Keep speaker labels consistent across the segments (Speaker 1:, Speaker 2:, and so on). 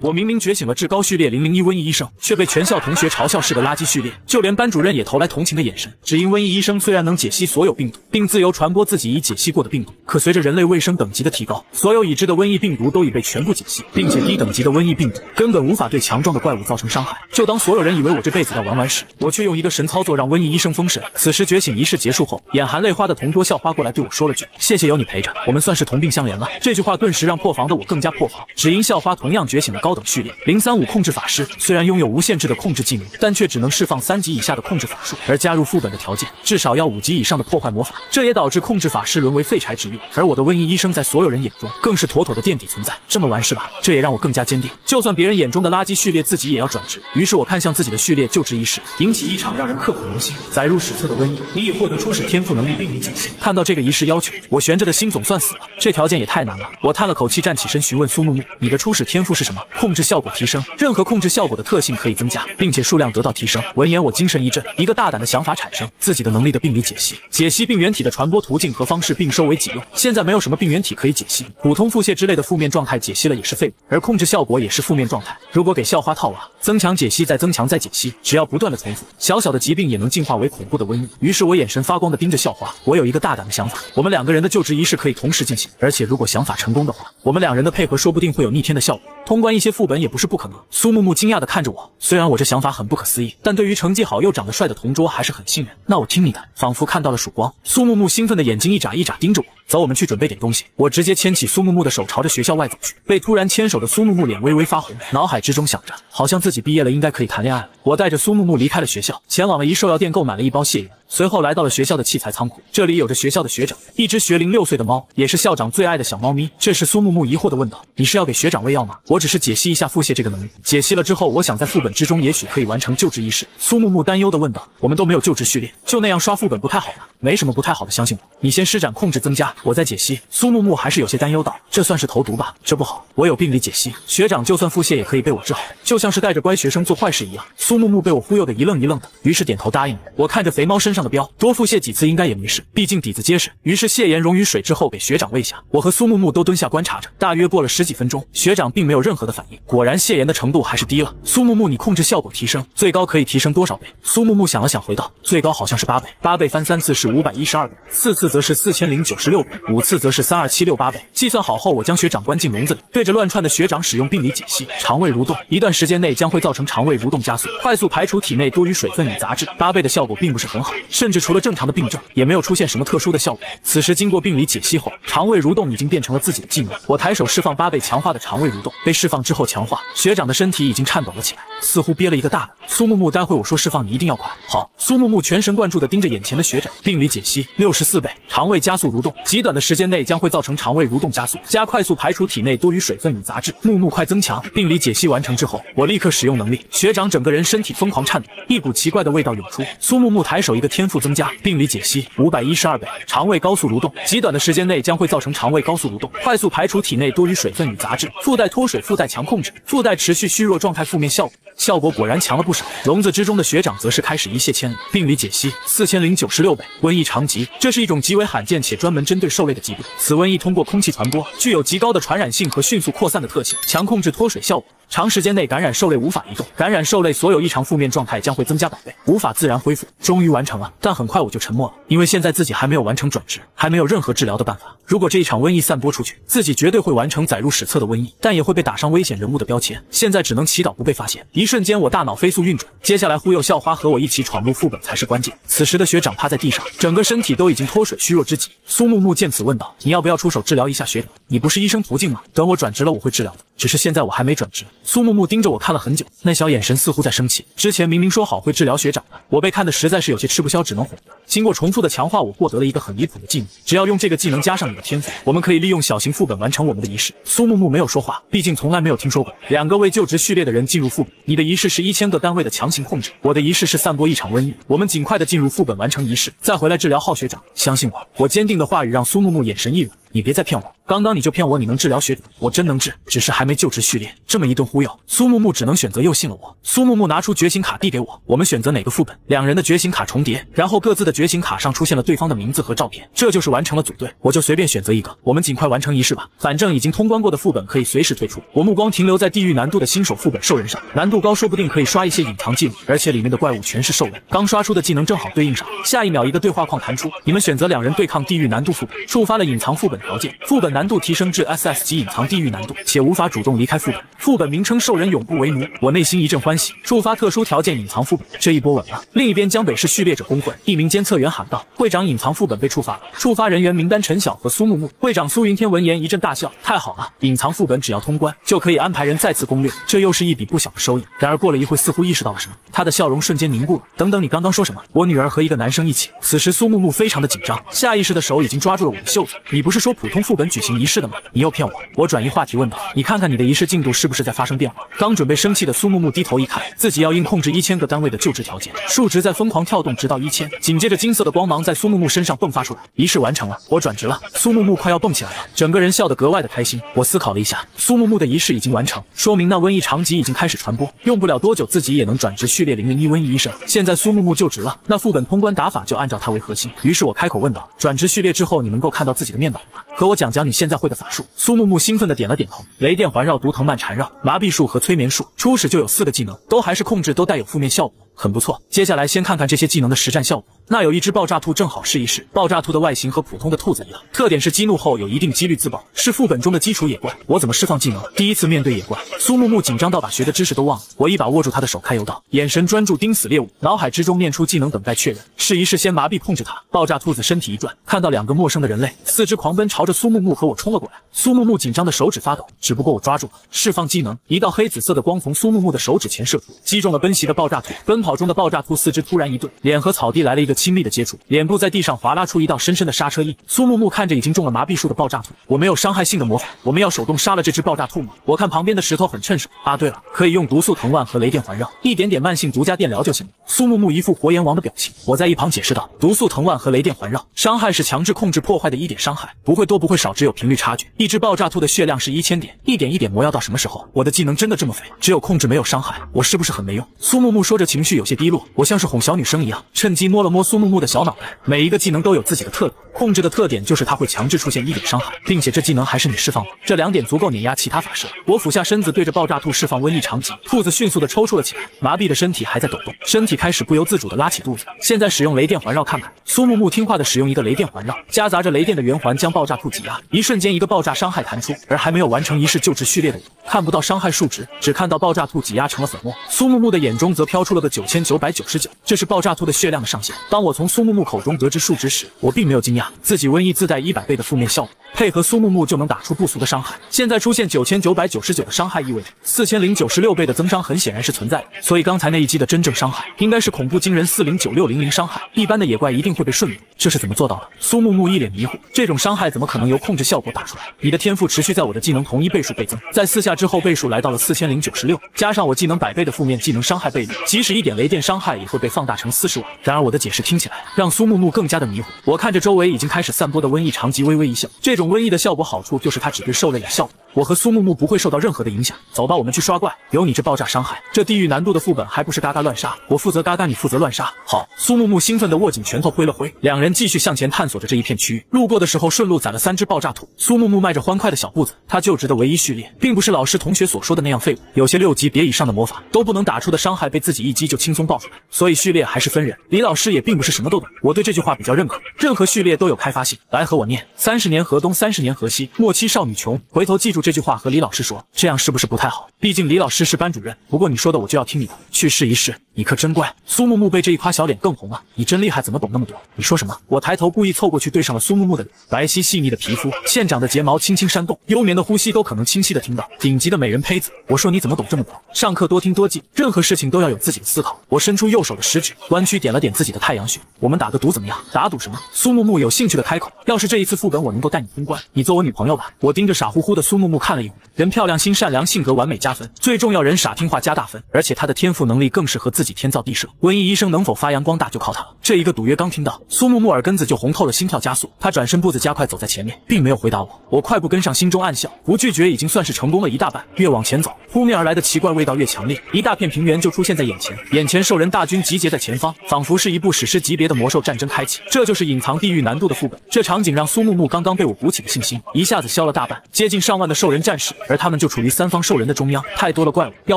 Speaker 1: 我明明觉醒了至高序列零零一瘟疫医生，却被全校同学嘲笑是个垃圾序列，就连班主任也投来同情的眼神。只因瘟疫医生虽然能解析所有病毒，并自由传播自己已解析过的病毒，可随着人类卫生等级的提高，所有已知的瘟疫病毒都已被全部解析，并且低等级的瘟疫病毒根本无法对强壮的怪物造成伤害。就当所有人以为我这辈子要玩完时，我却用一个神操作让瘟疫医生封神。此时觉醒仪式结束后，眼含泪花的同桌校花过来对我说了句：“谢谢有你陪着，我们算是同病相怜了。”这句话顿时让破防的我更加破防，只因校花同样觉醒了高。高等序列零三五控制法师虽然拥有无限制的控制技能，但却只能释放三级以下的控制法术，而加入副本的条件至少要五级以上的破坏魔法，这也导致控制法师沦为废柴职业。而我的瘟疫医生在所有人眼中更是妥妥的垫底存在，这么玩是吧？这也让我更加坚定，就算别人眼中的垃圾序列，自己也要转职。于是我看向自己的序列就职仪式，引起一场让人刻骨铭心、载入史册的瘟疫。你已获得初始天赋能力，令你奖品。看到这个仪式要求，我悬着的心总算死了。这条件也太难了，我叹了口气，站起身询问苏木木：“你的初始天赋是什么？”控制效果提升，任何控制效果的特性可以增加，并且数量得到提升。闻言，我精神一振，一个大胆的想法产生：自己的能力的病理解析，解析病原体的传播途径和方式，并收为己用。现在没有什么病原体可以解析，普通腹泻之类的负面状态解析了也是废物，而控制效果也是负面状态。如果给校花套娃，增强解析，再增强再解析，只要不断的重复，小小的疾病也能进化为恐怖的瘟疫。于是我眼神发光的盯着校花，我有一个大胆的想法：我们两个人的就职仪式可以同时进行，而且如果想法成功的话，我们两人的配合说不定会有逆天的效果。通关一些。副本也不是不可能。苏木木惊讶地看着我，虽然我这想法很不可思议，但对于成绩好又长得帅的同桌还是很信任。那我听你的，仿佛看到了曙光。苏木木兴奋的眼睛一眨一眨盯着我，走，我们去准备点东西。我直接牵起苏木木的手，朝着学校外走去。被突然牵手的苏木木脸微微发红，脑海之中想着，好像自己毕业了，应该可以谈恋爱了。我带着苏木木离开了学校，前往了一兽药店购买了一包泻药，随后来到了学校的器材仓库，这里有着学校的学长，一只学龄六岁的猫，也是校长最爱的小猫咪。这时，苏木木疑惑地问道：“你是要给学长喂药吗？”我只是解。吸一下腹泻这个能力，解析了之后，我想在副本之中也许可以完成救治仪式。苏木木担忧的问道：“我们都没有救治序列，就那样刷副本不太好吧？”“没什么不太好的，相信我，你先施展控制增加，我再解析。”苏木木还是有些担忧道：“这算是投毒吧？这不好，我有病理解析，学长就算腹泻也可以被我治好，就像是带着乖学生做坏事一样。”苏木木被我忽悠的一愣一愣的，于是点头答应了。我看着肥猫身上的标，多腹泻几次应该也没事，毕竟底子结实。于是泻盐溶于水之后给学长喂下，我和苏木木都蹲下观察着。大约过了十几分钟，学长并没有任何的反应。果然谢炎的程度还是低了。苏木木，你控制效果提升最高可以提升多少倍？苏木木想了想，回道：最高好像是八倍，八倍翻三次是五百一十二倍，四次则是四千零九十六倍，五次则是三二七六八倍。计算好后，我将学长关进笼子里，对着乱窜的学长使用病理解析肠胃蠕动，一段时间内将会造成肠胃蠕动加速，快速排除体内多余水分与杂质。八倍的效果并不是很好，甚至除了正常的病症，也没有出现什么特殊的效果。此时经过病理解析后，肠胃蠕动已经变成了自己的技能。我抬手释放八倍强化的肠胃蠕动，被释放之后。后强化学长的身体已经颤抖了起来，似乎憋了一个大的。苏木木，待会我说释放你一定要快。好，苏木木全神贯注地盯着眼前的学长。病理解析六十四倍，肠胃加速蠕动，极短的时间内将会造成肠胃蠕动加速，加快速排除体内多余水分与杂质。木木快增强！病理解析完成之后，我立刻使用能力，学长整个人身体疯狂颤抖，一股奇怪的味道涌出。苏木木抬手一个天赋增加，病理解析五百一十二倍，肠胃高速蠕动，极短的时间内将会造成肠胃高速蠕动，快速排除体内多余水分与杂质，附带脱水，附带强。控制附带持续虚弱状态负面效果，效果果然强了不少。笼子之中的学长则是开始一泻千里。病理解析四千零九十六倍，瘟疫长疾，这是一种极为罕见且专门针对兽类的疾病。此瘟疫通过空气传播，具有极高的传染性和迅速扩散的特性。强控制脱水效果，长时间内感染兽类无法移动，感染兽类所有异常负面状态将会增加百倍，无法自然恢复。终于完成了，但很快我就沉默了，因为现在自己还没有完成转职，还没有任何治疗的办法。如果这一场瘟疫散播出去，自己绝对会完成载入史册的瘟疫，但也会被打上威胁。人物的标签，现在只能祈祷不被发现。一瞬间，我大脑飞速运转，接下来忽悠校花和我一起闯入副本才是关键。此时的学长趴在地上，整个身体都已经脱水，虚弱之极。苏木木见此问道：“你要不要出手治疗一下学长？你不是医生途径吗？等我转职了，我会治疗的。只是现在我还没转职。”苏木木盯着我看了很久，那小眼神似乎在生气。之前明明说好会治疗学长的，我被看的实在是有些吃不消，只能哄。经过重复的强化，我获得了一个很离谱的技能，只要用这个技能加上你的天赋，我们可以利用小型副本完成我们的仪式。苏木木没有说话，毕竟从来没有。听说过，两个未就职序列的人进入副本。你的仪式是一千个单位的强行控制，我的仪式是散播一场瘟疫。我们尽快的进入副本完成仪式，再回来治疗浩学长。相信我，我坚定的话语让苏木木眼神一软。你别再骗我！刚刚你就骗我，你能治疗血，我真能治，只是还没就职序列。这么一顿忽悠，苏木木只能选择又信了我。苏木木拿出觉醒卡递给我，我们选择哪个副本？两人的觉醒卡重叠，然后各自的觉醒卡上出现了对方的名字和照片，这就是完成了组队。我就随便选择一个，我们尽快完成仪式吧。反正已经通关过的副本可以随时退出。我目光停留在地狱难度的新手副本兽人上，难度高，说不定可以刷一些隐藏技能，而且里面的怪物全是兽人，刚刷出的技能正好对应上。下一秒，一个对话框弹出，你们选择两人对抗地狱难度副本，触发了隐藏副本。条件副本难度提升至 S S 级隐藏地狱难度，且无法主动离开副本。副本名称兽人永不为奴。我内心一阵欢喜，触发特殊条件隐藏副本，这一波稳了。另一边，江北市序列者工会一名监测员喊道：“会长，隐藏副本被触发了，触发人员名单陈晓和苏木木。”会长苏云天闻言一阵大笑：“太好了，隐藏副本只要通关就可以安排人再次攻略，这又是一笔不小的收益。”然而过了一会，似乎意识到了什么，他的笑容瞬间凝固了。等等，你刚刚说什么？我女儿和一个男生一起。此时苏木木非常的紧张，下意识的手已经抓住了我的袖子。你不是说？说普通副本举行仪式的吗？你又骗我！我转移话题问道：“你看看你的仪式进度是不是在发生变化？”刚准备生气的苏木木低头一看，自己要硬控制一千个单位的就职条件，数值在疯狂跳动，直到一千。紧接着金色的光芒在苏木木身上迸发出来，仪式完成了，我转职了。苏木木快要蹦起来了，整个人笑得格外的开心。我思考了一下，苏木木的仪式已经完成，说明那瘟疫长疾已经开始传播，用不了多久自己也能转职序列零零一瘟疫医生。现在苏木木就职了，那副本通关打法就按照他为核心。于是我开口问道：“转职序列之后，你能够看到自己的面板？”和我讲讲你现在会的法术。苏木木兴奋的点了点头。雷电环绕，毒藤蔓缠绕，麻痹术和催眠术，初始就有四个技能，都还是控制，都带有负面效果。很不错，接下来先看看这些技能的实战效果。那有一只爆炸兔，正好试一试。爆炸兔的外形和普通的兔子一样，特点是激怒后有一定几率自爆，是副本中的基础野怪。我怎么释放技能？第一次面对野怪，苏木木紧张到把学的知识都忘了。我一把握住他的手，开油道，眼神专注盯死猎物，脑海之中念出技能，等待确认。试一试，先麻痹控制它。爆炸兔子身体一转，看到两个陌生的人类，四肢狂奔，朝着苏木木和我冲了过来。苏木木紧张的手指发抖，只不过我抓住了，释放技能，一道黑紫色的光从苏木木的手指前射出，击中了奔袭的爆炸兔，奔跑。草中的爆炸兔四肢突然一顿，脸和草地来了一个亲密的接触，脸部在地上划拉出一道深深的刹车印。苏木木看着已经中了麻痹术的爆炸兔，我没有伤害性的魔法，我们要手动杀了这只爆炸兔。吗？我看旁边的石头很趁手啊，对了，可以用毒素藤蔓和雷电环绕，一点点慢性独家电疗就行了。苏木木一副活阎王的表情，我在一旁解释道，毒素藤蔓和雷电环绕伤害是强制控制破坏的一点伤害，不会多不会少，只有频率差距。一只爆炸兔的血量是一千点，一点一点磨药到什么时候？我的技能真的这么肥？只有控制没有伤害，我是不是很没用？苏木木说着情绪。有些低落，我像是哄小女生一样，趁机摸了摸苏木木的小脑袋。每一个技能都有自己的特点，控制的特点就是它会强制出现一点伤害，并且这技能还是你释放的，这两点足够碾压其他法师。我俯下身子，对着爆炸兔释放瘟疫长戟，兔子迅速的抽搐了起来，麻痹的身体还在抖动，身体开始不由自主的拉起肚子。现在使用雷电环绕看看。苏木木听话的使用一个雷电环绕，夹杂着雷电的圆环将爆炸兔挤压，一瞬间一个爆炸伤害弹出，而还没有完成仪式救治序列的我看不到伤害数值，只看到爆炸兔挤压成了粉末。苏木木的眼中则飘出了个九。千九百九十九，这是爆炸兔的血量的上限。当我从苏木木口中得知数值时，我并没有惊讶。自己瘟疫自带一百倍的负面效果，配合苏木木就能打出不俗的伤害。现在出现九千九百九十九的伤害，意味着四千零九十六倍的增伤很显然是存在的。所以刚才那一击的真正伤害应该是恐怖惊人四零九六零零伤害。一般的野怪一定会被瞬秒，这是怎么做到的？苏木木一脸迷糊，这种伤害怎么可能由控制效果打出来？你的天赋持续在我的技能同一倍数倍增，在四下之后倍数来到了四千零九十六，加上我技能百倍的负面技能伤害倍率，即使一点。点雷电伤害也会被放大成四十万。然而我的解释听起来让苏木木更加的迷糊。我看着周围已经开始散播的瘟疫长吉微微一笑。这种瘟疫的效果好处就是它只对受累，有效，果，我和苏木木不会受到任何的影响。走吧，我们去刷怪。有你这爆炸伤害，这地狱难度的副本还不是嘎嘎乱杀？我负责嘎嘎，你负责乱杀。好，苏木木兴奋地握紧拳头挥了挥，两人继续向前探索着这一片区域。路过的时候顺路攒了三只爆炸土。苏木木迈着欢快的小步子，他就职的唯一序列，并不是老师同学所说的那样废物。有些六级别以上的魔法都不能打出的伤害，被自己一击就。轻松报出来，所以序列还是分人。李老师也并不是什么都懂，我对这句话比较认可。任何序列都有开发性。来和我念三十年河东，三十年河西。莫欺少女穷，回头记住这句话和李老师说，这样是不是不太好？毕竟李老师是班主任。不过你说的我就要听你的，去试一试。你可真乖。苏木木被这一夸，小脸更红了。你真厉害，怎么懂那么多？你说什么？我抬头故意凑过去，对上了苏木木的脸，白皙细腻的皮肤，纤长的睫毛轻轻扇动，幽眠的呼吸都可能清晰的听到。顶级的美人胚子。我说你怎么懂这么多？上课多听多记，任何事情都要有自己的思考。我伸出右手的食指，弯曲点了点自己的太阳穴。我们打个赌怎么样？打赌什么？苏木木有兴趣的开口。要是这一次副本我能够带你通关，你做我女朋友吧。我盯着傻乎乎的苏木木看了一会人漂亮，心善良，性格完美加分，最重要人傻听话加大分，而且他的天赋能力更是和自己天造地设。瘟疫医生能否发扬光大就靠他了。这一个赌约刚听到，苏木木耳根子就红透了，心跳加速。他转身步子加快走在前面，并没有回答我。我快步跟上，心中暗笑，不拒绝已经算是成功了一大半。越往前走，扑面而来的奇怪味道越强烈，一大片平原就出现在眼前。眼前兽人大军集结在前方，仿佛是一部史诗级别的魔兽战争开启。这就是隐藏地狱难度的副本，这场景让苏木木刚刚被我鼓起的信心一下子消了大半。接近上万的兽人战士，而他们就处于三方兽人的中央，太多了怪物。要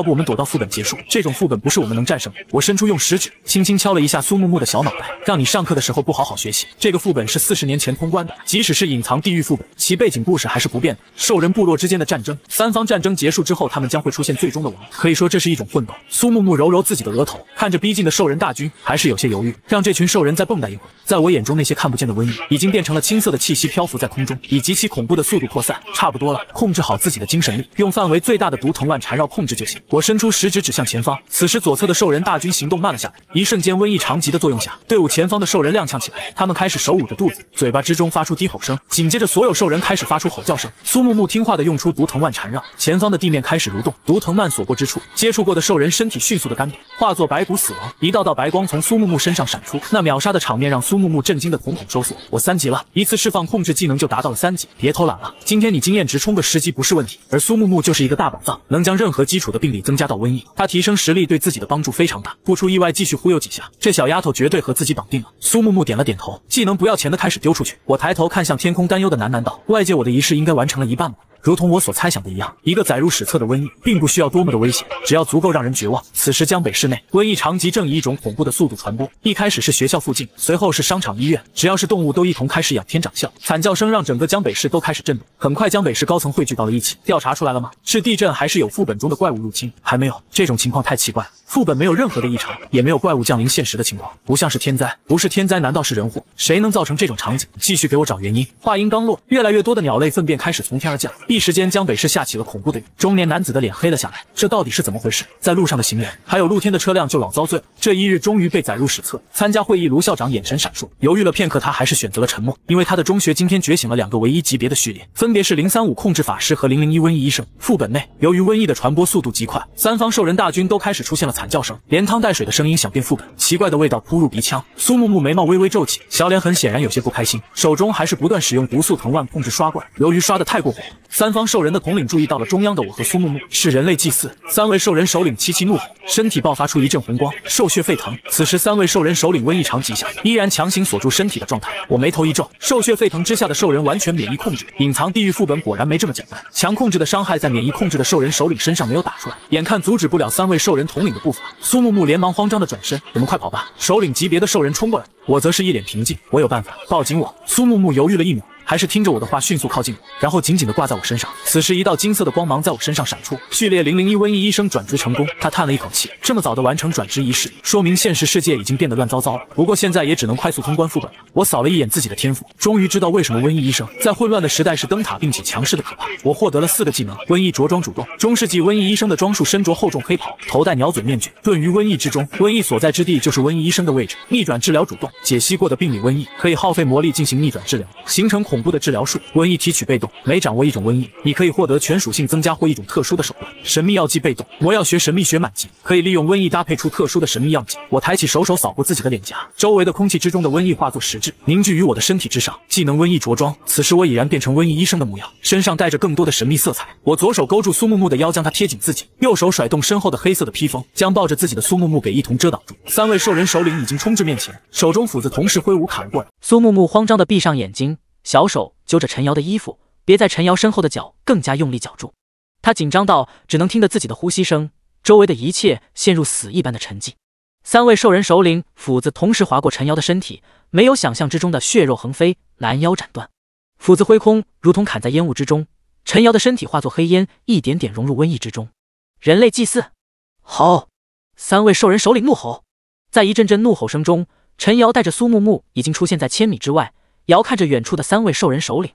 Speaker 1: 不我们躲到副本结束？这种副本不是我们能战胜的。我伸出用食指轻轻敲了一下苏木木的小脑袋，让你上课的时候不好好学习。这个副本是四十年前通关的，即使是隐藏地狱副本，其背景故事还是不变的。兽人部落之间的战争，三方战争结束之后，他们将会出现最终的王。可以说这是一种混斗。苏木木揉揉自己的额头。看着逼近的兽人大军，还是有些犹豫，让这群兽人再蹦跶一会儿。在我眼中，那些看不见的瘟疫已经变成了青色的气息，漂浮在空中，以极其恐怖的速度扩散。差不多了，控制好自己的精神力，用范围最大的毒藤蔓缠绕控制就行。我伸出食指指向前方。此时左侧的兽人大军行动慢了下来，一瞬间瘟疫长疾的作用下，队伍前方的兽人踉跄起来，他们开始手捂着肚子，嘴巴之中发出低吼声。紧接着，所有兽人开始发出吼叫声。苏木木听话的用出毒藤蔓缠绕，前方的地面开始蠕动，毒藤蔓所过之处，接触过的兽人身体迅速的干瘪，化作。白骨死亡，一道道白光从苏木木身上闪出，那秒杀的场面让苏木木震惊的瞳孔收缩。我三级了，一次释放控制技能就达到了三级，别偷懒了，今天你经验值冲个十级不是问题。而苏木木就是一个大宝藏，能将任何基础的病理增加到瘟疫，他提升实力对自己的帮助非常大。不出意外，继续忽悠几下，这小丫头绝对和自己绑定了。苏木木点了点头，技能不要钱的开始丢出去。我抬头看向天空，担忧的喃喃道：外界我的仪式应该完成了一半了。”如同我所猜想的一样，一个载入史册的瘟疫，并不需要多么的危险，只要足够让人绝望。此时江北市内。瘟疫长疾正以一种恐怖的速度传播，一开始是学校附近，随后是商场、医院，只要是动物都一同开始仰天长啸，惨叫声让整个江北市都开始震动。很快，江北市高层汇聚到了一起，调查出来了吗？是地震还是有副本中的怪物入侵？还没有，这种情况太奇怪。了。副本没有任何的异常，也没有怪物降临现实的情况，不像是天灾，不是天灾，难道是人祸？谁能造成这种场景？继续给我找原因。话音刚落，越来越多的鸟类粪便开始从天而降，一时间江北市下起了恐怖的雨。中年男子的脸黑了下来，这到底是怎么回事？在路上的行人，还有露天的车辆就老遭罪了。这一日终于被载入史册。参加会议，卢校长眼神闪烁，犹豫了片刻，他还是选择了沉默，因为他的中学今天觉醒了两个唯一级别的序列，分别是零三五控制法师和零零一瘟疫医生。副本内，由于瘟疫的传播速度极快，三方兽人大军都开始出现了惨。惨叫声，连汤带水的声音响遍副本，奇怪的味道扑入鼻腔。苏木木眉毛微微皱起，小脸很显然有些不开心，手中还是不断使用毒素藤蔓控制刷怪。由于刷的太过火，三方兽人的统领注意到了中央的我和苏木木是人类祭祀，三位兽人首领齐齐怒吼，身体爆发出一阵红光，兽血沸腾。此时三位兽人首领瘟异常吉祥，依然强行锁住身体的状态。我眉头一皱，兽血沸腾之下的兽人完全免疫控制，隐藏地狱副本果然没这么简单，强控制的伤害在免疫控制的兽人首领身上没有打出来，眼看阻止不了三位兽人统领的步。苏木木连忙慌张的转身，我们快跑吧！首领级别的兽人冲过来，我则是一脸平静，我有办法。抱紧我！苏木木犹豫了一秒。还是听着我的话，迅速靠近我，然后紧紧地挂在我身上。此时，一道金色的光芒在我身上闪出。序列零零一，瘟疫医生转职成功。他叹了一口气，这么早的完成转职仪式，说明现实世界已经变得乱糟糟了。不过现在也只能快速通关副本。了。我扫了一眼自己的天赋，终于知道为什么瘟疫医生在混乱的时代是灯塔，并且强势的可怕。我获得了四个技能：瘟疫着装主动，中世纪瘟疫医生的装束，身着厚重黑袍，头戴鸟嘴面具，遁于瘟疫之中。瘟疫所在之地就是瘟疫医生的位置。逆转治疗主动，解析过的病理瘟疫可以耗费魔力进行逆转治疗，形成恐。部的治疗术，瘟疫提取被动，每掌握一种瘟疫，你可以获得全属性增加或一种特殊的手段。神秘药剂被动，魔药学神秘学满级，可以利用瘟疫搭配出特殊的神秘药剂。我抬起手手扫过自己的脸颊，周围的空气之中的瘟疫化作实质，凝聚于我的身体之上。技能瘟疫着装，此时我已然变成瘟疫医生的模样，身上带着更多的神秘色彩。我左手勾住苏木木的腰，将它贴紧自己，右手甩动身后的黑色的披风，将抱着自己的苏木木给一同遮挡住。三位兽人首领已经冲至面前，手中斧子同时挥舞砍过来。苏木木慌张的闭上眼睛。小手揪着陈瑶的衣服，
Speaker 2: 别在陈瑶身后的脚更加用力绞住。他紧张到只能听得自己的呼吸声，周围的一切陷入死一般的沉寂。三位兽人首领斧子同时划过陈瑶的身体，没有想象之中的血肉横飞，拦腰斩断。斧子挥空，如同砍在烟雾之中。陈瑶的身体化作黑烟，一点点融入瘟疫之中。人类祭祀，好！三位兽人首领怒吼，在一阵阵怒吼声中，陈瑶带着苏木木已经出现在千米之外。遥看着远处的三位兽人首领，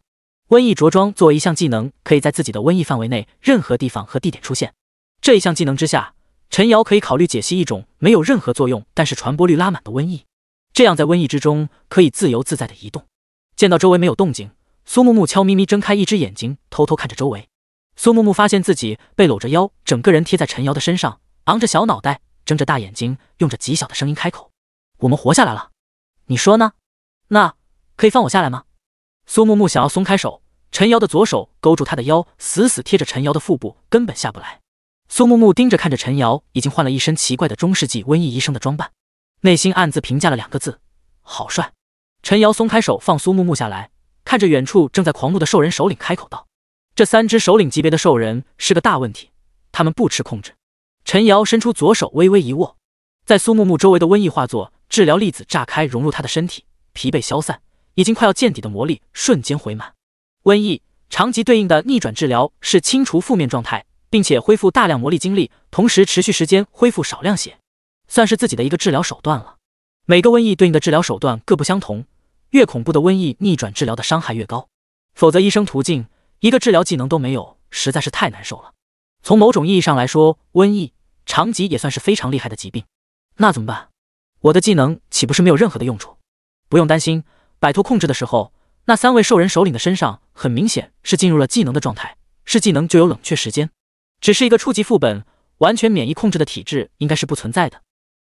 Speaker 2: 瘟疫着装作为一项技能，可以在自己的瘟疫范围内任何地方和地点出现。这一项技能之下，陈瑶可以考虑解析一种没有任何作用，但是传播率拉满的瘟疫，这样在瘟疫之中可以自由自在的移动。见到周围没有动静，苏木木悄咪咪睁开一只眼睛，偷偷看着周围。苏木木发现自己被搂着腰，整个人贴在陈瑶的身上，昂着小脑袋，睁着大眼睛，用着极小的声音开口：“我们活下来了，你说呢？那……”可以放我下来吗？苏木木想要松开手，陈瑶的左手勾住他的腰，死死贴着陈瑶的腹部，根本下不来。苏木木盯着看着陈瑶，已经换了一身奇怪的中世纪瘟疫医生的装扮，内心暗自评价了两个字：好帅。陈瑶松开手放苏木木下来，看着远处正在狂怒的兽人首领，开口道：“这三只首领级别的兽人是个大问题，他们不吃控制。”陈瑶伸出左手微微一握，在苏木木周围的瘟疫化作治疗粒子炸开，融入他的身体，疲惫消散。已经快要见底的魔力瞬间回满。瘟疫长疾对应的逆转治疗是清除负面状态，并且恢复大量魔力精力，同时持续时间恢复少量血，算是自己的一个治疗手段了。每个瘟疫对应的治疗手段各不相同，越恐怖的瘟疫逆转治疗的伤害越高。否则医生途径一个治疗技能都没有，实在是太难受了。从某种意义上来说，瘟疫长疾也算是非常厉害的疾病。那怎么办？我的技能岂不是没有任何的用处？不用担心。摆脱控制的时候，那三位兽人首领的身上很明显是进入了技能的状态，是技能就有冷却时间。只是一个初级副本，完全免疫控制的体质应该是不存在的。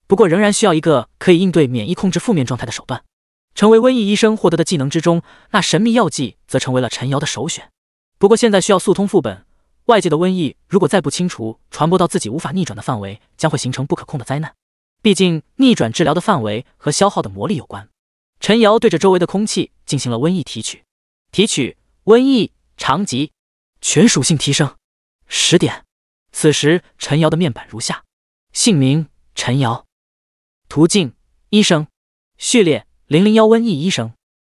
Speaker 2: 不过仍然需要一个可以应对免疫控制负面状态的手段。成为瘟疫医生获得的技能之中，那神秘药剂则成为了陈瑶的首选。不过现在需要速通副本，外界的瘟疫如果再不清除，传播到自己无法逆转的范围，将会形成不可控的灾难。毕竟逆转治疗的范围和消耗的魔力有关。陈瑶对着周围的空气进行了瘟疫提取，提取瘟疫长级，全属性提升十点。此时陈瑶的面板如下：姓名陈瑶，途径医生，序列零零幺瘟疫医生，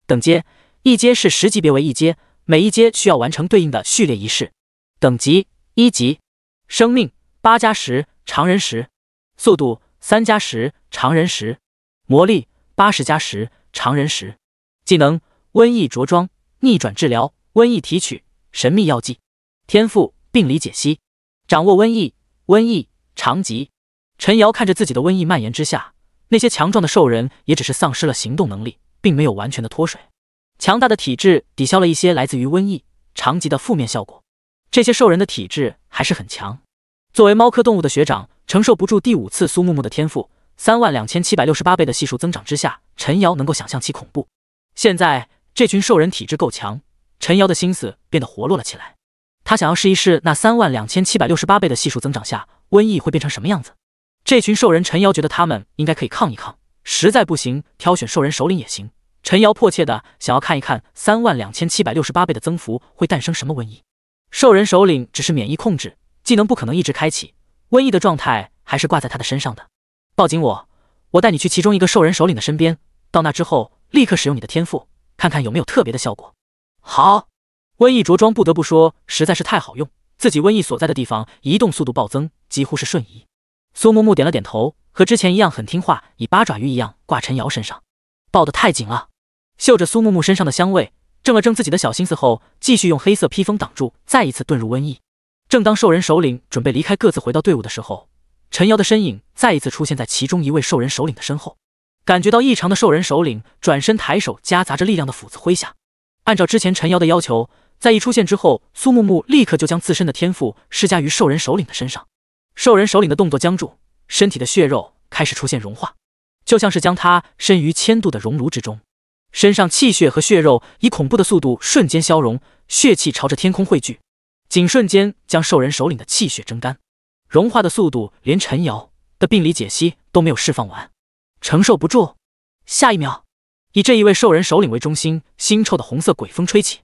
Speaker 2: 等阶一阶是十级别为一阶，每一阶需要完成对应的序列仪式。等级一级，生命八加十常人十，速度三加十常人十，魔力八十加十。常人时，技能瘟疫着装、逆转治疗、瘟疫提取、神秘药剂。天赋病理解析，掌握瘟疫、瘟疫长疾。陈瑶看着自己的瘟疫蔓延之下，那些强壮的兽人也只是丧失了行动能力，并没有完全的脱水。强大的体质抵消了一些来自于瘟疫长疾的负面效果。这些兽人的体质还是很强。作为猫科动物的学长，承受不住第五次苏木木的天赋三万两千七百六十八倍的系数增长之下。陈瑶能够想象其恐怖。现在这群兽人体质够强，陈瑶的心思变得活络了起来。他想要试一试那三万两千七百六十八倍的系数增长下，瘟疫会变成什么样子。这群兽人，陈瑶觉得他们应该可以抗一抗，实在不行，挑选兽人首领也行。陈瑶迫切的想要看一看三万两千七百六十八倍的增幅会诞生什么瘟疫。兽人首领只是免疫控制技能，不可能一直开启瘟疫的状态，还是挂在他的身上的。抱紧我。我带你去其中一个兽人首领的身边，到那之后立刻使用你的天赋，看看有没有特别的效果。好，瘟疫着装不得不说实在是太好用，自己瘟疫所在的地方移动速度暴增，几乎是瞬移。苏木木点了点头，和之前一样很听话，以八爪鱼一样挂陈瑶身上，抱得太紧了，嗅着苏木木身上的香味，正了正自己的小心思后，继续用黑色披风挡住，再一次遁入瘟疫。正当兽人首领准备离开，各自回到队伍的时候。陈瑶的身影再一次出现在其中一位兽人首领的身后，感觉到异常的兽人首领转身抬手，夹杂着力量的斧子挥下。按照之前陈瑶的要求，在一出现之后，苏木木立刻就将自身的天赋施加于兽人首领的身上。兽人首领的动作僵住，身体的血肉开始出现融化，就像是将他身于千度的熔炉之中，身上气血和血肉以恐怖的速度瞬间消融，血气朝着天空汇聚，仅瞬间将兽人首领的气血蒸干。融化的速度连陈瑶的病理解析都没有释放完，承受不住。下一秒，以这一位兽人首领为中心，腥臭的红色鬼风吹起，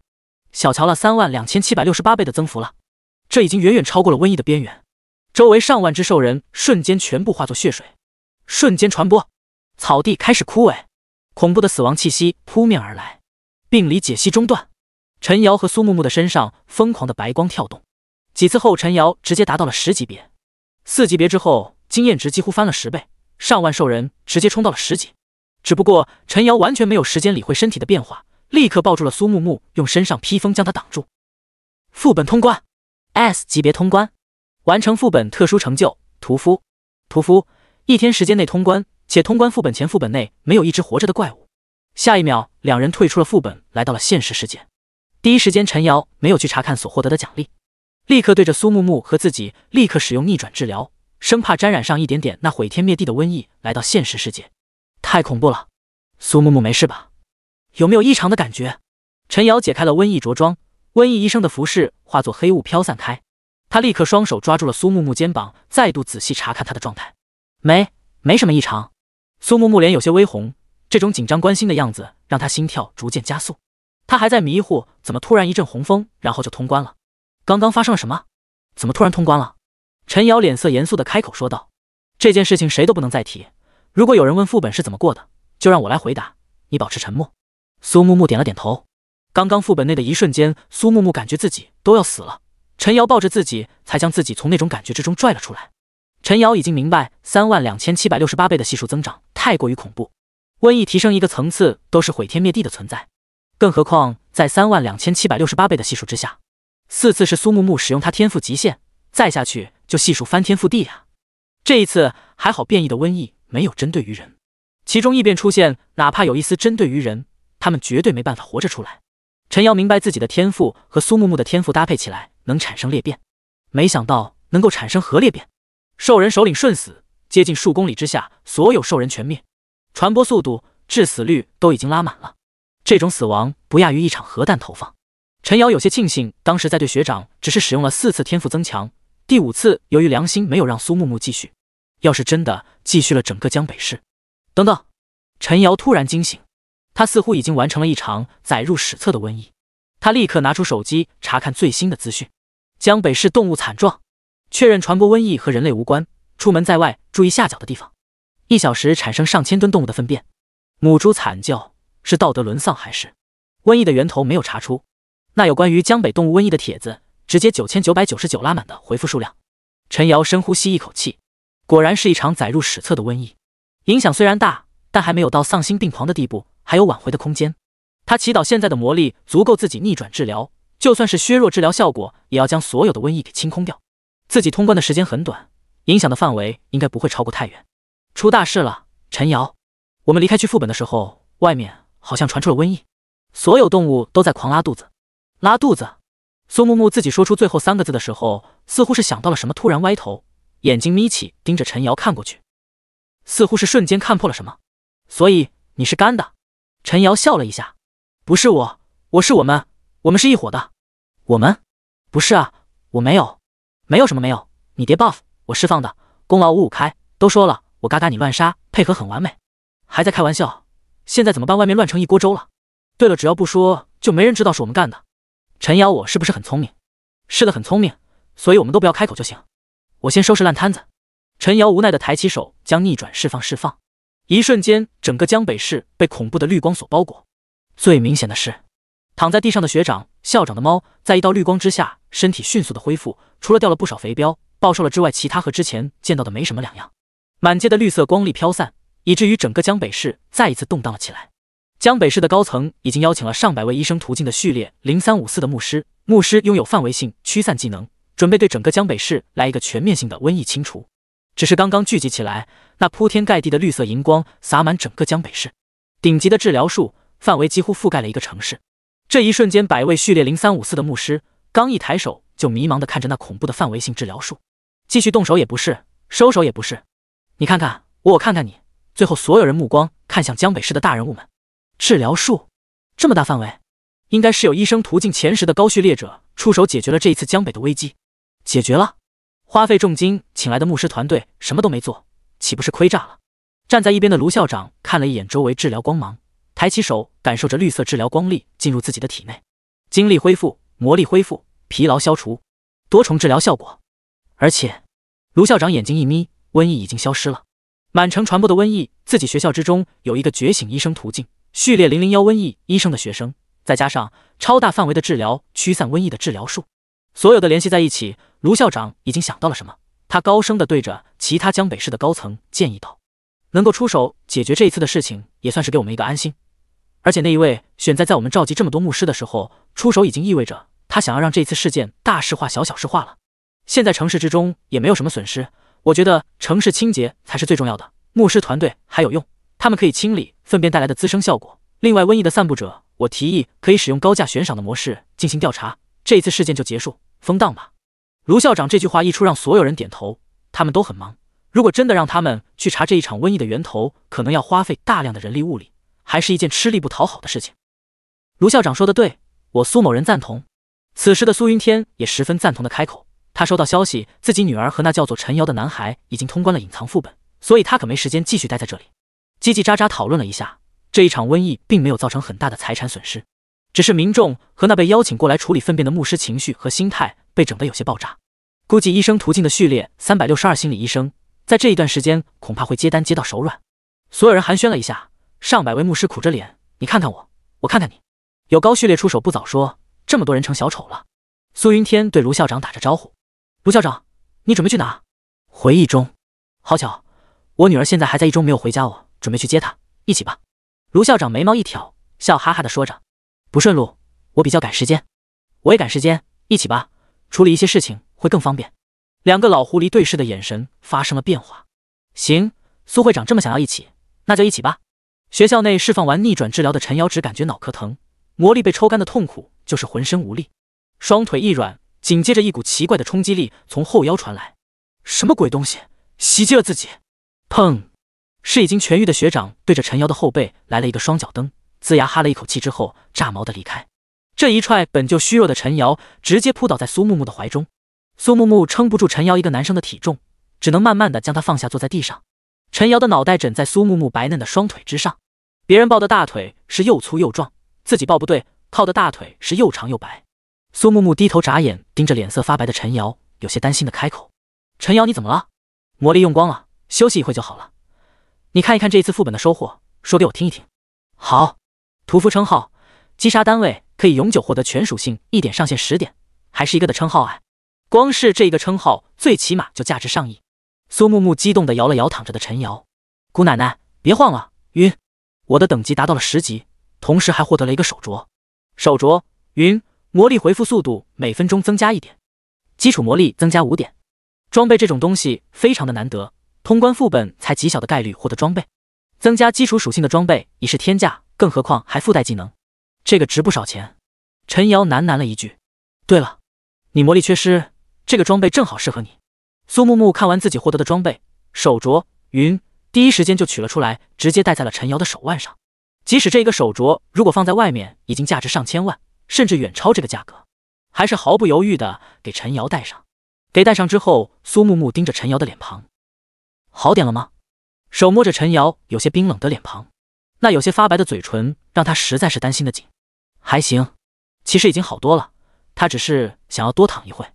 Speaker 2: 小瞧了三万两千七百六十八倍的增幅了，这已经远远超过了瘟疫的边缘。周围上万只兽人瞬间全部化作血水，瞬间传播，草地开始枯萎，恐怖的死亡气息扑面而来。病理解析中断，陈瑶和苏木木的身上疯狂的白光跳动，几次后，陈瑶直接达到了十级别。四级别之后，经验值几乎翻了十倍，上万兽人直接冲到了十级。只不过陈瑶完全没有时间理会身体的变化，立刻抱住了苏木木，用身上披风将他挡住。副本通关，S 级别通关，完成副本特殊成就。屠夫，屠夫，一天时间内通关，且通关副本前副本内没有一只活着的怪物。下一秒，两人退出了副本，来到了现实世界。第一时间，陈瑶没有去查看所获得的奖励。立刻对着苏木木和自己立刻使用逆转治疗，生怕沾染上一点点那毁天灭地的瘟疫来到现实世界，太恐怖了。苏木木没事吧？有没有异常的感觉？陈瑶解开了瘟疫着装，瘟疫医生的服饰化作黑雾飘散开。他立刻双手抓住了苏木木肩膀，再度仔细查看他的状态。没，没什么异常。苏木木脸有些微红，这种紧张关心的样子让他心跳逐渐加速。他还在迷糊，怎么突然一阵红风，然后就通关了？刚刚发生了什么？怎么突然通关了？陈瑶脸色严肃的开口说道：“这件事情谁都不能再提。如果有人问副本是怎么过的，就让我来回答。你保持沉默。”苏木木点了点头。刚刚副本内的一瞬间，苏木木感觉自己都要死了。陈瑶抱着自己，才将自己从那种感觉之中拽了出来。陈瑶已经明白，三万两千七百六十八倍的系数增长太过于恐怖，瘟疫提升一个层次都是毁天灭地的存在，更何况在三万两千七百六十八倍的系数之下。四次是苏木木使用他天赋极限，再下去就系数翻天覆地呀。这一次还好，变异的瘟疫没有针对于人，其中异变出现，哪怕有一丝针对于人，他们绝对没办法活着出来。陈瑶明白自己的天赋和苏木木的天赋搭配起来能产生裂变，没想到能够产生核裂变。兽人首领瞬死，接近数公里之下所有兽人全灭，传播速度、致死率都已经拉满了，这种死亡不亚于一场核弹投放。陈瑶有些庆幸，当时在对学长只是使用了四次天赋增强，第五次由于良心没有让苏木木继续。要是真的继续了整个江北市，等等！陈瑶突然惊醒，他似乎已经完成了一场载入史册的瘟疫。他立刻拿出手机查看最新的资讯：江北市动物惨状，确认传播瘟疫和人类无关。出门在外注意下脚的地方，一小时产生上千吨动物的粪便。母猪惨叫，是道德沦丧还是瘟疫的源头没有查出？那有关于江北动物瘟疫的帖子，直接九千九百九十九拉满的回复数量。陈瑶深呼吸一口气，果然是一场载入史册的瘟疫。影响虽然大，但还没有到丧心病狂的地步，还有挽回的空间。他祈祷现在的魔力足够自己逆转治疗，就算是削弱治疗效果，也要将所有的瘟疫给清空掉。自己通关的时间很短，影响的范围应该不会超过太远。出大事了，陈瑶，我们离开去副本的时候，外面好像传出了瘟疫，所有动物都在狂拉肚子。拉肚子，苏木木自己说出最后三个字的时候，似乎是想到了什么，突然歪头，眼睛眯起，盯着陈瑶看过去，似乎是瞬间看破了什么。所以你是干的？陈瑶笑了一下，不是我，我是我们，我们是一伙的。我们？不是啊，我没有，没有什么没有。你叠 buff，我释放的，功劳五五开。都说了，我嘎嘎你乱杀，配合很完美。还在开玩笑？现在怎么办？外面乱成一锅粥了。对了，只要不说，就没人知道是我们干的。陈瑶，我是不是很聪明？是的，很聪明，所以我们都不要开口就行。我先收拾烂摊子。陈瑶无奈的抬起手，将逆转释放，释放。一瞬间，整个江北市被恐怖的绿光所包裹。最明显的是，躺在地上的学长、校长的猫，在一道绿光之下，身体迅速的恢复，除了掉了不少肥膘、暴瘦了之外，其他和之前见到的没什么两样。满街的绿色光粒飘散，以至于整个江北市再一次动荡了起来。江北市的高层已经邀请了上百位医生途径的序列零三五四的牧师，牧师拥有范围性驱散技能，准备对整个江北市来一个全面性的瘟疫清除。只是刚刚聚集起来，那铺天盖地的绿色荧光洒满整个江北市，顶级的治疗术范围几乎覆盖了一个城市。这一瞬间，百位序列零三五四的牧师刚一抬手，就迷茫地看着那恐怖的范围性治疗术，继续动手也不是，收手也不是。你看看我，我看看你，最后所有人目光看向江北市的大人物们。治疗术，这么大范围，应该是有医生途径前十的高序列者出手解决了这一次江北的危机。解决了，花费重金请来的牧师团队什么都没做，岂不是亏炸了？站在一边的卢校长看了一眼周围治疗光芒，抬起手感受着绿色治疗光力进入自己的体内，精力恢复，魔力恢复，疲劳消除，多重治疗效果。而且，卢校长眼睛一眯，瘟疫已经消失了，满城传播的瘟疫，自己学校之中有一个觉醒医生途径。序列零零幺，瘟疫医生的学生，再加上超大范围的治疗驱散瘟疫的治疗术，所有的联系在一起，卢校长已经想到了什么？他高声的对着其他江北市的高层建议道：“能够出手解决这一次的事情，也算是给我们一个安心。而且那一位选择在我们召集这么多牧师的时候出手，已经意味着他想要让这次事件大事化小小事化了。现在城市之中也没有什么损失，我觉得城市清洁才是最重要的。牧师团队还有用。”他们可以清理粪便带来的滋生效果。另外，瘟疫的散布者，我提议可以使用高价悬赏的模式进行调查。这一次事件就结束，封档吧。卢校长这句话一出，让所有人点头。他们都很忙，如果真的让他们去查这一场瘟疫的源头，可能要花费大量的人力物力，还是一件吃力不讨好的事情。卢校长说的对，我苏某人赞同。此时的苏云天也十分赞同的开口。他收到消息，自己女儿和那叫做陈瑶的男孩已经通关了隐藏副本，所以他可没时间继续待在这里。叽叽喳喳讨论了一下，这一场瘟疫并没有造成很大的财产损失，只是民众和那被邀请过来处理粪便的牧师情绪和心态被整得有些爆炸。估计医生途径的序列三百六十二心理医生，在这一段时间恐怕会接单接到手软。所有人寒暄了一下，上百位牧师苦着脸，你看看我，我看看你，有高序列出手不早说，这么多人成小丑了。苏云天对卢校长打着招呼：“卢校长，你准备去哪？”回忆中，好巧，我女儿现在还在一中没有回家，哦。准备去接他，一起吧。卢校长眉毛一挑，笑哈哈的说着：“不顺路，我比较赶时间，我也赶时间，一起吧，处理一些事情会更方便。”两个老狐狸对视的眼神发生了变化。行，苏会长这么想要一起，那就一起吧。学校内释放完逆转治疗的陈瑶只感觉脑壳疼，魔力被抽干的痛苦就是浑身无力，双腿一软，紧接着一股奇怪的冲击力从后腰传来，什么鬼东西袭击了自己？砰！是已经痊愈的学长对着陈瑶的后背来了一个双脚蹬，呲牙哈了一口气之后，炸毛的离开。这一踹，本就虚弱的陈瑶直接扑倒在苏木木的怀中。苏木木撑不住陈瑶一个男生的体重，只能慢慢的将他放下，坐在地上。陈瑶的脑袋枕在苏木木白嫩的双腿之上，别人抱的大腿是又粗又壮，自己抱不对靠的大腿是又长又白。苏木木低头眨眼，盯着脸色发白的陈瑶，有些担心的开口：“陈瑶，你怎么了？魔力用光了，休息一会就好了。”你看一看这一次副本的收获，说给我听一听。好，屠夫称号，击杀单位可以永久获得全属性一点上限十点，还是一个的称号啊！光是这一个称号，最起码就价值上亿。苏木木激动的摇了摇躺着的陈瑶，姑奶奶别晃了，晕！我的等级达到了十级，同时还获得了一个手镯。手镯，云魔力回复速度每分钟增加一点，基础魔力增加五点。装备这种东西非常的难得。通关副本才极小的概率获得装备，增加基础属性的装备已是天价，更何况还附带技能，这个值不少钱。陈瑶喃喃了一句：“对了，你魔力缺失，这个装备正好适合你。”苏木木看完自己获得的装备，手镯，云第一时间就取了出来，直接戴在了陈瑶的手腕上。即使这一个手镯如果放在外面，已经价值上千万，甚至远超这个价格，还是毫不犹豫的给陈瑶戴上。给戴上之后，苏木木盯着陈瑶的脸庞。好点了吗？手摸着陈瑶有些冰冷的脸庞，那有些发白的嘴唇让他实在是担心的紧。还行，其实已经好多了。他只是想要多躺一会。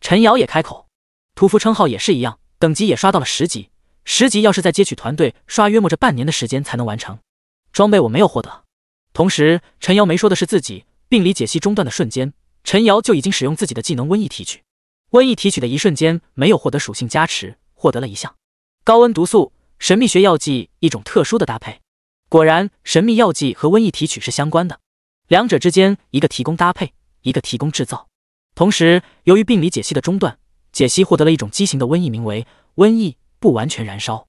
Speaker 2: 陈瑶也开口：“屠夫称号也是一样，等级也刷到了十级。十级要是在接取团队刷，约莫着半年的时间才能完成。装备我没有获得。”同时，陈瑶没说的是自己病理解析中断的瞬间，陈瑶就已经使用自己的技能瘟疫提取。瘟疫提取的一瞬间没有获得属性加持，获得了一项。高温毒素神秘学药剂一种特殊的搭配，果然神秘药剂和瘟疫提取是相关的，两者之间一个提供搭配，一个提供制造。同时，由于病理解析的中断，解析获得了一种畸形的瘟疫，名为瘟疫不完全燃烧。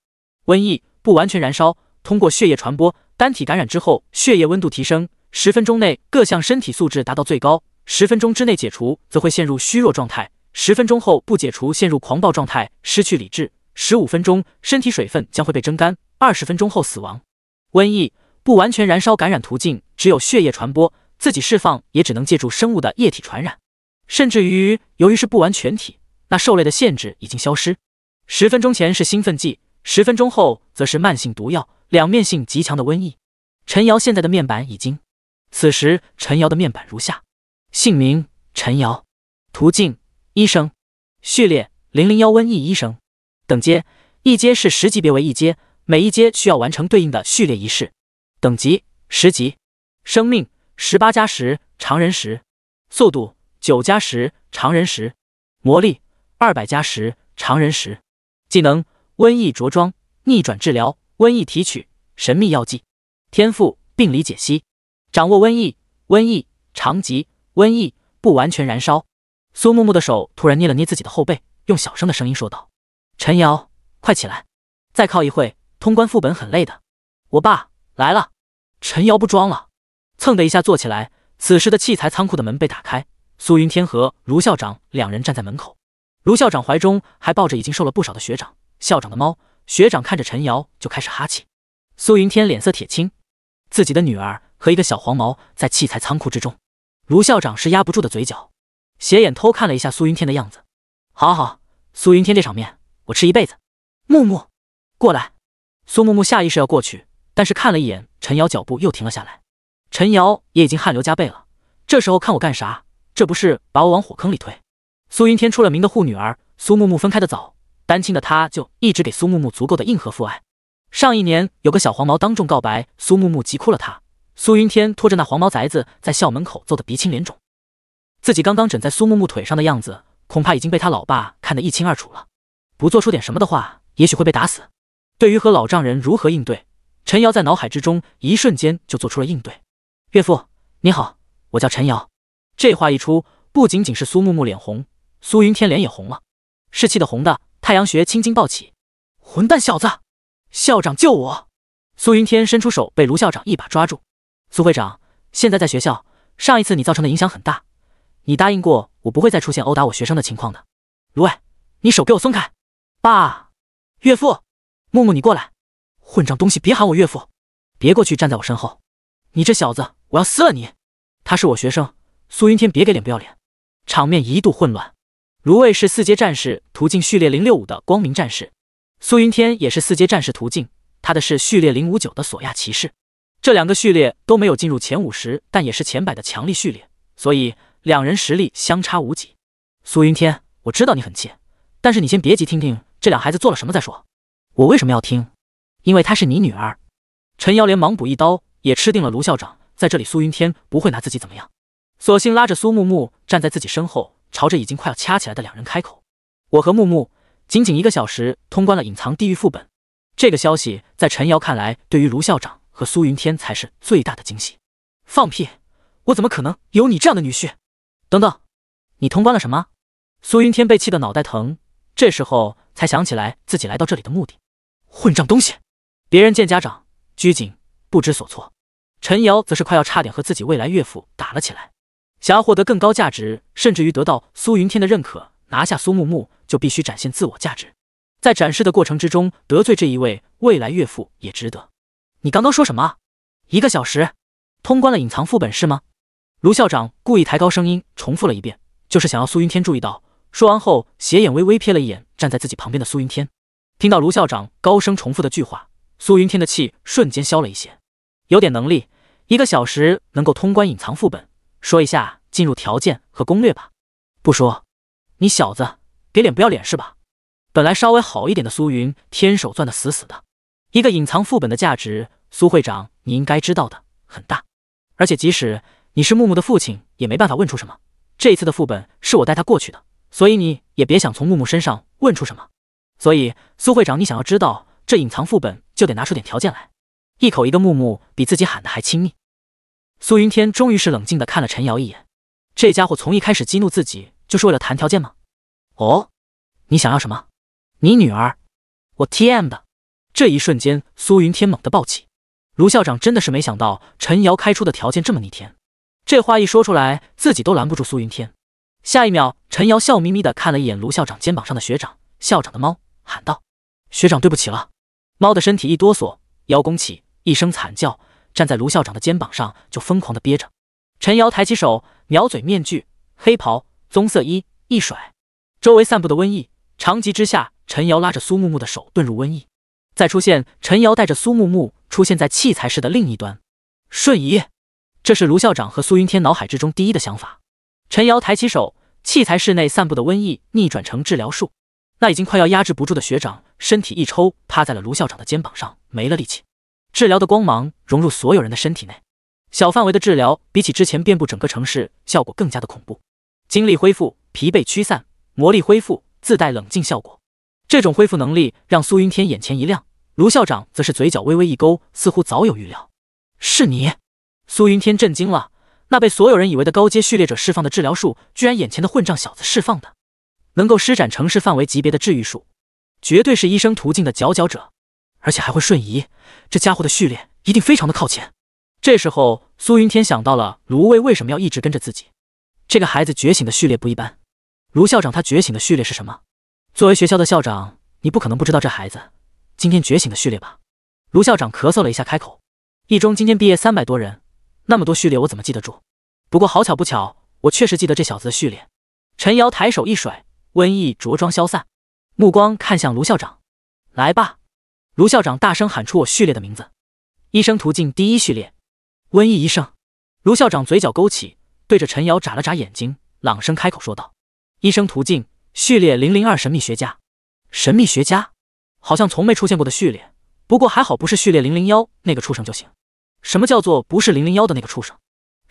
Speaker 2: 瘟疫不完全燃烧通过血液传播，单体感染之后，血液温度提升，十分钟内各项身体素质达到最高，十分钟之内解除则会陷入虚弱状态，十分钟后不解除陷入狂暴状态，失去理智。十五分钟，身体水分将会被蒸干；二十分钟后死亡。瘟疫不完全燃烧，感染途径只有血液传播，自己释放也只能借助生物的液体传染。甚至于，由于是不完全体，那兽类的限制已经消失。十分钟前是兴奋剂，十分钟后则是慢性毒药，两面性极强的瘟疫。陈瑶现在的面板已经，此时陈瑶的面板如下：姓名陈瑶，途径医生，序列零零幺瘟疫医生。等阶，一阶是十级别为一阶，每一阶需要完成对应的序列仪式。等级十级，生命十八加十常人十，速度九加十常人十，魔力二百加十常人十。技能：瘟疫着装、逆转治疗、瘟疫提取、神秘药剂。天赋：病理解析，掌握瘟疫，瘟疫长疾、瘟疫不完全燃烧。苏木木的手突然捏了捏自己的后背，用小声的声音说道。陈瑶，快起来！再靠一会，通关副本很累的。我爸来了。陈瑶不装了，蹭的一下坐起来。此时的器材仓库的门被打开，苏云天和卢校长两人站在门口。卢校长怀中还抱着已经瘦了不少的学长，校长的猫。学长看着陈瑶就开始哈气。苏云天脸色铁青，自己的女儿和一个小黄毛在器材仓库之中。卢校长是压不住的嘴角，斜眼偷看了一下苏云天的样子。好好，苏云天这场面。我吃一辈子，木木，过来。苏木木下意识要过去，但是看了一眼陈瑶，脚步又停了下来。陈瑶也已经汗流浃背了。这时候看我干啥？这不是把我往火坑里推？苏云天出了名的护女儿。苏木木分开的早，单亲的他，就一直给苏木木足够的硬核父爱。上一年有个小黄毛当众告白，苏木木急哭了他。苏云天拖着那黄毛崽子在校门口揍得鼻青脸肿。自己刚刚枕在苏木木腿上的样子，恐怕已经被他老爸看得一清二楚了。不做出点什么的话，也许会被打死。对于和老丈人如何应对，陈瑶在脑海之中一瞬间就做出了应对。岳父，你好，我叫陈瑶。这话一出，不仅仅是苏木木脸红，苏云天脸也红了，是气得红的，太阳穴青筋暴起。混蛋小子！校长救我！苏云天伸出手，被卢校长一把抓住。苏会长，现在在学校，上一次你造成的影响很大，你答应过我不会再出现殴打我学生的情况的。卢伟，你手给我松开！爸，岳父，木木，你过来！混账东西，别喊我岳父，别过去站在我身后！你这小子，我要撕了你！他是我学生，苏云天，别给脸不要脸！场面一度混乱。卢卫是四阶战士途径序列零六五的光明战士，苏云天也是四阶战士途径，他的是序列零五九的索亚骑士。这两个序列都没有进入前五十，但也是前百的强力序列，所以两人实力相差无几。苏云天，我知道你很气，但是你先别急，听听。这两孩子做了什么再说？我为什么要听？因为她是你女儿。陈瑶连忙补一刀，也吃定了卢校长。在这里，苏云天不会拿自己怎么样。索性拉着苏木木站在自己身后，朝着已经快要掐起来的两人开口：“我和木木仅仅一个小时通关了隐藏地狱副本。”这个消息在陈瑶看来，对于卢校长和苏云天才是最大的惊喜。放屁！我怎么可能有你这样的女婿？等等，你通关了什么？苏云天被气得脑袋疼。这时候。才想起来自己来到这里的目的。混账东西！别人见家长拘谨不知所措，陈瑶则是快要差点和自己未来岳父打了起来。想要获得更高价值，甚至于得到苏云天的认可，拿下苏木木，就必须展现自我价值。在展示的过程之中，得罪这一位未来岳父也值得。你刚刚说什么？一个小时通关了隐藏副本是吗？卢校长故意抬高声音重复了一遍，就是想要苏云天注意到。说完后，斜眼微微瞥了一眼站在自己旁边的苏云天。听到卢校长高声重复的句话，苏云天的气瞬间消了一些。有点能力，一个小时能够通关隐藏副本，说一下进入条件和攻略吧。不说，你小子给脸不要脸是吧？本来稍微好一点的苏云天手攥得死死的。一个隐藏副本的价值，苏会长你应该知道的很大。而且即使你是木木的父亲，也没办法问出什么。这一次的副本是我带他过去的。所以你也别想从木木身上问出什么。所以苏会长，你想要知道这隐藏副本，就得拿出点条件来。一口一个木木，比自己喊的还亲密。苏云天终于是冷静的看了陈瑶一眼，这家伙从一开始激怒自己，就是为了谈条件吗？哦，你想要什么？你女儿？我 T M 的！这一瞬间，苏云天猛地暴起。卢校长真的是没想到陈瑶开出的条件这么逆天。这话一说出来，自己都拦不住苏云天。下一秒，陈瑶笑眯眯的看了一眼卢校长肩膀上的学长，校长的猫，喊道：“学长，对不起了。”猫的身体一哆嗦，腰弓起，一声惨叫，站在卢校长的肩膀上就疯狂的憋着。陈瑶抬起手，鸟嘴面具，黑袍，棕色衣，一甩。周围散布的瘟疫，长急之下，陈瑶拉着苏木木的手遁入瘟疫。再出现，陈瑶带着苏木木出现在器材室的另一端，瞬移。这是卢校长和苏云天脑海之中第一的想法。陈瑶抬起手，器材室内散布的瘟疫逆转成治疗术，那已经快要压制不住的学长身体一抽，趴在了卢校长的肩膀上，没了力气。治疗的光芒融入所有人的身体内，小范围的治疗比起之前遍布整个城市，效果更加的恐怖。精力恢复，疲惫驱散，魔力恢复，自带冷静效果。这种恢复能力让苏云天眼前一亮，卢校长则是嘴角微微一勾，似乎早有预料。是你？苏云天震惊了。那被所有人以为的高阶序列者释放的治疗术，居然眼前的混账小子释放的，能够施展城市范围级别的治愈术，绝对是医生途径的佼佼者，而且还会瞬移，这家伙的序列一定非常的靠前。这时候，苏云天想到了卢卫为什么要一直跟着自己。这个孩子觉醒的序列不一般。卢校长，他觉醒的序列是什么？作为学校的校长，你不可能不知道这孩子今天觉醒的序列吧？卢校长咳嗽了一下，开口：“一中今天毕业三百多人，那么多序列，我怎么记得住？”不过好巧不巧，我确实记得这小子的序列。陈瑶抬手一甩，瘟疫着装消散，目光看向卢校长：“来吧。”卢校长大声喊出我序列的名字：“医生途径第一序列，瘟疫医生。”卢校长嘴角勾起，对着陈瑶眨了眨眼睛，朗声开口说道：“医生途径序列零零二，神秘学家。神秘学家，好像从没出现过的序列。不过还好不是序列零零幺那个畜生就行。什么叫做不是零零幺的那个畜生？”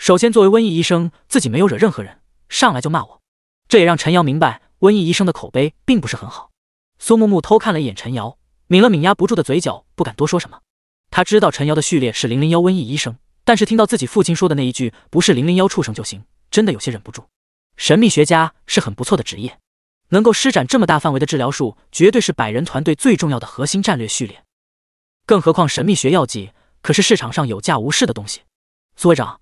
Speaker 2: 首先，作为瘟疫医生，自己没有惹任何人，上来就骂我，这也让陈瑶明白瘟疫医生的口碑并不是很好。苏木木偷看了一眼陈瑶，抿了抿压不住的嘴角，不敢多说什么。他知道陈瑶的序列是零零幺瘟疫医生，但是听到自己父亲说的那一句“不是零零幺畜生就行”，真的有些忍不住。神秘学家是很不错的职业，能够施展这么大范围的治疗术，绝对是百人团队最重要的核心战略序列。更何况神秘学药剂可是市场上有价无市的东西。苏会长。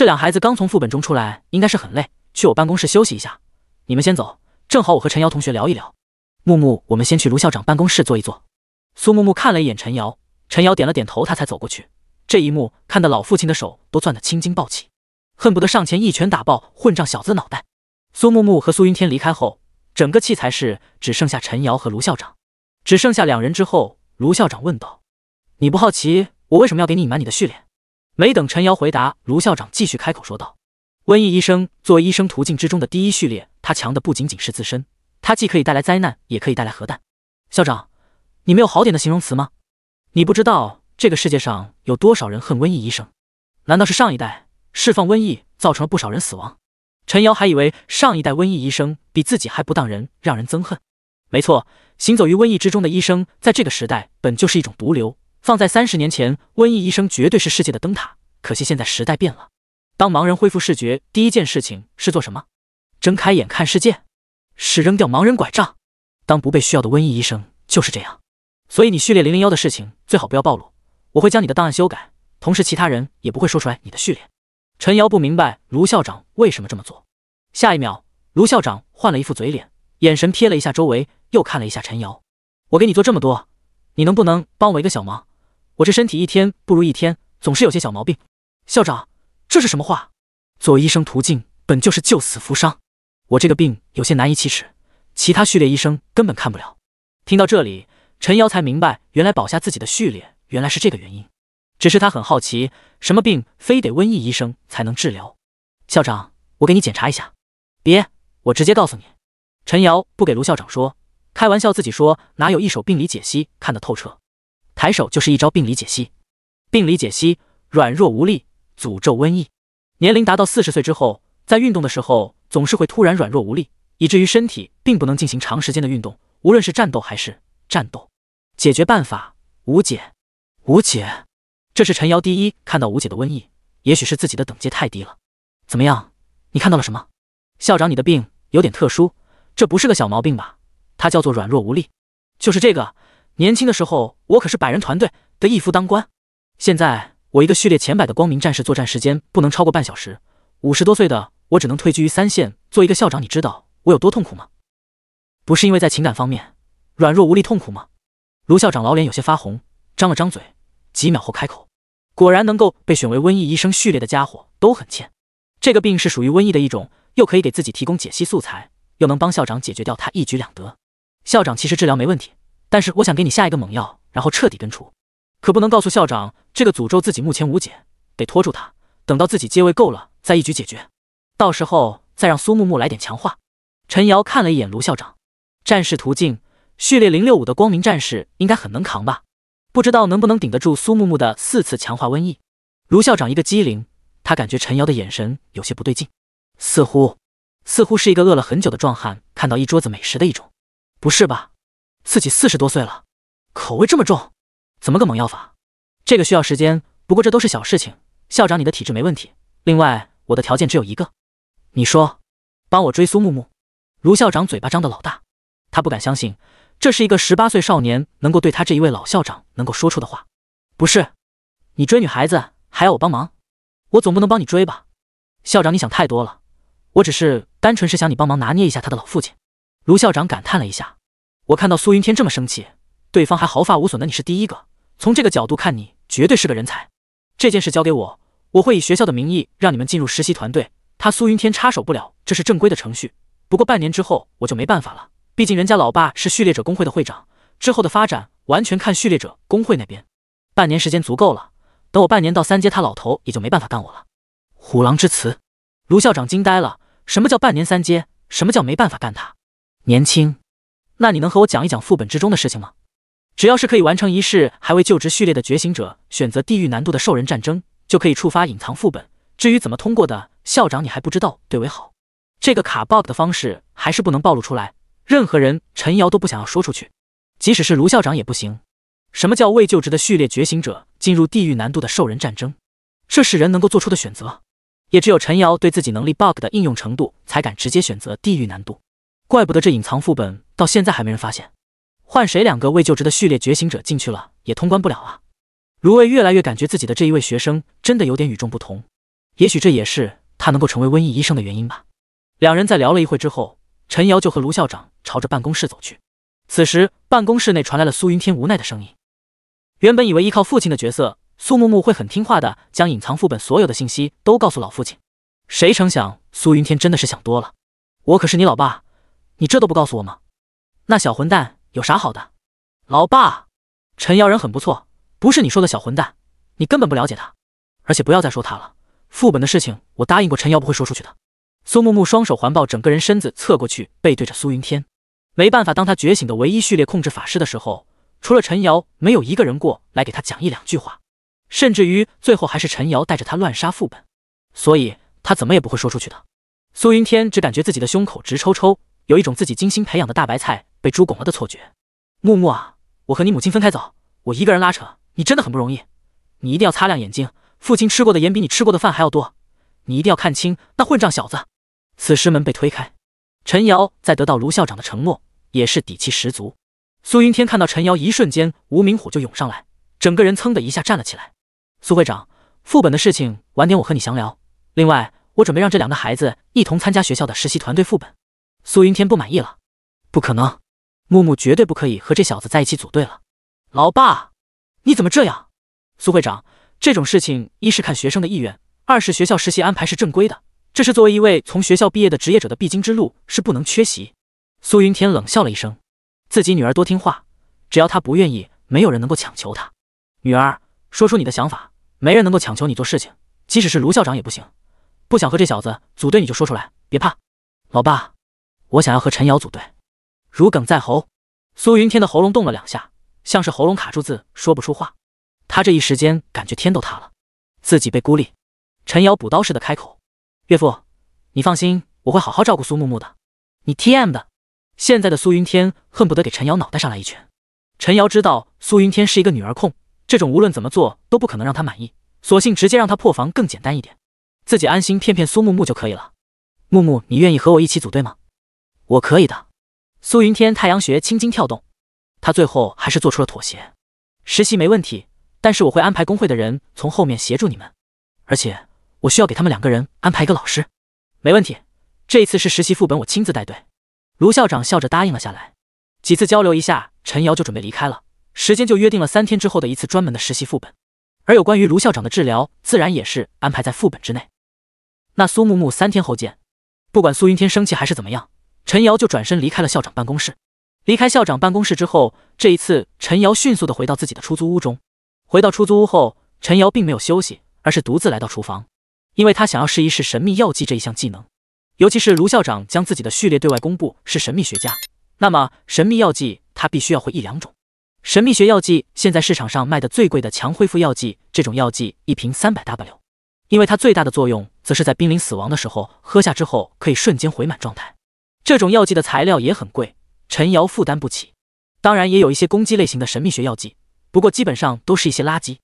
Speaker 2: 这俩孩子刚从副本中出来，应该是很累，去我办公室休息一下。你们先走，正好我和陈瑶同学聊一聊。木木，我们先去卢校长办公室坐一坐。苏木木看了一眼陈瑶，陈瑶点了点头，他才走过去。这一幕看得老父亲的手都攥得青筋暴起，恨不得上前一拳打爆混账小子脑袋。苏木木和苏云天离开后，整个器材室只剩下陈瑶和卢校长。只剩下两人之后，卢校长问道：“你不好奇我为什么要给你隐瞒你的序列？”没等陈瑶回答，卢校长继续开口说道：“瘟疫医生作为医生途径之中的第一序列，他强的不仅仅是自身，他既可以带来灾难，也可以带来核弹。校长，你没有好点的形容词吗？你不知道这个世界上有多少人恨瘟疫医生？难道是上一代释放瘟疫造成了不少人死亡？陈瑶还以为上一代瘟疫医生比自己还不当人，让人憎恨。没错，行走于瘟疫之中的医生，在这个时代本就是一种毒瘤。”放在三十年前，瘟疫医生绝对是世界的灯塔。可惜现在时代变了。当盲人恢复视觉，第一件事情是做什么？睁开眼看世界？是扔掉盲人拐杖？当不被需要的瘟疫医生就是这样。所以你序列零零幺的事情最好不要暴露，我会将你的档案修改，同时其他人也不会说出来你的序列。陈瑶不明白卢校长为什么这么做。下一秒，卢校长换了一副嘴脸，眼神瞥了一下周围，又看了一下陈瑶。我给你做这么多，你能不能帮我一个小忙？我这身体一天不如一天，总是有些小毛病。校长，这是什么话？做医生途径本就是救死扶伤，我这个病有些难以启齿，其他序列医生根本看不了。听到这里，陈瑶才明白，原来保下自己的序列原来是这个原因。只是他很好奇，什么病非得瘟疫医生才能治疗？校长，我给你检查一下。别，我直接告诉你。陈瑶不给卢校长说，开玩笑自己说哪有一手病理解析看得透彻。抬手就是一招病理解析，病理解析软弱无力，诅咒瘟疫。年龄达到四十岁之后，在运动的时候总是会突然软弱无力，以至于身体并不能进行长时间的运动，无论是战斗还是战斗。解决办法无解，无解。这是陈瑶第一看到无解的瘟疫，也许是自己的等阶太低了。怎么样，你看到了什么？校长，你的病有点特殊，这不是个小毛病吧？它叫做软弱无力，就是这个。年轻的时候，我可是百人团队的一夫当关。现在我一个序列前百的光明战士，作战时间不能超过半小时。五十多岁的我只能退居于三线，做一个校长。你知道我有多痛苦吗？不是因为在情感方面软弱无力、痛苦吗？卢校长老脸有些发红，张了张嘴，几秒后开口：“果然能够被选为瘟疫医生序列的家伙都很欠。这个病是属于瘟疫的一种，又可以给自己提供解析素材，又能帮校长解决掉，他一举两得。校长其实治疗没问题。”但是我想给你下一个猛药，然后彻底根除，可不能告诉校长这个诅咒自己目前无解，得拖住他，等到自己阶位够了再一举解决，到时候再让苏木木来点强化。陈瑶看了一眼卢校长，战士途径序列零六五的光明战士应该很能扛吧？不知道能不能顶得住苏木木的四次强化瘟疫。卢校长一个机灵，他感觉陈瑶的眼神有些不对劲，似乎，似乎是一个饿了很久的壮汉看到一桌子美食的一种，不是吧？自己四十多岁了，口味这么重，怎么个猛药法？这个需要时间，不过这都是小事情。校长，你的体质没问题。另外，我的条件只有一个，你说，帮我追苏木木。卢校长嘴巴张的老大，他不敢相信，这是一个十八岁少年能够对他这一位老校长能够说出的话。不是，你追女孩子还要我帮忙？我总不能帮你追吧？校长，你想太多了。我只是单纯是想你帮忙拿捏一下他的老父亲。卢校长感叹了一下。我看到苏云天这么生气，对方还毫发无损的，你是第一个。从这个角度看，你绝对是个人才。这件事交给我，我会以学校的名义让你们进入实习团队。他苏云天插手不了，这是正规的程序。不过半年之后我就没办法了，毕竟人家老爸是序列者工会的会长，之后的发展完全看序列者工会那边。半年时间足够了，等我半年到三阶，他老头也就没办法干我了。虎狼之词，卢校长惊呆了。什么叫半年三阶？什么叫没办法干他？年轻。那你能和我讲一讲副本之中的事情吗？只要是可以完成仪式，还未就职序列的觉醒者选择地狱难度的兽人战争，就可以触发隐藏副本。至于怎么通过的，校长你还不知道对为好。这个卡 bug 的方式还是不能暴露出来，任何人陈瑶都不想要说出去，即使是卢校长也不行。什么叫未就职的序列觉醒者进入地狱难度的兽人战争？这是人能够做出的选择，也只有陈瑶对自己能力 bug 的应用程度才敢直接选择地狱难度。怪不得这隐藏副本到现在还没人发现，换谁两个未就职的序列觉醒者进去了也通关不了啊！卢卫越来越感觉自己的这一位学生真的有点与众不同，也许这也是他能够成为瘟疫医生的原因吧。两人在聊了一会之后，陈瑶就和卢校长朝着办公室走去。此时办公室内传来了苏云天无奈的声音：“原本以为依靠父亲的角色，苏木木会很听话的将隐藏副本所有的信息都告诉老父亲，谁成想苏云天真的是想多了，我可是你老爸。”你这都不告诉我吗？那小混蛋有啥好的？老爸，陈瑶人很不错，不是你说的小混蛋。你根本不了解他，而且不要再说他了。副本的事情，我答应过陈瑶不会说出去的。苏木木双手环抱，整个人身子侧过去，背对着苏云天。没办法，当他觉醒的唯一序列控制法师的时候，除了陈瑶，没有一个人过来给他讲一两句话，甚至于最后还是陈瑶带着他乱杀副本，所以他怎么也不会说出去的。苏云天只感觉自己的胸口直抽抽。有一种自己精心培养的大白菜被猪拱了的错觉。木木啊，我和你母亲分开走，我一个人拉扯你，真的很不容易。你一定要擦亮眼睛，父亲吃过的盐比你吃过的饭还要多。你一定要看清那混账小子。此时门被推开，陈瑶在得到卢校长的承诺，也是底气十足。苏云天看到陈瑶，一瞬间无名火就涌上来，整个人噌的一下站了起来。苏会长，副本的事情晚点我和你详聊。另外，我准备让这两个孩子一同参加学校的实习团队副本。苏云天不满意了，不可能，木木绝对不可以和这小子在一起组队了。老爸，你怎么这样？苏会长，这种事情，一是看学生的意愿，二是学校实习安排是正规的，这是作为一位从学校毕业的职业者的必经之路，是不能缺席。苏云天冷笑了一声，自己女儿多听话，只要她不愿意，没有人能够强求她。女儿，说出你的想法，没人能够强求你做事情，即使是卢校长也不行。不想和这小子组队，你就说出来，别怕，老爸。我想要和陈瑶组队，如鲠在喉，苏云天的喉咙动了两下，像是喉咙卡住字说不出话。他这一时间感觉天都塌了，自己被孤立。陈瑶补刀似的开口：“岳父，你放心，我会好好照顾苏木木的。”你 T M 的！现在的苏云天恨不得给陈瑶脑袋上来一拳。陈瑶知道苏云天是一个女儿控，这种无论怎么做都不可能让他满意，索性直接让他破防更简单一点，自己安心骗骗苏木木就可以了。木木，你愿意和我一起组队吗？我可以的，苏云天太阳穴青筋跳动，他最后还是做出了妥协。实习没问题，但是我会安排工会的人从后面协助你们，而且我需要给他们两个人安排一个老师。没问题，这一次是实习副本，我亲自带队。卢校长笑着答应了下来。几次交流一下，陈瑶就准备离开了，时间就约定了三天之后的一次专门的实习副本，而有关于卢校长的治疗，自然也是安排在副本之内。那苏木木三天后见，不管苏云天生气还是怎么样。陈瑶就转身离开了校长办公室。离开校长办公室之后，这一次陈瑶迅速的回到自己的出租屋中。回到出租屋后，陈瑶并没有休息，而是独自来到厨房，因为他想要试一试神秘药剂这一项技能。尤其是卢校长将自己的序列对外公布是神秘学家，那么神秘药剂他必须要会一两种。神秘学药剂现在市场上卖的最贵的强恢复药剂，这种药剂一瓶三百 W，因为它最大的作用则是在濒临死亡的时候喝下之后可以瞬间回满状态。这种药剂的材料也很贵，陈瑶负担不起。当然，也有一些攻击类型的神秘学药剂，不过基本上都是一些垃圾。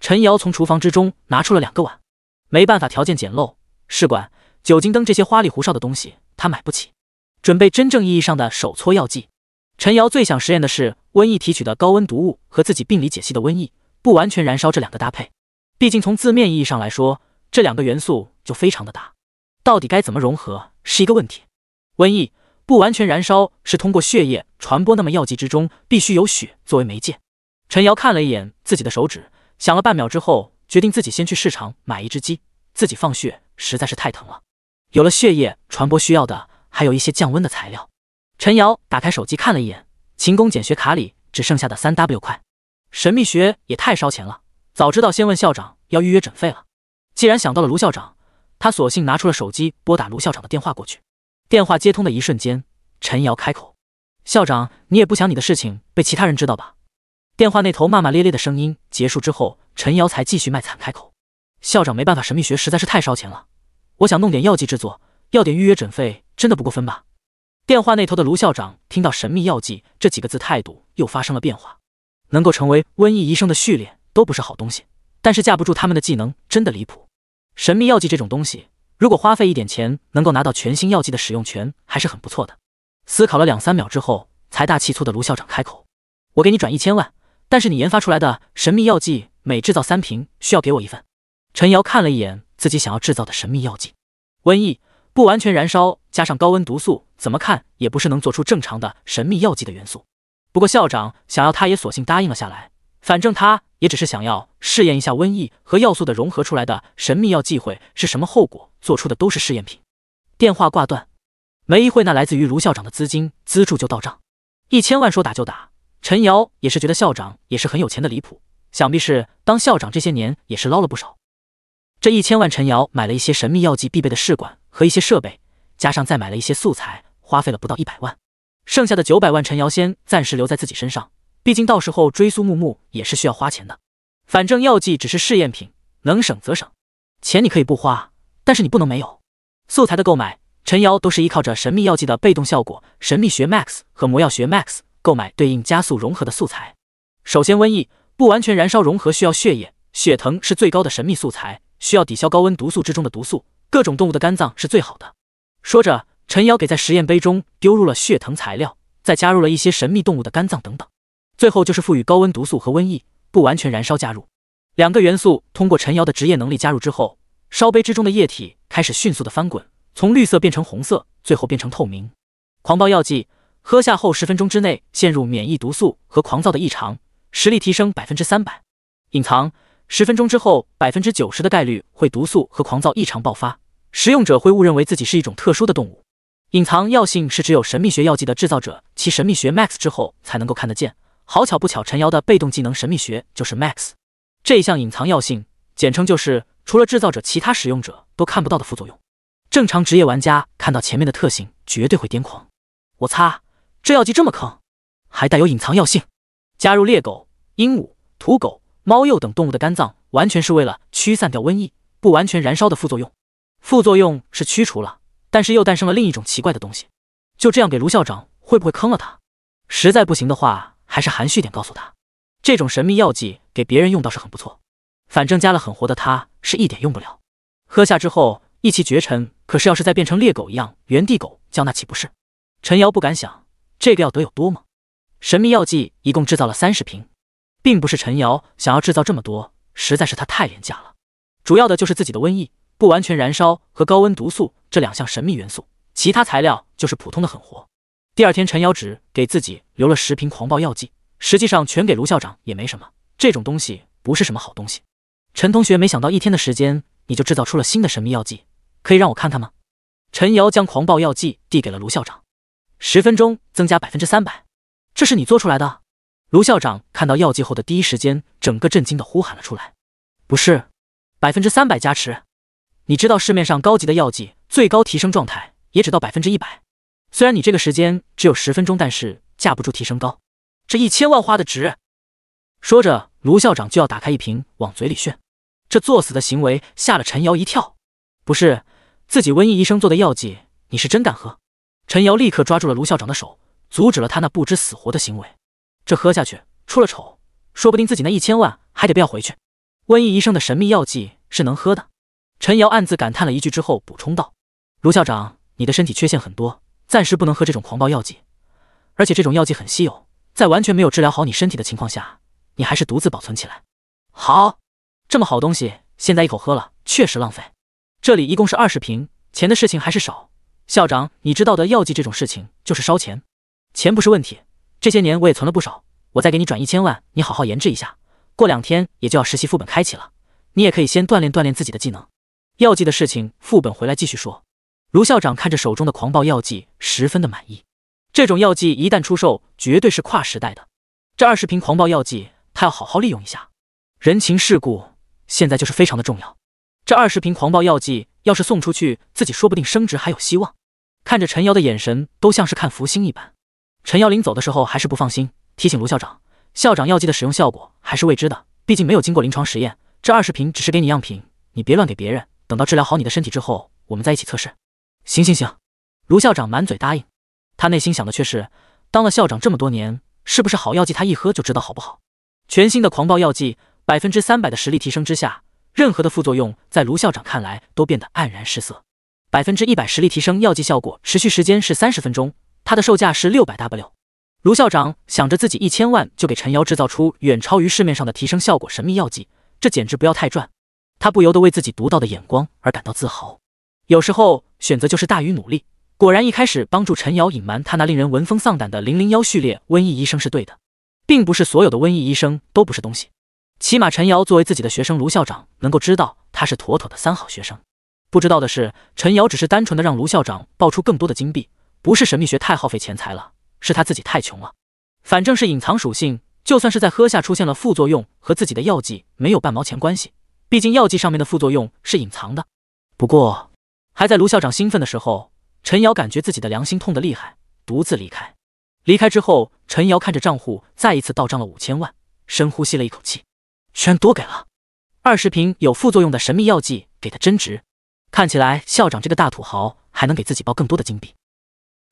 Speaker 2: 陈瑶从厨房之中拿出了两个碗，没办法，条件简陋，试管、酒精灯这些花里胡哨的东西他买不起。准备真正意义上的手搓药剂。陈瑶最想实验的是瘟疫提取的高温毒物和自己病理解析的瘟疫不完全燃烧这两个搭配，毕竟从字面意义上来说，这两个元素就非常的大，到底该怎么融合是一个问题。瘟疫不完全燃烧是通过血液传播，那么药剂之中必须有血作为媒介。陈瑶看了一眼自己的手指，想了半秒之后，决定自己先去市场买一只鸡，自己放血实在是太疼了。有了血液传播需要的，还有一些降温的材料。陈瑶打开手机看了一眼勤工俭学卡里只剩下的三 W 块，神秘学也太烧钱了，早知道先问校长要预约诊费了。既然想到了卢校长，他索性拿出了手机拨打卢校长的电话过去。电话接通的一瞬间，陈瑶开口：“校长，你也不想你的事情被其他人知道吧？”电话那头骂骂咧咧的声音结束之后，陈瑶才继续卖惨开口：“校长没办法，神秘学实在是太烧钱了，我想弄点药剂制作，要点预约诊费，真的不过分吧？”电话那头的卢校长听到“神秘药剂”这几个字，态度又发生了变化。能够成为瘟疫医生的序列都不是好东西，但是架不住他们的技能真的离谱。神秘药剂这种东西。如果花费一点钱能够拿到全新药剂的使用权，还是很不错的。思考了两三秒之后，财大气粗的卢校长开口：“我给你转一千万，但是你研发出来的神秘药剂每制造三瓶，需要给我一份。”陈瑶看了一眼自己想要制造的神秘药剂，瘟疫不完全燃烧加上高温毒素，怎么看也不是能做出正常的神秘药剂的元素。不过校长想要，他也索性答应了下来。反正他也只是想要试验一下瘟疫和要素的融合出来的神秘药剂会是什么后果，做出的都是试验品。电话挂断，没一会，那来自于卢校长的资金资助就到账，一千万说打就打。陈瑶也是觉得校长也是很有钱的离谱，想必是当校长这些年也是捞了不少。这一千万，陈瑶买了一些神秘药剂必备的试管和一些设备，加上再买了一些素材，花费了不到一百万，剩下的九百万，陈瑶先暂时留在自己身上。毕竟到时候追苏木木也是需要花钱的，反正药剂只是试验品，能省则省。钱你可以不花，但是你不能没有。素材的购买，陈瑶都是依靠着神秘药剂的被动效果，神秘学 Max 和魔药学 Max 购买对应加速融合的素材。首先，瘟疫不完全燃烧融合需要血液，血藤是最高的神秘素材，需要抵消高温毒素之中的毒素，各种动物的肝脏是最好的。说着，陈瑶给在实验杯中丢入了血藤材料，再加入了一些神秘动物的肝脏等等。最后就是赋予高温毒素和瘟疫不完全燃烧加入两个元素，通过陈瑶的职业能力加入之后，烧杯之中的液体开始迅速的翻滚，从绿色变成红色，最后变成透明。狂暴药剂喝下后十分钟之内陷入免疫毒素和狂躁的异常，实力提升百分之三百。隐藏十分钟之后，百分之九十的概率会毒素和狂躁异常爆发，食用者会误认为自己是一种特殊的动物。隐藏药性是只有神秘学药剂的制造者其神秘学 max 之后才能够看得见。好巧不巧，陈瑶的被动技能神秘学就是 Max 这一项隐藏药性，简称就是除了制造者，其他使用者都看不到的副作用。正常职业玩家看到前面的特性绝对会癫狂。我擦，这药剂这么坑，还带有隐藏药性。加入猎狗、鹦鹉、土狗、猫鼬等动物的肝脏，完全是为了驱散掉瘟疫不完全燃烧的副作用。副作用是驱除了，但是又诞生了另一种奇怪的东西。就这样给卢校长，会不会坑了他？实在不行的话。还是含蓄点告诉他，这种神秘药剂给别人用倒是很不错，反正加了狠活的他是一点用不了。喝下之后一骑绝尘，可是要是再变成猎狗一样原地狗叫，那岂不是？陈瑶不敢想这个药得有多猛。神秘药剂一共制造了三十瓶，并不是陈瑶想要制造这么多，实在是它太廉价了。主要的就是自己的瘟疫不完全燃烧和高温毒素这两项神秘元素，其他材料就是普通的狠活。第二天，陈瑶只给自己留了十瓶狂暴药剂，实际上全给卢校长也没什么。这种东西不是什么好东西。陈同学没想到，一天的时间你就制造出了新的神秘药剂，可以让我看看吗？陈瑶将狂暴药剂递给了卢校长。十分钟增加百分之三百，这是你做出来的？卢校长看到药剂后的第一时间，整个震惊的呼喊了出来：“不是，百分之三百加持！你知道市面上高级的药剂最高提升状态也只到百分之一百。”虽然你这个时间只有十分钟，但是架不住提升高，这一千万花的值。说着，卢校长就要打开一瓶往嘴里炫，这作死的行为吓了陈瑶一跳。不是自己瘟疫医生做的药剂，你是真敢喝？陈瑶立刻抓住了卢校长的手，阻止了他那不知死活的行为。这喝下去出了丑，说不定自己那一千万还得不要回去。瘟疫医生的神秘药剂是能喝的。陈瑶暗自感叹了一句之后，补充道：“卢校长，你的身体缺陷很多。”暂时不能喝这种狂暴药剂，而且这种药剂很稀有，在完全没有治疗好你身体的情况下，你还是独自保存起来。好，这么好东西，现在一口喝了确实浪费。这里一共是二十瓶，钱的事情还是少。校长，你知道的，药剂这种事情就是烧钱，钱不是问题，这些年我也存了不少，我再给你转一千万，你好好研制一下。过两天也就要实习副本开启了，你也可以先锻炼锻炼自己的技能。药剂的事情，副本回来继续说。卢校长看着手中的狂暴药剂，十分的满意。这种药剂一旦出售，绝对是跨时代的。这二十瓶狂暴药剂，他要好好利用一下。人情世故现在就是非常的重要。这二十瓶狂暴药剂要是送出去，自己说不定升职还有希望。看着陈瑶的眼神，都像是看福星一般。陈瑶临走的时候还是不放心，提醒卢校长：“校长，药剂的使用效果还是未知的，毕竟没有经过临床实验。这二十瓶只是给你样品，你别乱给别人。等到治疗好你的身体之后，我们再一起测试。”行行行，卢校长满嘴答应，他内心想的却是，当了校长这么多年，是不是好药剂他一喝就知道好不好？全新的狂暴药剂，百分之三百的实力提升之下，任何的副作用在卢校长看来都变得黯然失色。百分之一百实力提升药剂效果持续时间是三十分钟，它的售价是六百 W。卢校长想着自己一千万就给陈瑶制造出远超于市面上的提升效果神秘药剂，这简直不要太赚！他不由得为自己独到的眼光而感到自豪。有时候选择就是大于努力。果然，一开始帮助陈瑶隐瞒他那令人闻风丧胆的零零幺序列瘟疫医生是对的，并不是所有的瘟疫医生都不是东西。起码陈瑶作为自己的学生，卢校长能够知道他是妥妥的三好学生。不知道的是，陈瑶只是单纯的让卢校长爆出更多的金币，不是神秘学太耗费钱财了，是他自己太穷了。反正是隐藏属性，就算是在喝下出现了副作用，和自己的药剂没有半毛钱关系。毕竟药剂上面的副作用是隐藏的。不过。还在卢校长兴奋的时候，陈瑶感觉自己的良心痛得厉害，独自离开。离开之后，陈瑶看着账户再一次到账了五千万，深呼吸了一口气，居然多给了二十瓶有副作用的神秘药剂，给的真值。看起来校长这个大土豪还能给自己包更多的金币。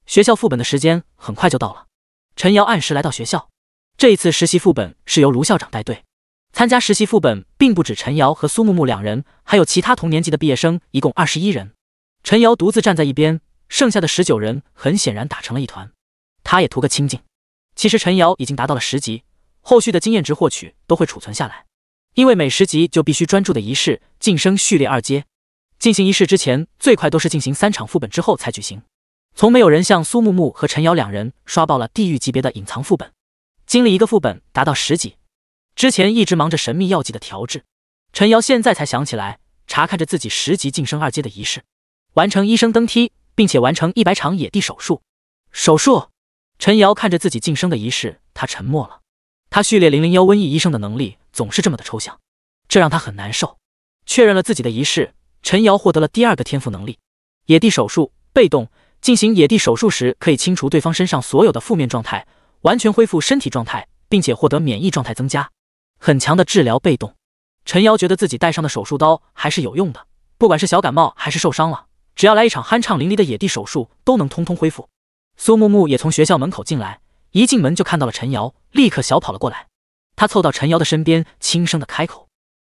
Speaker 2: 学校副本的时间很快就到了，陈瑶按时来到学校。这一次实习副本是由卢校长带队，参加实习副本并不止陈瑶和苏木木两人，还有其他同年级的毕业生，一共二十一人。陈瑶独自站在一边，剩下的十九人很显然打成了一团，他也图个清静。其实陈瑶已经达到了十级，后续的经验值获取都会储存下来，因为每十级就必须专注的仪式晋升序列二阶。进行仪式之前，最快都是进行三场副本之后才举行。从没有人像苏木木和陈瑶两人刷爆了地狱级别的隐藏副本，经历一个副本达到十级。之前一直忙着神秘药剂的调制，陈瑶现在才想起来查看着自己十级晋升二阶的仪式。完成医生登梯，并且完成一百场野地手术。手术。陈瑶看着自己晋升的仪式，他沉默了。他序列零零幺瘟疫医生的能力总是这么的抽象，这让他很难受。确认了自己的仪式，陈瑶获得了第二个天赋能力：野地手术。被动，进行野地手术时，可以清除对方身上所有的负面状态，完全恢复身体状态，并且获得免疫状态增加，很强的治疗被动。陈瑶觉得自己带上的手术刀还是有用的，不管是小感冒还是受伤了。只要来一场酣畅淋漓的野地手术，都能通通恢复。苏木木也从学校门口进来，一进门就看到了陈瑶，立刻小跑了过来。他凑到陈瑶的身边，轻声的开口：“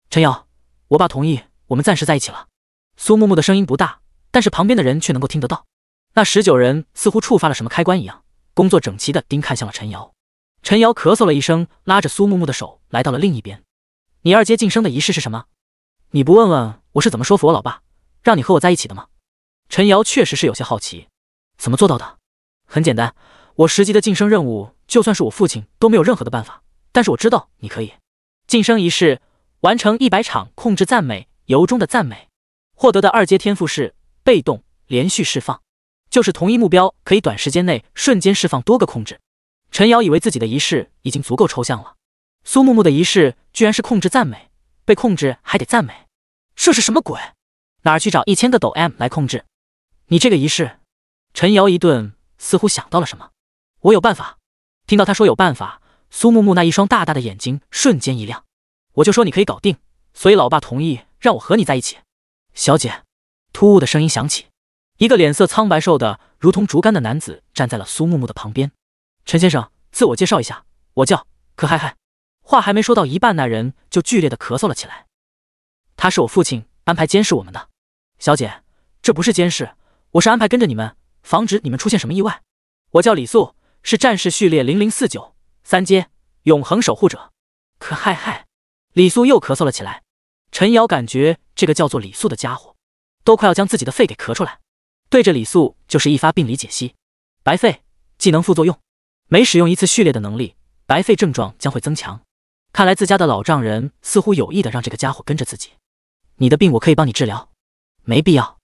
Speaker 2: 陈瑶，我爸同意我们暂时在一起了。”苏木木的声音不大，但是旁边的人却能够听得到。那十九人似乎触发了什么开关一样，工作整齐的盯看向了陈瑶。陈瑶咳嗽了一声，拉着苏木木的手来到了另一边。“你二阶晋升的仪式是什么？你不问问我是怎么说服我老爸，让你和我在一起的吗？”陈瑶确实是有些好奇，怎么做到的？很简单，我十级的晋升任务，就算是我父亲都没有任何的办法。但是我知道你可以。晋升仪式，完成一百场控制赞美，由衷的赞美，获得的二阶天赋是被动连续释放，就是同一目标可以短时间内瞬间释放多个控制。陈瑶以为自己的仪式已经足够抽象了，苏木木的仪式居然是控制赞美，被控制还得赞美，这是什么鬼？哪儿去找一千个抖 m 来控制？你这个仪式，陈瑶一顿，似乎想到了什么。我有办法。听到他说有办法，苏木木那一双大大的眼睛瞬间一亮。我就说你可以搞定，所以老爸同意让我和你在一起。小姐，突兀的声音响起，一个脸色苍白瘦的如同竹竿的男子站在了苏木木的旁边。陈先生，自我介绍一下，我叫可嗨嗨。话还没说到一半，那人就剧烈的咳嗽了起来。他是我父亲安排监视我们的。小姐，这不是监视。我是安排跟着你们，防止你们出现什么意外。我叫李素，是战士序列零零四九三阶永恒守护者。可嗨嗨，李素又咳嗽了起来。陈瑶感觉这个叫做李素的家伙，都快要将自己的肺给咳出来。对着李素就是一发病理解析，白肺技能副作用，每使用一次序列的能力，白肺症状将会增强。看来自家的老丈人似乎有意的让这个家伙跟着自己。你的病我可以帮你治疗，没必要。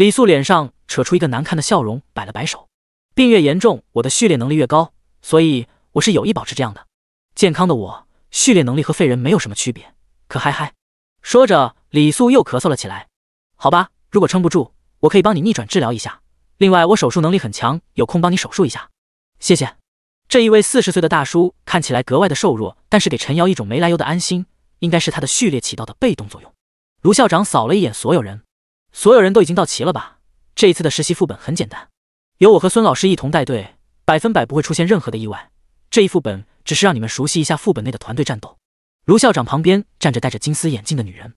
Speaker 2: 李素脸上扯出一个难看的笑容，摆了摆手。病越严重，我的序列能力越高，所以我是有意保持这样的。健康的我，序列能力和废人没有什么区别。可嗨嗨，说着，李素又咳嗽了起来。好吧，如果撑不住，我可以帮你逆转治疗一下。另外，我手术能力很强，有空帮你手术一下。谢谢。这一位四十岁的大叔看起来格外的瘦弱，但是给陈瑶一种没来由的安心，应该是他的序列起到的被动作用。卢校长扫了一眼所有人。所有人都已经到齐了吧？这一次的实习副本很简单，由我和孙老师一同带队，百分百不会出现任何的意外。这一副本只是让你们熟悉一下副本内的团队战斗。卢校长旁边站着戴着金丝眼镜的女人，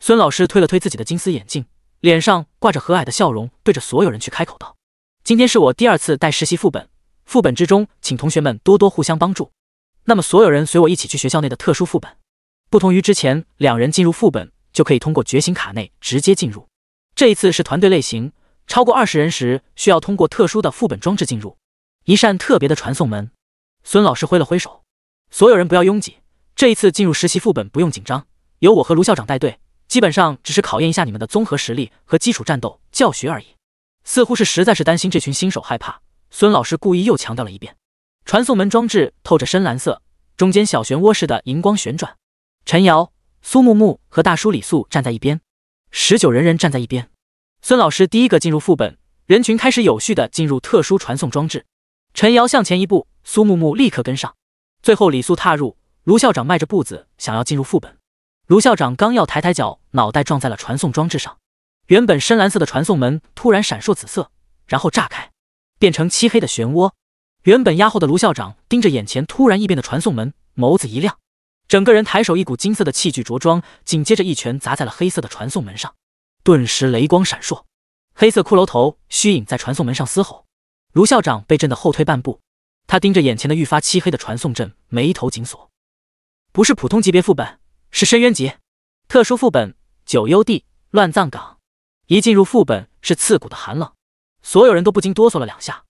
Speaker 2: 孙老师推了推自己的金丝眼镜，脸上挂着和蔼的笑容，对着所有人去开口道：“今天是我第二次带实习副本，副本之中请同学们多多互相帮助。那么所有人随我一起去学校内的特殊副本。不同于之前，两人进入副本就可以通过觉醒卡内直接进入。”这一次是团队类型，超过二十人时需要通过特殊的副本装置进入，一扇特别的传送门。孙老师挥了挥手，所有人不要拥挤。这一次进入实习副本不用紧张，由我和卢校长带队，基本上只是考验一下你们的综合实力和基础战斗教学而已。似乎是实在是担心这群新手害怕，孙老师故意又强调了一遍。传送门装置透着深蓝色，中间小漩涡似的荧光旋转。陈瑶、苏木木和大叔李素站在一边。十九人人站在一边，孙老师第一个进入副本，人群开始有序的进入特殊传送装置。陈瑶向前一步，苏木木立刻跟上，最后李素踏入。卢校长迈着步子想要进入副本，卢校长刚要抬抬脚，脑袋撞在了传送装置上。原本深蓝色的传送门突然闪烁紫色，然后炸开，变成漆黑的漩涡。原本压后的卢校长盯着眼前突然异变的传送门，眸子一亮。整个人抬手，一股金色的器具着装，紧接着一拳砸在了黑色的传送门上，顿时雷光闪烁，黑色骷髅头虚影在传送门上嘶吼。卢校长被震得后退半步，他盯着眼前的愈发漆黑的传送阵，眉头紧锁。不是普通级别副本，是深渊级特殊副本——九幽地乱葬岗。一进入副本，是刺骨的寒冷，所有人都不禁哆嗦了两下。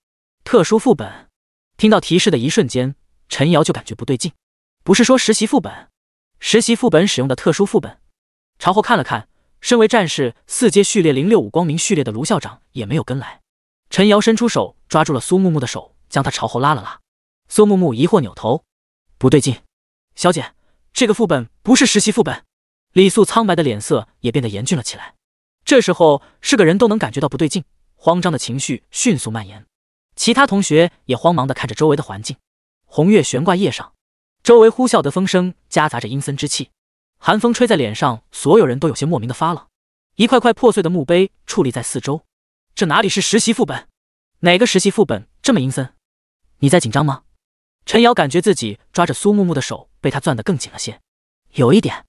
Speaker 2: 特殊副本，听到提示的一瞬间，陈瑶就感觉不对劲。不是说实习副本？实习副本使用的特殊副本？朝后看了看，身为战士四阶序列零六五光明序列的卢校长也没有跟来。陈瑶伸出手抓住了苏木木的手，将她朝后拉了拉。苏木木疑惑扭头，不对劲，小姐，这个副本不是实习副本。李素苍白的脸色也变得严峻了起来。这时候是个人都能感觉到不对劲，慌张的情绪迅速蔓延。其他同学也慌忙地看着周围的环境。红月悬挂叶上。周围呼啸的风声夹杂着阴森之气，寒风吹在脸上，所有人都有些莫名的发冷。一块块破碎的墓碑矗立在四周，这哪里是实习副本？哪个实习副本这么阴森？你在紧张吗？陈瑶感觉自己抓着苏木木的手被他攥得更紧了些，有一点。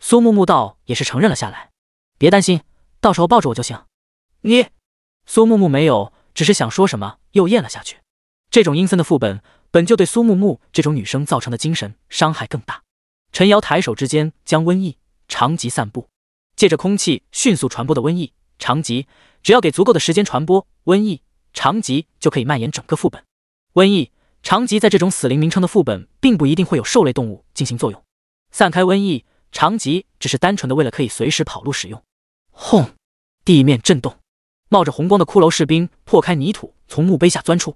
Speaker 2: 苏木木道也是承认了下来。别担心，到时候抱着我就行。你，苏木木没有，只是想说什么，又咽了下去。这种阴森的副本。本就对苏木木这种女生造成的精神伤害更大。陈瑶抬手之间将瘟疫长疾散布，借着空气迅速传播的瘟疫长疾，只要给足够的时间传播，瘟疫长疾就可以蔓延整个副本。瘟疫长疾在这种死灵名称的副本，并不一定会有兽类动物进行作用。散开瘟疫长疾，只是单纯的为了可以随时跑路使用。轰！地面震动，冒着红光的骷髅士兵破开泥土，从墓碑下钻出。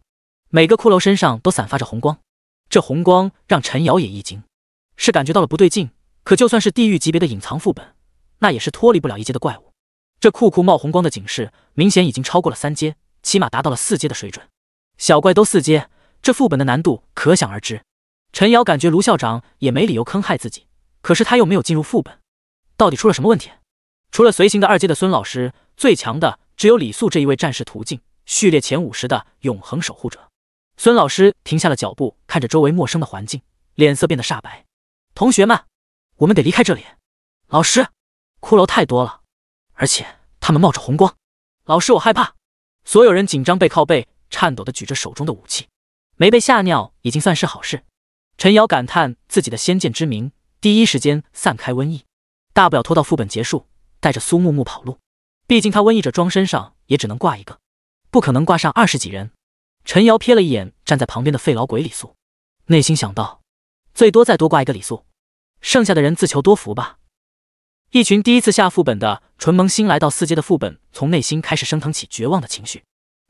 Speaker 2: 每个骷髅身上都散发着红光，这红光让陈瑶也一惊，是感觉到了不对劲。可就算是地狱级别的隐藏副本，那也是脱离不了一阶的怪物。这酷酷冒红光的警示，明显已经超过了三阶，起码达到了四阶的水准。小怪都四阶，这副本的难度可想而知。陈瑶感觉卢校长也没理由坑害自己，可是他又没有进入副本，到底出了什么问题？除了随行的二阶的孙老师，最强的只有李素这一位战士途径序列前五十的永恒守护者。孙老师停下了脚步，看着周围陌生的环境，脸色变得煞白。同学们，我们得离开这里。老师，骷髅太多了，而且他们冒着红光。老师，我害怕。所有人紧张背靠背，颤抖的举着手中的武器，没被吓尿已经算是好事。陈瑶感叹自己的先见之明，第一时间散开瘟疫，大不了拖到副本结束，带着苏木木跑路。毕竟他瘟疫者装身上也只能挂一个，不可能挂上二十几人。陈瑶瞥了一眼站在旁边的费老鬼李素，内心想到：最多再多挂一个李素，剩下的人自求多福吧。一群第一次下副本的纯萌新来到四阶的副本，从内心开始升腾起绝望的情绪。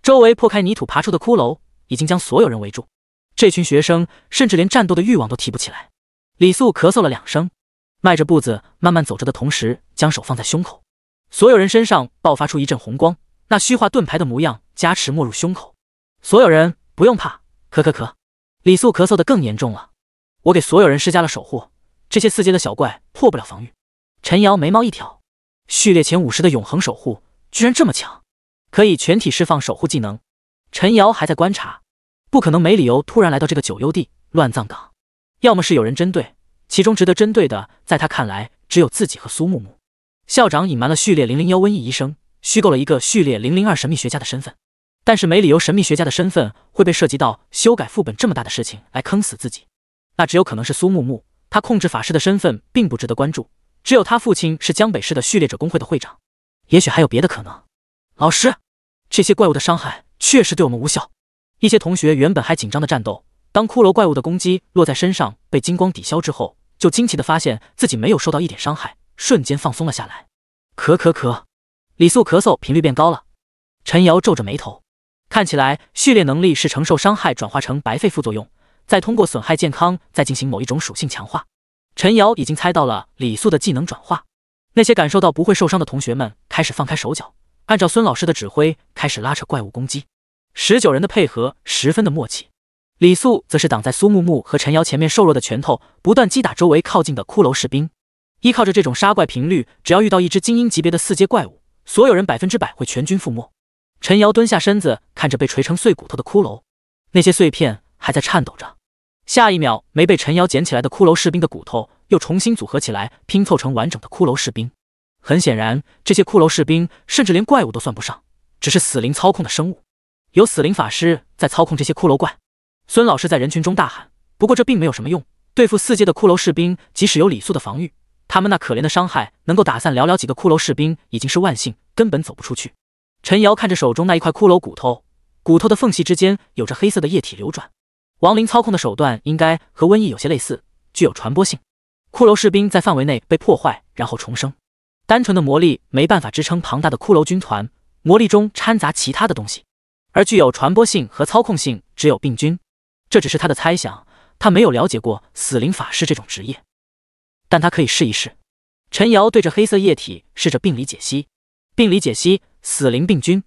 Speaker 2: 周围破开泥土爬出的骷髅已经将所有人围住，这群学生甚至连战斗的欲望都提不起来。李素咳嗽了两声，迈着步子慢慢走着的同时，将手放在胸口，所有人身上爆发出一阵红光，那虚化盾牌的模样加持没入胸口。所有人不用怕，咳咳咳，李素咳嗽的更严重了。我给所有人施加了守护，这些四阶的小怪破不了防御。陈瑶眉毛一挑，序列前五十的永恒守护居然这么强，可以全体释放守护技能。陈瑶还在观察，不可能没理由突然来到这个九幽地乱葬岗，要么是有人针对，其中值得针对的，在他看来只有自己和苏木木。校长隐瞒了序列零零幺瘟疫医生，虚构了一个序列零零二神秘学家的身份。但是没理由，神秘学家的身份会被涉及到修改副本这么大的事情来坑死自己。那只有可能是苏木木，他控制法师的身份并不值得关注。只有他父亲是江北市的序列者工会的会长。也许还有别的可能。老师，这些怪物的伤害确实对我们无效。一些同学原本还紧张的战斗，当骷髅怪物的攻击落在身上被金光抵消之后，就惊奇的发现自己没有受到一点伤害，瞬间放松了下来。咳咳咳，李素咳嗽频率变高了。陈瑶皱着眉头。看起来序列能力是承受伤害转化成白费副作用，再通过损害健康，再进行某一种属性强化。陈瑶已经猜到了李素的技能转化。那些感受到不会受伤的同学们开始放开手脚，按照孙老师的指挥开始拉扯怪物攻击。十九人的配合十分的默契。李素则是挡在苏木木和陈瑶前面，瘦弱的拳头不断击打周围靠近的骷髅士兵。依靠着这种杀怪频率，只要遇到一只精英级别的四阶怪物，所有人百分之百会全军覆没。陈瑶蹲下身子，看着被锤成碎骨头的骷髅，那些碎片还在颤抖着。下一秒，没被陈瑶捡起来的骷髅士兵的骨头又重新组合起来，拼凑成完整的骷髅士兵。很显然，这些骷髅士兵甚至连怪物都算不上，只是死灵操控的生物。有死灵法师在操控这些骷髅怪。孙老师在人群中大喊：“不过这并没有什么用，对付四阶的骷髅士兵，即使有李素的防御，他们那可怜的伤害能够打散寥寥几个骷髅士兵，已经是万幸，根本走不出去。”陈瑶看着手中那一块骷髅骨头，骨头的缝隙之间有着黑色的液体流转。亡灵操控的手段应该和瘟疫有些类似，具有传播性。骷髅士兵在范围内被破坏，然后重生。单纯的魔力没办法支撑庞大的骷髅军团，魔力中掺杂其他的东西，而具有传播性和操控性，只有病菌。这只是他的猜想，他没有了解过死灵法师这种职业，但他可以试一试。陈瑶对着黑色液体试着病理解析，病理解析。死灵病菌，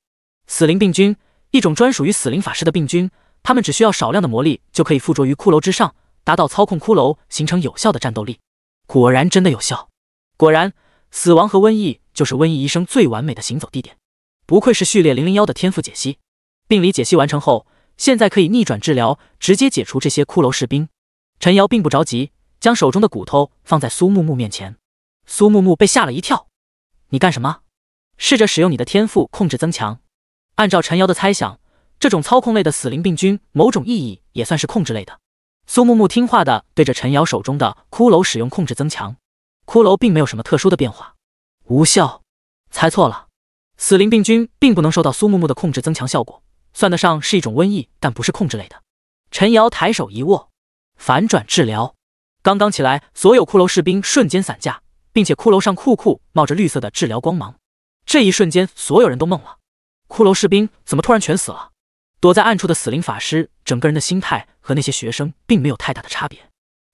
Speaker 2: 死灵病菌一种专属于死灵法师的病菌，他们只需要少量的魔力就可以附着于骷髅之上，达到操控骷髅形成有效的战斗力。果然真的有效，果然，死亡和瘟疫就是瘟疫医生最完美的行走地点。不愧是序列零零幺的天赋解析，病理解析完成后，现在可以逆转治疗，直接解除这些骷髅士兵。陈瑶并不着急，将手中的骨头放在苏木木面前，苏木木被吓了一跳，你干什么？试着使用你的天赋控制增强。按照陈瑶的猜想，这种操控类的死灵病菌，某种意义也算是控制类的。苏木木听话的对着陈瑶手中的骷髅使用控制增强，骷髅并没有什么特殊的变化，无效。猜错了，死灵病菌并不能受到苏木木的控制增强效果，算得上是一种瘟疫，但不是控制类的。陈瑶抬手一握，反转治疗。刚刚起来，所有骷髅士兵瞬间散架，并且骷髅上酷酷冒着绿色的治疗光芒。这一瞬间，所有人都懵了。骷髅士兵怎么突然全死了？躲在暗处的死灵法师，整个人的心态和那些学生并没有太大的差别。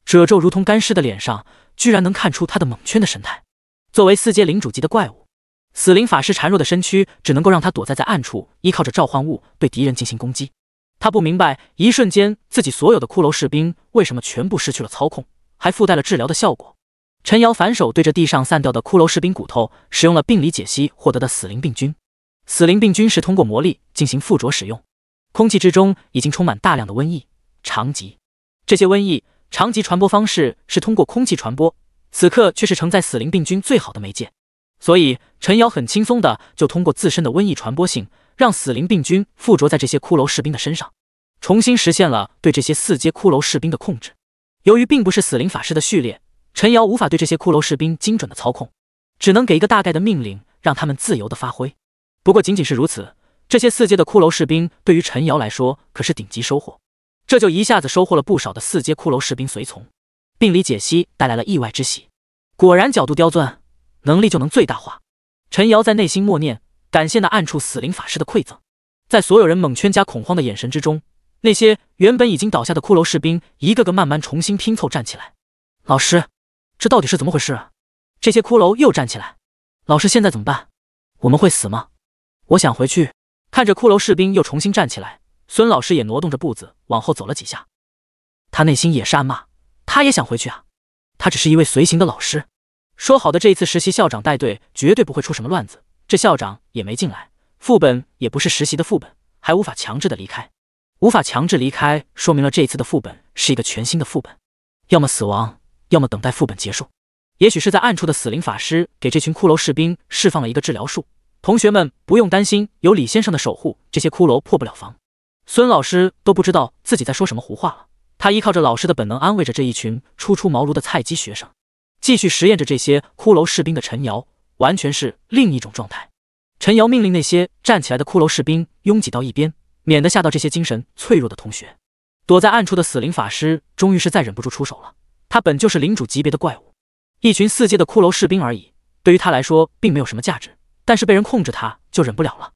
Speaker 2: 褶皱如同干尸的脸上，居然能看出他的蒙圈的神态。作为四阶领主级的怪物，死灵法师孱弱的身躯只能够让他躲在在暗处，依靠着召唤物对敌人进行攻击。他不明白，一瞬间自己所有的骷髅士兵为什么全部失去了操控，还附带了治疗的效果。陈瑶反手对着地上散掉的骷髅士兵骨头，使用了病理解析获得的死灵病菌。死灵病菌是通过魔力进行附着使用，空气之中已经充满大量的瘟疫长疾。这些瘟疫长疾传播方式是通过空气传播，此刻却是承载死灵病菌最好的媒介，所以陈瑶很轻松的就通过自身的瘟疫传播性，让死灵病菌附着在这些骷髅士兵的身上，重新实现了对这些四阶骷髅士兵的控制。由于并不是死灵法师的序列。陈瑶无法对这些骷髅士兵精准的操控，只能给一个大概的命令，让他们自由的发挥。不过仅仅是如此，这些四阶的骷髅士兵对于陈瑶来说可是顶级收获，这就一下子收获了不少的四阶骷髅士兵随从。病理解析带来了意外之喜，果然角度刁钻，能力就能最大化。陈瑶在内心默念，感谢那暗处死灵法师的馈赠。在所有人蒙圈加恐慌的眼神之中，那些原本已经倒下的骷髅士兵一个个慢慢重新拼凑站起来，老师。这到底是怎么回事？啊？这些骷髅又站起来，老师现在怎么办？我们会死吗？我想回去。看着骷髅士兵又重新站起来，孙老师也挪动着步子往后走了几下。他内心也是暗骂，他也想回去啊。他只是一位随行的老师，说好的这一次实习校长带队绝对不会出什么乱子，这校长也没进来，副本也不是实习的副本，还无法强制的离开。无法强制离开，说明了这一次的副本是一个全新的副本，要么死亡。要么等待副本结束，也许是在暗处的死灵法师给这群骷髅士兵释放了一个治疗术。同学们不用担心，有李先生的守护，这些骷髅破不了防。孙老师都不知道自己在说什么胡话了，他依靠着老师的本能安慰着这一群初出茅庐的菜鸡学生，继续实验着这些骷髅士兵的陈瑶完全是另一种状态。陈瑶命令那些站起来的骷髅士兵拥挤到一边，免得吓到这些精神脆弱的同学。躲在暗处的死灵法师终于是再忍不住出手了。他本就是领主级别的怪物，一群四阶的骷髅士兵而已，对于他来说并没有什么价值。但是被人控制，他就忍不了了。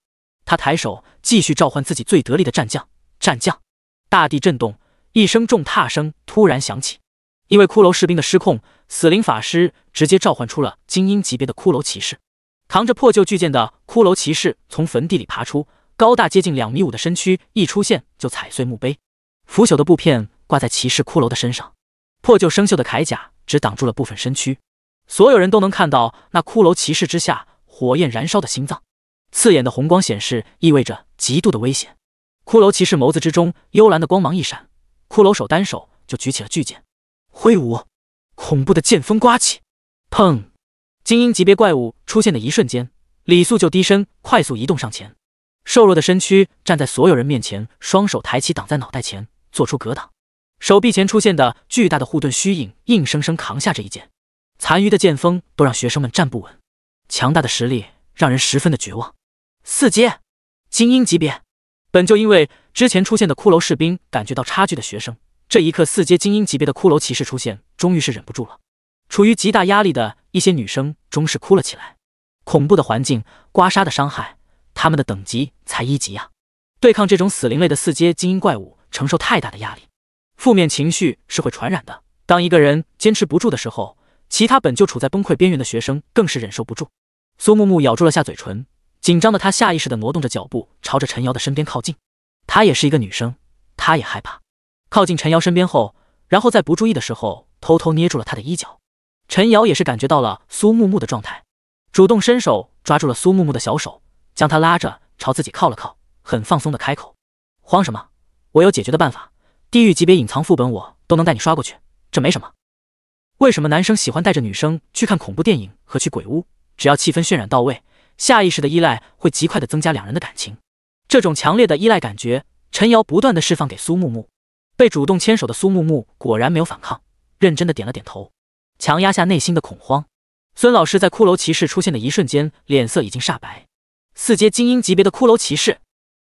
Speaker 2: 他抬手继续召唤自己最得力的战将。战将，大地震动，一声重踏声突然响起。因为骷髅士兵的失控，死灵法师直接召唤出了精英级别的骷髅骑士。扛着破旧巨剑的骷髅骑士从坟地里爬出，高大接近两米五的身躯一出现就踩碎墓碑，腐朽的布片挂在骑士骷髅的身上。破旧生锈的铠甲只挡住了部分身躯，所有人都能看到那骷髅骑士之下火焰燃烧的心脏，刺眼的红光显示意味着极度的危险。骷髅骑士眸子之中幽蓝的光芒一闪，骷髅手单手就举起了巨剑，挥舞，恐怖的剑风刮起。砰！精英级别怪物出现的一瞬间，李素就低身快速移动上前，瘦弱的身躯站在所有人面前，双手抬起挡在脑袋前，做出格挡。手臂前出现的巨大的护盾虚影，硬生生扛下这一剑，残余的剑锋都让学生们站不稳。强大的实力让人十分的绝望。四阶精英级别，本就因为之前出现的骷髅士兵感觉到差距的学生，这一刻四阶精英级别的骷髅骑士出现，终于是忍不住了。处于极大压力的一些女生终是哭了起来。恐怖的环境，刮痧的伤害，他们的等级才一级呀！对抗这种死灵类的四阶精英怪物，承受太大的压力。负面情绪是会传染的。当一个人坚持不住的时候，其他本就处在崩溃边缘的学生更是忍受不住。苏木木咬住了下嘴唇，紧张的她下意识的挪动着脚步，朝着陈瑶的身边靠近。她也是一个女生，她也害怕。靠近陈瑶身边后，然后在不注意的时候，偷偷捏住了她的衣角。陈瑶也是感觉到了苏木木的状态，主动伸手抓住了苏木木的小手，将她拉着朝自己靠了靠，很放松的开口：“慌什么？我有解决的办法。”地狱级别隐藏副本，我都能带你刷过去，这没什么。为什么男生喜欢带着女生去看恐怖电影和去鬼屋？只要气氛渲染到位，下意识的依赖会极快的增加两人的感情。这种强烈的依赖感觉，陈瑶不断的释放给苏木木。被主动牵手的苏木木果然没有反抗，认真的点了点头，强压下内心的恐慌。孙老师在骷髅骑士出现的一瞬间，脸色已经煞白。四阶精英级别的骷髅骑士，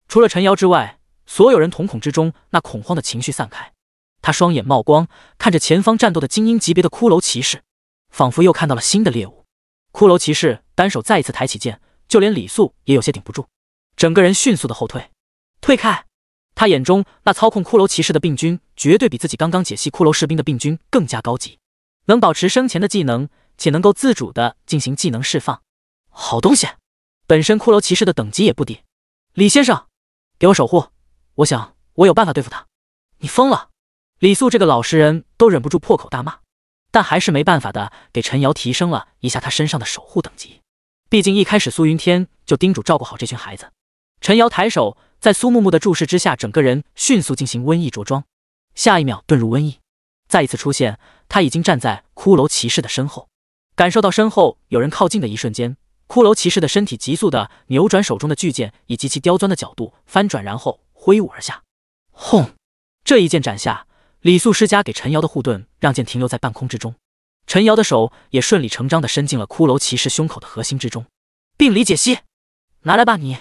Speaker 2: 除了陈瑶之外。所有人瞳孔之中那恐慌的情绪散开，他双眼冒光，看着前方战斗的精英级别的骷髅骑士，仿佛又看到了新的猎物。骷髅骑士单手再一次抬起剑，就连李素也有些顶不住，整个人迅速的后退，退开。他眼中那操控骷髅骑士的病菌，绝对比自己刚刚解析骷髅士兵的病菌更加高级，能保持生前的技能，且能够自主的进行技能释放。好东西，本身骷髅骑士的等级也不低。李先生，给我守护。我想，我有办法对付他。你疯了！李素这个老实人都忍不住破口大骂，但还是没办法的给陈瑶提升了一下他身上的守护等级。毕竟一开始苏云天就叮嘱照顾好这群孩子。陈瑶抬手，在苏木木的注视之下，整个人迅速进行瘟疫着装，下一秒遁入瘟疫，再一次出现。他已经站在骷髅骑士的身后，感受到身后有人靠近的一瞬间，骷髅骑士的身体急速的扭转手中的巨剑，以及其刁钻的角度翻转，然后。挥舞而下，轰！这一剑斩下，李素施加给陈瑶的护盾让剑停留在半空之中。陈瑶的手也顺理成章的伸进了骷髅骑士胸口的核心之中。病理解析，拿来吧你！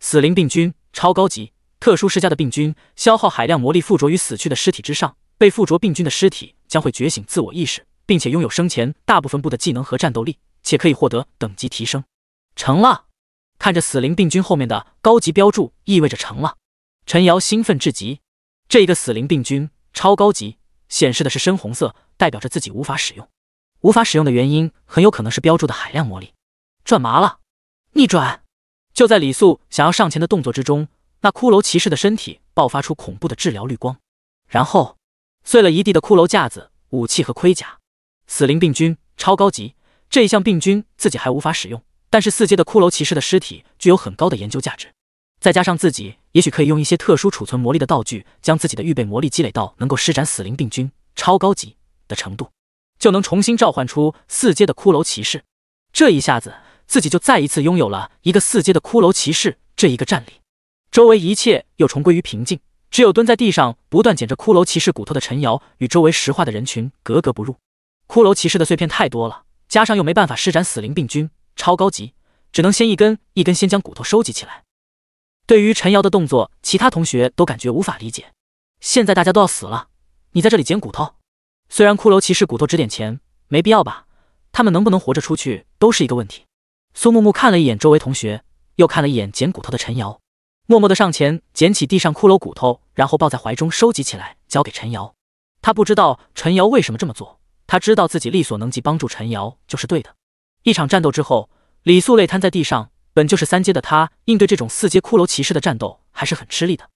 Speaker 2: 死灵病菌，超高级特殊施加的病菌，消耗海量魔力附着于死去的尸体之上，被附着病菌的尸体将会觉醒自我意识，并且拥有生前大部分部的技能和战斗力，且可以获得等级提升。成了！看着死灵病菌后面的高级标注，意味着成了。陈瑶兴奋至极，这一个死灵病菌超高级，显示的是深红色，代表着自己无法使用。无法使用的原因很有可能是标注的海量魔力，转麻了，逆转！就在李素想要上前的动作之中，那骷髅骑士的身体爆发出恐怖的治疗绿光，然后碎了一地的骷髅架子、武器和盔甲。死灵病菌超高级，这一项病菌自己还无法使用，但是四阶的骷髅骑士的尸体具有很高的研究价值，再加上自己。也许可以用一些特殊储存魔力的道具，将自己的预备魔力积累到能够施展死灵病菌超高级的程度，就能重新召唤出四阶的骷髅骑士。这一下子，自己就再一次拥有了一个四阶的骷髅骑士这一个战力。周围一切又重归于平静，只有蹲在地上不断捡着骷髅骑士骨头的陈瑶与周围石化的人群格格不入。骷髅骑士的碎片太多了，加上又没办法施展死灵病菌超高级，只能先一根一根先将骨头收集起来。对于陈瑶的动作，其他同学都感觉无法理解。现在大家都要死了，你在这里捡骨头？虽然骷髅骑士骨头值点钱，没必要吧？他们能不能活着出去都是一个问题。苏木木看了一眼周围同学，又看了一眼捡骨头的陈瑶，默默的上前捡起地上骷髅骨头，然后抱在怀中收集起来，交给陈瑶。他不知道陈瑶为什么这么做，他知道自己力所能及帮助陈瑶就是对的。一场战斗之后，李素累瘫在地上。本就是三阶的他，应对这种四阶骷髅骑士的战斗还是很吃力的。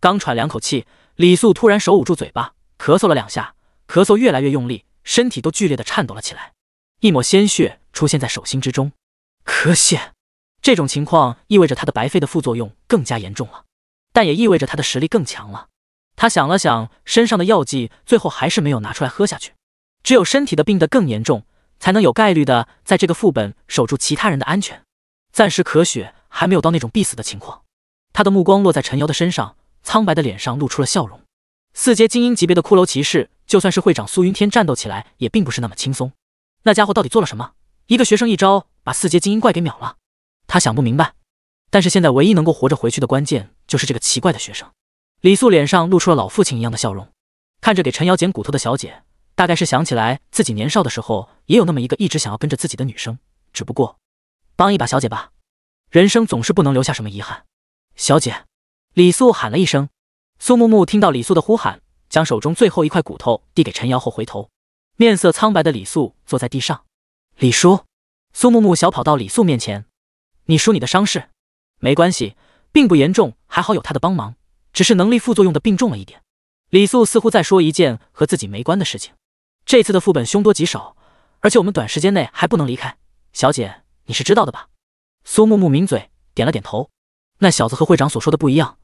Speaker 2: 刚喘两口气，李素突然手捂住嘴巴，咳嗽了两下，咳嗽越来越用力，身体都剧烈的颤抖了起来，一抹鲜血出现在手心之中，咳血。这种情况意味着他的白肺的副作用更加严重了，但也意味着他的实力更强了。他想了想，身上的药剂最后还是没有拿出来喝下去，只有身体的病得更严重，才能有概率的在这个副本守住其他人的安全。暂时咳血还没有到那种必死的情况，他的目光落在陈瑶的身上，苍白的脸上露出了笑容。四阶精英级别的骷髅骑士，就算是会长苏云天战斗起来也并不是那么轻松。那家伙到底做了什么？一个学生一招把四阶精英怪给秒了，他想不明白。但是现在唯一能够活着回去的关键就是这个奇怪的学生。李素脸上露出了老父亲一样的笑容，看着给陈瑶捡骨头的小姐，大概是想起来自己年少的时候也有那么一个一直想要跟着自己的女生，只不过。帮一把小姐吧，人生总是不能留下什么遗憾。小姐，李素喊了一声。苏木木听到李素的呼喊，将手中最后一块骨头递给陈瑶后回头，面色苍白的李素坐在地上。李叔，苏木木小跑到李素面前，你叔你的伤势没关系，并不严重，还好有他的帮忙，只是能力副作用的病重了一点。李素似乎在说一件和自己没关的事情。这次的副本凶多吉少，而且我们短时间内还不能离开。小姐。你是知道的吧？苏木木抿嘴点了点头。那小子和会长所说的不一样，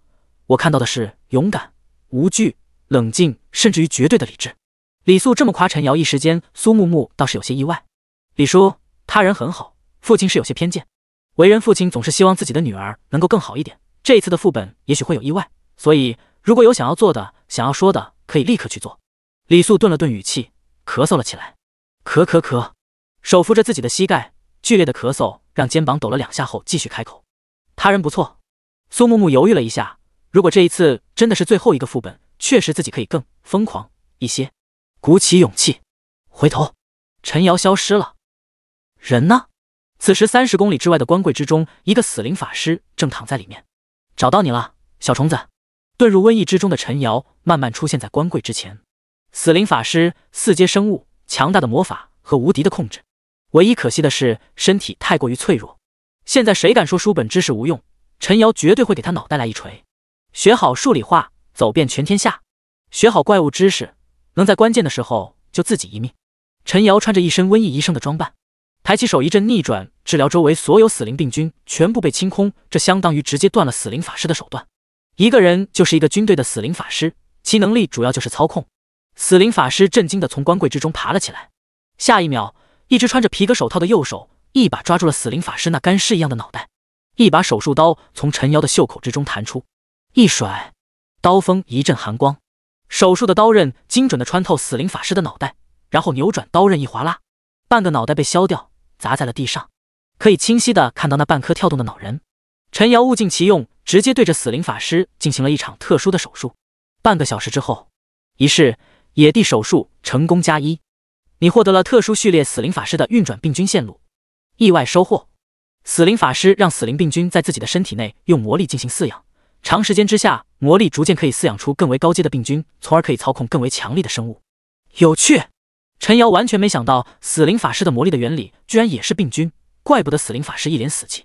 Speaker 2: 我看到的是勇敢、无惧、冷静，甚至于绝对的理智。李素这么夸陈瑶，一时间苏木木倒是有些意外。李叔，他人很好，父亲是有些偏见。为人，父亲总是希望自己的女儿能够更好一点。这一次的副本也许会有意外，所以如果有想要做的、想要说的，可以立刻去做。李素顿了顿语气，咳嗽了起来，咳咳咳，手扶着自己的膝盖。剧烈的咳嗽让肩膀抖了两下后，继续开口：“他人不错。”苏木木犹豫了一下，如果这一次真的是最后一个副本，确实自己可以更疯狂一些。鼓起勇气，回头，陈瑶消失了。人呢？此时三十公里之外的棺柜之中，一个死灵法师正躺在里面。找到你了，小虫子！遁入瘟疫之中的陈瑶慢慢出现在棺柜之前。死灵法师，四阶生物，强大的魔法和无敌的控制。唯一可惜的是，身体太过于脆弱。现在谁敢说书本知识无用？陈瑶绝对会给他脑袋来一锤。学好数理化，走遍全天下；学好怪物知识，能在关键的时候救自己一命。陈瑶穿着一身瘟疫医生的装扮，抬起手一阵逆转，治疗周围所有死灵病菌，全部被清空。这相当于直接断了死灵法师的手段。一个人就是一个军队的死灵法师，其能力主要就是操控。死灵法师震惊的从棺柜之中爬了起来，下一秒。一只穿着皮革手套的右手，一把抓住了死灵法师那干尸一样的脑袋。一把手术刀从陈瑶的袖口之中弹出，一甩，刀锋一阵寒光，手术的刀刃精准的穿透死灵法师的脑袋，然后扭转刀刃一划拉，半个脑袋被削掉，砸在了地上。可以清晰的看到那半颗跳动的脑仁。陈瑶物尽其用，直接对着死灵法师进行了一场特殊的手术。半个小时之后，仪式野地手术成功加一。你获得了特殊序列死灵法师的运转病菌线路，意外收获。死灵法师让死灵病菌在自己的身体内用魔力进行饲养，长时间之下，魔力逐渐可以饲养出更为高阶的病菌，从而可以操控更为强力的生物。有趣，陈瑶完全没想到死灵法师的魔力的原理居然也是病菌，怪不得死灵法师一脸死气，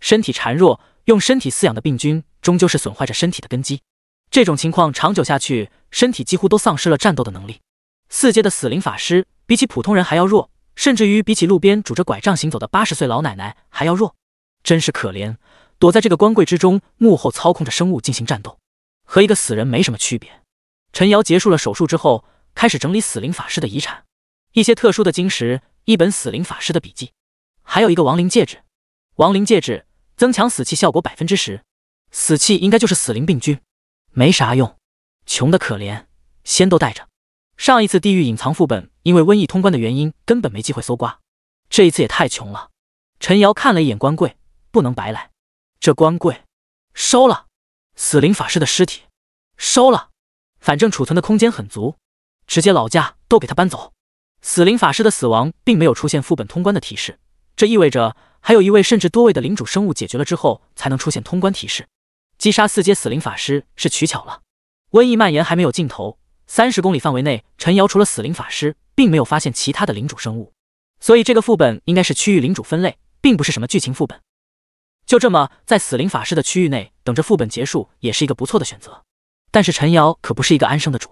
Speaker 2: 身体孱弱，用身体饲养的病菌终究是损坏着身体的根基，这种情况长久下去，身体几乎都丧失了战斗的能力。四阶的死灵法师。比起普通人还要弱，甚至于比起路边拄着拐杖行走的八十岁老奶奶还要弱，真是可怜。躲在这个棺柜之中，幕后操控着生物进行战斗，和一个死人没什么区别。陈瑶结束了手术之后，开始整理死灵法师的遗产，一些特殊的晶石，一本死灵法师的笔记，还有一个亡灵戒指。亡灵戒指增强死气效果10%死气应该就是死灵病菌，没啥用，穷的可怜，先都带着。上一次地狱隐藏副本。因为瘟疫通关的原因，根本没机会搜刮。这一次也太穷了。陈瑶看了一眼官柜，不能白来。这官柜收了。死灵法师的尸体，收了。反正储存的空间很足，直接老家都给他搬走。死灵法师的死亡并没有出现副本通关的提示，这意味着还有一位甚至多位的领主生物解决了之后，才能出现通关提示。击杀四阶死灵法师是取巧了。瘟疫蔓延还没有尽头，三十公里范围内，陈瑶除了死灵法师。并没有发现其他的领主生物，所以这个副本应该是区域领主分类，并不是什么剧情副本。就这么在死灵法师的区域内等着副本结束，也是一个不错的选择。但是陈瑶可不是一个安生的主，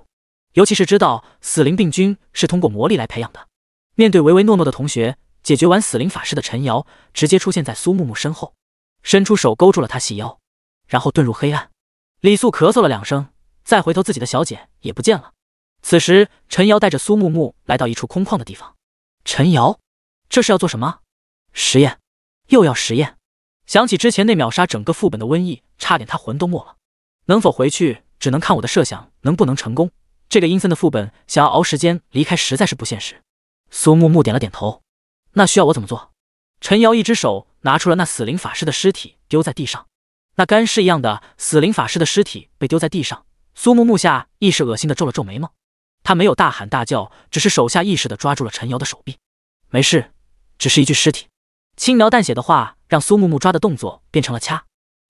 Speaker 2: 尤其是知道死灵病菌是通过魔力来培养的。面对唯唯诺诺的同学，解决完死灵法师的陈瑶，直接出现在苏木木身后，伸出手勾住了她细腰，然后遁入黑暗。李素咳嗽了两声，再回头，自己的小姐也不见了。此时，陈瑶带着苏木木来到一处空旷的地方。陈瑶，这是要做什么？实验？又要实验？想起之前那秒杀整个副本的瘟疫，差点他魂都没了。能否回去，只能看我的设想能不能成功。这个阴森的副本，想要熬时间离开，实在是不现实。苏木木点了点头。那需要我怎么做？陈瑶一只手拿出了那死灵法师的尸体，丢在地上。那干尸一样的死灵法师的尸体被丢在地上，苏木木下意识恶心的皱了皱眉毛。他没有大喊大叫，只是手下意识地抓住了陈瑶的手臂。没事，只是一具尸体。轻描淡写的话，让苏木木抓的动作变成了掐。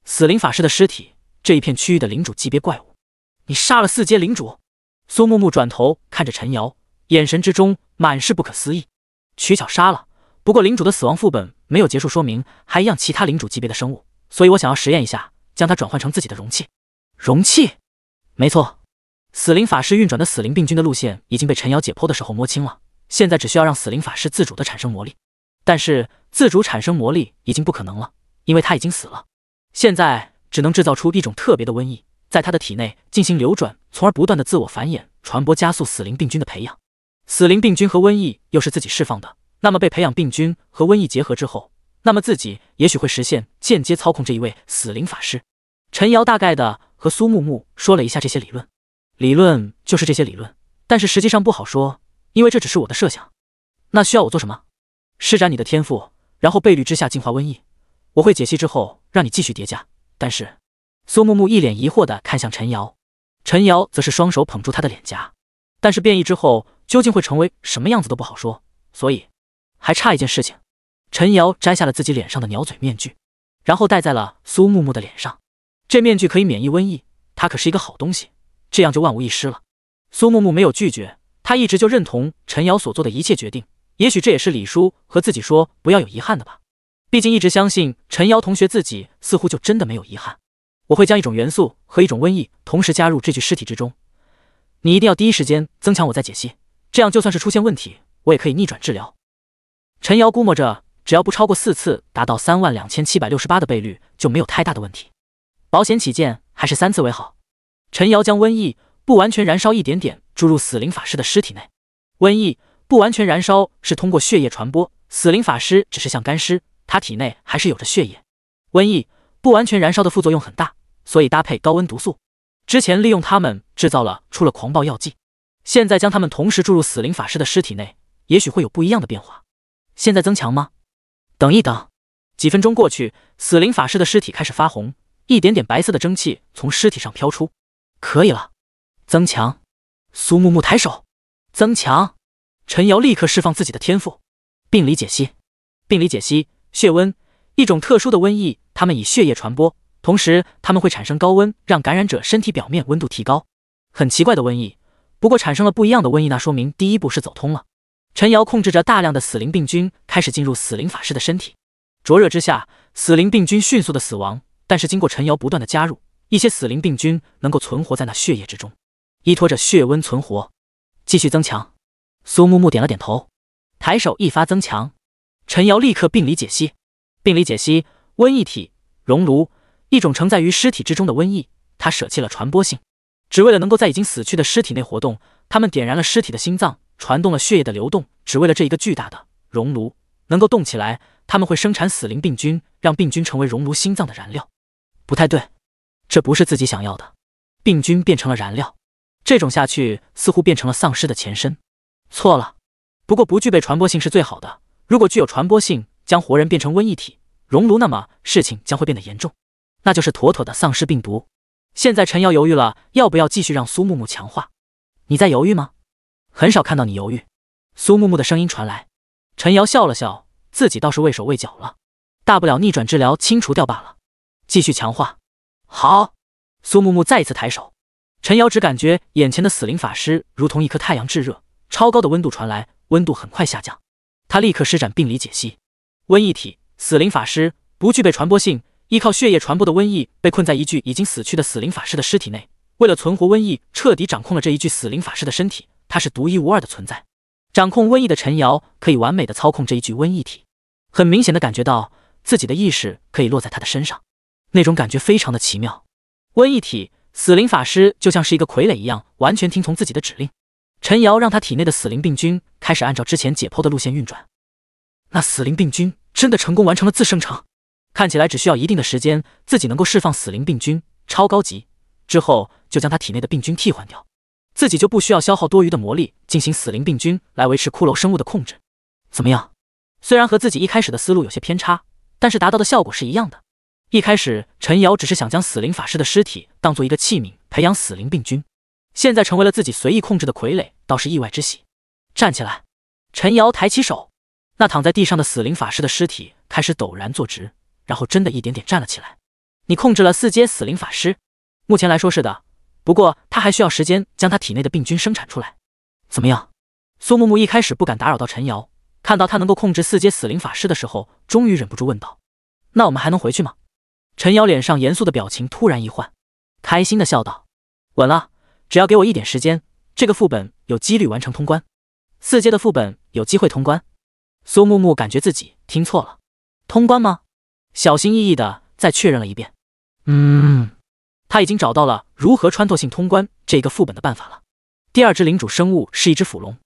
Speaker 2: 死灵法师的尸体，这一片区域的领主级别怪物。你杀了四阶领主？苏木木转头看着陈瑶，眼神之中满是不可思议。取巧杀了，不过领主的死亡副本没有结束，说明还一样其他领主级别的生物。所以我想要实验一下，将它转换成自己的容器。容器？没错。死灵法师运转的死灵病菌的路线已经被陈瑶解剖的时候摸清了，现在只需要让死灵法师自主的产生魔力，但是自主产生魔力已经不可能了，因为他已经死了。现在只能制造出一种特别的瘟疫，在他的体内进行流转，从而不断的自我繁衍、传播，加速死灵病菌的培养。死灵病菌和瘟疫又是自己释放的，那么被培养病菌和瘟疫结合之后，那么自己也许会实现间接操控这一位死灵法师。陈瑶大概的和苏木木说了一下这些理论。理论就是这些理论，但是实际上不好说，因为这只是我的设想。那需要我做什么？施展你的天赋，然后倍率之下进化瘟疫。我会解析之后让你继续叠加。但是，苏木木一脸疑惑地看向陈瑶，陈瑶则是双手捧住他的脸颊。但是变异之后究竟会成为什么样子都不好说，所以还差一件事情。陈瑶摘下了自己脸上的鸟嘴面具，然后戴在了苏木木的脸上。这面具可以免疫瘟疫，它可是一个好东西。这样就万无一失了。苏木木没有拒绝，他一直就认同陈瑶所做的一切决定。也许这也是李叔和自己说不要有遗憾的吧。毕竟一直相信陈瑶同学自己，似乎就真的没有遗憾。我会将一种元素和一种瘟疫同时加入这具尸体之中，你一定要第一时间增强我再解析，这样就算是出现问题，我也可以逆转治疗。陈瑶估摸着，只要不超过四次达到三万两千七百六十八的倍率就没有太大的问题，保险起见还是三次为好。陈瑶将瘟疫不完全燃烧一点点注入死灵法师的尸体内。瘟疫不完全燃烧是通过血液传播，死灵法师只是像干尸，他体内还是有着血液。瘟疫不完全燃烧的副作用很大，所以搭配高温毒素。之前利用他们制造了出了狂暴药剂，现在将他们同时注入死灵法师的尸体内，也许会有不一样的变化。现在增强吗？等一等，几分钟过去，死灵法师的尸体开始发红，一点点白色的蒸汽从尸体上飘出。可以了，增强，苏木木抬手，增强，陈瑶立刻释放自己的天赋，病理解析，病理解析，血温，一种特殊的瘟疫，它们以血液传播，同时它们会产生高温，让感染者身体表面温度提高，很奇怪的瘟疫，不过产生了不一样的瘟疫，那说明第一步是走通了。陈瑶控制着大量的死灵病菌，开始进入死灵法师的身体，灼热之下，死灵病菌迅速的死亡，但是经过陈瑶不断的加入。一些死灵病菌能够存活在那血液之中，依托着血温存活，继续增强。苏木木点了点头，抬手一发增强。陈瑶立刻病理解析，病理解析瘟疫体熔炉，一种承载于尸体之中的瘟疫。他舍弃了传播性，只为了能够在已经死去的尸体内活动。他们点燃了尸体的心脏，传动了血液的流动，只为了这一个巨大的熔炉能够动起来。他们会生产死灵病菌，让病菌成为熔炉心脏的燃料。不太对。这不是自己想要的，病菌变成了燃料，这种下去似乎变成了丧尸的前身。错了，不过不具备传播性是最好的。如果具有传播性，将活人变成瘟疫体熔炉，那么事情将会变得严重，那就是妥妥的丧尸病毒。现在陈瑶犹豫了，要不要继续让苏木木强化？你在犹豫吗？很少看到你犹豫。苏木木的声音传来，陈瑶笑了笑，自己倒是畏手畏脚了，大不了逆转治疗清除掉罢了。继续强化。好，苏木木再一次抬手，陈瑶只感觉眼前的死灵法师如同一颗太阳炙热，超高的温度传来，温度很快下降。他立刻施展病理解析，瘟疫体死灵法师不具备传播性，依靠血液传播的瘟疫被困在一具已经死去的死灵法师的尸体内。为了存活，瘟疫彻底掌控了这一具死灵法师的身体，他是独一无二的存在。掌控瘟疫的陈瑶可以完美的操控这一具瘟疫体，很明显的感觉到自己的意识可以落在他的身上。那种感觉非常的奇妙。瘟疫体死灵法师就像是一个傀儡一样，完全听从自己的指令。陈瑶让他体内的死灵病菌开始按照之前解剖的路线运转。那死灵病菌真的成功完成了自生成，看起来只需要一定的时间，自己能够释放死灵病菌超高级之后，就将他体内的病菌替换掉，自己就不需要消耗多余的魔力进行死灵病菌来维持骷髅生物的控制。怎么样？虽然和自己一开始的思路有些偏差，但是达到的效果是一样的。一开始，陈瑶只是想将死灵法师的尸体当做一个器皿，培养死灵病菌。现在成为了自己随意控制的傀儡，倒是意外之喜。站起来，陈瑶抬起手，那躺在地上的死灵法师的尸体开始陡然坐直，然后真的一点点站了起来。你控制了四阶死灵法师？目前来说是的，不过他还需要时间将他体内的病菌生产出来。怎么样？苏木木一开始不敢打扰到陈瑶，看到他能够控制四阶死灵法师的时候，终于忍不住问道：“那我们还能回去吗？”陈瑶脸上严肃的表情突然一换，开心的笑道：“稳了，只要给我一点时间，这个副本有几率完成通关。四阶的副本有机会通关。”苏木木感觉自己听错了，“通关吗？”小心翼翼的再确认了一遍，“嗯。”他已经找到了如何穿透性通关这个副本的办法了。第二只领主生物是一只腐龙，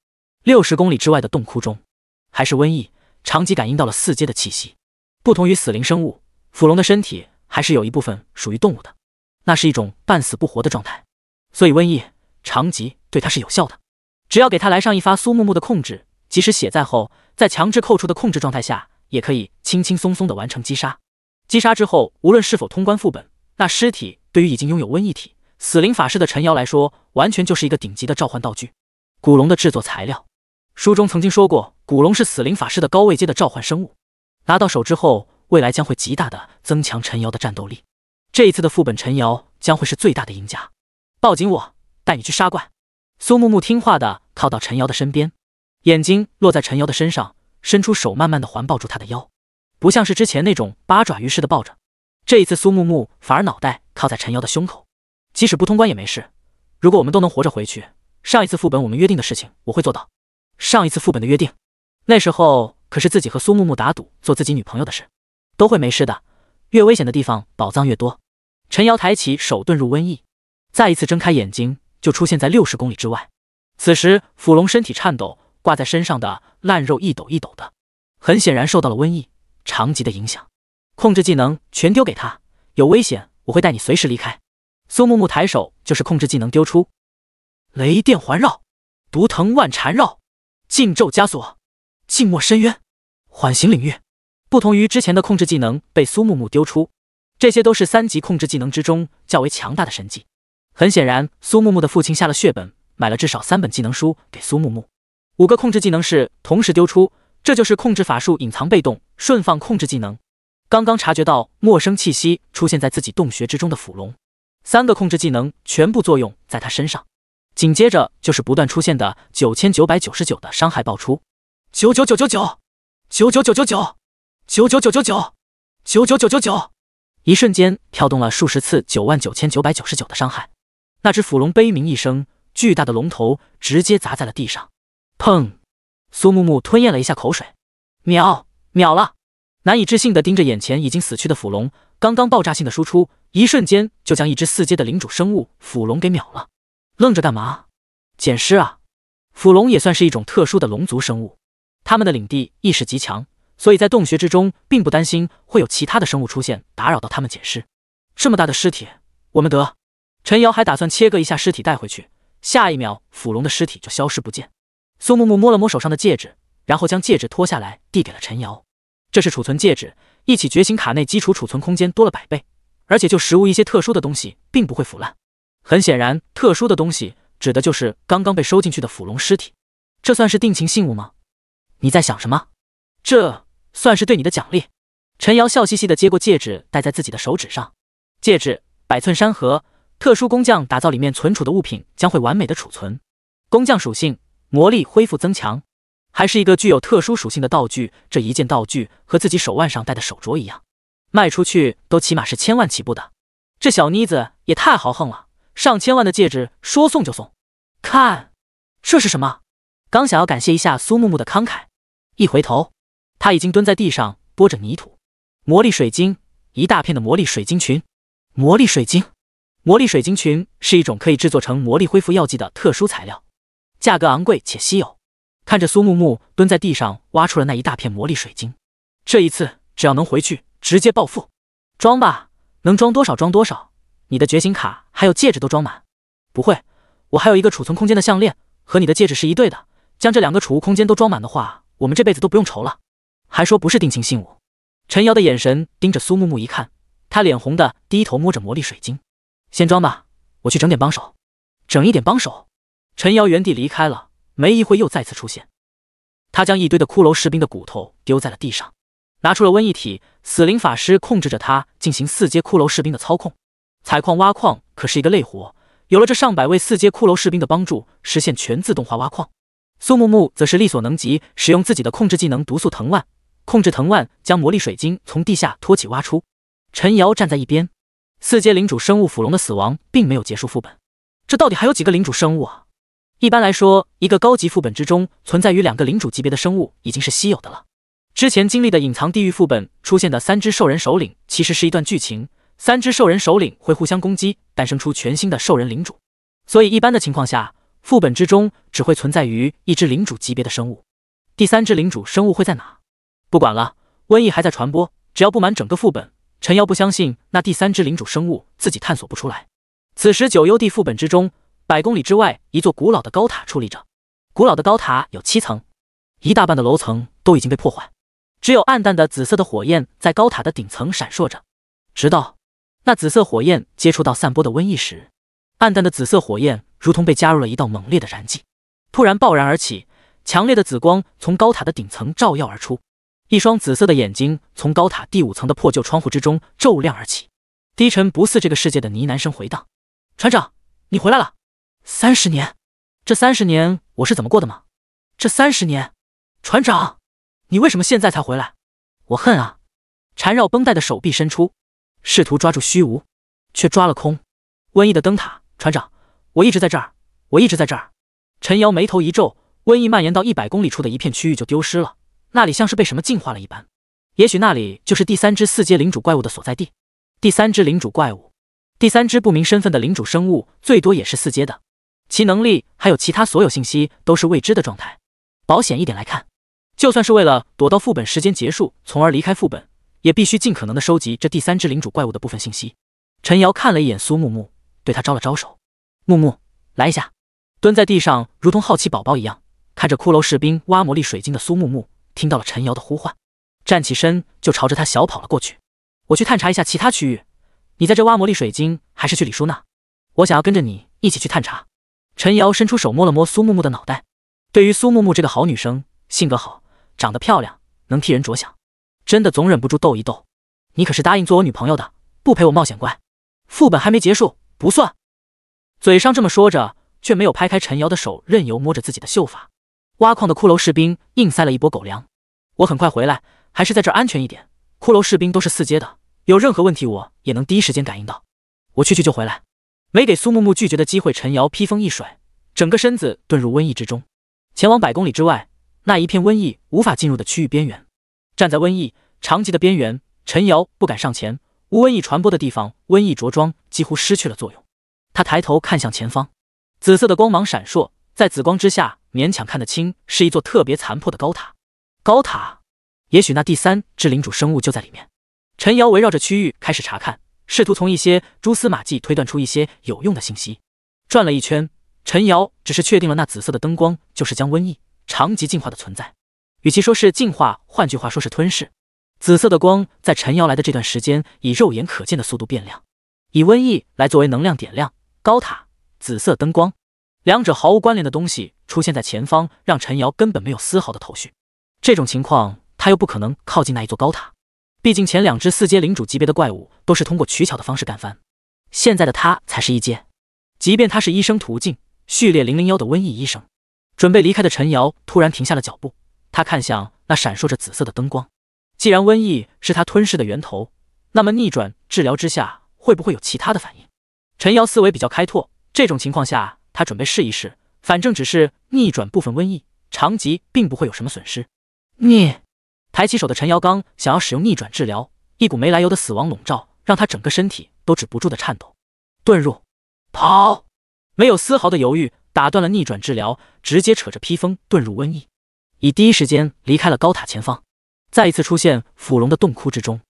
Speaker 2: 六十公里之外的洞窟中，还是瘟疫长期感应到了四阶的气息。不同于死灵生物，腐龙的身体。还是有一部分属于动物的，那是一种半死不活的状态，所以瘟疫长疾对它是有效的。只要给他来上一发苏木木的控制，即使血在后，在强制扣除的控制状态下，也可以轻轻松松的完成击杀。击杀之后，无论是否通关副本，那尸体对于已经拥有瘟疫体死灵法师的陈瑶来说，完全就是一个顶级的召唤道具。古龙的制作材料书中曾经说过，古龙是死灵法师的高位阶的召唤生物，拿到手之后。未来将会极大的增强陈瑶的战斗力，这一次的副本陈瑶将会是最大的赢家。抱紧我，带你去杀怪。苏木木听话的靠到陈瑶的身边，眼睛落在陈瑶的身上，伸出手慢慢的环抱住他的腰，不像是之前那种八爪鱼似的抱着。这一次苏木木反而脑袋靠在陈瑶的胸口，即使不通关也没事。如果我们都能活着回去，上一次副本我们约定的事情我会做到。上一次副本的约定，那时候可是自己和苏木木打赌做自己女朋友的事。都会没事的，越危险的地方宝藏越多。陈瑶抬起手遁入瘟疫，再一次睁开眼睛，就出现在六十公里之外。此时，腐龙身体颤抖，挂在身上的烂肉一抖一抖的，很显然受到了瘟疫长疾的影响。控制技能全丢给他，有危险我会带你随时离开。苏木木抬手就是控制技能丢出，雷电环绕，毒藤万缠绕，禁咒枷锁，静默深渊，缓行领域。不同于之前的控制技能被苏木木丢出，这些都是三级控制技能之中较为强大的神技。很显然，苏木木的父亲下了血本，买了至少三本技能书给苏木木。五个控制技能是同时丢出，这就是控制法术隐藏被动顺放控制技能。刚刚察觉到陌生气息出现在自己洞穴之中的腐龙，三个控制技能全部作用在他身上，紧接着就是不断出现的九千九百九十九的伤害爆出，九九九九九九九九九。九九九九九九九九九，一瞬间跳动了数十次，九万九千九百九十九的伤害。那只腐龙悲鸣一声，巨大的龙头直接砸在了地上，砰！苏木木吞咽了一下口水，秒秒了，难以置信的盯着眼前已经死去的腐龙。刚刚爆炸性的输出，一瞬间就将一只四阶的领主生物腐龙给秒了。愣着干嘛？捡尸啊！腐龙也算是一种特殊的龙族生物，他们的领地意识极强。所以在洞穴之中，并不担心会有其他的生物出现打扰到他们捡尸。这么大的尸体，我们得。陈瑶还打算切割一下尸体带回去，下一秒腐龙的尸体就消失不见。苏木木摸了摸手上的戒指，然后将戒指脱下来递给了陈瑶。这是储存戒指，一起觉醒卡内基础储存空间多了百倍，而且就食物一些特殊的东西并不会腐烂。很显然，特殊的东西指的就是刚刚被收进去的腐龙尸体。这算是定情信物吗？你在想什么？这。算是对你的奖励。陈瑶笑嘻嘻的接过戒指，戴在自己的手指上。戒指百寸山河，特殊工匠打造，里面存储的物品将会完美的储存。工匠属性魔力恢复增强，还是一个具有特殊属性的道具。这一件道具和自己手腕上戴的手镯一样，卖出去都起码是千万起步的。这小妮子也太豪横了，上千万的戒指说送就送。看，这是什么？刚想要感谢一下苏木木的慷慨，一回头。他已经蹲在地上拨着泥土，魔力水晶，一大片的魔力水晶群。魔力水晶，魔力水晶群是一种可以制作成魔力恢复药剂的特殊材料，价格昂贵且稀有。看着苏木木蹲在地上挖出了那一大片魔力水晶，这一次只要能回去，直接暴富，装吧，能装多少装多少。你的觉醒卡还有戒指都装满，不会，我还有一个储存空间的项链，和你的戒指是一对的。将这两个储物空间都装满的话，我们这辈子都不用愁了。还说不是定情信物，陈瑶的眼神盯着苏木木一看，他脸红的低头摸着魔力水晶，先装吧，我去整点帮手，整一点帮手。陈瑶原地离开了，没一会又再次出现，他将一堆的骷髅士兵的骨头丢在了地上，拿出了瘟疫体死灵法师控制着他进行四阶骷髅士兵的操控。采矿挖矿可是一个累活，有了这上百位四阶骷髅士兵的帮助，实现全自动化挖矿。苏木木则是力所能及，使用自己的控制技能毒素藤蔓。控制藤蔓将魔力水晶从地下托起挖出，陈瑶站在一边。四阶领主生物腐龙的死亡并没有结束副本，这到底还有几个领主生物啊？一般来说，一个高级副本之中存在于两个领主级别的生物已经是稀有的了。之前经历的隐藏地狱副本出现的三只兽人首领其实是一段剧情，三只兽人首领会互相攻击，诞生出全新的兽人领主。所以一般的情况下，副本之中只会存在于一只领主级别的生物。第三只领主生物会在哪？不管了，瘟疫还在传播，只要不满整个副本，陈瑶不相信那第三只领主生物自己探索不出来。此时，九幽地副本之中，百公里之外，一座古老的高塔矗立着。古老的高塔有七层，一大半的楼层都已经被破坏，只有暗淡的紫色的火焰在高塔的顶层闪烁着。直到那紫色火焰接触到散播的瘟疫时，暗淡的紫色火焰如同被加入了一道猛烈的燃剂，突然爆然而起，强烈的紫光从高塔的顶层照耀而出。一双紫色的眼睛从高塔第五层的破旧窗户之中骤亮而起，低沉不似这个世界的呢喃声回荡。船长，你回来了。三十年，这三十年我是怎么过的吗？这三十年，船长，你为什么现在才回来？我恨啊！缠绕绷带的手臂伸出，试图抓住虚无，却抓了空。瘟疫的灯塔，船长，我一直在这儿，我一直在这儿。陈瑶眉头一皱，瘟疫蔓延到一百公里处的一片区域就丢失了。那里像是被什么净化了一般，也许那里就是第三只四阶领主怪物的所在地。第三只领主怪物，第三只不明身份的领主生物，最多也是四阶的，其能力还有其他所有信息都是未知的状态。保险一点来看，就算是为了躲到副本时间结束，从而离开副本，也必须尽可能的收集这第三只领主怪物的部分信息。陈瑶看了一眼苏木木，对他招了招手：“木木，来一下。”蹲在地上，如同好奇宝宝一样看着骷髅士兵挖魔力水晶的苏木木。听到了陈瑶的呼唤，站起身就朝着他小跑了过去。我去探查一下其他区域，你在这挖魔力水晶，还是去李叔那？我想要跟着你一起去探查。陈瑶伸出手摸了摸苏木木的脑袋，对于苏木木这个好女生，性格好，长得漂亮，能替人着想，真的总忍不住逗一逗。你可是答应做我女朋友的，不陪我冒险怪副本还没结束不算。嘴上这么说着，却没有拍开陈瑶的手，任由摸着自己的秀发。挖矿的骷髅士兵硬塞了一波狗粮，我很快回来，还是在这儿安全一点。骷髅士兵都是四阶的，有任何问题我也能第一时间感应到。我去去就回来。没给苏木木拒绝的机会，陈瑶披风一甩，整个身子遁入瘟疫之中，前往百公里之外那一片瘟疫无法进入的区域边缘。站在瘟疫长极的边缘，陈瑶不敢上前。无瘟疫传播的地方，瘟疫着装几乎失去了作用。他抬头看向前方，紫色的光芒闪烁。在紫光之下，勉强看得清，是一座特别残破的高塔。高塔，也许那第三只领主生物就在里面。陈瑶围绕着区域开始查看，试图从一些蛛丝马迹推断出一些有用的信息。转了一圈，陈瑶只是确定了那紫色的灯光就是将瘟疫长级进化的存在。与其说是进化，换句话说，是吞噬。紫色的光在陈瑶来的这段时间，以肉眼可见的速度变亮，以瘟疫来作为能量点亮高塔紫色灯光。两者毫无关联的东西出现在前方，让陈瑶根本没有丝毫的头绪。这种情况，他又不可能靠近那一座高塔。毕竟前两只四阶领主级别的怪物都是通过取巧的方式干翻。现在的他才是一阶，即便他是医生途径序列零零幺的瘟疫医生，准备离开的陈瑶突然停下了脚步。他看向那闪烁着紫色的灯光，既然瘟疫是他吞噬的源头，那么逆转治疗之下会不会有其他的反应？陈瑶思维比较开拓，这种情况下。他准备试一试，反正只是逆转部分瘟疫，长疾并不会有什么损失。逆，抬起手的陈瑶刚想要使用逆转治疗，一股没来由的死亡笼罩，让他整个身体都止不住的颤抖。遁入，跑！没有丝毫的犹豫，打断了逆转治疗，直接扯着披风遁入瘟疫，以第一时间离开了高塔前方，再一次出现腐荣的洞窟之中。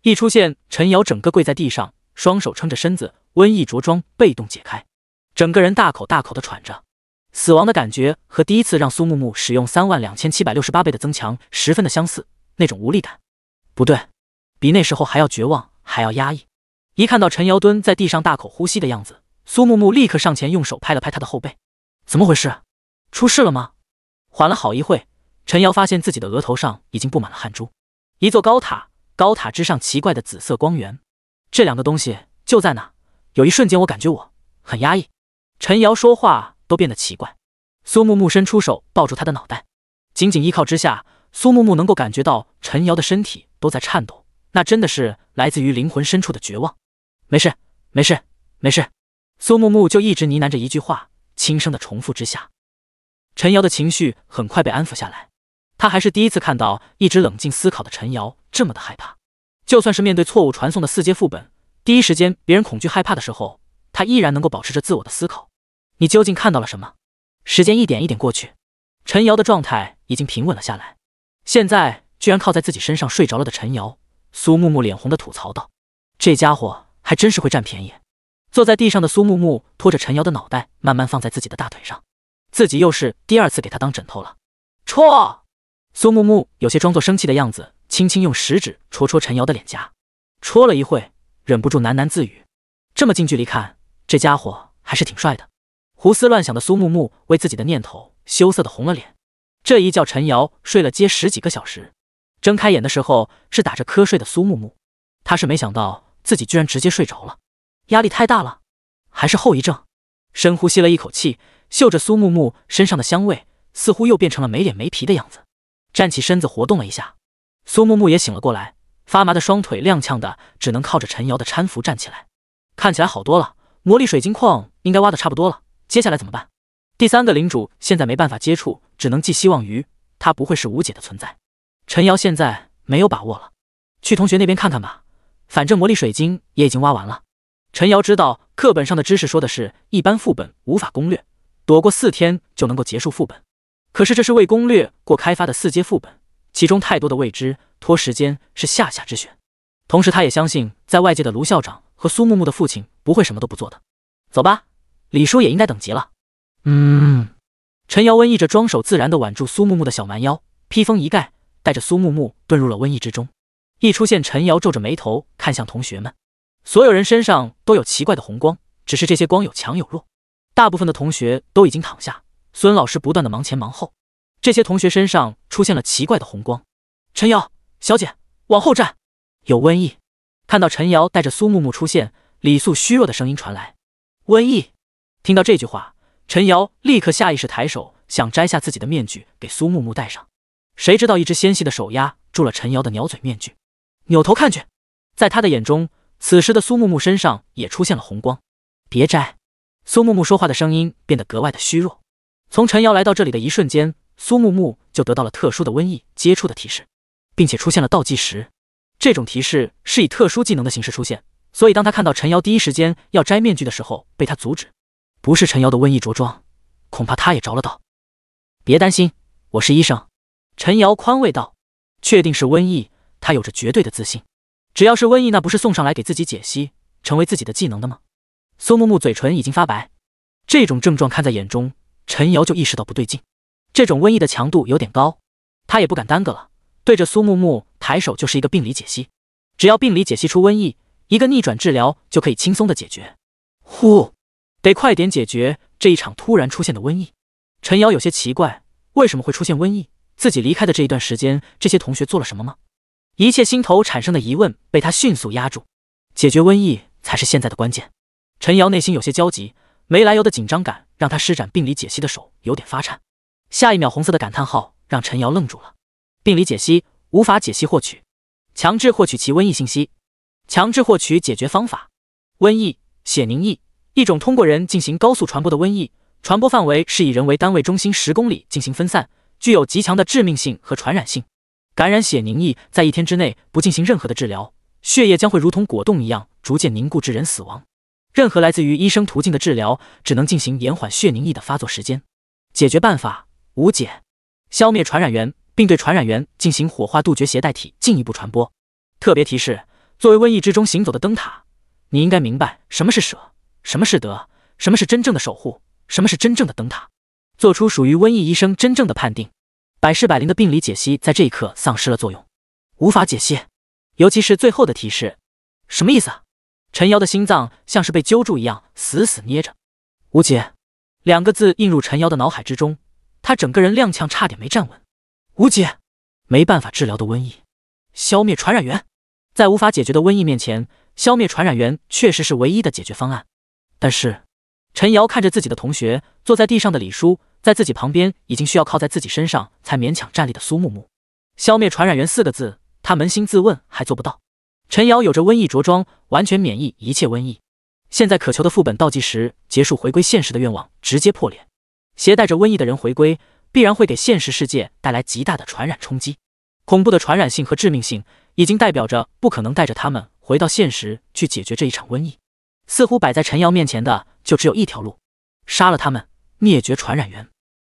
Speaker 2: 一出现，陈瑶整个跪在地上，双手撑着身子，瘟疫着装被动解开。整个人大口大口的喘着，死亡的感觉和第一次让苏木木使用三万两千七百六十八倍的增强十分的相似，那种无力感，不对，比那时候还要绝望，还要压抑。一看到陈瑶蹲在地上大口呼吸的样子，苏木木立刻上前用手拍了拍他的后背：“怎么回事？出事了吗？”缓了好一会，陈瑶发现自己的额头上已经布满了汗珠。一座高塔，高塔之上奇怪的紫色光源，这两个东西就在那。有一瞬间，我感觉我很压抑。陈瑶说话都变得奇怪，苏木木伸出手抱住她的脑袋，紧紧依靠之下，苏木木能够感觉到陈瑶的身体都在颤抖，那真的是来自于灵魂深处的绝望。没事，没事，没事。苏木木就一直呢喃着一句话，轻声的重复之下，陈瑶的情绪很快被安抚下来。他还是第一次看到一直冷静思考的陈瑶这么的害怕，就算是面对错误传送的四阶副本，第一时间别人恐惧害怕的时候，他依然能够保持着自我的思考。你究竟看到了什么？时间一点一点过去，陈瑶的状态已经平稳了下来。现在居然靠在自己身上睡着了的陈瑶，苏木木脸红的吐槽道：“这家伙还真是会占便宜。”坐在地上的苏木木拖着陈瑶的脑袋，慢慢放在自己的大腿上，自己又是第二次给他当枕头了。戳！苏木木有些装作生气的样子，轻轻用食指戳戳陈瑶的脸颊，戳了一会，忍不住喃喃自语：“这么近距离看，这家伙还是挺帅的。”胡思乱想的苏木木为自己的念头羞涩的红了脸。这一觉，陈瑶睡了接十几个小时，睁开眼的时候是打着瞌睡的苏木木。他是没想到自己居然直接睡着了，压力太大了，还是后遗症？深呼吸了一口气，嗅着苏木木身上的香味，似乎又变成了没脸没皮的样子。站起身子活动了一下，苏木木也醒了过来，发麻的双腿踉跄的只能靠着陈瑶的搀扶站起来。看起来好多了，魔力水晶矿应该挖的差不多了。接下来怎么办？第三个领主现在没办法接触，只能寄希望于他不会是无解的存在。陈瑶现在没有把握了，去同学那边看看吧。反正魔力水晶也已经挖完了。陈瑶知道课本上的知识说的是一般副本无法攻略，躲过四天就能够结束副本。可是这是未攻略过开发的四阶副本，其中太多的未知，拖时间是下下之选。同时，他也相信在外界的卢校长和苏木木的父亲不会什么都不做的。走吧。李叔也应该等急了。
Speaker 3: 嗯，
Speaker 2: 陈瑶瘟疫着双手，自然地挽住苏木木的小蛮腰，披风一盖，带着苏木木遁入了瘟疫之中。一出现，陈瑶皱着眉头看向同学们，所有人身上都有奇怪的红光，只是这些光有强有弱。大部分的同学都已经躺下，孙老师不断的忙前忙后。这些同学身上出现了奇怪的红光。陈瑶小姐，往后站，有瘟疫。看到陈瑶带着苏木木出现，李素虚弱的声音传来：“瘟疫。”听到这句话，陈瑶立刻下意识抬手想摘下自己的面具给苏木木戴上，谁知道一只纤细的手压住了陈瑶的鸟嘴面具。扭头看去，在他的眼中，此时的苏木木身上也出现了红光。别摘！苏木木说话的声音变得格外的虚弱。从陈瑶来到这里的一瞬间，苏木木就得到了特殊的瘟疫接触的提示，并且出现了倒计时。这种提示是以特殊技能的形式出现，所以当他看到陈瑶第一时间要摘面具的时候，被他阻止。不是陈瑶的瘟疫着装，恐怕他也着了道。别担心，我是医生。”陈瑶宽慰道，“确定是瘟疫，他有着绝对的自信。只要是瘟疫，那不是送上来给自己解析，成为自己的技能的吗？”苏木木嘴唇已经发白，这种症状看在眼中，陈瑶就意识到不对劲。这种瘟疫的强度有点高，他也不敢耽搁了，对着苏木木抬手就是一个病理解析。只要病理解析出瘟疫，一个逆转治疗就可以轻松的解决。呼。得快点解决这一场突然出现的瘟疫。陈瑶有些奇怪，为什么会出现瘟疫？自己离开的这一段时间，这些同学做了什么吗？一切心头产生的疑问被他迅速压住。解决瘟疫才是现在的关键。陈瑶内心有些焦急，没来由的紧张感让他施展病理解析的手有点发颤。下一秒，红色的感叹号让陈瑶愣住了。病理解析无法解析获取，强制获取其瘟疫信息，强制获取解决方法。瘟疫血凝疫。一种通过人进行高速传播的瘟疫，传播范围是以人为单位中心十公里进行分散，具有极强的致命性和传染性。感染血凝疫在一天之内不进行任何的治疗，血液将会如同果冻一样逐渐凝固致人死亡。任何来自于医生途径的治疗只能进行延缓血凝疫的发作时间。解决办法无解，消灭传染源，并对传染源进行火化，杜绝携带体进一步传播。特别提示：作为瘟疫之中行走的灯塔，你应该明白什么是舍。什么是德？什么是真正的守护？什么是真正的灯塔？做出属于瘟疫医生真正的判定。百试百灵的病理解析在这一刻丧失了作用，无法解析。尤其是最后的提示，什么意思？陈瑶的心脏像是被揪住一样，死死捏着。无解两个字映入陈瑶的脑海之中，他整个人踉跄，差点没站稳。无解，没办法治疗的瘟疫，消灭传染源。在无法解决的瘟疫面前，消灭传染源确实是唯一的解决方案。但是，陈瑶看着自己的同学坐在地上的李叔，在自己旁边已经需要靠在自己身上才勉强站立的苏木木，消灭传染源四个字，他扪心自问还做不到。陈瑶有着瘟疫着装，完全免疫一切瘟疫，现在渴求的副本倒计时结束回归现实的愿望直接破裂。携带着瘟疫的人回归，必然会给现实世界带来极大的传染冲击，恐怖的传染性和致命性已经代表着不可能带着他们回到现实去解决这一场瘟疫。似乎摆在陈瑶面前的就只有一条路，杀了他们，灭绝传染源。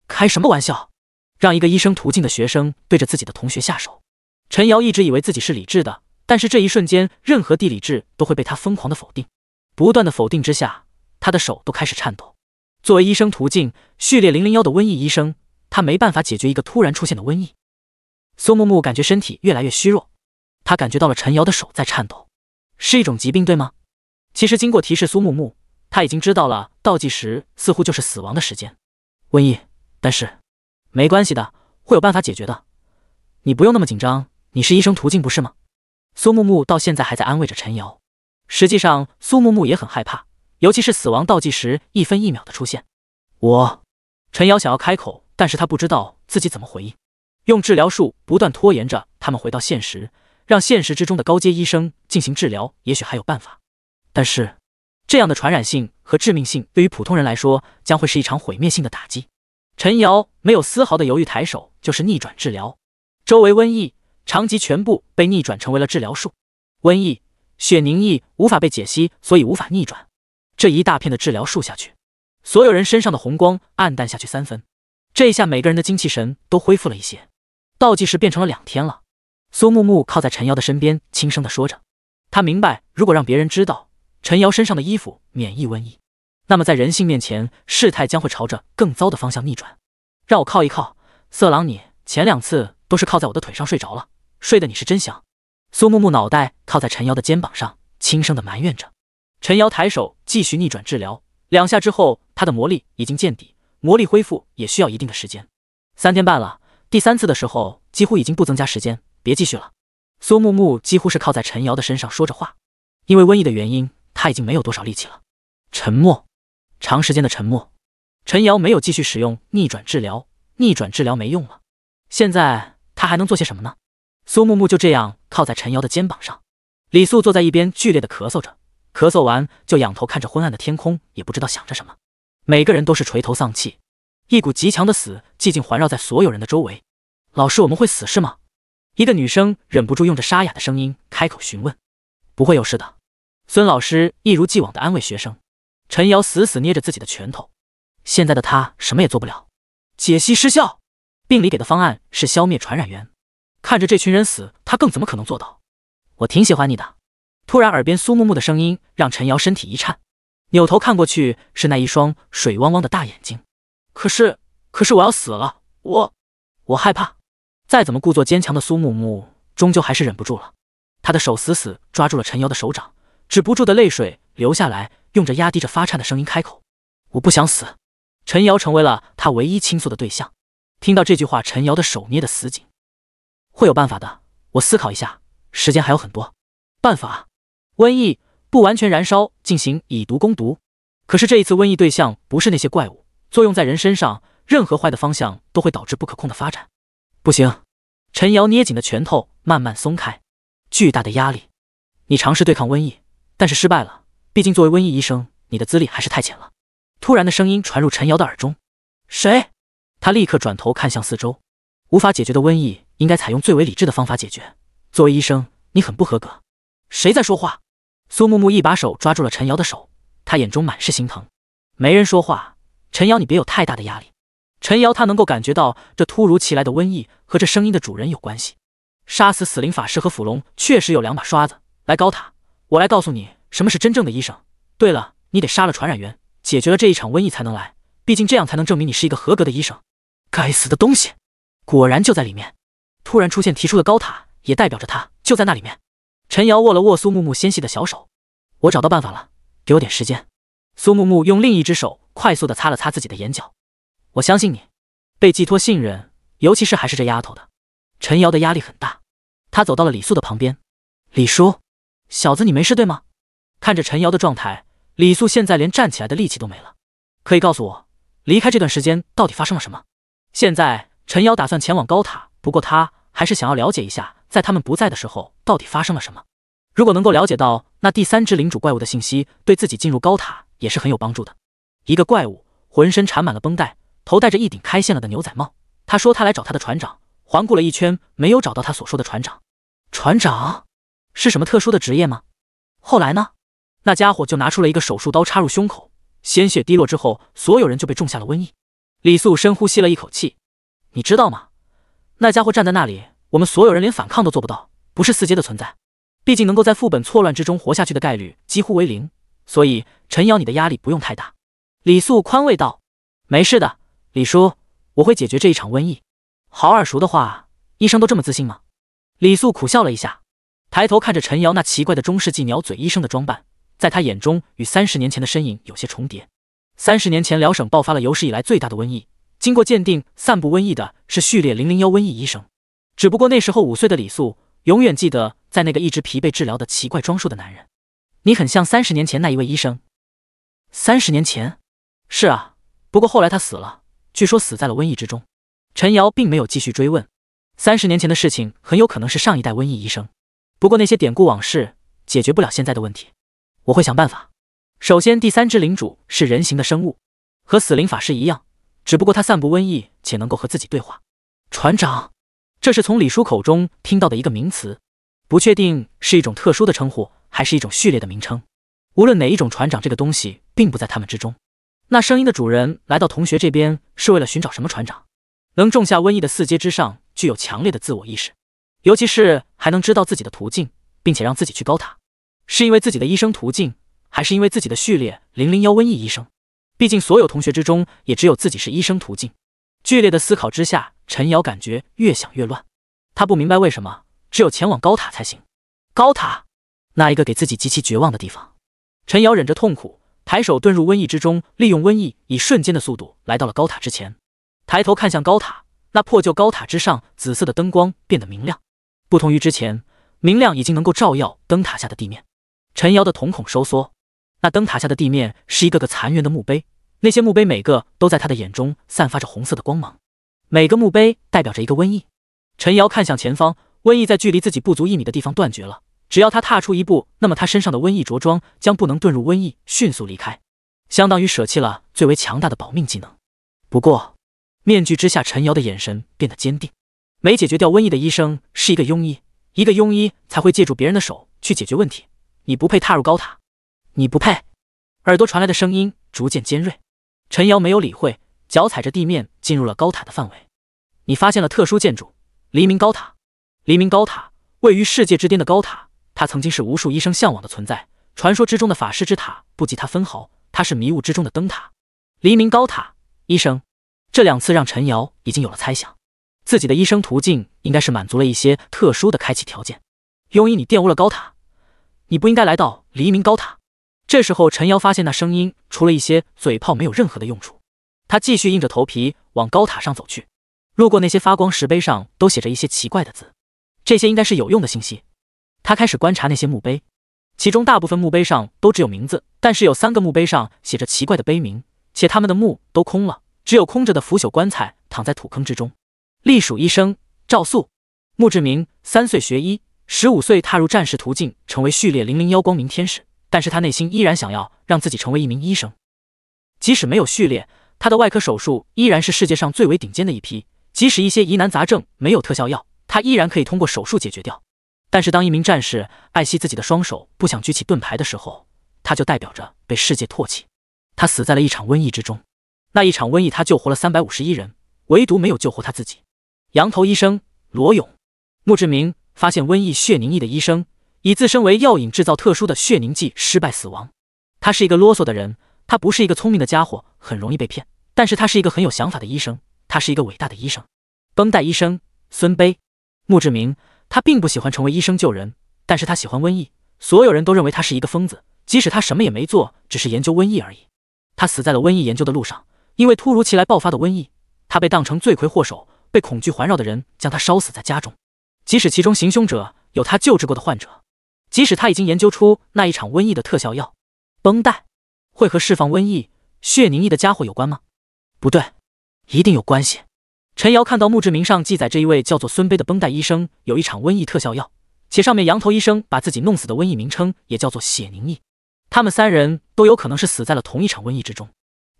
Speaker 2: 开什么玩笑？让一个医生途径的学生对着自己的同学下手？陈瑶一直以为自己是理智的，但是这一瞬间，任何地理智都会被他疯狂的否定。不断的否定之下，他的手都开始颤抖。作为医生途径序列零零幺的瘟疫医生，他没办法解决一个突然出现的瘟疫。苏木木感觉身体越来越虚弱，他感觉到了陈瑶的手在颤抖，是一种疾病，对吗？其实经过提示，苏木木他已经知道了倒计时似乎就是死亡的时间，瘟疫，但是没关系的，会有办法解决的，你不用那么紧张，你是医生途径不是吗？苏木木到现在还在安慰着陈瑶。实际上，苏木木也很害怕，尤其是死亡倒计时一分一秒的出现。我，陈瑶想要开口，但是他不知道自己怎么回应，用治疗术不断拖延着他们回到现实，让现实之中的高阶医生进行治疗，也许还有办法。但是，这样的传染性和致命性对于普通人来说将会是一场毁灭性的打击。陈瑶没有丝毫的犹豫，抬手就是逆转治疗。周围瘟疫、长疾全部被逆转成为了治疗术。瘟疫、血凝疫无法被解析，所以无法逆转。这一大片的治疗术下去，所有人身上的红光暗淡下去三分。这一下，每个人的精气神都恢复了一些。倒计时变成了两天了。苏木木靠在陈瑶的身边，轻声的说着：“他明白，如果让别人知道。”陈瑶身上的衣服免疫瘟疫，那么在人性面前，事态将会朝着更糟的方向逆转。让我靠一靠，色狼，你前两次都是靠在我的腿上睡着了，睡得你是真香。苏木木脑袋靠在陈瑶的肩膀上，轻声的埋怨着。陈瑶抬手继续逆转治疗，两下之后，他的魔力已经见底，魔力恢复也需要一定的时间。三天半了，第三次的时候几乎已经不增加时间，别继续了。苏木木几乎是靠在陈瑶的身上说着话，因为瘟疫的原因。他已经没有多少力气了。沉默，长时间的沉默。陈瑶没有继续使用逆转治疗，逆转治疗没用了。现在他还能做些什么呢？苏木木就这样靠在陈瑶的肩膀上，李素坐在一边剧烈的咳嗽着，咳嗽完就仰头看着昏暗的天空，也不知道想着什么。每个人都是垂头丧气，一股极强的死寂静环绕在所有人的周围。老师，我们会死是吗？一个女生忍不住用着沙哑的声音开口询问。不会有事的。孙老师一如既往的安慰学生，陈瑶死死捏着自己的拳头，现在的他什么也做不了，解析失效，病理给的方案是消灭传染源，看着这群人死，他更怎么可能做到？我挺喜欢你的。突然，耳边苏木木的声音让陈瑶身体一颤，扭头看过去，是那一双水汪汪的大眼睛。可是，可是我要死了，我，我害怕。再怎么故作坚强的苏木木，终究还是忍不住了，她的手死死抓住了陈瑶的手掌。止不住的泪水流下来，用着压低着发颤的声音开口：“我不想死。”陈瑶成为了他唯一倾诉的对象。听到这句话，陈瑶的手捏得死紧。会有办法的，我思考一下，时间还有很多。办法？瘟疫不完全燃烧，进行以毒攻毒。可是这一次瘟疫对象不是那些怪物，作用在人身上，任何坏的方向都会导致不可控的发展。不行。陈瑶捏紧的拳头慢慢松开，巨大的压力。你尝试对抗瘟疫。但是失败了，毕竟作为瘟疫医生，你的资历还是太浅了。突然的声音传入陈瑶的耳中，谁？他立刻转头看向四周。无法解决的瘟疫，应该采用最为理智的方法解决。作为医生，你很不合格。谁在说话？苏木木一把手抓住了陈瑶的手，他眼中满是心疼。没人说话，陈瑶，你别有太大的压力。陈瑶，他能够感觉到这突如其来的瘟疫和这声音的主人有关系。杀死死灵法师和腐龙确实有两把刷子，来高塔。我来告诉你什么是真正的医生。对了，你得杀了传染源，解决了这一场瘟疫才能来，毕竟这样才能证明你是一个合格的医生。该死的东西，果然就在里面。突然出现提出的高塔，也代表着他就在那里面。陈瑶握了握苏木木纤细的小手，我找到办法了，给我点时间。苏木木用另一只手快速的擦了擦自己的眼角。我相信你。被寄托信任，尤其是还是这丫头的，陈瑶的压力很大。他走到了李素的旁边，李叔。小子，你没事对吗？看着陈瑶的状态，李素现在连站起来的力气都没了。可以告诉我，离开这段时间到底发生了什么？现在陈瑶打算前往高塔，不过他还是想要了解一下，在他们不在的时候到底发生了什么。如果能够了解到那第三只领主怪物的信息，对自己进入高塔也是很有帮助的。一个怪物，浑身缠满了绷带，头戴着一顶开线了的牛仔帽。他说他来找他的船长，环顾了一圈，没有找到他所说的船长。船长。是什么特殊的职业吗？后来呢？那家伙就拿出了一个手术刀，插入胸口，鲜血滴落之后，所有人就被种下了瘟疫。李素深呼吸了一口气，你知道吗？那家伙站在那里，我们所有人连反抗都做不到，不是四阶的存在。毕竟能够在副本错乱之中活下去的概率几乎为零，所以陈瑶，你的压力不用太大。李素宽慰道：“没事的，李叔，我会解决这一场瘟疫。”好耳熟的话，医生都这么自信吗？李素苦笑了一下。抬头看着陈瑶那奇怪的中世纪鸟嘴医生的装扮，在他眼中与三十年前的身影有些重叠。三十年前辽省爆发了有史以来最大的瘟疫，经过鉴定，散布瘟疫的是序列零零幺瘟疫医生。只不过那时候五岁的李素永远记得，在那个一直疲惫治疗的奇怪装束的男人，你很像三十年前那一位医生。三十年前？是啊，不过后来他死了，据说死在了瘟疫之中。陈瑶并没有继续追问，三十年前的事情很有可能是上一代瘟疫医生。不过那些典故往事解决不了现在的问题，我会想办法。首先，第三只领主是人形的生物，和死灵法师一样，只不过他散布瘟疫且能够和自己对话。船长，这是从李叔口中听到的一个名词，不确定是一种特殊的称呼还是一种序列的名称。无论哪一种，船长这个东西并不在他们之中。那声音的主人来到同学这边是为了寻找什么船长？能种下瘟疫的四阶之上，具有强烈的自我意识。尤其是还能知道自己的途径，并且让自己去高塔，是因为自己的医生途径，还是因为自己的序列零零幺瘟疫医生？毕竟所有同学之中，也只有自己是医生途径。剧烈的思考之下，陈瑶感觉越想越乱。他不明白为什么只有前往高塔才行。高塔，那一个给自己极其绝望的地方。陈瑶忍着痛苦，抬手遁入瘟疫之中，利用瘟疫以瞬间的速度来到了高塔之前。抬头看向高塔，那破旧高塔之上，紫色的灯光变得明亮。不同于之前，明亮已经能够照耀灯塔下的地面。陈瑶的瞳孔收缩，那灯塔下的地面是一个个残垣的墓碑，那些墓碑每个都在他的眼中散发着红色的光芒，每个墓碑代表着一个瘟疫。陈瑶看向前方，瘟疫在距离自己不足一米的地方断绝了。只要他踏出一步，那么他身上的瘟疫着装将不能遁入瘟疫，迅速离开，相当于舍弃了最为强大的保命技能。不过，面具之下，陈瑶的眼神变得坚定。没解决掉瘟疫的医生是一个庸医，一个庸医才会借助别人的手去解决问题。你不配踏入高塔，你不配。耳朵传来的声音逐渐尖锐，陈瑶没有理会，脚踩着地面进入了高塔的范围。你发现了特殊建筑，黎明高塔。黎明高塔位于世界之巅的高塔，它曾经是无数医生向往的存在。传说之中的法师之塔不及它分毫，它是迷雾之中的灯塔。黎明高塔，医生。这两次让陈瑶已经有了猜想。自己的医生途径应该是满足了一些特殊的开启条件。庸医，你玷污了高塔，你不应该来到黎明高塔。这时候，陈瑶发现那声音除了一些嘴炮没有任何的用处。他继续硬着头皮往高塔上走去，路过那些发光石碑上都写着一些奇怪的字，这些应该是有用的信息。他开始观察那些墓碑，其中大部分墓碑上都只有名字，但是有三个墓碑上写着奇怪的碑名，且他们的墓都空了，只有空着的腐朽棺材躺在土坑之中。隶属医生赵素，墓志铭：三岁学医，十五岁踏入战士途径，成为序列零零幺光明天使。但是他内心依然想要让自己成为一名医生，即使没有序列，他的外科手术依然是世界上最为顶尖的一批。即使一些疑难杂症没有特效药，他依然可以通过手术解决掉。但是当一名战士爱惜自己的双手，不想举起盾牌的时候，他就代表着被世界唾弃。他死在了一场瘟疫之中，那一场瘟疫他救活了三百五十一人，唯独没有救活他自己。羊头医生罗勇，墓志铭发现瘟疫血凝异的医生，以自身为药引制造特殊的血凝剂，失败死亡。他是一个啰嗦的人，他不是一个聪明的家伙，很容易被骗。但是他是一个很有想法的医生，他是一个伟大的医生。绷带医生孙悲，墓志铭他并不喜欢成为医生救人，但是他喜欢瘟疫。所有人都认为他是一个疯子，即使他什么也没做，只是研究瘟疫而已。他死在了瘟疫研究的路上，因为突如其来爆发的瘟疫，他被当成罪魁祸首。被恐惧环绕的人将他烧死在家中，即使其中行凶者有他救治过的患者，即使他已经研究出那一场瘟疫的特效药，绷带会和释放瘟疫血凝液的家伙有关吗？不对，一定有关系。陈瑶看到墓志铭上记载，这一位叫做孙碑的绷带医生有一场瘟疫特效药，且上面羊头医生把自己弄死的瘟疫名称也叫做血凝疫，他们三人都有可能是死在了同一场瘟疫之中。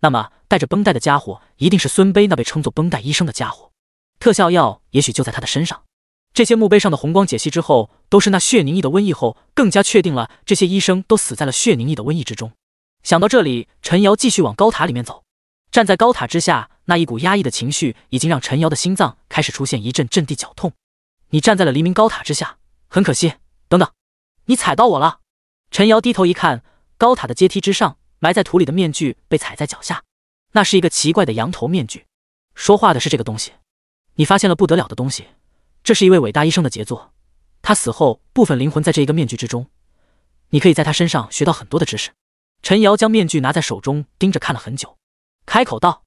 Speaker 2: 那么带着绷带的家伙一定是孙碑那被称作绷带医生的家伙。特效药也许就在他的身上。这些墓碑上的红光解析之后，都是那血凝液的瘟疫后，更加确定了这些医生都死在了血凝液的瘟疫之中。想到这里，陈瑶继续往高塔里面走。站在高塔之下，那一股压抑的情绪已经让陈瑶的心脏开始出现一阵阵地绞痛。你站在了黎明高塔之下，很可惜。等等，你踩到我了！陈瑶低头一看，高塔的阶梯之上，埋在土里的面具被踩在脚下。那是一个奇怪的羊头面具。说话的是这个东西。你发现了不得了的东西，这是一位伟大医生的杰作。他死后部分灵魂在这一个面具之中，你可以在他身上学到很多的知识。陈瑶将面具拿在手中，盯着看了很久，开口道：“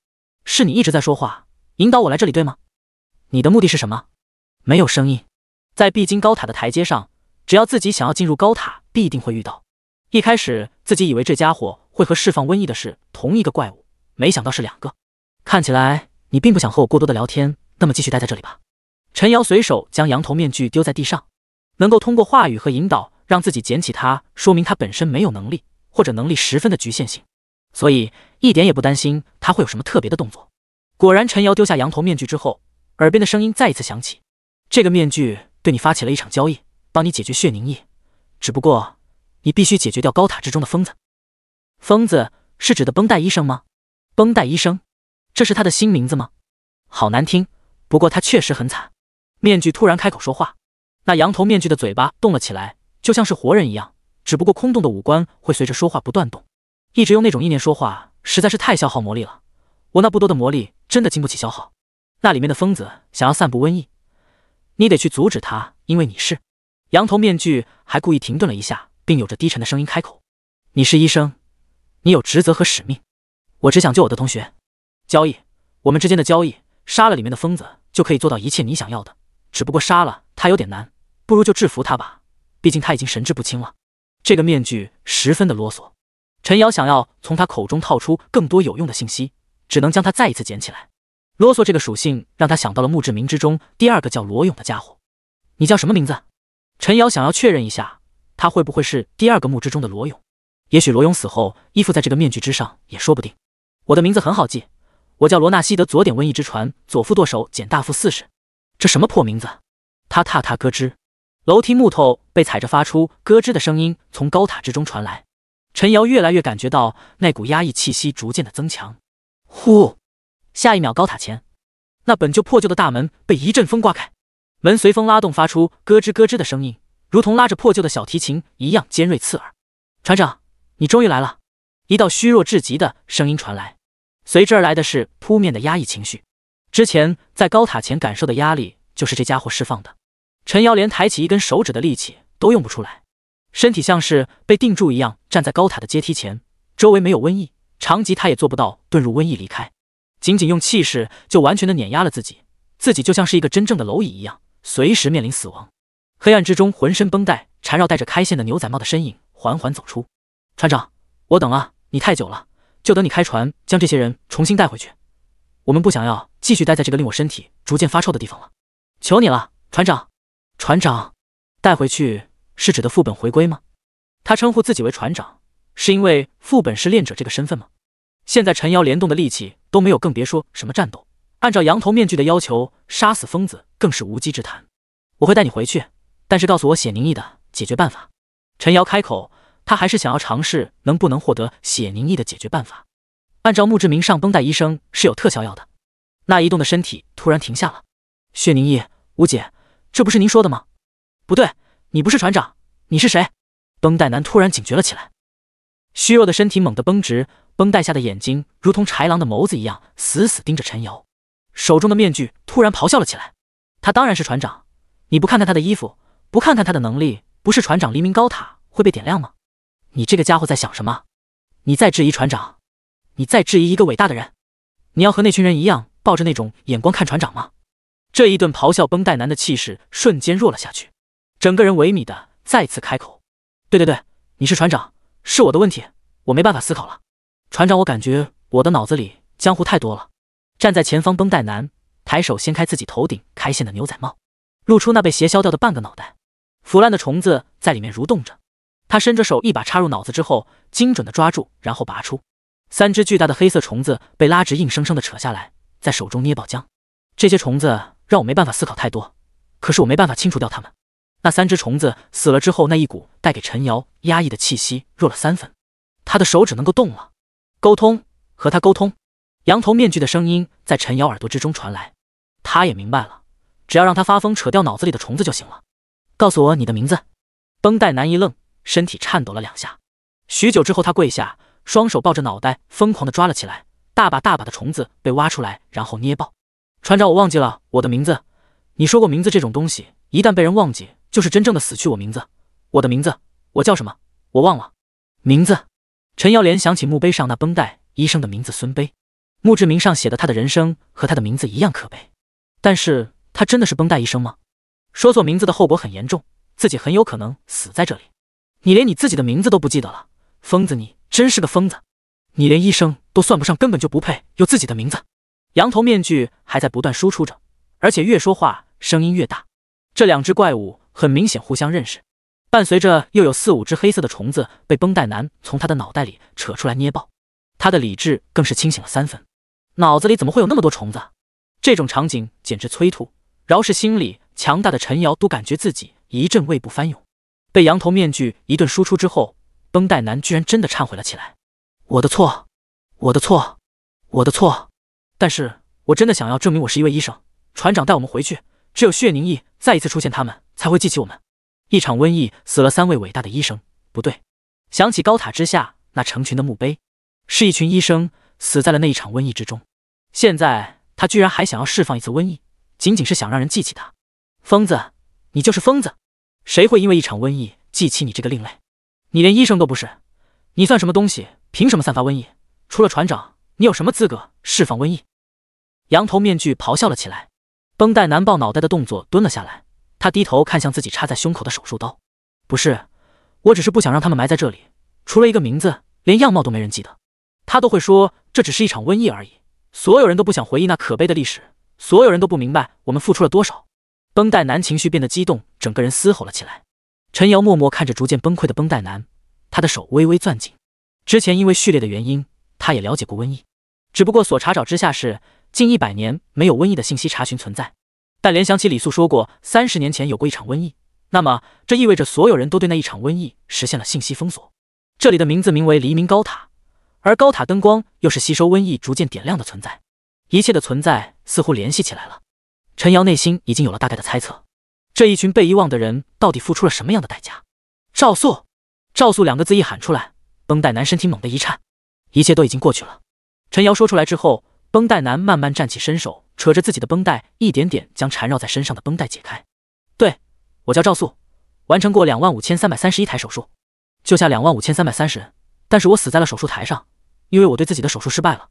Speaker 2: 是你一直在说话，引导我来这里，对吗？你的目的是什么？”没有声音，在必经高塔的台阶上，只要自己想要进入高塔，必定会遇到。一开始自己以为这家伙会和释放瘟疫的是同一个怪物，没想到是两个。看起来你并不想和我过多的聊天。那么继续待在这里吧。陈瑶随手将羊头面具丢在地上，能够通过话语和引导让自己捡起它，说明他本身没有能力，或者能力十分的局限性，所以一点也不担心他会有什么特别的动作。果然，陈瑶丢下羊头面具之后，耳边的声音再一次响起：“这个面具对你发起了一场交易，帮你解决血凝液，只不过你必须解决掉高塔之中的疯子。疯子是指的绷带医生吗？绷带医生，这是他的新名字吗？好难听。”不过他确实很惨。面具突然开口说话，那羊头面具的嘴巴动了起来，就像是活人一样，只不过空洞的五官会随着说话不断动。一直用那种意念说话实在是太消耗魔力了，我那不多的魔力真的经不起消耗。那里面的疯子想要散布瘟疫，你得去阻止他，因为你是。羊头面具还故意停顿了一下，并有着低沉的声音开口：“你是医生，你有职责和使命。我只想救我的同学。交易，我们之间的交易。”杀了里面的疯子就可以做到一切你想要的，只不过杀了他有点难，不如就制服他吧，毕竟他已经神志不清了。这个面具十分的啰嗦，陈瑶想要从他口中套出更多有用的信息，只能将他再一次捡起来。啰嗦这个属性让他想到了墓志铭之中第二个叫罗勇的家伙。你叫什么名字？陈瑶想要确认一下，他会不会是第二个墓志中的罗勇？也许罗勇死后依附在这个面具之上也说不定。我的名字很好记。我叫罗纳西德，左点瘟疫之船，左副舵手简大副四十，这什么破名字？他踏踏咯吱，楼梯木头被踩着发出咯吱的声音，从高塔之中传来。陈瑶越来越感觉到那股压抑气息逐渐的增强。呼，下一秒高塔前，那本就破旧的大门被一阵风刮开，门随风拉动发出咯吱咯吱的声音，如同拉着破旧的小提琴一样尖锐刺耳。船长，你终于来了！一道虚弱至极的声音传来。随之而来的是扑面的压抑情绪，之前在高塔前感受的压力就是这家伙释放的。陈瑶连抬起一根手指的力气都用不出来，身体像是被定住一样站在高塔的阶梯前。周围没有瘟疫，长吉他也做不到遁入瘟疫离开，仅仅用气势就完全的碾压了自己。自己就像是一个真正的蝼蚁一样，随时面临死亡。黑暗之中，浑身绷带缠绕、带着开线的牛仔帽的身影缓缓走出。船长，我等了你太久了。就等你开船，将这些人重新带回去。我们不想要继续待在这个令我身体逐渐发臭的地方了。求你了，船长！船长，带回去是指的副本回归吗？他称呼自己为船长，是因为副本是恋者这个身份吗？现在陈瑶联动的力气都没有，更别说什么战斗。按照羊头面具的要求，杀死疯子更是无稽之谈。我会带你回去，但是告诉我血凝意的解决办法。陈瑶开口。他还是想要尝试能不能获得血凝液的解决办法。按照墓志铭上，绷带医生是有特效药的。那移动的身体突然停下了。血凝液，吴姐，这不是您说的吗？不对，你不是船长，你是谁？绷带男突然警觉了起来，虚弱的身体猛地绷直，绷带下的眼睛如同豺狼的眸子一样，死死盯着陈瑶。手中的面具突然咆哮了起来。他当然是船长，你不看看他的衣服，不看看他的能力，不是船长，黎明高塔会被点亮吗？你这个家伙在想什么？你在质疑船长？你在质疑一个伟大的人？你要和那群人一样，抱着那种眼光看船长吗？这一顿咆哮，绷带男的气势瞬间弱了下去，整个人萎靡的再次开口：“对对对，你是船长，是我的问题，我没办法思考了。船长，我感觉我的脑子里江湖太多了。”站在前方，绷带男抬手掀开自己头顶开线的牛仔帽，露出那被削掉的半个脑袋，腐烂的虫子在里面蠕动着。他伸着手，一把插入脑子之后，精准的抓住，然后拔出。三只巨大的黑色虫子被拉直，硬生生的扯下来，在手中捏爆浆。这些虫子让我没办法思考太多，可是我没办法清除掉它们。那三只虫子死了之后，那一股带给陈瑶压抑的气息弱了三分。他的手指能够动了，沟通，和他沟通。羊头面具的声音在陈瑶耳朵之中传来，他也明白了，只要让他发疯，扯掉脑子里的虫子就行了。告诉我你的名字。绷带男一愣。身体颤抖了两下，许久之后，他跪下，双手抱着脑袋，疯狂地抓了起来。大把大把的虫子被挖出来，然后捏爆。船长，我忘记了我的名字。你说过，名字这种东西一旦被人忘记，就是真正的死去。我名字，我的名字，我叫什么？我忘了。名字。陈瑶莲想起墓碑上那绷带医生的名字孙碑，墓志铭上写的他的人生和他的名字一样可悲。但是他真的是绷带医生吗？说错名字的后果很严重，自己很有可能死在这里。你连你自己的名字都不记得了，疯子！你真是个疯子！你连医生都算不上，根本就不配有自己的名字。羊头面具还在不断输出着，而且越说话声音越大。这两只怪物很明显互相认识。伴随着，又有四五只黑色的虫子被绷带男从他的脑袋里扯出来捏爆，他的理智更是清醒了三分。脑子里怎么会有那么多虫子？这种场景简直催吐。饶是心里强大的陈瑶，都感觉自己一阵胃部翻涌。被羊头面具一顿输出之后，绷带男居然真的忏悔了起来：“我的错，我的错，我的错。但是我真的想要证明我是一位医生。船长带我们回去，只有血凝液再一次出现，他们才会记起我们。一场瘟疫死了三位伟大的医生。不对，想起高塔之下那成群的墓碑，是一群医生死在了那一场瘟疫之中。现在他居然还想要释放一次瘟疫，仅仅是想让人记起他。疯子，你就是疯子。”谁会因为一场瘟疫记起你这个另类？你连医生都不是，你算什么东西？凭什么散发瘟疫？除了船长，你有什么资格释放瘟疫？羊头面具咆哮了起来，绷带男抱脑袋的动作蹲了下来，他低头看向自己插在胸口的手术刀。不是，我只是不想让他们埋在这里，除了一个名字，连样貌都没人记得。他都会说，这只是一场瘟疫而已。所有人都不想回忆那可悲的历史，所有人都不明白我们付出了多少。绷带男情绪变得激动，整个人嘶吼了起来。陈瑶默默看着逐渐崩溃的绷带男，他的手微微攥紧。之前因为序列的原因，他也了解过瘟疫，只不过所查找之下是近一百年没有瘟疫的信息查询存在。但联想起李素说过，三十年前有过一场瘟疫，那么这意味着所有人都对那一场瘟疫实现了信息封锁。这里的名字名为黎明高塔，而高塔灯光又是吸收瘟疫逐渐点亮的存在，一切的存在似乎联系起来了。陈瑶内心已经有了大概的猜测，这一群被遗忘的人到底付出了什么样的代价？赵素，赵素两个字一喊出来，绷带男身体猛地一颤。一切都已经过去了。陈瑶说出来之后，绷带男慢慢站起身，手扯着自己的绷带，一点点将缠绕在身上的绷带解开。对，我叫赵素，完成过两万五千三百三十一台手术，救下两万五千三百三十人，但是我死在了手术台上，因为我对自己的手术失败了。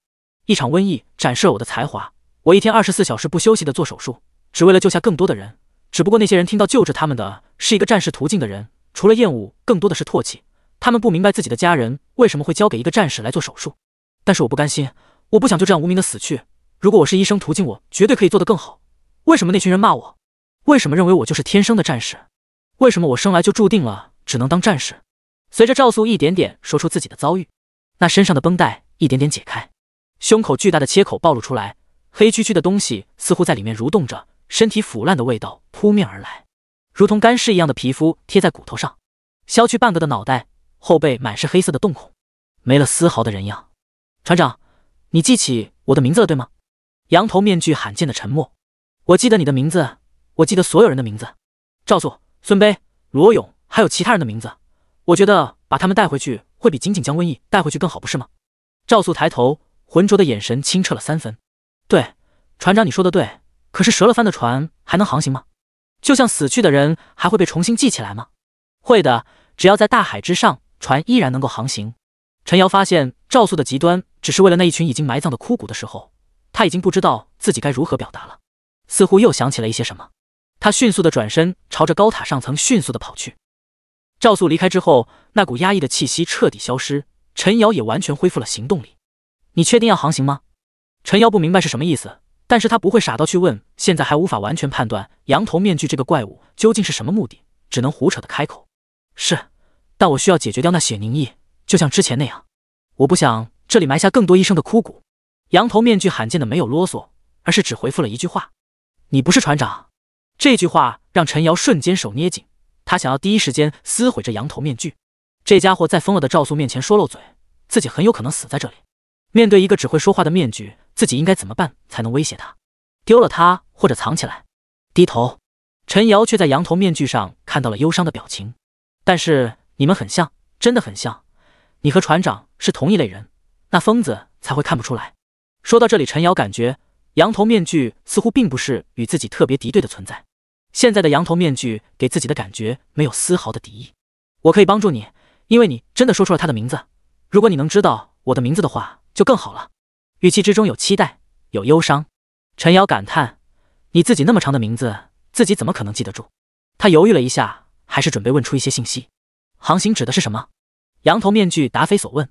Speaker 2: 一场瘟疫展示了我的才华。我一天二十四小时不休息的做手术，只为了救下更多的人。只不过那些人听到救治他们的是一个战士途径的人，除了厌恶，更多的是唾弃。他们不明白自己的家人为什么会交给一个战士来做手术。但是我不甘心，我不想就这样无名的死去。如果我是医生途径，我绝对可以做得更好。为什么那群人骂我？为什么认为我就是天生的战士？为什么我生来就注定了只能当战士？随着赵素一点点说出自己的遭遇，那身上的绷带一点点解开，胸口巨大的切口暴露出来。黑黢黢的东西似乎在里面蠕动着，身体腐烂的味道扑面而来，如同干尸一样的皮肤贴在骨头上，削去半个的脑袋，后背满是黑色的洞孔，没了丝毫的人样。船长，你记起我的名字了，对吗？羊头面具罕见的沉默。我记得你的名字，我记得所有人的名字，赵素、孙碑、罗勇，还有其他人的名字。我觉得把他们带回去会比仅仅将瘟疫带回去更好，不是吗？赵素抬头，浑浊的眼神清澈了三分。对，船长，你说的对。可是折了帆的船还能航行吗？就像死去的人还会被重新记起来吗？会的，只要在大海之上，船依然能够航行。陈瑶发现赵素的极端只是为了那一群已经埋葬的枯骨的时候，他已经不知道自己该如何表达了，似乎又想起了一些什么，他迅速的转身朝着高塔上层迅速的跑去。赵素离开之后，那股压抑的气息彻底消失，陈瑶也完全恢复了行动力。你确定要航行吗？陈瑶不明白是什么意思，但是他不会傻到去问。现在还无法完全判断羊头面具这个怪物究竟是什么目的，只能胡扯的开口。是，但我需要解决掉那血凝液，就像之前那样。我不想这里埋下更多医生的枯骨。羊头面具罕见的没有啰嗦，而是只回复了一句话：“你不是船长。”这句话让陈瑶瞬间手捏紧，他想要第一时间撕毁这羊头面具。这家伙在疯了的赵素面前说漏嘴，自己很有可能死在这里。面对一个只会说话的面具，自己应该怎么办才能威胁他？丢了他，或者藏起来？低头，陈瑶却在羊头面具上看到了忧伤的表情。但是你们很像，真的很像，你和船长是同一类人，那疯子才会看不出来。说到这里，陈瑶感觉羊头面具似乎并不是与自己特别敌对的存在。现在的羊头面具给自己的感觉没有丝毫的敌意。我可以帮助你，因为你真的说出了他的名字。如果你能知道我的名字的话。就更好了，语气之中有期待，有忧伤。陈瑶感叹：“你自己那么长的名字，自己怎么可能记得住？”他犹豫了一下，还是准备问出一些信息。航行指的是什么？羊头面具答非所问。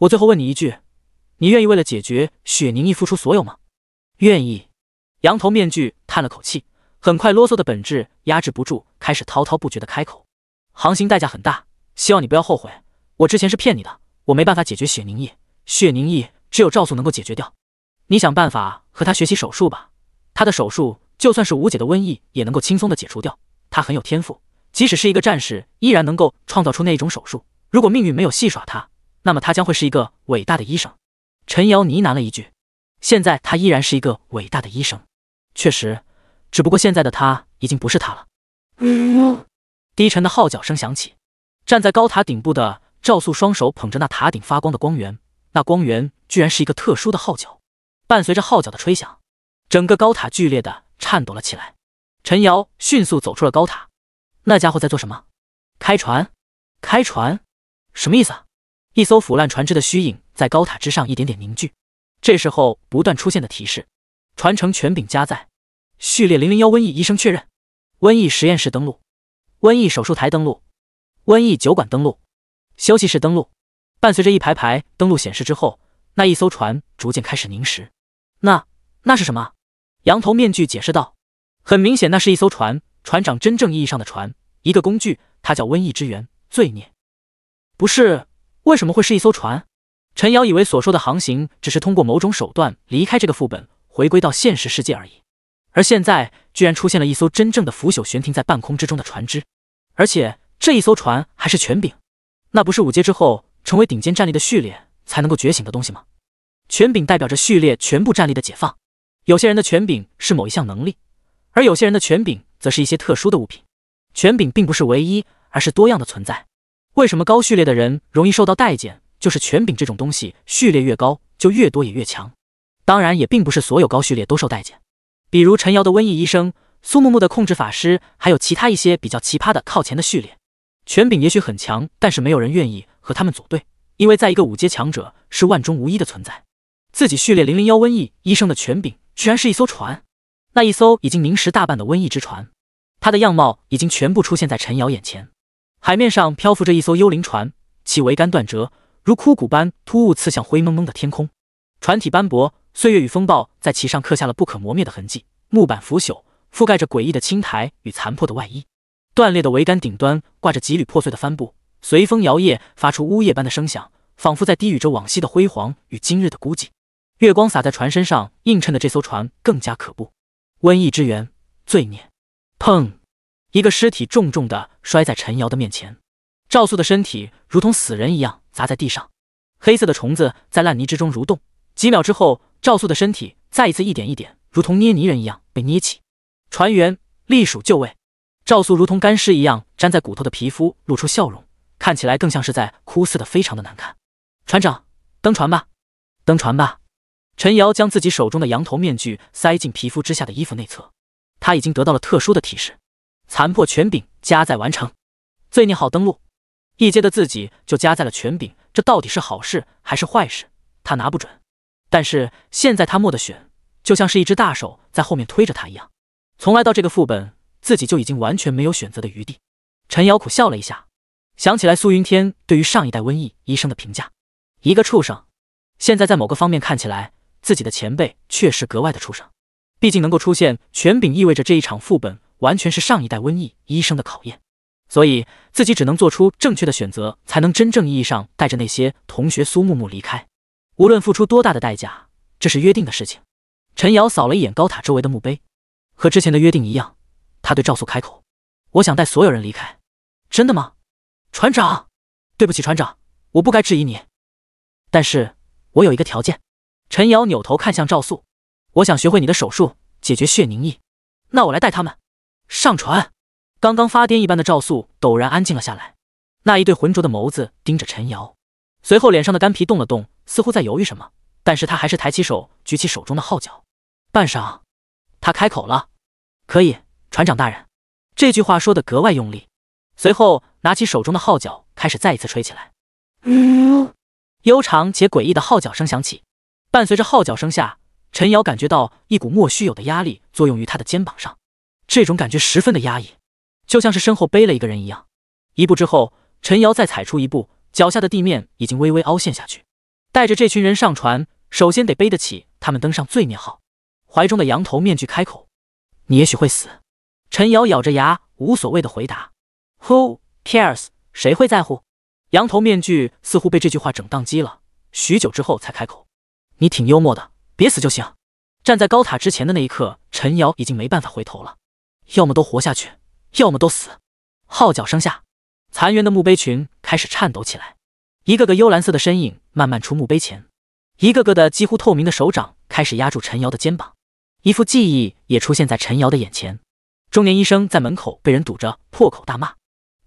Speaker 2: 我最后问你一句，你愿意为了解决雪凝意付出所有吗？愿意。羊头面具叹了口气，很快啰嗦的本质压制不住，开始滔滔不绝的开口。航行代价很大，希望你不要后悔。我之前是骗你的，我没办法解决雪凝意。血凝液只有赵素能够解决掉，你想办法和他学习手术吧。他的手术就算是无解的瘟疫也能够轻松的解除掉。他很有天赋，即使是一个战士依然能够创造出那一种手术。如果命运没有戏耍他，那么他将会是一个伟大的医生。陈瑶呢喃了一句：“现在他依然是一个伟大的医生，确实，只不过现在的他已经不是他了。”低沉的号角声响起，站在高塔顶部的赵素双手捧着那塔顶发光的光源。那光源居然是一个特殊的号角，伴随着号角的吹响，整个高塔剧烈的颤抖了起来。陈瑶迅速走出了高塔。那家伙在做什么？开船？开船？什么意思？一艘腐烂船只的虚影在高塔之上一点点凝聚。这时候不断出现的提示：传承权柄加载，序列零零幺，瘟疫医生确认，瘟疫实验室登录，瘟疫手术台登录，瘟疫酒馆登录，休息室登录。伴随着一排排登陆显示之后，那一艘船逐渐开始凝实。那那是什么？羊头面具解释道：“很明显，那是一艘船，船长真正意义上的船，一个工具。它叫瘟疫之源，罪孽。不是？为什么会是一艘船？”陈瑶以为所说的航行只是通过某种手段离开这个副本，回归到现实世界而已。而现在居然出现了一艘真正的腐朽悬停在半空之中的船只，而且这一艘船还是全柄。那不是五阶之后？成为顶尖战力的序列才能够觉醒的东西吗？权柄代表着序列全部战力的解放。有些人的权柄是某一项能力，而有些人的权柄则是一些特殊的物品。权柄并不是唯一，而是多样的存在。为什么高序列的人容易受到待见？就是权柄这种东西，序列越高，就越多也越强。当然，也并不是所有高序列都受待见。比如陈瑶的瘟疫医生，苏木木的控制法师，还有其他一些比较奇葩的靠前的序列，权柄也许很强，但是没有人愿意。和他们组队，因为在一个五阶强者是万中无一的存在。自己序列零零幺瘟疫医生的权柄，居然是一艘船。那一艘已经凝实大半的瘟疫之船，它的样貌已经全部出现在陈瑶眼前。海面上漂浮着一艘幽灵船，其桅杆断折，如枯骨般突兀刺向灰蒙蒙的天空。船体斑驳，岁月与风暴在其上刻下了不可磨灭的痕迹。木板腐朽，覆盖着诡异的青苔与残破的外衣。断裂的桅杆顶端挂着几缕破碎的帆布。随风摇曳，发出呜咽般的声响，仿佛在低语着往昔的辉煌与今日的孤寂。月光洒在船身上，映衬的这艘船更加可怖。瘟疫之源，罪孽。砰！一个尸体重重的摔在陈瑶的面前，赵素的身体如同死人一样砸在地上。黑色的虫子在烂泥之中蠕动，几秒之后，赵素的身体再一次一点一点，如同捏泥人一样被捏起。船员隶属就位，赵素如同干尸一样粘在骨头的皮肤露出笑容。看起来更像是在哭似的，非常的难看。船长，登船吧，登船吧。陈瑶将自己手中的羊头面具塞进皮肤之下的衣服内侧。他已经得到了特殊的提示，残破权柄加载完成。罪孽号登陆，一阶的自己就加载了权柄，这到底是好事还是坏事？他拿不准。但是现在他莫得选，就像是一只大手在后面推着他一样。从来到这个副本，自己就已经完全没有选择的余地。陈瑶苦笑了一下。想起来，苏云天对于上一代瘟疫医生的评价，一个畜生。现在在某个方面看起来，自己的前辈确实格外的畜生。毕竟能够出现权柄，意味着这一场副本完全是上一代瘟疫医生的考验。所以自己只能做出正确的选择，才能真正意义上带着那些同学苏木木离开。无论付出多大的代价，这是约定的事情。陈瑶扫了一眼高塔周围的墓碑，和之前的约定一样，他对赵素开口：“我想带所有人离开。”真的吗？船长，对不起，船长，我不该质疑你，但是我有一个条件。陈瑶扭头看向赵素，我想学会你的手术，解决血凝异。那我来带他们上船。刚刚发癫一般的赵素陡然安静了下来，那一对浑浊的眸子盯着陈瑶，随后脸上的干皮动了动，似乎在犹豫什么，但是他还是抬起手，举起手中的号角。半晌，他开口了：“可以，船长大人。”这句话说的格外用力。随后，拿起手中的号角，开始再一次吹起来。
Speaker 3: 呜，
Speaker 2: 悠长且诡异的号角声响起，伴随着号角声下，陈瑶感觉到一股莫须有的压力作用于他的肩膀上，这种感觉十分的压抑，就像是身后背了一个人一样。一步之后，陈瑶再踩出一步，脚下的地面已经微微凹陷下去。带着这群人上船，首先得背得起他们登上罪孽号。怀中的羊头面具开口：“你也许会死。”陈瑶咬着牙，无所谓的回答。Who cares？谁会在乎？羊头面具似乎被这句话整宕机了，许久之后才开口：“你挺幽默的，别死就行。”站在高塔之前的那一刻，陈瑶已经没办法回头了，要么都活下去，要么都死。号角声下，残垣的墓碑群开始颤抖起来，一个个幽蓝色的身影慢慢出墓碑前，一个个的几乎透明的手掌开始压住陈瑶的肩膀，一副记忆也出现在陈瑶的眼前。中年医生在门口被人堵着，破口大骂。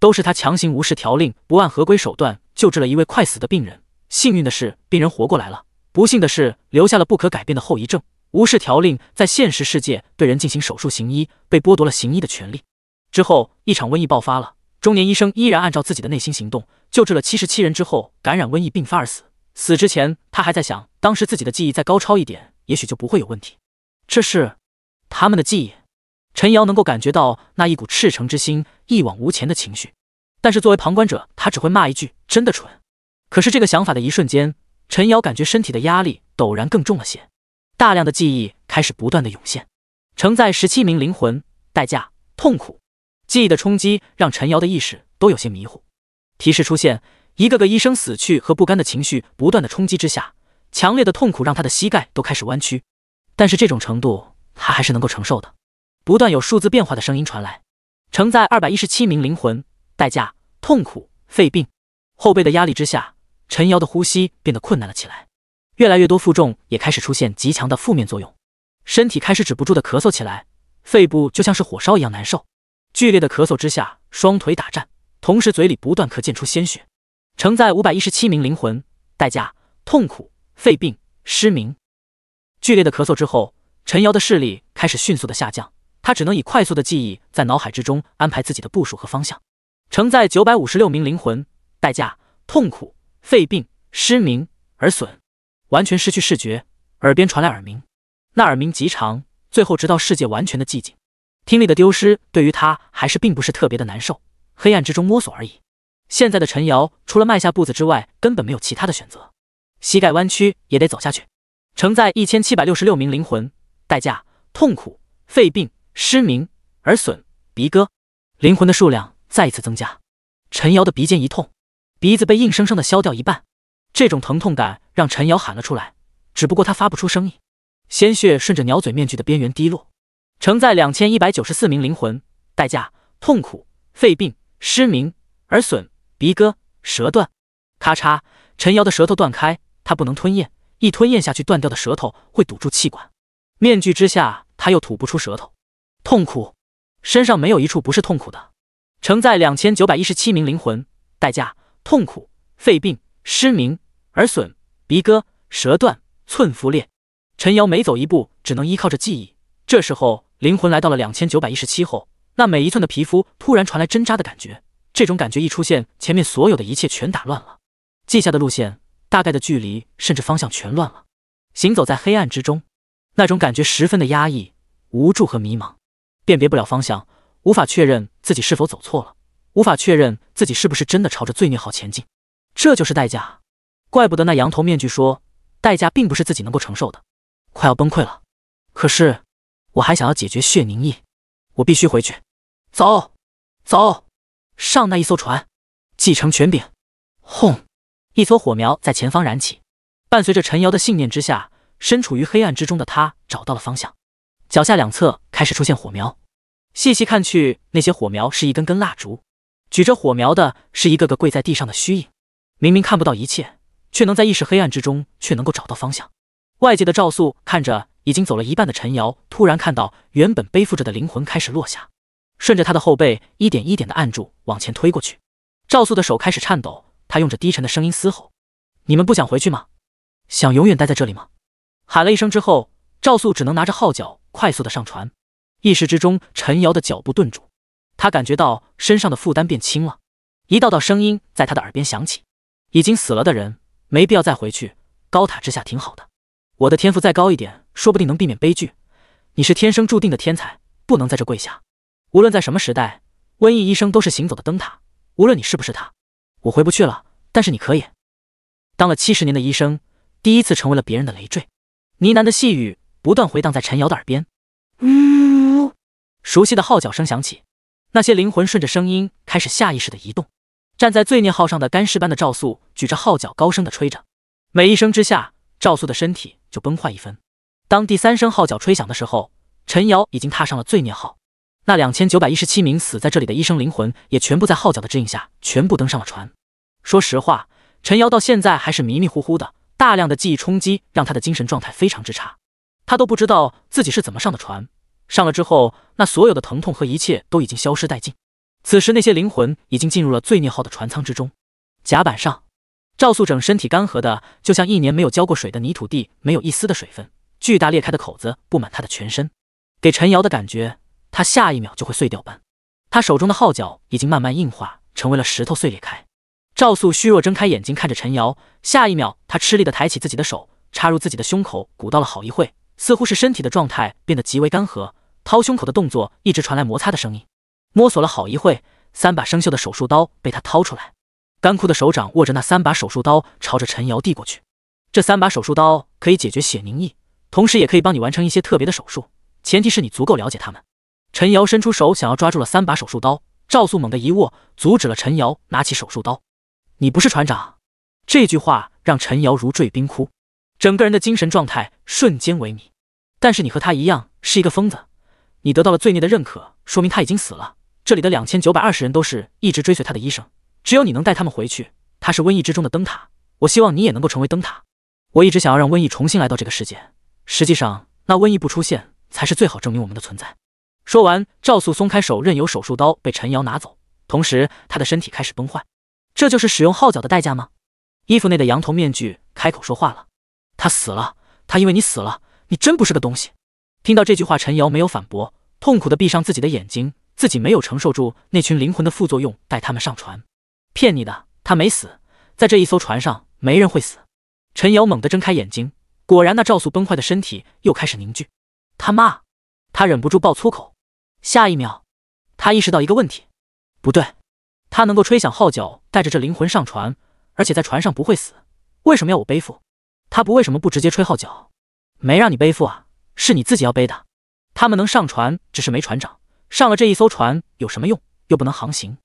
Speaker 2: 都是他强行无视条令，不按合规手段救治了一位快死的病人。幸运的是，病人活过来了；不幸的是，留下了不可改变的后遗症。无视条令，在现实世界对人进行手术行医，被剥夺了行医的权利。之后，一场瘟疫爆发了。中年医生依然按照自己的内心行动，救治了七十七人，之后感染瘟疫并发而死。死之前，他还在想，当时自己的记忆再高超一点，也许就不会有问题。这是他们的记忆。陈瑶能够感觉到那一股赤诚之心、一往无前的情绪，但是作为旁观者，他只会骂一句“真的蠢”。可是这个想法的一瞬间，陈瑶感觉身体的压力陡然更重了些，大量的记忆开始不断的涌现，承载十七名灵魂，代价痛苦，记忆的冲击让陈瑶的意识都有些迷糊。提示出现，一个个医生死去和不甘的情绪不断的冲击之下，强烈的痛苦让他的膝盖都开始弯曲，但是这种程度他还是能够承受的。不断有数字变化的声音传来，承载二百一十七名灵魂，代价痛苦肺病，后背的压力之下，陈瑶的呼吸变得困难了起来。越来越多负重也开始出现极强的负面作用，身体开始止不住的咳嗽起来，肺部就像是火烧一样难受。剧烈的咳嗽之下，双腿打颤，同时嘴里不断咳溅出鲜血。承载五百一十七名灵魂，代价痛苦肺病失明。剧烈的咳嗽之后，陈瑶的视力开始迅速的下降。他只能以快速的记忆在脑海之中安排自己的部署和方向，承载九百五十六名灵魂，代价痛苦、肺病、失明、耳损，完全失去视觉，耳边传来耳鸣，那耳鸣极长，最后直到世界完全的寂静。听力的丢失对于他还是并不是特别的难受，黑暗之中摸索而已。现在的陈瑶除了迈下步子之外，根本没有其他的选择，膝盖弯曲也得走下去，承载一千七百六十六名灵魂，代价痛苦、肺病。失明、耳损、鼻割，灵魂的数量再一次增加。陈瑶的鼻尖一痛，鼻子被硬生生的削掉一半，这种疼痛感让陈瑶喊了出来，只不过他发不出声音。鲜血顺着鸟嘴面具的边缘滴落，承载两千一百九十四名灵魂，代价痛苦、肺病、失明、耳损、鼻割、舌断。咔嚓，陈瑶的舌头断开，他不能吞咽，一吞咽下去断掉的舌头会堵住气管。面具之下，他又吐不出舌头。痛苦，身上没有一处不是痛苦的。承载两千九百一十七名灵魂，代价：痛苦、肺病、失明、耳损、鼻割、舌断、寸肤裂。陈瑶每走一步，只能依靠着记忆。这时候，灵魂来到了两千九百一十七后，那每一寸的皮肤突然传来针扎的感觉。这种感觉一出现，前面所有的一切全打乱了，记下的路线、大概的距离，甚至方向全乱了。行走在黑暗之中，那种感觉十分的压抑、无助和迷茫。辨别不了方向，无法确认自己是否走错了，无法确认自己是不是真的朝着罪孽号前进，这就是代价。怪不得那羊头面具说代价并不是自己能够承受的，快要崩溃了。可是我还想要解决血凝液，我必须回去。走，走上那一艘船，继承权柄。轰！一艘火苗在前方燃起，伴随着陈瑶的信念之下，身处于黑暗之中的他找到了方向。脚下两侧开始出现火苗，细细看去，那些火苗是一根根蜡烛。举着火苗的是一个个跪在地上的虚影，明明看不到一切，却能在意识黑暗之中却能够找到方向。外界的赵素看着已经走了一半的陈瑶，突然看到原本背负着的灵魂开始落下，顺着他的后背一点一点的按住往前推过去。赵素的手开始颤抖，他用着低沉的声音嘶吼：“你们不想回去吗？想永远待在这里吗？”喊了一声之后，赵素只能拿着号角。快速的上船，意识之中，陈瑶的脚步顿住，他感觉到身上的负担变轻了，一道道声音在他的耳边响起。已经死了的人，没必要再回去。高塔之下挺好的。我的天赋再高一点，说不定能避免悲剧。你是天生注定的天才，不能在这跪下。无论在什么时代，瘟疫医生都是行走的灯塔。无论你是不是他，我回不去了。但是你可以。当了七十年的医生，第一次成为了别人的累赘。呢喃的细语。不断回荡在陈瑶的耳边，
Speaker 3: 呜，
Speaker 2: 熟悉的号角声响起，那些灵魂顺着声音开始下意识的移动。站在罪孽号上的干尸般的赵素举着号角高声的吹着，每一声之下，赵素的身体就崩坏一分。当第三声号角吹响的时候，陈瑶已经踏上了罪孽号，那两千九百一十七名死在这里的医生灵魂也全部在号角的指引下全部登上了船。说实话，陈瑶到现在还是迷迷糊糊的，大量的记忆冲击让他的精神状态非常之差。他都不知道自己是怎么上的船，上了之后，那所有的疼痛和一切都已经消失殆尽。此时，那些灵魂已经进入了罪孽号的船舱之中。甲板上，赵素整身体干涸的，就像一年没有浇过水的泥土地，没有一丝的水分。巨大裂开的口子布满他的全身，给陈瑶的感觉，他下一秒就会碎掉般。他手中的号角已经慢慢硬化，成为了石头。碎裂开，赵素虚弱睁开眼睛看着陈瑶，下一秒，他吃力的抬起自己的手，插入自己的胸口，鼓捣了好一会。似乎是身体的状态变得极为干涸，掏胸口的动作一直传来摩擦的声音。摸索了好一会，三把生锈的手术刀被他掏出来，干枯的手掌握着那三把手术刀，朝着陈瑶递过去。这三把手术刀可以解决血凝异，同时也可以帮你完成一些特别的手术，前提是你足够了解他们。陈瑶伸出手想要抓住了三把手术刀，赵素猛地一握，阻止了陈瑶拿起手术刀。你不是船长，这句话让陈瑶如坠冰窟，整个人的精神状态瞬间萎靡。但是你和他一样是一个疯子，你得到了罪孽的认可，说明他已经死了。这里的两千九百二十人都是一直追随他的医生，只有你能带他们回去。他是瘟疫之中的灯塔，我希望你也能够成为灯塔。我一直想要让瘟疫重新来到这个世界，实际上，那瘟疫不出现才是最好，证明我们的存在。说完，赵素松开手，任由手术刀被陈瑶拿走，同时他的身体开始崩坏。这就是使用号角的代价吗？衣服内的羊头面具开口说话了：“他死了，他因为你死了。”你真不是个东西！听到这句话，陈瑶没有反驳，痛苦的闭上自己的眼睛。自己没有承受住那群灵魂的副作用，带他们上船。骗你的，他没死，在这一艘船上没人会死。陈瑶猛地睁开眼睛，果然那赵素崩坏的身体又开始凝聚。他妈！他忍不住爆粗口。下一秒，他意识到一个问题，不对，他能够吹响号角，带着这灵魂上船，而且在船上不会死，为什么要我背负？他不为什么不直接吹号角？没让你背负啊，是你自己要背的。他们能上船，只是没船长。上了这一艘船有什么用？又不能航行。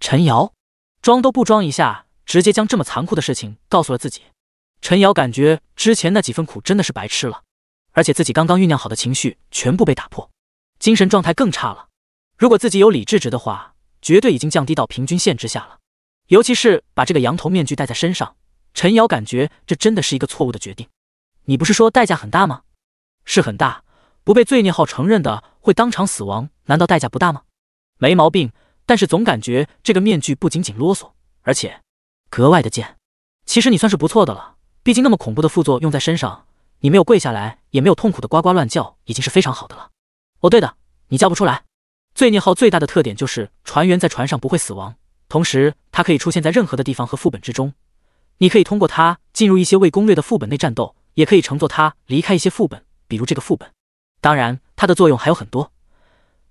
Speaker 2: 陈瑶装都不装一下，直接将这么残酷的事情告诉了自己。陈瑶感觉之前那几份苦真的是白吃了，而且自己刚刚酝酿好的情绪全部被打破，精神状态更差了。如果自己有理智值的话，绝对已经降低到平均线之下了。尤其是把这个羊头面具戴在身上，陈瑶感觉这真的是一个错误的决定。你不是说代价很大吗？是很大，不被罪孽号承认的会当场死亡，难道代价不大吗？没毛病，但是总感觉这个面具不仅仅啰嗦，而且格外的贱。其实你算是不错的了，毕竟那么恐怖的副作用在身上，你没有跪下来，也没有痛苦的呱呱乱叫，已经是非常好的了。哦，对的，你叫不出来。罪孽号最大的特点就是船员在船上不会死亡，同时它可以出现在任何的地方和副本之中，你可以通过它进入一些未攻略的副本内战斗。也可以乘坐它离开一些副本，比如这个副本。当然，它的作用还有很多。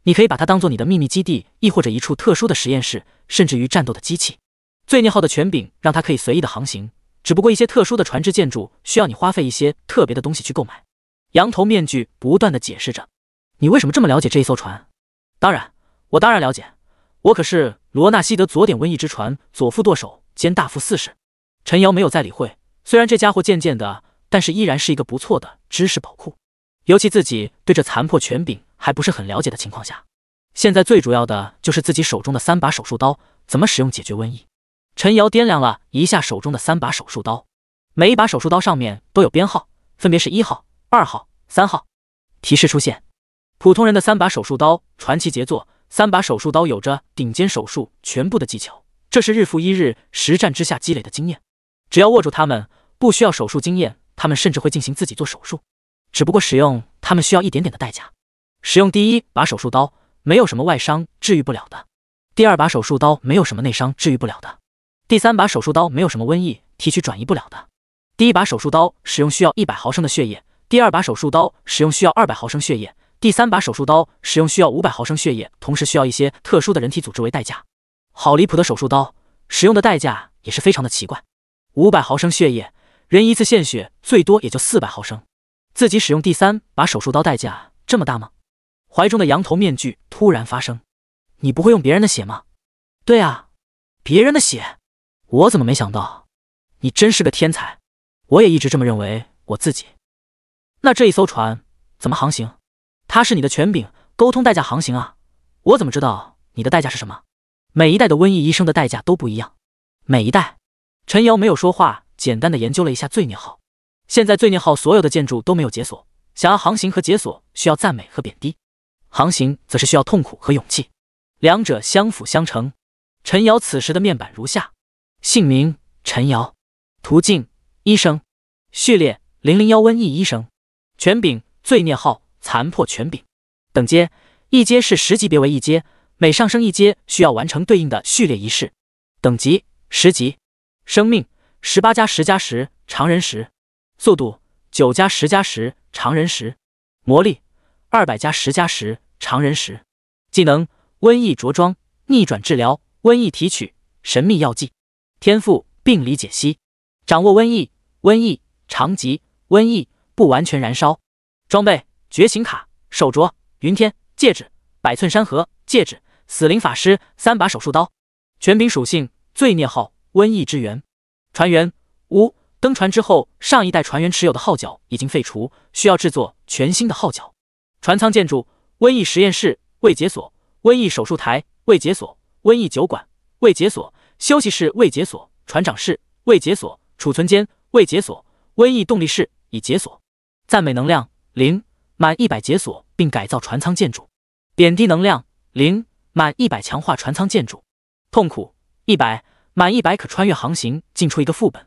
Speaker 2: 你可以把它当做你的秘密基地，亦或者一处特殊的实验室，甚至于战斗的机器。罪孽号的权柄让它可以随意的航行，只不过一些特殊的船只建筑需要你花费一些特别的东西去购买。羊头面具不断的解释着：“你为什么这么了解这一艘船？”“当然，我当然了解，我可是罗纳西德左点瘟疫之船左副舵手兼大副四世。”陈瑶没有再理会，虽然这家伙渐渐的。但是依然是一个不错的知识宝库，尤其自己对这残破权柄还不是很了解的情况下，现在最主要的就是自己手中的三把手术刀怎么使用解决瘟疫。陈瑶掂量了一下手中的三把手术刀，每一把手术刀上面都有编号，分别是一号、二号、三号。提示出现：普通人的三把手术刀，传奇杰作。三把手术刀有着顶尖手术全部的技巧，这是日复一日实战之下积累的经验。只要握住它们，不需要手术经验。他们甚至会进行自己做手术，只不过使用他们需要一点点的代价。使用第一把手术刀，没有什么外伤治愈不了的；第二把手术刀，没有什么内伤治愈不了的；第三把手术刀，没有什么瘟疫提取转移不了的。第一把手术刀使用需要一百毫升的血液，第二把手术刀使用需要二百毫升血液，第三把手术刀使用需要五百毫升血液，同时需要一些特殊的人体组织为代价。好离谱的手术刀，使用的代价也是非常的奇怪。五百毫升血液。人一次献血最多也就四百毫升，自己使用第三把手术刀，代价这么大吗？怀中的羊头面具突然发声：“你不会用别人的血吗？”“对啊，别人的血，我怎么没想到？你真是个天才，我也一直这么认为我自己。”“那这一艘船怎么航行？它是你的权柄，沟通代价航行啊。我怎么知道你的代价是什么？每一代的瘟疫医生的代价都不一样。每一代。”陈瑶没有说话。简单的研究了一下罪孽号，现在罪孽号所有的建筑都没有解锁，想要航行和解锁需要赞美和贬低，航行则是需要痛苦和勇气，两者相辅相成。陈瑶此时的面板如下：姓名陈瑶，途径医生，序列零零幺瘟疫医生，权柄罪孽号残破权柄，等阶一阶是十级别为一阶，每上升一阶需要完成对应的序列仪式，等级十级，生命。十八加十加十，常人十；速度九加十加十，常人十；魔力二百加十加十，常人十；技能：瘟疫着装、逆转治疗、瘟疫提取、神秘药剂；天赋：病理解析，掌握瘟疫；瘟疫长疾；瘟疫不完全燃烧；装备：觉醒卡、手镯、云天戒指、百寸山河戒指、死灵法师三把手术刀；全柄属性：罪孽号、瘟疫之源。船员五登船之后，上一代船员持有的号角已经废除，需要制作全新的号角。船舱建筑：瘟疫实验室未解锁，瘟疫手术台未解锁，瘟疫酒馆未解锁，休息室未解锁，船长室未解锁，储存间未解锁，瘟疫动力室已解锁。赞美能量零，满一百解锁并改造船舱建筑；贬低能量零，满一百强化船舱建筑；痛苦一百。满一百可穿越航行进出一个副本，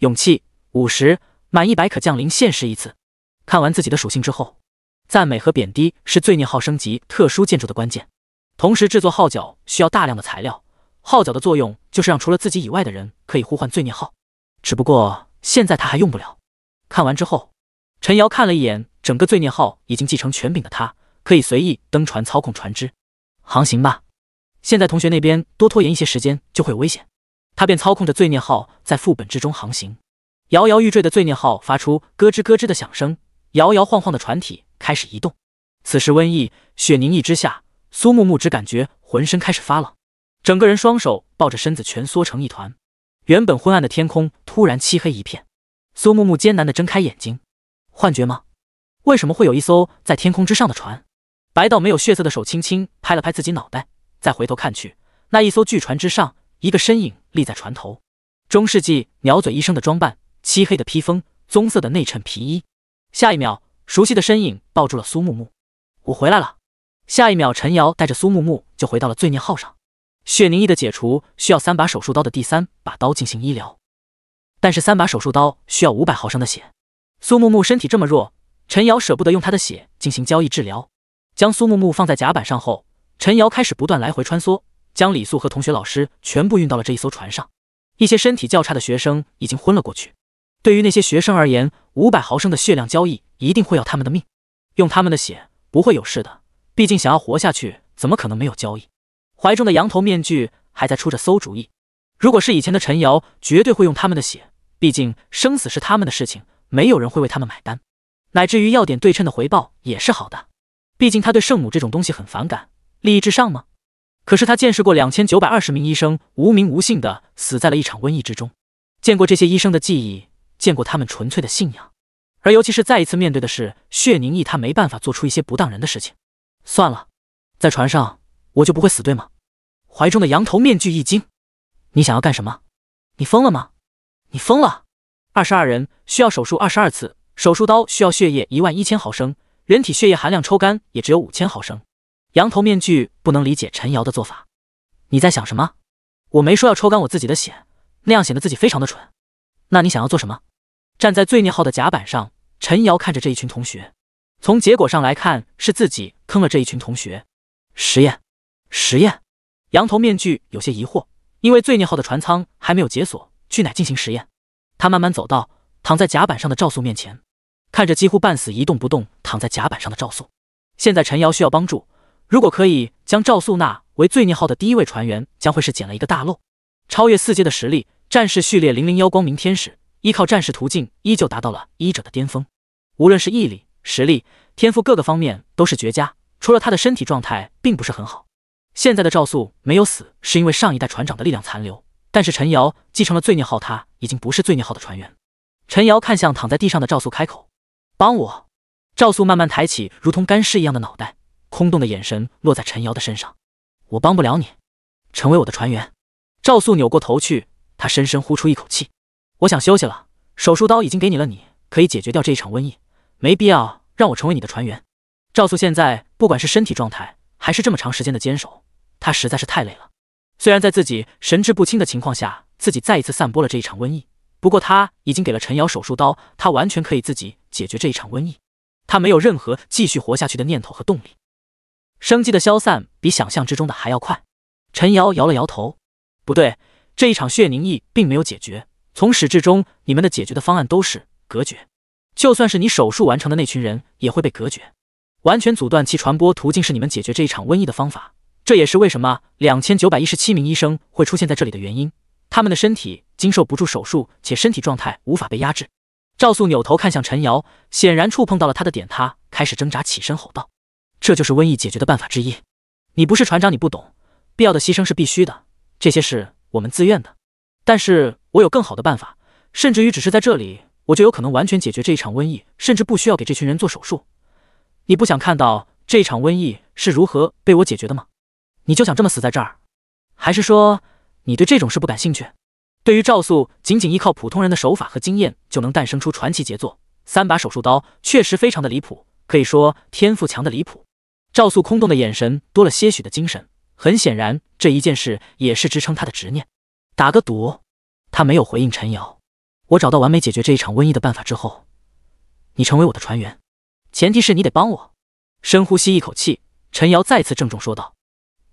Speaker 2: 勇气五十满一百可降临现实一次。看完自己的属性之后，赞美和贬低是罪孽号升级特殊建筑的关键。同时，制作号角需要大量的材料。号角的作用就是让除了自己以外的人可以呼唤罪孽号，只不过现在他还用不了。看完之后，陈瑶看了一眼整个罪孽号已经继承权柄的他，可以随意登船操控船只航行吧。现在同学那边多拖延一些时间就会有危险。他便操控着罪孽号在副本之中航行，摇摇欲坠的罪孽号发出咯吱咯吱的响声，摇摇晃晃的船体开始移动。此时瘟疫血凝溢之下，苏木木只感觉浑身开始发冷，整个人双手抱着身子蜷缩成一团。原本昏暗的天空突然漆黑一片，苏木木艰难地睁开眼睛，幻觉吗？为什么会有一艘在天空之上的船？白到没有血色的手轻轻拍了拍自己脑袋，再回头看去，那一艘巨船之上。一个身影立在船头，中世纪鸟嘴医生的装扮，漆黑的披风，棕色的内衬皮衣。下一秒，熟悉的身影抱住了苏木木，我回来了。下一秒，陈瑶带着苏木木就回到了罪孽号上。血凝液的解除需要三把手术刀的第三把刀进行医疗，但是三把手术刀需要五百毫升的血。苏木木身体这么弱，陈瑶舍不得用他的血进行交易治疗。将苏木木放在甲板上后，陈瑶开始不断来回穿梭。将李素和同学、老师全部运到了这一艘船上，一些身体较差的学生已经昏了过去。对于那些学生而言，五百毫升的血量交易一定会要他们的命。用他们的血不会有事的，毕竟想要活下去，怎么可能没有交易？怀中的羊头面具还在出着馊主意。如果是以前的陈瑶，绝对会用他们的血，毕竟生死是他们的事情，没有人会为他们买单，乃至于要点对称的回报也是好的。毕竟他对圣母这种东西很反感，利益至上吗？可是他见识过两千九百二十名医生无名无姓的死在了一场瘟疫之中，见过这些医生的记忆，见过他们纯粹的信仰，而尤其是再一次面对的是血凝液，他没办法做出一些不当人的事情。算了，在船上我就不会死，对吗？怀中的羊头面具一惊：“你想要干什么？你疯了吗？你疯了！二十二人需要手术二十二次，手术刀需要血液一万一千毫升，人体血液含量抽干也只有五千毫升。”羊头面具不能理解陈瑶的做法，你在想什么？我没说要抽干我自己的血，那样显得自己非常的蠢。那你想要做什么？站在罪孽号的甲板上，陈瑶看着这一群同学，从结果上来看是自己坑了这一群同学。实验，实验。羊头面具有些疑惑，因为罪孽号的船舱还没有解锁，去哪进行实验？他慢慢走到躺在甲板上的赵素面前，看着几乎半死一动不动躺在甲板上的赵素，现在陈瑶需要帮助。如果可以将赵素娜为罪孽号的第一位船员，将会是捡了一个大漏。超越四阶的实力，战士序列零零幺，光明天使，依靠战士途径依旧达到了医者的巅峰。无论是毅力、实力、天赋各个方面都是绝佳，除了他的身体状态并不是很好。现在的赵素没有死，是因为上一代船长的力量残留。但是陈瑶继承了罪孽号，他已经不是罪孽号的船员。陈瑶看向躺在地上的赵素，开口：“帮我。”赵素慢慢抬起，如同干尸一样的脑袋。空洞的眼神落在陈瑶的身上，我帮不了你。成为我的船员，赵素扭过头去，他深深呼出一口气。我想休息了。手术刀已经给你了，你可以解决掉这一场瘟疫，没必要让我成为你的船员。赵素现在不管是身体状态，还是这么长时间的坚守，他实在是太累了。虽然在自己神志不清的情况下，自己再一次散播了这一场瘟疫，不过他已经给了陈瑶手术刀，他完全可以自己解决这一场瘟疫。他没有任何继续活下去的念头和动力。生机的消散比想象之中的还要快。陈瑶摇了摇头，不对，这一场血凝疫并没有解决。从始至终，你们的解决的方案都是隔绝。就算是你手术完成的那群人，也会被隔绝，完全阻断其传播途径是你们解决这一场瘟疫的方法。这也是为什么两千九百一十七名医生会出现在这里的原因。他们的身体经受不住手术，且身体状态无法被压制。赵素扭头看向陈瑶，显然触碰到了他的点，他开始挣扎，起身吼道。这就是瘟疫解决的办法之一。你不是船长，你不懂，必要的牺牲是必须的。这些是我们自愿的。但是我有更好的办法，甚至于只是在这里，我就有可能完全解决这一场瘟疫，甚至不需要给这群人做手术。你不想看到这一场瘟疫是如何被我解决的吗？你就想这么死在这儿？还是说你对这种事不感兴趣？对于赵素，仅仅依靠普通人的手法和经验就能诞生出传奇杰作，三把手术刀确实非常的离谱，可以说天赋强的离谱。赵素空洞的眼神多了些许的精神，很显然这一件事也是支撑他的执念。打个赌，他没有回应陈瑶。我找到完美解决这一场瘟疫的办法之后，你成为我的船员，前提是你得帮我。深呼吸一口气，陈瑶再次郑重说道：“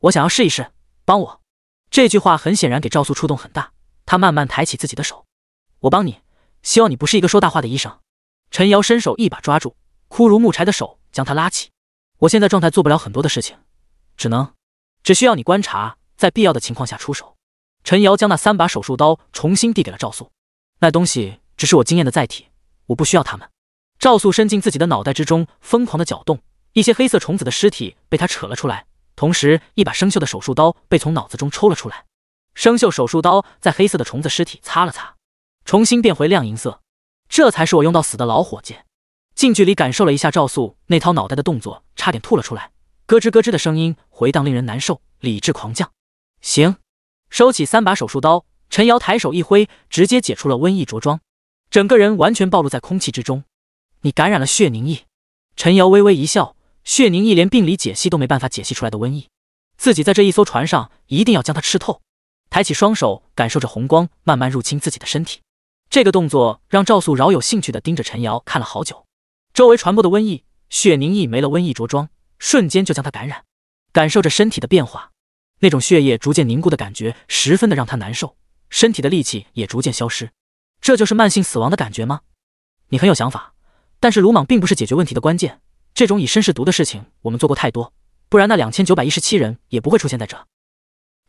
Speaker 2: 我想要试一试，帮我。”这句话很显然给赵素触动很大，他慢慢抬起自己的手：“我帮你，希望你不是一个说大话的医生。”陈瑶伸手一把抓住枯如木柴的手，将他拉起。我现在状态做不了很多的事情，只能只需要你观察，在必要的情况下出手。陈瑶将那三把手术刀重新递给了赵素，那东西只是我经验的载体，我不需要他们。赵素伸进自己的脑袋之中，疯狂的搅动，一些黑色虫子的尸体被他扯了出来，同时一把生锈的手术刀被从脑子中抽了出来。生锈手术刀在黑色的虫子尸体擦了擦，重新变回亮银色，这才是我用到死的老伙计。近距离感受了一下赵素那套脑袋的动作，差点吐了出来，咯吱咯吱的声音回荡，令人难受，理智狂降。行，收起三把手术刀，陈瑶抬手一挥，直接解除了瘟疫着装，整个人完全暴露在空气之中。你感染了血凝液。陈瑶微微一笑，血凝液连病理解析都没办法解析出来的瘟疫，自己在这一艘船上一定要将它吃透。抬起双手，感受着红光慢慢入侵自己的身体，这个动作让赵素饶有兴趣的盯着陈瑶看了好久。周围传播的瘟疫，血凝液没了，瘟疫着装瞬间就将他感染。感受着身体的变化，那种血液逐渐凝固的感觉十分的让他难受，身体的力气也逐渐消失。这就是慢性死亡的感觉吗？你很有想法，但是鲁莽并不是解决问题的关键。这种以身试毒的事情我们做过太多，不然那两千九百一十七人也不会出现在这。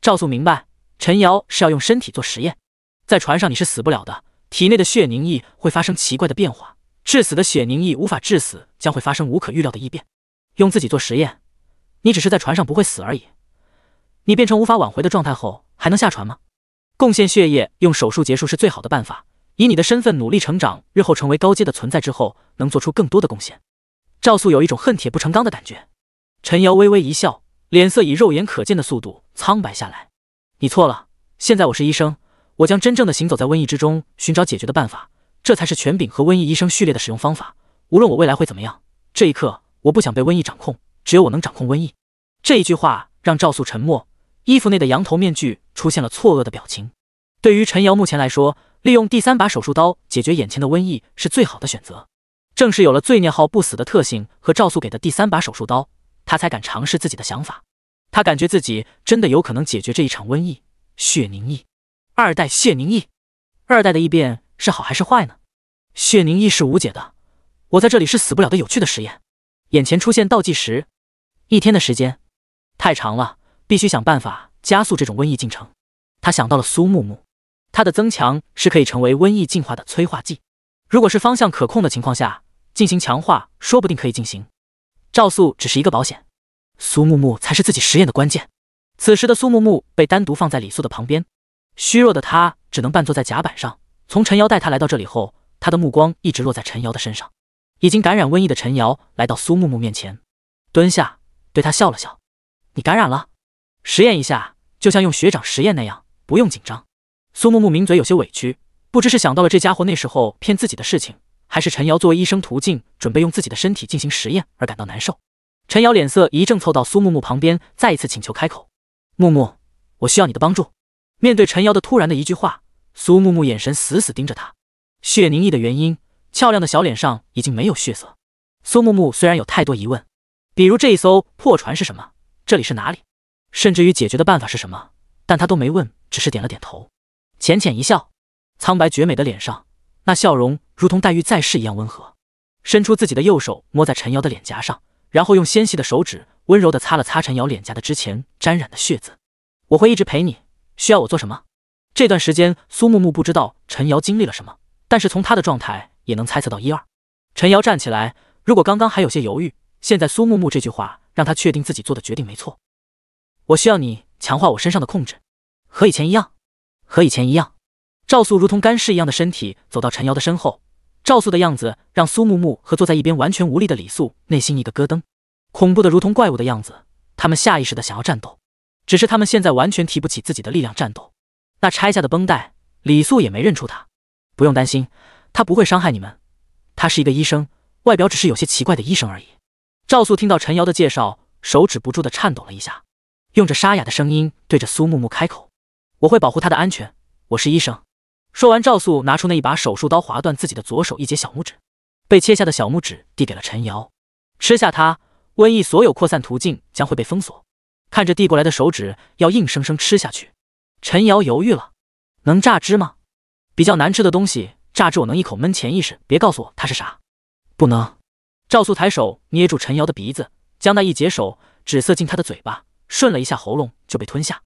Speaker 2: 赵素明白，陈瑶是要用身体做实验，在船上你是死不了的，体内的血凝液会发生奇怪的变化。致死的血凝液无法致死，将会发生无可预料的异变。用自己做实验，你只是在船上不会死而已。你变成无法挽回的状态后，还能下船吗？贡献血液，用手术结束是最好的办法。以你的身份努力成长，日后成为高阶的存在之后，能做出更多的贡献。赵素有一种恨铁不成钢的感觉。陈瑶微微一笑，脸色以肉眼可见的速度苍白下来。你错了，现在我是医生，我将真正的行走在瘟疫之中，寻找解决的办法。这才是权柄和瘟疫医生序列的使用方法。无论我未来会怎么样，这一刻我不想被瘟疫掌控。只有我能掌控瘟疫。这一句话让赵素沉默，衣服内的羊头面具出现了错愕的表情。对于陈瑶目前来说，利用第三把手术刀解决眼前的瘟疫是最好的选择。正是有了罪孽号不死的特性和赵素给的第三把手术刀，他才敢尝试自己的想法。他感觉自己真的有可能解决这一场瘟疫。血凝疫二代，血凝疫二代的异变。是好还是坏呢？血凝意是无解的，我在这里是死不了的。有趣的实验，眼前出现倒计时，一天的时间，太长了，必须想办法加速这种瘟疫进程。他想到了苏木木，它的增强是可以成为瘟疫进化的催化剂。如果是方向可控的情况下，进行强化说不定可以进行。赵素只是一个保险，苏木木才是自己实验的关键。此时的苏木木被单独放在李素的旁边，虚弱的他只能半坐在甲板上。从陈瑶带他来到这里后，他的目光一直落在陈瑶的身上。已经感染瘟疫的陈瑶来到苏木木面前，蹲下，对他笑了笑：“你感染了，实验一下，就像用学长实验那样，不用紧张。”苏木木抿嘴，有些委屈，不知是想到了这家伙那时候骗自己的事情，还是陈瑶作为医生途径准备用自己的身体进行实验而感到难受。陈瑶脸色一正，凑到苏木木旁边，再一次请求开口：“木木，我需要你的帮助。”面对陈瑶的突然的一句话。苏木木眼神死死盯着他，血凝溢的原因，俏亮的小脸上已经没有血色。苏木木虽然有太多疑问，比如这一艘破船是什么，这里是哪里，甚至于解决的办法是什么，但他都没问，只是点了点头，浅浅一笑，苍白绝美的脸上，那笑容如同黛玉在世一样温和。伸出自己的右手，摸在陈瑶的脸颊上，然后用纤细的手指温柔地擦了擦陈瑶脸颊的之前沾染的血渍。我会一直陪你，需要我做什么？这段时间，苏木木不知道陈瑶经历了什么，但是从他的状态也能猜测到一二。陈瑶站起来，如果刚刚还有些犹豫，现在苏木木这句话让他确定自己做的决定没错。我需要你强化我身上的控制，和以前一样，和以前一样。赵素如同干尸一样的身体走到陈瑶的身后，赵素的样子让苏木木和坐在一边完全无力的李素内心一个咯噔，恐怖的如同怪物的样子，他们下意识的想要战斗，只是他们现在完全提不起自己的力量战斗。那拆下的绷带，李素也没认出他。不用担心，他不会伤害你们。他是一个医生，外表只是有些奇怪的医生而已。赵素听到陈瑶的介绍，手指不住的颤抖了一下，用着沙哑的声音对着苏木木开口：“我会保护他的安全，我是医生。”说完，赵素拿出那一把手术刀，划断自己的左手一节小拇指，被切下的小拇指递给了陈瑶，吃下它，瘟疫所有扩散途径将会被封锁。看着递过来的手指，要硬生生吃下去。陈瑶犹豫了，能榨汁吗？比较难吃的东西榨汁，我能一口闷。潜意识，别告诉我它是啥，不能。赵素抬手捏住陈瑶的鼻子，将那一截手指塞进他的嘴巴，顺了一下喉咙就被吞下，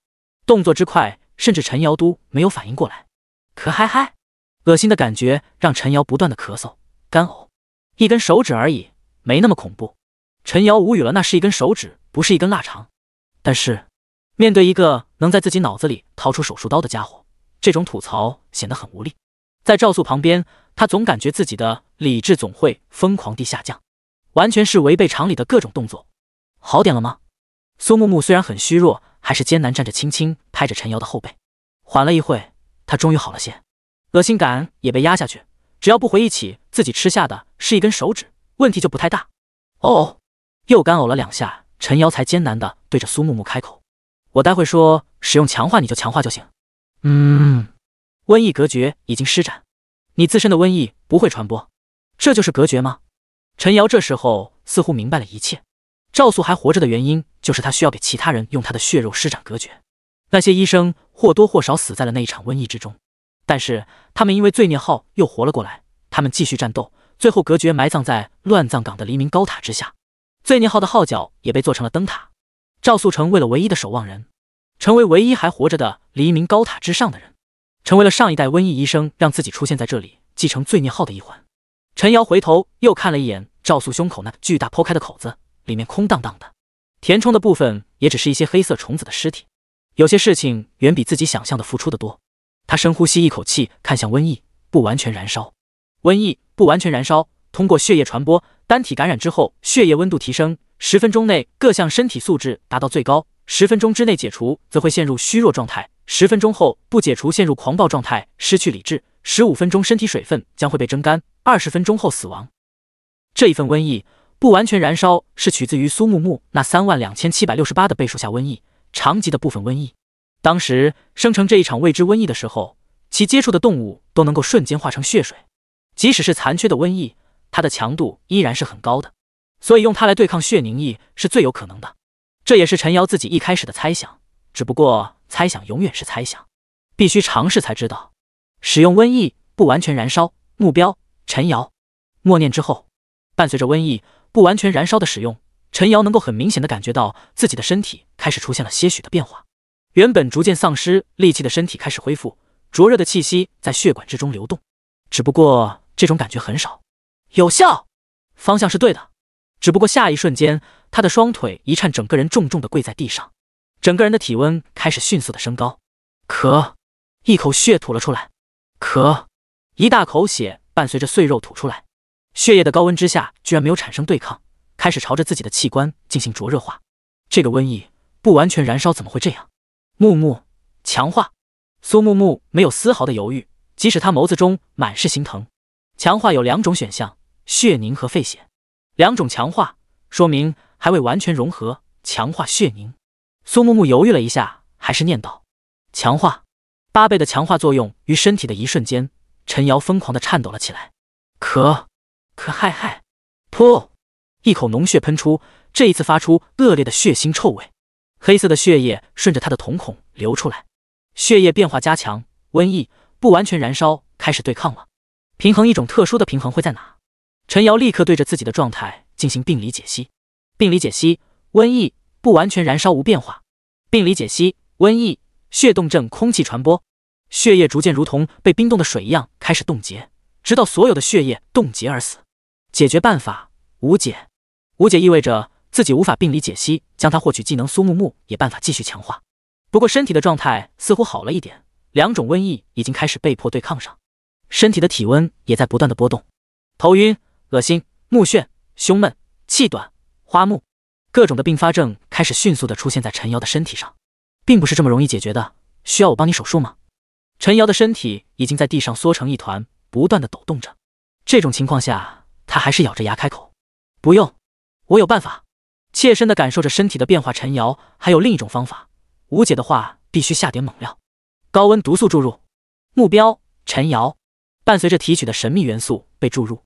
Speaker 2: 动作之快，甚至陈瑶都没有反应过来。可嗨嗨，恶心的感觉让陈瑶不断的咳嗽、干呕。一根手指而已，没那么恐怖。陈瑶无语了，那是一根手指，不是一根腊肠。但是。面对一个能在自己脑子里掏出手术刀的家伙，这种吐槽显得很无力。在赵素旁边，他总感觉自己的理智总会疯狂地下降，完全是违背常理的各种动作。好点了吗？苏木木虽然很虚弱，还是艰难站着，轻轻拍着陈瑶的后背。缓了一会，他终于好了些，恶心感也被压下去。只要不回忆起自己吃下的是一根手指，问题就不太大。哦，又干呕了两下，陈瑶才艰难地对着苏木木开口。我待会说使用强化你就强化就行。
Speaker 3: 嗯，
Speaker 2: 瘟疫隔绝已经施展，你自身的瘟疫不会传播，这就是隔绝吗？陈瑶这时候似乎明白了一切。赵素还活着的原因就是他需要给其他人用他的血肉施展隔绝。那些医生或多或少死在了那一场瘟疫之中，但是他们因为罪孽号又活了过来。他们继续战斗，最后隔绝埋葬在乱葬岗的黎明高塔之下。罪孽号的号角也被做成了灯塔。赵素成为了唯一的守望人，成为唯一还活着的黎明高塔之上的人，成为了上一代瘟疫医生让自己出现在这里继承罪孽号的一环。陈瑶回头又看了一眼赵素胸口那巨大剖开的口子，里面空荡荡的，填充的部分也只是一些黑色虫子的尸体。有些事情远比自己想象的付出的多。他深呼吸一口气，看向瘟疫，不完全燃烧，瘟疫不完全燃烧，通过血液传播，单体感染之后，血液温度提升。十分钟内各项身体素质达到最高，十分钟之内解除则会陷入虚弱状态，十分钟后不解除陷入狂暴状态，失去理智。十五分钟身体水分将会被蒸干，二十分钟后死亡。这一份瘟疫不完全燃烧是取自于苏木木那三万两千七百六十八的倍数下瘟疫长级的部分瘟疫。当时生成这一场未知瘟疫的时候，其接触的动物都能够瞬间化成血水，即使是残缺的瘟疫，它的强度依然是很高的。所以用它来对抗血凝液是最有可能的，这也是陈瑶自己一开始的猜想。只不过猜想永远是猜想，必须尝试才知道。使用瘟疫不完全燃烧，目标陈瑶。默念之后，伴随着瘟疫不完全燃烧的使用，陈瑶能够很明显的感觉到自己的身体开始出现了些许的变化。原本逐渐丧失力气的身体开始恢复，灼热的气息在血管之中流动。只不过这种感觉很少，有效，方向是对的。只不过下一瞬间，他的双腿一颤，整个人重重的跪在地上，整个人的体温开始迅速的升高。咳，一口血吐了出来。咳，一大口血伴随着碎肉吐出来。血液的高温之下，居然没有产生对抗，开始朝着自己的器官进行灼热化。这个瘟疫不完全燃烧怎么会这样？木木，强化。苏木木没有丝毫的犹豫，即使他眸子中满是心疼。强化有两种选项：血凝和肺血。两种强化说明还未完全融合。强化血凝，苏木木犹豫了一下，还是念道：“强化八倍的强化作用于身体的一瞬间，陈瑶疯狂的颤抖了起来。咳咳嗨嗨，噗！一口浓血喷出，这一次发出恶劣的血腥臭味。黑色的血液顺着他的瞳孔流出来，血液变化加强，瘟疫不完全燃烧开始对抗了。平衡一种特殊的平衡会在哪？”陈瑶立刻对着自己的状态进行病理解析，病理解析瘟疫不完全燃烧无变化，病理解析瘟疫血冻症空气传播，血液逐渐如同被冰冻的水一样开始冻结，直到所有的血液冻结而死。解决办法无解，无解意味着自己无法病理解析，将他获取技能苏木木也办法继续强化。不过身体的状态似乎好了一点，两种瘟疫已经开始被迫对抗上，身体的体温也在不断的波动，头晕。恶心、目眩、胸闷、气短、花木，各种的并发症开始迅速的出现在陈瑶的身体上，并不是这么容易解决的。需要我帮你手术吗？陈瑶的身体已经在地上缩成一团，不断的抖动着。这种情况下，他还是咬着牙开口：“不用，我有办法。”切身的感受着身体的变化，陈瑶还有另一种方法。无解的话，必须下点猛料。高温毒素注入，目标陈瑶，伴随着提取的神秘元素被注入。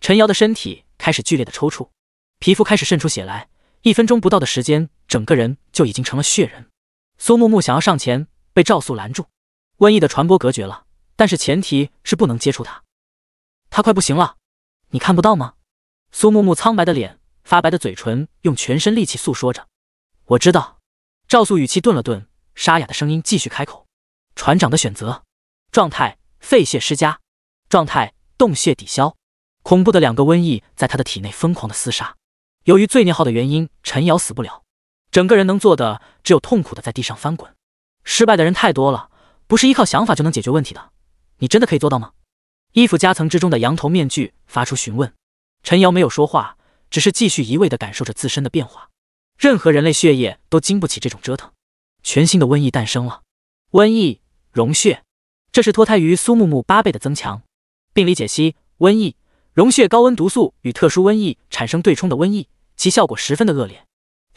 Speaker 2: 陈瑶的身体开始剧烈的抽搐，皮肤开始渗出血来。一分钟不到的时间，整个人就已经成了血人。苏木木想要上前，被赵素拦住。瘟疫的传播隔绝了，但是前提是不能接触他。他快不行了，你看不到吗？苏木木苍白的脸，发白的嘴唇，用全身力气诉说着。我知道。赵素语气顿了顿，沙哑的声音继续开口：“船长的选择，状态废血施加，状态洞穴抵消。”恐怖的两个瘟疫在他的体内疯狂的厮杀，由于罪孽号的原因，陈瑶死不了，整个人能做的只有痛苦的在地上翻滚。失败的人太多了，不是依靠想法就能解决问题的。你真的可以做到吗？衣服夹层之中的羊头面具发出询问。陈瑶没有说话，只是继续一味的感受着自身的变化。任何人类血液都经不起这种折腾。全新的瘟疫诞生了，瘟疫溶血，这是脱胎于苏木木八倍的增强病理解析瘟疫。溶血高温毒素与特殊瘟疫产生对冲的瘟疫，其效果十分的恶劣。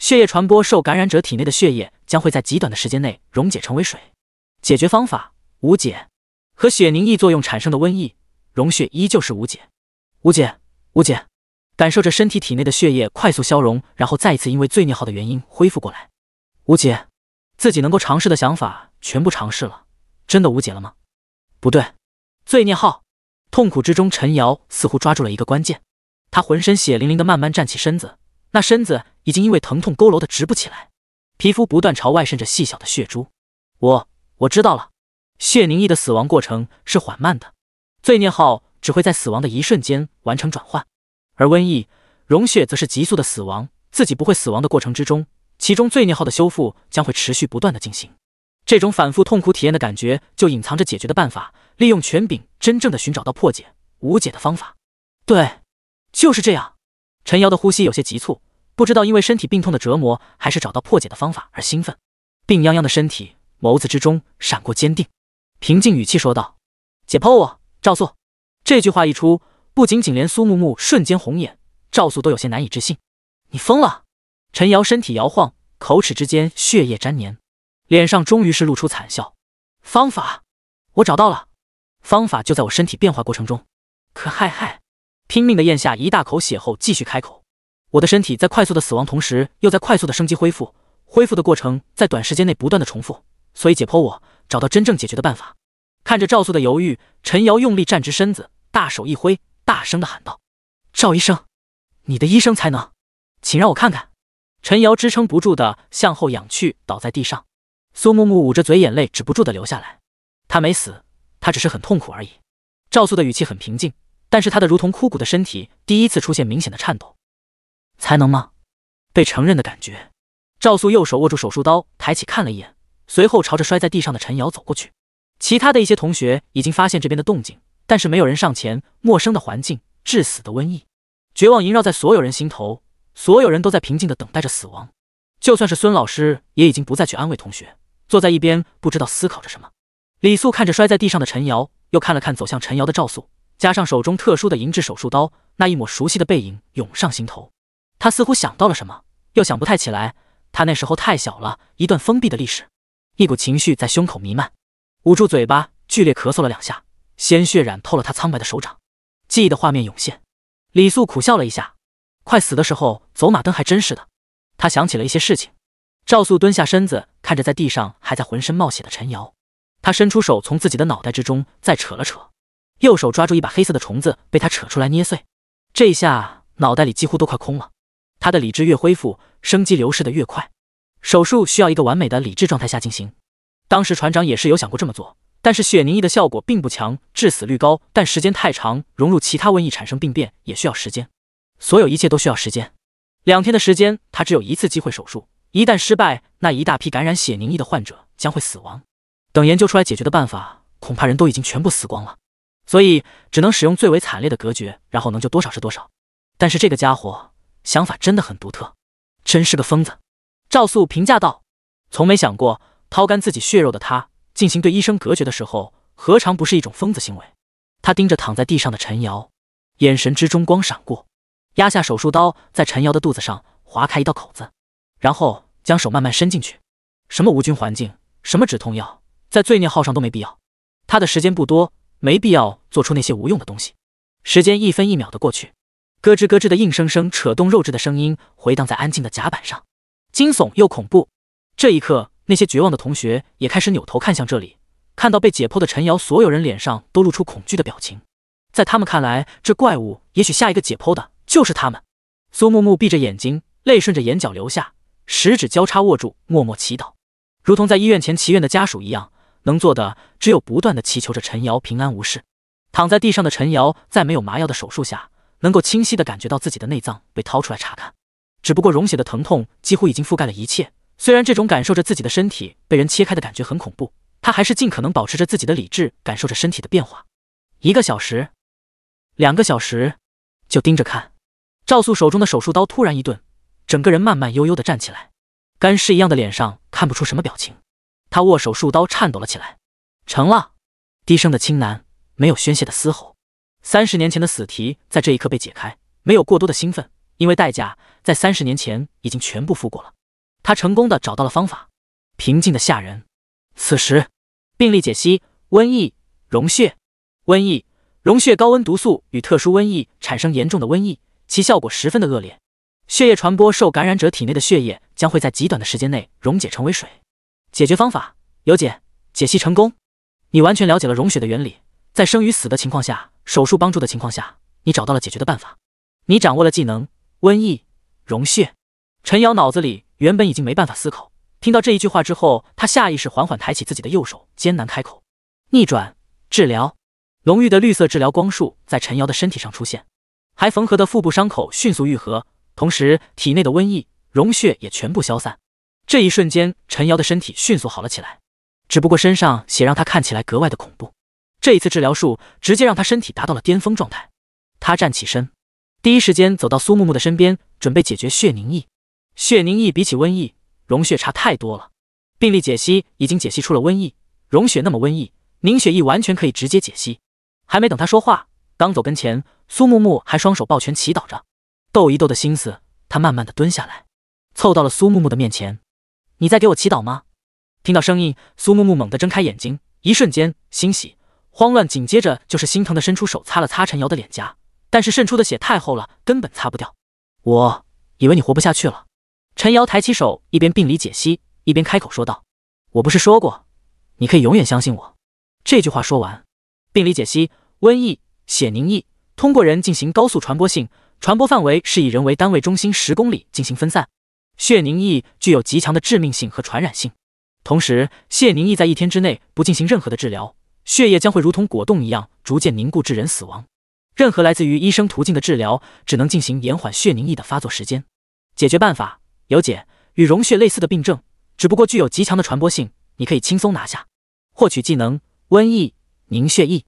Speaker 2: 血液传播受感染者体内的血液将会在极短的时间内溶解成为水。解决方法无解。和血凝异作用产生的瘟疫，溶血依旧是无解。无解，无解。感受着身体体内的血液快速消融，然后再一次因为罪孽号的原因恢复过来。无解。自己能够尝试的想法全部尝试了，真的无解了吗？不对，罪孽号。痛苦之中，陈瑶似乎抓住了一个关键。他浑身血淋淋的，慢慢站起身子，那身子已经因为疼痛佝偻的直不起来，皮肤不断朝外渗着细小的血珠。我我知道了，血凝异的死亡过程是缓慢的，罪孽号只会在死亡的一瞬间完成转换，而瘟疫溶血则是急速的死亡。自己不会死亡的过程之中，其中罪孽号的修复将会持续不断的进行。这种反复痛苦体验的感觉，就隐藏着解决的办法。利用权柄，真正的寻找到破解无解的方法。对，就是这样。陈瑶的呼吸有些急促，不知道因为身体病痛的折磨，还是找到破解的方法而兴奋。病殃殃的身体，眸子之中闪过坚定，平静语气说道：“解剖我，赵素。”这句话一出，不仅仅连苏木木瞬间红眼，赵素都有些难以置信：“你疯了！”陈瑶身体摇晃，口齿之间血液粘黏，脸上终于是露出惨笑：“方法，我找到了。”方法就在我身体变化过程中，可嗨嗨，拼命的咽下一大口血后，继续开口。我的身体在快速的死亡同时，又在快速的生机恢复，恢复的过程在短时间内不断的重复，所以解剖我，找到真正解决的办法。看着赵素的犹豫，陈瑶用力站直身子，大手一挥，大声的喊道：“赵医生，你的医生才能，请让我看看。”陈瑶支撑不住的向后仰去，倒在地上。苏木木捂着嘴，眼泪止不住的流下来。他没死。他只是很痛苦而已。赵素的语气很平静，但是他的如同枯骨的身体第一次出现明显的颤抖。才能吗？被承认的感觉。赵素右手握住手术刀，抬起看了一眼，随后朝着摔在地上的陈瑶走过去。其他的一些同学已经发现这边的动静，但是没有人上前。陌生的环境，致死的瘟疫，绝望萦绕在所有人心头。所有人都在平静的等待着死亡。就算是孙老师，也已经不再去安慰同学，坐在一边不知道思考着什么。李素看着摔在地上的陈瑶，又看了看走向陈瑶的赵素，加上手中特殊的银质手术刀，那一抹熟悉的背影涌上心头。他似乎想到了什么，又想不太起来。他那时候太小了，一段封闭的历史，一股情绪在胸口弥漫，捂住嘴巴剧烈咳嗽了两下，鲜血染透了他苍白的手掌。记忆的画面涌现，李素苦笑了一下。快死的时候，走马灯还真是的。他想起了一些事情。赵素蹲下身子，看着在地上还在浑身冒血的陈瑶。他伸出手，从自己的脑袋之中再扯了扯，右手抓住一把黑色的虫子，被他扯出来捏碎。这一下，脑袋里几乎都快空了。他的理智越恢复，生机流失的越快。手术需要一个完美的理智状态下进行。当时船长也是有想过这么做，但是血凝液的效果并不强，致死率高，但时间太长，融入其他瘟疫产生病变也需要时间。所有一切都需要时间。两天的时间，他只有一次机会手术。一旦失败，那一大批感染血凝液的患者将会死亡。等研究出来解决的办法，恐怕人都已经全部死光了，所以只能使用最为惨烈的隔绝，然后能救多少是多少。但是这个家伙想法真的很独特，真是个疯子。”赵素评价道。从没想过掏干自己血肉的他，进行对医生隔绝的时候，何尝不是一种疯子行为？他盯着躺在地上的陈瑶，眼神之中光闪过，压下手术刀，在陈瑶的肚子上划开一道口子，然后将手慢慢伸进去。什么无菌环境，什么止痛药。在罪孽号上都没必要，他的时间不多，没必要做出那些无用的东西。时间一分一秒的过去，咯吱咯吱的硬生生扯动肉质的声音回荡在安静的甲板上，惊悚又恐怖。这一刻，那些绝望的同学也开始扭头看向这里，看到被解剖的陈瑶，所有人脸上都露出恐惧的表情。在他们看来，这怪物也许下一个解剖的就是他们。苏木木闭着眼睛，泪顺着眼角流下，十指交叉握住，默默祈祷，如同在医院前祈愿的家属一样。能做的只有不断的祈求着陈瑶平安无事。躺在地上的陈瑶，在没有麻药的手术下，能够清晰的感觉到自己的内脏被掏出来查看。只不过溶血的疼痛几乎已经覆盖了一切。虽然这种感受着自己的身体被人切开的感觉很恐怖，他还是尽可能保持着自己的理智，感受着身体的变化。一个小时，两个小时，就盯着看。赵素手中的手术刀突然一顿，整个人慢慢悠悠的站起来，干尸一样的脸上看不出什么表情。他握手数刀颤抖了起来，成了。低声的轻喃，没有宣泄的嘶吼。三十年前的死题在这一刻被解开，没有过多的兴奋，因为代价在三十年前已经全部付过了。他成功的找到了方法，平静的吓人。此时，病例解析：瘟疫溶血。瘟疫溶血，高温毒素与特殊瘟疫产生严重的瘟疫，其效果十分的恶劣。血液传播，受感染者体内的血液将会在极短的时间内溶解成为水。解决方法，有解，解析成功。你完全了解了溶血的原理，在生与死的情况下，手术帮助的情况下，你找到了解决的办法。你掌握了技能，瘟疫溶血。陈瑶脑子里原本已经没办法思考，听到这一句话之后，他下意识缓缓抬起自己的右手，艰难开口：逆转治疗。浓郁的绿色治疗光束在陈瑶的身体上出现，还缝合的腹部伤口迅速愈合，同时体内的瘟疫溶血也全部消散。这一瞬间，陈瑶的身体迅速好了起来，只不过身上血让他看起来格外的恐怖。这一次治疗术直接让他身体达到了巅峰状态。他站起身，第一时间走到苏木木的身边，准备解决血凝液。血凝液比起瘟疫溶血差太多了。病例解析已经解析出了瘟疫溶血，那么瘟疫凝血液完全可以直接解析。还没等他说话，刚走跟前，苏木木还双手抱拳祈祷着，斗一斗的心思。他慢慢的蹲下来，凑到了苏木木的面前。你在给我祈祷吗？听到声音，苏木木猛地睁开眼睛，一瞬间欣喜、慌乱，紧接着就是心疼的伸出手擦了擦陈瑶的脸颊，但是渗出的血太厚了，根本擦不掉。我以为你活不下去了。陈瑶抬起手，一边病理解析，一边开口说道：“我不是说过，你可以永远相信我。”这句话说完，病理解析：瘟疫血凝疫通过人进行高速传播性，传播范围是以人为单位中心十公里进行分散。血凝液具有极强的致命性和传染性，同时，血凝液在一天之内不进行任何的治疗，血液将会如同果冻一样逐渐凝固致人死亡。任何来自于医生途径的治疗只能进行延缓血凝液的发作时间。解决办法有解，与溶血类似的病症，只不过具有极强的传播性，你可以轻松拿下。获取技能：瘟疫凝血疫。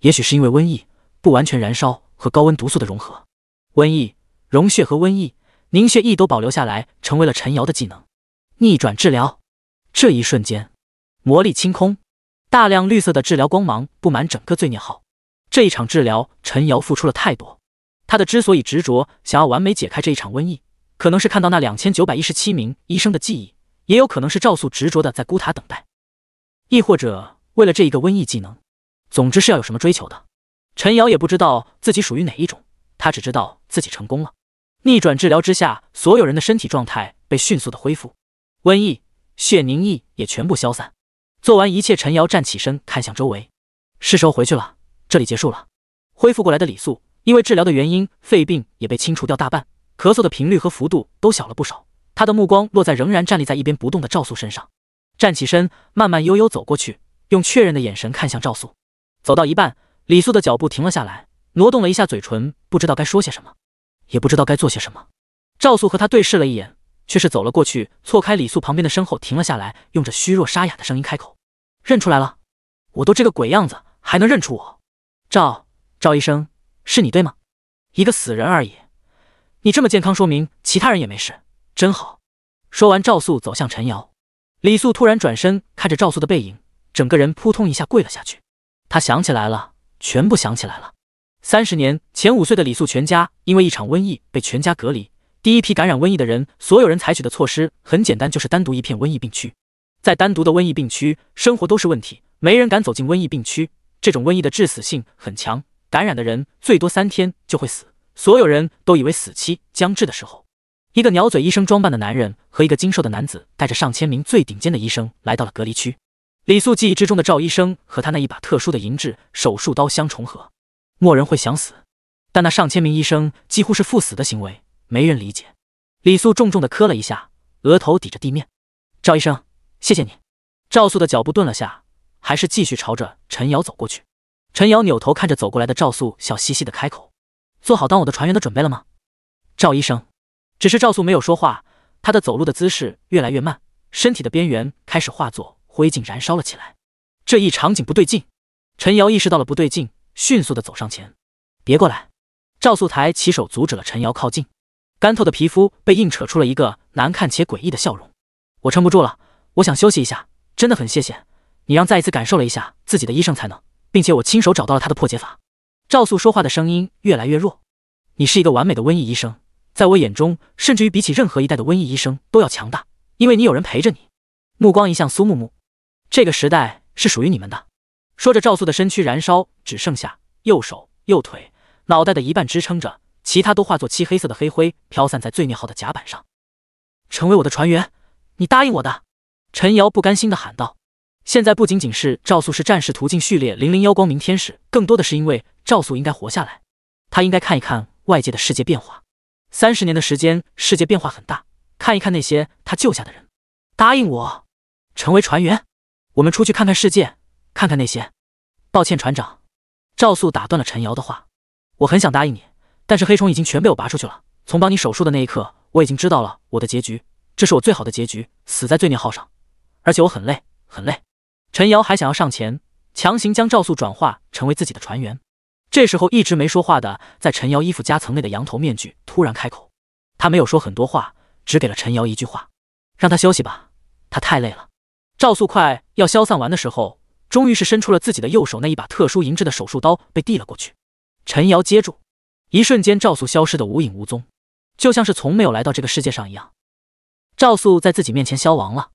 Speaker 2: 也许是因为瘟疫不完全燃烧和高温毒素的融合，瘟疫溶血和瘟疫。凝血液都保留下来，成为了陈瑶的技能，逆转治疗。这一瞬间，魔力清空，大量绿色的治疗光芒布满整个罪孽号。这一场治疗，陈瑶付出了太多。他的之所以执着想要完美解开这一场瘟疫，可能是看到那两千九百一十七名医生的记忆，也有可能是赵素执着的在孤塔等待，亦或者为了这一个瘟疫技能。总之是要有什么追求的。陈瑶也不知道自己属于哪一种，他只知道自己成功了。逆转治疗之下，所有人的身体状态被迅速的恢复，瘟疫、血凝疫也全部消散。做完一切，陈瑶站起身，看向周围，是时候回去了，这里结束了。恢复过来的李素，因为治疗的原因，肺病也被清除掉大半，咳嗽的频率和幅度都小了不少。他的目光落在仍然站立在一边不动的赵素身上，站起身，慢慢悠悠走过去，用确认的眼神看向赵素。走到一半，李素的脚步停了下来，挪动了一下嘴唇，不知道该说些什么。也不知道该做些什么，赵素和他对视了一眼，却是走了过去，错开李素旁边的身后停了下来，用着虚弱沙哑的声音开口：“认出来了，我都这个鬼样子还能认出我？赵赵医生是你对吗？一个死人而已，你这么健康，说明其他人也没事，真好。”说完，赵素走向陈瑶，李素突然转身看着赵素的背影，整个人扑通一下跪了下去。他想起来了，全部想起来了。三十年前，五岁的李素全家因为一场瘟疫被全家隔离。第一批感染瘟疫的人，所有人采取的措施很简单，就是单独一片瘟疫病区。在单独的瘟疫病区，生活都是问题，没人敢走进瘟疫病区。这种瘟疫的致死性很强，感染的人最多三天就会死。所有人都以为死期将至的时候，一个鸟嘴医生装扮的男人和一个精瘦的男子带着上千名最顶尖的医生来到了隔离区。李素记忆之中的赵医生和他那一把特殊的银质手术刀相重合。默人会想死，但那上千名医生几乎是赴死的行为，没人理解。李素重重的磕了一下额头，抵着地面。赵医生，谢谢你。赵素的脚步顿了下，还是继续朝着陈瑶走过去。陈瑶扭头看着走过来的赵素，笑嘻嘻的开口：“做好当我的船员的准备了吗？”赵医生。只是赵素没有说话，他的走路的姿势越来越慢，身体的边缘开始化作灰烬燃烧了起来。这一场景不对劲，陈瑶意识到了不对劲。迅速的走上前，别过来！赵素台起手阻止了陈瑶靠近，干透的皮肤被硬扯出了一个难看且诡异的笑容。我撑不住了，我想休息一下，真的很谢谢你让再一次感受了一下自己的医生才能，并且我亲手找到了他的破解法。赵素说话的声音越来越弱。你是一个完美的瘟疫医生，在我眼中，甚至于比起任何一代的瘟疫医生都要强大，因为你有人陪着你。目光一向苏木木，这个时代是属于你们的。说着，赵素的身躯燃烧，只剩下右手、右腿、脑袋的一半支撑着，其他都化作漆黑色的黑灰飘散在罪孽号的甲板上。成为我的船员，你答应我的！陈瑶不甘心地喊道。现在不仅仅是赵素是战士途径序列零零幺光明天使，更多的是因为赵素应该活下来，他应该看一看外界的世界变化。三十年的时间，世界变化很大，看一看那些他救下的人。答应我，成为船员，我们出去看看世界。看看那些，抱歉，船长，赵素打断了陈瑶的话。我很想答应你，但是黑虫已经全被我拔出去了。从帮你手术的那一刻，我已经知道了我的结局，这是我最好的结局，死在罪孽号上。而且我很累，很累。陈瑶还想要上前，强行将赵素转化成为自己的船员。这时候，一直没说话的在陈瑶衣服夹层内的羊头面具突然开口，他没有说很多话，只给了陈瑶一句话：让他休息吧，他太累了。赵素快要消散完的时候。终于是伸出了自己的右手，那一把特殊银质的手术刀被递了过去，陈瑶接住，一瞬间赵素消失的无影无踪，就像是从没有来到这个世界上一样。赵素在自己面前消亡了，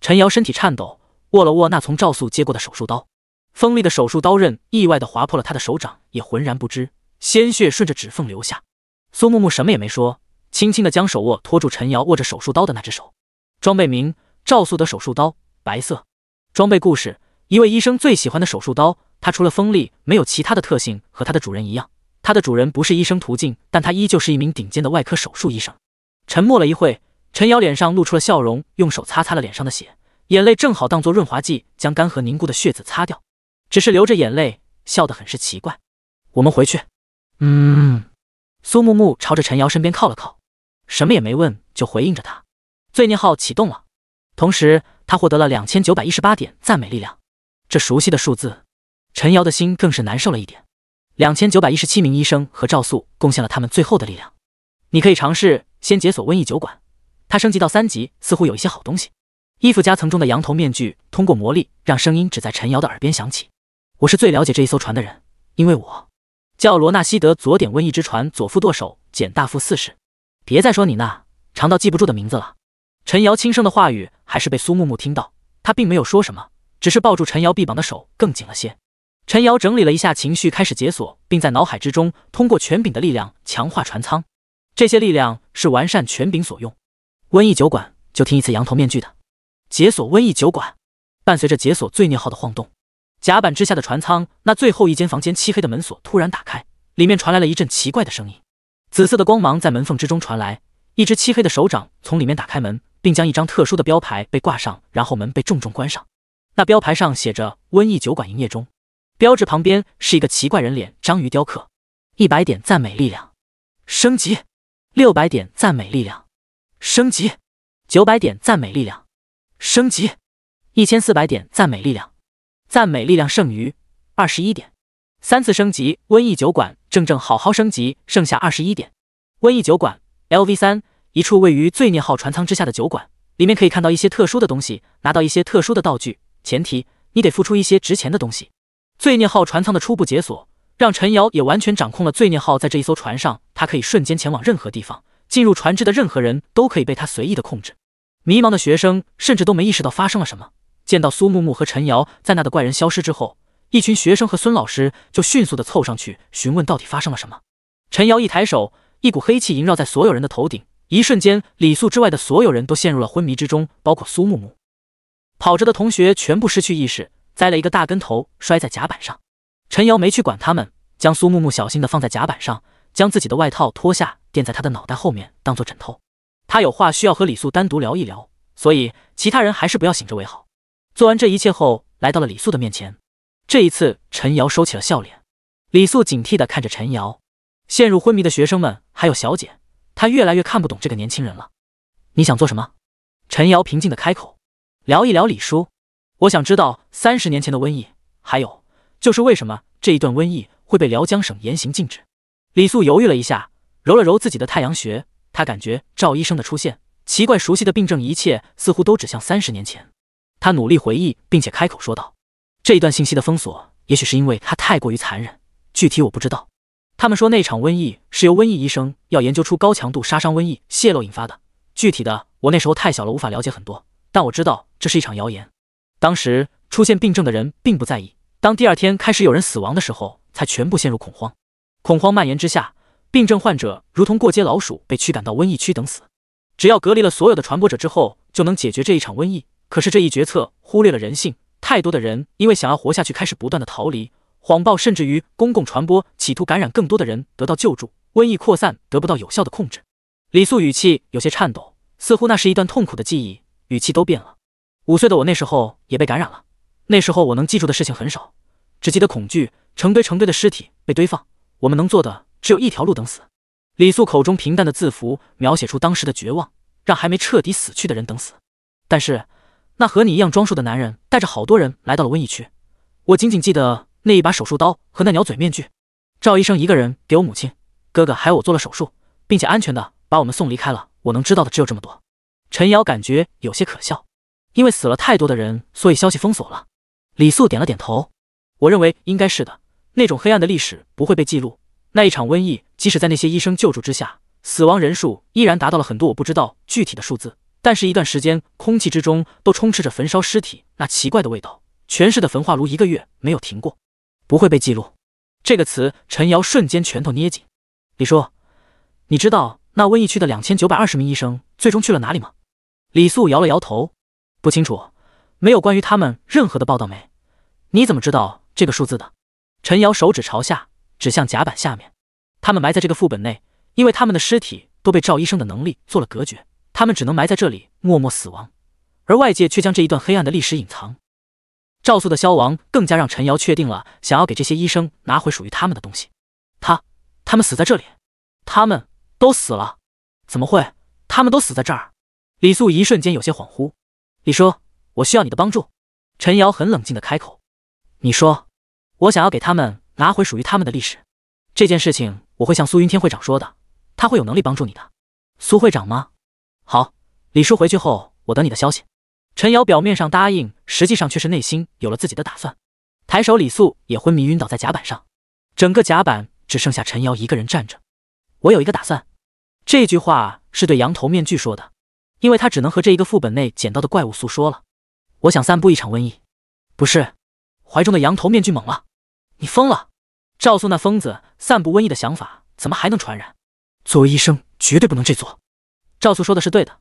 Speaker 2: 陈瑶身体颤抖，握了握那从赵素接过的手术刀，锋利的手术刀刃意外的划破了他的手掌，也浑然不知，鲜血顺着指缝流下。苏木木什么也没说，轻轻的将手握托住陈瑶握着手术刀的那只手。装备名：赵素的手术刀，白色。装备故事。一位医生最喜欢的手术刀，它除了锋利，没有其他的特性，和它的主人一样。它的主人不是医生途径，但他依旧是一名顶尖的外科手术医生。沉默了一会，陈瑶脸上露出了笑容，用手擦擦了脸上的血，眼泪正好当做润滑剂，将干涸凝固的血渍擦掉，只是流着眼泪，笑得很是奇怪。我们回去。
Speaker 3: 嗯。
Speaker 2: 苏木木朝着陈瑶身边靠了靠，什么也没问，就回应着他。罪孽号启动了，同时他获得了两千九百一十八点赞美力量。这熟悉的数字，陈瑶的心更是难受了一点。两千九百一十七名医生和赵素贡献了他们最后的力量。你可以尝试先解锁瘟疫酒馆，它升级到三级，似乎有一些好东西。衣服夹层中的羊头面具，通过魔力让声音只在陈瑶的耳边响起。我是最了解这一艘船的人，因为我叫罗纳西德。左点瘟疫之船左副舵手简大副四世，别再说你那长到记不住的名字了。陈瑶轻声的话语还是被苏木木听到，他并没有说什么。只是抱住陈瑶臂膀的手更紧了些。陈瑶整理了一下情绪，开始解锁，并在脑海之中通过权柄的力量强化船舱。这些力量是完善权柄所用。瘟疫酒馆就听一次羊头面具的解锁。瘟疫酒馆伴随着解锁罪孽号的晃动，甲板之下的船舱那最后一间房间漆黑的门锁突然打开，里面传来了一阵奇怪的声音。紫色的光芒在门缝之中传来，一只漆黑的手掌从里面打开门，并将一张特殊的标牌被挂上，然后门被重重关上。那标牌上写着“瘟疫酒馆营业中”，标志旁边是一个奇怪人脸章鱼雕刻。一百点赞美力量，升级；六百点赞美力量，升级；九百点赞美力量，升级；一千四百点赞美力量。赞美力量剩余二十一点，三次升级。瘟疫酒馆正正好好升级，剩下二十一点。瘟疫酒馆 L V 三，一处位于罪孽号船舱之下的酒馆，里面可以看到一些特殊的东西，拿到一些特殊的道具。前提，你得付出一些值钱的东西。罪孽号船舱的初步解锁，让陈瑶也完全掌控了罪孽号。在这一艘船上，他可以瞬间前往任何地方。进入船只的任何人都可以被他随意的控制。迷茫的学生甚至都没意识到发生了什么。见到苏木木和陈瑶在那的怪人消失之后，一群学生和孙老师就迅速的凑上去询问到底发生了什么。陈瑶一抬手，一股黑气萦绕在所有人的头顶，一瞬间，李素之外的所有人都陷入了昏迷之中，包括苏木木。跑着的同学全部失去意识，栽了一个大跟头，摔在甲板上。陈瑶没去管他们，将苏木木小心的放在甲板上，将自己的外套脱下垫在他的脑袋后面，当做枕头。他有话需要和李素单独聊一聊，所以其他人还是不要醒着为好。做完这一切后，来到了李素的面前。这一次，陈瑶收起了笑脸。李素警惕的看着陈瑶，陷入昏迷的学生们，还有小姐，他越来越看不懂这个年轻人了。你想做什么？陈瑶平静的开口。聊一聊李叔，我想知道三十年前的瘟疫，还有就是为什么这一段瘟疫会被辽江省严刑禁止。李素犹豫了一下，揉了揉自己的太阳穴，他感觉赵医生的出现，奇怪熟悉的病症，一切似乎都指向三十年前。他努力回忆，并且开口说道：“这一段信息的封锁，也许是因为他太过于残忍。具体我不知道。他们说那场瘟疫是由瘟疫医生要研究出高强度杀伤瘟疫泄露引发的。具体的，我那时候太小了，无法了解很多。”但我知道这是一场谣言，当时出现病症的人并不在意，当第二天开始有人死亡的时候，才全部陷入恐慌。恐慌蔓延之下，病症患者如同过街老鼠，被驱赶到瘟疫区等死。只要隔离了所有的传播者之后，就能解决这一场瘟疫。可是这一决策忽略了人性，太多的人因为想要活下去，开始不断的逃离、谎报，甚至于公共传播，企图感染更多的人得到救助。瘟疫扩散得不到有效的控制。李素语气有些颤抖，似乎那是一段痛苦的记忆。语气都变了。五岁的我那时候也被感染了。那时候我能记住的事情很少，只记得恐惧，成堆成堆的尸体被堆放，我们能做的只有一条路，等死。李素口中平淡的字符描写出当时的绝望，让还没彻底死去的人等死。但是，那和你一样装束的男人带着好多人来到了瘟疫区。我仅仅记得那一把手术刀和那鸟嘴面具。赵医生一个人给我母亲、哥哥还有我做了手术，并且安全的把我们送离开了。我能知道的只有这么多。陈瑶感觉有些可笑，因为死了太多的人，所以消息封锁了。李素点了点头，我认为应该是的。那种黑暗的历史不会被记录。那一场瘟疫，即使在那些医生救助之下，死亡人数依然达到了很多我不知道具体的数字。但是，一段时间，空气之中都充斥着焚烧尸体那奇怪的味道，全市的焚化炉一个月没有停过。不会被记录这个词，陈瑶瞬间拳头捏紧。李叔，你知道那瘟疫区的两千九百二十名医生最终去了哪里吗？李素摇了摇头，不清楚，没有关于他们任何的报道没？你怎么知道这个数字的？陈瑶手指朝下，指向甲板下面，他们埋在这个副本内，因为他们的尸体都被赵医生的能力做了隔绝，他们只能埋在这里默默死亡，而外界却将这一段黑暗的历史隐藏。赵素的消亡更加让陈瑶确定了，想要给这些医生拿回属于他们的东西。他，他们死在这里，他们都死了，怎么会？他们都死在这儿？李素一瞬间有些恍惚，李叔，我需要你的帮助。陈瑶很冷静的开口：“你说，我想要给他们拿回属于他们的历史，这件事情我会向苏云天会长说的，他会有能力帮助你的，苏会长吗？”好，李叔回去后，我等你的消息。陈瑶表面上答应，实际上却是内心有了自己的打算。抬手，李素也昏迷晕倒在甲板上，整个甲板只剩下陈瑶一个人站着。我有一个打算。这句话是对羊头面具说的。因为他只能和这一个副本内捡到的怪物诉说了，我想散布一场瘟疫。不是，怀中的羊头面具懵了，你疯了！赵素那疯子散布瘟疫的想法怎么还能传染？作为医生，绝对不能这么做。赵素说的是对的，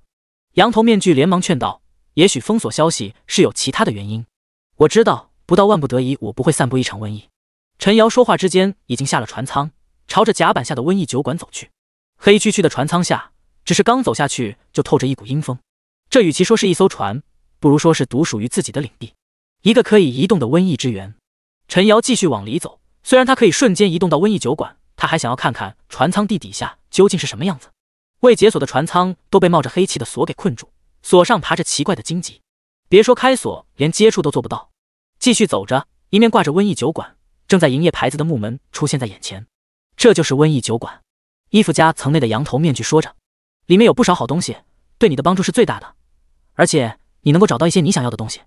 Speaker 2: 羊头面具连忙劝道：“也许封锁消息是有其他的原因。”我知道，不到万不得已，我不会散布一场瘟疫。陈瑶说话之间已经下了船舱，朝着甲板下的瘟疫酒馆走去。黑黢黢的船舱下。只是刚走下去，就透着一股阴风。这与其说是一艘船，不如说是独属于自己的领地，一个可以移动的瘟疫之源。陈瑶继续往里走，虽然他可以瞬间移动到瘟疫酒馆，他还想要看看船舱地底下究竟是什么样子。未解锁的船舱都被冒着黑气的锁给困住，锁上爬着奇怪的荆棘，别说开锁，连接触都做不到。继续走着，一面挂着瘟疫酒馆正在营业牌子的木门出现在眼前。这就是瘟疫酒馆，伊芙家层内的羊头面具说着。里面有不少好东西，对你的帮助是最大的，而且你能够找到一些你想要的东西。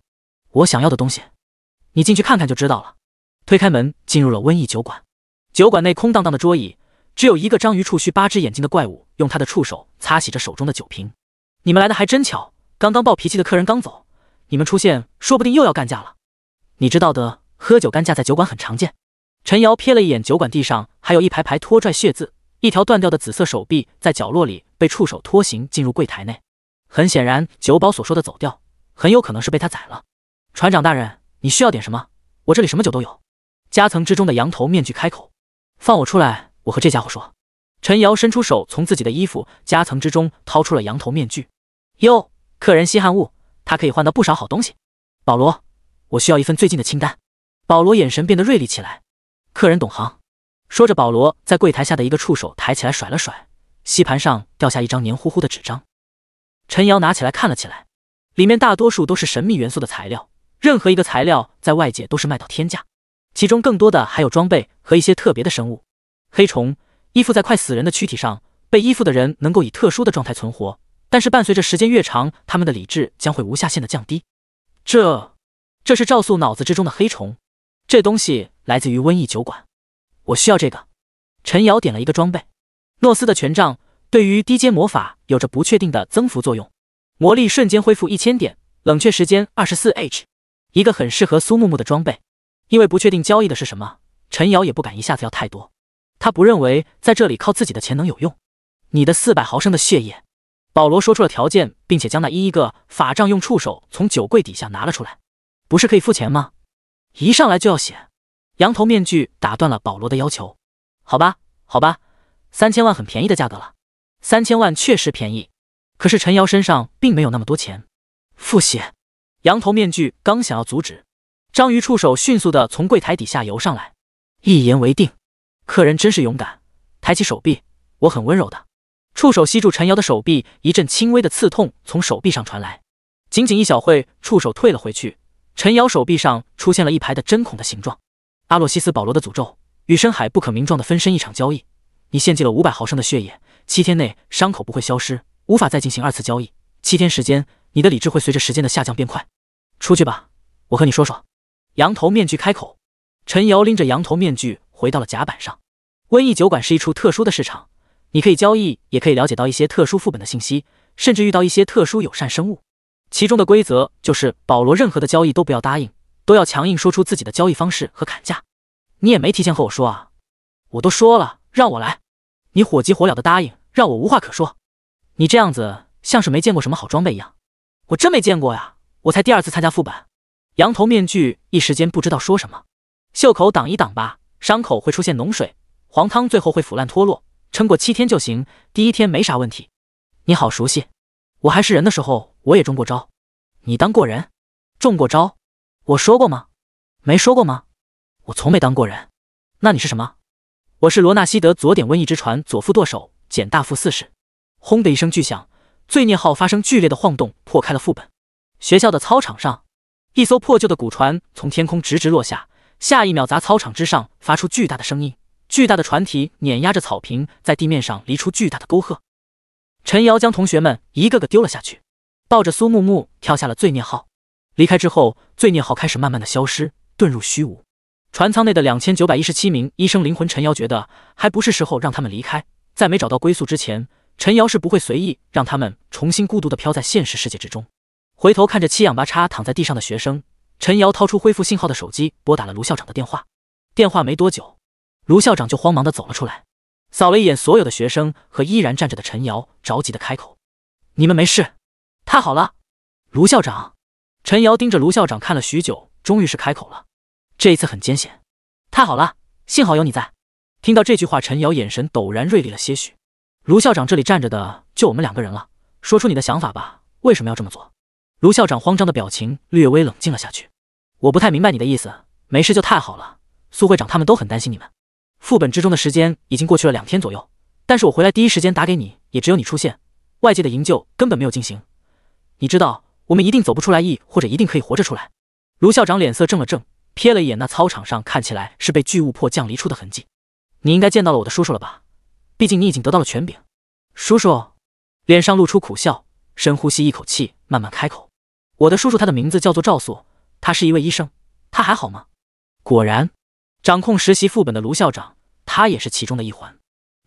Speaker 2: 我想要的东西，你进去看看就知道了。推开门，进入了瘟疫酒馆。酒馆内空荡荡的桌椅，只有一个章鱼触须、八只眼睛的怪物，用他的触手擦洗着手中的酒瓶。你们来的还真巧，刚刚暴脾气的客人刚走，你们出现，说不定又要干架了。你知道的，喝酒干架在酒馆很常见。陈瑶瞥了一眼酒馆，地上还有一排排拖拽血渍。一条断掉的紫色手臂在角落里被触手拖行进入柜台内，很显然，酒保所说的“走掉”很有可能是被他宰了。船长大人，你需要点什么？我这里什么酒都有。夹层之中的羊头面具开口：“放我出来，我和这家伙说。”陈瑶伸出手，从自己的衣服夹层之中掏出了羊头面具。“哟，客人稀罕物，他可以换到不少好东西。”保罗，我需要一份最近的清单。保罗眼神变得锐利起来：“客人懂行。”说着，保罗在柜台下的一个触手抬起来甩了甩，吸盘上掉下一张黏糊糊的纸张。陈瑶拿起来看了起来，里面大多数都是神秘元素的材料，任何一个材料在外界都是卖到天价。其中更多的还有装备和一些特别的生物——黑虫，依附在快死人的躯体上，被依附的人能够以特殊的状态存活，但是伴随着时间越长，他们的理智将会无下限的降低。这，这是赵素脑子之中的黑虫，这东西来自于瘟疫酒馆。我需要这个，陈瑶点了一个装备，诺斯的权杖，对于低阶魔法有着不确定的增幅作用，魔力瞬间恢复一千点，冷却时间二十四 h，一个很适合苏木木的装备。因为不确定交易的是什么，陈瑶也不敢一下子要太多，他不认为在这里靠自己的钱能有用。你的四百毫升的血液，保罗说出了条件，并且将那一一个法杖用触手从酒柜底下拿了出来。不是可以付钱吗？一上来就要血。羊头面具打断了保罗的要求。好吧，好吧，三千万很便宜的价格了。三千万确实便宜，可是陈瑶身上并没有那么多钱。付血。羊头面具刚想要阻止，章鱼触手迅速的从柜台底下游上来。一言为定。客人真是勇敢。抬起手臂，我很温柔的。触手吸住陈瑶的手臂，一阵轻微的刺痛从手臂上传来。仅仅一小会，触手退了回去。陈瑶手臂上出现了一排的针孔的形状。阿洛西斯保罗的诅咒与深海不可名状的分身一场交易，你献祭了五百毫升的血液，七天内伤口不会消失，无法再进行二次交易。七天时间，你的理智会随着时间的下降变快。出去吧，我和你说说。羊头面具开口。陈瑶拎着羊头面具回到了甲板上。瘟疫酒馆是一处特殊的市场，你可以交易，也可以了解到一些特殊副本的信息，甚至遇到一些特殊友善生物。其中的规则就是，保罗任何的交易都不要答应。都要强硬说出自己的交易方式和砍价，你也没提前和我说啊！我都说了让我来，你火急火燎的答应，让我无话可说。你这样子像是没见过什么好装备一样，我真没见过呀，我才第二次参加副本。羊头面具一时间不知道说什么，袖口挡一挡吧，伤口会出现脓水、黄汤，最后会腐烂脱落，撑过七天就行。第一天没啥问题，你好熟悉，我还是人的时候我也中过招，你当过人，中过招。我说过吗？没说过吗？我从没当过人，那你是什么？我是罗纳西德左点瘟疫之船左副舵手简大副四世。轰的一声巨响，罪孽号发生剧烈的晃动，破开了副本。学校的操场上，一艘破旧的古船从天空直直落下，下一秒砸操场之上，发出巨大的声音，巨大的船体碾压着草坪，在地面上离出巨大的沟壑。陈瑶将同学们一个个丢了下去，抱着苏木木跳下了罪孽号。离开之后，罪孽号开始慢慢的消失，遁入虚无。船舱内的两千九百一十七名医生灵魂，陈瑶觉得还不是时候让他们离开，在没找到归宿之前，陈瑶是不会随意让他们重新孤独的飘在现实世界之中。回头看着七仰八叉躺在地上的学生，陈瑶掏出恢复信号的手机，拨打了卢校长的电话。电话没多久，卢校长就慌忙的走了出来，扫了一眼所有的学生和依然站着的陈瑶，着急的开口：“你们没事，太好了，卢校长。”陈瑶盯着卢校长看了许久，终于是开口了。这一次很艰险，太好了，幸好有你在。听到这句话，陈瑶眼神陡然锐利了些许。卢校长，这里站着的就我们两个人了。说出你的想法吧，为什么要这么做？卢校长慌张的表情略微冷静了下去。我不太明白你的意思，没事就太好了。苏会长他们都很担心你们。副本之中的时间已经过去了两天左右，但是我回来第一时间打给你，也只有你出现。外界的营救根本没有进行。你知道。我们一定走不出来，亦或者一定可以活着出来。卢校长脸色怔了怔，瞥了一眼那操场上看起来是被巨物破降离出的痕迹。你应该见到了我的叔叔了吧？毕竟你已经得到了权柄。叔叔脸上露出苦笑，深呼吸一口气，慢慢开口：“我的叔叔，他的名字叫做赵素，他是一位医生。他还好吗？”果然，掌控实习副本的卢校长，他也是其中的一环。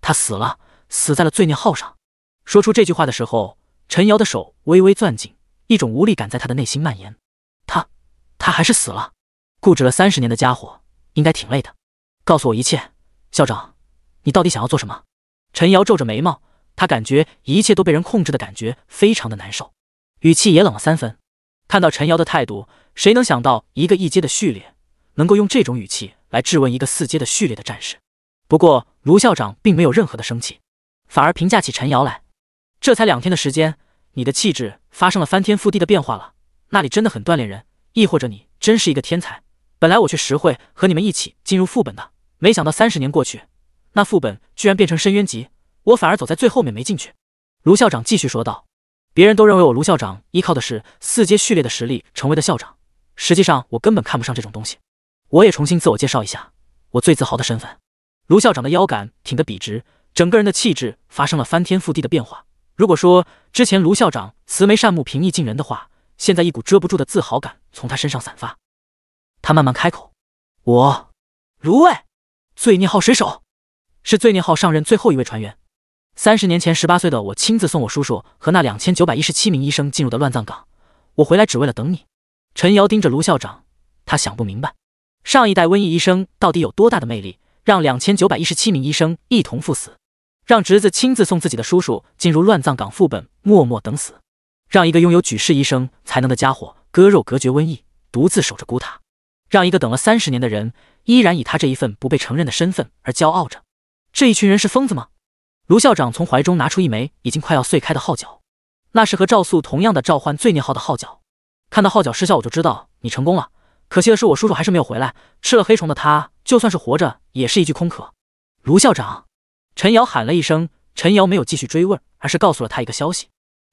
Speaker 2: 他死了，死在了罪孽号上。说出这句话的时候，陈瑶的手微微攥紧。一种无力感在他的内心蔓延，他，他还是死了。固执了三十年的家伙，应该挺累的。告诉我一切，校长，你到底想要做什么？陈瑶皱着眉毛，他感觉一切都被人控制的感觉非常的难受，语气也冷了三分。看到陈瑶的态度，谁能想到一个一阶的序列能够用这种语气来质问一个四阶的序列的战士？不过卢校长并没有任何的生气，反而评价起陈瑶来。这才两天的时间。你的气质发生了翻天覆地的变化了，那里真的很锻炼人，亦或者你真是一个天才。本来我却实惠和你们一起进入副本的，没想到三十年过去，那副本居然变成深渊级，我反而走在最后面没进去。卢校长继续说道：“别人都认为我卢校长依靠的是四阶序列的实力成为了校长，实际上我根本看不上这种东西。我也重新自我介绍一下，我最自豪的身份。”卢校长的腰杆挺得笔直，整个人的气质发生了翻天覆地的变化。如果说之前卢校长慈眉善目、平易近人的话，现在一股遮不住的自豪感从他身上散发。他慢慢开口：“
Speaker 4: 我，
Speaker 2: 卢卫，罪孽号水手，是罪孽号上任最后一位船员。三十年前，十八岁的我亲自送我叔叔和那两千九百一十七名医生进入的乱葬岗。我回来只为了等你。”陈瑶盯着卢校长，他想不明白，上一代瘟疫医生到底有多大的魅力，让两千九百一十七名医生一同赴死。让侄子亲自送自己的叔叔进入乱葬岗副本，默默等死；让一个拥有举世医生才能的家伙割肉隔绝瘟疫，独自守着孤塔；让一个等了三十年的人，依然以他这一份不被承认的身份而骄傲着。这一群人是疯子吗？卢校长从怀中拿出一枚已经快要碎开的号角，那是和赵素同样的召唤罪孽号的号角。看到号角失效，我就知道你成功了。可惜的是，我叔叔还是没有回来。吃了黑虫的他，就算是活着，也是一具空壳。卢校长。陈瑶喊了一声，陈瑶没有继续追问，而是告诉了他一个消息：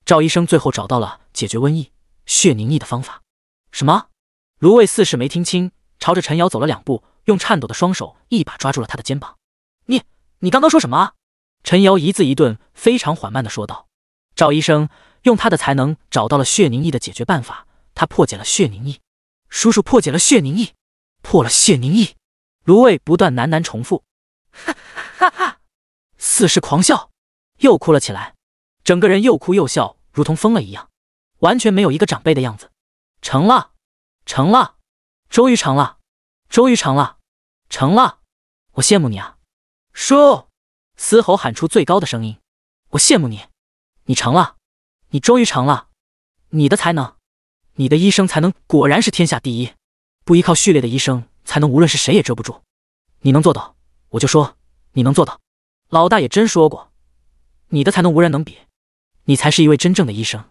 Speaker 2: 赵医生最后找到了解决瘟疫血凝异的方法。什么？卢卫似是没听清，朝着陈瑶走了两步，用颤抖的双手一把抓住了他的肩膀：“你，你刚刚说什么？”陈瑶一字一顿，非常缓慢的说道：“赵医生用他的才能找到了血凝异的解决办法，他破解了血凝异，叔叔破解了血凝异，破了血凝异。卢卫不断喃喃重复：“哈哈哈！”哈。似是狂笑，又哭了起来，整个人又哭又笑，如同疯了一样，完全没有一个长辈的样子。成了，成了，终于成了，终于成了，成了！我羡慕你啊，叔！嘶吼喊出最高的声音，我羡慕你，你成了，你终于成了，你的才能，你的医生才能果然是天下第一，不依靠序列的医生才能，无论是谁也遮不住。你能做到，我就说你能做到。老大也真说过，你的才能无人能比，你才是一位真正的医生。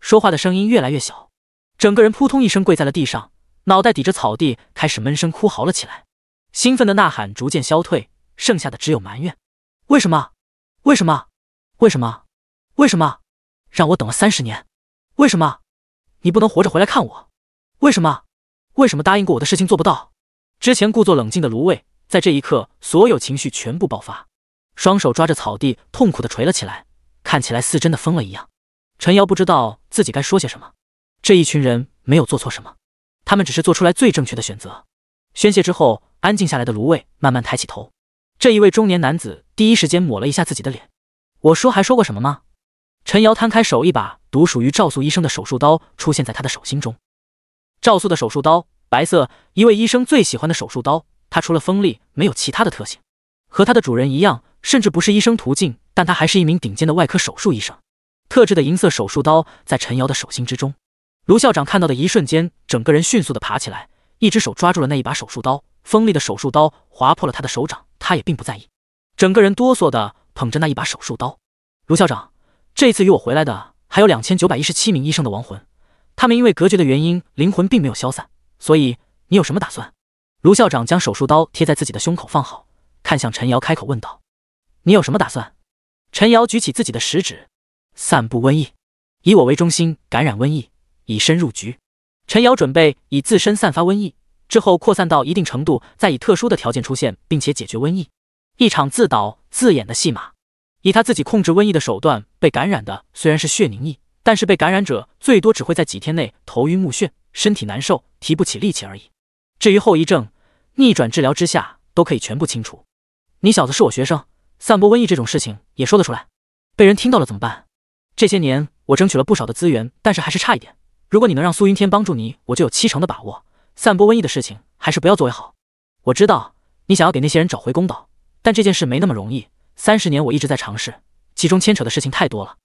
Speaker 2: 说话的声音越来越小，整个人扑通一声跪在了地上，脑袋抵着草地，开始闷声哭嚎了起来。兴奋的呐喊逐渐消退，剩下的只有埋怨：为什么？为什么？为什么？为什么？让我等了三十年，为什么？你不能活着回来看我，为什么？为什么答应过我的事情做不到？之前故作冷静的芦苇，在这一刻，所有情绪全部爆发。双手抓着草地，痛苦的捶了起来，看起来似真的疯了一样。陈瑶不知道自己该说些什么。这一群人没有做错什么，他们只是做出来最正确的选择。宣泄之后，安静下来的芦苇慢慢抬起头。这一位中年男子第一时间抹了一下自己的脸。我说还说过什么吗？陈瑶摊开手，一把独属于赵素医生的手术刀出现在他的手心中。赵素的手术刀，白色，一位医生最喜欢的手术刀。它除了锋利，没有其他的特性，和他的主人一样。甚至不是医生途径，但他还是一名顶尖的外科手术医生。特制的银色手术刀在陈瑶的手心之中。卢校长看到的一瞬间，整个人迅速的爬起来，一只手抓住了那一把手术刀。锋利的手术刀划破了他的手掌，他也并不在意，整个人哆嗦的捧着那一把手术刀。卢校长，这次与我回来的还有两千九百一十七名医生的亡魂，他们因为隔绝的原因，灵魂并没有消散。所以你有什么打算？卢校长将手术刀贴在自己的胸口放好，看向陈瑶，开口问道。你有什么打算？陈瑶举起自己的食指，散布瘟疫，以我为中心感染瘟疫，以身入局。陈瑶准备以自身散发瘟疫，之后扩散到一定程度，再以特殊的条件出现，并且解决瘟疫。一场自导自演的戏码，以他自己控制瘟疫的手段，被感染的虽然是血凝疫，但是被感染者最多只会在几天内头晕目眩、身体难受、提不起力气而已。至于后遗症，逆转治疗之下都可以全部清除。你小子是我学生。散播瘟疫这种事情也说得出来，被人听到了怎么办？这些年我争取了不少的资源，但是还是差一点。如果你能让苏云天帮助你，我就有七成的把握。散播瘟疫的事情还是不要做为好。我知道你想要给那些人找回公道，但这件事没那么容易。三十年我一直在尝试，其中牵扯的事情太多了。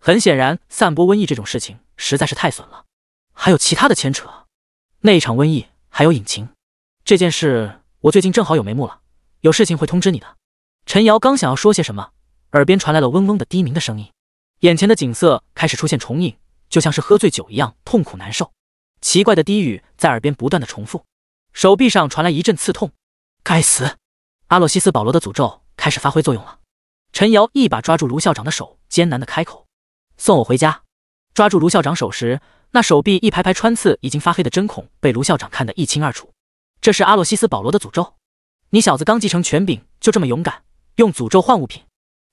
Speaker 2: 很显然，散播瘟疫这种事情实在是太损了。还有其他的牵扯？那一场瘟疫还有隐情？这件事我最近正好有眉目了，有事情会通知你的。陈瑶刚想要说些什么，耳边传来了嗡嗡的低鸣的声音，眼前的景色开始出现重影，就像是喝醉酒一样痛苦难受。奇怪的低语在耳边不断的重复，手臂上传来一阵刺痛。该死！阿洛西斯保罗的诅咒开始发挥作用了。陈瑶一把抓住卢校长的手，艰难的开口：“送我回家。”抓住卢校长手时，那手臂一排排穿刺已经发黑的针孔被卢校长看得一清二楚。这是阿洛西斯保罗的诅咒。你小子刚继承权柄，就这么勇敢？用诅咒换物品，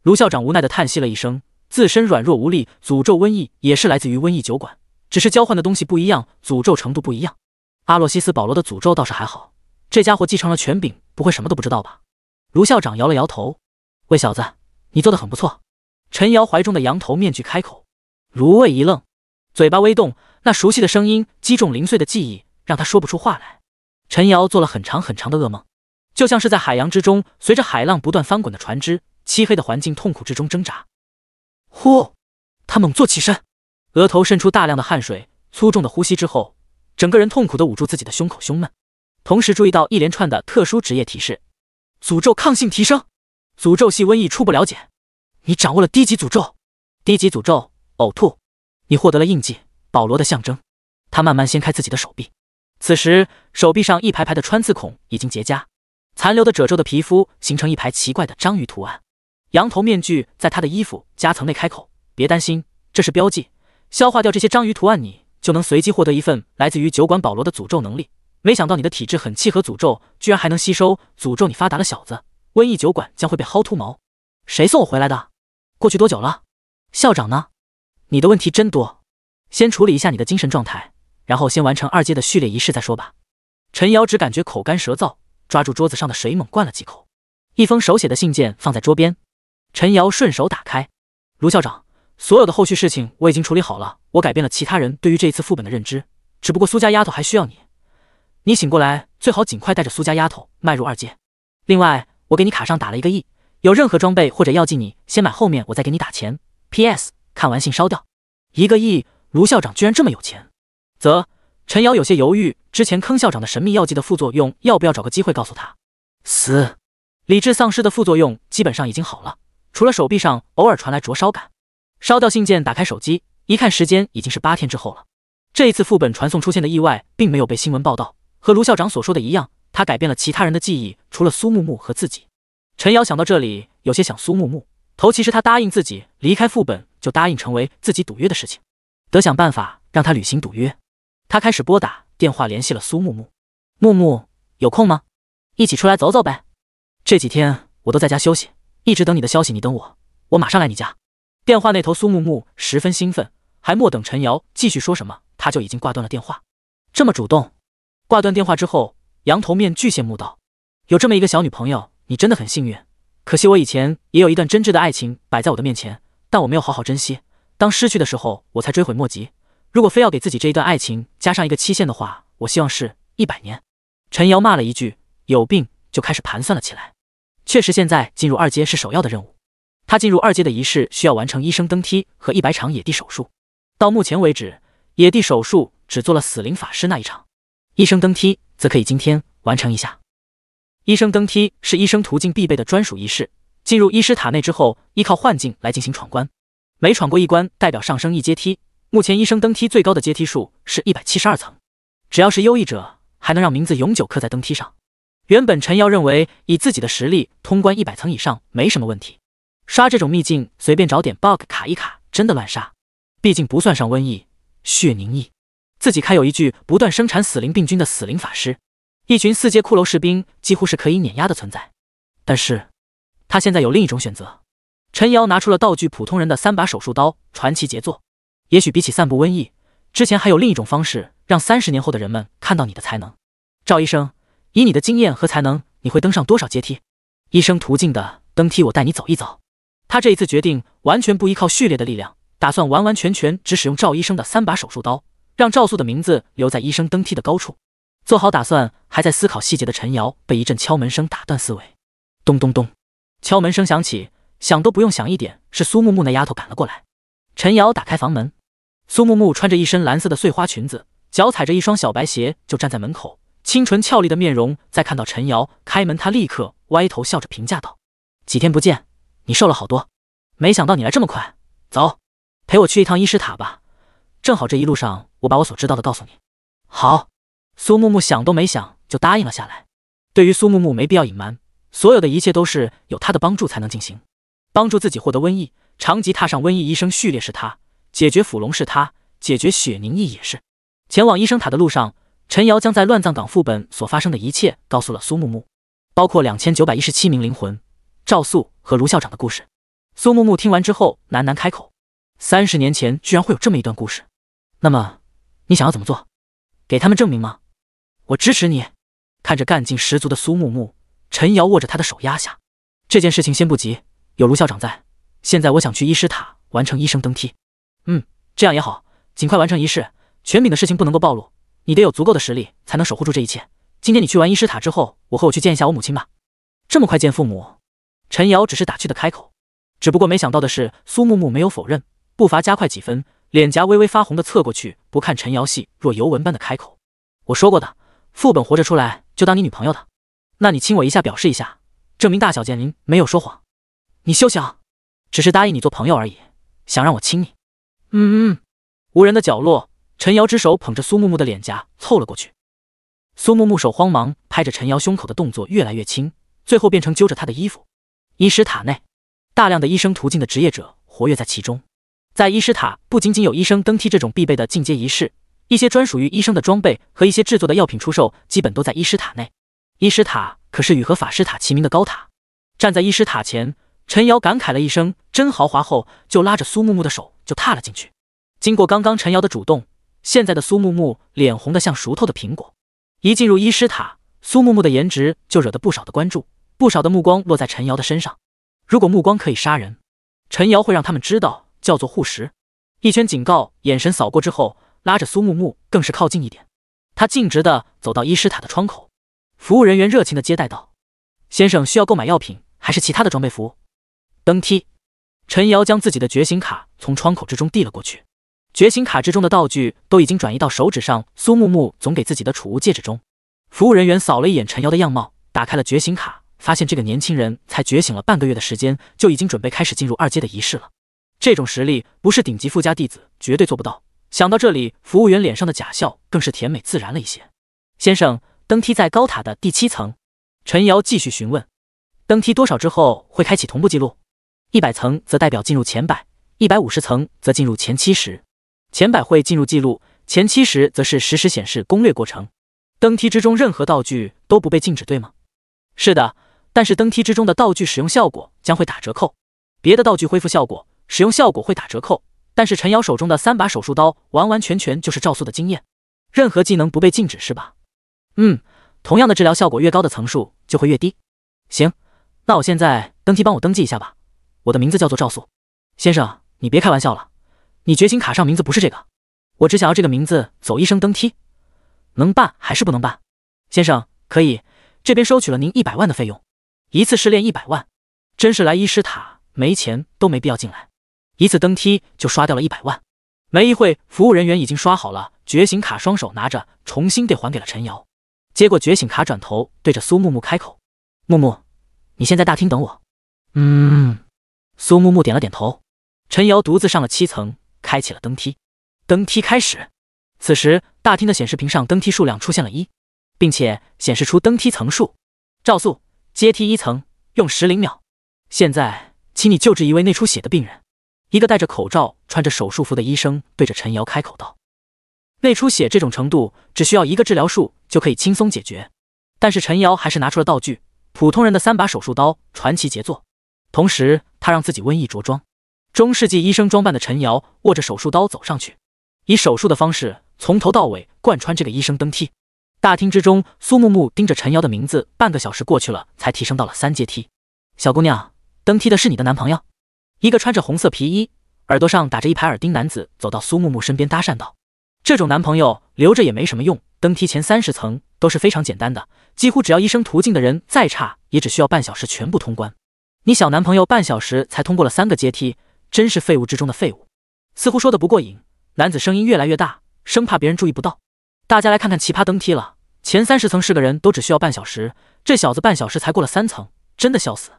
Speaker 2: 卢校长无奈的叹息了一声，自身软弱无力，诅咒瘟疫也是来自于瘟疫酒馆，只是交换的东西不一样，诅咒程度不一样。阿洛西斯保罗的诅咒倒是还好，这家伙继承了权柄，不会什么都不知道吧？卢校长摇了摇头。喂小子，你做的很不错。陈瑶怀中的羊头面具开口。卢卫一愣，嘴巴微动，那熟悉的声音击中零碎的记忆，让他说不出话来。陈瑶做了很长很长的噩梦。就像是在海洋之中，随着海浪不断翻滚的船只，漆黑的环境，痛苦之中挣扎。呼，他猛坐起身，额头渗出大量的汗水，粗重的呼吸之后，整个人痛苦的捂住自己的胸口，胸闷。同时注意到一连串的特殊职业提示：诅咒抗性提升，诅咒系瘟疫初步了解。你掌握了低级诅咒，低级诅咒呕吐。你获得了印记，保罗的象征。他慢慢掀开自己的手臂，此时手臂上一排排的穿刺孔已经结痂。残留的褶皱的皮肤形成一排奇怪的章鱼图案，羊头面具在他的衣服夹层内开口。别担心，这是标记。消化掉这些章鱼图案，你就能随机获得一份来自于酒馆保罗的诅咒能力。没想到你的体质很契合诅咒，居然还能吸收诅咒。你发达了，小子！瘟疫酒馆将会被薅秃毛。谁送我回来的？过去多久了？校长呢？你的问题真多。先处理一下你的精神状态，然后先完成二阶的序列仪式再说吧。陈瑶只感觉口干舌燥。抓住桌子上的水，猛灌了几口。一封手写的信件放在桌边，陈瑶顺手打开。卢校长，所有的后续事情我已经处理好了。我改变了其他人对于这一次副本的认知，只不过苏家丫头还需要你。你醒过来最好尽快带着苏家丫头迈入二阶。另外，我给你卡上打了一个亿。有任何装备或者药剂，你先买，后面我再给你打钱。P.S. 看完信烧掉。一个亿，卢校长居然这么有钱，则。陈瑶有些犹豫，之前坑校长的神秘药剂的副作用，要不要找个机会告诉他？死，理智丧失的副作用基本上已经好了，除了手臂上偶尔传来灼烧感。烧掉信件，打开手机，一看时间已经是八天之后了。这一次副本传送出现的意外，并没有被新闻报道，和卢校长所说的一样，他改变了其他人的记忆，除了苏木木和自己。陈瑶想到这里，有些想苏木木。头，其实他答应自己离开副本，就答应成为自己赌约的事情，得想办法让他履行赌约。他开始拨打电话联系了苏木木，木木有空吗？一起出来走走呗。这几天我都在家休息，一直等你的消息。你等我，我马上来你家。电话那头，苏木木十分兴奋，还莫等陈瑶继续说什么，他就已经挂断了电话。这么主动，挂断电话之后，羊头面具羡慕道：“有这么一个小女朋友，你真的很幸运。可惜我以前也有一段真挚的爱情摆在我的面前，但我没有好好珍惜，当失去的时候，我才追悔莫及。”如果非要给自己这一段爱情加上一个期限的话，我希望是一百年。陈瑶骂了一句“有病”，就开始盘算了起来。确实，现在进入二阶是首要的任务。他进入二阶的仪式需要完成医生登梯和一百场野地手术。到目前为止，野地手术只做了死灵法师那一场，医生登梯则可以今天完成一下。医生登梯是医生途径必备的专属仪式。进入医师塔内之后，依靠幻境来进行闯关，每闯过一关，代表上升一阶梯。目前医生登梯最高的阶梯数是一百七十二层，只要是优异者，还能让名字永久刻在登梯上。原本陈瑶认为以自己的实力通关一百层以上没什么问题，刷这种秘境随便找点 bug 卡一卡，真的乱杀。毕竟不算上瘟疫血凝疫，自己开有一具不断生产死灵病菌的死灵法师，一群四阶骷髅士兵几乎是可以碾压的存在。但是，他现在有另一种选择。陈瑶拿出了道具普通人的三把手术刀，传奇杰作。也许比起散布瘟疫，之前还有另一种方式让三十年后的人们看到你的才能。赵医生，以你的经验和才能，你会登上多少阶梯？医生途径的登梯，我带你走一遭。他这一次决定完全不依靠序列的力量，打算完完全全只使用赵医生的三把手术刀，让赵素的名字留在医生登梯的高处。做好打算，还在思考细节的陈瑶被一阵敲门声打断思维。咚咚咚，敲门声响起，想都不用想，一点是苏木木那丫头赶了过来。陈瑶打开房门。苏木木穿着一身蓝色的碎花裙子，脚踩着一双小白鞋，就站在门口。清纯俏丽的面容，在看到陈瑶开门，她立刻歪头笑着评价道：“几天不见，你瘦了好多。没想到你来这么快，走，陪我去一趟医师塔吧。正好这一路上，我把我所知道的告诉你。”好，苏木木想都没想就答应了下来。对于苏木木，没必要隐瞒，所有的一切都是有他的帮助才能进行，帮助自己获得瘟疫。长吉踏上瘟疫医生序列是他。解决腐龙是他，解决雪凝意也是。前往医生塔的路上，陈瑶将在乱葬岗副本所发生的一切告诉了苏木木，包括两千九百一十七名灵魂、赵素和卢校长的故事。苏木木听完之后，喃喃开口：“三十年前居然会有这么一段故事，那么你想要怎么做？给他们证明吗？我支持你。”看着干劲十足的苏木木，陈瑶握着他的手压下：“这件事情先不急，有卢校长在。现在我想去医师塔完成医生登梯。”嗯，这样也好，尽快完成仪式，权柄的事情不能够暴露，你得有足够的实力才能守护住这一切。今天你去完医师塔之后，我和我去见一下我母亲吧。这么快见父母？陈瑶只是打趣的开口，只不过没想到的是，苏木木没有否认，步伐加快几分，脸颊微微发红的侧过去，不看陈瑶，细若游文般的开口：“我说过的，副本活着出来就当你女朋友的，那你亲我一下表示一下，证明大小剑灵没有说谎。你休想，只是答应你做朋友而已，想让我亲你？”嗯嗯，无人的角落，陈瑶之手捧着苏木木的脸颊凑了过去，苏木木手慌忙拍着陈瑶胸口的动作越来越轻，最后变成揪着她的衣服。医师塔内，大量的医生途径的职业者活跃在其中。在医师塔不仅仅有医生登梯这种必备的进阶仪式，一些专属于医生的装备和一些制作的药品出售，基本都在医师塔内。医师塔可是与和法师塔齐名的高塔，站在医师塔前。陈瑶感慨了一声“真豪华”后，就拉着苏木木的手就踏了进去。经过刚刚陈瑶的主动，现在的苏木木脸红的像熟透的苹果。一进入医师塔，苏木木的颜值就惹得不少的关注，不少的目光落在陈瑶的身上。如果目光可以杀人，陈瑶会让他们知道叫做护食。一圈警告眼神扫过之后，拉着苏木木更是靠近一点。他径直的走到医师塔的窗口，服务人员热情的接待道：“先生需要购买药品还是其他的装备服务？”登梯，陈瑶将自己的觉醒卡从窗口之中递了过去。觉醒卡之中的道具都已经转移到手指上，苏木木总给自己的储物戒指中。服务人员扫了一眼陈瑶的样貌，打开了觉醒卡，发现这个年轻人才觉醒了半个月的时间，就已经准备开始进入二阶的仪式了。这种实力不是顶级富家弟子绝对做不到。想到这里，服务员脸上的假笑更是甜美自然了一些。先生，登梯在高塔的第七层。陈瑶继续询问：“登梯多少之后会开启同步记录？”一百层则代表进入前百，一百五十层则进入前七十，前百会进入记录，前七十则是实时显示攻略过程。登梯之中任何道具都不被禁止，对吗？是的，但是登梯之中的道具使用效果将会打折扣，别的道具恢复效果、使用效果会打折扣。但是陈瑶手中的三把手术刀完完全全就是赵素的经验，任何技能不被禁止是吧？嗯，同样的治疗效果越高的层数就会越低。行，那我现在登梯，帮我登记一下吧。我的名字叫做赵素，先生，你别开玩笑了，你觉醒卡上名字不是这个，我只想要这个名字走一生登梯，能办还是不能办？先生可以，这边收取了您一百万的费用，一次试炼一百万，真是来医师塔没钱都没必要进来，一次登梯就刷掉了一百万。没一会，服务人员已经刷好了觉醒卡，双手拿着重新得还给了陈瑶，接过觉醒卡，转头对着苏木木开口：“木木，你先在大厅等我。”嗯。苏木木点了点头，陈瑶独自上了七层，开启了登梯。登梯开始，此时大厅的显示屏上登梯数量出现了“一”，并且显示出登梯层数。赵素，阶梯一层，用时零秒。现在，请你救治一位内出血的病人。一个戴着口罩、穿着手术服的医生对着陈瑶开口道：“内出血这种程度，只需要一个治疗术就可以轻松解决。”但是陈瑶还是拿出了道具，普通人的三把手术刀，传奇杰作。同时，他让自己瘟疫着装，中世纪医生装扮的陈瑶握着手术刀走上去，以手术的方式从头到尾贯穿这个医生登梯。大厅之中，苏木木盯着陈瑶的名字，半个小时过去了，才提升到了三阶梯。小姑娘，登梯的是你的男朋友？一个穿着红色皮衣、耳朵上打着一排耳钉男子走到苏木木身边搭讪道：“这种男朋友留着也没什么用，登梯前三十层都是非常简单的，几乎只要医生途径的人再差也只需要半小时全部通关。”你小男朋友半小时才通过了三个阶梯，真是废物之中的废物。似乎说的不过瘾，男子声音越来越大，生怕别人注意不到。大家来看看奇葩登梯了，前三十层是个人都只需要半小时，这小子半小时才过了三层，真的笑死。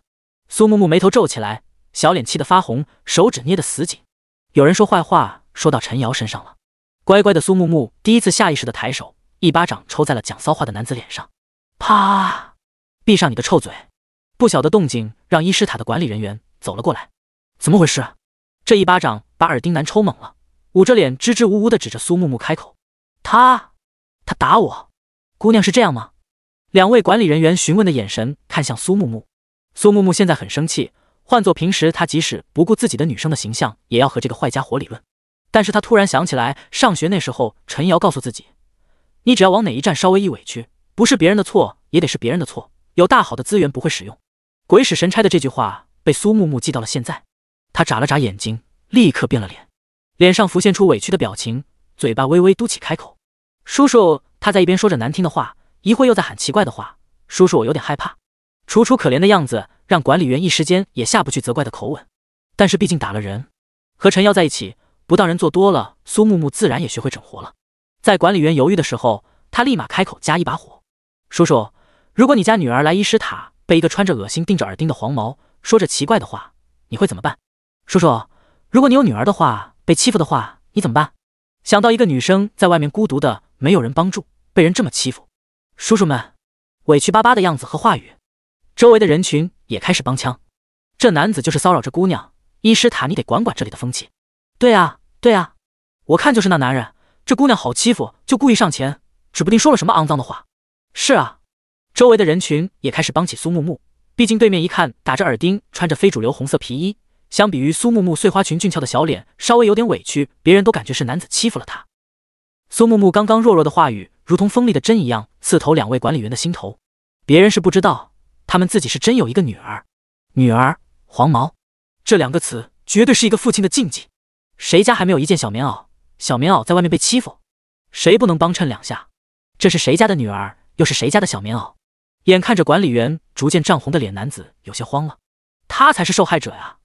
Speaker 2: 苏木木眉头皱起来，小脸气得发红，手指捏得死紧。有人说坏话说到陈瑶身上了，乖乖的苏木木第一次下意识的抬手，一巴掌抽在了讲骚话的男子脸上，啪！闭上你的臭嘴！不小的动静。让伊施塔的管理人员走了过来，怎么回事？这一巴掌把耳钉男抽懵了，捂着脸支支吾吾的指着苏木木开口：“他，他打我，姑娘是这样吗？”两位管理人员询问的眼神看向苏木木。苏木木现在很生气，换做平时，他即使不顾自己的女生的形象，也要和这个坏家伙理论。但是他突然想起来，上学那时候，陈瑶告诉自己：“你只要往哪一站稍微一委屈，不是别人的错，也得是别人的错。有大好的资源不会使用。”鬼使神差的这句话被苏木木记到了现在，他眨了眨眼睛，立刻变了脸，脸上浮现出委屈的表情，嘴巴微微嘟起，开口：“叔叔。”他在一边说着难听的话，一会又在喊奇怪的话。“叔叔，我有点害怕。”楚楚可怜的样子让管理员一时间也下不去责怪的口吻，但是毕竟打了人，和陈耀在一起，不当人做多了，苏木木自然也学会整活了。在管理员犹豫的时候，他立马开口加一把火：“叔叔，如果你家女儿来伊施塔。”被一个穿着恶心、钉着耳钉的黄毛说着奇怪的话，你会怎么办？叔叔，如果你有女儿的话，被欺负的话，你怎么办？想到一个女生在外面孤独的，没有人帮助，被人这么欺负，叔叔们委屈巴巴的样子和话语，周围的人群也开始帮腔。这男子就是骚扰这姑娘，伊施塔，你得管管这里的风气。对啊，对啊，我看就是那男人，这姑娘好欺负，就故意上前，指不定说了什么肮脏的话。是啊。周围的人群也开始帮起苏木木，毕竟对面一看打着耳钉，穿着非主流红色皮衣，相比于苏木木碎花裙，俊俏的小脸稍微有点委屈，别人都感觉是男子欺负了他。苏木木刚刚弱弱的话语，如同锋利的针一样刺透两位管理员的心头。别人是不知道，他们自己是真有一个女儿，女儿黄毛，这两个词绝对是一个父亲的禁忌。谁家还没有一件小棉袄？小棉袄在外面被欺负，谁不能帮衬两下？这是谁家的女儿，又是谁家的小棉袄？眼看着管理员逐渐涨红的脸，男子有些慌了。他才是受害者呀！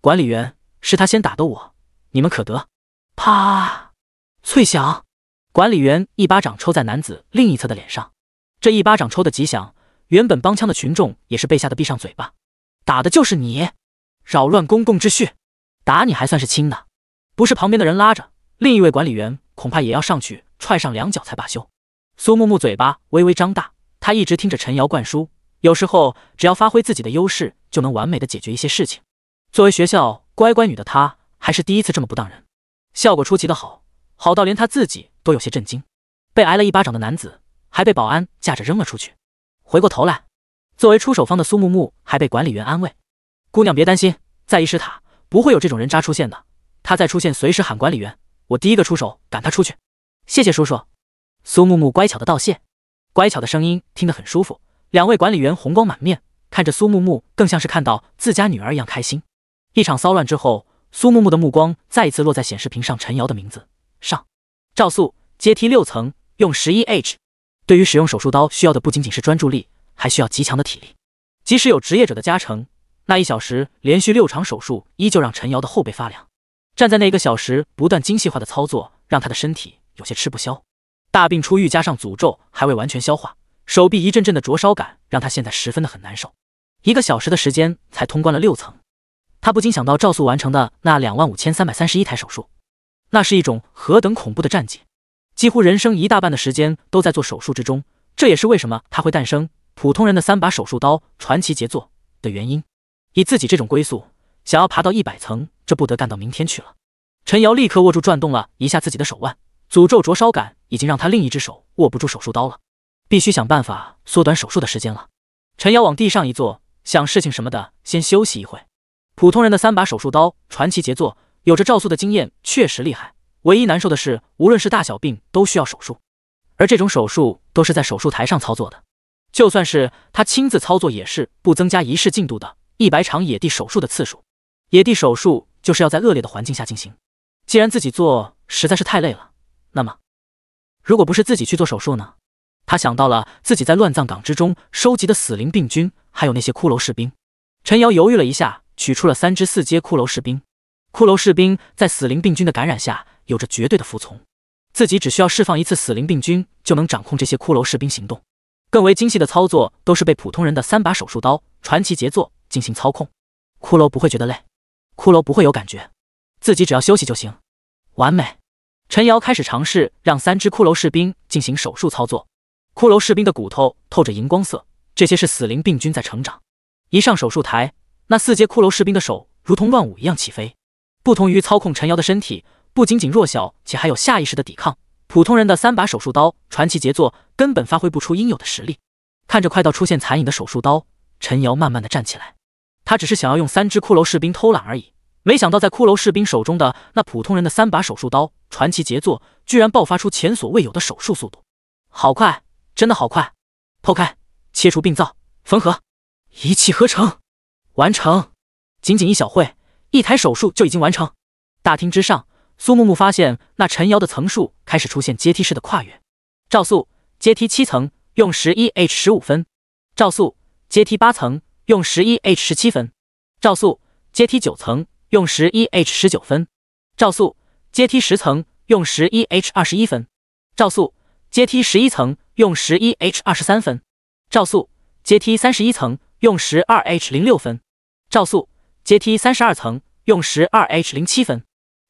Speaker 2: 管理员是他先打的我，你们可得。啪！脆响。管理员一巴掌抽在男子另一侧的脸上，这一巴掌抽的极响，原本帮腔的群众也是被吓得闭上嘴巴。打的就是你！扰乱公共秩序，打你还算是轻的，不是旁边的人拉着，另一位管理员恐怕也要上去踹上两脚才罢休。苏木木嘴巴微微张大。他一直听着陈瑶灌输，有时候只要发挥自己的优势，就能完美的解决一些事情。作为学校乖乖女的她，还是第一次这么不当人，效果出奇的好，好到连她自己都有些震惊。被挨了一巴掌的男子，还被保安架着扔了出去。回过头来，作为出手方的苏木木，还被管理员安慰：“姑娘别担心，在伊师塔不会有这种人渣出现的。他再出现，随时喊管理员，我第一个出手赶他出去。”谢谢叔叔，苏木木乖巧的道谢。乖巧的声音听得很舒服，两位管理员红光满面，看着苏木木，更像是看到自家女儿一样开心。一场骚乱之后，苏木木的目光再一次落在显示屏上，陈瑶的名字上。赵素，阶梯六层，用十一 h。对于使用手术刀需要的不仅仅是专注力，还需要极强的体力。即使有职业者的加成，那一小时连续六场手术依旧让陈瑶的后背发凉。站在那一个小时不断精细化的操作，让他的身体有些吃不消。大病初愈，加上诅咒还未完全消化，手臂一阵阵的灼烧感让他现在十分的很难受。一个小时的时间才通关了六层，他不禁想到赵素完成的那两万五千三百三十一台手术，那是一种何等恐怖的战绩！几乎人生一大半的时间都在做手术之中，这也是为什么他会诞生普通人的三把手术刀传奇杰作的原因。以自己这种龟速，想要爬到一百层，这不得干到明天去了？陈瑶立刻握住，转动了一下自己的手腕。诅咒灼烧感已经让他另一只手握不住手术刀了，必须想办法缩短手术的时间了。陈瑶往地上一坐，想事情什么的先休息一会。普通人的三把手术刀，传奇杰作，有着赵素的经验，确实厉害。唯一难受的是，无论是大小病都需要手术，而这种手术都是在手术台上操作的，就算是他亲自操作，也是不增加仪式进度的。一百场野地手术的次数，野地手术就是要在恶劣的环境下进行。既然自己做实在是太累了。那么，如果不是自己去做手术呢？他想到了自己在乱葬岗之中收集的死灵病菌，还有那些骷髅士兵。陈瑶犹豫了一下，取出了三只四阶骷髅士兵。骷髅士兵在死灵病菌的感染下，有着绝对的服从。自己只需要释放一次死灵病菌，就能掌控这些骷髅士兵行动。更为精细的操作都是被普通人的三把手术刀传奇杰作进行操控。骷髅不会觉得累，骷髅不会有感觉，自己只要休息就行，完美。陈瑶开始尝试让三只骷髅士兵进行手术操作，骷髅士兵的骨头透着荧光色，这些是死灵病菌在成长。一上手术台，那四阶骷髅士兵的手如同乱舞一样起飞。不同于操控陈瑶的身体，不仅仅弱小，且还有下意识的抵抗。普通人的三把手术刀，传奇杰作根本发挥不出应有的实力。看着快到出现残影的手术刀，陈瑶慢慢的站起来，他只是想要用三只骷髅士兵偷懒而已。没想到，在骷髅士兵手中的那普通人的三把手术刀，传奇杰作居然爆发出前所未有的手术速度，好快，真的好快！剖开、切除病灶、缝合，一气呵成，完成。仅仅一小会，一台手术就已经完成。大厅之上，苏木木发现那陈瑶的层数开始出现阶梯式的跨越。赵素，阶梯七层用十一 h 十五分，赵素，阶梯八层用十一 h 十七分，赵素，阶梯九层。用十一 H 十九分，赵速；阶梯十层，用十一 H 二十一分，赵速；阶梯十一层，用十一 H 二十三分，赵速；阶梯三十一层，用十二 H 零六分，赵速；阶梯三十二层，用十二 H 零七分，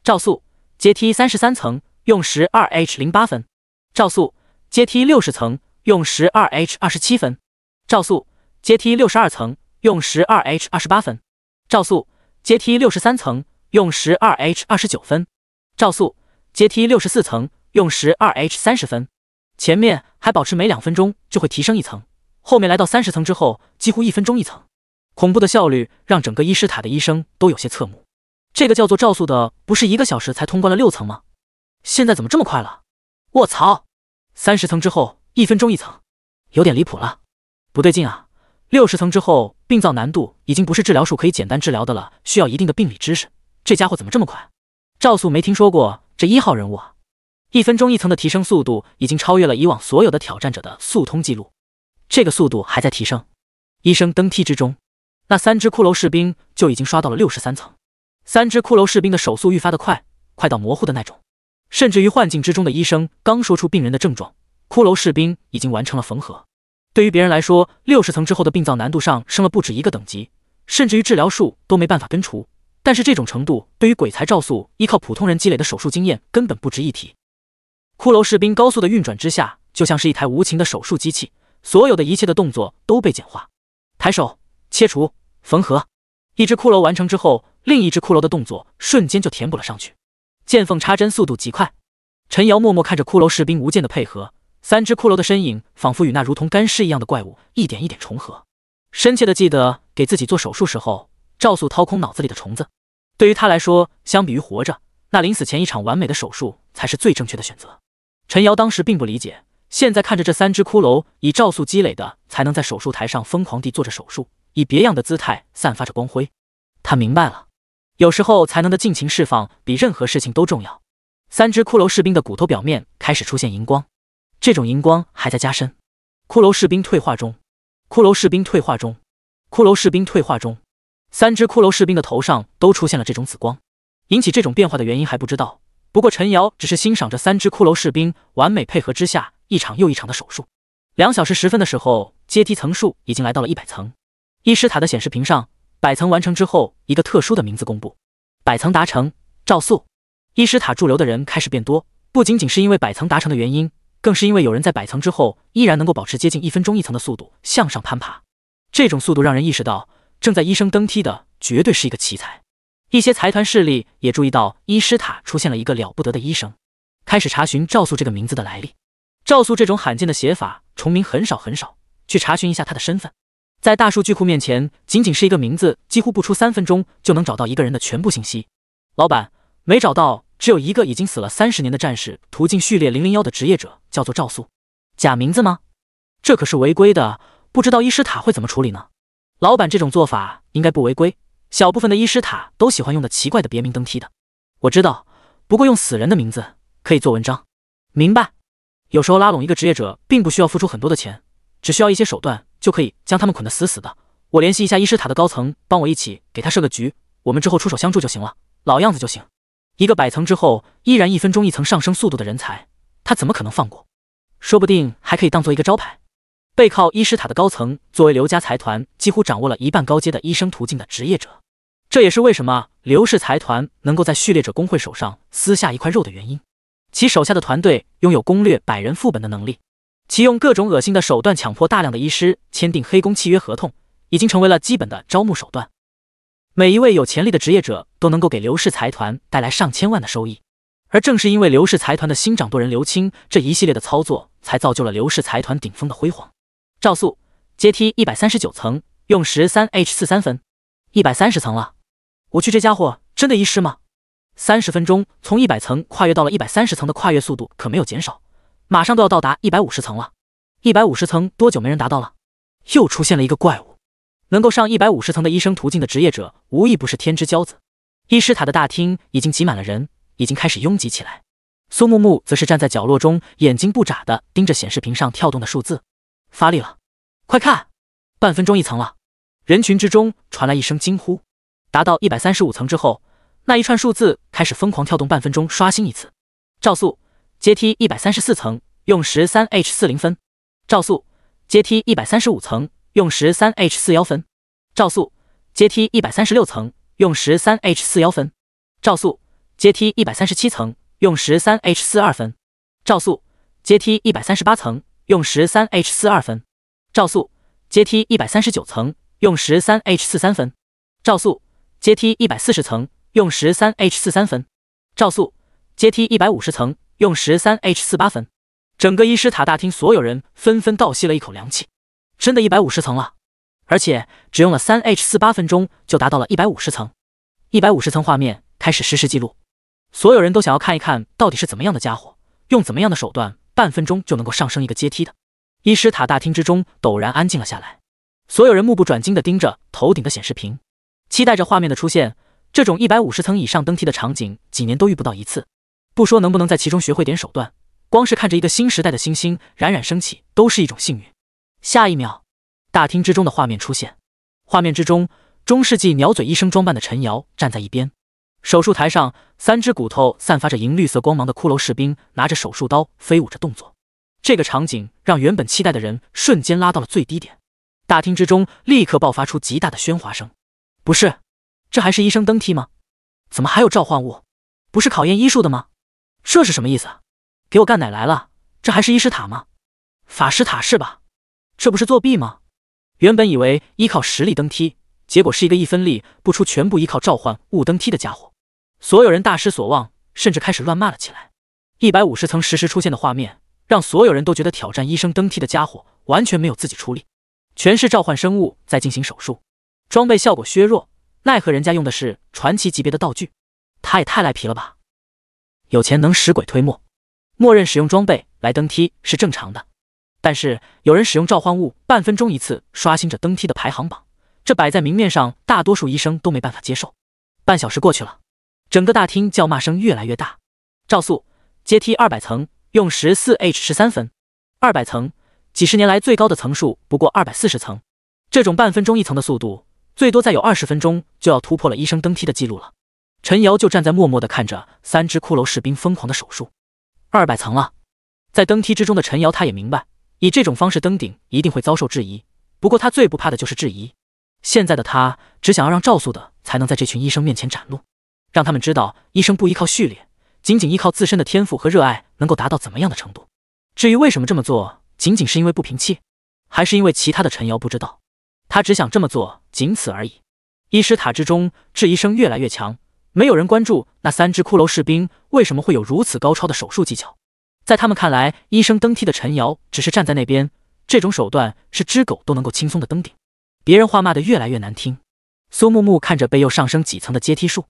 Speaker 2: 赵速；阶梯三十三层，用十二 H 零八分，赵速；阶梯六十层，用十二 H 二十七分，赵速；阶梯六十二层，用十二 H 二十八分，赵速。阶梯六十三层用十二 h 二十九分，赵素阶梯六十四层用十二 h 三十分。前面还保持每两分钟就会提升一层，后面来到三十层之后几乎一分钟一层，恐怖的效率让整个医师塔的医生都有些侧目。这个叫做赵素的，不是一个小时才通关了六层吗？现在怎么这么快了？我操！三十层之后一分钟一层，有点离谱了，不对劲啊！六十层之后，病灶难度已经不是治疗术可以简单治疗的了，需要一定的病理知识。这家伙怎么这么快？赵素没听说过这一号人物啊！一分钟一层的提升速度，已经超越了以往所有的挑战者的速通记录。这个速度还在提升。医生登梯之中，那三只骷髅士兵就已经刷到了六十三层。三只骷髅士兵的手速愈发的快，快到模糊的那种。甚至于幻境之中的医生刚说出病人的症状，骷髅士兵已经完成了缝合。对于别人来说，六十层之后的病灶难度上升了不止一个等级，甚至于治疗术都没办法根除。但是这种程度对于鬼才赵素依靠普通人积累的手术经验根本不值一提。骷髅士兵高速的运转之下，就像是一台无情的手术机器，所有的一切的动作都被简化，抬手、切除、缝合。一只骷髅完成之后，另一只骷髅的动作瞬间就填补了上去，见缝插针，速度极快。陈瑶默默看着骷髅士兵无间的配合。三只骷髅的身影仿佛与那如同干尸一样的怪物一点一点重合。深切的记得给自己做手术时候，赵素掏空脑子里的虫子。对于他来说，相比于活着，那临死前一场完美的手术才是最正确的选择。陈瑶当时并不理解，现在看着这三只骷髅以赵素积累的才能在手术台上疯狂地做着手术，以别样的姿态散发着光辉，他明白了。有时候，才能的尽情释放比任何事情都重要。三只骷髅士兵的骨头表面开始出现荧光。这种荧光还在加深，骷髅士兵退化中，骷髅士兵退化中，骷髅士兵退化中，三只骷髅士兵的头上都出现了这种紫光。引起这种变化的原因还不知道，不过陈瑶只是欣赏着三只骷髅士兵完美配合之下一场又一场的手术。两小时十分的时候，阶梯层数已经来到了一百层。伊诗塔的显示屏上，百层完成之后，一个特殊的名字公布：百层达成，赵素。伊诗塔驻留的人开始变多，不仅仅是因为百层达成的原因。更是因为有人在百层之后依然能够保持接近一分钟一层的速度向上攀爬，这种速度让人意识到，正在医生登梯的绝对是一个奇才。一些财团势力也注意到，医师塔出现了一个了不得的医生，开始查询赵素这个名字的来历。赵素这种罕见的写法，重名很少很少。去查询一下他的身份，在大数据库面前，仅仅是一个名字，几乎不出三分钟就能找到一个人的全部信息。老板，没找到。只有一个已经死了三十年的战士途径序列零零幺的职业者，叫做赵素，假名字吗？这可是违规的，不知道伊师塔会怎么处理呢？老板这种做法应该不违规，小部分的伊师塔都喜欢用的奇怪的别名登梯的，我知道。不过用死人的名字可以做文章，明白？有时候拉拢一个职业者，并不需要付出很多的钱，只需要一些手段就可以将他们捆得死死的。我联系一下伊师塔的高层，帮我一起给他设个局，我们之后出手相助就行了，老样子就行。一个百层之后依然一分钟一层上升速度的人才，他怎么可能放过？说不定还可以当做一个招牌。背靠伊师塔的高层，作为刘家财团几乎掌握了一半高阶的医生途径的职业者，这也是为什么刘氏财团能够在序列者工会手上撕下一块肉的原因。其手下的团队拥有攻略百人副本的能力，其用各种恶心的手段强迫大量的医师签订黑工契约合同，已经成为了基本的招募手段。每一位有潜力的职业者都能够给刘氏财团带来上千万的收益，而正是因为刘氏财团的新掌舵人刘青这一系列的操作，才造就了刘氏财团顶峰的辉煌。赵素，阶梯一百三十九层，用时三 h 四三分，一百三十层了。我去，这家伙真的医师吗？三十分钟从一百层跨越到了一百三十层的跨越速度可没有减少，马上都要到达一百五十层了。一百五十层多久没人达到了？又出现了一个怪物。能够上一百五十层的医生途径的职业者，无一不是天之骄子。医师塔的大厅已经挤满了人，已经开始拥挤起来。苏木木则是站在角落中，眼睛不眨的盯着显示屏上跳动的数字。发力了，快看，半分钟一层了！人群之中传来一声惊呼。达到一百三十五层之后，那一串数字开始疯狂跳动，半分钟刷新一次。赵素，阶梯一百三十四层，用1三 H 四零分。赵素，阶梯一百三十五层。用时三 H 四幺分，赵素阶梯一百三十六层，用时三 H 四幺分，赵素阶梯一百三十七层，用时三 H 四二分，赵素阶梯一百三十八层，用时三 H 四二分，赵素阶梯一百三十九层，用时三 H 四三分，赵素阶梯一百四十层，用时三 H 四三分，赵素阶梯一百五十层，用时三 H 四八分。整个伊师塔大厅，所有人纷纷倒吸了一口凉气。真的一百五十层了，而且只用了三 h 四八分钟就达到了一百五十层，一百五十层画面开始实时记录，所有人都想要看一看到底是怎么样的家伙，用怎么样的手段，半分钟就能够上升一个阶梯的。伊什塔大厅之中陡然安静了下来，所有人目不转睛的盯着头顶的显示屏，期待着画面的出现。这种一百五十层以上登梯的场景，几年都遇不到一次。不说能不能在其中学会点手段，光是看着一个新时代的星星冉冉升起，都是一种幸运。下一秒，大厅之中的画面出现，画面之中，中世纪鸟嘴医生装扮的陈瑶站在一边，手术台上，三只骨头散发着银绿色光芒的骷髅士兵拿着手术刀飞舞着动作。这个场景让原本期待的人瞬间拉到了最低点，大厅之中立刻爆发出极大的喧哗声。不是，这还是医生登梯吗？怎么还有召唤物？不是考验医术的吗？这是什么意思啊？给我干哪来了？这还是医师塔吗？法师塔是吧？这不是作弊吗？原本以为依靠实力登梯，结果是一个一分力不出，全部依靠召唤物登梯的家伙，所有人大失所望，甚至开始乱骂了起来。一百五十层实时出现的画面，让所有人都觉得挑战医生登梯的家伙完全没有自己出力，全是召唤生物在进行手术，装备效果削弱，奈何人家用的是传奇级别的道具，他也太赖皮了吧！有钱能使鬼推磨，默认使用装备来登梯是正常的。但是有人使用召唤物，半分钟一次刷新着登梯的排行榜。这摆在明面上，大多数医生都没办法接受。半小时过去了，整个大厅叫骂声越来越大。赵素，阶梯二百层，用1四 h 十三分。二百层，几十年来最高的层数不过二百四十层。这种半分钟一层的速度，最多再有二十分钟就要突破了医生登梯的记录了。陈瑶就站在默默的看着三只骷髅士兵疯狂的手术。二百层了，在登梯之中的陈瑶，他也明白。以这种方式登顶，一定会遭受质疑。不过他最不怕的就是质疑。现在的他只想要让赵素的才能在这群医生面前展露，让他们知道医生不依靠序列，仅仅依靠自身的天赋和热爱，能够达到怎么样的程度。至于为什么这么做，仅仅是因为不平气，还是因为其他的？陈瑶不知道，他只想这么做，仅此而已。医师塔之中，质疑声越来越强，没有人关注那三只骷髅士兵为什么会有如此高超的手术技巧。在他们看来，医生登梯的陈瑶只是站在那边，这种手段是只狗都能够轻松的登顶。别人话骂的越来越难听。苏木木看着被又上升几层的阶梯树，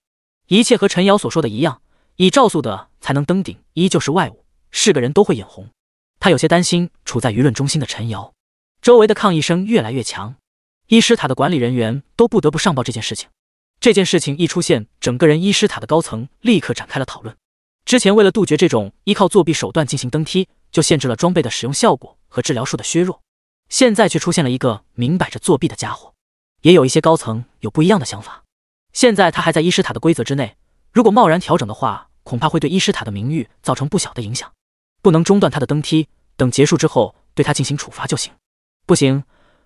Speaker 2: 一切和陈瑶所说的一样，以赵素的才能登顶，依旧是外物，是个人都会眼红。他有些担心处在舆论中心的陈瑶。周围的抗议声越来越强，医师塔的管理人员都不得不上报这件事情。这件事情一出现，整个人医师塔的高层立刻展开了讨论。之前为了杜绝这种依靠作弊手段进行登梯，就限制了装备的使用效果和治疗术的削弱。现在却出现了一个明摆着作弊的家伙。也有一些高层有不一样的想法。现在他还在伊施塔的规则之内，如果贸然调整的话，恐怕会对伊施塔的名誉造成不小的影响。不能中断他的登梯，等结束之后对他进行处罚就行。不行，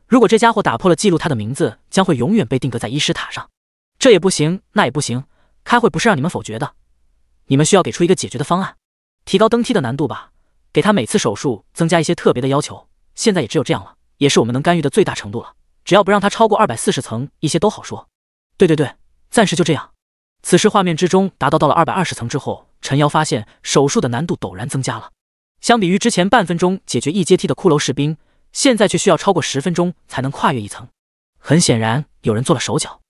Speaker 2: 如果这家伙打破了记录，他的名字将会永远被定格在伊施塔上。这也不行，那也不行。开会不是让你们否决的。你们需要给出一个解决的方案，提高登梯的难度吧，给他每次手术增加一些特别的要求。现在也只有这样了，也是我们能干预的最大程度了。只要不让他超过二百四十层，一些都好说。对对对，暂时就这样。此时画面之中达到到了二百二十层之后，陈瑶发现手术的难度陡然增加了。相比于之前半分钟解决一阶梯的骷髅士兵，现在却需要超过十分钟才能跨越一层。很显然有人做了手脚。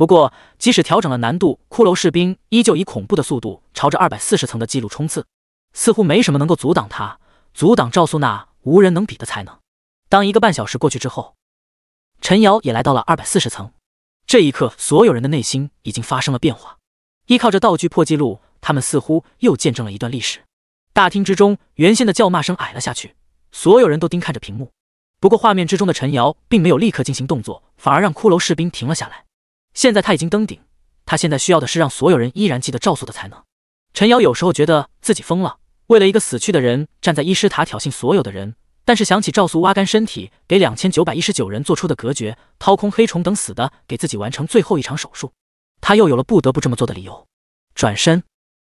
Speaker 2: 不过，即使调整了难度，骷髅士兵依旧以恐怖的速度朝着二百四十层的记录冲刺，似乎没什么能够阻挡他，阻挡赵素娜无人能比的才能。当一个半小时过去之后，陈瑶也来到了二百四十层。这一刻，所有人的内心已经发生了变化。依靠着道具破纪录，他们似乎又见证了一段历史。大厅之中，原先的叫骂声矮了下去，所有人都盯看着屏幕。不过，画面之中的陈瑶并没有立刻进行动作，反而让骷髅士兵停了下来。现在他已经登顶，他现在需要的是让所有人依然记得赵素的才能。陈瑶有时候觉得自己疯了，为了一个死去的人站在医师塔挑衅所有的人。但是想起赵素挖干身体给两千九百一十九人做出的隔绝，掏空黑虫等死的给自己完成最后一场手术，他又有了不得不这么做的理由。转身，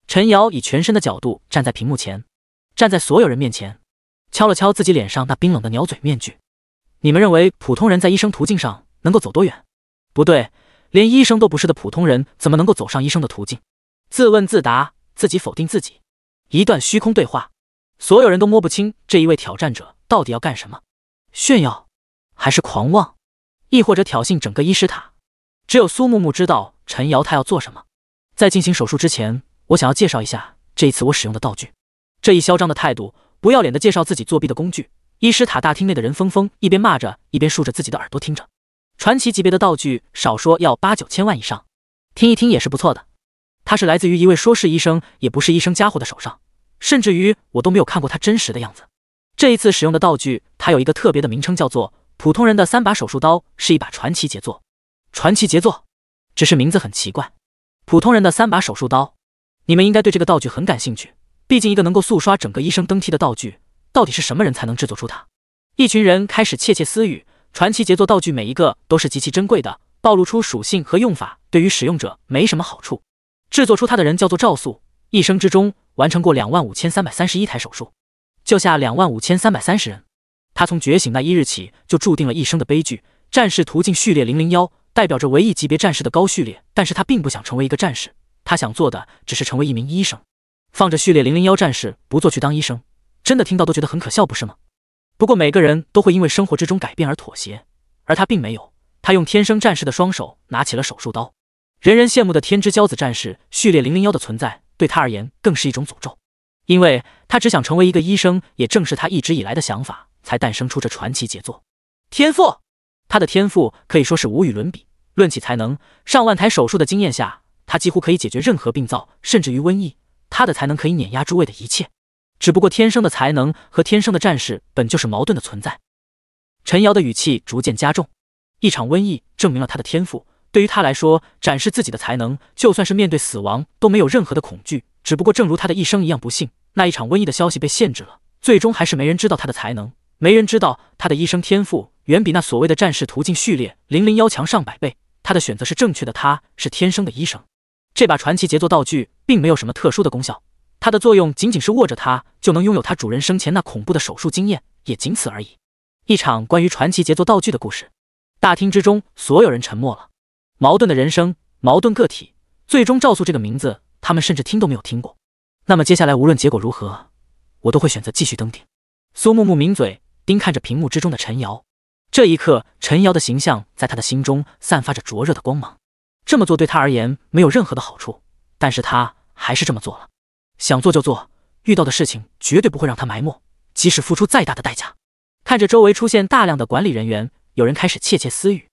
Speaker 2: 陈瑶以全身的角度站在屏幕前，站在所有人面前，敲了敲自己脸上那冰冷的鸟嘴面具。你们认为普通人在医生途径上能够走多远？不对。连医生都不是的普通人，怎么能够走上医生的途径？自问自答，自己否定自己，一段虚空对话。所有人都摸不清这一位挑战者到底要干什么，炫耀还是狂妄，亦或者挑衅整个医师塔？只有苏木木知道陈瑶他要做什么。在进行手术之前，我想要介绍一下这一次我使用的道具。这一嚣张的态度，不要脸的介绍自己作弊的工具。医师塔大厅内的人纷纷一边骂着，一边竖着自己的耳朵听着。传奇级别的道具，少说要八九千万以上，听一听也是不错的。它是来自于一位说是医生，也不是医生家伙的手上，甚至于我都没有看过他真实的样子。这一次使用的道具，它有一个特别的名称，叫做“普通人的三把手术刀”，是一把传奇杰作。传奇杰作，只是名字很奇怪，“普通人的三把手术刀”。你们应该对这个道具很感兴趣，毕竟一个能够速刷整个医生登梯的道具，到底是什么人才能制作出它？一群人开始窃窃私语。传奇杰作道具每一个都是极其珍贵的，暴露出属性和用法对于使用者没什么好处。制作出它的人叫做赵素，一生之中完成过两万五千三百三十一台手术，救下两万五千三百三十人。他从觉醒那一日起就注定了一生的悲剧。战士途径序列零零幺，代表着唯一级别战士的高序列，但是他并不想成为一个战士，他想做的只是成为一名医生。放着序列零零幺战士不做，去当医生，真的听到都觉得很可笑，不是吗？不过每个人都会因为生活之中改变而妥协，而他并没有。他用天生战士的双手拿起了手术刀。人人羡慕的天之骄子战士序列零零幺的存在，对他而言更是一种诅咒，因为他只想成为一个医生。也正是他一直以来的想法，才诞生出这传奇杰作。天赋，他的天赋可以说是无与伦比。论起才能，上万台手术的经验下，他几乎可以解决任何病灶，甚至于瘟疫。他的才能可以碾压诸位的一切。只不过天生的才能和天生的战士本就是矛盾的存在。陈瑶的语气逐渐加重。一场瘟疫证明了他的天赋，对于他来说，展示自己的才能，就算是面对死亡都没有任何的恐惧。只不过，正如他的一生一样不幸，那一场瘟疫的消息被限制了，最终还是没人知道他的才能，没人知道他的医生天赋远比那所谓的战士途径序列零零幺强上百倍。他的选择是正确的，他是天生的医生。这把传奇杰作道具并没有什么特殊的功效。它的作用仅仅是握着它就能拥有它主人生前那恐怖的手术经验，也仅此而已。一场关于传奇杰作道具的故事，大厅之中所有人沉默了。矛盾的人生，矛盾个体，最终赵素这个名字，他们甚至听都没有听过。那么接下来无论结果如何，我都会选择继续登顶。苏木木抿嘴，盯看着屏幕之中的陈瑶。这一刻，陈瑶的形象在他的心中散发着灼热的光芒。这么做对他而言没有任何的好处，但是他还是这么做了。想做就做，遇到的事情绝对不会让他埋没，即使付出再大的代价。看着周围出现大量的管理人员，有人开始窃窃私语：“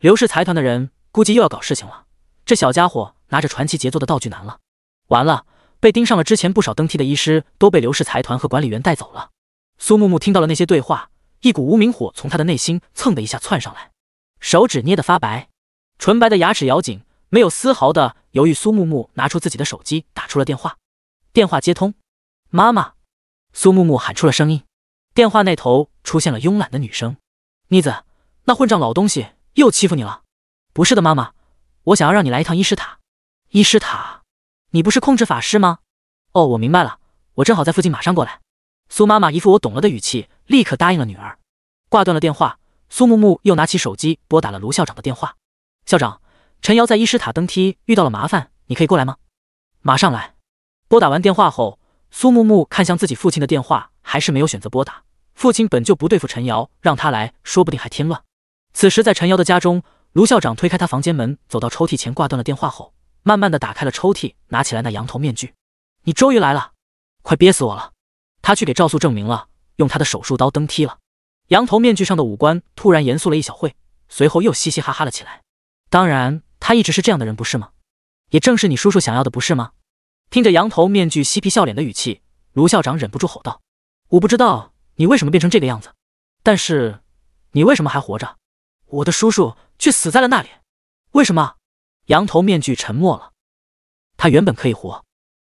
Speaker 2: 刘氏财团的人估计又要搞事情了。”这小家伙拿着传奇杰作的道具难了，完了，被盯上了。之前不少登梯的医师都被刘氏财团和管理员带走了。苏木木听到了那些对话，一股无名火从他的内心蹭的一下窜上来，手指捏得发白，纯白的牙齿咬紧，没有丝毫的犹豫。苏木木拿出自己的手机，打出了电话。电话接通，妈妈，苏木木喊出了声音。电话那头出现了慵懒的女声：“妮子，那混账老东西又欺负你了？”“不是的，妈妈，我想要让你来一趟伊诗塔。”“伊诗塔？你不是控制法师吗？”“哦，我明白了，我正好在附近，马上过来。”苏妈妈一副我懂了的语气，立刻答应了女儿，挂断了电话。苏木木又拿起手机拨打了卢校长的电话：“校长，陈瑶在伊诗塔登梯遇到了麻烦，你可以过来吗？”“马上来。”拨打完电话后，苏木木看向自己父亲的电话，还是没有选择拨打。父亲本就不对付陈瑶，让他来说不定还添乱。此时在陈瑶的家中，卢校长推开他房间门，走到抽屉前，挂断了电话后，慢慢的打开了抽屉，拿起来那羊头面具。你终于来了，快憋死我了！他去给赵素证明了，用他的手术刀蹬踢了。羊头面具上的五官突然严肃了一小会，随后又嘻嘻哈哈了起来。当然，他一直是这样的人，不是吗？也正是你叔叔想要的，不是吗？听着羊头面具嬉皮笑脸的语气，卢校长忍不住吼道：“我不知道你为什么变成这个样子，但是你为什么还活着？我的叔叔却死在了那里，为什么？”羊头面具沉默了。他原本可以活。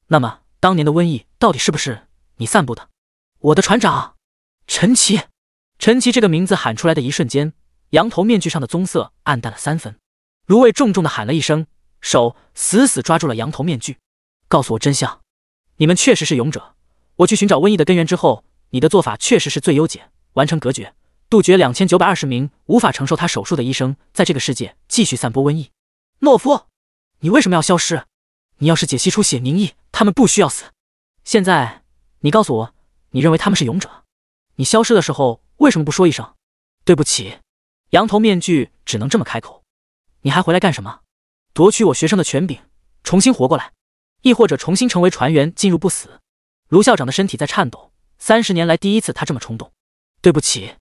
Speaker 2: 那么当年的瘟疫到底是不是你散布的？我的船长，陈奇。陈奇这个名字喊出来的一瞬间，羊头面具上的棕色暗淡了三分。卢卫重重的喊了一声，手死死抓住了羊头面具。告诉我真相，你们确实是勇者。我去寻找瘟疫的根源之后，你的做法确实是最优解，完成隔绝，杜绝两千九百二十名无法承受他手术的医生在这个世界继续散播瘟疫。懦夫，你为什么要消失？你要是解析出血凝液，他们不需要死。现在，你告诉我，你认为他们是勇者？你消失的时候为什么不说一声？对不起，羊头面具只能这么开口。你还回来干什么？夺取我学生的权柄，重新活过来。亦或者重新成为船员，进入不死。卢校长的身体在颤抖，三十年来第一次，他这么冲动。对不起，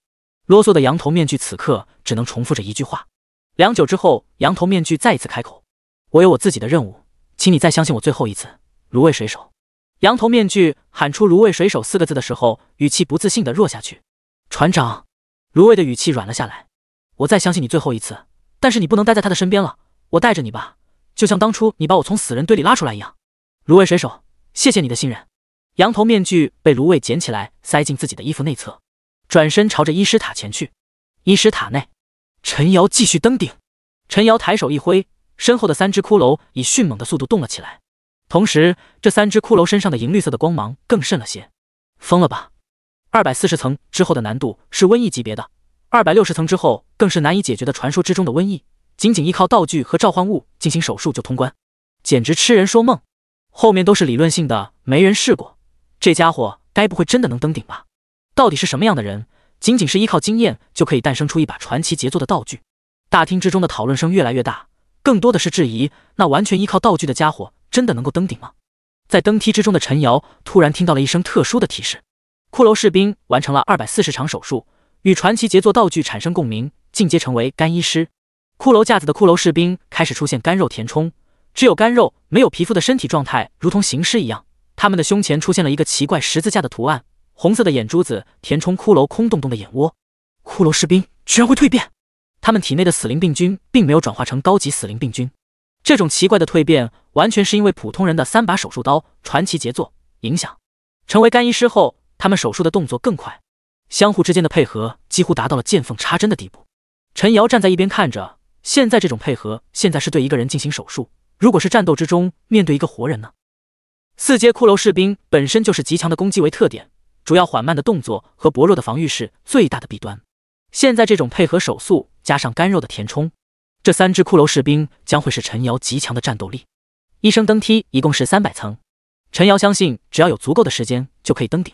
Speaker 2: 啰嗦的羊头面具此刻只能重复着一句话。良久之后，羊头面具再一次开口：“我有我自己的任务，请你再相信我最后一次。”如为水手，羊头面具喊出“如为水手”四个字的时候，语气不自信的弱下去。船长，卢苇的语气软了下来：“我再相信你最后一次，但是你不能待在他的身边了。我带着你吧，就像当初你把我从死人堆里拉出来一样。”芦苇水手，谢谢你的信任。羊头面具被芦苇捡起来，塞进自己的衣服内侧，转身朝着医师塔前去。医师塔内，陈瑶继续登顶。陈瑶抬手一挥，身后的三只骷髅以迅猛的速度动了起来，同时这三只骷髅身上的银绿色的光芒更甚了些。疯了吧？二百四十层之后的难度是瘟疫级别的，二百六十层之后更是难以解决的传说之中的瘟疫，仅仅依靠道具和召唤物进行手术就通关，简直痴人说梦。后面都是理论性的，没人试过。这家伙该不会真的能登顶吧？到底是什么样的人，仅仅是依靠经验就可以诞生出一把传奇杰作的道具？大厅之中的讨论声越来越大，更多的是质疑：那完全依靠道具的家伙，真的能够登顶吗？在登梯之中的陈瑶突然听到了一声特殊的提示：骷髅士兵完成了二百四十场手术，与传奇杰作道具产生共鸣，进阶成为干医师。骷髅架子的骷髅士兵开始出现干肉填充。只有干肉没有皮肤的身体状态，如同行尸一样。他们的胸前出现了一个奇怪十字架的图案，红色的眼珠子填充骷髅空洞洞的眼窝。骷髅士兵居然会蜕变，他们体内的死灵病菌并没有转化成高级死灵病菌。这种奇怪的蜕变，完全是因为普通人的三把手术刀传奇杰作影响。成为干医师后，他们手术的动作更快，相互之间的配合几乎达到了见缝插针的地步。陈瑶站在一边看着，现在这种配合，现在是对一个人进行手术。如果是战斗之中面对一个活人呢？四阶骷髅士兵本身就是极强的攻击为特点，主要缓慢的动作和薄弱的防御是最大的弊端。现在这种配合手速加上干肉的填充，这三只骷髅士兵将会是陈瑶极强的战斗力。医生登梯一共是三百层，陈瑶相信只要有足够的时间就可以登顶。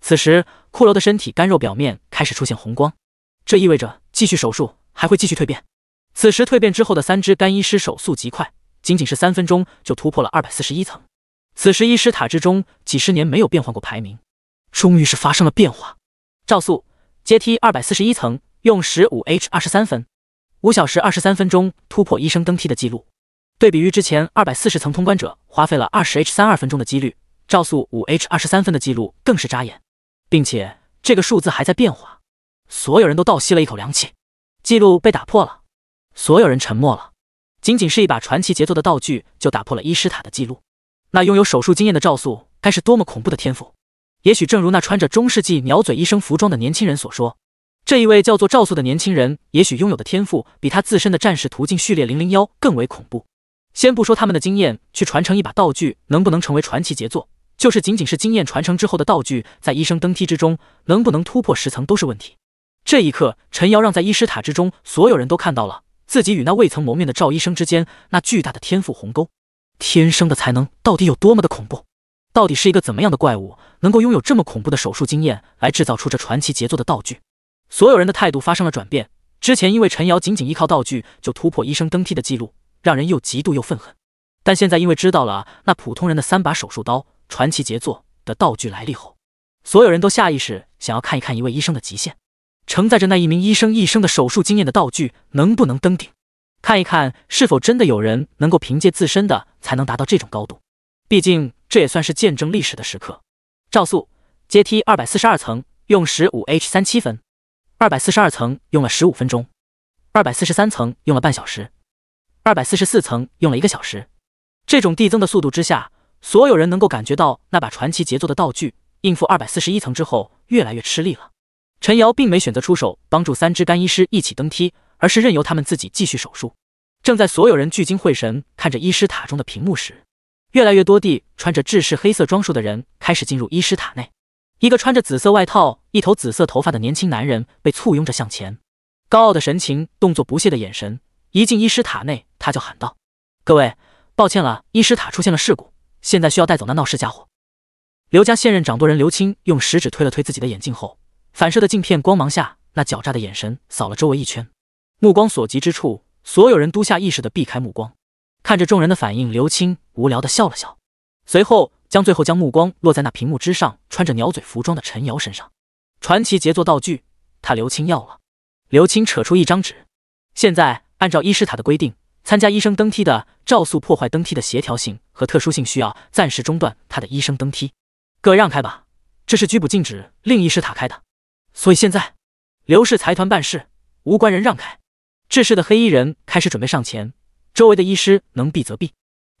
Speaker 2: 此时骷髅的身体干肉表面开始出现红光，这意味着继续手术还会继续蜕变。此时蜕变之后的三只干医师手速极快。仅仅是三分钟就突破了二百四十一层，此时医师塔之中几十年没有变换过排名，终于是发生了变化。赵素阶梯二百四十一层用十五 h 二十三分，五小时二十三分钟突破医生登梯的记录，对比于之前二百四十层通关者花费了二十 h 三二分钟的几率，赵素五 h 二十三分的记录更是扎眼，并且这个数字还在变化，所有人都倒吸了一口凉气，记录被打破了，所有人沉默了。仅仅是一把传奇杰作的道具，就打破了伊施塔的记录。那拥有手术经验的赵素，该是多么恐怖的天赋！也许正如那穿着中世纪鸟嘴医生服装的年轻人所说，这一位叫做赵素的年轻人，也许拥有的天赋比他自身的战士途径序列零零幺更为恐怖。先不说他们的经验去传承一把道具能不能成为传奇杰作，就是仅仅是经验传承之后的道具，在医生登梯之中能不能突破十层都是问题。这一刻，陈瑶让在伊施塔之中所有人都看到了。自己与那未曾谋面的赵医生之间那巨大的天赋鸿沟，天生的才能到底有多么的恐怖？到底是一个怎么样的怪物能够拥有这么恐怖的手术经验来制造出这传奇杰作的道具？所有人的态度发生了转变。之前因为陈瑶仅仅依靠道具就突破医生登梯的记录，让人又嫉妒又愤恨。但现在因为知道了那普通人的三把手术刀传奇杰作的道具来历后，所有人都下意识想要看一看一位医生的极限。承载着那一名医生一生的手术经验的道具，能不能登顶？看一看是否真的有人能够凭借自身的才能达到这种高度。毕竟这也算是见证历史的时刻。赵素，阶梯二百四十二层，用时五 h 三七分；二百四十二层用了十五分钟，二百四十三层用了半小时，二百四十四层用了一个小时。这种递增的速度之下，所有人能够感觉到那把传奇杰作的道具，应付二百四十一层之后越来越吃力了。陈瑶并没选择出手帮助三只干医师一起登梯，而是任由他们自己继续手术。正在所有人聚精会神看着医师塔中的屏幕时，越来越多地穿着制式黑色装束的人开始进入医师塔内。一个穿着紫色外套、一头紫色头发的年轻男人被簇拥着向前，高傲的神情，动作不屑的眼神。一进医师塔内，他就喊道：“各位，抱歉了，医师塔出现了事故，现在需要带走那闹事家伙。”刘家现任掌舵人刘青用食指推了推自己的眼镜后。反射的镜片光芒下，那狡诈的眼神扫了周围一圈，目光所及之处，所有人都下意识的避开目光。看着众人的反应，刘青无聊的笑了笑，随后将最后将目光落在那屏幕之上，穿着鸟嘴服装的陈瑶身上。传奇杰作道具，他刘青要了。刘青扯出一张纸，现在按照医师塔的规定，参加医生登梯的赵素破坏登梯的协调性和特殊性，需要暂时中断他的医生登梯。各位让开吧，这是拘捕禁止另一师塔开的。所以现在，刘氏财团办事，无关人让开。制士的黑衣人开始准备上前，周围的医师能避则避。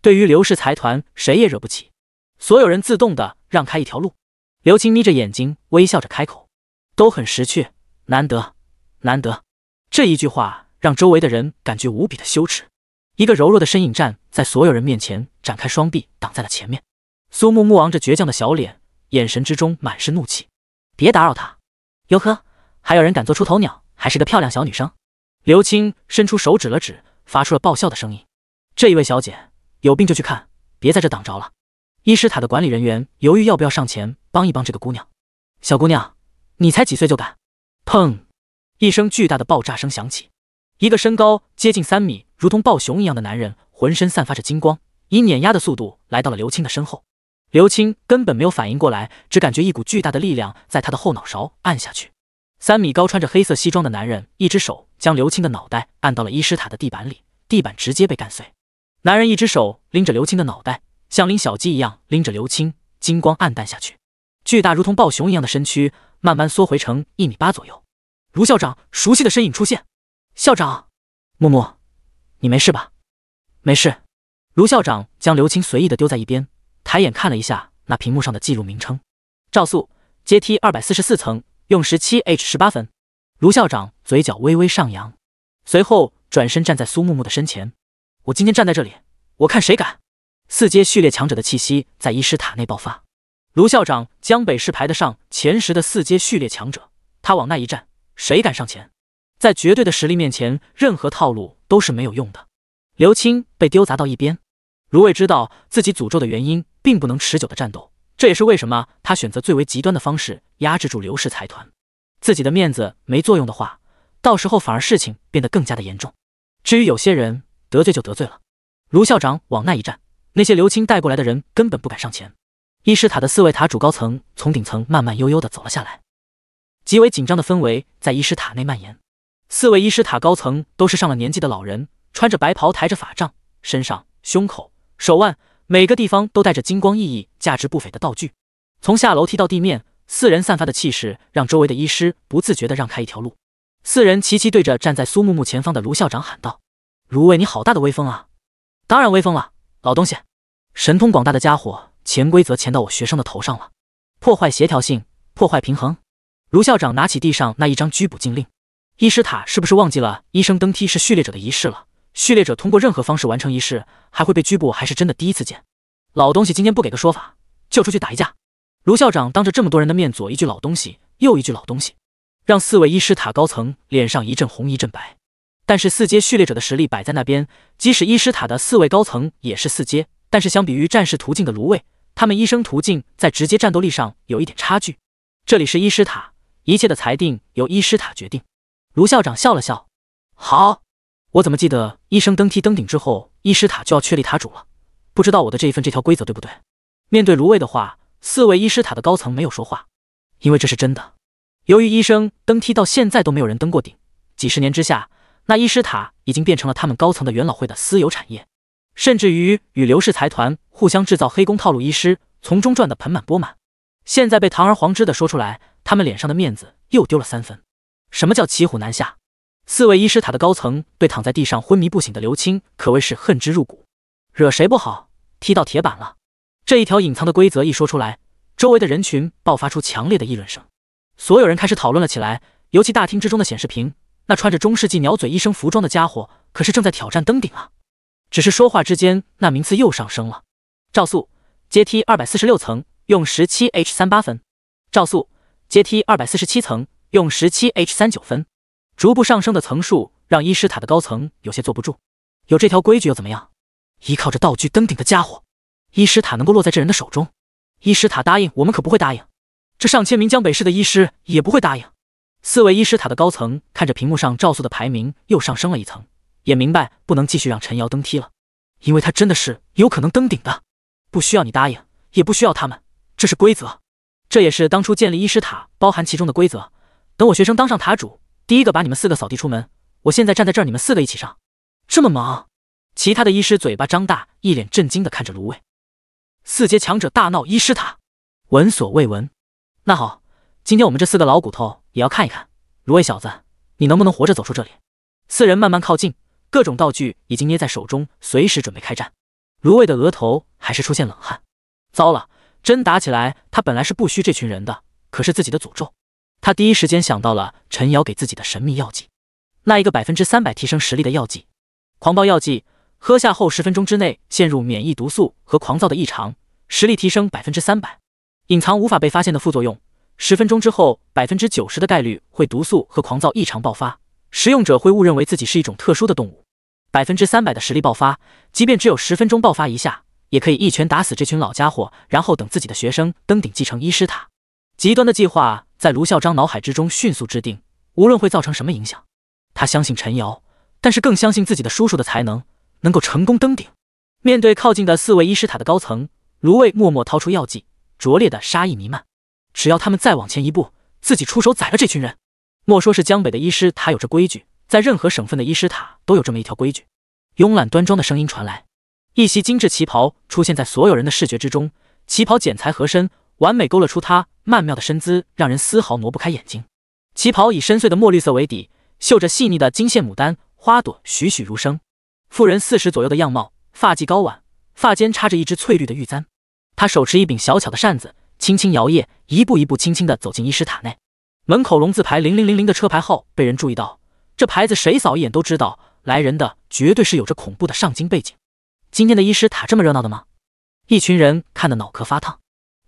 Speaker 2: 对于刘氏财团，谁也惹不起。所有人自动的让开一条路。刘青眯着眼睛，微笑着开口：“都很识趣，难得，难得。”这一句话让周围的人感觉无比的羞耻。一个柔弱的身影站在所有人面前，展开双臂挡在了前面。苏木木昂着倔强的小脸，眼神之中满是怒气：“别打扰他。”哟呵，还有人敢做出头鸟，还是个漂亮小女生。刘青伸出手指了指，发出了爆笑的声音。这一位小姐，有病就去看，别在这挡着了。伊什塔的管理人员犹豫要不要上前帮一帮这个姑娘。小姑娘，你才几岁就敢？砰！一声巨大的爆炸声响起，一个身高接近三米，如同暴熊一样的男人，浑身散发着金光，以碾压的速度来到了刘青的身后。刘青根本没有反应过来，只感觉一股巨大的力量在他的后脑勺按下去。三米高、穿着黑色西装的男人，一只手将刘青的脑袋按到了伊诗塔的地板里，地板直接被干碎。男人一只手拎着刘青的脑袋，像拎小鸡一样拎着刘青。金光暗淡下去，巨大如同暴熊一样的身躯慢慢缩回成一米八左右。卢校长熟悉的身影出现。校长，木木，你没事吧？没事。卢校长将刘青随意的丢在一边。抬眼看了一下那屏幕上的记录名称，赵素阶梯二百四十四层，用时七 H 十八分。卢校长嘴角微微上扬，随后转身站在苏木木的身前。我今天站在这里，我看谁敢！四阶序列强者的气息在医师塔内爆发。卢校长江北市排得上前十的四阶序列强者，他往那一站，谁敢上前？在绝对的实力面前，任何套路都是没有用的。刘青被丢砸到一边。卢卫知道自己诅咒的原因并不能持久的战斗，这也是为什么他选择最为极端的方式压制住刘氏财团。自己的面子没作用的话，到时候反而事情变得更加的严重。至于有些人得罪就得罪了。卢校长往那一站，那些刘青带过来的人根本不敢上前。医师塔的四位塔主高层从顶层慢慢悠悠的走了下来，极为紧张的氛围在医师塔内蔓延。四位医师塔高层都是上了年纪的老人，穿着白袍，抬着法杖，身上胸口。手腕每个地方都带着金光熠熠、价值不菲的道具，从下楼梯到地面，四人散发的气势让周围的医师不自觉地让开一条路。四人齐齐对着站在苏木木前方的卢校长喊道：“卢卫，你好大的威风啊！”“当然威风了，老东西，神通广大的家伙，潜规则潜到我学生的头上了，破坏协调性，破坏平衡。”卢校长拿起地上那一张拘捕禁令，医师塔是不是忘记了医生登梯是序列者的仪式了？序列者通过任何方式完成仪式，还会被拘捕，还是真的第一次见。老东西，今天不给个说法，就出去打一架。卢校长当着这么多人的面，左一句老东西，右一句老东西，让四位医师塔高层脸上一阵红一阵白。但是四阶序列者的实力摆在那边，即使医师塔的四位高层也是四阶，但是相比于战士途径的卢卫，他们医生途径在直接战斗力上有一点差距。这里是医师塔，一切的裁定由医师塔决定。卢校长笑了笑，好。我怎么记得医生登梯登顶之后，医师塔就要确立塔主了？不知道我的这一份这条规则对不对？面对芦苇的话，四位医师塔的高层没有说话，因为这是真的。由于医生登梯到现在都没有人登过顶，几十年之下，那医师塔已经变成了他们高层的元老会的私有产业，甚至于与刘氏财团互相制造黑工套路，医师从中赚得盆满钵满。现在被堂而皇之的说出来，他们脸上的面子又丢了三分。什么叫骑虎难下？四位医师塔的高层对躺在地上昏迷不醒的刘青可谓是恨之入骨，惹谁不好，踢到铁板了。这一条隐藏的规则一说出来，周围的人群爆发出强烈的议论声，所有人开始讨论了起来。尤其大厅之中的显示屏，那穿着中世纪鸟嘴医生服装的家伙可是正在挑战登顶啊！只是说话之间，那名次又上升了。赵素，阶梯二百四十六层，用十七 H 三八分；赵素，阶梯二百四十七层，用十七 H 三九分。逐步上升的层数让医师塔的高层有些坐不住。有这条规矩又怎么样？依靠着道具登顶的家伙，医师塔能够落在这人的手中？医师塔答应我们可不会答应，这上千名江北市的医师也不会答应。四位医师塔的高层看着屏幕上赵素的排名又上升了一层，也明白不能继续让陈瑶登梯了，因为他真的是有可能登顶的。不需要你答应，也不需要他们，这是规则，这也是当初建立医师塔包含其中的规则。等我学生当上塔主。第一个把你们四个扫地出门！我现在站在这儿，你们四个一起上！这么忙？其他的医师嘴巴张大，一脸震惊的看着芦苇。四阶强者大闹医师塔，闻所未闻。那好，今天我们这四个老骨头也要看一看，芦苇小子，你能不能活着走出这里？四人慢慢靠近，各种道具已经捏在手中，随时准备开战。芦苇的额头还是出现冷汗。糟了，真打起来，他本来是不虚这群人的，可是自己的诅咒。他第一时间想到了陈瑶给自己的神秘药剂，那一个百分之三百提升实力的药剂，狂暴药剂，喝下后十分钟之内陷入免疫毒素和狂躁的异常，实力提升百分之三百，隐藏无法被发现的副作用。十分钟之后，百分之九十的概率会毒素和狂躁异常爆发，食用者会误认为自己是一种特殊的动物。百分之三百的实力爆发，即便只有十分钟爆发一下，也可以一拳打死这群老家伙，然后等自己的学生登顶继承医师塔。极端的计划在卢孝章脑海之中迅速制定，无论会造成什么影响，他相信陈瑶，但是更相信自己的叔叔的才能，能够成功登顶。面对靠近的四位医师塔的高层，卢卫默默掏出药剂，拙劣的杀意弥漫。只要他们再往前一步，自己出手宰了这群人。莫说是江北的医师塔有着规矩，在任何省份的医师塔都有这么一条规矩。慵懒端庄的声音传来，一袭精致旗袍出现在所有人的视觉之中，旗袍剪裁合身。完美勾勒出她曼妙的身姿，让人丝毫挪不开眼睛。旗袍以深邃的墨绿色为底，绣着细腻的金线牡丹花朵，栩栩如生。妇人四十左右的样貌，发髻高挽，发间插着一支翠绿的玉簪。她手持一柄小巧的扇子，轻轻摇曳，一步一步轻轻的走进医师塔内。门口龙字牌零零零零的车牌号被人注意到，这牌子谁扫一眼都知道，来人的绝对是有着恐怖的上京背景。今天的医师塔这么热闹的吗？一群人看得脑壳发烫。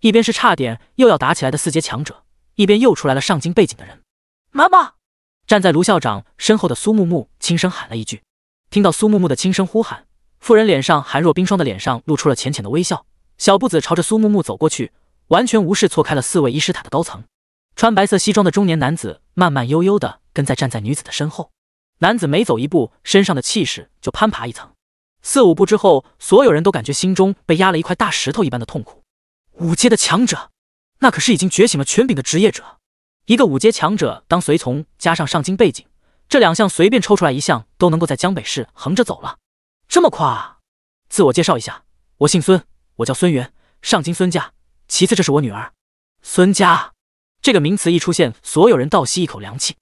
Speaker 2: 一边是差点又要打起来的四阶强者，一边又出来了上京背景的人。妈妈，站在卢校长身后的苏木木轻声喊了一句。听到苏木木的轻声呼喊，妇人脸上寒若冰霜的脸上露出了浅浅的微笑。小步子朝着苏木木走过去，完全无视错开了四位伊师塔的高层。穿白色西装的中年男子慢慢悠悠的跟在站在女子的身后。男子每走一步，身上的气势就攀爬一层。四五步之后，所有人都感觉心中被压了一块大石头一般的痛苦。五阶的强者，那可是已经觉醒了权柄的职业者。一个五阶强者当随从，加上上京背景，这两项随便抽出来一项，都能够在江北市横着走了。这么夸？自我介绍一下，我姓孙，我叫孙元，上京孙家。其次，这是我女儿，孙家。这个名词一出现，所有人倒吸一口凉气。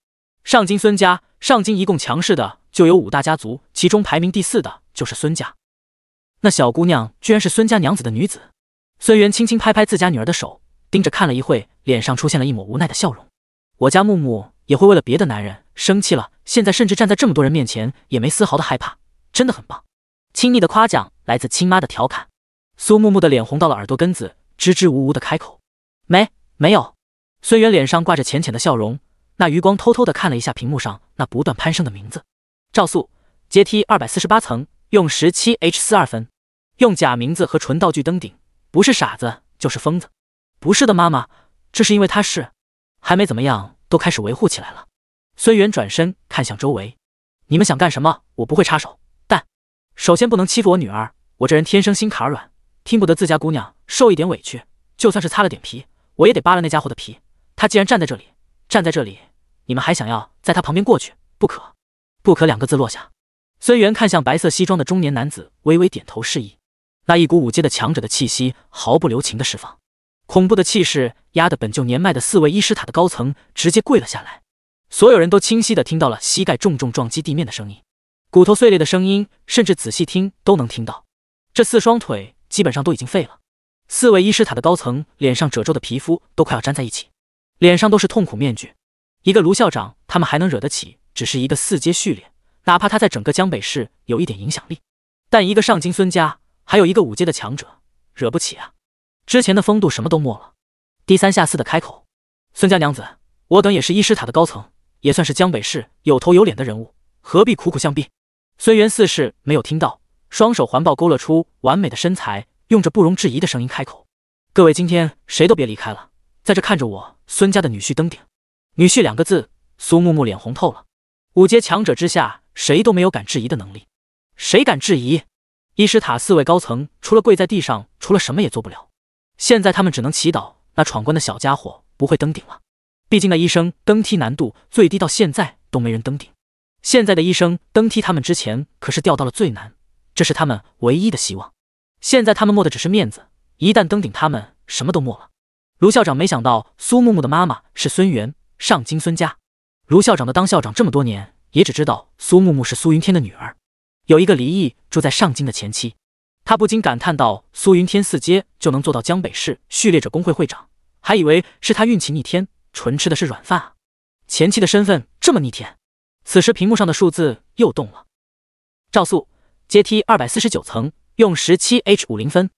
Speaker 2: 上京孙家，上京一共强势的就有五大家族，其中排名第四的就是孙家。那小姑娘居然是孙家娘子的女子。孙元轻轻拍拍自家女儿的手，盯着看了一会，脸上出现了一抹无奈的笑容。我家木木也会为了别的男人生气了，现在甚至站在这么多人面前也没丝毫的害怕，真的很棒。亲昵的夸奖来自亲妈的调侃。苏木木的脸红到了耳朵根子，支支吾吾的开口：“没没有。”孙元脸上挂着浅浅的笑容，那余光偷偷的看了一下屏幕上那不断攀升的名字，赵素阶梯二百四十八层，用十七 h 四二分，用假名字和纯道具登顶。不是傻子就是疯子，不是的，妈妈，这是因为他是，还没怎么样，都开始维护起来了。孙元转身看向周围，你们想干什么？我不会插手，但首先不能欺负我女儿。我这人天生心坎软，听不得自家姑娘受一点委屈，就算是擦了点皮，我也得扒了那家伙的皮。他既然站在这里，站在这里，你们还想要在他旁边过去？不可，不可两个字落下。孙元看向白色西装的中年男子，微微点头示意。那一股五阶的强者的气息毫不留情的释放，恐怖的气势压得本就年迈的四位伊师塔的高层直接跪了下来。所有人都清晰的听到了膝盖重重撞击地面的声音，骨头碎裂的声音，甚至仔细听都能听到。这四双腿基本上都已经废了。四位伊师塔的高层脸上褶皱的皮肤都快要粘在一起，脸上都是痛苦面具。一个卢校长他们还能惹得起，只是一个四阶序列，哪怕他在整个江北市有一点影响力，但一个上京孙家。还有一个五阶的强者，惹不起啊！之前的风度什么都没了，低三下四的开口：“孙家娘子，我等也是医师塔的高层，也算是江北市有头有脸的人物，何必苦苦相逼？”孙元四世没有听到，双手环抱，勾勒出完美的身材，用着不容置疑的声音开口：“各位，今天谁都别离开了，在这看着我孙家的女婿登顶。”女婿两个字，苏木木脸红透了。五阶强者之下，谁都没有敢质疑的能力，谁敢质疑？伊师塔四位高层除了跪在地上，除了什么也做不了。现在他们只能祈祷那闯关的小家伙不会登顶了。毕竟那医生登梯难度最低，到现在都没人登顶。现在的医生登梯，他们之前可是掉到了最难。这是他们唯一的希望。现在他们没的只是面子，一旦登顶，他们什么都没了。卢校长没想到苏木木的妈妈是孙元上京孙家。卢校长的当校长这么多年，也只知道苏木木是苏云天的女儿。有一个离异住在上京的前妻，他不禁感叹到：“苏云天四阶就能做到江北市序列者工会会长，还以为是他运气逆天，纯吃的是软饭啊！”前妻的身份这么逆天。此时屏幕上的数字又动了，赵素阶梯二百四十九层用十七 h 五零分，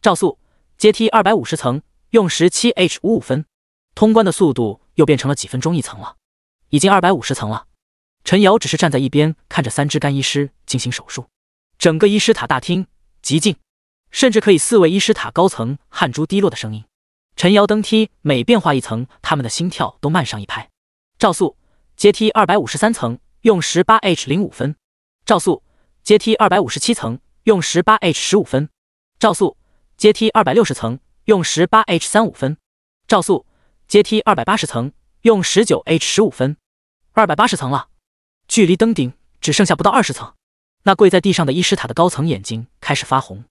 Speaker 2: 赵素阶梯二百五十层用十七 h 五五分，通关的速度又变成了几分钟一层了，已经二百五十层了。陈瑶只是站在一边看着三只干医师进行手术，整个医师塔大厅极静，甚至可以四位医师塔高层汗珠滴落的声音。陈瑶登梯每变化一层，他们的心跳都慢上一拍。赵速阶梯二百五十三层，用十八 H 零五分。赵速阶梯二百五十七层，用十八 H 十五分。赵速阶梯二百六十层，用十八 H 三五分。赵速阶梯二百八十层，用十九 H 十五分。二百八十层了。距离登顶只剩下不到二十层，那跪在地上的伊什塔的高层眼睛开始发红，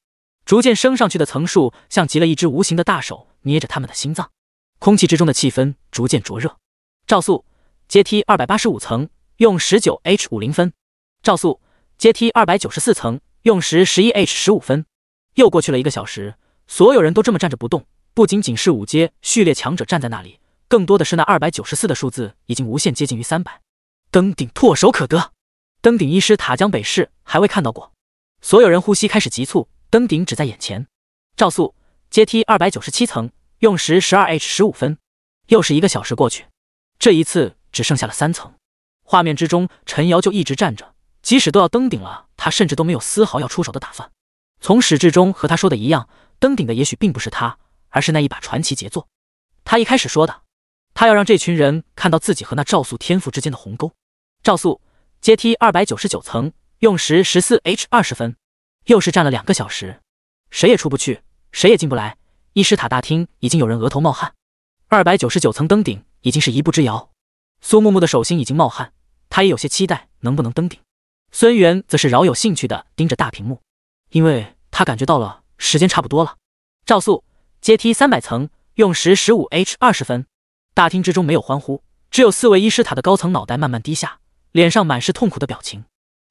Speaker 2: 逐渐升上去的层数像极了一只无形的大手捏着他们的心脏，空气之中的气氛逐渐灼热。赵素，阶梯二百八十五层，用十九 H 五零分；赵素，阶梯二百九十四层，用时十一 H 十五分。又过去了一个小时，所有人都这么站着不动，不仅仅是五阶序列强者站在那里，更多的是那二百九十四的数字已经无限接近于三百。登顶唾手可得，登顶医师塔江北市还未看到过。所有人呼吸开始急促，登顶只在眼前。赵素阶梯二百九十七层，用时十二 h 十五分。又是一个小时过去，这一次只剩下了三层。画面之中，陈瑶就一直站着，即使都要登顶了，他甚至都没有丝毫要出手的打算。从始至终和他说的一样，登顶的也许并不是他，而是那一把传奇杰作。他一开始说的，他要让这群人看到自己和那赵素天赋之间的鸿沟。赵素阶梯二百九十九层，用时十四 h 二十分，又是站了两个小时，谁也出不去，谁也进不来。伊师塔大厅已经有人额头冒汗，二百九十九层登顶已经是一步之遥。苏木木的手心已经冒汗，他也有些期待能不能登顶。孙元则是饶有兴趣的盯着大屏幕，因为他感觉到了时间差不多了。赵素阶梯三百层，用时十五 h 二十分。大厅之中没有欢呼，只有四位伊师塔的高层脑袋慢慢低下。脸上满是痛苦的表情，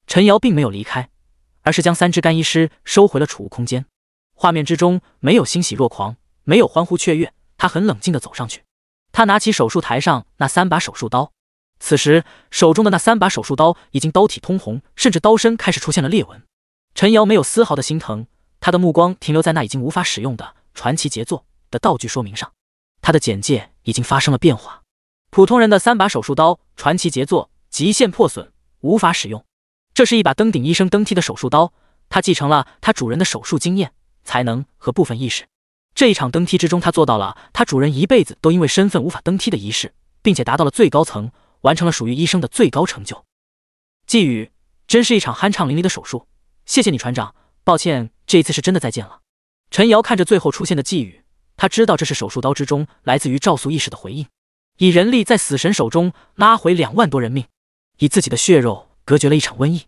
Speaker 2: 陈瑶并没有离开，而是将三只干衣师收回了储物空间。画面之中没有欣喜若狂，没有欢呼雀跃，他很冷静的走上去，他拿起手术台上那三把手术刀。此时手中的那三把手术刀已经刀体通红，甚至刀身开始出现了裂纹。陈瑶没有丝毫的心疼，他的目光停留在那已经无法使用的传奇杰作的道具说明上。他的简介已经发生了变化，普通人的三把手术刀，传奇杰作。极限破损，无法使用。这是一把登顶医生登梯的手术刀，它继承了它主人的手术经验、才能和部分意识。这一场登梯之中，它做到了它主人一辈子都因为身份无法登梯的仪式，并且达到了最高层，完成了属于医生的最高成就。寄语：真是一场酣畅淋漓的手术。谢谢你，船长。抱歉，这一次是真的再见了。陈瑶看着最后出现的寄语，他知道这是手术刀之中来自于赵素意识的回应，以人力在死神手中拉回两万多人命。以自己的血肉隔绝了一场瘟疫，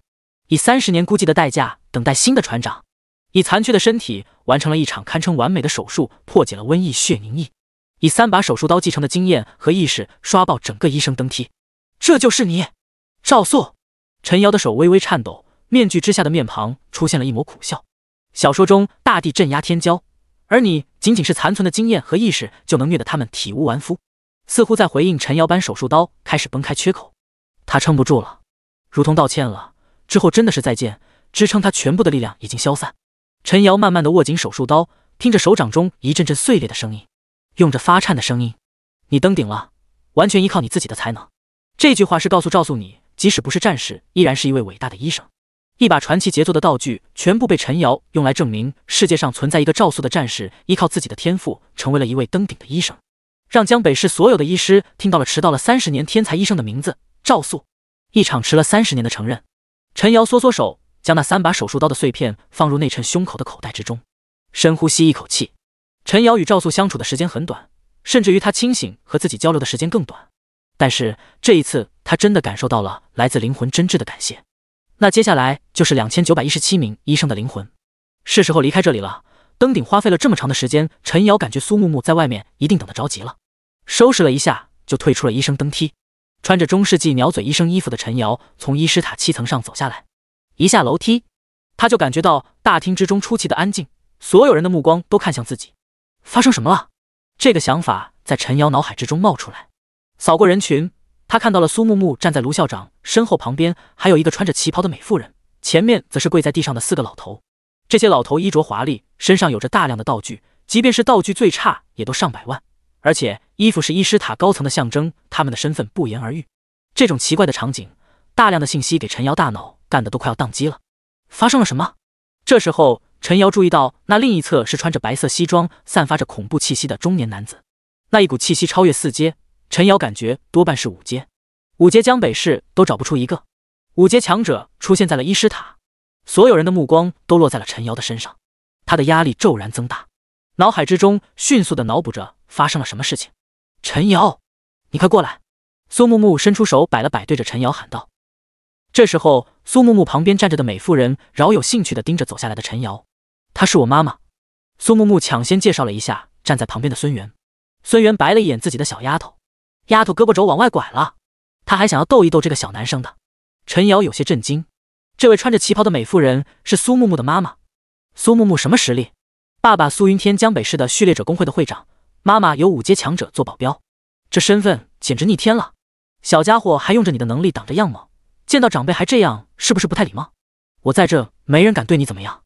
Speaker 2: 以三十年孤寂的代价等待新的船长，以残缺的身体完成了一场堪称完美的手术，破解了瘟疫血凝疫，以三把手术刀继承的经验和意识刷爆整个医生登梯。这就是你，赵素。陈瑶的手微微颤抖，面具之下的面庞出现了一抹苦笑。小说中大地镇压天骄，而你仅仅是残存的经验和意识就能虐得他们体无完肤。似乎在回应陈瑶，般手术刀开始崩开缺口。他撑不住了，如同道歉了之后，真的是再见。支撑他全部的力量已经消散。陈瑶慢慢的握紧手术刀，听着手掌中一阵阵碎裂的声音，用着发颤的声音：“你登顶了，完全依靠你自己的才能。”这句话是告诉赵素，你即使不是战士，依然是一位伟大的医生。一把传奇杰作的道具，全部被陈瑶用来证明世界上存在一个赵素的战士，依靠自己的天赋成为了一位登顶的医生，让江北市所有的医师听到了迟到了三十年天才医生的名字。赵素，一场迟了三十年的承认。陈瑶缩缩手，将那三把手术刀的碎片放入内衬胸口的口袋之中，深呼吸一口气。陈瑶与赵素相处的时间很短，甚至于他清醒和自己交流的时间更短。但是这一次，他真的感受到了来自灵魂真挚的感谢。那接下来就是两千九百一十七名医生的灵魂，是时候离开这里了。登顶花费了这么长的时间，陈瑶感觉苏木木在外面一定等得着急了。收拾了一下，就退出了医生登梯。穿着中世纪鸟嘴医生衣服的陈瑶从医师塔七层上走下来，一下楼梯，他就感觉到大厅之中出奇的安静，所有人的目光都看向自己。发生什么了？这个想法在陈瑶脑海之中冒出来。扫过人群，他看到了苏木木站在卢校长身后，旁边还有一个穿着旗袍的美妇人，前面则是跪在地上的四个老头。这些老头衣着华丽，身上有着大量的道具，即便是道具最差，也都上百万。而且衣服是伊斯塔高层的象征，他们的身份不言而喻。这种奇怪的场景，大量的信息给陈瑶大脑干的都快要宕机了。发生了什么？这时候，陈瑶注意到那另一侧是穿着白色西装、散发着恐怖气息的中年男子。那一股气息超越四阶，陈瑶感觉多半是五阶。五阶江北市都找不出一个五阶强者出现在了伊斯塔，所有人的目光都落在了陈瑶的身上，他的压力骤然增大。脑海之中迅速的脑补着发生了什么事情。陈瑶，你快过来！苏木木伸出手摆了摆，对着陈瑶喊道。这时候，苏木木旁边站着的美妇人饶有兴趣的盯着走下来的陈瑶。她是我妈妈。苏木木抢先介绍了一下站在旁边的孙元。孙元白了一眼自己的小丫头，丫头胳膊肘往外拐了。他还想要逗一逗这个小男生的。陈瑶有些震惊，这位穿着旗袍的美妇人是苏木木的妈妈。苏木木什么实力？爸爸苏云天，江北市的序列者工会的会长。妈妈有五阶强者做保镖，这身份简直逆天了。小家伙还用着你的能力挡着样貌，见到长辈还这样，是不是不太礼貌？我在这没人敢对你怎么样。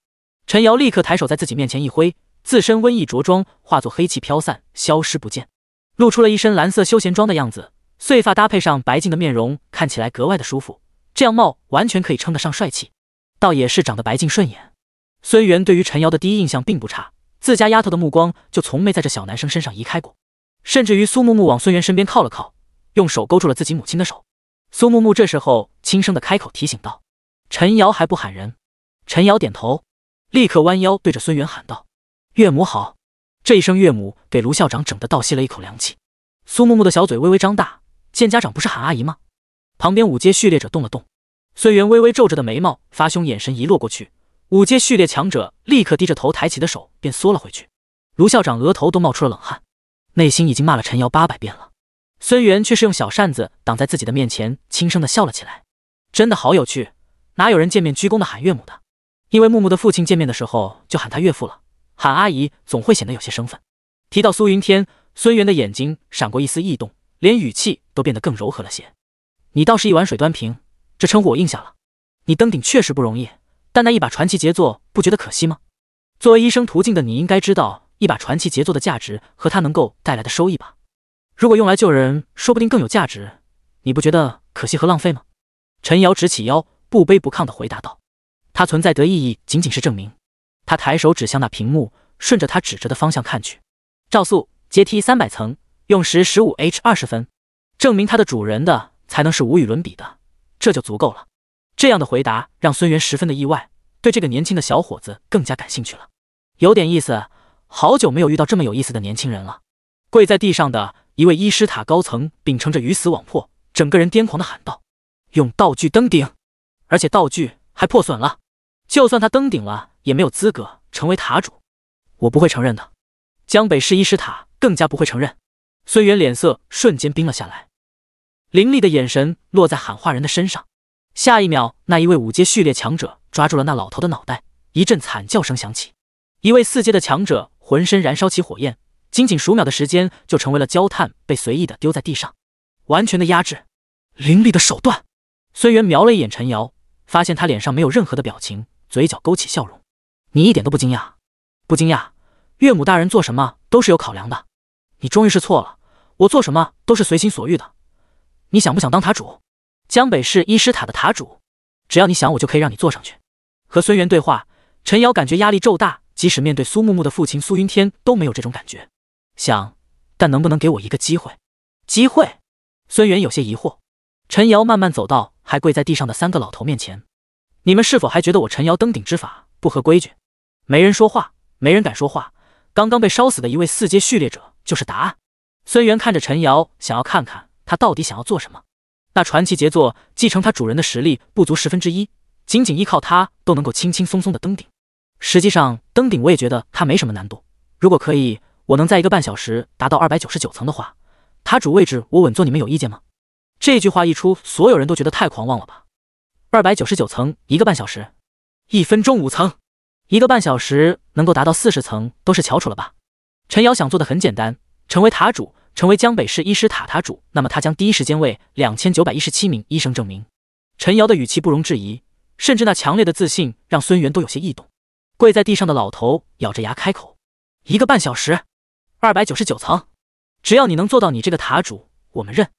Speaker 2: 陈瑶立刻抬手在自己面前一挥，自身瘟疫着装化作黑气飘散，消失不见，露出了一身蓝色休闲装的样子。碎发搭配上白净的面容，看起来格外的舒服。这样貌完全可以称得上帅气，倒也是长得白净顺眼。孙元对于陈瑶的第一印象并不差，自家丫头的目光就从没在这小男生身上移开过。甚至于苏木木往孙元身边靠了靠，用手勾住了自己母亲的手。苏木木这时候轻声的开口提醒道：“陈瑶还不喊人。”陈瑶点头，立刻弯腰对着孙元喊道：“岳母好。”这一声岳母给卢校长整的倒吸了一口凉气。苏木木的小嘴微微张大，见家长不是喊阿姨吗？旁边五阶序列者动了动，孙元微微皱着的眉毛发凶眼神一落过去。五阶序列强者立刻低着头，抬起的手便缩了回去。卢校长额头都冒出了冷汗，内心已经骂了陈瑶八百遍了。孙元却是用小扇子挡在自己的面前，轻声的笑了起来。真的好有趣，哪有人见面鞠躬的喊岳母的？因为木木的父亲见面的时候就喊他岳父了，喊阿姨总会显得有些生分。提到苏云天，孙元的眼睛闪过一丝异动，连语气都变得更柔和了些。你倒是一碗水端平，这称呼我应下了。你登顶确实不容易。但那一把传奇杰作不觉得可惜吗？作为医生途径的你应该知道一把传奇杰作的价值和它能够带来的收益吧？如果用来救人，说不定更有价值。你不觉得可惜和浪费吗？陈瑶直起腰，不卑不亢地回答道：“它存在的意义仅仅是证明。”他抬手指向那屏幕，顺着他指着的方向看去。赵素阶梯三百层，用时十五 h 二十分，证明它的主人的才能是无与伦比的，这就足够了。这样的回答让孙元十分的意外，对这个年轻的小伙子更加感兴趣了，有点意思，好久没有遇到这么有意思的年轻人了。跪在地上的一位伊师塔高层秉承着鱼死网破，整个人癫狂的喊道：“用道具登顶，而且道具还破损了，就算他登顶了也没有资格成为塔主，我不会承认的，江北市伊师塔更加不会承认。”孙元脸色瞬间冰了下来，凌厉的眼神落在喊话人的身上。下一秒，那一位五阶序列强者抓住了那老头的脑袋，一阵惨叫声响起。一位四阶的强者浑身燃烧起火焰，仅仅数秒的时间就成为了焦炭，被随意的丢在地上，完全的压制。凌厉的手段。孙元瞄了一眼陈瑶，发现他脸上没有任何的表情，嘴角勾起笑容。你一点都不惊讶？不惊讶。岳母大人做什么都是有考量的。你终于是错了。我做什么都是随心所欲的。你想不想当塔主？江北市医师塔的塔主，只要你想，我就可以让你坐上去。和孙元对话，陈瑶感觉压力骤大，即使面对苏木木的父亲苏云天都没有这种感觉。想，但能不能给我一个机会？机会？孙元有些疑惑。陈瑶慢慢走到还跪在地上的三个老头面前：“你们是否还觉得我陈瑶登顶之法不合规矩？”没人说话，没人敢说话。刚刚被烧死的一位四阶序列者就是答案。孙元看着陈瑶，想要看看他到底想要做什么。那传奇杰作继承他主人的实力不足十分之一，仅仅依靠他都能够轻轻松松的登顶。实际上登顶我也觉得他没什么难度。如果可以，我能在一个半小时达到二百九十九层的话，塔主位置我稳坐，你们有意见吗？这句话一出，所有人都觉得太狂妄了吧。二百九十九层一个半小时，一分钟五层，一个半小时能够达到四十层都是翘楚了吧？陈瑶想做的很简单，成为塔主。成为江北市医师塔塔主，那么他将第一时间为两千九百一十七名医生证明。陈瑶的语气不容置疑，甚至那强烈的自信让孙元都有些异动。跪在地上的老头咬着牙开口：“一个半小时，二百九十九层，只要你能做到，你这个塔主，我们认。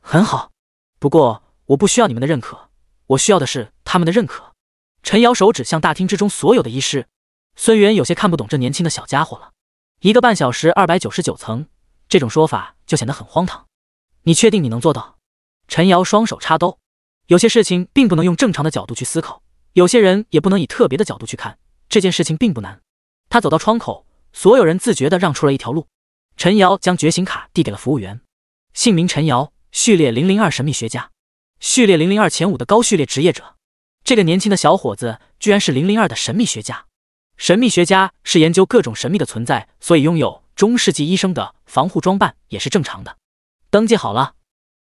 Speaker 2: 很好，不过我不需要你们的认可，我需要的是他们的认可。”陈瑶手指向大厅之中所有的医师，孙元有些看不懂这年轻的小家伙了。一个半小时，二百九十九层。这种说法就显得很荒唐。你确定你能做到？陈瑶双手插兜。有些事情并不能用正常的角度去思考，有些人也不能以特别的角度去看。这件事情并不难。他走到窗口，所有人自觉的让出了一条路。陈瑶将觉醒卡递给了服务员，姓名陈瑶，序列零零二，神秘学家，序列零零二前五的高序列职业者。这个年轻的小伙子居然是零零二的神秘学家。神秘学家是研究各种神秘的存在，所以拥有。中世纪医生的防护装扮也是正常的。登记好了，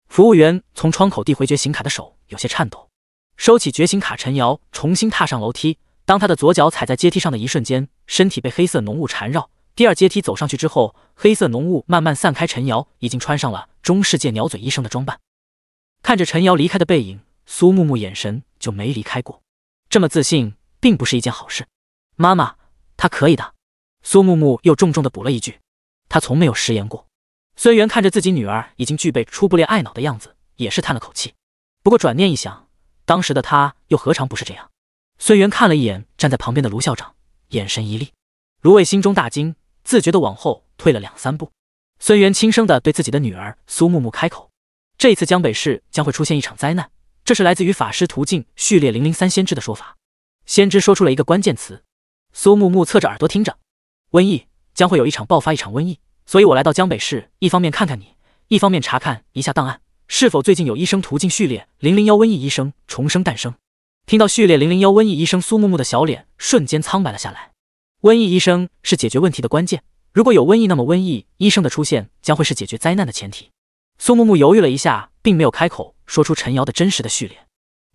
Speaker 2: 服务员从窗口递回觉醒卡的手有些颤抖，收起觉醒卡，陈瑶重新踏上楼梯。当他的左脚踩在阶梯上的一瞬间，身体被黑色浓雾缠绕。第二阶梯走上去之后，黑色浓雾慢慢散开。陈瑶已经穿上了中世纪鸟嘴医生的装扮。看着陈瑶离开的背影，苏木木眼神就没离开过。这么自信，并不是一件好事。妈妈，他可以的。苏木木又重重的补了一句。他从没有食言过。孙元看着自己女儿已经具备初步恋爱脑的样子，也是叹了口气。不过转念一想，当时的他又何尝不是这样？孙元看了一眼站在旁边的卢校长，眼神一厉。卢卫心中大惊，自觉的往后退了两三步。孙元轻声的对自己的女儿苏木木开口：“这一次江北市将会出现一场灾难，这是来自于法师途径序列零零三先知的说法。”先知说出了一个关键词。苏木木侧着耳朵听着，瘟疫。将会有一场爆发，一场瘟疫，所以我来到江北市，一方面看看你，一方面查看一下档案，是否最近有医生途径序列零零幺瘟疫医生重生诞生。听到序列零零幺瘟疫医生苏木木的小脸瞬间苍白了下来。瘟疫医生是解决问题的关键，如果有瘟疫，那么瘟疫医生的出现将会是解决灾难的前提。苏木木犹豫了一下，并没有开口说出陈瑶的真实的序列。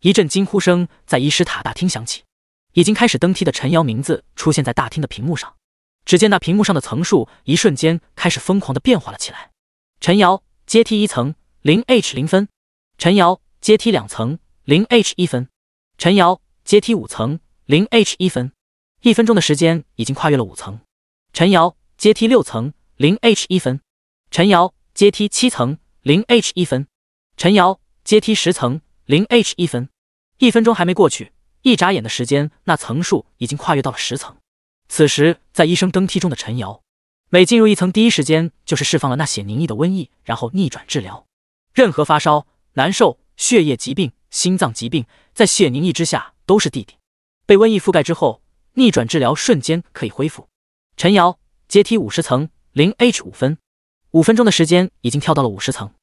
Speaker 2: 一阵惊呼声在医师塔大厅响起，已经开始登梯的陈瑶名字出现在大厅的屏幕上。只见那屏幕上的层数，一瞬间开始疯狂的变化了起来。陈瑶，阶梯一层，零 h 零分。陈瑶，阶梯两层，零 h 一分。陈瑶，阶梯五层，零 h 一分。一分钟的时间已经跨越了五层。陈瑶，阶梯六层，零 h 一分。陈瑶，阶梯七层，零 h 一分。陈瑶，阶梯十层，零 h 一分。一分钟还没过去，一眨眼的时间，那层数已经跨越到了十层。此时，在医生登梯中的陈瑶，每进入一层，第一时间就是释放了那血凝液的瘟疫，然后逆转治疗。任何发烧、难受、血液疾病、心脏疾病，在血凝液之下都是弟弟。被瘟疫覆盖之后，逆转治疗瞬间可以恢复。陈瑶阶梯五十层零 h 五分，五分钟的时间已经跳到了五十层。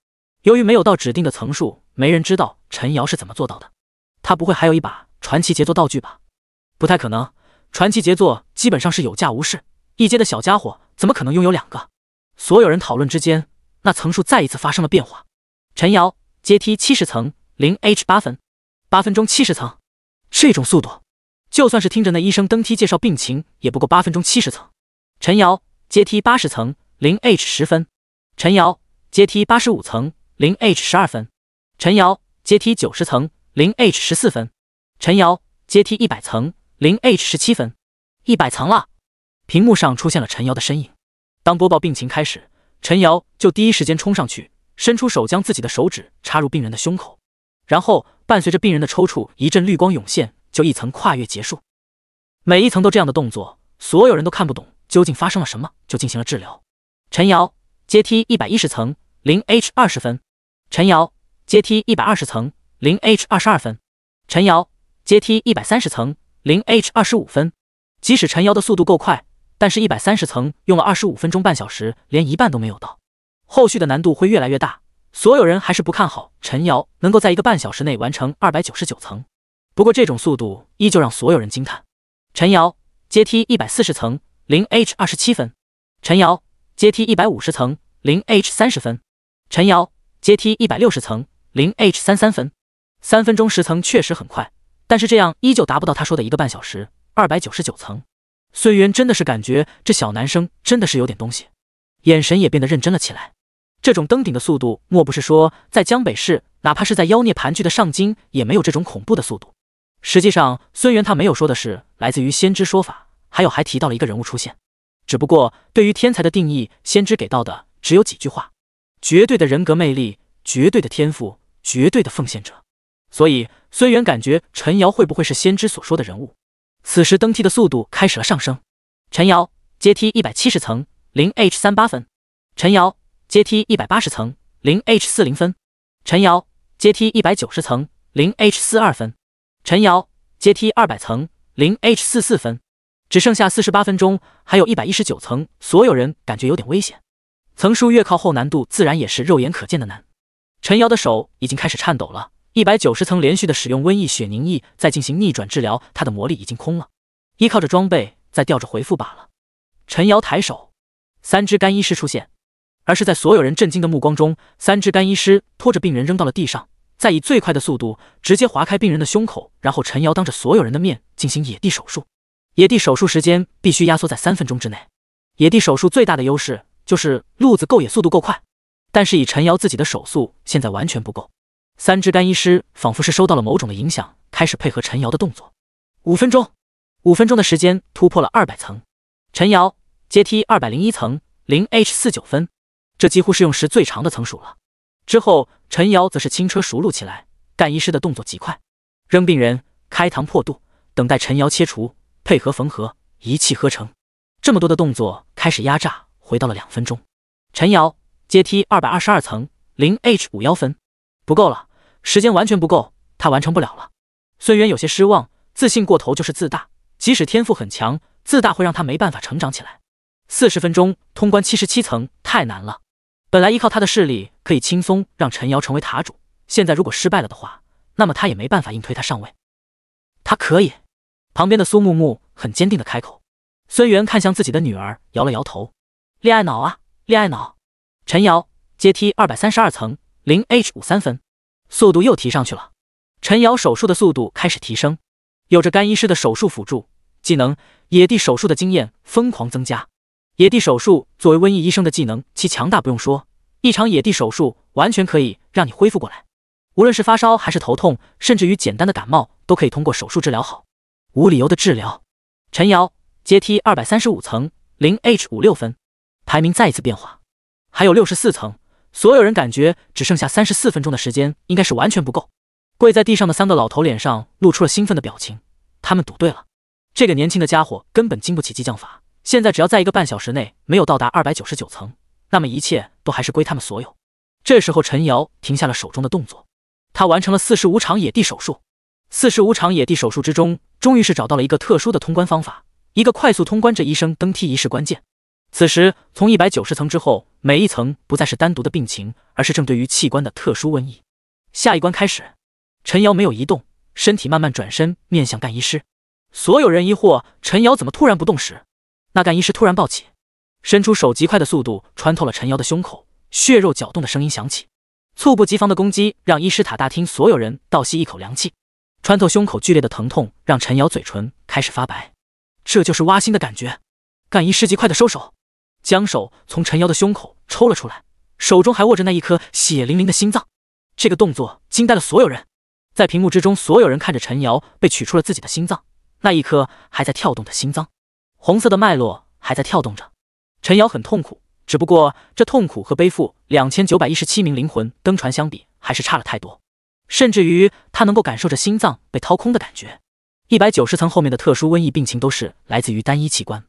Speaker 2: 由于没有到指定的层数，没人知道陈瑶是怎么做到的。他不会还有一把传奇杰作道具吧？不太可能。传奇杰作基本上是有价无市，一阶的小家伙怎么可能拥有两个？所有人讨论之间，那层数再一次发生了变化。陈瑶，阶梯七十层，零 h 八分，八分钟七十层，这种速度，就算是听着那医生登梯介绍病情，也不过八分钟七十层。陈瑶，阶梯八十层，零 h 十分。陈瑶，阶梯八十五层，零 h 十二分。陈瑶，阶梯九十层，零 h 十四分。陈瑶，阶梯一百层。零 h 十七分，一百层了。屏幕上出现了陈瑶的身影。当播报病情开始，陈瑶就第一时间冲上去，伸出手将自己的手指插入病人的胸口，然后伴随着病人的抽搐，一阵绿光涌现，就一层跨越结束。每一层都这样的动作，所有人都看不懂究竟发生了什么，就进行了治疗。陈瑶，阶梯一百一十层，零 h 二十分。陈瑶，阶梯一百二十层，零 h 二十二分。陈瑶，阶梯一百三十层。零 h 二十五分，即使陈瑶的速度够快，但是一百三十层用了二十五分钟半小时，连一半都没有到。后续的难度会越来越大，所有人还是不看好陈瑶能够在一个半小时内完成二百九十九层。不过这种速度依旧让所有人惊叹。陈瑶阶梯一百四十层零 h 二十七分，陈瑶阶梯一百五十层零 h 三十分，陈瑶阶梯一百六十层零 h 三三分，三分钟十层确实很快。但是这样依旧达不到他说的一个半小时二百九十九层。孙渊真的是感觉这小男生真的是有点东西，眼神也变得认真了起来。这种登顶的速度，莫不是说在江北市，哪怕是在妖孽盘踞的上京，也没有这种恐怖的速度？实际上，孙元他没有说的是来自于先知说法，还有还提到了一个人物出现。只不过对于天才的定义，先知给到的只有几句话：绝对的人格魅力，绝对的天赋，绝对的奉献者。所以孙元感觉陈瑶会不会是先知所说的人物？此时登梯的速度开始了上升。陈瑶，阶梯一百七十层，零 H 三八分。陈瑶，阶梯一百八十层，零 H 四零分。陈瑶，阶梯一百九十层，零 H 四二分。陈瑶，阶梯二百层，零 H 四四分。只剩下四十八分钟，还有一百一十九层，所有人感觉有点危险。层数越靠后，难度自然也是肉眼可见的难。陈瑶的手已经开始颤抖了。一百九十层连续的使用瘟疫血凝液，再进行逆转治疗，他的魔力已经空了，依靠着装备在吊着回复罢了。陈瑶抬手，三只干医师出现，而是在所有人震惊的目光中，三只干医师拖着病人扔到了地上，再以最快的速度直接划开病人的胸口，然后陈瑶当着所有人的面进行野地手术。野地手术时间必须压缩在三分钟之内。野地手术最大的优势就是路子够野，速度够快，但是以陈瑶自己的手速，现在完全不够。三只干医师仿佛是受到了某种的影响，开始配合陈瑶的动作。五分钟，五分钟的时间突破了二百层。陈瑶，阶梯二百零一层，零 H 四九分。这几乎是用时最长的层数了。之后，陈瑶则是轻车熟路起来，干医师的动作极快，扔病人，开膛破肚，等待陈瑶切除，配合缝合，一气呵成。这么多的动作开始压榨，回到了两分钟。陈瑶，阶梯二百二十二层，零 H 五幺分，不够了。时间完全不够，他完成不了了。孙元有些失望，自信过头就是自大，即使天赋很强，自大会让他没办法成长起来。四十分钟通关七十七层太难了，本来依靠他的势力可以轻松让陈瑶成为塔主，现在如果失败了的话，那么他也没办法硬推他上位。他可以。旁边的苏木木很坚定的开口，孙元看向自己的女儿，摇了摇头。恋爱脑啊，恋爱脑。陈瑶，阶梯二百三十二层，零 h 五三分。速度又提上去了，陈瑶手术的速度开始提升，有着干医师的手术辅助技能，野地手术的经验疯狂增加。野地手术作为瘟疫医生的技能，其强大不用说，一场野地手术完全可以让你恢复过来，无论是发烧还是头痛，甚至于简单的感冒，都可以通过手术治疗好。无理由的治疗，陈瑶阶梯二百三十五层零 H 五六分，排名再一次变化，还有六十四层。所有人感觉只剩下三十四分钟的时间，应该是完全不够。跪在地上的三个老头脸上露出了兴奋的表情，他们赌对了。这个年轻的家伙根本经不起激将法。现在只要在一个半小时内没有到达二百九十九层，那么一切都还是归他们所有。这时候，陈瑶停下了手中的动作，他完成了四十五场野地手术。四十五场野地手术之中，终于是找到了一个特殊的通关方法，一个快速通关。这医生登梯仪式关键。此时，从一百九十层之后，每一层不再是单独的病情，而是正对于器官的特殊瘟疫。下一关开始，陈瑶没有移动，身体慢慢转身面向干医师。所有人疑惑陈瑶怎么突然不动时，那干医师突然抱起，伸出手极快的速度穿透了陈瑶的胸口，血肉搅动的声音响起。猝不及防的攻击让医师塔大厅所有人倒吸一口凉气，穿透胸口剧烈的疼痛让陈瑶嘴唇开始发白，这就是挖心的感觉。干医师极快的收手。将手从陈瑶的胸口抽了出来，手中还握着那一颗血淋淋的心脏。这个动作惊呆了所有人，在屏幕之中，所有人看着陈瑶被取出了自己的心脏，那一颗还在跳动的心脏，红色的脉络还在跳动着。陈瑶很痛苦，只不过这痛苦和背负两千九百一十七名灵魂登船相比，还是差了太多。甚至于他能够感受着心脏被掏空的感觉。一百九十层后面的特殊瘟疫病情都是来自于单一器官。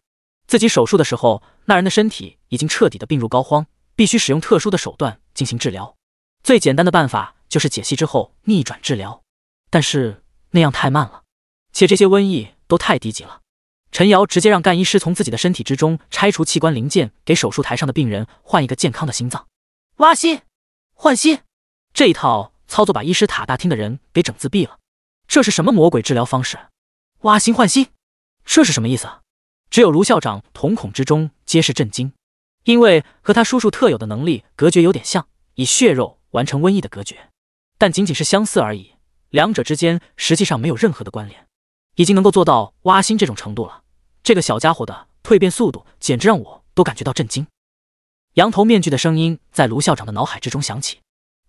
Speaker 2: 自己手术的时候，那人的身体已经彻底的病入膏肓，必须使用特殊的手段进行治疗。最简单的办法就是解析之后逆转治疗，但是那样太慢了，且这些瘟疫都太低级了。陈瑶直接让干医师从自己的身体之中拆除器官零件，给手术台上的病人换一个健康的心脏。挖心换心这一套操作把医师塔大厅的人给整自闭了。这是什么魔鬼治疗方式？挖心换心这是什么意思？只有卢校长瞳孔之中皆是震惊，因为和他叔叔特有的能力隔绝有点像，以血肉完成瘟疫的隔绝，但仅仅是相似而已，两者之间实际上没有任何的关联。已经能够做到挖心这种程度了，这个小家伙的蜕变速度简直让我都感觉到震惊。羊头面具的声音在卢校长的脑海之中响起：“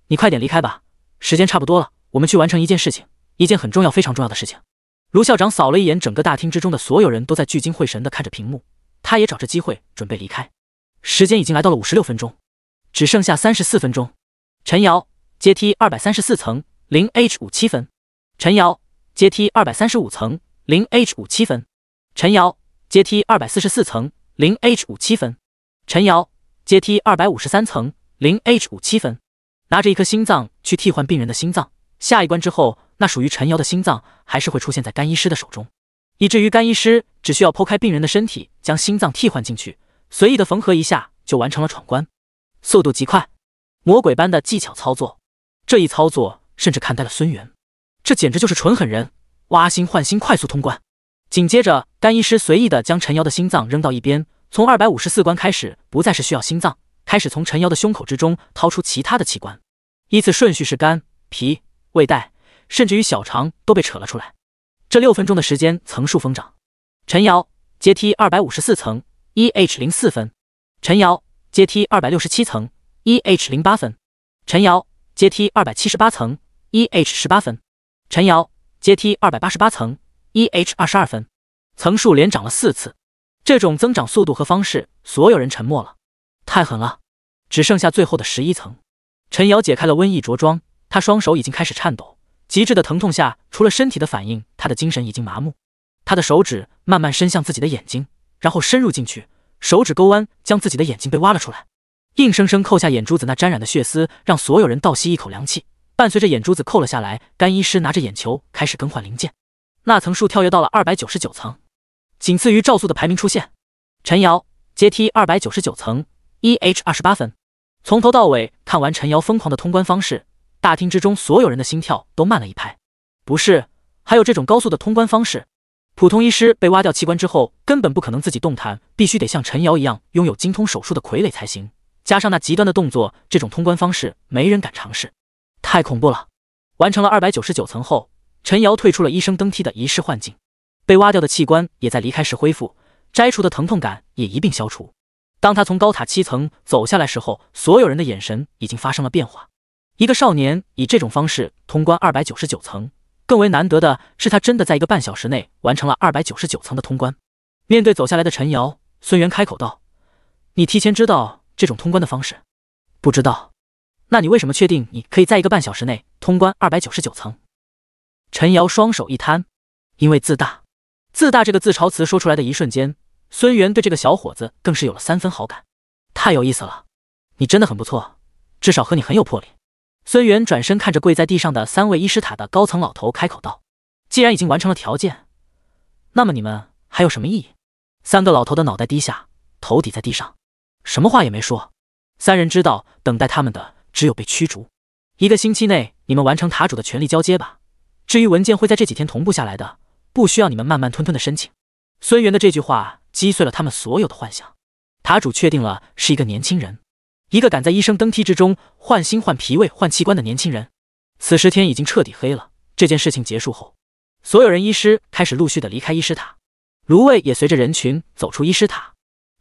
Speaker 2: 你快点离开吧，时间差不多了，我们去完成一件事情，一件很重要、非常重要的事情。”卢校长扫了一眼整个大厅之中的所有人，都在聚精会神的看着屏幕。他也找着机会准备离开。时间已经来到了五十六分钟，只剩下三十四分钟。陈瑶，阶梯二百三十四层，零 h 五七分。陈瑶，阶梯二百三十五层，零 h 五七分。陈瑶，阶梯二百四十四层，零 h 五七分。陈瑶，阶梯二百五十三层，零 h 五七分。拿着一颗心脏去替换病人的心脏。下一关之后，那属于陈瑶的心脏还是会出现在干医师的手中，以至于干医师只需要剖开病人的身体，将心脏替换进去，随意的缝合一下就完成了闯关，速度极快，魔鬼般的技巧操作。这一操作甚至看呆了孙元，这简直就是纯狠人，挖心换心，快速通关。紧接着，干医师随意的将陈瑶的心脏扔到一边，从二百五十四关开始，不再是需要心脏，开始从陈瑶的胸口之中掏出其他的器官，依次顺序是肝、脾。胃袋，甚至于小肠都被扯了出来。这六分钟的时间，层数疯涨。陈瑶，阶梯二百五十四层，一 h 零四分；陈瑶，阶梯二百六十七层，一 h 零八分；陈瑶，阶梯二百七十八层，一 h 十八分；陈瑶，阶梯二百八十八层，一 h 二十二分。层数连涨了四次，这种增长速度和方式，所有人沉默了。太狠了！只剩下最后的十一层，陈瑶解开了瘟疫着装。他双手已经开始颤抖，极致的疼痛下，除了身体的反应，他的精神已经麻木。他的手指慢慢伸向自己的眼睛，然后深入进去，手指勾弯，将自己的眼睛被挖了出来，硬生生扣下眼珠子。那沾染的血丝让所有人倒吸一口凉气。伴随着眼珠子扣了下来，干医师拿着眼球开始更换零件。那层数跳跃到了二百九十九层，仅次于赵素的排名出现。陈瑶阶梯二百九十九层，一 h 二十八分。从头到尾看完陈瑶疯狂的通关方式。大厅之中，所有人的心跳都慢了一拍。不是，还有这种高速的通关方式？普通医师被挖掉器官之后，根本不可能自己动弹，必须得像陈瑶一样拥有精通手术的傀儡才行。加上那极端的动作，这种通关方式没人敢尝试，太恐怖了！完成了二百九十九层后，陈瑶退出了医生登梯的仪式幻境，被挖掉的器官也在离开时恢复，摘除的疼痛感也一并消除。当他从高塔七层走下来时候，所有人的眼神已经发生了变化。一个少年以这种方式通关二百九十九层，更为难得的是，他真的在一个半小时内完成了二百九十九层的通关。面对走下来的陈瑶，孙元开口道：“你提前知道这种通关的方式？不知道？那你为什么确定你可以在一个半小时内通关二百九十九层？”陈瑶双手一摊：“因为自大。”自大这个自嘲词说出来的一瞬间，孙元对这个小伙子更是有了三分好感。太有意思了，你真的很不错，至少和你很有魄力。孙元转身看着跪在地上的三位伊斯塔的高层老头，开口道：“既然已经完成了条件，那么你们还有什么意义？”三个老头的脑袋低下，头抵在地上，什么话也没说。三人知道，等待他们的只有被驱逐。一个星期内，你们完成塔主的权力交接吧。至于文件，会在这几天同步下来的，不需要你们慢慢吞吞的申请。孙元的这句话击碎了他们所有的幻想。塔主确定了，是一个年轻人。一个敢在医生登梯之中换心换脾胃换器官的年轻人。此时天已经彻底黑了。这件事情结束后，所有人医师开始陆续的离开医师塔，卢卫也随着人群走出医师塔。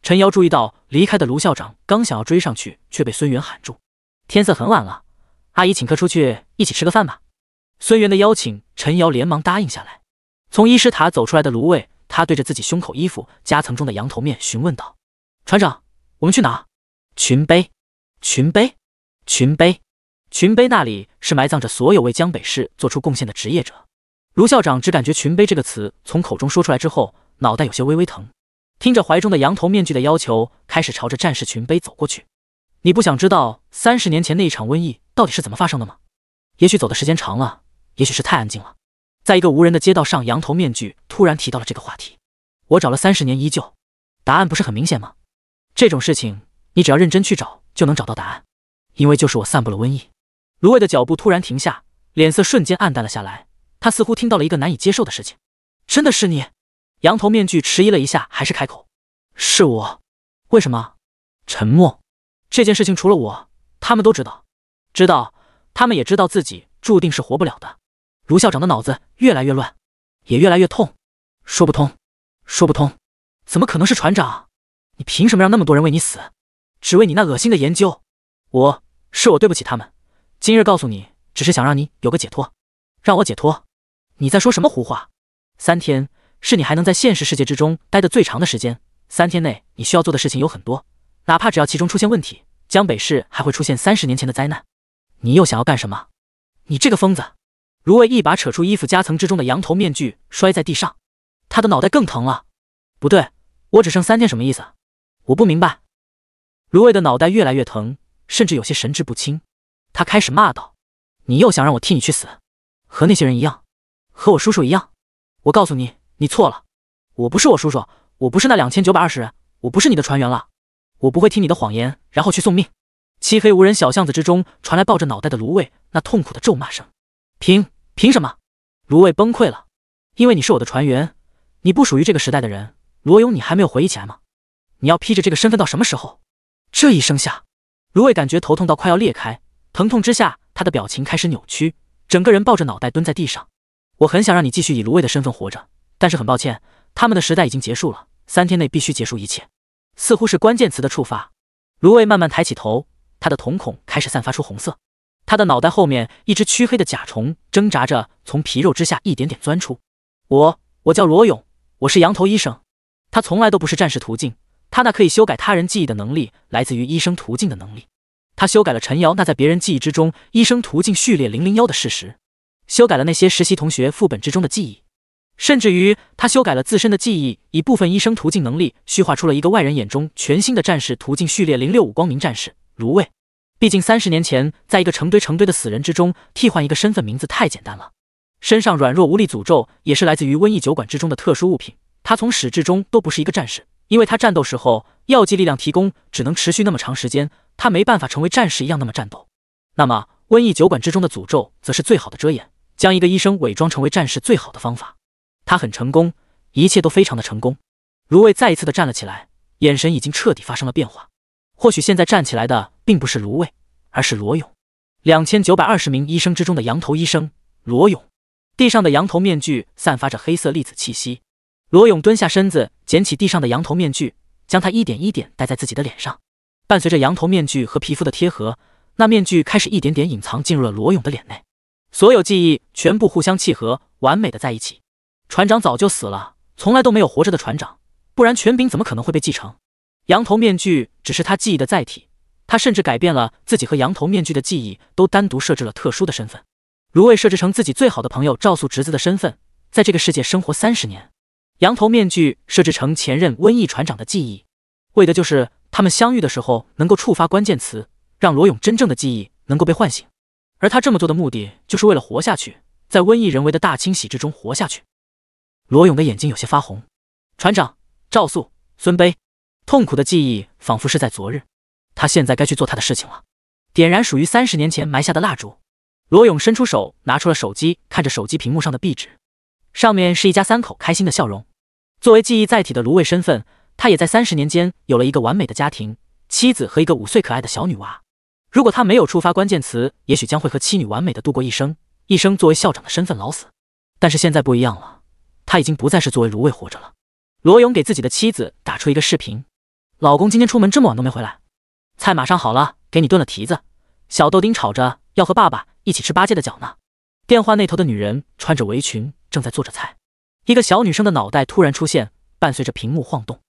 Speaker 2: 陈瑶注意到离开的卢校长，刚想要追上去，却被孙元喊住。天色很晚了，阿姨请客出去一起吃个饭吧。孙元的邀请，陈瑶连忙答应下来。从医师塔走出来的卢卫，他对着自己胸口衣服夹层中的羊头面询问道：“船长，我们去哪？”群杯。群碑，群碑，群碑那里是埋葬着所有为江北市做出贡献的职业者。卢校长只感觉“群碑”这个词从口中说出来之后，脑袋有些微微疼。听着怀中的羊头面具的要求，开始朝着战士群碑走过去。你不想知道三十年前那一场瘟疫到底是怎么发生的吗？也许走的时间长了，也许是太安静了，在一个无人的街道上，羊头面具突然提到了这个话题。我找了三十年，依旧，答案不是很明显吗？这种事情，你只要认真去找。就能找到答案，因为就是我散布了瘟疫。芦苇的脚步突然停下，脸色瞬间暗淡了下来。他似乎听到了一个难以接受的事情。真的是你？羊头面具迟疑了一下，还是开口：“是我。为什么？”沉默。这件事情除了我，他们都知道。知道，他们也知道自己注定是活不了的。卢校长的脑子越来越乱，也越来越痛。说不通，说不通。怎么可能是船长？你凭什么让那么多人为你死？只为你那恶心的研究，我是我对不起他们。今日告诉你，只是想让你有个解脱，让我解脱。你在说什么胡话？三天是你还能在现实世界之中待的最长的时间。三天内你需要做的事情有很多，哪怕只要其中出现问题，江北市还会出现三十年前的灾难。你又想要干什么？你这个疯子！如为一把扯出衣服夹层之中的羊头面具，摔在地上，他的脑袋更疼了。不对，我只剩三天，什么意思？我不明白。芦苇的脑袋越来越疼，甚至有些神志不清。他开始骂道：“你又想让我替你去死，和那些人一样，和我叔叔一样。我告诉你，你错了。我不是我叔叔，我不是那两千九百二十人，我不是你的船员了。我不会听你的谎言，然后去送命。”漆黑无人小巷子之中传来抱着脑袋的芦苇那痛苦的咒骂声：“凭凭什么？”芦苇崩溃了，因为你是我的船员，你不属于这个时代的人。罗勇，你还没有回忆起来吗？你要披着这个身份到什么时候？这一声下，芦苇感觉头痛到快要裂开，疼痛之下，他的表情开始扭曲，整个人抱着脑袋蹲在地上。我很想让你继续以芦苇的身份活着，但是很抱歉，他们的时代已经结束了，三天内必须结束一切。似乎是关键词的触发，芦苇慢慢抬起头，他的瞳孔开始散发出红色，他的脑袋后面一只黢黑的甲虫挣扎着从皮肉之下一点点钻出。我，我叫罗勇，我是羊头医生。他从来都不是战士途径。他那可以修改他人记忆的能力，来自于医生途径的能力。他修改了陈瑶那在别人记忆之中医生途径序列零零幺的事实，修改了那些实习同学副本之中的记忆，甚至于他修改了自身的记忆，以部分医生途径能力虚化出了一个外人眼中全新的战士途径序列零六五光明战士卢卫。毕竟三十年前，在一个成堆成堆的死人之中替换一个身份名字太简单了。身上软弱无力诅咒也是来自于瘟疫酒馆之中的特殊物品。他从始至终都不是一个战士。因为他战斗时候药剂力量提供只能持续那么长时间，他没办法成为战士一样那么战斗。那么瘟疫酒馆之中的诅咒则是最好的遮掩，将一个医生伪装成为战士最好的方法。他很成功，一切都非常的成功。卢卫再一次的站了起来，眼神已经彻底发生了变化。或许现在站起来的并不是卢卫，而是罗勇。两千九百二十名医生之中的羊头医生罗勇，地上的羊头面具散发着黑色粒子气息。罗勇蹲下身子，捡起地上的羊头面具，将它一点一点戴在自己的脸上。伴随着羊头面具和皮肤的贴合，那面具开始一点点隐藏进入了罗勇的脸内。所有记忆全部互相契合，完美的在一起。船长早就死了，从来都没有活着的船长，不然权柄怎么可能会被继承？羊头面具只是他记忆的载体，他甚至改变了自己和羊头面具的记忆，都单独设置了特殊的身份，如未设置成自己最好的朋友赵素侄子的身份，在这个世界生活三十年。羊头面具设置成前任瘟疫船长的记忆，为的就是他们相遇的时候能够触发关键词，让罗勇真正的记忆能够被唤醒。而他这么做的目的，就是为了活下去，在瘟疫人为的大清洗之中活下去。罗勇的眼睛有些发红。船长赵素、孙碑，痛苦的记忆仿佛是在昨日。他现在该去做他的事情了。点燃属于三十年前埋下的蜡烛。罗勇伸出手，拿出了手机，看着手机屏幕上的壁纸，上面是一家三口开心的笑容。作为记忆载体的芦苇身份，他也在三十年间有了一个完美的家庭，妻子和一个五岁可爱的小女娃。如果他没有触发关键词，也许将会和妻女完美的度过一生，一生作为校长的身份老死。但是现在不一样了，他已经不再是作为芦苇活着了。罗勇给自己的妻子打出一个视频：老公，今天出门这么晚都没回来，菜马上好了，给你炖了蹄子。小豆丁吵着要和爸爸一起吃八戒的脚呢。电话那头的女人穿着围裙，正在做着菜。一个小女生的脑袋突然出现，伴随着屏幕晃动，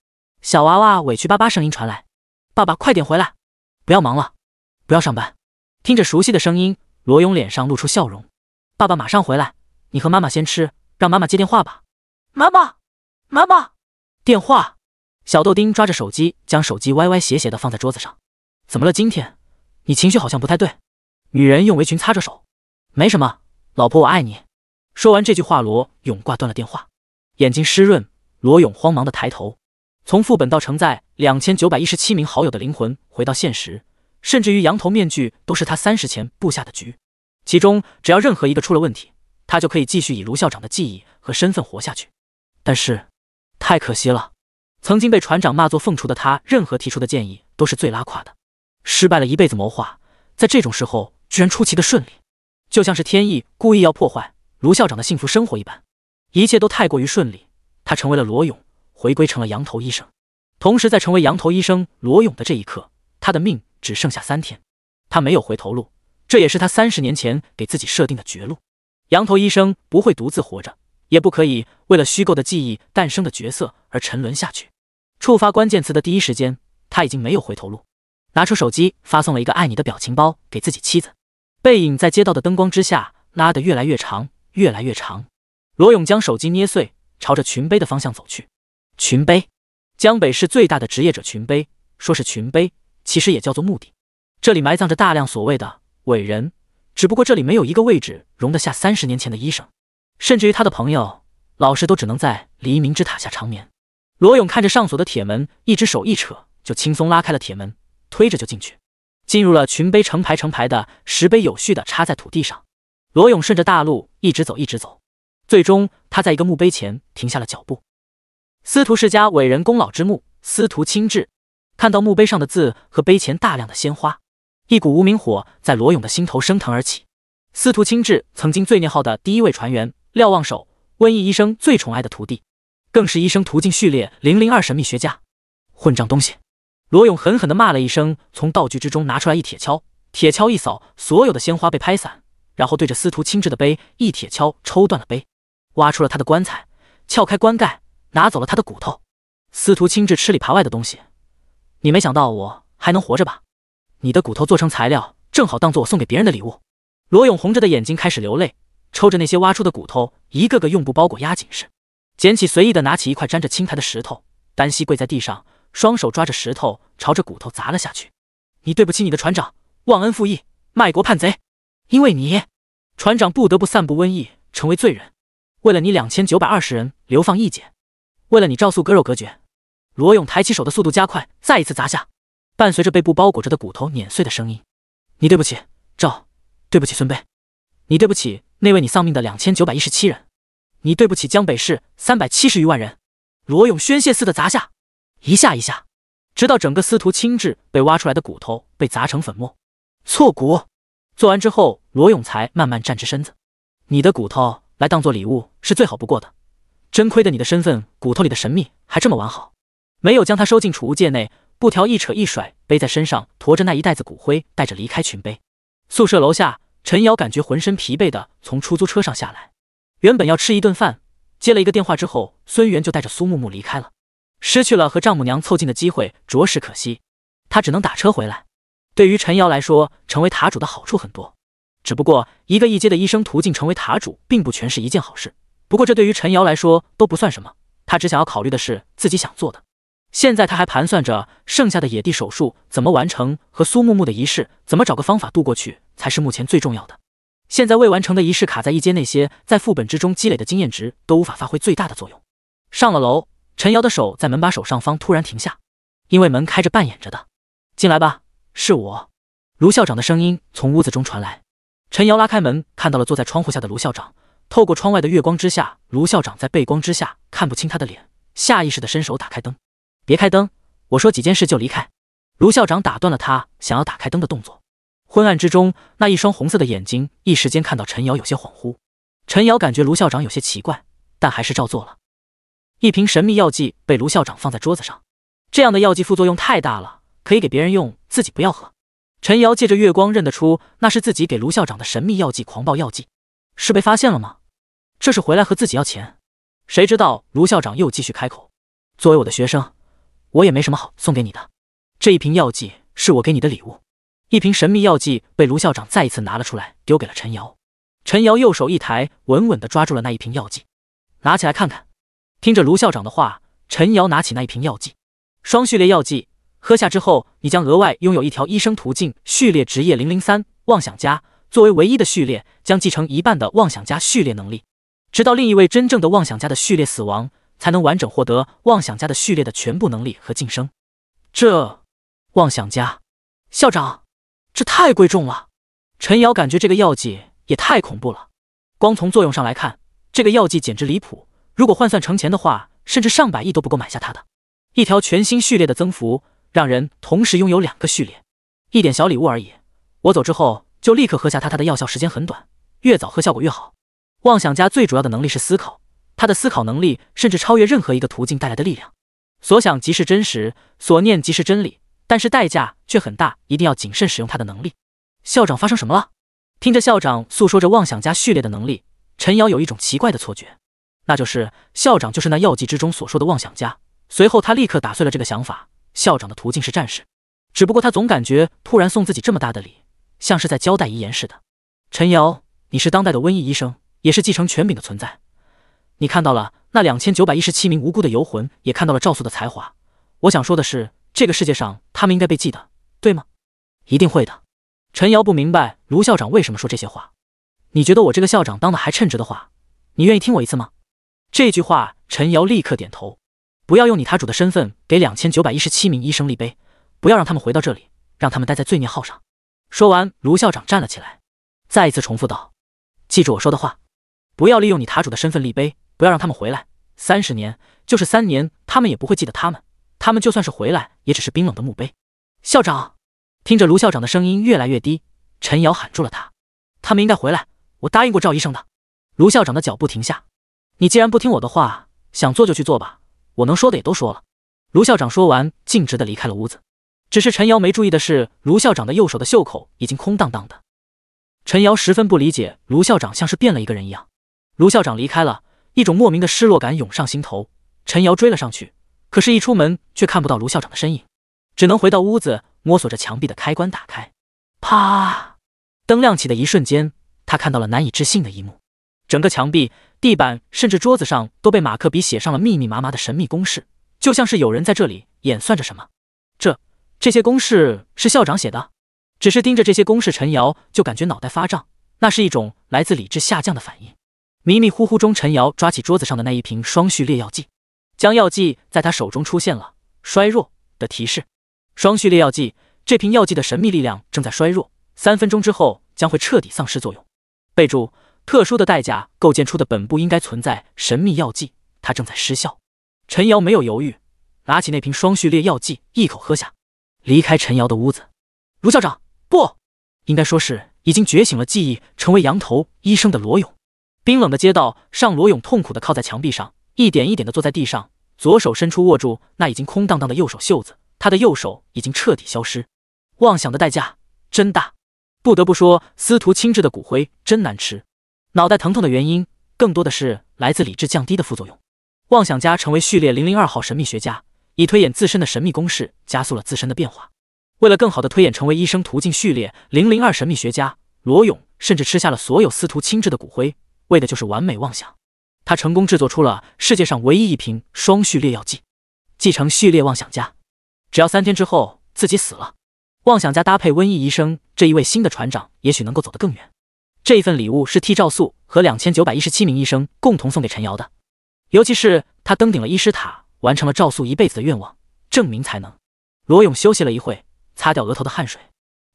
Speaker 2: 小娃娃委屈巴巴声音传来：“爸爸，快点回来，不要忙了，不要上班。”听着熟悉的声音，罗勇脸上露出笑容：“爸爸马上回来，你和妈妈先吃，让妈妈接电话吧。”妈妈，妈妈，电话。小豆丁抓着手机，将手机歪歪斜斜的放在桌子上。“怎么了？今天你情绪好像不太对。”女人用围裙擦着手：“没什么，老婆，我爱你。”说完这句话，罗勇挂断了电话。眼睛湿润，罗勇慌忙的抬头，从副本到承载两千九百一十七名好友的灵魂回到现实，甚至于羊头面具都是他三十前布下的局，其中只要任何一个出了问题，他就可以继续以卢校长的记忆和身份活下去。但是，太可惜了，曾经被船长骂作凤雏的他，任何提出的建议都是最拉胯的，失败了一辈子谋划，在这种时候居然出奇的顺利，就像是天意故意要破坏卢校长的幸福生活一般。一切都太过于顺利，他成为了罗勇，回归成了羊头医生。同时，在成为羊头医生罗勇的这一刻，他的命只剩下三天，他没有回头路。这也是他三十年前给自己设定的绝路。羊头医生不会独自活着，也不可以为了虚构的记忆诞生的角色而沉沦下去。触发关键词的第一时间，他已经没有回头路。拿出手机，发送了一个爱你的表情包给自己妻子。背影在街道的灯光之下拉得越来越长，越来越长。罗勇将手机捏碎，朝着群碑的方向走去。群碑，江北市最大的职业者群碑，说是群碑，其实也叫做墓地。这里埋葬着大量所谓的伟人，只不过这里没有一个位置容得下三十年前的医生，甚至于他的朋友、老师都只能在黎明之塔下长眠。罗勇看着上锁的铁门，一只手一扯，就轻松拉开了铁门，推着就进去。进入了群碑，成排成排的石碑有序的插在土地上。罗勇顺着大路一直走，一直走。最终，他在一个墓碑前停下了脚步，司徒世家伟人功老之墓，司徒清志。看到墓碑上的字和碑前大量的鲜花，一股无名火在罗勇的心头升腾而起。司徒清志曾经最念好的第一位船员廖望守，瘟疫医生最宠爱的徒弟，更是医生途径序列零零二神秘学家。混账东西！罗勇狠狠地骂了一声，从道具之中拿出来一铁锹，铁锹一扫，所有的鲜花被拍散，然后对着司徒清志的碑一铁锹抽断了碑。挖出了他的棺材，撬开棺盖，拿走了他的骨头。司徒清志吃里扒外的东西，你没想到我还能活着吧？你的骨头做成材料，正好当做我送给别人的礼物。罗勇红着的眼睛开始流泪，抽着那些挖出的骨头，一个个用布包裹压紧实，捡起随意的拿起一块沾着青苔的石头，单膝跪在地上，双手抓着石头朝着骨头砸了下去。你对不起你的船长，忘恩负义，卖国叛贼。因为你，船长不得不散布瘟疫，成为罪人。为了你两千九百二十人流放异界，为了你赵素割肉隔绝，罗勇抬起手的速度加快，再一次砸下，伴随着被布包裹着的骨头碾碎的声音。你对不起赵，对不起孙辈，你对不起那位你丧命的两千九百一十七人，你对不起江北市三百七十余万人。罗勇宣泄似的砸下，一下一下，直到整个司徒青志被挖出来的骨头被砸成粉末。错骨做完之后，罗勇才慢慢站直身子。你的骨头。来当做礼物是最好不过的，真亏的你的身份骨头里的神秘还这么完好，没有将它收进储物界内，布条一扯一甩背在身上，驮着那一袋子骨灰，带着离开群碑宿舍楼下，陈瑶感觉浑身疲惫的从出租车上下来，原本要吃一顿饭，接了一个电话之后，孙元就带着苏木木离开了，失去了和丈母娘凑近的机会，着实可惜，他只能打车回来。对于陈瑶来说，成为塔主的好处很多。只不过一个一阶的医生途径成为塔主，并不全是一件好事。不过这对于陈瑶来说都不算什么，他只想要考虑的是自己想做的。现在他还盘算着剩下的野地手术怎么完成和苏木木的仪式，怎么找个方法度过去才是目前最重要的。现在未完成的仪式卡在一阶，那些在副本之中积累的经验值都无法发挥最大的作用。上了楼，陈瑶的手在门把手上方突然停下，因为门开着半掩着的。进来吧，是我，卢校长的声音从屋子中传来。陈瑶拉开门，看到了坐在窗户下的卢校长。透过窗外的月光之下，卢校长在背光之下看不清他的脸。下意识的伸手打开灯，别开灯，我说几件事就离开。卢校长打断了他想要打开灯的动作。昏暗之中，那一双红色的眼睛，一时间看到陈瑶有些恍惚。陈瑶感觉卢校长有些奇怪，但还是照做了。一瓶神秘药剂被卢校长放在桌子上。这样的药剂副作用太大了，可以给别人用，自己不要喝。陈瑶借着月光认得出，那是自己给卢校长的神秘药剂——狂暴药剂。是被发现了吗？这是回来和自己要钱？谁知道？卢校长又继续开口：“作为我的学生，我也没什么好送给你的。这一瓶药剂是我给你的礼物。”一瓶神秘药剂被卢校长再一次拿了出来，丢给了陈瑶。陈瑶右手一抬，稳稳地抓住了那一瓶药剂，拿起来看看。听着卢校长的话，陈瑶拿起那一瓶药剂，双序列药剂。喝下之后，你将额外拥有一条医生途径序列职业零零三妄想家作为唯一的序列，将继承一半的妄想家序列能力，直到另一位真正的妄想家的序列死亡，才能完整获得妄想家的序列的全部能力和晋升。这妄想家校长，这太贵重了！陈瑶感觉这个药剂也太恐怖了，光从作用上来看，这个药剂简直离谱。如果换算成钱的话，甚至上百亿都不够买下它的一条全新序列的增幅。让人同时拥有两个序列，一点小礼物而已。我走之后就立刻喝下它，它的药效时间很短，越早喝效果越好。妄想家最主要的能力是思考，他的思考能力甚至超越任何一个途径带来的力量。所想即是真实，所念即是真理，但是代价却很大，一定要谨慎使用他的能力。校长发生什么了？听着校长诉说着妄想家序列的能力，陈瑶有一种奇怪的错觉，那就是校长就是那药剂之中所说的妄想家。随后他立刻打碎了这个想法。校长的途径是战士，只不过他总感觉突然送自己这么大的礼，像是在交代遗言似的。陈瑶，你是当代的瘟疫医生，也是继承权柄的存在。你看到了那两千九百一十七名无辜的游魂，也看到了赵素的才华。我想说的是，这个世界上他们应该被记得，对吗？一定会的。陈瑶不明白卢校长为什么说这些话。你觉得我这个校长当的还称职的话，你愿意听我一次吗？这句话，陈瑶立刻点头。不要用你塔主的身份给两千九百一十七名医生立碑，不要让他们回到这里，让他们待在罪孽号上。说完，卢校长站了起来，再一次重复道：“记住我说的话，不要利用你塔主的身份立碑，不要让他们回来。三十年，就是三年，他们也不会记得他们。他们就算是回来，也只是冰冷的墓碑。”校长听着卢校长的声音越来越低，陈瑶喊住了他：“他们应该回来，我答应过赵医生的。”卢校长的脚步停下：“你既然不听我的话，想做就去做吧。”我能说的也都说了。卢校长说完，径直的离开了屋子。只是陈瑶没注意的是，卢校长的右手的袖口已经空荡荡的。陈瑶十分不理解，卢校长像是变了一个人一样。卢校长离开了，一种莫名的失落感涌上心头。陈瑶追了上去，可是，一出门却看不到卢校长的身影，只能回到屋子，摸索着墙壁的开关打开。啪，灯亮起的一瞬间，他看到了难以置信的一幕。整个墙壁、地板，甚至桌子上都被马克笔写上了密密麻麻的神秘公式，就像是有人在这里演算着什么。这这些公式是校长写的？只是盯着这些公式，陈瑶就感觉脑袋发胀，那是一种来自理智下降的反应。迷迷糊糊中，陈瑶抓起桌子上的那一瓶双序列药剂，将药剂在他手中出现了衰弱的提示。双序列药剂，这瓶药剂的神秘力量正在衰弱，三分钟之后将会彻底丧失作用。备注。特殊的代价构建出的本不应该存在神秘药剂，它正在失效。陈瑶没有犹豫，拿起那瓶双序列药剂，一口喝下。离开陈瑶的屋子，卢校长不，应该说是已经觉醒了记忆，成为羊头医生的罗勇。冰冷的街道上，罗勇痛苦的靠在墙壁上，一点一点的坐在地上，左手伸出握住那已经空荡荡的右手袖子，他的右手已经彻底消失。妄想的代价真大，不得不说，司徒青志的骨灰真难吃。脑袋疼痛的原因，更多的是来自理智降低的副作用。妄想家成为序列零零二号神秘学家，以推演自身的神秘公式，加速了自身的变化。为了更好的推演成为医生途径序列零零二神秘学家，罗勇甚至吃下了所有司徒青智的骨灰，为的就是完美妄想。他成功制作出了世界上唯一一瓶双序列药剂，继承序列妄想家。只要三天之后自己死了，妄想家搭配瘟疫医生这一位新的船长，也许能够走得更远。这一份礼物是替赵素和两千九百一十七名医生共同送给陈瑶的，尤其是他登顶了医师塔，完成了赵素一辈子的愿望，证明才能。罗勇休息了一会，擦掉额头的汗水。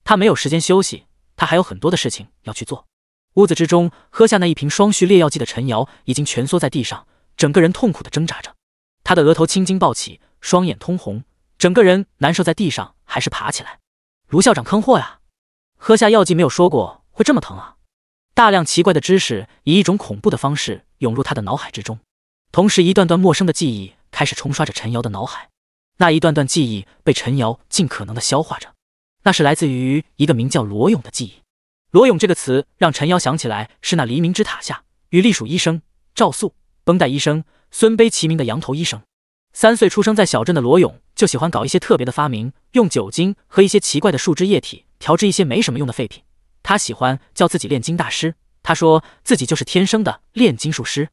Speaker 2: 他没有时间休息，他还有很多的事情要去做。屋子之中，喝下那一瓶双序烈药剂的陈瑶已经蜷缩在地上，整个人痛苦的挣扎着。他的额头青筋暴起，双眼通红，整个人难受在地上，还是爬起来。卢校长坑货呀！喝下药剂没有说过会这么疼啊！大量奇怪的知识以一种恐怖的方式涌入他的脑海之中，同时一段段陌生的记忆开始冲刷着陈瑶的脑海。那一段段记忆被陈瑶尽可能的消化着。那是来自于一个名叫罗勇的记忆。罗勇这个词让陈瑶想起来是那黎明之塔下与隶属医生赵素、绷带医生孙悲齐名的羊头医生。三岁出生在小镇的罗勇就喜欢搞一些特别的发明，用酒精和一些奇怪的树枝液体调制一些没什么用的废品。他喜欢叫自己炼金大师，他说自己就是天生的炼金术师。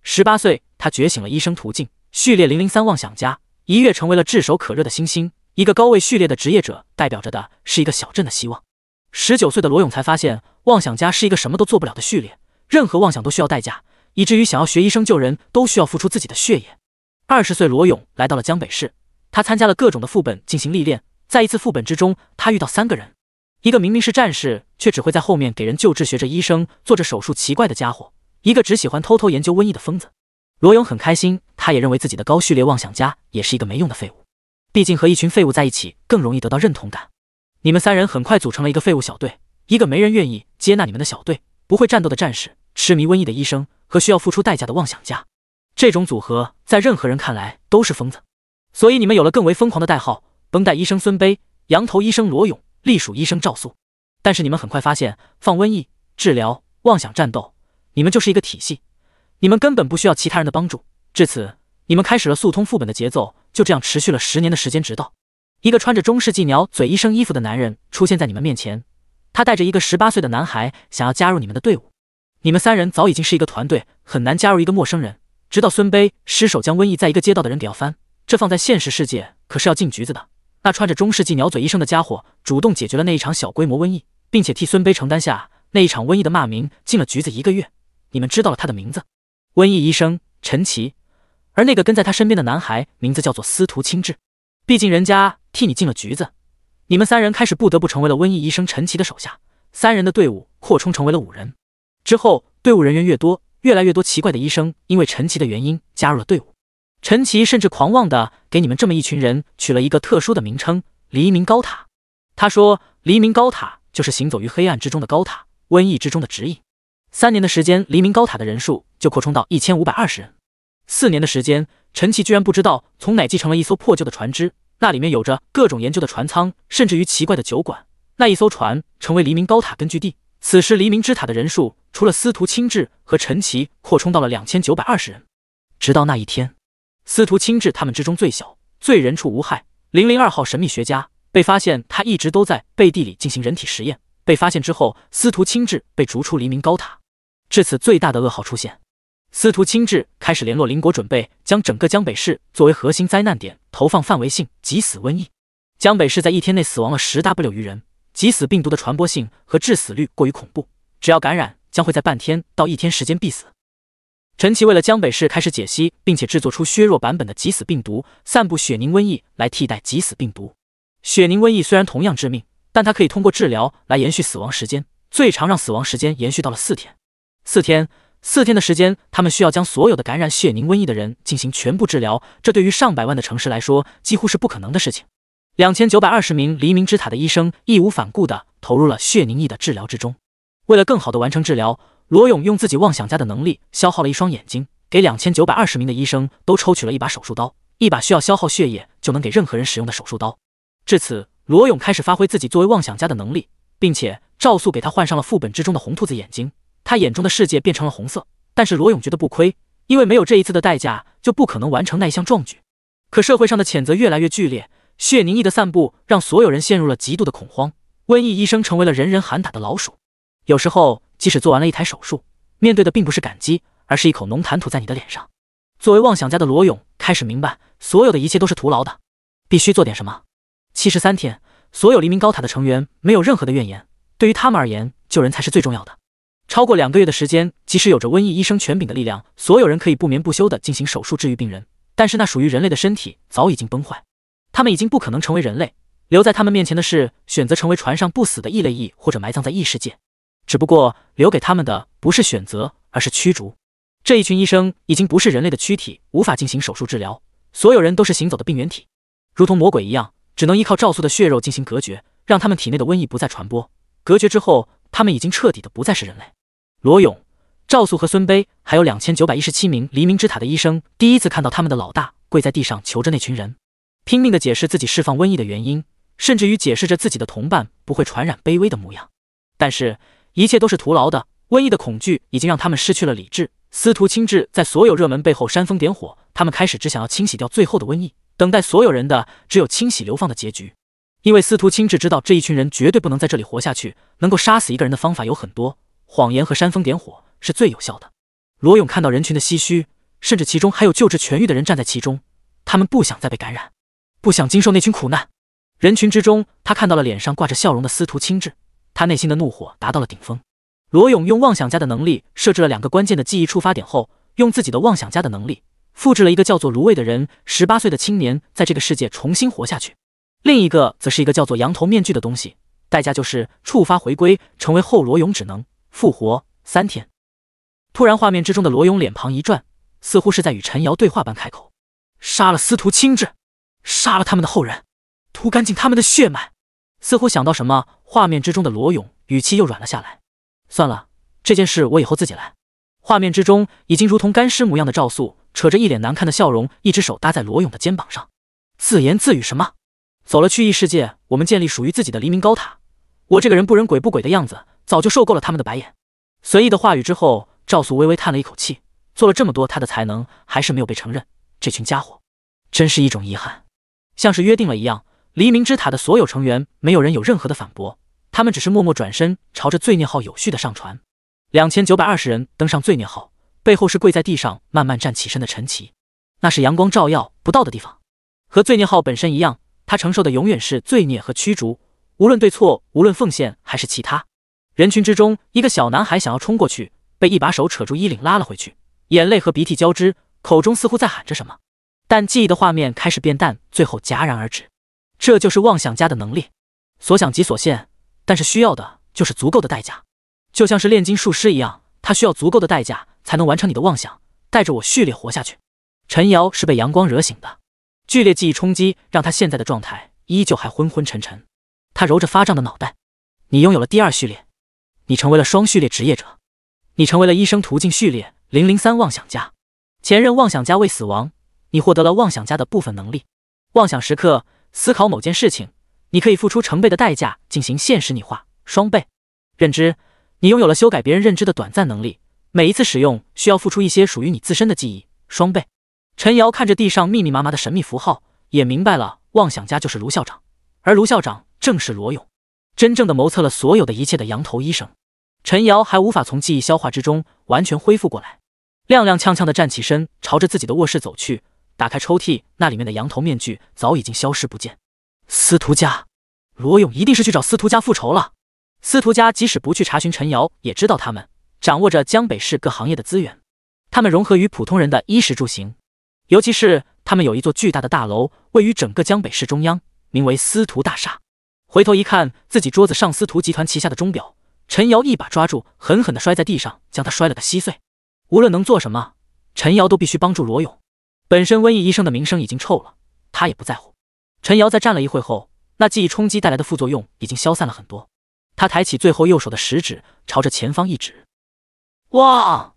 Speaker 2: 十八岁，他觉醒了医生途径序列零零三妄想家，一跃成为了炙手可热的新星。一个高位序列的职业者，代表着的是一个小镇的希望。十九岁的罗勇才发现，妄想家是一个什么都做不了的序列，任何妄想都需要代价，以至于想要学医生救人，都需要付出自己的血液。二十岁，罗勇来到了江北市，他参加了各种的副本进行历练。在一次副本之中，他遇到三个人。一个明明是战士，却只会在后面给人救治，学着医生做着手术，奇怪的家伙；一个只喜欢偷偷研究瘟疫的疯子。罗勇很开心，他也认为自己的高序列妄想家也是一个没用的废物。毕竟和一群废物在一起更容易得到认同感。你们三人很快组成了一个废物小队，一个没人愿意接纳你们的小队：不会战斗的战士，痴迷瘟疫的医生和需要付出代价的妄想家。这种组合在任何人看来都是疯子，所以你们有了更为疯狂的代号：绷带医生孙悲，羊头医生罗勇。隶属医生赵素，但是你们很快发现，放瘟疫、治疗、妄想、战斗，你们就是一个体系，你们根本不需要其他人的帮助。至此，你们开始了速通副本的节奏，就这样持续了十年的时间，直到一个穿着中世纪鸟嘴医生衣服的男人出现在你们面前，他带着一个十八岁的男孩想要加入你们的队伍。你们三人早已经是一个团队，很难加入一个陌生人。直到孙悲失手将瘟疫在一个街道的人给要翻，这放在现实世界可是要进局子的。那穿着中世纪鸟嘴医生的家伙主动解决了那一场小规模瘟疫，并且替孙碑承担下那一场瘟疫的骂名，进了局子一个月。你们知道了他的名字，瘟疫医生陈奇。而那个跟在他身边的男孩名字叫做司徒青志。毕竟人家替你进了局子，你们三人开始不得不成为了瘟疫医生陈奇的手下。三人的队伍扩充成为了五人。之后队伍人员越多，越来越多奇怪的医生因为陈奇的原因加入了队伍。陈奇甚至狂妄的给你们这么一群人取了一个特殊的名称——黎明高塔。他说：“黎明高塔就是行走于黑暗之中的高塔，瘟疫之中的指引。”三年的时间，黎明高塔的人数就扩充到一千五百二十人。四年的时间，陈奇居然不知道从哪继承了一艘破旧的船只，那里面有着各种研究的船舱，甚至于奇怪的酒馆。那一艘船成为黎明高塔根据地。此时，黎明之塔的人数除了司徒青志和陈奇，扩充到了两千九百二十人。直到那一天。司徒清志他们之中最小、最人畜无害，零零二号神秘学家被发现，他一直都在背地里进行人体实验。被发现之后，司徒清志被逐出黎明高塔。至此，最大的噩耗出现：司徒清志开始联络邻国，准备将整个江北市作为核心灾难点，投放范围性急死瘟疫。江北市在一天内死亡了十 w 余人。急死病毒的传播性和致死率过于恐怖，只要感染，将会在半天到一天时间必死。陈奇为了江北市开始解析，并且制作出削弱版本的极死病毒，散布血凝瘟疫来替代极死病毒。血凝瘟疫虽然同样致命，但它可以通过治疗来延续死亡时间，最长让死亡时间延续到了四天。四天，四天的时间，他们需要将所有的感染血凝瘟疫的人进行全部治疗，这对于上百万的城市来说几乎是不可能的事情。两千九百二十名黎明之塔的医生义无反顾地投入了血凝疫的治疗之中，为了更好的完成治疗。罗勇用自己妄想家的能力消耗了一双眼睛，给两千九百二十名的医生都抽取了一把手术刀，一把需要消耗血液就能给任何人使用的手术刀。至此，罗勇开始发挥自己作为妄想家的能力，并且赵素给他换上了副本之中的红兔子眼睛，他眼中的世界变成了红色。但是罗勇觉得不亏，因为没有这一次的代价，就不可能完成那一项壮举。可社会上的谴责越来越剧烈，血凝疫的散布让所有人陷入了极度的恐慌，瘟疫医生成为了人人喊打的老鼠。有时候。即使做完了一台手术，面对的并不是感激，而是一口浓痰吐在你的脸上。作为妄想家的罗勇开始明白，所有的一切都是徒劳的，必须做点什么。七十三天，所有黎明高塔的成员没有任何的怨言，对于他们而言，救人才是最重要的。超过两个月的时间，即使有着瘟疫医生权柄的力量，所有人可以不眠不休地进行手术治愈病人，但是那属于人类的身体早已经崩坏，他们已经不可能成为人类。留在他们面前的是选择成为船上不死的异类异，或者埋葬在异世界。只不过留给他们的不是选择，而是驱逐。这一群医生已经不是人类的躯体，无法进行手术治疗。所有人都是行走的病原体，如同魔鬼一样，只能依靠赵素的血肉进行隔绝，让他们体内的瘟疫不再传播。隔绝之后，他们已经彻底的不再是人类。罗勇、赵素和孙杯还有两千九百一十七名黎明之塔的医生，第一次看到他们的老大跪在地上求着那群人，拼命的解释自己释放瘟疫的原因，甚至于解释着自己的同伴不会传染卑微的模样，但是。一切都是徒劳的，瘟疫的恐惧已经让他们失去了理智。司徒清志在所有热门背后煽风点火，他们开始只想要清洗掉最后的瘟疫，等待所有人的只有清洗流放的结局。因为司徒清志知道这一群人绝对不能在这里活下去。能够杀死一个人的方法有很多，谎言和煽风点火是最有效的。罗勇看到人群的唏嘘，甚至其中还有救治痊愈的人站在其中，他们不想再被感染，不想经受那群苦难。人群之中，他看到了脸上挂着笑容的司徒清志。他内心的怒火达到了顶峰。罗勇用妄想家的能力设置了两个关键的记忆触发点后，用自己的妄想家的能力复制了一个叫做如苇的人十八岁的青年在这个世界重新活下去。另一个则是一个叫做羊头面具的东西，代价就是触发回归成为后罗勇只能复活三天。突然，画面之中的罗勇脸庞一转，似乎是在与陈瑶对话般开口：“杀了司徒青志，杀了他们的后人，涂干净他们的血脉。”似乎想到什么，画面之中的罗勇语气又软了下来。算了，这件事我以后自己来。画面之中已经如同干尸模样的赵素，扯着一脸难看的笑容，一只手搭在罗勇的肩膀上，自言自语：“什么？走了去异世界，我们建立属于自己的黎明高塔。我这个人不人鬼不鬼的样子，早就受够了他们的白眼。”随意的话语之后，赵素微微叹了一口气，做了这么多，他的才能还是没有被承认。这群家伙，真是一种遗憾。像是约定了一样。黎明之塔的所有成员，没有人有任何的反驳，他们只是默默转身，朝着罪孽号有序的上船。两千九百二十人登上罪孽号，背后是跪在地上慢慢站起身的陈奇。那是阳光照耀不到的地方，和罪孽号本身一样，他承受的永远是罪孽和驱逐，无论对错，无论奉献还是其他。人群之中，一个小男孩想要冲过去，被一把手扯住衣领拉了回去，眼泪和鼻涕交织，口中似乎在喊着什么，但记忆的画面开始变淡，最后戛然而止。这就是妄想家的能力，所想即所现，但是需要的就是足够的代价，就像是炼金术师一样，他需要足够的代价才能完成你的妄想。带着我序列活下去。陈瑶是被阳光惹醒的，剧烈记忆冲击让他现在的状态依旧还昏昏沉沉。他揉着发胀的脑袋。你拥有了第二序列，你成为了双序列职业者，你成为了医生途径序列零零三妄想家。前任妄想家未死亡，你获得了妄想家的部分能力，妄想时刻。思考某件事情，你可以付出成倍的代价进行现实拟化，双倍认知。你拥有了修改别人认知的短暂能力，每一次使用需要付出一些属于你自身的记忆，双倍。陈瑶看着地上密密麻麻的神秘符号，也明白了妄想家就是卢校长，而卢校长正是罗勇，真正的谋策了所有的一切的羊头医生。陈瑶还无法从记忆消化之中完全恢复过来，踉踉跄跄的站起身，朝着自己的卧室走去。打开抽屉，那里面的羊头面具早已经消失不见。司徒家，罗勇一定是去找司徒家复仇了。司徒家即使不去查询陈瑶，也知道他们掌握着江北市各行业的资源，他们融合于普通人的衣食住行，尤其是他们有一座巨大的大楼，位于整个江北市中央，名为司徒大厦。回头一看，自己桌子上司徒集团旗下的钟表，陈瑶一把抓住，狠狠地摔在地上，将他摔了个稀碎。无论能做什么，陈瑶都必须帮助罗勇。本身瘟疫医生的名声已经臭了，他也不在乎。陈瑶在站了一会后，那记忆冲击带来的副作用已经消散了很多。他抬起最后右手的食指，朝着前方一指，望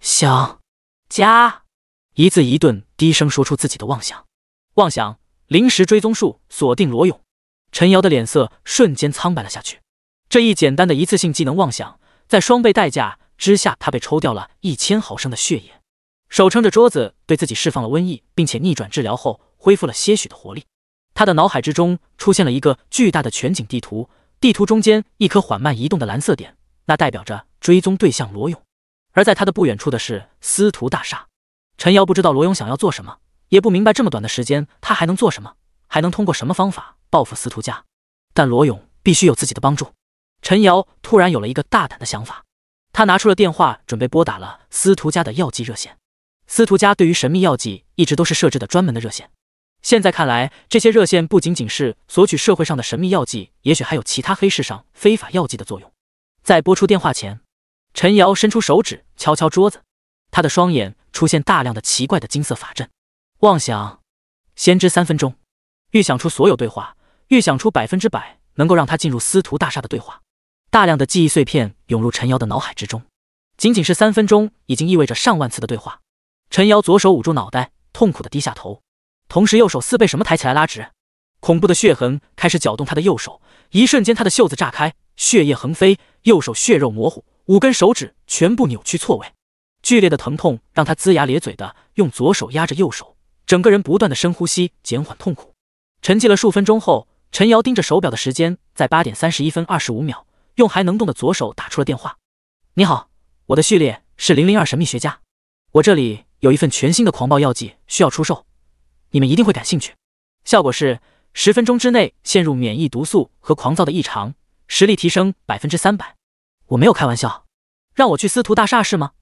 Speaker 2: 想家，一字一顿，低声说出自己的妄想。妄想临时追踪术锁定罗勇。陈瑶的脸色瞬间苍白了下去。这一简单的一次性技能妄想，在双倍代价之下，他被抽掉了一千毫升的血液。手撑着桌子，对自己释放了瘟疫，并且逆转治疗后，恢复了些许的活力。他的脑海之中出现了一个巨大的全景地图，地图中间一颗缓慢移动的蓝色点，那代表着追踪对象罗勇。而在他的不远处的是司徒大厦。陈瑶不知道罗勇想要做什么，也不明白这么短的时间他还能做什么，还能通过什么方法报复司徒家。但罗勇必须有自己的帮助。陈瑶突然有了一个大胆的想法，他拿出了电话，准备拨打了司徒家的药剂热线。司徒家对于神秘药剂一直都是设置的专门的热线，现在看来，这些热线不仅仅是索取社会上的神秘药剂，也许还有其他黑市上非法药剂的作用。在拨出电话前，陈瑶伸出手指敲敲桌子，他的双眼出现大量的奇怪的金色法阵。妄想，先知三分钟，预想出所有对话，预想出百分之百能够让他进入司徒大厦的对话。大量的记忆碎片涌入陈瑶的脑海之中，仅仅是三分钟，已经意味着上万次的对话。陈瑶左手捂住脑袋，痛苦的低下头，同时右手似被什么抬起来拉直，恐怖的血痕开始搅动他的右手，一瞬间他的袖子炸开，血液横飞，右手血肉模糊，五根手指全部扭曲错位，剧烈的疼痛让他龇牙咧嘴的用左手压着右手，整个人不断的深呼吸减缓痛苦。沉寂了数分钟后，陈瑶盯着手表的时间在八点三十一分二十五秒，用还能动的左手打出了电话：“你好，我的序列是零零二神秘学家，我这里。”有一份全新的狂暴药剂需要出售，你们一定会感兴趣。效果是十分钟之内陷入免疫毒素和狂躁的异常，实力提升百分之三百。我没有开玩笑，让我去司徒大厦是吗？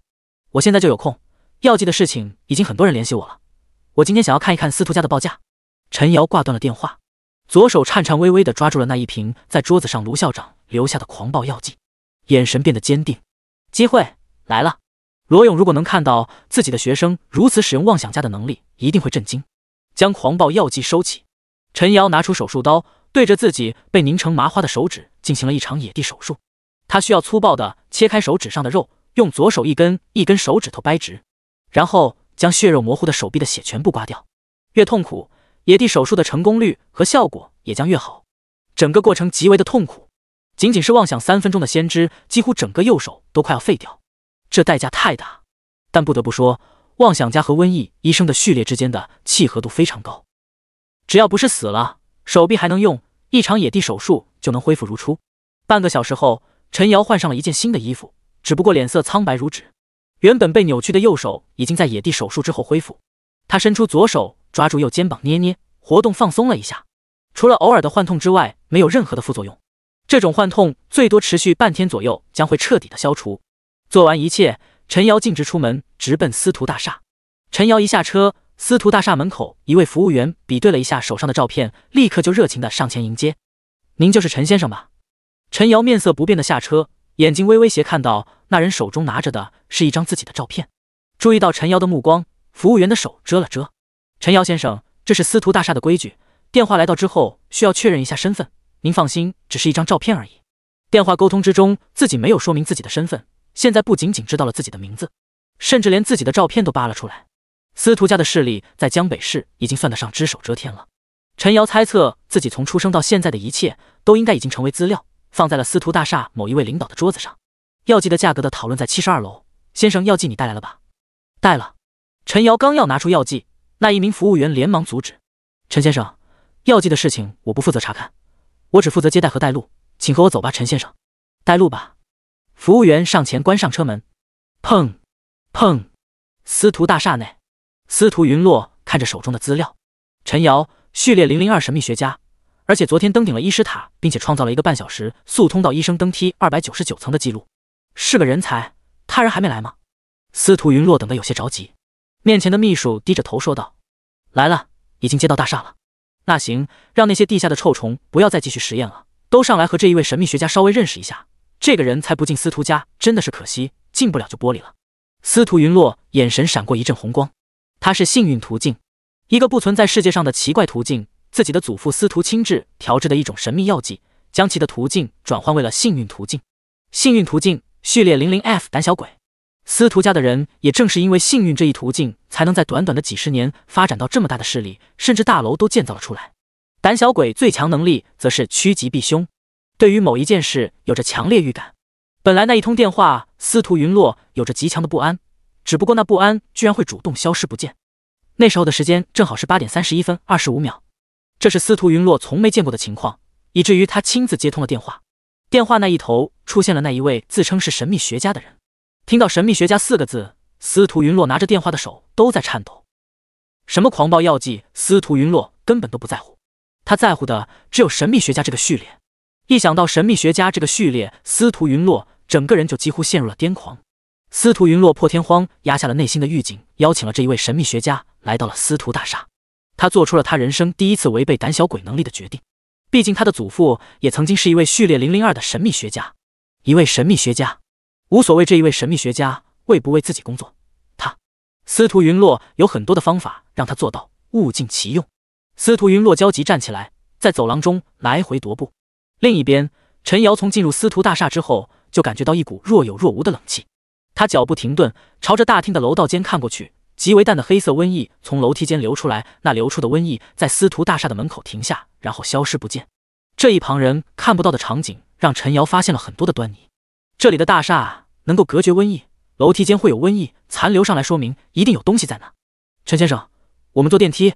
Speaker 2: 我现在就有空。药剂的事情已经很多人联系我了，我今天想要看一看司徒家的报价。陈瑶挂断了电话，左手颤颤巍巍的抓住了那一瓶在桌子上卢校长留下的狂暴药剂，眼神变得坚定。机会来了。罗勇如果能看到自己的学生如此使用妄想家的能力，一定会震惊。将狂暴药剂收起，陈瑶拿出手术刀，对着自己被拧成麻花的手指进行了一场野地手术。他需要粗暴的切开手指上的肉，用左手一根一根手指头掰直，然后将血肉模糊的手臂的血全部刮掉。越痛苦，野地手术的成功率和效果也将越好。整个过程极为的痛苦，仅仅是妄想三分钟的先知，几乎整个右手都快要废掉。这代价太大，但不得不说，妄想家和瘟疫医生的序列之间的契合度非常高。只要不是死了，手臂还能用，一场野地手术就能恢复如初。半个小时后，陈瑶换上了一件新的衣服，只不过脸色苍白如纸。原本被扭曲的右手已经在野地手术之后恢复。他伸出左手抓住右肩膀捏捏，活动放松了一下。除了偶尔的幻痛之外，没有任何的副作用。这种幻痛最多持续半天左右，将会彻底的消除。做完一切，陈瑶径直出门，直奔司徒大厦。陈瑶一下车，司徒大厦门口一位服务员比对了一下手上的照片，立刻就热情的上前迎接：“您就是陈先生吧？”陈瑶面色不变的下车，眼睛微微斜，看到那人手中拿着的是一张自己的照片。注意到陈瑶的目光，服务员的手遮了遮：“陈瑶先生，这是司徒大厦的规矩，电话来到之后需要确认一下身份，您放心，只是一张照片而已。”电话沟通之中，自己没有说明自己的身份。现在不仅仅知道了自己的名字，甚至连自己的照片都扒了出来。司徒家的势力在江北市已经算得上只手遮天了。陈瑶猜测，自己从出生到现在的一切，都应该已经成为资料，放在了司徒大厦某一位领导的桌子上。药剂的价格的讨论在七十二楼。先生，药剂你带来了吧？带了。陈瑶刚要拿出药剂，那一名服务员连忙阻止：“陈先生，药剂的事情我不负责查看，我只负责接待和带路，请和我走吧，陈先生。”带路吧。服务员上前关上车门，砰，砰。司徒大厦内，司徒云洛看着手中的资料，陈瑶序列零零二神秘学家，而且昨天登顶了伊师塔，并且创造了一个半小时速通到医生登梯二百九十九层的记录，是个人才。他人还没来吗？司徒云洛等的有些着急。面前的秘书低着头说道：“来了，已经接到大厦了。”那行，让那些地下的臭虫不要再继续实验了，都上来和这一位神秘学家稍微认识一下。这个人才不进司徒家，真的是可惜。进不了就玻璃了。司徒云落眼神闪过一阵红光，他是幸运途径，一个不存在世界上的奇怪途径，自己的祖父司徒青志调制的一种神秘药剂，将其的途径转换为了幸运途径。幸运途径序列零零 F，胆小鬼。司徒家的人也正是因为幸运这一途径，才能在短短的几十年发展到这么大的势力，甚至大楼都建造了出来。胆小鬼最强能力则是趋吉避凶。对于某一件事有着强烈预感，本来那一通电话，司徒云洛有着极强的不安，只不过那不安居然会主动消失不见。那时候的时间正好是八点三十一分二十五秒，这是司徒云洛从没见过的情况，以至于他亲自接通了电话。电话那一头出现了那一位自称是神秘学家的人。听到“神秘学家”四个字，司徒云洛拿着电话的手都在颤抖。什么狂暴药剂，司徒云洛根本都不在乎，他在乎的只有神秘学家这个序列。一想到神秘学家这个序列，司徒云洛整个人就几乎陷入了癫狂。司徒云洛破天荒压下了内心的预警，邀请了这一位神秘学家来到了司徒大厦。他做出了他人生第一次违背胆小鬼能力的决定。毕竟他的祖父也曾经是一位序列零零二的神秘学家。一位神秘学家无所谓这一位神秘学家为不为自己工作，他司徒云洛有很多的方法让他做到物尽其用。司徒云洛焦急站起来，在走廊中来回踱步。另一边，陈瑶从进入司徒大厦之后，就感觉到一股若有若无的冷气。他脚步停顿，朝着大厅的楼道间看过去，极为淡的黑色瘟疫从楼梯间流出来。那流出的瘟疫在司徒大厦的门口停下，然后消失不见。这一旁人看不到的场景，让陈瑶发现了很多的端倪。这里的大厦能够隔绝瘟疫，楼梯间会有瘟疫残留上来，说明一定有东西在那。陈先生，我们坐电梯，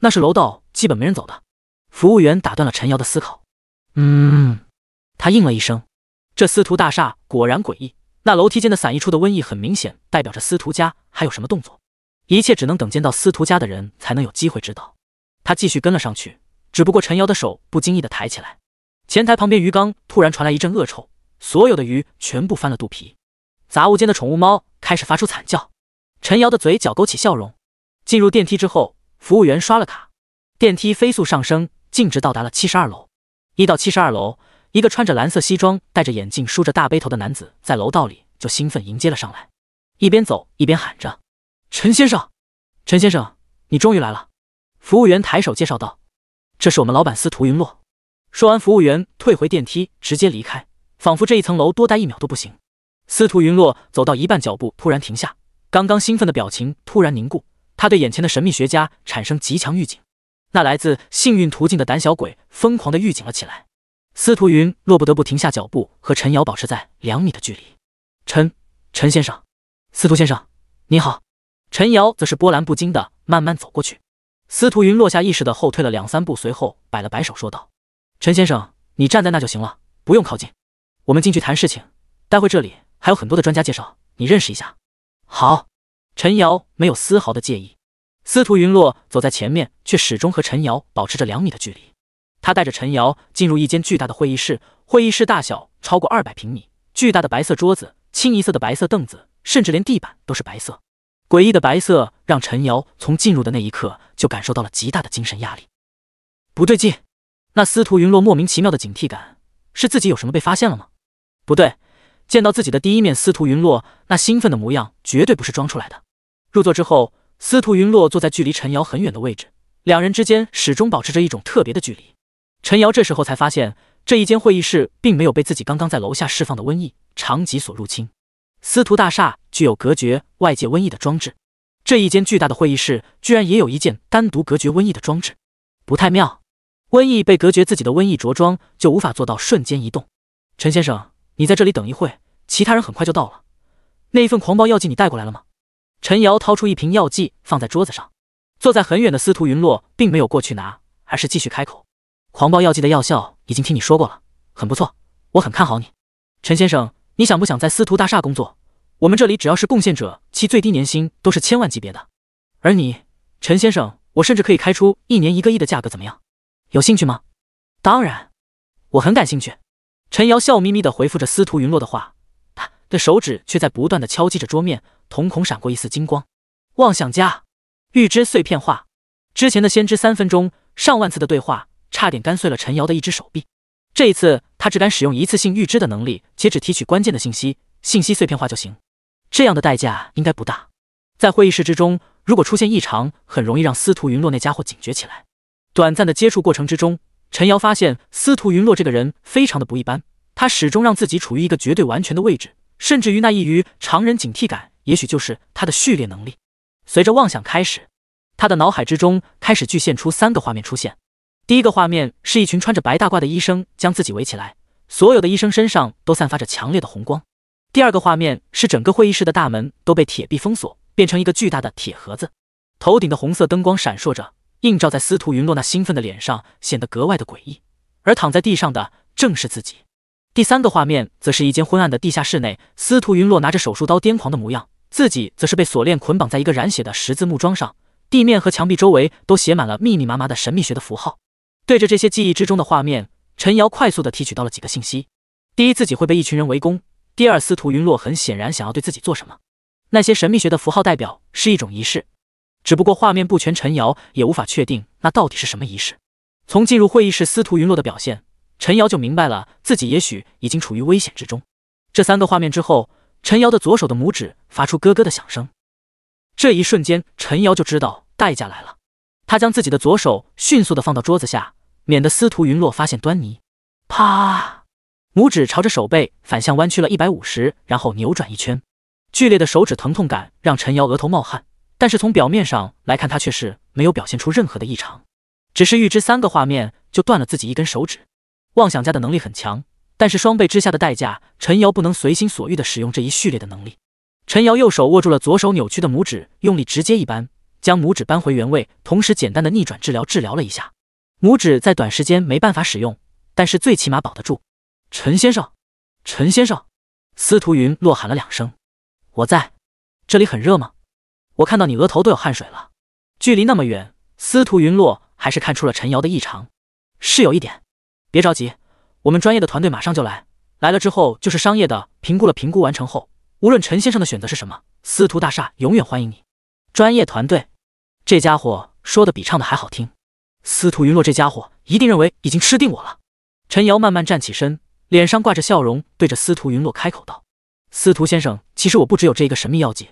Speaker 2: 那是楼道基本没人走的。服务员打断了陈瑶的思考。
Speaker 3: 嗯，
Speaker 2: 他应了一声。这司徒大厦果然诡异。那楼梯间的散溢出的瘟疫很明显代表着司徒家还有什么动作，一切只能等见到司徒家的人才能有机会知道。他继续跟了上去，只不过陈瑶的手不经意的抬起来，前台旁边鱼缸突然传来一阵恶臭，所有的鱼全部翻了肚皮，杂物间的宠物猫开始发出惨叫。陈瑶的嘴角勾起笑容。进入电梯之后，服务员刷了卡，电梯飞速上升，径直到达了七十二楼。一到七十二楼，一个穿着蓝色西装、戴着眼镜、梳着大背头的男子在楼道里就兴奋迎接了上来，一边走一边喊着：“陈先生，陈先生，你终于来了！”服务员抬手介绍道：“这是我们老板司徒云洛。”说完，服务员退回电梯，直接离开，仿佛这一层楼多待一秒都不行。司徒云洛走到一半，脚步突然停下，刚刚兴奋的表情突然凝固，他对眼前的神秘学家产生极强预警。那来自幸运途径的胆小鬼疯狂的预警了起来，司徒云落不得不停下脚步，和陈瑶保持在两米的距离。陈陈先生，司徒先生，你好。陈瑶则是波澜不惊的慢慢走过去。司徒云落下意识的后退了两三步，随后摆了摆手说道：“陈先生，你站在那就行了，不用靠近。我们进去谈事情。待会这里还有很多的专家介绍，你认识一下。”好。陈瑶没有丝毫的介意。司徒云洛走在前面，却始终和陈瑶保持着两米的距离。他带着陈瑶进入一间巨大的会议室，会议室大小超过二百平米，巨大的白色桌子，清一色的白色凳子，甚至连地板都是白色。诡异的白色让陈瑶从进入的那一刻就感受到了极大的精神压力。不对劲，那司徒云洛莫名其妙的警惕感，是自己有什么被发现了吗？不对，见到自己的第一面，司徒云洛那兴奋的模样绝对不是装出来的。入座之后。司徒云落坐在距离陈瑶很远的位置，两人之间始终保持着一种特别的距离。陈瑶这时候才发现，这一间会议室并没有被自己刚刚在楼下释放的瘟疫长棘所入侵。司徒大厦具有隔绝外界瘟疫的装置，这一间巨大的会议室居然也有一件单独隔绝瘟疫的装置，不太妙。瘟疫被隔绝，自己的瘟疫着装就无法做到瞬间移动。陈先生，你在这里等一会，其他人很快就到了。那一份狂暴药剂你带过来了吗？陈瑶掏出一瓶药剂，放在桌子上。坐在很远的司徒云洛并没有过去拿，而是继续开口：“狂暴药剂的药效已经听你说过了，很不错，我很看好你，陈先生。你想不想在司徒大厦工作？我们这里只要是贡献者，其最低年薪都是千万级别的。而你，陈先生，我甚至可以开出一年一个亿的价格，怎么样？有兴趣吗？”“当然，我很感兴趣。”陈瑶笑眯眯地回复着司徒云洛的话。的手指却在不断的敲击着桌面，瞳孔闪过一丝金光。妄想家，预知碎片化之前的先知三分钟上万次的对话，差点干碎了陈瑶的一只手臂。这一次，他只敢使用一次性预知的能力，且只提取关键的信息，信息碎片化就行。这样的代价应该不大。在会议室之中，如果出现异常，很容易让司徒云落那家伙警觉起来。短暂的接触过程之中，陈瑶发现司徒云落这个人非常的不一般，他始终让自己处于一个绝对完全的位置。甚至于那异于常人警惕感，也许就是他的序列能力。随着妄想开始，他的脑海之中开始具现出三个画面出现。第一个画面是一群穿着白大褂的医生将自己围起来，所有的医生身上都散发着强烈的红光。第二个画面是整个会议室的大门都被铁壁封锁，变成一个巨大的铁盒子，头顶的红色灯光闪烁着，映照在司徒云落那兴奋的脸上，显得格外的诡异。而躺在地上的正是自己。第三个画面则是一间昏暗的地下室内，司徒云洛拿着手术刀癫狂的模样，自己则是被锁链捆绑在一个染血的十字木桩上，地面和墙壁周围都写满了密密麻麻的神秘学的符号。对着这些记忆之中的画面，陈瑶快速的提取到了几个信息：第一，自己会被一群人围攻；第二，司徒云洛很显然想要对自己做什么；那些神秘学的符号代表是一种仪式，只不过画面不全，陈瑶也无法确定那到底是什么仪式。从进入会议室，司徒云洛的表现。陈瑶就明白了，自己也许已经处于危险之中。这三个画面之后，陈瑶的左手的拇指发出咯咯的响声。这一瞬间，陈瑶就知道代价来了。他将自己的左手迅速的放到桌子下，免得司徒云洛发现端倪。啪！拇指朝着手背反向弯曲了一百五十，然后扭转一圈。剧烈的手指疼痛感让陈瑶额头冒汗，但是从表面上来看，他却是没有表现出任何的异常。只是预知三个画面，就断了自己一根手指。妄想家的能力很强，但是双倍之下的代价，陈瑶不能随心所欲的使用这一序列的能力。陈瑶右手握住了左手扭曲的拇指，用力直接一扳，将拇指扳回原位，同时简单的逆转治疗治疗了一下。拇指在短时间没办法使用，但是最起码保得住。陈先生，陈先生，司徒云落喊了两声，我在这里很热吗？我看到你额头都有汗水了。距离那么远，司徒云落还是看出了陈瑶的异常，是有一点。别着急，我们专业的团队马上就来。来了之后就是商业的评估了，评估完成后，无论陈先生的选择是什么，司徒大厦永远欢迎你。专业团队，这家伙说的比唱的还好听。司徒云洛这家伙一定认为已经吃定我了。陈瑶慢慢站起身，脸上挂着笑容，对着司徒云洛开口道：“司徒先生，其实我不只有这一个神秘药剂，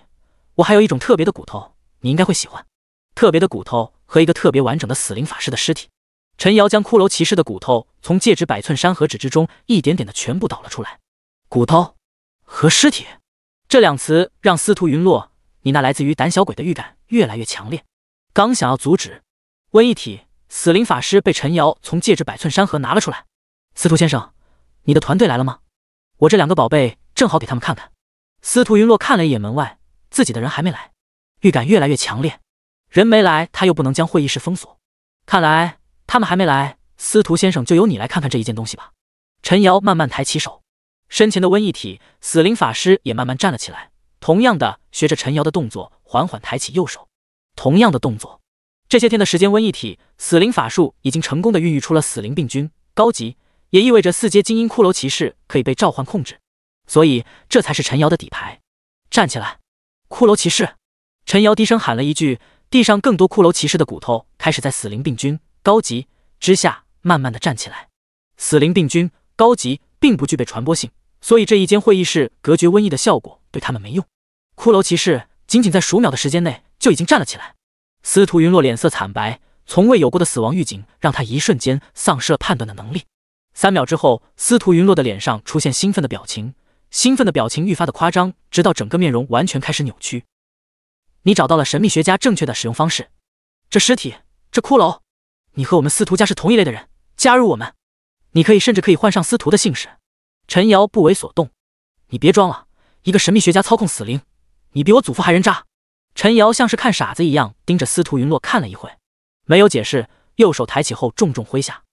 Speaker 2: 我还有一种特别的骨头，你应该会喜欢。特别的骨头和一个特别完整的死灵法师的尸体。”陈瑶将骷髅骑士的骨头从戒指百寸山河指之中一点点的全部倒了出来，骨头和尸体这两词让司徒云落，你那来自于胆小鬼的预感越来越强烈。刚想要阻止，温一体死灵法师被陈瑶从戒指百寸山河拿了出来。司徒先生，你的团队来了吗？我这两个宝贝正好给他们看看。司徒云落看了一眼门外，自己的人还没来，预感越来越强烈，人没来他又不能将会议室封锁，看来。他们还没来，司徒先生就由你来看看这一件东西吧。陈瑶慢慢抬起手，身前的瘟疫体死灵法师也慢慢站了起来，同样的学着陈瑶的动作，缓缓抬起右手。同样的动作，这些天的时间，瘟疫体死灵法术已经成功的孕育出了死灵病菌，高级也意味着四阶精英骷髅骑士可以被召唤控制，所以这才是陈瑶的底牌。站起来，骷髅骑士！陈瑶低声喊了一句，地上更多骷髅骑士的骨头开始在死灵病菌。高级之下，慢慢的站起来。死灵病菌高级并不具备传播性，所以这一间会议室隔绝瘟疫的效果对他们没用。骷髅骑士仅仅在数秒的时间内就已经站了起来。司徒云洛脸色惨白，从未有过的死亡预警让他一瞬间丧失了判断的能力。三秒之后，司徒云洛的脸上出现兴奋的表情，兴奋的表情愈发的夸张，直到整个面容完全开始扭曲。你找到了神秘学家正确的使用方式。这尸体，这骷髅。你和我们司徒家是同一类的人，加入我们，你可以甚至可以换上司徒的姓氏。陈瑶不为所动，你别装了，一个神秘学家操控死灵，你比我祖父还人渣。陈瑶像是看傻子一样盯着司徒云洛看了一会，没有解释，右手抬起后重重挥下。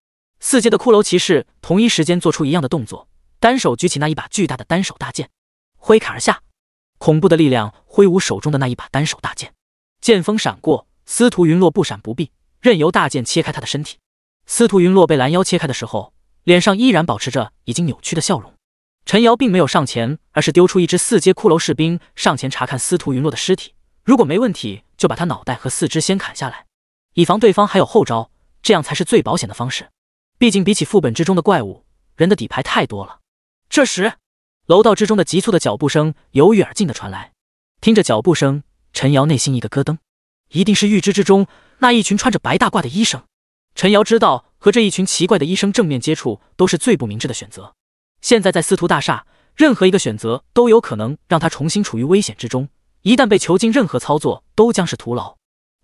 Speaker 2: 四阶的骷髅骑士同一时间做出一样的动作，单手举起那一把巨大的单手大剑，挥砍而下，恐怖的力量挥舞手中的那一把单手大剑，剑锋闪过，司徒云洛不闪不避。任由大剑切开他的身体，司徒云洛被拦腰切开的时候，脸上依然保持着已经扭曲的笑容。陈瑶并没有上前，而是丢出一只四阶骷髅士兵上前查看司徒云洛的尸体。如果没问题，就把他脑袋和四肢先砍下来，以防对方还有后招，这样才是最保险的方式。毕竟比起副本之中的怪物，人的底牌太多了。这时，楼道之中的急促的脚步声由远而近的传来，听着脚步声，陈瑶内心一个咯噔，一定是预知之中。那一群穿着白大褂的医生，陈瑶知道和这一群奇怪的医生正面接触都是最不明智的选择。现在在司徒大厦，任何一个选择都有可能让他重新处于危险之中。一旦被囚禁，任何操作都将是徒劳。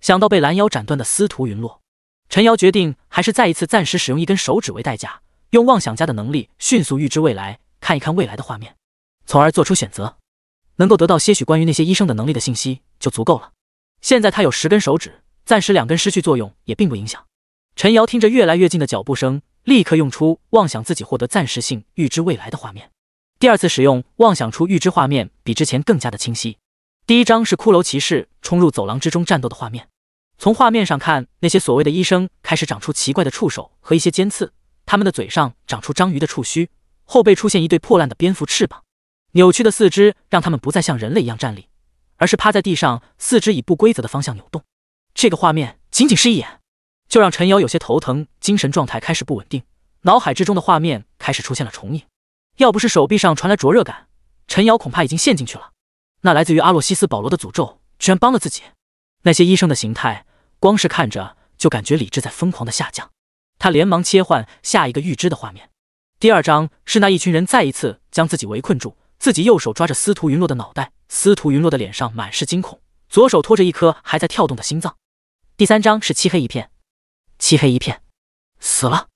Speaker 2: 想到被拦腰斩断的司徒云落，陈瑶决定还是再一次暂时使用一根手指为代价，用妄想家的能力迅速预知未来，看一看未来的画面，从而做出选择。能够得到些许关于那些医生的能力的信息就足够了。现在他有十根手指。暂时两根失去作用也并不影响。陈瑶听着越来越近的脚步声，立刻用出妄想自己获得暂时性预知未来的画面。第二次使用妄想出预知画面，比之前更加的清晰。第一张是骷髅骑士冲入走廊之中战斗的画面。从画面上看，那些所谓的医生开始长出奇怪的触手和一些尖刺，他们的嘴上长出章鱼的触须，后背出现一对破烂的蝙蝠翅膀，扭曲的四肢让他们不再像人类一样站立，而是趴在地上，四肢以不规则的方向扭动。这个画面仅仅是一眼，就让陈瑶有些头疼，精神状态开始不稳定，脑海之中的画面开始出现了重影。要不是手臂上传来灼热感，陈瑶恐怕已经陷进去了。那来自于阿洛西斯·保罗的诅咒居然帮了自己。那些医生的形态，光是看着就感觉理智在疯狂的下降。他连忙切换下一个预知的画面。第二张是那一群人再一次将自己围困住，自己右手抓着司徒云落的脑袋，司徒云落的脸上满是惊恐，左手托着一颗还在跳动的心脏。第三章是漆黑一片，漆黑一片，死了，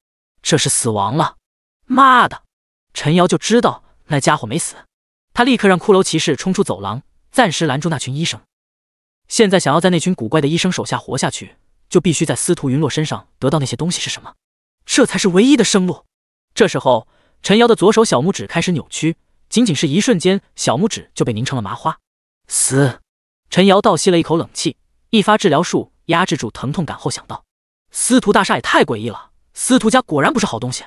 Speaker 2: 这是死亡了！妈的，陈瑶就知道那家伙没死，他立刻让骷髅骑士冲出走廊，暂时拦住那群医生。现在想要在那群古怪的医生手下活下去，就必须在司徒云洛身上得到那些东西是什么，这才是唯一的生路。这时候，陈瑶的左手小拇指开始扭曲，仅仅是一瞬间，小拇指就被拧成了麻花。死！陈瑶倒吸了一口冷气，一发治疗术。压制住疼痛感后，想到司徒大厦也太诡异了，司徒家果然不是好东西。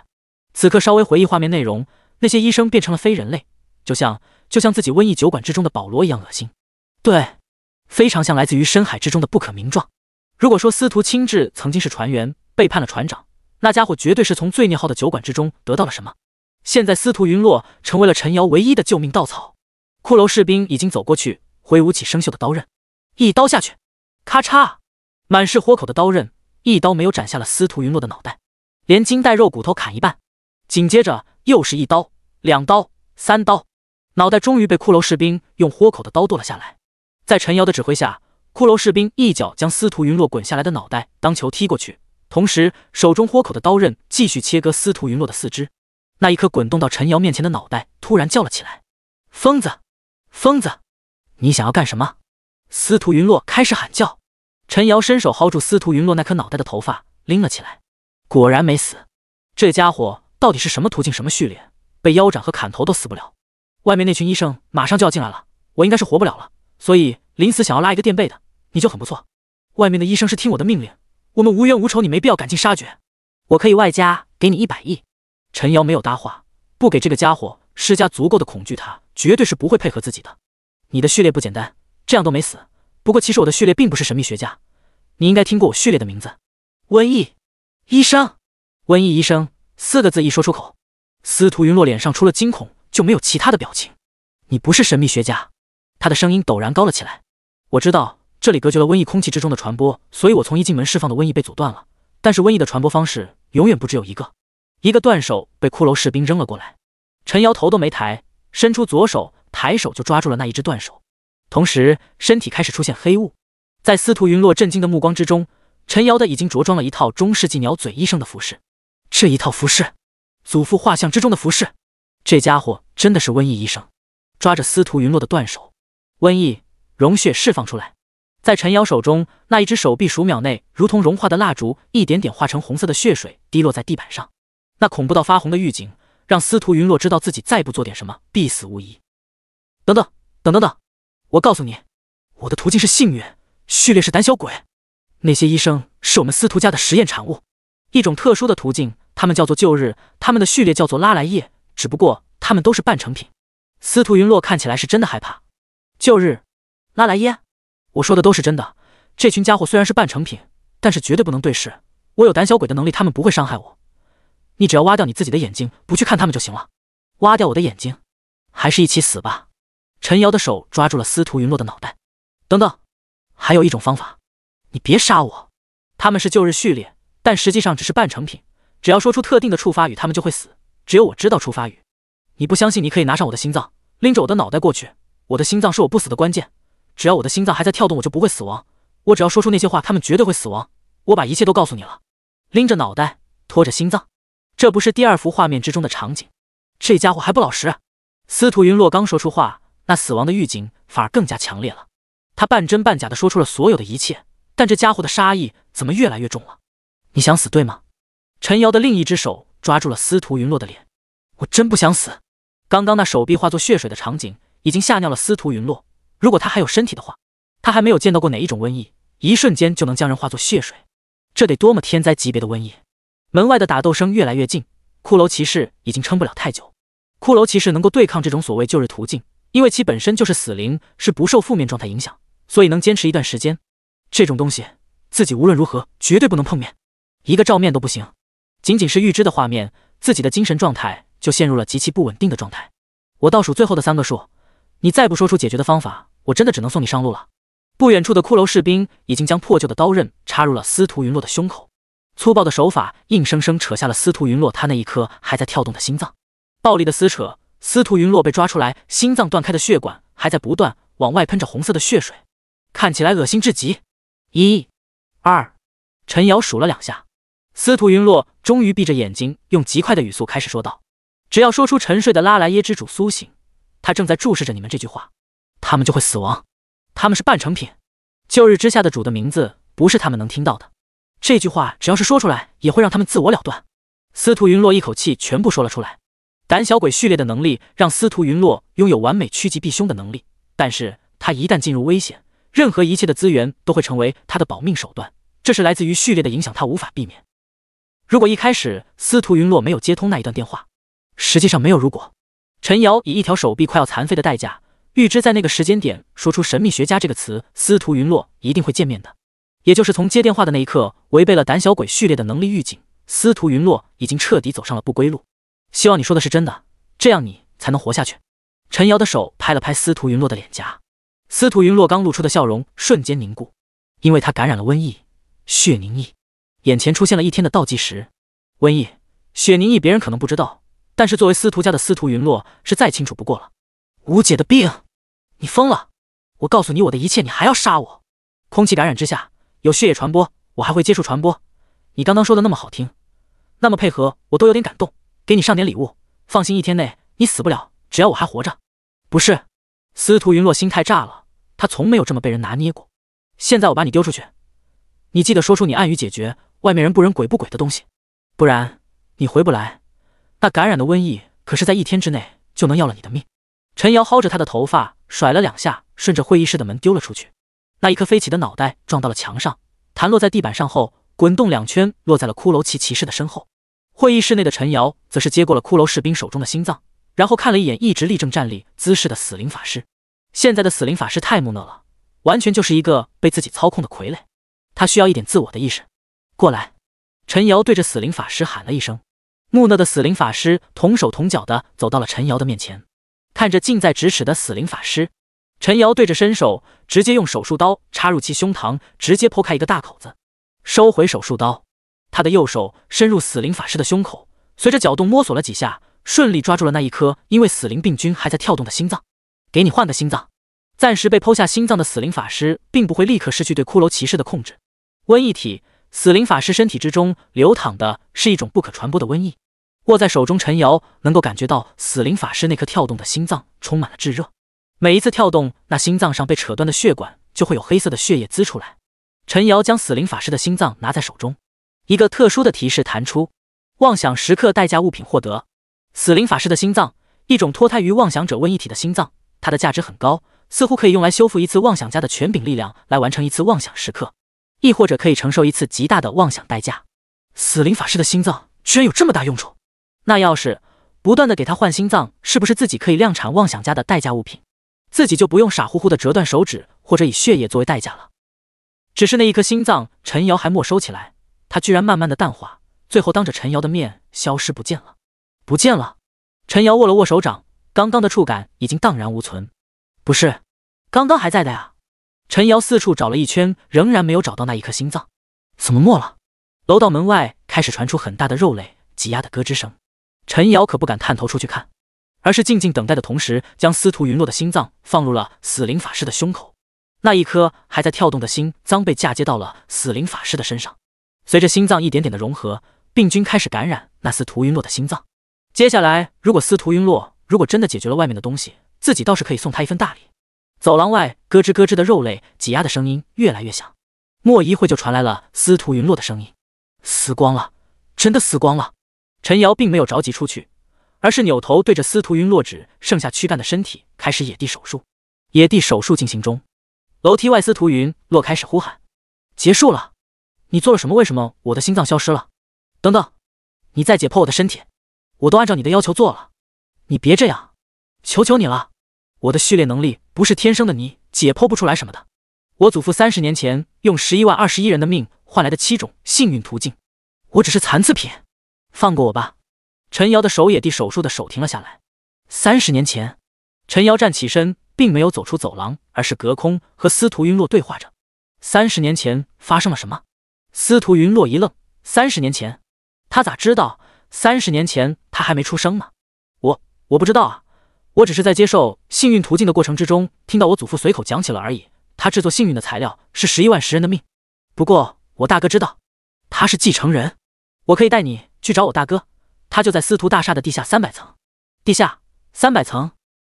Speaker 2: 此刻稍微回忆画面内容，那些医生变成了非人类，就像就像自己瘟疫酒馆之中的保罗一样恶心，对，非常像来自于深海之中的不可名状。如果说司徒青志曾经是船员，背叛了船长，那家伙绝对是从罪孽号的酒馆之中得到了什么。现在司徒云落成为了陈瑶唯一的救命稻草。骷髅士兵已经走过去，挥舞起生锈的刀刃，一刀下去，咔嚓。满是豁口的刀刃，一刀没有斩下了司徒云洛的脑袋，连筋带肉骨头砍一半。紧接着又是一刀、两刀、三刀，脑袋终于被骷髅士兵用豁口的刀剁了下来。在陈瑶的指挥下，骷髅士兵一脚将司徒云洛滚下来的脑袋当球踢过去，同时手中豁口的刀刃继续切割司徒云洛的四肢。那一颗滚动到陈瑶面前的脑袋突然叫了起来：“疯子，疯子，你想要干什么？”司徒云洛开始喊叫。陈瑶伸手薅住司徒云落那颗脑袋的头发，拎了起来，果然没死。这家伙到底是什么途径、什么序列，被腰斩和砍头都死不了？外面那群医生马上就要进来了，我应该是活不了了，所以临死想要拉一个垫背的，你就很不错。外面的医生是听我的命令，我们无冤无仇，你没必要赶尽杀绝。我可以外加给你一百亿。陈瑶没有搭话，不给这个家伙施加足够的恐惧，他绝对是不会配合自己的。你的序列不简单，这样都没死。不过，其实我的序列并不是神秘学家，你应该听过我序列的名字——瘟疫医生。瘟疫医生四个字一说出口，司徒云洛脸上除了惊恐就没有其他的表情。你不是神秘学家，他的声音陡然高了起来。我知道这里隔绝了瘟疫空气之中的传播，所以我从一进门释放的瘟疫被阻断了。但是瘟疫的传播方式永远不只有一个。一个断手被骷髅士兵扔了过来，陈瑶头都没抬，伸出左手，抬手就抓住了那一只断手。同时，身体开始出现黑雾，在司徒云洛震惊的目光之中，陈瑶的已经着装了一套中世纪鸟嘴医生的服饰。这一套服饰，祖父画像之中的服饰，这家伙真的是瘟疫医生。抓着司徒云洛的断手，瘟疫溶血释放出来，在陈瑶手中那一只手臂，数秒内如同融化的蜡烛，一点点化成红色的血水滴落在地板上。那恐怖到发红的预警，让司徒云洛知道自己再不做点什么，必死无疑。等等，等等等。我告诉你，我的途径是幸运，序列是胆小鬼。那些医生是我们司徒家的实验产物，一种特殊的途径，他们叫做旧日，他们的序列叫做拉莱叶。只不过他们都是半成品。司徒云洛看起来是真的害怕。旧日，拉莱叶，我说的都是真的。这群家伙虽然是半成品，但是绝对不能对视。我有胆小鬼的能力，他们不会伤害我。你只要挖掉你自己的眼睛，不去看他们就行了。挖掉我的眼睛，还是一起死吧。陈瑶的手抓住了司徒云洛的脑袋。等等，还有一种方法，你别杀我。他们是旧日序列，但实际上只是半成品。只要说出特定的触发语，他们就会死。只有我知道触发语。你不相信？你可以拿上我的心脏，拎着我的脑袋过去。我的心脏是我不死的关键。只要我的心脏还在跳动，我就不会死亡。我只要说出那些话，他们绝对会死亡。我把一切都告诉你了。拎着脑袋，拖着心脏，这不是第二幅画面之中的场景。这家伙还不老实。司徒云洛刚说出话。那死亡的预警反而更加强烈了。他半真半假的说出了所有的一切，但这家伙的杀意怎么越来越重了？你想死对吗？陈瑶的另一只手抓住了司徒云洛的脸。我真不想死。刚刚那手臂化作血水的场景已经吓尿了司徒云洛。如果他还有身体的话，他还没有见到过哪一种瘟疫，一瞬间就能将人化作血水，这得多么天灾级别的瘟疫？门外的打斗声越来越近，骷髅骑士已经撑不了太久。骷髅骑士能够对抗这种所谓旧日途径？因为其本身就是死灵，是不受负面状态影响，所以能坚持一段时间。这种东西，自己无论如何绝对不能碰面，一个照面都不行。仅仅是预知的画面，自己的精神状态就陷入了极其不稳定的状态。我倒数最后的三个数，你再不说出解决的方法，我真的只能送你上路了。不远处的骷髅士兵已经将破旧的刀刃插入了司徒云洛的胸口，粗暴的手法硬生生扯下了司徒云洛他那一颗还在跳动的心脏，暴力的撕扯。司徒云洛被抓出来，心脏断开的血管还在不断往外喷着红色的血水，看起来恶心至极。一、二，陈瑶数了两下，司徒云洛终于闭着眼睛，用极快的语速开始说道：“只要说出沉睡的拉莱耶之主苏醒，他正在注视着你们这句话，他们就会死亡。他们是半成品，旧日之下的主的名字不是他们能听到的。这句话只要是说出来，也会让他们自我了断。”司徒云洛一口气全部说了出来。胆小鬼序列的能力让司徒云洛拥有完美趋吉避凶的能力，但是他一旦进入危险，任何一切的资源都会成为他的保命手段，这是来自于序列的影响，他无法避免。如果一开始司徒云洛没有接通那一段电话，实际上没有如果。陈瑶以一条手臂快要残废的代价，预知在那个时间点说出“神秘学家”这个词，司徒云洛一定会见面的。也就是从接电话的那一刻，违背了胆小鬼序列的能力预警，司徒云洛已经彻底走上了不归路。希望你说的是真的，这样你才能活下去。陈瑶的手拍了拍司徒云洛的脸颊，司徒云洛刚露出的笑容瞬间凝固，因为他感染了瘟疫血凝疫，眼前出现了一天的倒计时。瘟疫血凝疫，别人可能不知道，但是作为司徒家的司徒云洛是再清楚不过了。吴姐的病，你疯了！我告诉你我的一切，你还要杀我？空气感染之下有血液传播，我还会接触传播。你刚刚说的那么好听，那么配合，我都有点感动。给你上点礼物，放心，一天内你死不了，只要我还活着。不是，司徒云洛心太炸了，他从没有这么被人拿捏过。现在我把你丢出去，你记得说出你暗语解决外面人不人鬼不鬼的东西，不然你回不来。那感染的瘟疫可是在一天之内就能要了你的命。陈瑶薅着他的头发甩了两下，顺着会议室的门丢了出去。那一颗飞起的脑袋撞到了墙上，弹落在地板上后滚动两圈，落在了骷髅骑骑士的身后。会议室内的陈瑶则是接过了骷髅士兵手中的心脏，然后看了一眼一直立正站立姿势的死灵法师。现在的死灵法师太木讷了，完全就是一个被自己操控的傀儡。他需要一点自我的意识。过来！陈瑶对着死灵法师喊了一声。木讷的死灵法师同手同脚的走到了陈瑶的面前，看着近在咫尺的死灵法师，陈瑶对着伸手，直接用手术刀插入其胸膛，直接剖开一个大口子，收回手术刀。他的右手伸入死灵法师的胸口，随着搅动摸索了几下，顺利抓住了那一颗因为死灵病菌还在跳动的心脏。给你换个心脏。暂时被剖下心脏的死灵法师并不会立刻失去对骷髅骑士的控制。瘟疫体，死灵法师身体之中流淌的是一种不可传播的瘟疫。握在手中，陈瑶能够感觉到死灵法师那颗跳动的心脏充满了炙热。每一次跳动，那心脏上被扯断的血管就会有黑色的血液滋出来。陈瑶将死灵法师的心脏拿在手中。一个特殊的提示弹出，妄想时刻代价物品获得，死灵法师的心脏，一种脱胎于妄想者问一体的心脏，它的价值很高，似乎可以用来修复一次妄想家的权柄力量，来完成一次妄想时刻，亦或者可以承受一次极大的妄想代价。死灵法师的心脏居然有这么大用处，那要是不断的给他换心脏，是不是自己可以量产妄想家的代价物品，自己就不用傻乎乎的折断手指或者以血液作为代价了？只是那一颗心脏，陈瑶还没收起来。它居然慢慢的淡化，最后当着陈瑶的面消失不见了，不见了。陈瑶握了握手掌，刚刚的触感已经荡然无存。不是，刚刚还在的呀。陈瑶四处找了一圈，仍然没有找到那一颗心脏，怎么没了？楼道门外开始传出很大的肉类挤压的咯吱声，陈瑶可不敢探头出去看，而是静静等待的同时，将司徒云落的心脏放入了死灵法师的胸口。那一颗还在跳动的心脏被嫁接到了死灵法师的身上。随着心脏一点点的融合，病菌开始感染那司徒云洛的心脏。接下来，如果司徒云洛如果真的解决了外面的东西，自己倒是可以送他一份大礼。走廊外咯吱咯吱的肉类挤压的声音越来越响，没一会就传来了司徒云洛的声音：“死光了，真的死光了。”陈瑶并没有着急出去，而是扭头对着司徒云洛只剩下躯干的身体开始野地手术。野地手术进行中，楼梯外司徒云洛开始呼喊：“结束了。”你做了什么？为什么我的心脏消失了？等等，你再解剖我的身体，我都按照你的要求做了。你别这样，求求你了。我的序列能力不是天生的，你解剖不出来什么的。我祖父三十年前用十一万二十一人的命换来的七种幸运途径，我只是残次品，放过我吧。陈瑶的手也递手术的手停了下来。三十年前，陈瑶站起身，并没有走出走廊，而是隔空和司徒云落对话着。三十年前发生了什么？司徒云落一愣，三十年前，他咋知道？三十年前他还没出生呢。我我不知道啊，我只是在接受幸运途径的过程之中，听到我祖父随口讲起了而已。他制作幸运的材料是十一万石人的命。不过我大哥知道，他是继承人，我可以带你去找我大哥，他就在司徒大厦的地下三百层。地下三百层，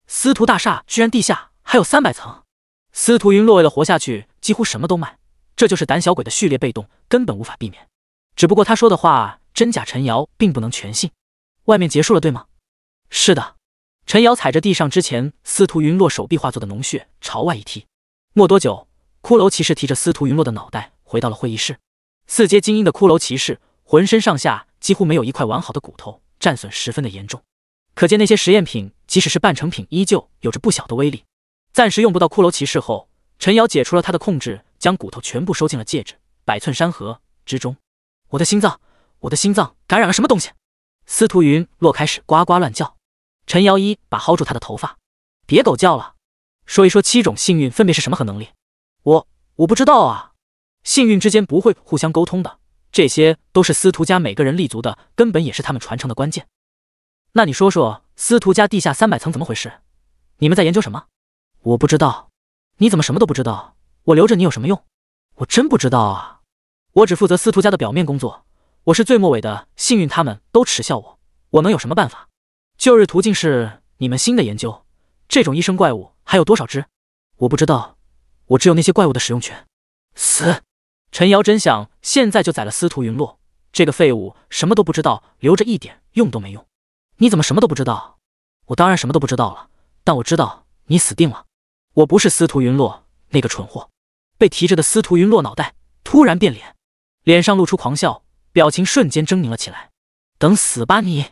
Speaker 2: 司徒大厦居然地下还有三百层。司徒云落为了活下去，几乎什么都卖。这就是胆小鬼的序列被动，根本无法避免。只不过他说的话真假，陈瑶并不能全信。外面结束了，对吗？是的。陈瑶踩着地上之前司徒云落手臂化作的脓血朝外一踢。没多久，骷髅骑士提着司徒云落的脑袋回到了会议室。四阶精英的骷髅骑士浑身上下几乎没有一块完好的骨头，战损十分的严重。可见那些实验品，即使是半成品，依旧有着不小的威力。暂时用不到骷髅骑士后。陈瑶解除了他的控制，将骨头全部收进了戒指百寸山河之中。我的心脏，我的心脏感染了什么东西？司徒云洛开始呱呱乱叫。陈瑶一把薅住他的头发，别狗叫了，说一说七种幸运分别是什么和能力。我我不知道啊。幸运之间不会互相沟通的，这些都是司徒家每个人立足的根本，也是他们传承的关键。那你说说，司徒家地下三百层怎么回事？你们在研究什么？我不知道。你怎么什么都不知道？我留着你有什么用？我真不知道啊！我只负责司徒家的表面工作，我是最末尾的幸运，他们都耻笑我，我能有什么办法？旧日途径是你们新的研究，这种医生怪物还有多少只？我不知道，我只有那些怪物的使用权。死！陈瑶真想现在就宰了司徒云落这个废物，什么都不知道，留着一点用都没用。你怎么什么都不知道？我当然什么都不知道了，但我知道你死定了。我不是司徒云洛那个蠢货，被提着的司徒云洛脑袋突然变脸，脸上露出狂笑，表情瞬间狰狞了起来。等死吧你！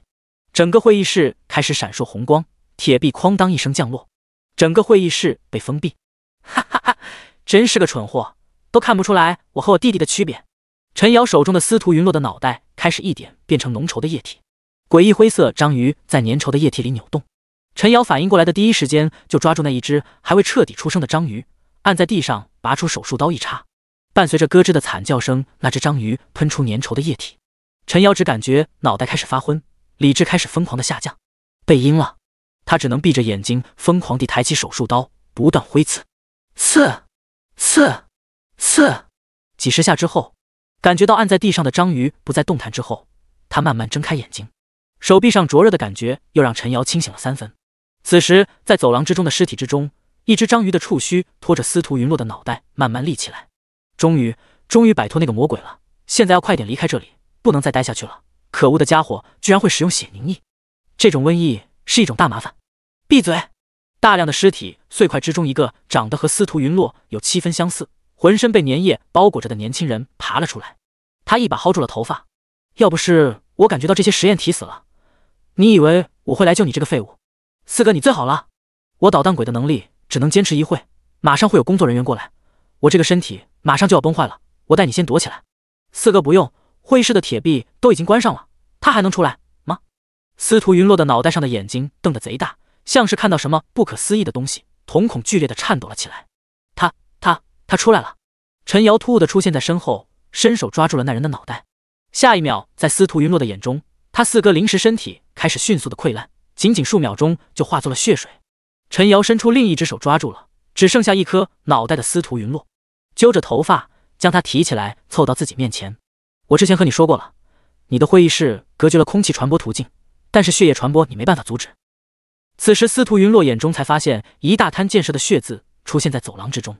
Speaker 2: 整个会议室开始闪烁红光，铁壁哐当一声降落，整个会议室被封闭。哈哈哈，真是个蠢货，都看不出来我和我弟弟的区别。陈瑶手中的司徒云洛的脑袋开始一点变成浓稠的液体，诡异灰色章鱼在粘稠的液体里扭动。陈瑶反应过来的第一时间，就抓住那一只还未彻底出生的章鱼，按在地上，拔出手术刀一插。伴随着咯吱的惨叫声，那只章鱼喷出粘稠的液体。陈瑶只感觉脑袋开始发昏，理智开始疯狂的下降，被阴了。他只能闭着眼睛，疯狂地抬起手术刀，不断挥刺，刺，刺，刺。几十下之后，感觉到按在地上的章鱼不再动弹之后，他慢慢睁开眼睛，手臂上灼热的感觉又让陈瑶清醒了三分。此时，在走廊之中的尸体之中，一只章鱼的触须拖着司徒云落的脑袋慢慢立起来。终于，终于摆脱那个魔鬼了。现在要快点离开这里，不能再待下去了。可恶的家伙，居然会使用血凝液，这种瘟疫是一种大麻烦。闭嘴！大量的尸体碎块之中，一个长得和司徒云落有七分相似，浑身被粘液包裹着的年轻人爬了出来。他一把薅住了头发。要不是我感觉到这些实验体死了，你以为我会来救你这个废物？四哥，你最好了。我捣蛋鬼的能力只能坚持一会，马上会有工作人员过来。我这个身体马上就要崩坏了，我带你先躲起来。四哥不用，会议室的铁壁都已经关上了，他还能出来吗？司徒云洛的脑袋上的眼睛瞪得贼大，像是看到什么不可思议的东西，瞳孔剧烈的颤抖了起来。他、他、他出来了！陈瑶突兀的出现在身后，伸手抓住了那人的脑袋。下一秒，在司徒云洛的眼中，他四哥临时身体开始迅速的溃烂。仅仅数秒钟就化作了血水。陈瑶伸出另一只手抓住了只剩下一颗脑袋的司徒云落，揪着头发将他提起来凑到自己面前。我之前和你说过了，你的会议室隔绝了空气传播途径，但是血液传播你没办法阻止。此时，司徒云落眼中才发现一大滩溅射的血渍出现在走廊之中，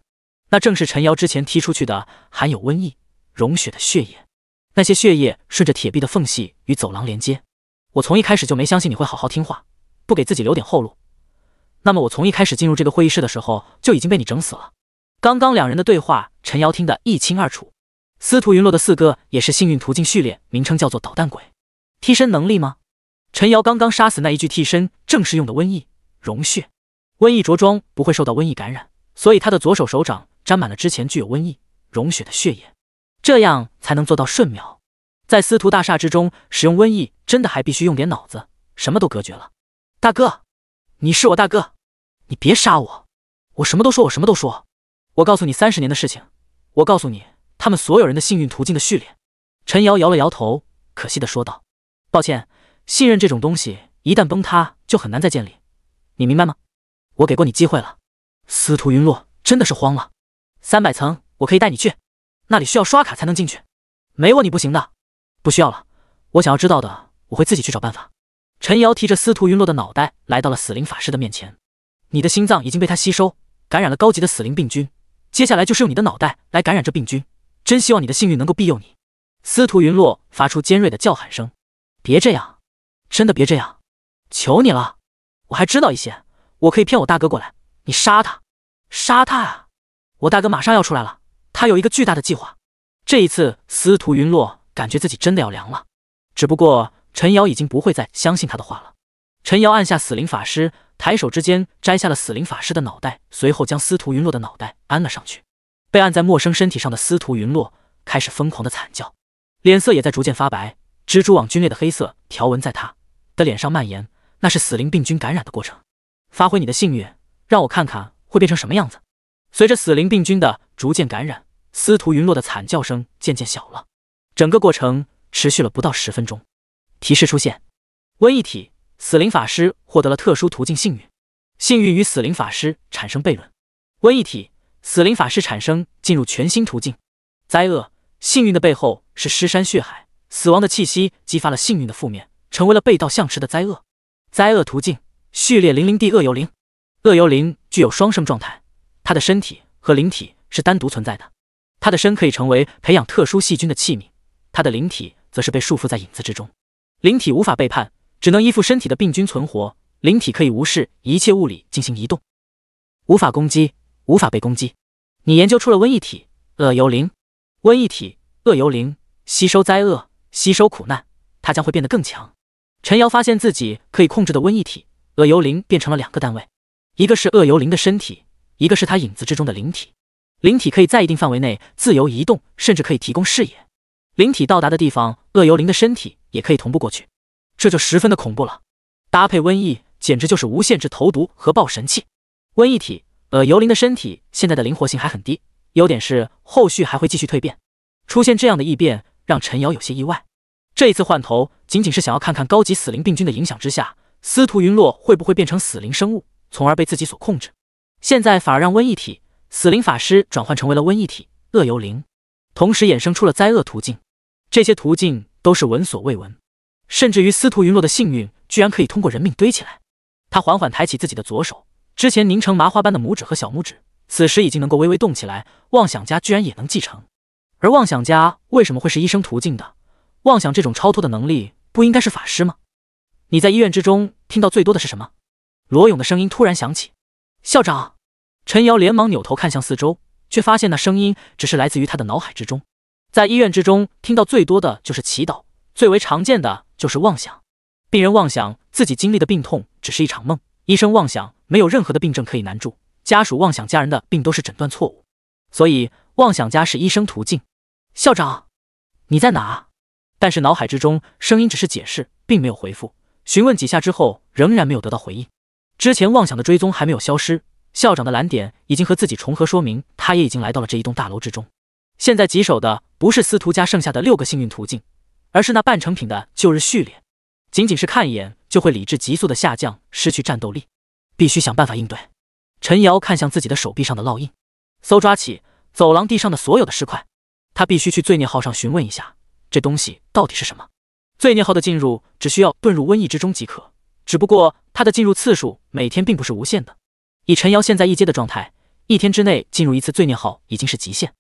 Speaker 2: 那正是陈瑶之前踢出去的含有瘟疫溶血的血液。那些血液顺着铁壁的缝隙与走廊连接。我从一开始就没相信你会好好听话。不给自己留点后路，那么我从一开始进入这个会议室的时候就已经被你整死了。刚刚两人的对话，陈瑶听得一清二楚。司徒云落的四哥也是幸运途径序列，名称叫做捣蛋鬼。替身能力吗？陈瑶刚刚杀死那一具替身，正是用的瘟疫融血。瘟疫着装不会受到瘟疫感染，所以他的左手手掌沾满了之前具有瘟疫融血的血液，这样才能做到瞬秒。在司徒大厦之中使用瘟疫，真的还必须用点脑子，什么都隔绝了。大哥，你是我大哥，你别杀我，我什么都说，我什么都说，我告诉你三十年的事情，我告诉你他们所有人的幸运途径的序列。陈瑶摇了摇头，可惜的说道：“抱歉，信任这种东西一旦崩塌，就很难再建立，你明白吗？我给过你机会了。”司徒云洛真的是慌了，三百层我可以带你去，那里需要刷卡才能进去，没我你不行的。不需要了，我想要知道的，我会自己去找办法。陈瑶提着司徒云落的脑袋来到了死灵法师的面前。你的心脏已经被他吸收，感染了高级的死灵病菌。接下来就是用你的脑袋来感染这病菌。真希望你的幸运能够庇佑你。司徒云落发出尖锐的叫喊声：“别这样，真的别这样，求你了！”我还知道一些，我可以骗我大哥过来。你杀他，杀他啊！我大哥马上要出来了，他有一个巨大的计划。这一次，司徒云落感觉自己真的要凉了。只不过。陈瑶已经不会再相信他的话了。陈瑶按下死灵法师，抬手之间摘下了死灵法师的脑袋，随后将司徒云洛的脑袋安了上去。被按在陌生身体上的司徒云洛开始疯狂的惨叫，脸色也在逐渐发白，蜘蛛网龟裂的黑色条纹在他的脸上蔓延，那是死灵病菌感染的过程。发挥你的幸运，让我看看会变成什么样子。随着死灵病菌的逐渐感染，司徒云洛的惨叫声渐渐小了。整个过程持续了不到十分钟。提示出现，瘟疫体死灵法师获得了特殊途径幸运，幸运与死灵法师产生悖论，瘟疫体死灵法师产生进入全新途径，灾厄幸运的背后是尸山血海，死亡的气息激发了幸运的负面，成为了背道相驰的灾厄，灾厄途径序列零零地恶游灵，恶游灵具有双生状态，它的身体和灵体是单独存在的，它的身可以成为培养特殊细菌的器皿，它的灵体则是被束缚在影子之中。灵体无法背叛，只能依附身体的病菌存活。灵体可以无视一切物理进行移动，无法攻击，无法被攻击。你研究出了瘟疫体恶游灵，瘟疫体恶游灵吸收灾厄，吸收苦难，它将会变得更强。陈瑶发现自己可以控制的瘟疫体恶游灵变成了两个单位，一个是恶游灵的身体，一个是他影子之中的灵体。灵体可以在一定范围内自由移动，甚至可以提供视野。灵体到达的地方，恶游灵的身体也可以同步过去，这就十分的恐怖了。搭配瘟疫，简直就是无限制投毒和爆神器。瘟疫体恶游灵的身体现在的灵活性还很低，优点是后续还会继续蜕变。出现这样的异变，让陈瑶有些意外。这一次换头，仅仅是想要看看高级死灵病菌的影响之下，司徒云洛会不会变成死灵生物，从而被自己所控制。现在反而让瘟疫体死灵法师转换成为了瘟疫体恶游灵，同时衍生出了灾厄途径。这些途径都是闻所未闻，甚至于司徒云落的幸运居然可以通过人命堆起来。他缓缓抬起自己的左手，之前拧成麻花般的拇指和小拇指，此时已经能够微微动起来。妄想家居然也能继承，而妄想家为什么会是医生途径的？妄想这种超脱的能力不应该是法师吗？你在医院之中听到最多的是什么？罗勇的声音突然响起。校长，陈瑶连忙扭头看向四周，却发现那声音只是来自于他的脑海之中。在医院之中，听到最多的就是祈祷，最为常见的就是妄想。病人妄想自己经历的病痛只是一场梦，医生妄想没有任何的病症可以难住，家属妄想家人的病都是诊断错误。所以，妄想家是医生途径。校长，你在哪？但是脑海之中声音只是解释，并没有回复。询问几下之后，仍然没有得到回应。之前妄想的追踪还没有消失，校长的蓝点已经和自己重合，说明他也已经来到了这一栋大楼之中。现在棘手的不是司徒家剩下的六个幸运途径，而是那半成品的旧日序列，仅仅是看一眼就会理智急速的下降，失去战斗力，必须想办法应对。陈瑶看向自己的手臂上的烙印，搜抓起走廊地上的所有的尸块，他必须去罪孽号上询问一下这东西到底是什么。罪孽号的进入只需要遁入瘟疫之中即可，只不过他的进入次数每天并不是无限的。以陈瑶现在一阶的状态，一天之内进入一次罪孽号已经是极限。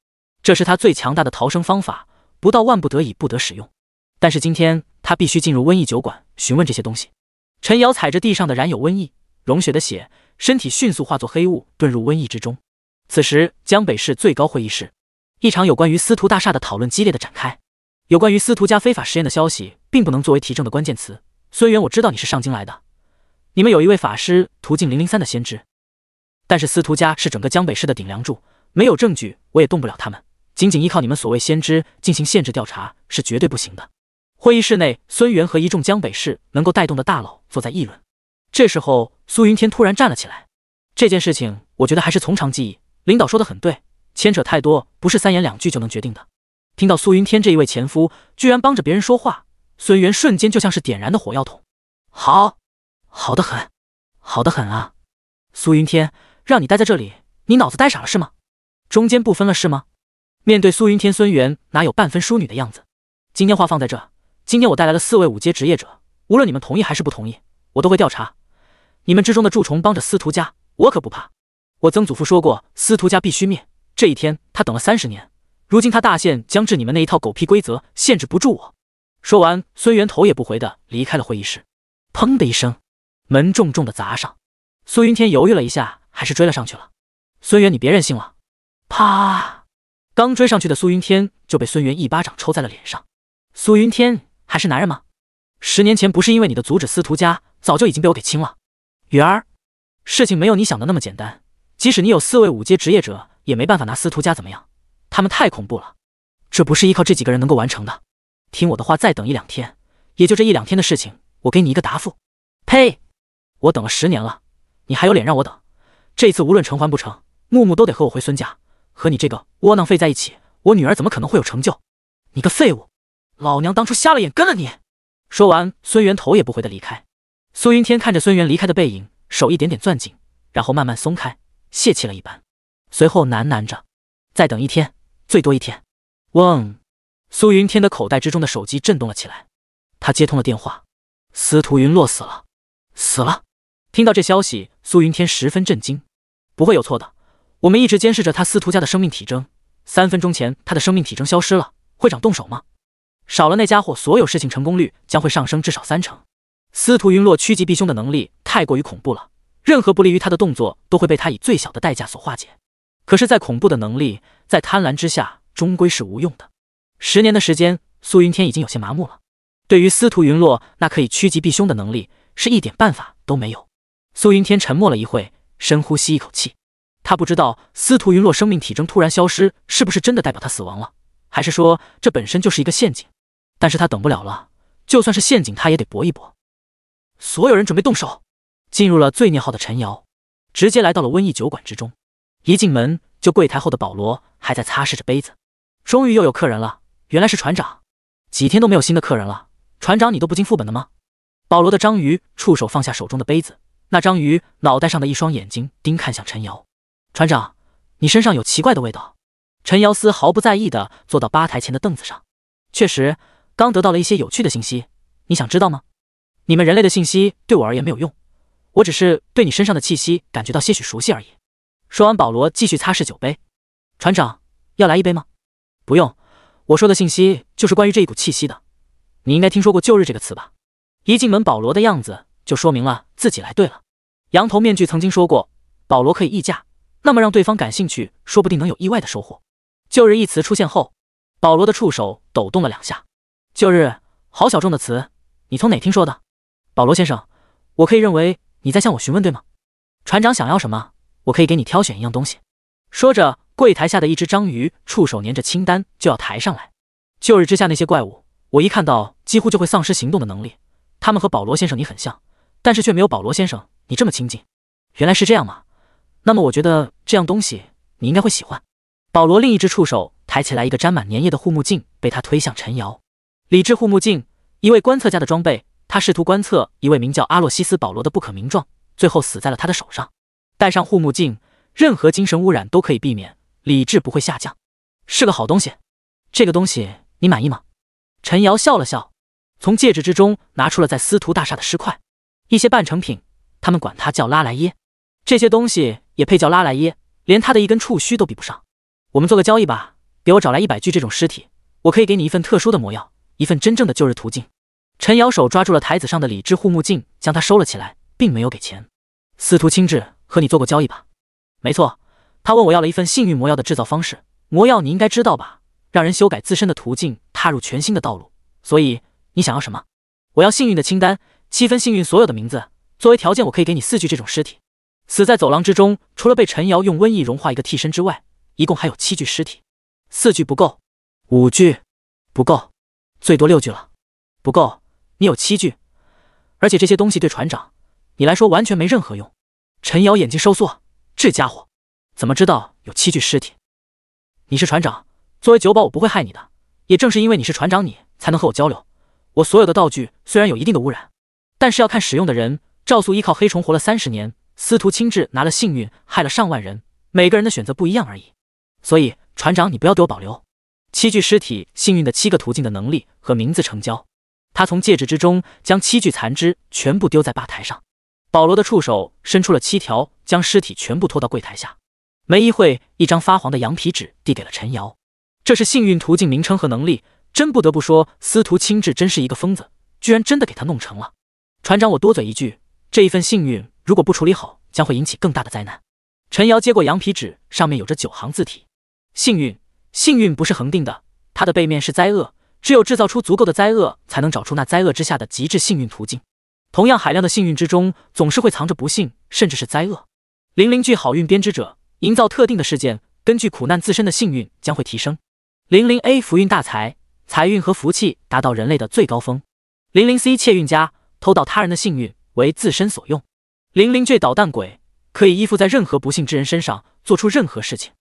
Speaker 2: 这是他最强大的逃生方法，不到万不得已不得使用。但是今天他必须进入瘟疫酒馆询问这些东西。陈瑶踩着地上的染有瘟疫融血的血，身体迅速化作黑雾，遁入瘟疫之中。此时，江北市最高会议室，一场有关于司徒大厦的讨论激烈的展开。有关于司徒家非法实验的消息，并不能作为提证的关键词。孙元，我知道你是上京来的，你们有一位法师途径零零三的先知，但是司徒家是整个江北市的顶梁柱，没有证据我也动不了他们。仅仅依靠你们所谓先知进行限制调查是绝对不行的。会议室内，孙元和一众江北市能够带动的大佬坐在议论。这时候，苏云天突然站了起来：“这件事情，我觉得还是从长计议。领导说的很对，牵扯太多，不是三言两句就能决定的。”听到苏云天这一位前夫居然帮着别人说话，孙元瞬间就像是点燃的火药桶：“好，好的很，好的很啊！苏云天，让你待在这里，你脑子呆傻了是吗？中间不分了是吗？”面对苏云天，孙元哪有半分淑女的样子？今天话放在这，今天我带来了四位五阶职业者，无论你们同意还是不同意，我都会调查。你们之中的蛀虫帮着司徒家，我可不怕。我曾祖父说过，司徒家必须灭。这一天他等了三十年，如今他大限将至，你们那一套狗屁规则限制不住我。说完，孙元头也不回的离开了会议室。砰的一声，门重重的砸上。苏云天犹豫了一下，还是追了上去了。孙元，你别任性了。啪！刚追上去的苏云天就被孙元一巴掌抽在了脸上。苏云天还是男人吗？十年前不是因为你的阻止，司徒家早就已经被我给清了。雨儿，事情没有你想的那么简单。即使你有四位五阶职业者，也没办法拿司徒家怎么样。他们太恐怖了，这不是依靠这几个人能够完成的。听我的话，再等一两天，也就这一两天的事情。我给你一个答复。呸！我等了十年了，你还有脸让我等？这次无论成还不成，木木都得和我回孙家。和你这个窝囊废在一起，我女儿怎么可能会有成就？你个废物，老娘当初瞎了眼跟了你！说完，孙元头也不回的离开。苏云天看着孙元离开的背影，手一点点攥紧，然后慢慢松开，泄气了一般。随后喃喃着：“再等一天，最多一天。”嗡，苏云天的口袋之中的手机震动了起来，他接通了电话。司徒云落死了，死了！听到这消息，苏云天十分震惊，不会有错的。我们一直监视着他司徒家的生命体征，三分钟前他的生命体征消失了。会长动手吗？少了那家伙，所有事情成功率将会上升至少三成。司徒云落趋吉避凶的能力太过于恐怖了，任何不利于他的动作都会被他以最小的代价所化解。可是，在恐怖的能力在贪婪之下，终归是无用的。十年的时间，苏云天已经有些麻木了，对于司徒云落那可以趋吉避凶的能力，是一点办法都没有。苏云天沉默了一会，深呼吸一口气。他不知道司徒云洛生命体征突然消失是不是真的代表他死亡了，还是说这本身就是一个陷阱？但是他等不了了，就算是陷阱他也得搏一搏。所有人准备动手。进入了罪孽号的陈瑶，直接来到了瘟疫酒馆之中。一进门就柜台后的保罗还在擦拭着杯子。终于又有客人了，原来是船长。几天都没有新的客人了，船长你都不进副本的吗？保罗的章鱼触手放下手中的杯子，那章鱼脑袋上的一双眼睛盯看向陈瑶。船长，你身上有奇怪的味道。陈瑶斯毫不在意地坐到吧台前的凳子上。确实，刚得到了一些有趣的信息。你想知道吗？你们人类的信息对我而言没有用，我只是对你身上的气息感觉到些许熟悉而已。说完，保罗继续擦拭酒杯。船长，要来一杯吗？不用。我说的信息就是关于这一股气息的。你应该听说过“旧日”这个词吧？一进门，保罗的样子就说明了自己来对了。羊头面具曾经说过，保罗可以议价。那么让对方感兴趣，说不定能有意外的收获。旧日一词出现后，保罗的触手抖动了两下。旧日，好小众的词，你从哪听说的？保罗先生，我可以认为你在向我询问，对吗？船长想要什么？我可以给你挑选一样东西。说着，柜台下的一只章鱼触手粘着清单就要抬上来。旧日之下那些怪物，我一看到几乎就会丧失行动的能力。他们和保罗先生你很像，但是却没有保罗先生你这么亲近。原来是这样吗？那么我觉得这样东西你应该会喜欢。保罗另一只触手抬起来一个沾满粘液的护目镜，被他推向陈瑶。理智护目镜，一位观测家的装备。他试图观测一位名叫阿洛西斯·保罗的不可名状，最后死在了他的手上。戴上护目镜，任何精神污染都可以避免，理智不会下降，是个好东西。这个东西你满意吗？陈瑶笑了笑，从戒指之中拿出了在司徒大厦的尸块，一些半成品，他们管它叫拉莱耶。这些东西也配叫拉莱耶，连他的一根触须都比不上。我们做个交易吧，给我找来一百具这种尸体，我可以给你一份特殊的魔药，一份真正的旧日途径。陈瑶手抓住了台子上的理智护目镜，将它收了起来，并没有给钱。司徒清志，和你做过交易吧？没错，他问我要了一份幸运魔药的制造方式。魔药你应该知道吧？让人修改自身的途径，踏入全新的道路。所以你想要什么？我要幸运的清单，七分幸运所有的名字。作为条件，我可以给你四具这种尸体。死在走廊之中，除了被陈瑶用瘟疫融化一个替身之外，一共还有七具尸体，四具不够，五具不够，最多六具了，不够。你有七具，而且这些东西对船长你来说完全没任何用。陈瑶眼睛收缩，这家伙怎么知道有七具尸体？你是船长，作为酒保我不会害你的，也正是因为你是船长，你才能和我交流。我所有的道具虽然有一定的污染，但是要看使用的人。赵素依靠黑虫活了三十年。司徒青志拿了幸运，害了上万人，每个人的选择不一样而已。所以，船长，你不要对我保留。七具尸体，幸运的七个途径的能力和名字成交。他从戒指之中将七具残肢全部丢在吧台上。保罗的触手伸出了七条，将尸体全部拖到柜台下。没一会，一张发黄的羊皮纸递给了陈瑶。这是幸运途径名称和能力。真不得不说，司徒青志真是一个疯子，居然真的给他弄成了。船长，我多嘴一句，这一份幸运。如果不处理好，将会引起更大的灾难。陈瑶接过羊皮纸，上面有着九行字体。幸运，幸运不是恒定的，它的背面是灾厄。只有制造出足够的灾厄，才能找出那灾厄之下的极致幸运途径。同样，海量的幸运之中，总是会藏着不幸，甚至是灾厄。零零句好运编织者，营造特定的事件，根据苦难自身的幸运将会提升。零零 A 福运大财，财运和福气达到人类的最高峰。零零 C 窃运家，偷盗他人的幸运为自身所用。零零 J 捣蛋鬼可以依附在任何不幸之人身上，做出任何事情。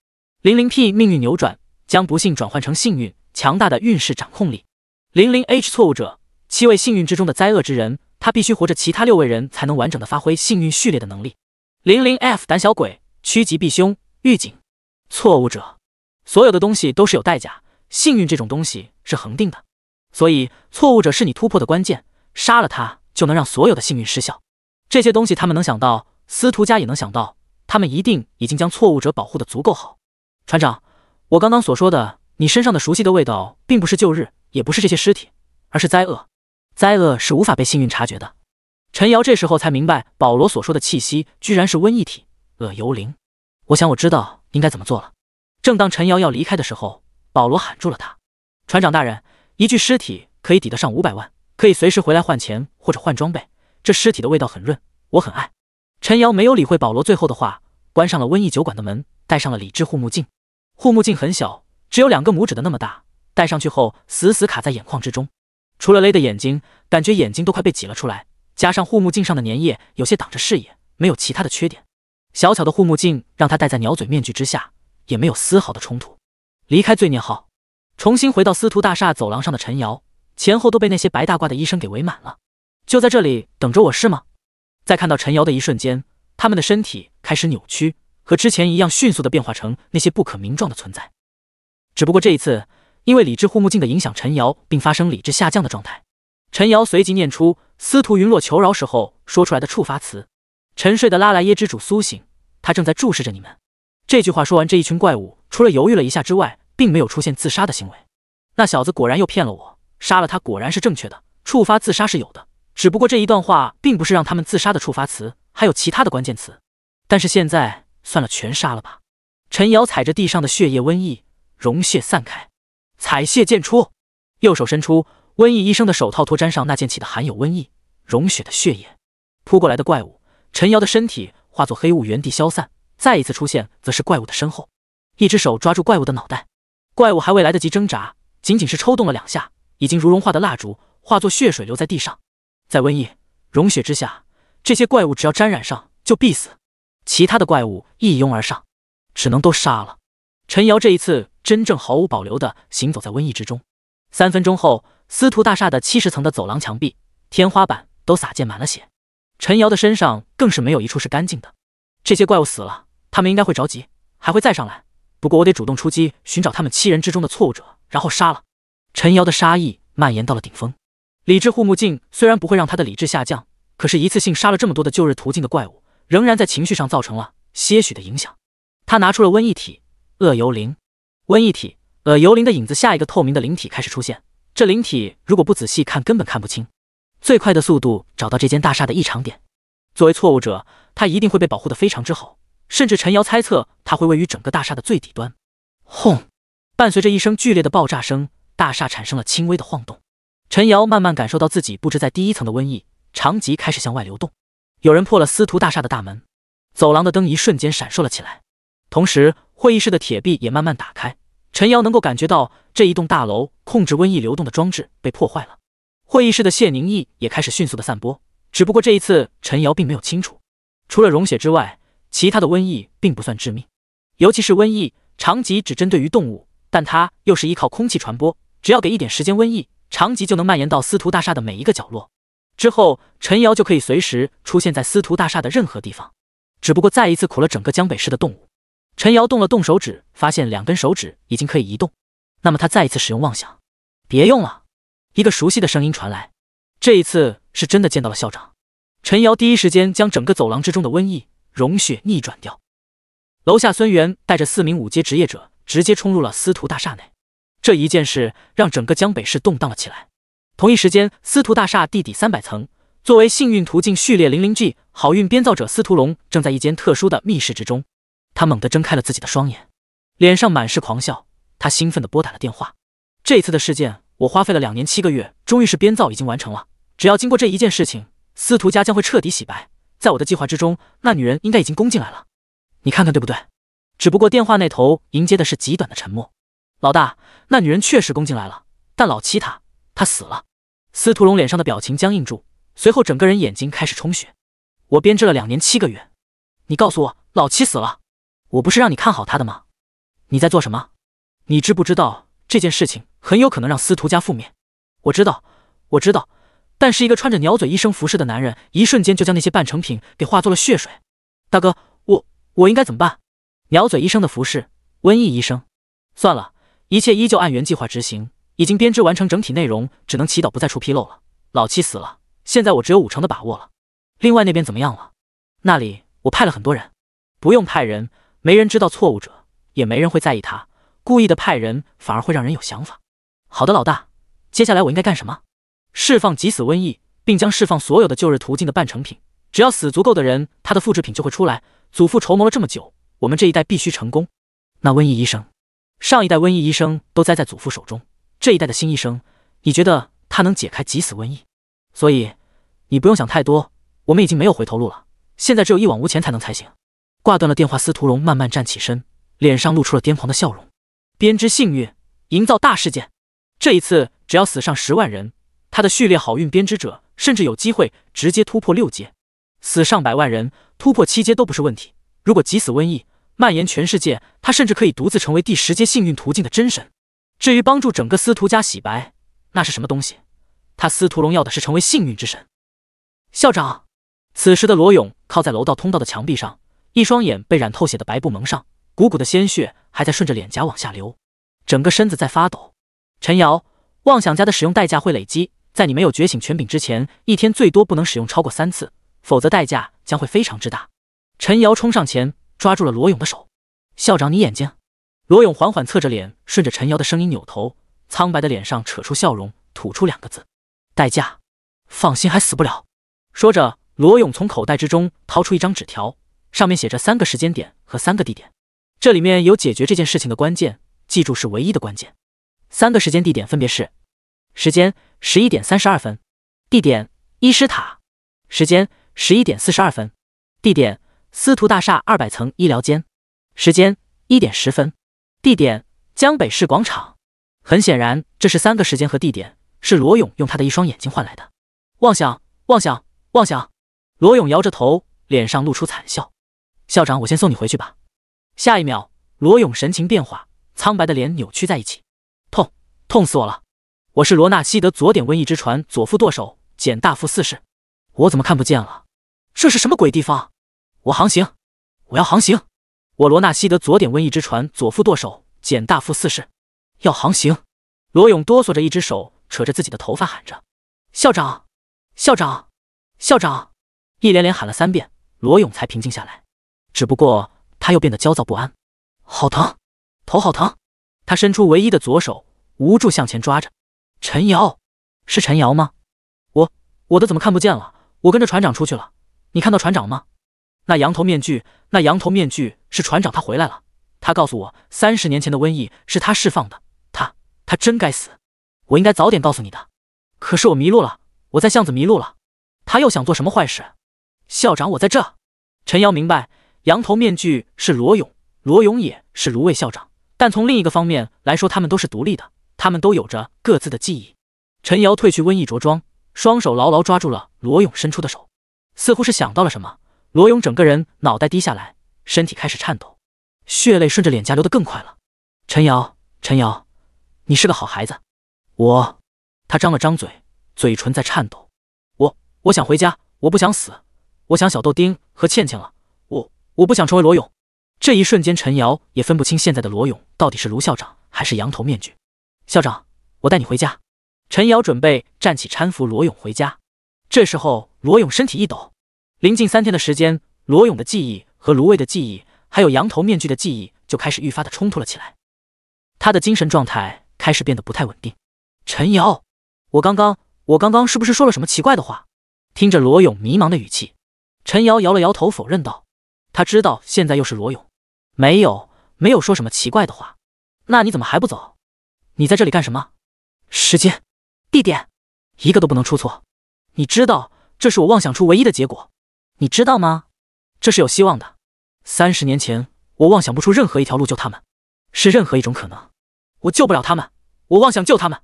Speaker 2: 零零 P 命运扭转，将不幸转换成幸运，强大的运势掌控力。零零 H 错误者，七位幸运之中的灾厄之人，他必须活着，其他六位人才能完整的发挥幸运序列的能力。零零 F 胆小鬼，趋吉避凶，预警错误者，所有的东西都是有代价，幸运这种东西是恒定的，所以错误者是你突破的关键，杀了他就能让所有的幸运失效。这些东西他们能想到，司徒家也能想到，他们一定已经将错误者保护的足够好。船长，我刚刚所说的，你身上的熟悉的味道，并不是旧日，也不是这些尸体，而是灾厄。灾厄是无法被幸运察觉的。陈瑶这时候才明白，保罗所说的气息居然是瘟疫体恶幽灵。我想我知道应该怎么做了。正当陈瑶要离开的时候，保罗喊住了他：“船长大人，一具尸体可以抵得上五百万，可以随时回来换钱或者换装备。”这尸体的味道很润，我很爱。陈瑶没有理会保罗最后的话，关上了瘟疫酒馆的门，戴上了理智护目镜。护目镜很小，只有两个拇指的那么大，戴上去后死死卡在眼眶之中，除了勒的眼睛，感觉眼睛都快被挤了出来。加上护目镜上的粘液，有些挡着视野，没有其他的缺点。小巧的护目镜让他戴在鸟嘴面具之下，也没有丝毫的冲突。离开罪孽号，重新回到司徒大厦走廊上的陈瑶，前后都被那些白大褂的医生给围满了。就在这里等着我是吗？在看到陈瑶的一瞬间，他们的身体开始扭曲，和之前一样迅速的变化成那些不可名状的存在。只不过这一次，因为理智护目镜的影响，陈瑶并发生理智下降的状态。陈瑶随即念出司徒云洛求饶时候说出来的触发词：“沉睡的拉莱耶之主苏醒，他正在注视着你们。”这句话说完，这一群怪物除了犹豫了一下之外，并没有出现自杀的行为。那小子果然又骗了我，杀了他果然是正确的。触发自杀是有的。只不过这一段话并不是让他们自杀的触发词，还有其他的关键词。但是现在算了，全杀了吧。陈瑶踩着地上的血液瘟疫溶血散开，彩血溅出，右手伸出，瘟疫医生的手套托沾上那溅起的含有瘟疫溶血的血液。扑过来的怪物，陈瑶的身体化作黑雾，原地消散。再一次出现，则是怪物的身后，一只手抓住怪物的脑袋，怪物还未来得及挣扎，仅仅是抽动了两下，已经如融化的蜡烛，化作血水留在地上。在瘟疫融雪之下，这些怪物只要沾染上就必死。其他的怪物一拥而上，只能都杀了。陈瑶这一次真正毫无保留地行走在瘟疫之中。三分钟后，司徒大厦的七十层的走廊墙壁、天花板都洒溅满了血，陈瑶的身上更是没有一处是干净的。这些怪物死了，他们应该会着急，还会再上来。不过我得主动出击，寻找他们七人之中的错误者，然后杀了。陈瑶的杀意蔓延到了顶峰。理智护目镜虽然不会让他的理智下降，可是，一次性杀了这么多的旧日途径的怪物，仍然在情绪上造成了些许的影响。他拿出了瘟疫体恶游灵，瘟疫体恶游灵的影子下一个透明的灵体开始出现。这灵体如果不仔细看，根本看不清。最快的速度找到这间大厦的异常点。作为错误者，他一定会被保护的非常之好，甚至陈瑶猜测他会位于整个大厦的最底端。轰！伴随着一声剧烈的爆炸声，大厦产生了轻微的晃动。陈瑶慢慢感受到自己布置在第一层的瘟疫长棘开始向外流动，有人破了司徒大厦的大门，走廊的灯一瞬间闪烁了起来，同时会议室的铁壁也慢慢打开。陈瑶能够感觉到这一栋大楼控制瘟疫流动的装置被破坏了，会议室的谢宁毅也开始迅速的散播。只不过这一次，陈瑶并没有清楚，除了溶血之外，其他的瘟疫并不算致命，尤其是瘟疫长棘只针对于动物，但它又是依靠空气传播，只要给一点时间，瘟疫。长极就能蔓延到司徒大厦的每一个角落，之后陈瑶就可以随时出现在司徒大厦的任何地方。只不过再一次苦了整个江北市的动物。陈瑶动了动手指，发现两根手指已经可以移动。那么他再一次使用妄想，别用了。一个熟悉的声音传来，这一次是真的见到了校长。陈瑶第一时间将整个走廊之中的瘟疫融血逆转掉。楼下孙元带着四名五阶职业者直接冲入了司徒大厦内。这一件事让整个江北市动荡了起来。同一时间，司徒大厦地底三百层，作为幸运途径序列零零 G 好运编造者司徒龙，正在一间特殊的密室之中。他猛地睁开了自己的双眼，脸上满是狂笑。他兴奋地拨打了电话：“这次的事件，我花费了两年七个月，终于是编造已经完成了。只要经过这一件事情，司徒家将会彻底洗白。在我的计划之中，那女人应该已经攻进来了，你看看对不对？”只不过电话那头迎接的是极短的沉默。老大，那女人确实攻进来了，但老七她，她死了。司徒龙脸上的表情僵硬住，随后整个人眼睛开始充血。我编制了两年七个月，你告诉我老七死了，我不是让你看好他的吗？你在做什么？你知不知道这件事情很有可能让司徒家覆灭？我知道，我知道，但是一个穿着鸟嘴医生服饰的男人，一瞬间就将那些半成品给化作了血水。大哥，我我应该怎么办？鸟嘴医生的服饰，瘟疫医生，算了。一切依旧按原计划执行，已经编织完成整体内容，只能祈祷不再出纰漏了。老七死了，现在我只有五成的把握了。另外那边怎么样了？那里我派了很多人，不用派人，没人知道错误者，也没人会在意他。故意的派人反而会让人有想法。好的，老大，接下来我应该干什么？释放急死瘟疫，并将释放所有的旧日途径的半成品。只要死足够的人，他的复制品就会出来。祖父筹谋了这么久，我们这一代必须成功。那瘟疫医生。上一代瘟疫医生都栽在祖父手中，这一代的新医生，你觉得他能解开急死瘟疫？所以你不用想太多，我们已经没有回头路了，现在只有一往无前才能才行。挂断了电话，司徒龙慢慢站起身，脸上露出了癫狂的笑容。编织幸运，营造大事件，这一次只要死上十万人，他的序列好运编织者甚至有机会直接突破六阶。死上百万人，突破七阶都不是问题。如果急死瘟疫，蔓延全世界，他甚至可以独自成为第十阶幸运途径的真神。至于帮助整个司徒家洗白，那是什么东西？他司徒龙要的是成为幸运之神。校长，此时的罗勇靠在楼道通道的墙壁上，一双眼被染透血的白布蒙上，鼓鼓的鲜血还在顺着脸颊往下流，整个身子在发抖。陈瑶，妄想家的使用代价会累积，在你没有觉醒权柄之前，一天最多不能使用超过三次，否则代价将会非常之大。陈瑶冲上前。抓住了罗勇的手，校长，你眼睛？罗勇缓缓侧着脸，顺着陈瑶的声音扭头，苍白的脸上扯出笑容，吐出两个字：“代驾。”放心，还死不了。说着，罗勇从口袋之中掏出一张纸条，上面写着三个时间点和三个地点，这里面有解决这件事情的关键，记住是唯一的关键。三个时间地点分别是：时间十一点三十二分，地点伊施塔；时间十一点四十二分，地点。司徒大厦二百层医疗间，时间一点十分，地点江北市广场。很显然，这是三个时间和地点，是罗勇用他的一双眼睛换来的。妄想，妄想，妄想。罗勇摇着头，脸上露出惨笑。校长，我先送你回去吧。下一秒，罗勇神情变化，苍白的脸扭曲在一起，痛，痛死我了！我是罗纳西德左点瘟一只船左副舵手简大副四世，我怎么看不见了？这是什么鬼地方？我航行，我要航行！我罗纳西德左点问一只船左副舵手简大副四世，要航行！罗勇哆嗦着一只手扯着自己的头发喊着：“校长，校长，校长！”一连连喊了三遍，罗勇才平静下来。只不过他又变得焦躁不安，好疼，头好疼！他伸出唯一的左手，无助向前抓着。陈瑶，是陈瑶吗？我我的怎么看不见了？我跟着船长出去了，你看到船长了吗？那羊头面具，那羊头面具是船长，他回来了。他告诉我，三十年前的瘟疫是他释放的。他，他真该死。我应该早点告诉你的。可是我迷路了，我在巷子迷路了。他又想做什么坏事？校长，我在这。陈瑶明白，羊头面具是罗勇，罗勇也是芦苇校长。但从另一个方面来说，他们都是独立的，他们都有着各自的记忆。陈瑶褪去瘟疫着装，双手牢牢抓住了罗勇伸出的手，似乎是想到了什么。罗勇整个人脑袋低下来，身体开始颤抖，血泪顺着脸颊流得更快了。陈瑶，陈瑶，你是个好孩子。我，他张了张嘴，嘴唇在颤抖。我，我想回家，我不想死，我想小豆丁和倩倩了。我，我不想成为罗勇。这一瞬间，陈瑶也分不清现在的罗勇到底是卢校长还是羊头面具校长。我带你回家。陈瑶准备站起搀扶罗勇回家，这时候罗勇身体一抖。临近三天的时间，罗勇的记忆和芦苇的记忆，还有羊头面具的记忆就开始愈发的冲突了起来。他的精神状态开始变得不太稳定。陈瑶，我刚刚，我刚刚是不是说了什么奇怪的话？听着罗勇迷茫的语气，陈瑶摇了摇头否认道：“他知道现在又是罗勇，没有，没有说什么奇怪的话。那你怎么还不走？你在这里干什么？时间、地点，一个都不能出错。你知道，这是我妄想出唯一的结果。”你知道吗？这是有希望的。三十年前，我妄想不出任何一条路救他们，是任何一种可能，我救不了他们，我妄想救他们。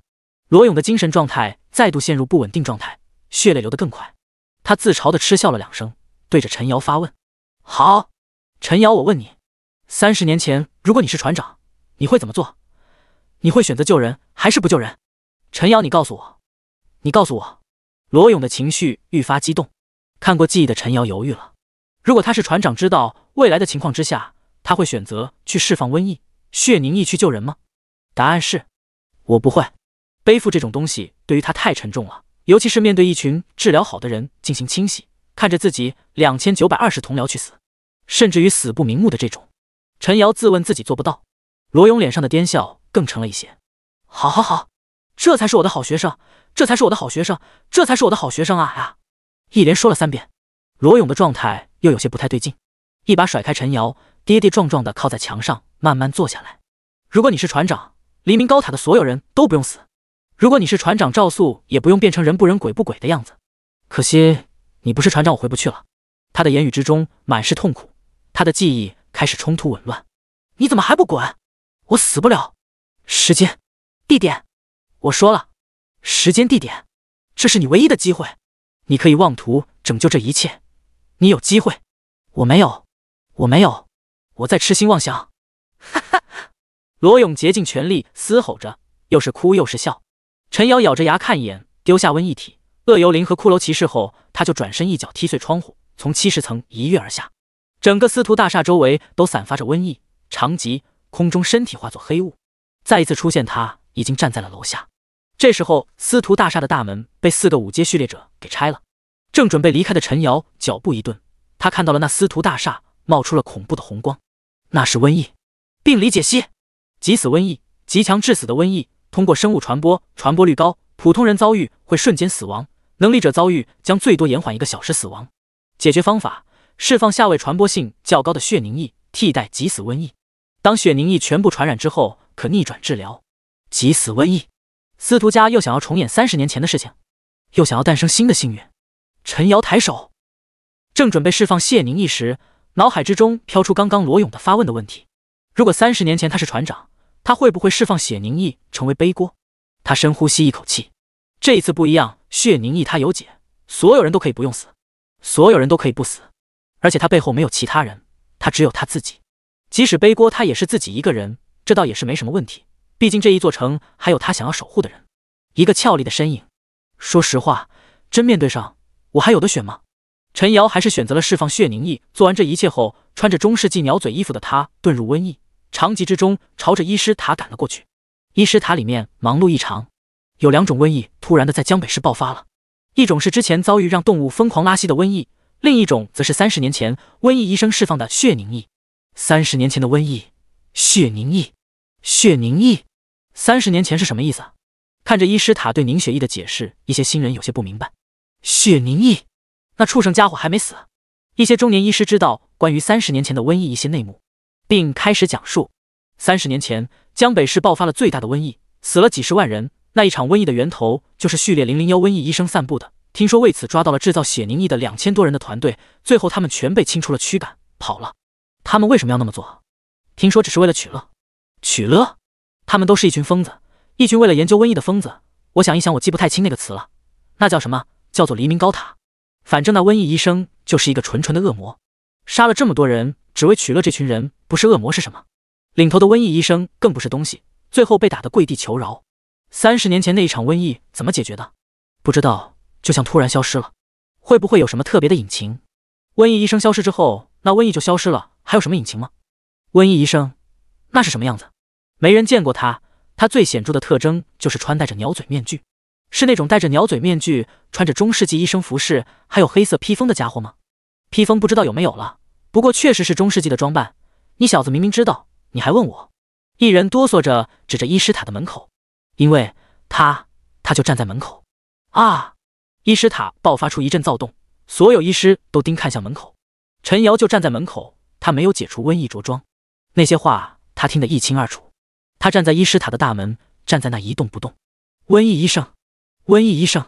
Speaker 2: 罗勇的精神状态再度陷入不稳定状态，血泪流得更快。他自嘲地嗤笑了两声，对着陈瑶发问：“好，陈瑶，我问你，三十年前，如果你是船长，你会怎么做？你会选择救人还是不救人？”陈瑶，你告诉我，你告诉我。罗勇的情绪愈发激动。看过记忆的陈瑶犹豫了，如果他是船长，知道未来的情况之下，他会选择去释放瘟疫、血凝疫去救人吗？答案是，我不会。背负这种东西对于他太沉重了，尤其是面对一群治疗好的人进行清洗，看着自己两千九百二十同僚去死，甚至于死不瞑目的这种，陈瑶自问自己做不到。罗勇脸上的癫笑更沉了一些。好，好，好，这才是我的好学生，这才是我的好学生，这才是我的好学生啊啊！一连说了三遍，罗勇的状态又有些不太对劲，一把甩开陈瑶，跌跌撞撞的靠在墙上，慢慢坐下来。如果你是船长，黎明高塔的所有人都不用死；如果你是船长赵素也不用变成人不人鬼不鬼的样子。可惜你不是船长，我回不去了。他的言语之中满是痛苦，他的记忆开始冲突紊乱。你怎么还不滚？我死不了。时间、地点，我说了，时间、地点，这是你唯一的机会。你可以妄图拯救这一切，你有机会，我没有，我没有，我在痴心妄想，哈哈！罗勇竭尽全力嘶吼着，又是哭又是笑。陈瑶咬着牙看一眼，丢下瘟疫体、恶幽灵和骷髅骑士后，他就转身一脚踢碎窗户，从七十层一跃而下。整个司徒大厦周围都散发着瘟疫，长吉空中身体化作黑雾，再一次出现，他已经站在了楼下。这时候，司徒大厦的大门被四个五阶序列者给拆了。正准备离开的陈瑶脚步一顿，他看到了那司徒大厦冒出了恐怖的红光，那是瘟疫。病理解析：急死瘟疫，极强致死的瘟疫，通过生物传播，传播率高，普通人遭遇会瞬间死亡，能力者遭遇将最多延缓一个小时死亡。解决方法：释放下位传播性较高的血凝液替代急死瘟疫。当血凝液全部传染之后，可逆转治疗。急死瘟疫。司徒家又想要重演三十年前的事情，又想要诞生新的幸运。陈瑶抬手，正准备释放谢宁液时，脑海之中飘出刚刚罗勇的发问的问题：如果三十年前他是船长，他会不会释放谢宁液成为背锅？他深呼吸一口气，这一次不一样，谢宁液他有解，所有人都可以不用死，所有人都可以不死。而且他背后没有其他人，他只有他自己，即使背锅，他也是自己一个人，这倒也是没什么问题。毕竟这一座城还有他想要守护的人，一个俏丽的身影。说实话，真面对上，我还有的选吗？陈瑶还是选择了释放血凝意。做完这一切后，穿着中世纪鸟嘴衣服的她遁入瘟疫长疾之中，朝着医师塔赶了过去。医师塔里面忙碌异常，有两种瘟疫突然的在江北市爆发了，一种是之前遭遇让动物疯狂拉稀的瘟疫，另一种则是三十年前瘟疫医生释放的血凝意。三十年前的瘟疫，血凝意，血凝意。三十年前是什么意思？看着医师塔对宁雪意的解释，一些新人有些不明白。血凝疫，那畜生家伙还没死。一些中年医师知道关于三十年前的瘟疫一些内幕，并开始讲述：三十年前，江北市爆发了最大的瘟疫，死了几十万人。那一场瘟疫的源头就是序列零零幺瘟疫医生散布的。听说为此抓到了制造血凝疫的两千多人的团队，最后他们全被清除了驱赶跑了。他们为什么要那么做？听说只是为了取乐。取乐？他们都是一群疯子，一群为了研究瘟疫的疯子。我想一想，我记不太清那个词了，那叫什么？叫做黎明高塔。反正那瘟疫医生就是一个纯纯的恶魔，杀了这么多人，只为取乐这群人，不是恶魔是什么？领头的瘟疫医生更不是东西，最后被打得跪地求饶。三十年前那一场瘟疫怎么解决的？不知道，就像突然消失了。会不会有什么特别的隐情？瘟疫医生消失之后，那瘟疫就消失了，还有什么隐情吗？瘟疫医生那是什么样子？没人见过他，他最显著的特征就是穿戴着鸟嘴面具，是那种戴着鸟嘴面具、穿着中世纪医生服饰，还有黑色披风的家伙吗？披风不知道有没有了，不过确实是中世纪的装扮。你小子明明知道，你还问我？一人哆嗦着指着医师塔的门口，因为他他就站在门口啊！医师塔爆发出一阵躁动，所有医师都盯看向门口。陈瑶就站在门口，他没有解除瘟疫着装，那些话他听得一清二楚。他站在医师塔的大门，站在那一动不动。瘟疫医生，瘟疫医生，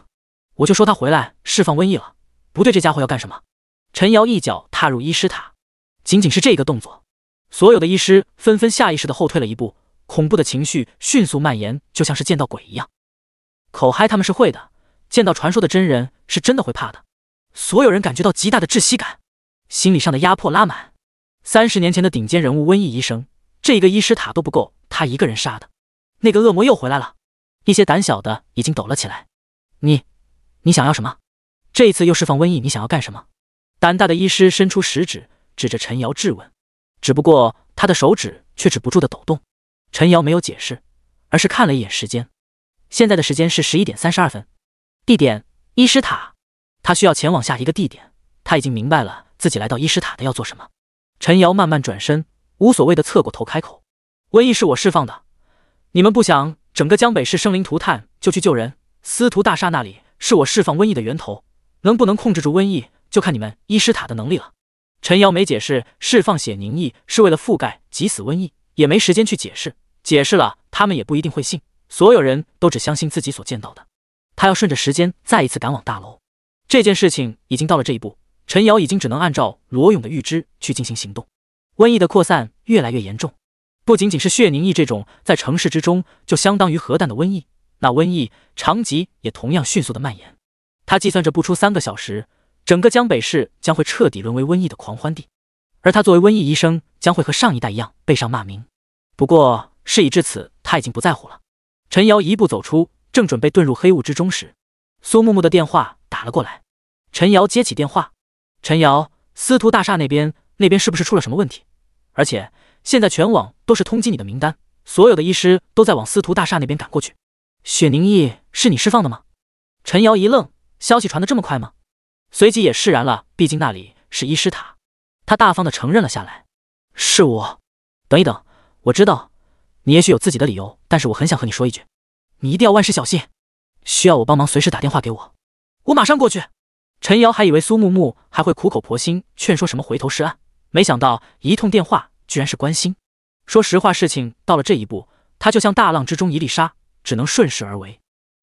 Speaker 2: 我就说他回来释放瘟疫了。不对，这家伙要干什么？陈瑶一脚踏入医师塔，仅仅是这个动作，所有的医师纷纷下意识的后退了一步，恐怖的情绪迅速蔓延，就像是见到鬼一样。口嗨他们是会的，见到传说的真人是真的会怕的。所有人感觉到极大的窒息感，心理上的压迫拉满。三十年前的顶尖人物瘟疫医生，这一个医师塔都不够。他一个人杀的，那个恶魔又回来了。一些胆小的已经抖了起来。你，你想要什么？这一次又释放瘟疫，你想要干什么？胆大的医师伸出食指，指着陈瑶质问。只不过他的手指却止不住的抖动。陈瑶没有解释，而是看了一眼时间。现在的时间是十一点三十二分，地点伊施塔。他需要前往下一个地点。他已经明白了自己来到伊施塔的要做什么。陈瑶慢慢转身，无所谓的侧过头开口。瘟疫是我释放的，你们不想整个江北市生灵涂炭，就去救人。司徒大厦那里是我释放瘟疫的源头，能不能控制住瘟疫，就看你们医师塔的能力了。陈瑶没解释，释放血凝液是为了覆盖急死瘟疫，也没时间去解释，解释了他们也不一定会信。所有人都只相信自己所见到的。他要顺着时间再一次赶往大楼。这件事情已经到了这一步，陈瑶已经只能按照罗勇的预知去进行行动。瘟疫的扩散越来越严重。不仅仅是血凝异，这种在城市之中就相当于核弹的瘟疫，那瘟疫长疾也同样迅速的蔓延。他计算着，不出三个小时，整个江北市将会彻底沦为瘟疫的狂欢地，而他作为瘟疫医生，将会和上一代一样背上骂名。不过事已至此，他已经不在乎了。陈瑶一步走出，正准备遁入黑雾之中时，苏木木的电话打了过来。陈瑶接起电话：“陈瑶，司徒大厦那边，那边是不是出了什么问题？而且……”现在全网都是通缉你的名单，所有的医师都在往司徒大厦那边赶过去。雪凝意是你释放的吗？陈瑶一愣，消息传得这么快吗？随即也释然了，毕竟那里是医师塔。他大方的承认了下来：“是我。”等一等，我知道你也许有自己的理由，但是我很想和你说一句，你一定要万事小心。需要我帮忙，随时打电话给我，我马上过去。陈瑶还以为苏木木还会苦口婆心劝说什么回头是岸，没想到一通电话。居然是关心。说实话，事情到了这一步，他就像大浪之中一粒沙，只能顺势而为。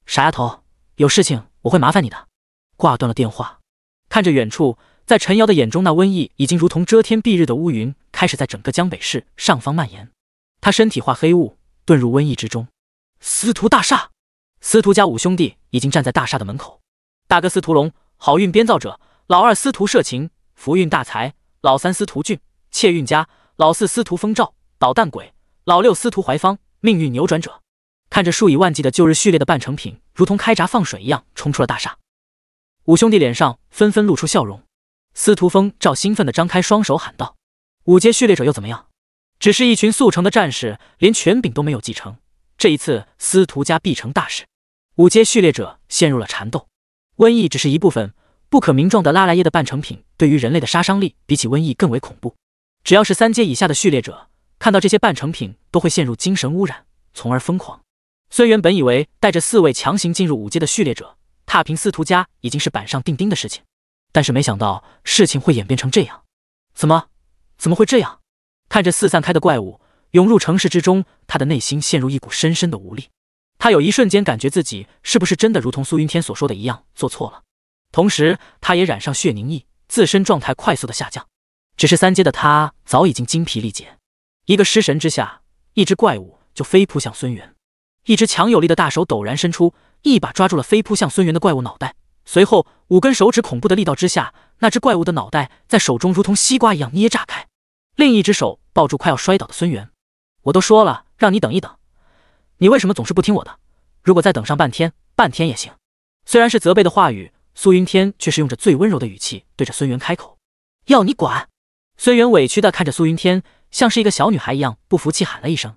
Speaker 2: 傻丫头，有事情我会麻烦你的。挂断了电话，看着远处，在陈瑶的眼中，那瘟疫已经如同遮天蔽日的乌云，开始在整个江北市上方蔓延。他身体化黑雾，遁入瘟疫之中。司徒大厦，司徒家五兄弟已经站在大厦的门口。大哥司徒龙，好运编造者；老二司徒社情，福运大财；老三司徒俊，窃运家。老四司徒风照，捣蛋鬼；老六司徒怀芳，命运扭转者。看着数以万计的旧日序列的半成品，如同开闸放水一样冲出了大厦。五兄弟脸上纷纷露出笑容。司徒风照兴奋地张开双手喊道：“五阶序列者又怎么样？只是一群速成的战士，连权柄都没有继承。这一次，司徒家必成大事。”五阶序列者陷入了缠斗。瘟疫只是一部分，不可名状的拉莱耶的半成品对于人类的杀伤力，比起瘟疫更为恐怖。只要是三阶以下的序列者，看到这些半成品都会陷入精神污染，从而疯狂。虽原本以为带着四位强行进入五阶的序列者，踏平司徒家已经是板上钉钉的事情，但是没想到事情会演变成这样。怎么？怎么会这样？看着四散开的怪物涌入城市之中，他的内心陷入一股深深的无力。他有一瞬间感觉自己是不是真的如同苏云天所说的一样做错了。同时，他也染上血凝液，自身状态快速的下降。只是三阶的他早已经精疲力竭，一个失神之下，一只怪物就飞扑向孙元。一只强有力的大手陡然伸出，一把抓住了飞扑向孙元的怪物脑袋。随后五根手指恐怖的力道之下，那只怪物的脑袋在手中如同西瓜一样捏炸开。另一只手抱住快要摔倒的孙元。我都说了让你等一等，你为什么总是不听我的？如果再等上半天，半天也行。虽然是责备的话语，苏云天却是用着最温柔的语气对着孙元开口：“要你管。”孙元委屈地看着苏云天，像是一个小女孩一样不服气喊了一声。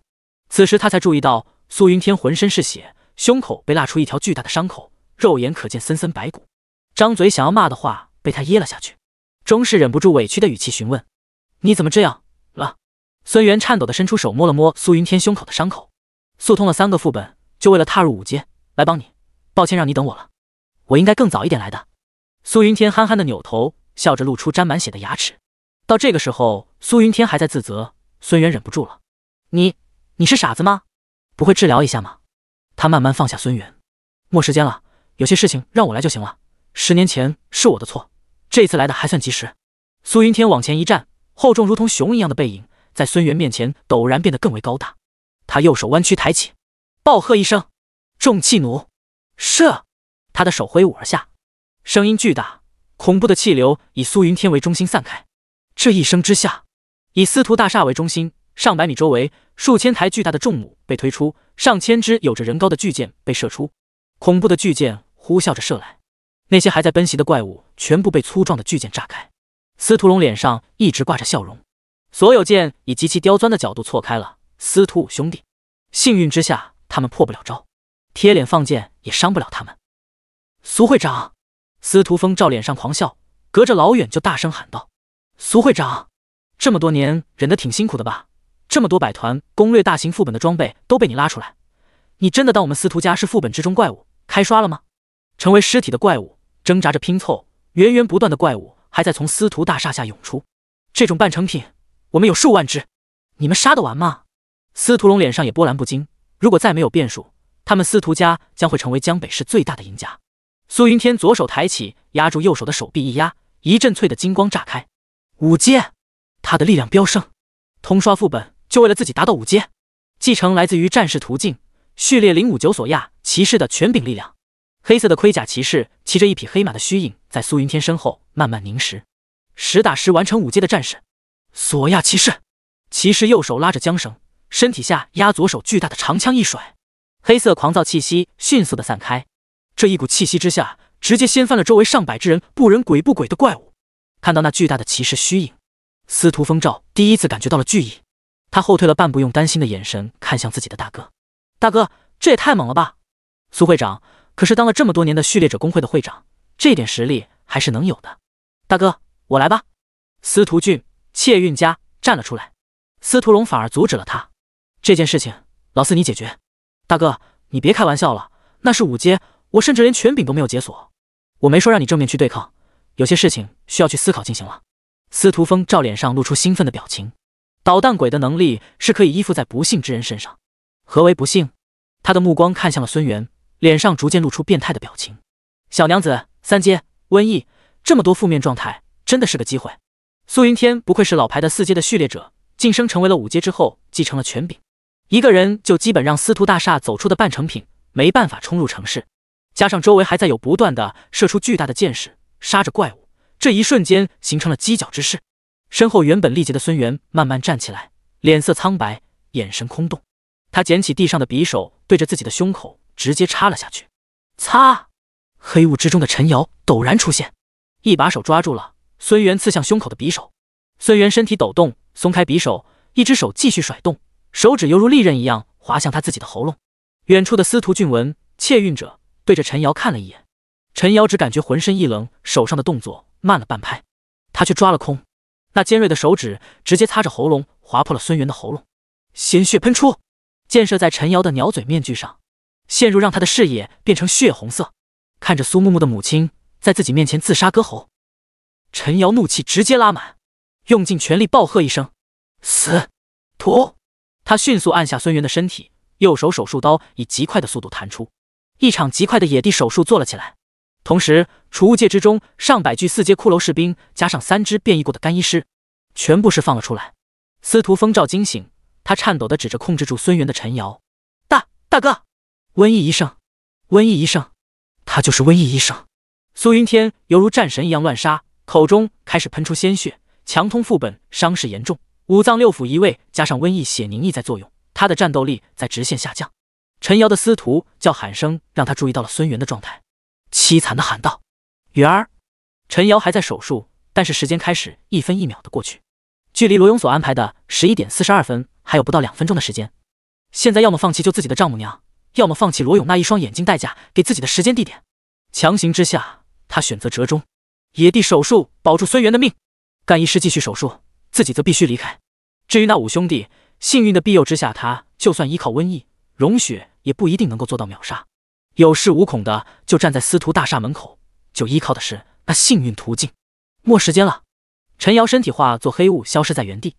Speaker 2: 此时他才注意到苏云天浑身是血，胸口被拉出一条巨大的伤口，肉眼可见森森白骨。张嘴想要骂的话被他噎了下去，终是忍不住委屈的语气询问：“你怎么这样了？”孙元颤抖的伸出手摸了摸苏云天胸口的伤口。速通了三个副本，就为了踏入五阶，来帮你。抱歉让你等我了，我应该更早一点来的。苏云天憨憨的扭头，笑着露出沾满血的牙齿。到这个时候，苏云天还在自责。孙元忍不住了：“你，你是傻子吗？不会治疗一下吗？”他慢慢放下孙元。没时间了，有些事情让我来就行了。十年前是我的错，这次来的还算及时。苏云天往前一站，厚重如同熊一样的背影，在孙元面前陡然变得更为高大。他右手弯曲抬起，暴喝一声：“重气弩，射！”他的手挥舞而下，声音巨大，恐怖的气流以苏云天为中心散开。这一声之下，以司徒大厦为中心，上百米周围，数千台巨大的重弩被推出，上千支有着人高的巨舰被射出。恐怖的巨舰呼啸着射来，那些还在奔袭的怪物全部被粗壮的巨舰炸开。司徒龙脸上一直挂着笑容，所有剑以极其刁钻的角度错开了。司徒五兄弟幸运之下，他们破不了招，贴脸放箭也伤不了他们。苏会长，司徒风照脸上狂笑，隔着老远就大声喊道。苏会长，这么多年忍得挺辛苦的吧？这么多百团攻略大型副本的装备都被你拉出来，你真的当我们司徒家是副本之中怪物开刷了吗？成为尸体的怪物挣扎着拼凑，源源不断的怪物还在从司徒大厦下涌出。这种半成品，我们有数万只，你们杀得完吗？司徒龙脸上也波澜不惊。如果再没有变数，他们司徒家将会成为江北市最大的赢家。苏云天左手抬起，压住右手的手臂一压，一阵脆的金光炸开。五阶，他的力量飙升，通刷副本就为了自己达到五阶，继承来自于战士途径序列零五九索亚骑士的全柄力量。黑色的盔甲骑士骑着一匹黑马的虚影，在苏云天身后慢慢凝实，实打实完成五阶的战士索亚骑士。骑士右手拉着缰绳，身体下压，左手巨大的长枪一甩，黑色狂躁气息迅速的散开，这一股气息之下，直接掀翻了周围上百只人不人鬼不鬼的怪物。看到那巨大的骑士虚影，司徒风照第一次感觉到了惧意。他后退了半步，用担心的眼神看向自己的大哥。大哥，这也太猛了吧！苏会长可是当了这么多年的序列者工会的会长，这点实力还是能有的。大哥，我来吧。司徒俊、谢运家站了出来，司徒龙反而阻止了他。这件事情，老四你解决。大哥，你别开玩笑了，那是五阶，我甚至连权柄都没有解锁。我没说让你正面去对抗。有些事情需要去思考，进行了。司徒风照脸上露出兴奋的表情。捣蛋鬼的能力是可以依附在不幸之人身上。何为不幸？他的目光看向了孙元，脸上逐渐露出变态的表情。小娘子，三阶瘟疫，这么多负面状态，真的是个机会。苏云天不愧是老牌的四阶的序列者，晋升成为了五阶之后，继承了权柄。一个人就基本让司徒大厦走出的半成品，没办法冲入城市。加上周围还在有不断的射出巨大的箭矢。杀着怪物，这一瞬间形成了犄角之势。身后原本力竭的孙元慢慢站起来，脸色苍白，眼神空洞。他捡起地上的匕首，对着自己的胸口直接插了下去。擦！黑雾之中的陈瑶陡然出现，一把手抓住了孙元刺向胸口的匕首。孙元身体抖动，松开匕首，一只手继续甩动，手指犹如利刃一样划向他自己的喉咙。远处的司徒俊文窃运者对着陈瑶看了一眼。陈瑶只感觉浑身一冷，手上的动作慢了半拍，他却抓了空，那尖锐的手指直接擦着喉咙划破了孙元的喉咙，鲜血喷出，溅射在陈瑶的鸟嘴面具上，陷入让他的视野变成血红色。看着苏木木的母亲在自己面前自杀割喉，陈瑶怒气直接拉满，用尽全力暴喝一声：“死！”屠！他迅速按下孙元的身体，右手手术刀以极快的速度弹出，一场极快的野地手术做了起来。同时，储物戒之中上百具四阶骷髅士兵，加上三只变异过的干师，全部释放了出来。司徒风照惊醒，他颤抖地指着控制住孙元的陈瑶：“大大哥，瘟疫医生，瘟疫医生，他就是瘟疫医生。”苏云天犹如战神一样乱杀，口中开始喷出鲜血，强通副本伤势严重，五脏六腑移位，加上瘟疫血凝液在作用，他的战斗力在直线下降。陈瑶的司徒叫喊声让他注意到了孙元的状态。凄惨的喊道：“雨儿，陈瑶还在手术，但是时间开始一分一秒的过去，距离罗永所安排的十一点四十二分还有不到两分钟的时间。现在要么放弃救自己的丈母娘，要么放弃罗勇那一双眼睛代价给自己的时间地点。强行之下，他选择折中，野地手术保住孙元的命，干医师继续手术，自己则必须离开。至于那五兄弟，幸运的庇佑之下，他就算依靠瘟疫融雪也不一定能够做到秒杀。”有恃无恐的就站在司徒大厦门口，就依靠的是那幸运途径。没时间了，陈瑶身体化作黑雾，消失在原地。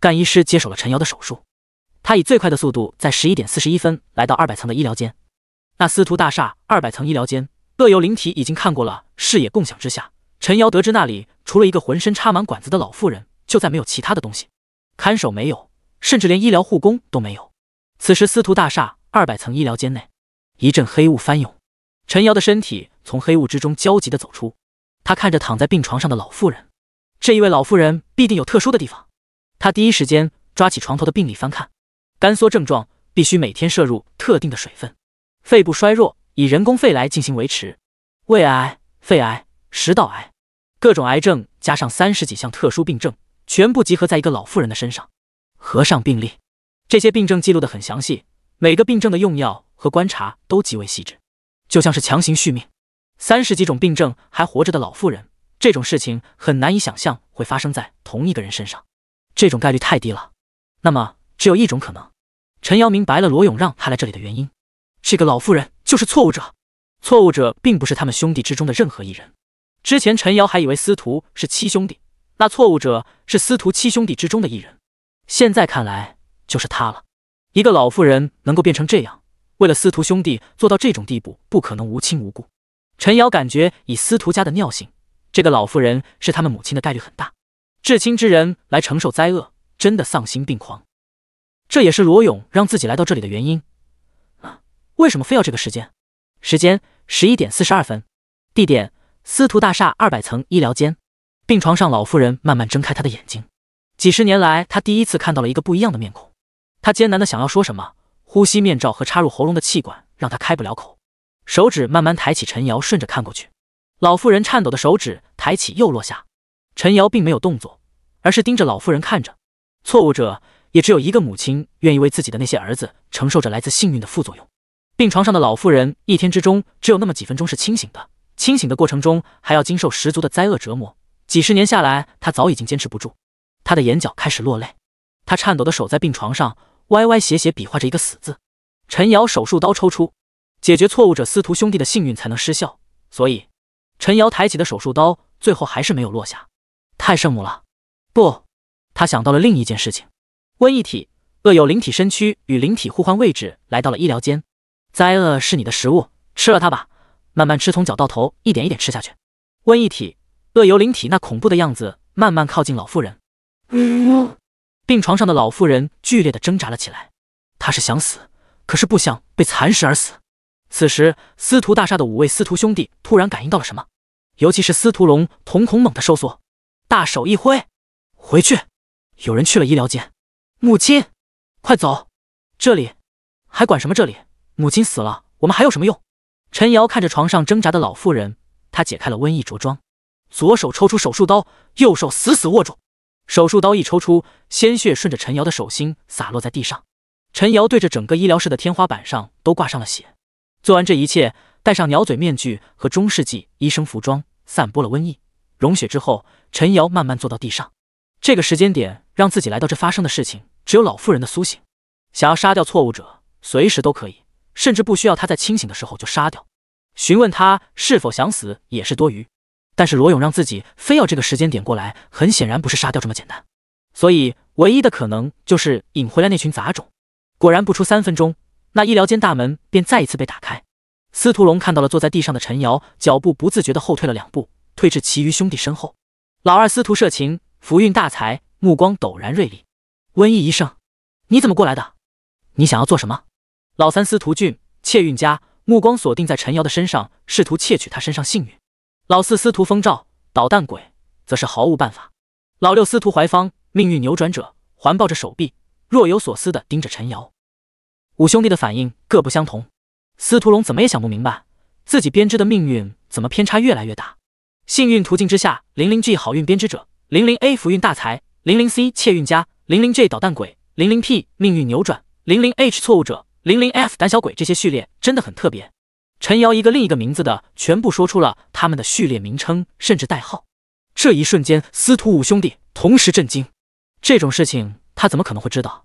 Speaker 2: 干医师接手了陈瑶的手术，他以最快的速度在十一点四十一分来到二百层的医疗间。那司徒大厦二百层医疗间，乐游灵体已经看过了，视野共享之下，陈瑶得知那里除了一个浑身插满管子的老妇人，就再没有其他的东西。看守没有，甚至连医疗护工都没有。此时，司徒大厦二百层医疗间内。一阵黑雾翻涌，陈瑶的身体从黑雾之中焦急地走出。他看着躺在病床上的老妇人，这一位老妇人必定有特殊的地方。他第一时间抓起床头的病历翻看，干缩症状必须每天摄入特定的水分，肺部衰弱以人工肺来进行维持，胃癌、肺癌、食道癌，各种癌症加上三十几项特殊病症，全部集合在一个老妇人的身上。合上病历，这些病症记录的很详细，每个病症的用药。和观察都极为细致，就像是强行续命。三十几种病症还活着的老妇人，这种事情很难以想象会发生在同一个人身上，这种概率太低了。那么只有一种可能，陈瑶明白了罗勇让他来这里的原因：这个老妇人就是错误者。错误者并不是他们兄弟之中的任何一人。之前陈瑶还以为司徒是七兄弟，那错误者是司徒七兄弟之中的一人，现在看来就是他了。一个老妇人能够变成这样。为了司徒兄弟做到这种地步，不可能无亲无故。陈瑶感觉以司徒家的尿性，这个老妇人是他们母亲的概率很大。至亲之人来承受灾厄，真的丧心病狂。这也是罗勇让自己来到这里的原因。为什么非要这个时间？时间十一点四十二分，地点司徒大厦二百层医疗间。病床上老妇人慢慢睁开她的眼睛，几十年来她第一次看到了一个不一样的面孔。她艰难的想要说什么。呼吸面罩和插入喉咙的气管让他开不了口，手指慢慢抬起，陈瑶顺着看过去，老妇人颤抖的手指抬起又落下，陈瑶并没有动作，而是盯着老妇人看着。错误者，也只有一个母亲愿意为自己的那些儿子承受着来自幸运的副作用。病床上的老妇人一天之中只有那么几分钟是清醒的，清醒的过程中还要经受十足的灾厄折磨，几十年下来，她早已经坚持不住，她的眼角开始落泪，她颤抖的手在病床上。歪歪斜斜比划着一个死字，陈瑶手术刀抽出，解决错误者司徒兄弟的幸运才能失效，所以陈瑶抬起的手术刀最后还是没有落下，太圣母了！不，他想到了另一件事情，瘟疫体恶游灵体身躯与灵体互换位置，来到了医疗间，灾厄是你的食物，吃了它吧，慢慢吃，从脚到头，一点一点吃下去。瘟疫体恶游灵体那恐怖的样子慢慢靠近老妇人。病床上的老妇人剧烈的挣扎了起来，她是想死，可是不想被蚕食而死。此时，司徒大厦的五位司徒兄弟突然感应到了什么，尤其是司徒龙，瞳孔猛地收缩，大手一挥，回去。有人去了医疗间，母亲，快走！这里还管什么这里？母亲死了，我们还有什么用？陈瑶看着床上挣扎的老妇人，她解开了瘟疫着装，左手抽出手术刀，右手死死握住。手术刀一抽出，鲜血顺着陈瑶的手心洒落在地上。陈瑶对着整个医疗室的天花板上都挂上了血。做完这一切，戴上鸟嘴面具和中世纪医生服装，散播了瘟疫。溶血之后，陈瑶慢慢坐到地上。这个时间点让自己来到这发生的事情，只有老妇人的苏醒。想要杀掉错误者，随时都可以，甚至不需要他在清醒的时候就杀掉。询问他是否想死也是多余。但是罗勇让自己非要这个时间点过来，很显然不是杀掉这么简单，所以唯一的可能就是引回来那群杂种。果然不出三分钟，那医疗间大门便再一次被打开。司徒龙看到了坐在地上的陈瑶，脚步不自觉的后退了两步，退至其余兄弟身后。老二司徒社情，福运大财，目光陡然锐利。瘟疫医生，你怎么过来的？你想要做什么？老三司徒俊，窃运家，目光锁定在陈瑶的身上，试图窃取他身上幸运。老四司徒风照，捣蛋鬼，则是毫无办法。老六司徒怀芳，命运扭转者，环抱着手臂，若有所思地盯着陈瑶。五兄弟的反应各不相同，司徒龙怎么也想不明白，自己编织的命运怎么偏差越来越大。幸运途径之下，零零 G 好运编织者，零零 A 福运大财，零零 C 窃运家，零零 J 捣蛋鬼，零零 P 命运扭转，零零 H 错误者，零零 F 胆小鬼，这些序列真的很特别。陈瑶一个另一个名字的全部说出了他们的序列名称，甚至代号。这一瞬间，司徒五兄弟同时震惊。这种事情他怎么可能会知道？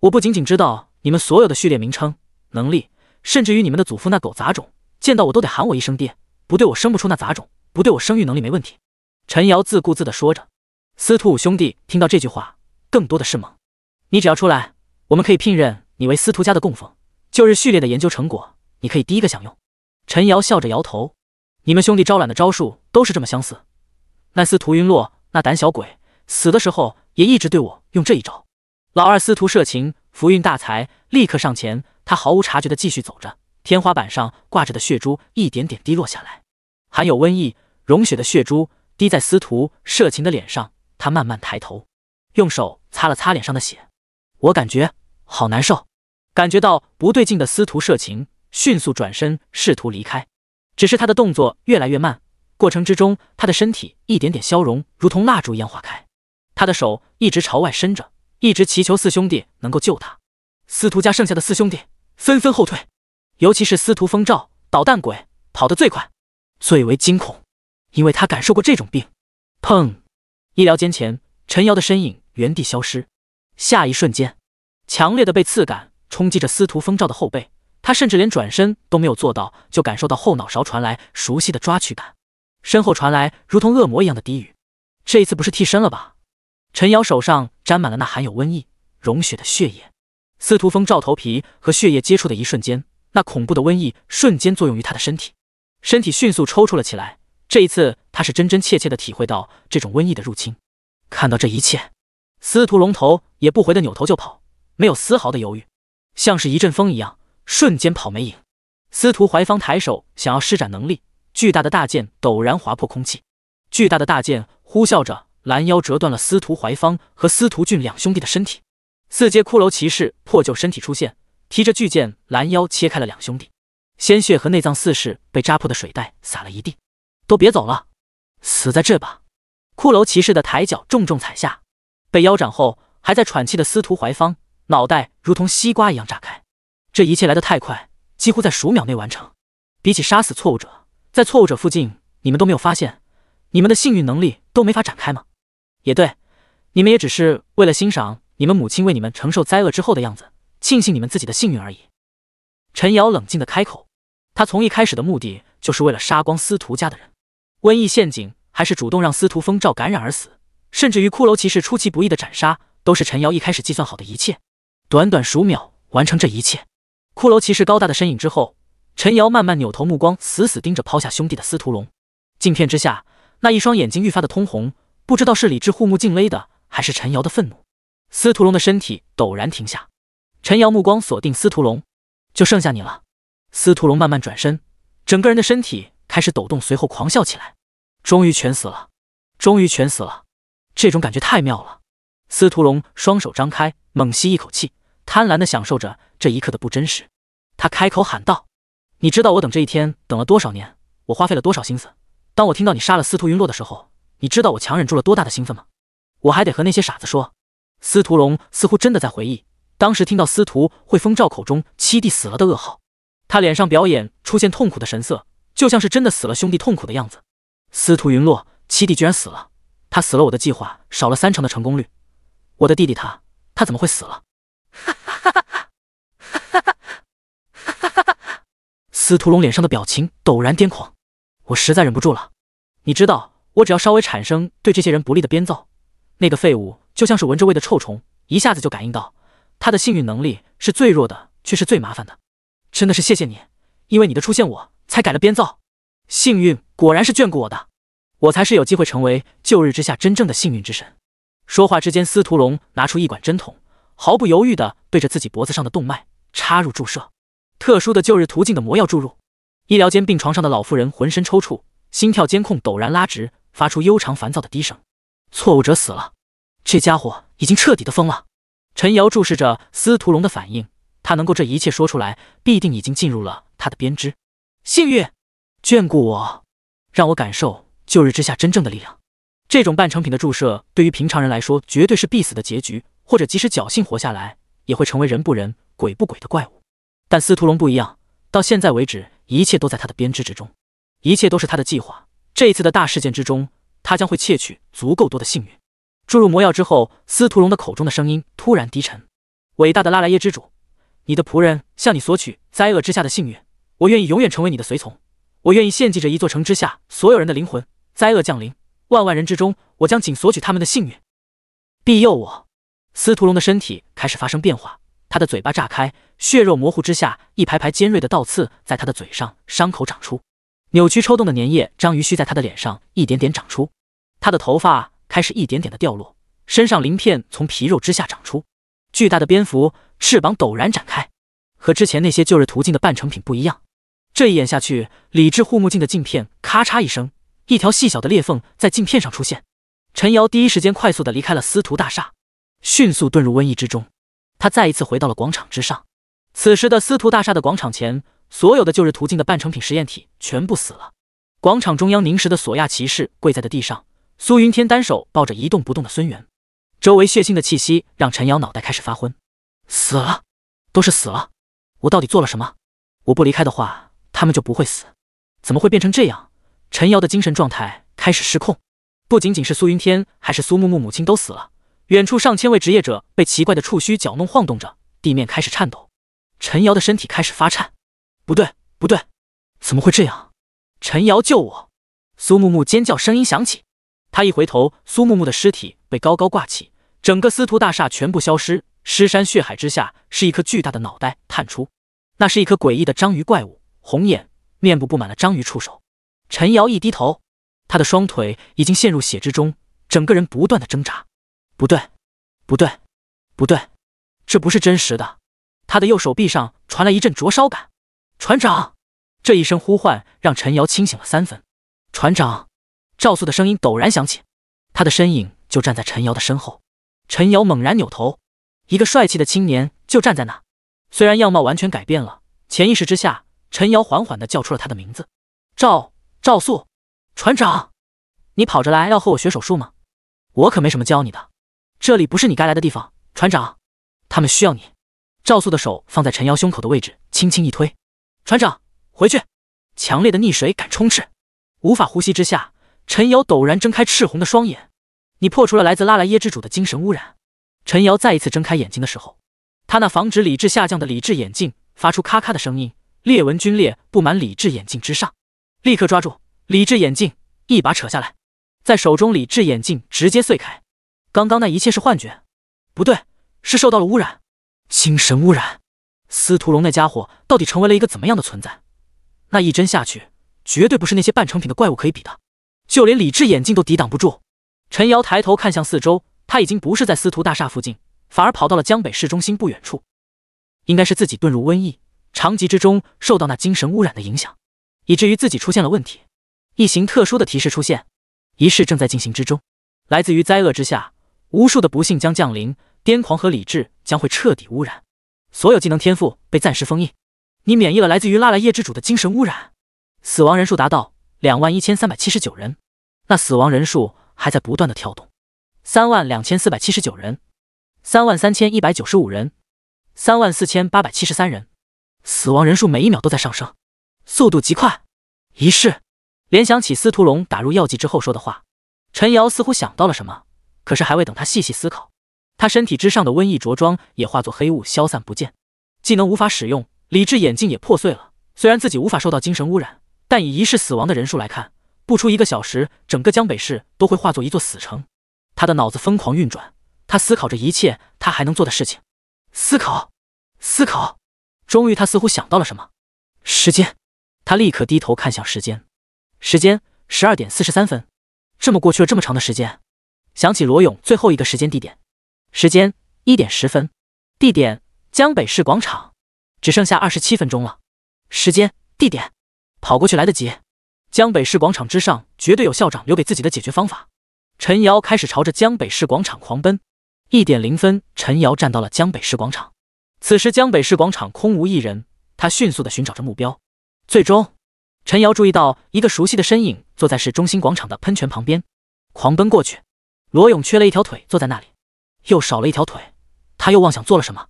Speaker 2: 我不仅仅知道你们所有的序列名称、能力，甚至于你们的祖父那狗杂种，见到我都得喊我一声爹。不对，我生不出那杂种。不对，我生育能力没问题。陈瑶自顾自地说着。司徒五兄弟听到这句话，更多的是懵。你只要出来，我们可以聘任你为司徒家的供奉。旧日序列的研究成果，你可以第一个享用。陈瑶笑着摇头：“你们兄弟招揽的招数都是这么相似。那司徒云落那胆小鬼死的时候也一直对我用这一招。”老二司徒涉情，福运大财立刻上前。他毫无察觉地继续走着，天花板上挂着的血珠一点点滴落下来，含有瘟疫融血的血珠滴在司徒涉情的脸上。他慢慢抬头，用手擦了擦脸上的血。我感觉好难受，感觉到不对劲的司徒涉情。迅速转身，试图离开，只是他的动作越来越慢，过程之中，他的身体一点点消融，如同蜡烛一样化开。他的手一直朝外伸着，一直祈求四兄弟能够救他。司徒家剩下的四兄弟纷纷后退，尤其是司徒风照，捣蛋鬼跑得最快，最为惊恐，因为他感受过这种病。砰！医疗间前，陈瑶的身影原地消失，下一瞬间，强烈的被刺感冲击着司徒风照的后背。他甚至连转身都没有做到，就感受到后脑勺传来熟悉的抓取感，身后传来如同恶魔一样的低语：“这一次不是替身了吧？”陈瑶手上沾满了那含有瘟疫、溶血的血液。司徒风照头皮和血液接触的一瞬间，那恐怖的瘟疫瞬间作用于他的身体，身体迅速抽搐了起来。这一次，他是真真切切的体会到这种瘟疫的入侵。看到这一切，司徒龙头也不回的扭头就跑，没有丝毫的犹豫，像是一阵风一样。瞬间跑没影。司徒怀芳抬手想要施展能力，巨大的大剑陡然划破空气，巨大的大剑呼啸着拦腰折断了司徒怀芳和司徒俊两兄弟的身体。四阶骷髅骑士破旧身体出现，提着巨剑拦腰切开了两兄弟，鲜血和内脏似是被扎破的水袋洒了一地。都别走了，死在这吧！骷髅骑士的抬脚重重踩下，被腰斩后还在喘气的司徒怀芳，脑袋如同西瓜一样炸开。这一切来得太快，几乎在数秒内完成。比起杀死错误者，在错误者附近，你们都没有发现，你们的幸运能力都没法展开吗？也对，你们也只是为了欣赏你们母亲为你们承受灾厄之后的样子，庆幸你们自己的幸运而已。陈瑶冷静的开口，他从一开始的目的就是为了杀光司徒家的人，瘟疫陷阱，还是主动让司徒风照感染而死，甚至于骷髅骑士出其不意的斩杀，都是陈瑶一开始计算好的一切。短短数秒完成这一切。骷髅骑士高大的身影之后，陈瑶慢慢扭头，目光死死盯着抛下兄弟的司徒龙。镜片之下，那一双眼睛愈发的通红，不知道是李智护目镜勒的，还是陈瑶的愤怒。司徒龙的身体陡然停下，陈瑶目光锁定司徒龙，就剩下你了。司徒龙慢慢转身，整个人的身体开始抖动，随后狂笑起来。终于全死了，终于全死了，这种感觉太妙了。司徒龙双手张开，猛吸一口气。贪婪的享受着这一刻的不真实，他开口喊道：“你知道我等这一天等了多少年，我花费了多少心思？当我听到你杀了司徒云洛的时候，你知道我强忍住了多大的兴奋吗？我还得和那些傻子说。”司徒龙似乎真的在回忆当时听到司徒会封罩口中七弟死了的噩耗，他脸上表演出现痛苦的神色，就像是真的死了兄弟痛苦的样子。司徒云洛，七弟居然死了！他死了，我的计划少了三成的成功率。我的弟弟他，他怎么会死了？哈，哈，哈，哈，哈，哈，哈，哈，哈！司徒龙脸上的表情陡然癫狂，我实在忍不住了。你知道，我只要稍微产生对这些人不利的编造，那个废物就像是闻着味的臭虫，一下子就感应到他的幸运能力是最弱的，却是最麻烦的。真的是谢谢你，因为你的出现，我才改了编造。幸运果然是眷顾我的，我才是有机会成为旧日之下真正的幸运之神。说话之间，司徒龙拿出一管针筒。毫不犹豫地对着自己脖子上的动脉插入注射，特殊的旧日途径的魔药注入。医疗间病床上的老妇人浑身抽搐，心跳监控陡然拉直，发出悠长烦躁的低声。错误者死了，这家伙已经彻底的疯了。陈瑶注视着司徒龙的反应，他能够这一切说出来，必定已经进入了他的编织。幸运，眷顾我，让我感受旧日之下真正的力量。这种半成品的注射对于平常人来说，绝对是必死的结局。或者即使侥幸活下来，也会成为人不人鬼不鬼的怪物。但司徒龙不一样，到现在为止，一切都在他的编织之中，一切都是他的计划。这一次的大事件之中，他将会窃取足够多的幸运。注入魔药之后，司徒龙的口中的声音突然低沉：“伟大的拉莱耶之主，你的仆人向你索取灾厄之下的幸运。我愿意永远成为你的随从，我愿意献祭着一座城之下所有人的灵魂。灾厄降临，万万人之中，我将仅索取他们的幸运。庇佑我。”司徒龙的身体开始发生变化，他的嘴巴炸开，血肉模糊之下，一排排尖锐的倒刺在他的嘴上伤口长出，扭曲抽动的粘液，章鱼须在他的脸上一点点长出，他的头发开始一点点的掉落，身上鳞片从皮肉之下长出，巨大的蝙蝠翅膀陡然展开，和之前那些旧日途径的半成品不一样，这一眼下去，理智护目镜的镜片咔嚓一声，一条细小的裂缝在镜片上出现，陈瑶第一时间快速的离开了司徒大厦。迅速遁入瘟疫之中，他再一次回到了广场之上。此时的司徒大厦的广场前，所有的旧日途径的半成品实验体全部死了。广场中央凝视的索亚骑士跪在的地上，苏云天单手抱着一动不动的孙元，周围血腥的气息让陈瑶脑袋开始发昏。死了，都是死了！我到底做了什么？我不离开的话，他们就不会死。怎么会变成这样？陈瑶的精神状态开始失控。不仅仅是苏云天，还是苏木木母亲都死了。远处上千位职业者被奇怪的触须搅弄晃动着，地面开始颤抖，陈瑶的身体开始发颤。不对，不对，怎么会这样？陈瑶救我！苏木木尖叫声音响起，他一回头，苏木木的尸体被高高挂起，整个司徒大厦全部消失，尸山血海之下是一颗巨大的脑袋探出，那是一颗诡异的章鱼怪物，红眼，面部布满了章鱼触手。陈瑶一低头，他的双腿已经陷入血之中，整个人不断的挣扎。不对，不对，不对，这不是真实的。他的右手臂上传来一阵灼烧感。船长，这一声呼唤让陈瑶清醒了三分。船长，赵素的声音陡然响起，他的身影就站在陈瑶的身后。陈瑶猛然扭头，一个帅气的青年就站在那。虽然样貌完全改变了，潜意识之下，陈瑶缓缓的叫出了他的名字：赵赵素。船长，你跑着来要和我学手术吗？我可没什么教你的。这里不是你该来的地方，船长，他们需要你。赵素的手放在陈瑶胸口的位置，轻轻一推。船长，回去！强烈的溺水感充斥，无法呼吸之下，陈瑶陡然睁开赤红的双眼。你破除了来自拉莱耶之主的精神污染。陈瑶再一次睁开眼睛的时候，他那防止理智下降的理智眼镜发出咔咔的声音，裂纹皲裂布满理智眼镜之上。立刻抓住理智眼镜，一把扯下来，在手中理智眼镜直接碎开。刚刚那一切是幻觉，不对，是受到了污染，精神污染。司徒龙那家伙到底成为了一个怎么样的存在？那一针下去，绝对不是那些半成品的怪物可以比的，就连理智眼镜都抵挡不住。陈瑶抬头看向四周，他已经不是在司徒大厦附近，反而跑到了江北市中心不远处。应该是自己遁入瘟疫长疾之中，受到那精神污染的影响，以至于自己出现了问题。一行特殊的提示出现，仪式正在进行之中，来自于灾厄之下。无数的不幸将降临，癫狂和理智将会彻底污染。所有技能天赋被暂时封印，你免疫了来自于拉莱叶之主的精神污染。死亡人数达到两万一千三百七十九人，那死亡人数还在不断的跳动，三万两千四百七十九人，三万三千一百九十五人，三万四千八百七十三人，死亡人数每一秒都在上升，速度极快。仪式，联想起司徒龙打入药剂之后说的话，陈瑶似乎想到了什么。可是，还未等他细细思考，他身体之上的瘟疫着装也化作黑雾消散不见，技能无法使用，理智眼镜也破碎了。虽然自己无法受到精神污染，但以疑似死亡的人数来看，不出一个小时，整个江北市都会化作一座死城。他的脑子疯狂运转，他思考着一切他还能做的事情，思考，思考。终于，他似乎想到了什么。时间，他立刻低头看向时间，时间十二点四十三分，这么过去了这么长的时间。想起罗勇最后一个时间地点，时间一点十分，地点江北市广场，只剩下二十七分钟了。时间地点，跑过去来得及。江北市广场之上绝对有校长留给自己的解决方法。陈瑶开始朝着江北市广场狂奔。一点零分，陈瑶站到了江北市广场。此时江北市广场空无一人，他迅速的寻找着目标。最终，陈瑶注意到一个熟悉的身影坐在市中心广场的喷泉旁边，狂奔过去。罗勇缺了一条腿，坐在那里，又少了一条腿，他又妄想做了什么？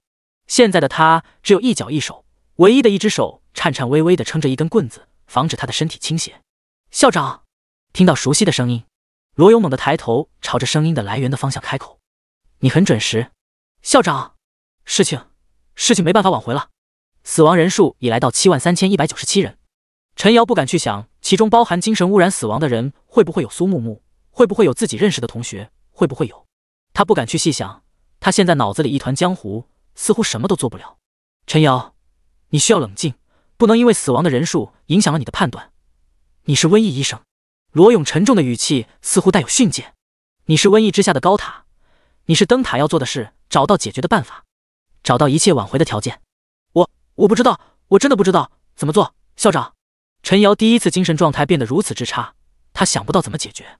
Speaker 2: 现在的他只有一脚一手，唯一的一只手颤颤巍巍的撑着一根棍子，防止他的身体倾斜。校长，听到熟悉的声音，罗勇猛地抬头，朝着声音的来源的方向开口：“你很准时。”校长，事情，事情没办法挽回了，死亡人数已来到七万三千一百九十七人。陈瑶不敢去想，其中包含精神污染死亡的人会不会有苏木木。会不会有自己认识的同学？会不会有？他不敢去细想。他现在脑子里一团浆糊，似乎什么都做不了。陈瑶，你需要冷静，不能因为死亡的人数影响了你的判断。你是瘟疫医生。罗勇沉重的语气似乎带有训诫。你是瘟疫之下的高塔，你是灯塔，要做的事，找到解决的办法，找到一切挽回的条件。我我不知道，我真的不知道怎么做。校长。陈瑶第一次精神状态变得如此之差，他想不到怎么解决。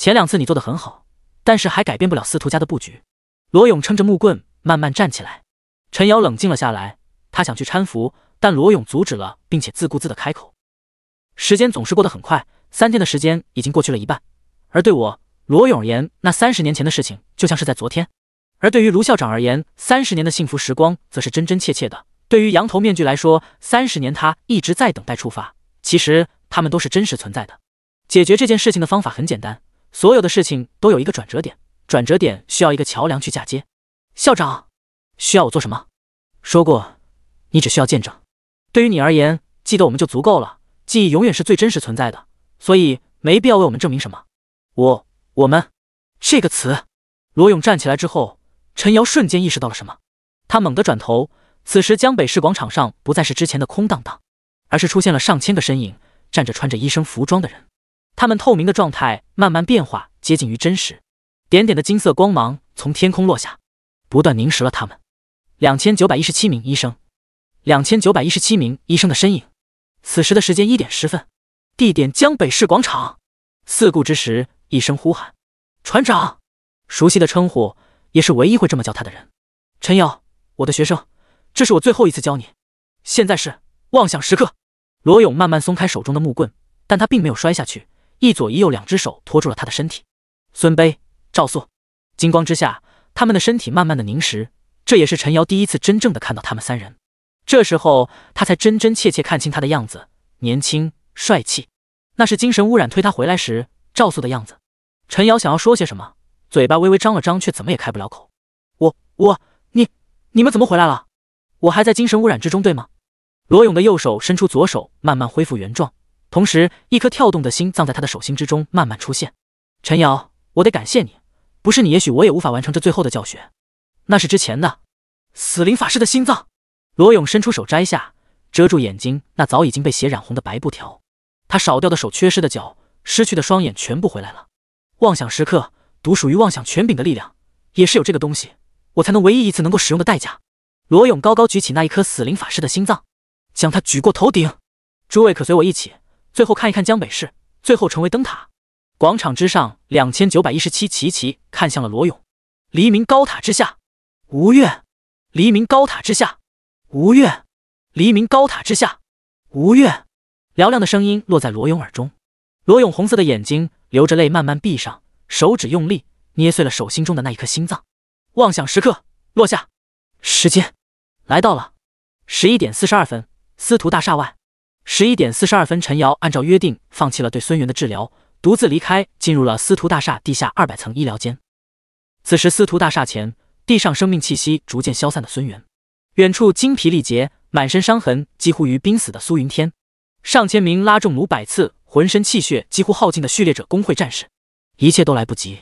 Speaker 2: 前两次你做的很好，但是还改变不了司徒家的布局。罗勇撑着木棍慢慢站起来，陈瑶冷静了下来，他想去搀扶，但罗勇阻止了，并且自顾自的开口。时间总是过得很快，三天的时间已经过去了一半。而对我罗勇而言，那三十年前的事情就像是在昨天；而对于卢校长而言，三十年的幸福时光则是真真切切的。对于羊头面具来说，三十年他一直在等待触发，其实他们都是真实存在的。解决这件事情的方法很简单。所有的事情都有一个转折点，转折点需要一个桥梁去嫁接。校长，需要我做什么？说过，你只需要见证。对于你而言，记得我们就足够了。记忆永远是最真实存在的，所以没必要为我们证明什么。我、我们这个词，罗勇站起来之后，陈瑶瞬间意识到了什么，他猛地转头。此时江北市广场上不再是之前的空荡荡，而是出现了上千个身影，站着穿着医生服装的人。他们透明的状态慢慢变化，接近于真实。点点的金色光芒从天空落下，不断凝实了他们。两千九百一十七名医生，两千九百一十七名医生的身影。此时的时间一点十分，地点江北市广场。四顾之时，一声呼喊：“船长！”熟悉的称呼，也是唯一会这么叫他的人。陈瑶，我的学生，这是我最后一次教你。现在是妄想时刻。罗勇慢慢松开手中的木棍，但他并没有摔下去。一左一右两只手托住了他的身体。孙悲、赵素，金光之下，他们的身体慢慢的凝实。这也是陈瑶第一次真正的看到他们三人。这时候，他才真真切切看清他的样子，年轻、帅气，那是精神污染推他回来时赵素的样子。陈瑶想要说些什么，嘴巴微微张了张，却怎么也开不了口。我、我、你、你们怎么回来了？我还在精神污染之中，对吗？罗勇的右手伸出，左手慢慢恢复原状。同时，一颗跳动的心脏在他的手心之中慢慢出现。陈瑶，我得感谢你，不是你，也许我也无法完成这最后的教学。那是之前的死灵法师的心脏。罗勇伸出手摘下遮住眼睛那早已经被血染红的白布条，他少掉的手、缺失的脚、失去的双眼全部回来了。妄想时刻，独属于妄想权柄的力量，也是有这个东西，我才能唯一一次能够使用的代价。罗勇高高举起那一颗死灵法师的心脏，将它举过头顶。诸位可随我一起。最后看一看江北市，最后成为灯塔。广场之上，两千九百一十七齐齐看向了罗勇。黎明高塔之下，无怨。黎明高塔之下，无怨。黎明高塔之下，无怨。嘹亮的声音落在罗勇耳中，罗勇红色的眼睛流着泪，慢慢闭上，手指用力捏碎了手心中的那一颗心脏。妄想时刻落下，时间来到了十一点四十二分。司徒大厦外。十一点四十二分，陈瑶按照约定放弃了对孙元的治疗，独自离开，进入了司徒大厦地下二百层医疗间。此时，司徒大厦前，地上生命气息逐渐消散的孙元，远处精疲力竭、满身伤痕、几乎于濒死的苏云天，上千名拉重弩百次、浑身气血几乎耗尽的序列者工会战士，一切都来不及。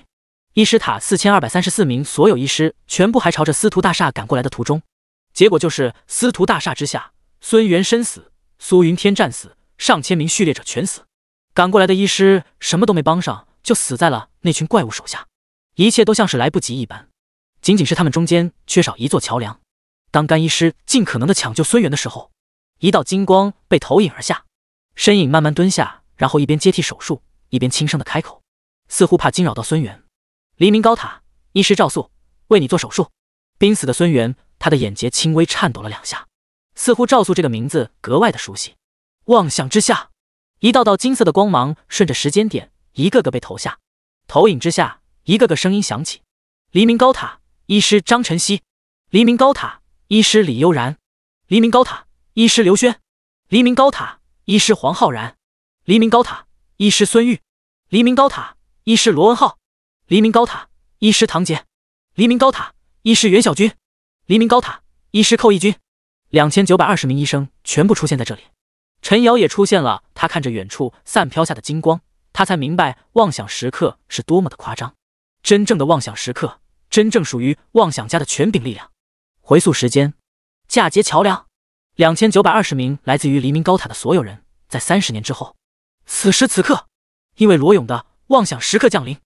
Speaker 2: 医师塔四千二百三十四名所有医师全部还朝着司徒大厦赶过来的途中，结果就是司徒大厦之下，孙元身死。苏云天战死，上千名序列者全死。赶过来的医师什么都没帮上，就死在了那群怪物手下。一切都像是来不及一般，仅仅是他们中间缺少一座桥梁。当干医师尽可能的抢救孙元的时候，一道金光被投影而下，身影慢慢蹲下，然后一边接替手术，一边轻声的开口，似乎怕惊扰到孙元。黎明高塔，医师赵素为你做手术。濒死的孙元，他的眼睫轻微颤抖了两下。似乎赵素这个名字格外的熟悉。妄想之下，一道道金色的光芒顺着时间点，一个个被投下；投影之下，一个个声音响起。黎明高塔医师张晨曦，黎明高塔医师李悠然，黎明高塔医师刘轩，黎明高塔医师黄浩然，黎明高塔医师孙玉，黎明高塔医师罗文浩，黎明高塔医师唐杰，黎明高塔医师袁小军，黎明高塔医师寇义军。两千九百二十名医生全部出现在这里，陈瑶也出现了。他看着远处散飘下的金光，他才明白妄想时刻是多么的夸张。真正的妄想时刻，真正属于妄想家的权柄力量。回溯时间，嫁接桥梁。两千九百二十名来自于黎明高塔的所有人在三十年之后，此时此刻，因为罗勇的妄想时刻降临，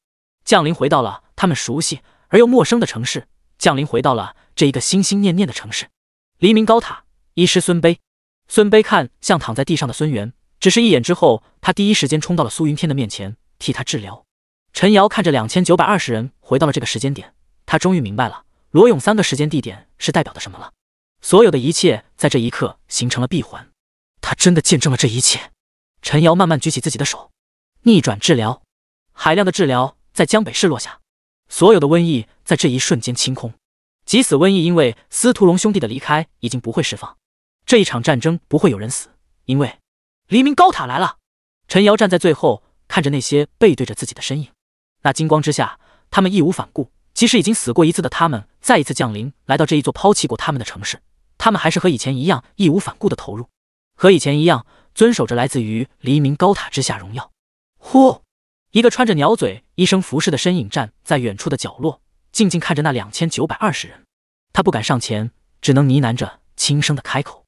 Speaker 2: 降临回到了他们熟悉而又陌生的城市，降临回到了这一个心心念念的城市。黎明高塔，医师孙悲，孙悲看向躺在地上的孙元，只是一眼之后，他第一时间冲到了苏云天的面前，替他治疗。陈瑶看着两千九百二十人回到了这个时间点，他终于明白了罗勇三个时间地点是代表的什么了。所有的一切在这一刻形成了闭环，他真的见证了这一切。陈瑶慢慢举起自己的手，逆转治疗，海量的治疗在江北市落下，所有的瘟疫在这一瞬间清空。即使瘟疫因为司徒龙兄弟的离开已经不会释放，这一场战争不会有人死，因为黎明高塔来了。陈瑶站在最后，看着那些背对着自己的身影，那金光之下，他们义无反顾，即使已经死过一次的他们再一次降临来到这一座抛弃过他们的城市，他们还是和以前一样义无反顾的投入，和以前一样遵守着来自于黎明高塔之下荣耀。嚯，一个穿着鸟嘴医生服饰的身影站在远处的角落，静静看着那两千九百二十人。他不敢上前，只能呢喃着轻声的开口：“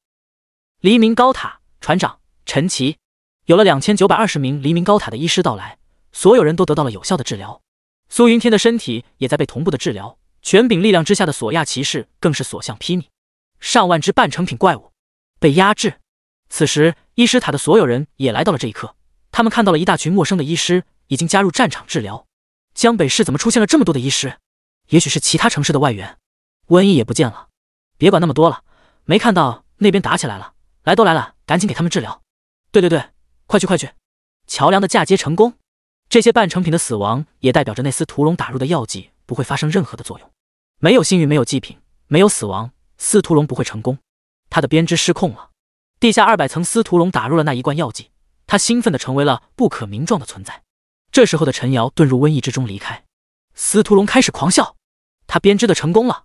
Speaker 2: 黎明高塔，船长陈奇。”有了两千九百二十名黎明高塔的医师到来，所有人都得到了有效的治疗。苏云天的身体也在被同步的治疗。权柄力量之下的索亚骑士更是所向披靡。上万只半成品怪物被压制。此时，医师塔的所有人也来到了这一刻。他们看到了一大群陌生的医师已经加入战场治疗。江北市怎么出现了这么多的医师？也许是其他城市的外援。瘟疫也不见了，别管那么多了，没看到那边打起来了？来都来了，赶紧给他们治疗。对对对，快去快去！桥梁的嫁接成功，这些半成品的死亡也代表着那司屠龙打入的药剂不会发生任何的作用。没有幸运，没有祭品，没有死亡，司屠龙不会成功。他的编织失控了。地下二百层，司屠龙打入了那一罐药剂，他兴奋的成为了不可名状的存在。这时候的陈瑶遁入瘟疫之中离开。司屠龙开始狂笑，他编织的成功了。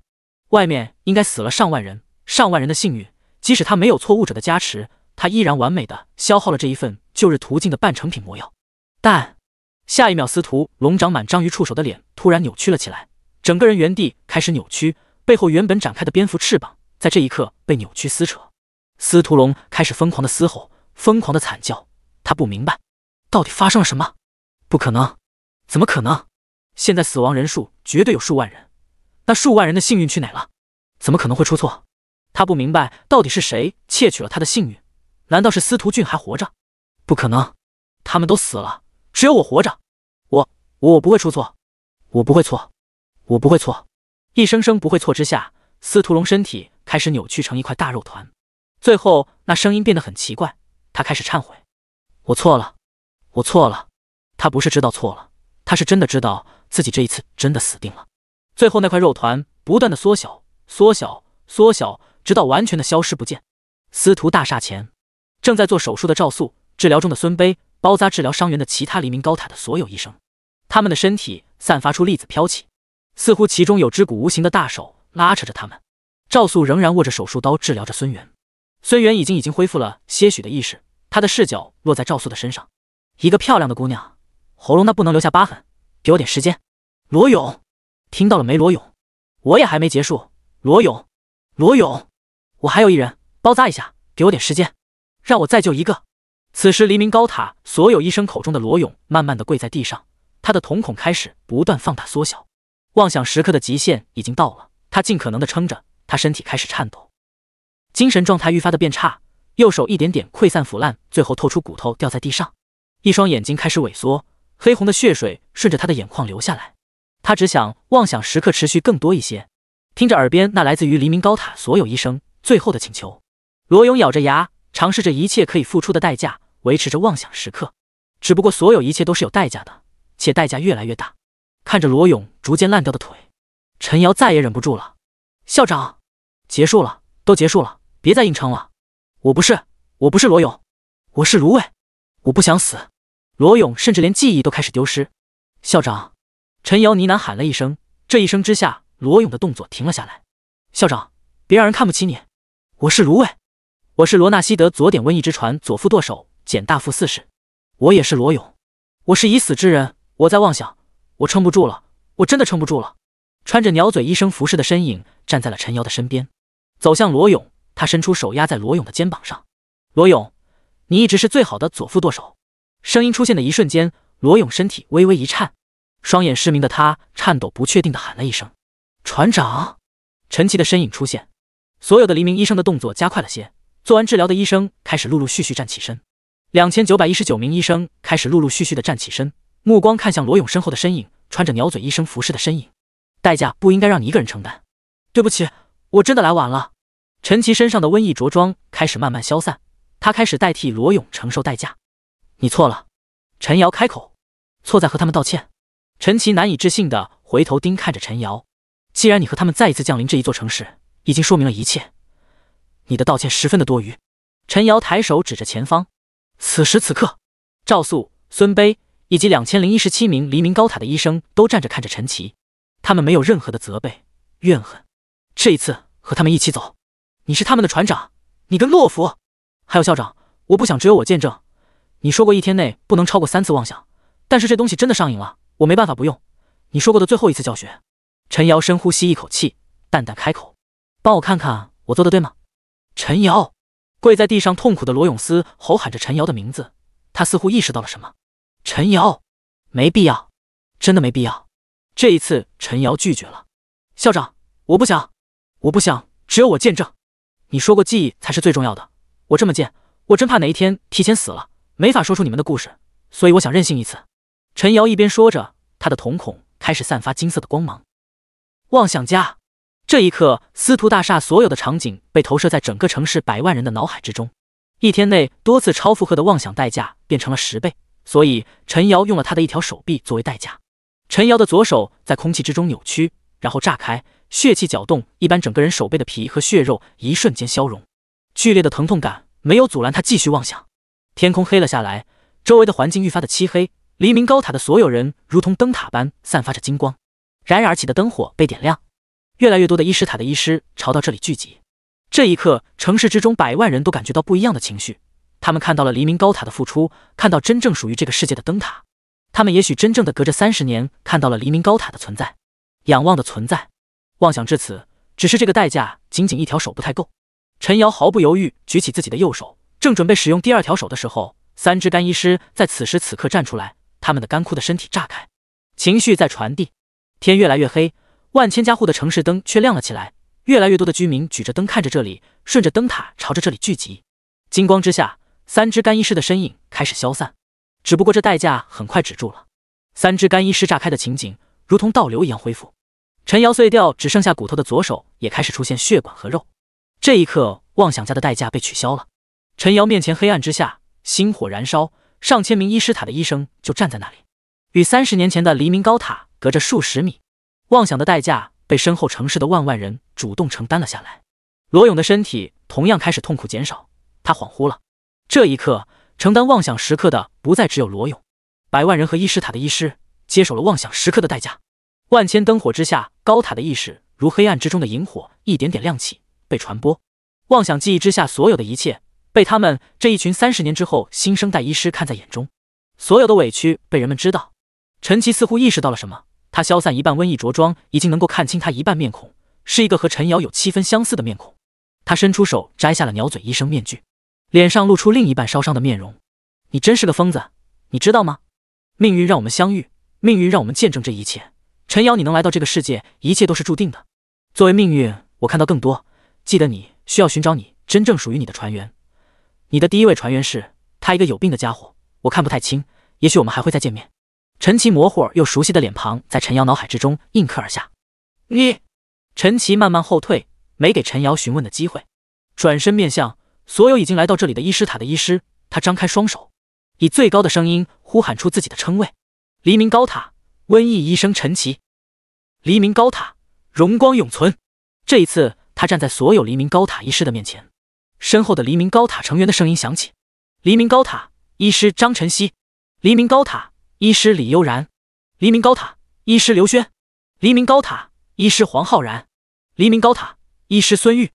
Speaker 2: 外面应该死了上万人，上万人的幸运，即使他没有错误者的加持，他依然完美的消耗了这一份旧日途径的半成品魔药。但下一秒，司徒龙长满章鱼触手的脸突然扭曲了起来，整个人原地开始扭曲，背后原本展开的蝙蝠翅膀在这一刻被扭曲撕扯，司徒龙开始疯狂的嘶吼，疯狂的惨叫，他不明白到底发生了什么，不可能，怎么可能？现在死亡人数绝对有数万人。那数万人的幸运去哪了？怎么可能会出错？他不明白到底是谁窃取了他的幸运。难道是司徒俊还活着？不可能，他们都死了，只有我活着。我我我不会出错，我不会错，我不会错。一声声不会错之下，司徒龙身体开始扭曲成一块大肉团。最后，那声音变得很奇怪，他开始忏悔：“我错了，我错了。”他不是知道错了，他是真的知道自己这一次真的死定了。最后那块肉团不断的缩小，缩小，缩小，直到完全的消失不见。司徒大厦前，正在做手术的赵素，治疗中的孙悲，包扎治疗伤员的其他黎明高塔的所有医生，他们的身体散发出粒子飘起，似乎其中有只骨无形的大手拉扯着他们。赵素仍然握着手术刀治疗着孙元，孙元已经已经恢复了些许的意识，他的视角落在赵素的身上，一个漂亮的姑娘，喉咙那不能留下疤痕，给我点时间，罗勇。听到了没，罗勇？我也还没结束。罗勇，罗勇，我还有一人，包扎一下，给我点时间，让我再救一个。此时，黎明高塔所有医生口中的罗勇，慢慢的跪在地上，他的瞳孔开始不断放大缩小，妄想时刻的极限已经到了，他尽可能的撑着，他身体开始颤抖，精神状态愈发的变差，右手一点点溃散腐烂，最后透出骨头掉在地上，一双眼睛开始萎缩，黑红的血水顺着他的眼眶流下来。他只想妄想时刻持续更多一些，听着耳边那来自于黎明高塔所有医生最后的请求，罗勇咬着牙，尝试着一切可以付出的代价维持着妄想时刻。只不过所有一切都是有代价的，且代价越来越大。看着罗勇逐渐烂掉的腿，陈瑶再也忍不住了：“校长，结束了，都结束了，别再硬撑了。我不是，我不是罗勇，我是芦苇，我不想死。”罗勇甚至连记忆都开始丢失。校长。陈瑶呢喃喊了一声，这一声之下，罗勇的动作停了下来。校长，别让人看不起你。我是卢苇，我是罗纳西德左点瘟疫之船左副舵手简大副四世。我也是罗勇，我是已死之人。我在妄想，我撑不住了，我真的撑不住了。穿着鸟嘴医生服饰的身影站在了陈瑶的身边，走向罗勇。他伸出手压在罗勇的肩膀上。罗勇，你一直是最好的左副舵手。声音出现的一瞬间，罗勇身体微微一颤。双眼失明的他颤抖、不确定的喊了一声：“船长！”陈奇的身影出现，所有的黎明医生的动作加快了些。做完治疗的医生开始陆陆续续站起身，两千九百一十九名医生开始陆陆续续的站起身，目光看向罗勇身后的身影，穿着鸟嘴医生服饰的身影。代价不应该让你一个人承担。对不起，我真的来晚了。陈奇身上的瘟疫着装开始慢慢消散，他开始代替罗勇承受代价。你错了，陈瑶开口，错在和他们道歉。陈奇难以置信的回头盯看着陈瑶，既然你和他们再一次降临这一座城市，已经说明了一切，你的道歉十分的多余。陈瑶抬手指着前方，此时此刻，赵素、孙悲以及两千零一十七名黎明高塔的医生都站着看着陈奇，他们没有任何的责备、怨恨。这一次和他们一起走，你是他们的船长，你跟洛夫！还有校长，我不想只有我见证。你说过一天内不能超过三次妄想，但是这东西真的上瘾了。我没办法不用，你说过的最后一次教学。陈瑶深呼吸一口气，淡淡开口：“帮我看看我做的对吗？”陈瑶跪在地上痛苦的罗永思吼喊着陈瑶的名字，他似乎意识到了什么。陈瑶，没必要，真的没必要。这一次陈瑶拒绝了。校长，我不想，我不想只有我见证。你说过记忆才是最重要的，我这么贱，我真怕哪一天提前死了，没法说出你们的故事，所以我想任性一次。陈瑶一边说着，他的瞳孔开始散发金色的光芒。妄想家，这一刻，司徒大厦所有的场景被投射在整个城市百万人的脑海之中。一天内多次超负荷的妄想代价变成了十倍，所以陈瑶用了他的一条手臂作为代价。陈瑶的左手在空气之中扭曲，然后炸开，血气搅动一般，整个人手背的皮和血肉一瞬间消融，剧烈的疼痛感没有阻拦他继续妄想。天空黑了下来，周围的环境愈发的漆黑。黎明高塔的所有人如同灯塔般散发着金光，冉冉而起的灯火被点亮。越来越多的伊师塔的医师朝到这里聚集。这一刻，城市之中百万人都感觉到不一样的情绪。他们看到了黎明高塔的付出，看到真正属于这个世界的灯塔。他们也许真正的隔着三十年看到了黎明高塔的存在，仰望的存在。妄想至此，只是这个代价，仅仅一条手不太够。陈瑶毫不犹豫举起自己的右手，正准备使用第二条手的时候，三只干医师在此时此刻站出来。他们的干枯的身体炸开，情绪在传递。天越来越黑，万千家户的城市灯却亮了起来。越来越多的居民举着灯看着这里，顺着灯塔朝着这里聚集。金光之下，三只干衣师的身影开始消散。只不过这代价很快止住了。三只干衣师炸开的情景如同倒流一样恢复。陈瑶碎掉只剩下骨头的左手也开始出现血管和肉。这一刻，妄想家的代价被取消了。陈瑶面前黑暗之下，星火燃烧。上千名伊施塔的医生就站在那里，与三十年前的黎明高塔隔着数十米。妄想的代价被身后城市的万万人主动承担了下来。罗勇的身体同样开始痛苦减少，他恍惚了。这一刻，承担妄想时刻的不再只有罗勇，百万人和伊施塔的医师接手了妄想时刻的代价。万千灯火之下，高塔的意识如黑暗之中的萤火，一点点亮起，被传播。妄想记忆之下，所有的一切。被他们这一群三十年之后新生代医师看在眼中，所有的委屈被人们知道。陈奇似乎意识到了什么，他消散一半瘟疫着装，已经能够看清他一半面孔，是一个和陈瑶有七分相似的面孔。他伸出手摘下了鸟嘴医生面具，脸上露出另一半烧伤的面容。你真是个疯子，你知道吗？命运让我们相遇，命运让我们见证这一切。陈瑶，你能来到这个世界，一切都是注定的。作为命运，我看到更多，记得你需要寻找你真正属于你的船员。你的第一位船员是他，一个有病的家伙，我看不太清。也许我们还会再见面。陈奇模糊又熟悉的脸庞在陈瑶脑海之中印刻而下。你，陈奇慢慢后退，没给陈瑶询问的机会，转身面向所有已经来到这里的医师塔的医师。他张开双手，以最高的声音呼喊出自己的称谓：黎明高塔瘟疫医生陈奇。黎明高塔，荣光永存。这一次，他站在所有黎明高塔医师的面前。身后的黎明高塔成员的声音响起：黎明高塔医师张晨曦，黎明高塔医师李悠然，黎明高塔医师刘轩，黎明高塔医师黄浩然，黎明高塔医师孙玉，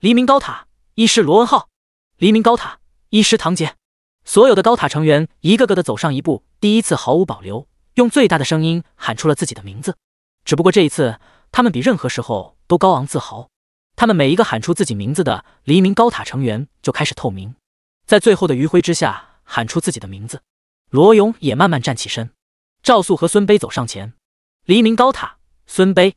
Speaker 2: 黎明高塔医师罗文浩，黎明高塔医师唐杰。所有的高塔成员一个个的走上一步，第一次毫无保留，用最大的声音喊出了自己的名字。只不过这一次，他们比任何时候都高昂自豪。他们每一个喊出自己名字的黎明高塔成员就开始透明，在最后的余晖之下喊出自己的名字。罗勇也慢慢站起身，赵素和孙杯走上前。黎明高塔，孙杯，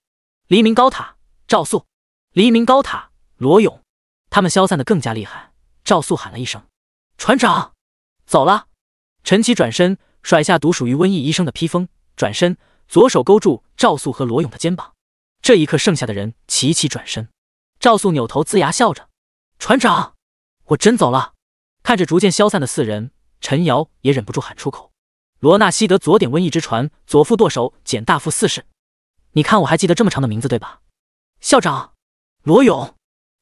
Speaker 2: 黎明高塔，赵素，黎明高塔，罗勇。他们消散的更加厉害。赵素喊了一声：“船长，走了。”陈奇转身，甩下独属于瘟疫医生的披风，转身，左手勾住赵素和罗勇的肩膀。这一刻，剩下的人齐齐转身。赵素扭头龇牙笑着，船长，我真走了。看着逐渐消散的四人，陈瑶也忍不住喊出口：“罗纳，西德左点瘟疫之船，左副舵手简大副四世，你看我还记得这么长的名字，对吧？”校长，罗勇。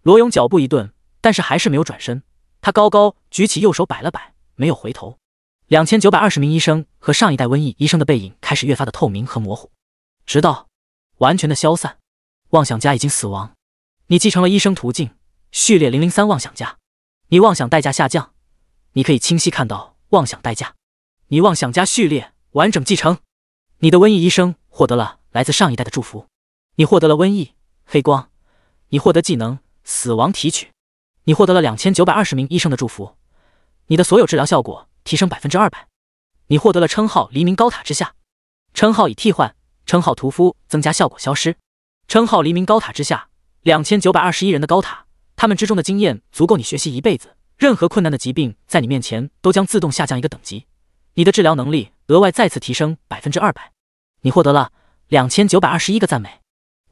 Speaker 2: 罗勇脚步一顿，但是还是没有转身。他高高举起右手摆了摆，没有回头。两千九百二十名医生和上一代瘟疫医生的背影开始越发的透明和模糊，直到完全的消散。妄想家已经死亡。你继承了医生途径序列零零三妄想家，你妄想代价下降，你可以清晰看到妄想代价，你妄想家序列完整继承，你的瘟疫医生获得了来自上一代的祝福，你获得了瘟疫黑光，你获得技能死亡提取，你获得了两千九百二十名医生的祝福，你的所有治疗效果提升百分之二百，你获得了称号黎明高塔之下，称号已替换，称号屠夫增加效果消失，称号黎明高塔之下。两千九百二十一人的高塔，他们之中的经验足够你学习一辈子。任何困难的疾病在你面前都将自动下降一个等级，你的治疗能力额外再次提升百分之二百。你获得了两千九百二十一个赞美，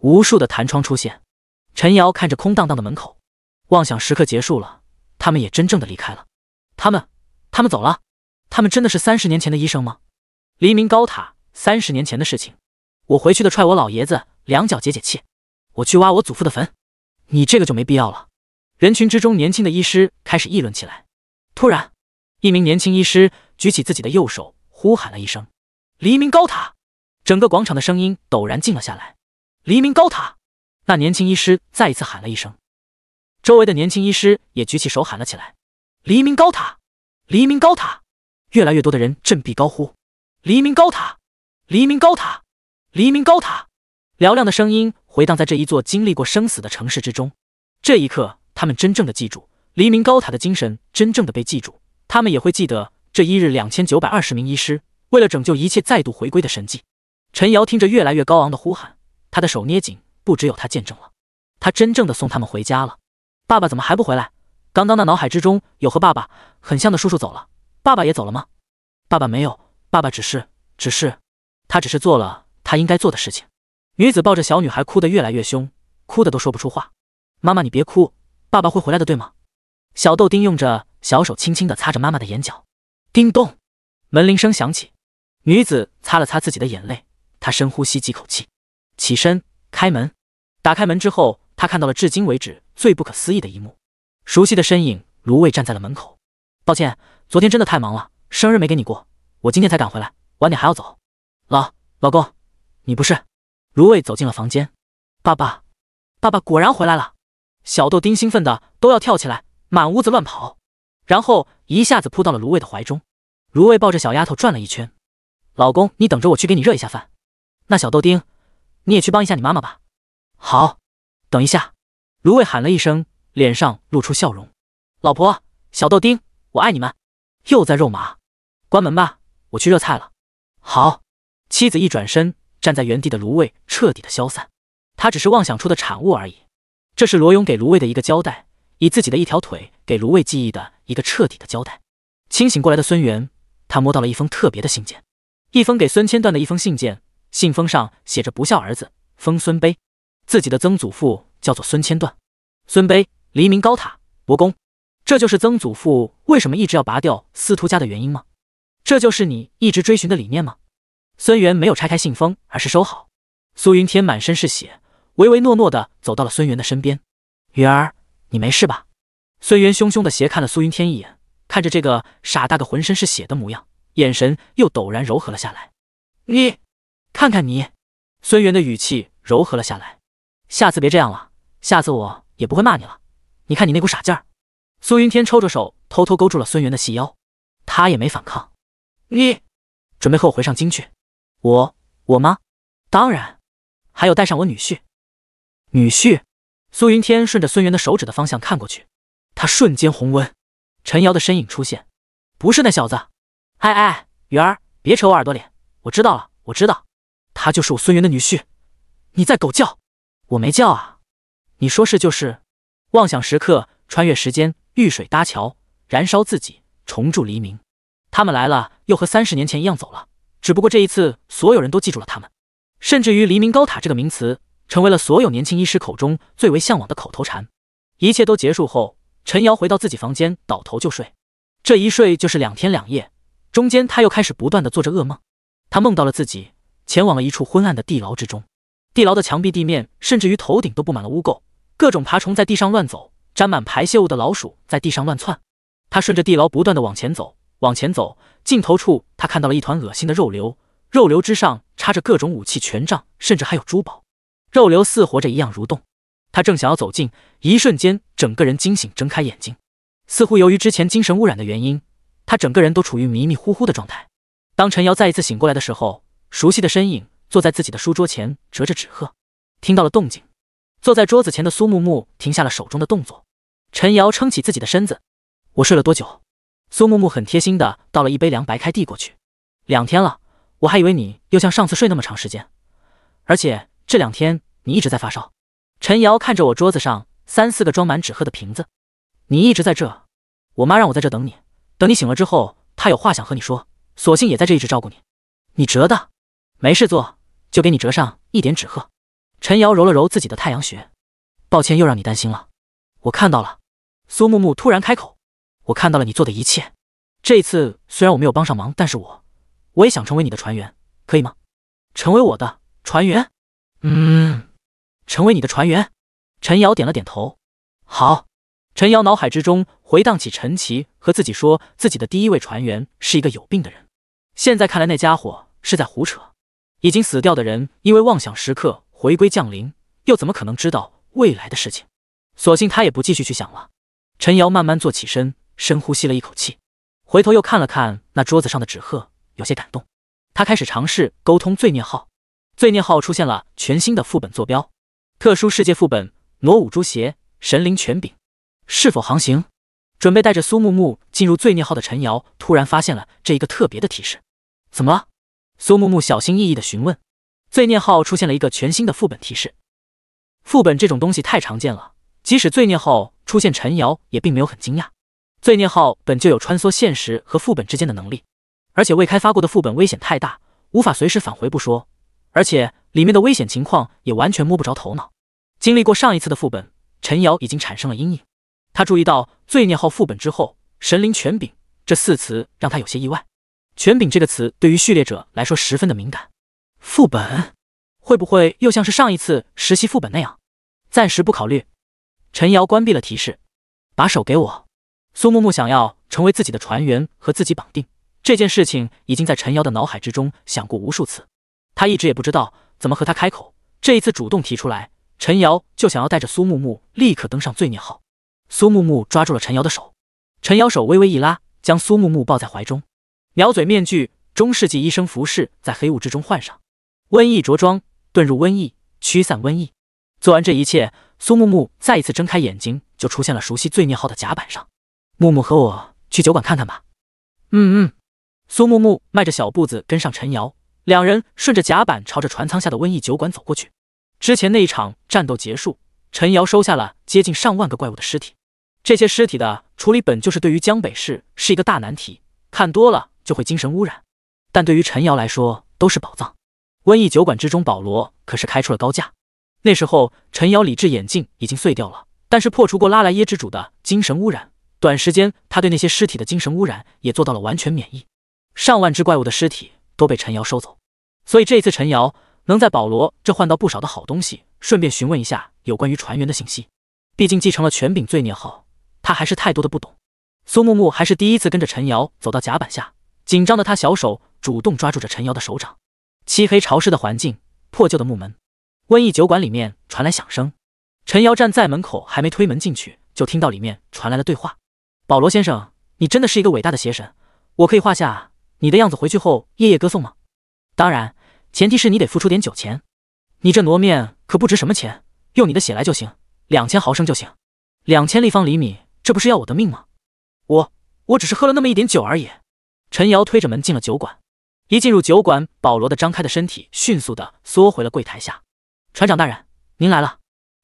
Speaker 2: 无数的弹窗出现。陈瑶看着空荡荡的门口，妄想时刻结束了，他们也真正的离开了。他们，他们走了，他们真的是三十年前的医生吗？黎明高塔三十年前的事情，我回去的踹我老爷子两脚解解气。我去挖我祖父的坟，你这个就没必要了。人群之中，年轻的医师开始议论起来。突然，一名年轻医师举起自己的右手，呼喊了一声：“黎明高塔！”整个广场的声音陡然静了下来。黎明高塔！那年轻医师再一次喊了一声，周围的年轻医师也举起手喊了起来：“黎明高塔！黎明高塔！”越来越多的人振臂高呼：“黎明高塔！黎明高塔！黎明高塔！”嘹亮的声音。回荡在这一座经历过生死的城市之中。这一刻，他们真正的记住黎明高塔的精神，真正的被记住。他们也会记得这一日，两千九百二十名医师为了拯救一切再度回归的神迹。陈瑶听着越来越高昂的呼喊，他的手捏紧。不只有他见证了，他真正的送他们回家了。爸爸怎么还不回来？刚刚那脑海之中有和爸爸很像的叔叔走了，爸爸也走了吗？爸爸没有，爸爸只是只是，他只是做了他应该做的事情。女子抱着小女孩，哭得越来越凶，哭得都说不出话。妈妈，你别哭，爸爸会回来的，对吗？小豆丁用着小手，轻轻地擦着妈妈的眼角。叮咚，门铃声响起。女子擦了擦自己的眼泪，她深呼吸几口气，起身开门。打开门之后，她看到了至今为止最不可思议的一幕：熟悉的身影，芦苇站在了门口。抱歉，昨天真的太忙了，生日没给你过。我今天才赶回来，晚点还要走。老老公，你不是？芦苇走进了房间，爸爸，爸爸果然回来了。小豆丁兴奋的都要跳起来，满屋子乱跑，然后一下子扑到了芦苇的怀中。芦苇抱着小丫头转了一圈，老公，你等着我去给你热一下饭。那小豆丁，你也去帮一下你妈妈吧。好，等一下。芦苇喊了一声，脸上露出笑容。老婆，小豆丁，我爱你们。又在肉麻，关门吧，我去热菜了。好，妻子一转身。站在原地的芦苇彻底的消散，他只是妄想出的产物而已。这是罗勇给芦苇的一个交代，以自己的一条腿给芦苇记忆的一个彻底的交代。清醒过来的孙元，他摸到了一封特别的信件，一封给孙千段的一封信件，信封上写着“不孝儿子封孙碑”，自己的曾祖父叫做孙千段，孙碑黎明高塔伯公。这就是曾祖父为什么一直要拔掉司徒家的原因吗？这就是你一直追寻的理念吗？孙元没有拆开信封，而是收好。苏云天满身是血，唯唯诺诺的走到了孙元的身边。“云儿，你没事吧？”孙元凶凶的斜看了苏云天一眼，看着这个傻大个浑身是血的模样，眼神又陡然柔和了下来。“你，看看你。”孙元的语气柔和了下来，“下次别这样了，下次我也不会骂你了。你看你那股傻劲儿。”苏云天抽着手，偷偷勾住了孙元的细腰，他也没反抗。“你，准备和我回上京去。”我我吗？当然，还有带上我女婿。女婿，苏云天顺着孙元的手指的方向看过去，他瞬间红温。陈瑶的身影出现，不是那小子。哎哎，元儿，别扯我耳朵脸，我知道了，我知道，他就是我孙元的女婿。你在狗叫？我没叫啊。你说是就是。妄想时刻，穿越时间，遇水搭桥，燃烧自己，重铸黎明。他们来了，又和三十年前一样走了。只不过这一次，所有人都记住了他们，甚至于“黎明高塔”这个名词成为了所有年轻医师口中最为向往的口头禅。一切都结束后，陈瑶回到自己房间，倒头就睡。这一睡就是两天两夜，中间他又开始不断的做着噩梦。他梦到了自己前往了一处昏暗的地牢之中，地牢的墙壁、地面，甚至于头顶都布满了污垢，各种爬虫在地上乱走，沾满排泄物的老鼠在地上乱窜。他顺着地牢不断的往前走。往前走，尽头处他看到了一团恶心的肉瘤，肉瘤之上插着各种武器、权杖，甚至还有珠宝。肉瘤似活着一样蠕动。他正想要走近，一瞬间整个人惊醒，睁开眼睛。似乎由于之前精神污染的原因，他整个人都处于迷迷糊糊的状态。当陈瑶再一次醒过来的时候，熟悉的身影坐在自己的书桌前折着纸鹤。听到了动静，坐在桌子前的苏木木停下了手中的动作。陈瑶撑起自己的身子：“我睡了多久？”苏木木很贴心的倒了一杯凉白开递过去。两天了，我还以为你又像上次睡那么长时间，而且这两天你一直在发烧。陈瑶看着我桌子上三四个装满纸鹤的瓶子，你一直在这，我妈让我在这等你，等你醒了之后，她有话想和你说，索性也在这一直照顾你。你折的，没事做就给你折上一点纸鹤。陈瑶揉了揉自己的太阳穴，抱歉又让你担心了。我看到了，苏木木突然开口。我看到了你做的一切，这一次虽然我没有帮上忙，但是我，我也想成为你的船员，可以吗？成为我的船员？嗯，成为你的船员。陈瑶点了点头。好。陈瑶脑海之中回荡起陈奇和自己说自己的第一位船员是一个有病的人，现在看来那家伙是在胡扯。已经死掉的人因为妄想时刻回归降临，又怎么可能知道未来的事情？索性他也不继续去想了。陈瑶慢慢坐起身。深呼吸了一口气，回头又看了看那桌子上的纸鹤，有些感动。他开始尝试沟通罪孽号，罪孽号出现了全新的副本坐标，特殊世界副本挪舞诛邪神灵权柄，是否航行？准备带着苏木木进入罪孽号的陈瑶突然发现了这一个特别的提示，怎么了？苏木木小心翼翼的询问。罪孽号出现了一个全新的副本提示，副本这种东西太常见了，即使罪孽号出现，陈瑶也并没有很惊讶。罪孽号本就有穿梭现实和副本之间的能力，而且未开发过的副本危险太大，无法随时返回不说，而且里面的危险情况也完全摸不着头脑。经历过上一次的副本，陈瑶已经产生了阴影。他注意到罪孽号副本之后，“神灵权柄”这四词让他有些意外。“权柄”这个词对于序列者来说十分的敏感。副本会不会又像是上一次实习副本那样？暂时不考虑。陈瑶关闭了提示，把手给我。苏木木想要成为自己的船员和自己绑定，这件事情已经在陈瑶的脑海之中想过无数次。他一直也不知道怎么和他开口，这一次主动提出来，陈瑶就想要带着苏木木立刻登上罪孽号。苏木木抓住了陈瑶的手，陈瑶手微微一拉，将苏木木抱在怀中。鸟嘴面具、中世纪医生服饰在黑雾之中换上，瘟疫着装，遁入瘟疫，驱散瘟疫。做完这一切，苏木木再一次睁开眼睛，就出现了熟悉罪孽号的甲板上。木木和我去酒馆看看吧。嗯嗯，苏木木迈着小步子跟上陈瑶，两人顺着甲板朝着船舱下的瘟疫酒馆走过去。之前那一场战斗结束，陈瑶收下了接近上万个怪物的尸体。这些尸体的处理本就是对于江北市是一个大难题，看多了就会精神污染。但对于陈瑶来说都是宝藏。瘟疫酒馆之中，保罗可是开出了高价。那时候陈瑶理智眼镜已经碎掉了，但是破除过拉莱耶之主的精神污染。短时间，他对那些尸体的精神污染也做到了完全免疫。上万只怪物的尸体都被陈瑶收走，所以这一次陈瑶能在保罗这换到不少的好东西，顺便询问一下有关于船员的信息。毕竟继承了权柄罪孽后，他还是太多的不懂。苏木木还是第一次跟着陈瑶走到甲板下，紧张的他小手主动抓住着陈瑶的手掌。漆黑潮湿的环境，破旧的木门，瘟疫酒馆里面传来响声。陈瑶站在门口，还没推门进去，就听到里面传来了对话。保罗先生，你真的是一个伟大的邪神，我可以画下你的样子，回去后夜夜歌颂吗？当然，前提是你得付出点酒钱。你这傩面可不值什么钱，用你的血来就行，两千毫升就行，两千立方厘米，这不是要我的命吗？我我只是喝了那么一点酒而已。陈瑶推着门进了酒馆，一进入酒馆，保罗的张开的身体迅速的缩回了柜台下。船长大人，您来了。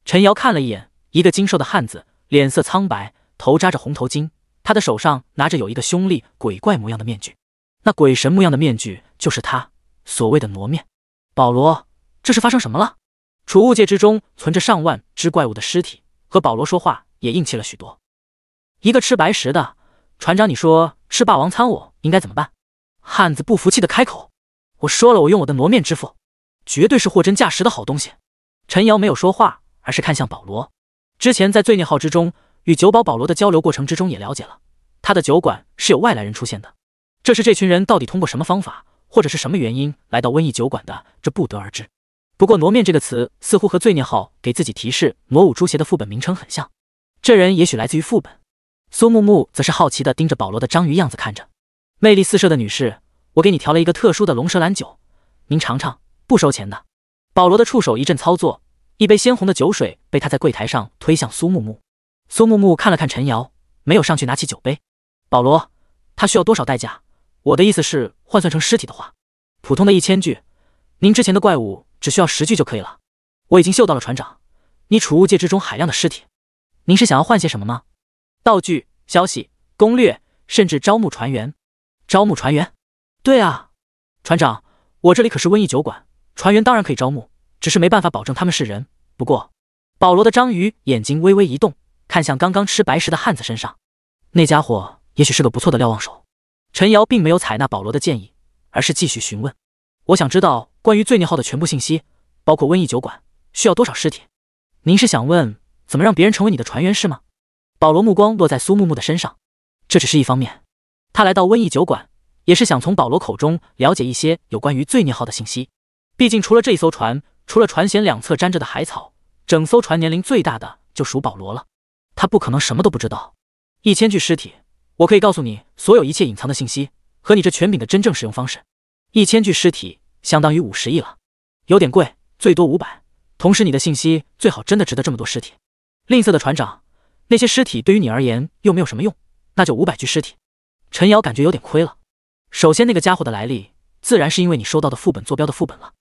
Speaker 2: 陈瑶看了一眼，一个精瘦的汉子，脸色苍白，头扎着红头巾。他的手上拿着有一个凶厉鬼怪模样的面具，那鬼神模样的面具就是他所谓的傩面。保罗，这是发生什么了？储物界之中存着上万只怪物的尸体，和保罗说话也硬气了许多。一个吃白食的船长，你说吃霸王餐，我应该怎么办？汉子不服气的开口：“我说了，我用我的傩面支付，绝对是货真价实的好东西。”陈瑶没有说话，而是看向保罗。之前在罪孽号之中。与酒保保罗的交流过程之中，也了解了他的酒馆是有外来人出现的。这是这群人到底通过什么方法，或者是什么原因来到瘟疫酒馆的，这不得而知。不过“挪面”这个词似乎和“罪孽号”给自己提示“挪舞诛邪”的副本名称很像，这人也许来自于副本。苏木木则是好奇地盯着保罗的章鱼样子看着，魅力四射的女士，我给你调了一个特殊的龙舌兰酒，您尝尝，不收钱的。保罗的触手一阵操作，一杯鲜红的酒水被他在柜台上推向苏木木。苏木木看了看陈瑶，没有上去拿起酒杯。保罗，他需要多少代价？我的意思是，换算成尸体的话，普通的一千具。您之前的怪物只需要十具就可以了。我已经嗅到了船长，你储物戒之中海量的尸体，您是想要换些什么吗？道具、消息、攻略，甚至招募船员。招募船员？对啊，船长，我这里可是瘟疫酒馆，船员当然可以招募，只是没办法保证他们是人。不过，保罗的章鱼眼睛微微一动。看向刚刚吃白食的汉子身上，那家伙也许是个不错的瞭望手。陈瑶并没有采纳保罗的建议，而是继续询问：“我想知道关于罪孽号的全部信息，包括瘟疫酒馆需要多少尸体。您是想问怎么让别人成为你的船员是吗？”保罗目光落在苏木木的身上，这只是一方面。他来到瘟疫酒馆，也是想从保罗口中了解一些有关于罪孽号的信息。毕竟除了这一艘船，除了船舷两侧粘着的海草，整艘船年龄最大的就属保罗了。他不可能什么都不知道。一千具尸体，我可以告诉你所有一切隐藏的信息和你这权柄的真正使用方式。一千具尸体相当于五十亿了，有点贵，最多五百。同时，你的信息最好真的值得这么多尸体。吝啬的船长，那些尸体对于你而言又没有什么用，那就五百具尸体。陈瑶感觉有点亏了。首先，那个家伙的来历自然是因为你收到的副本坐标的副本了，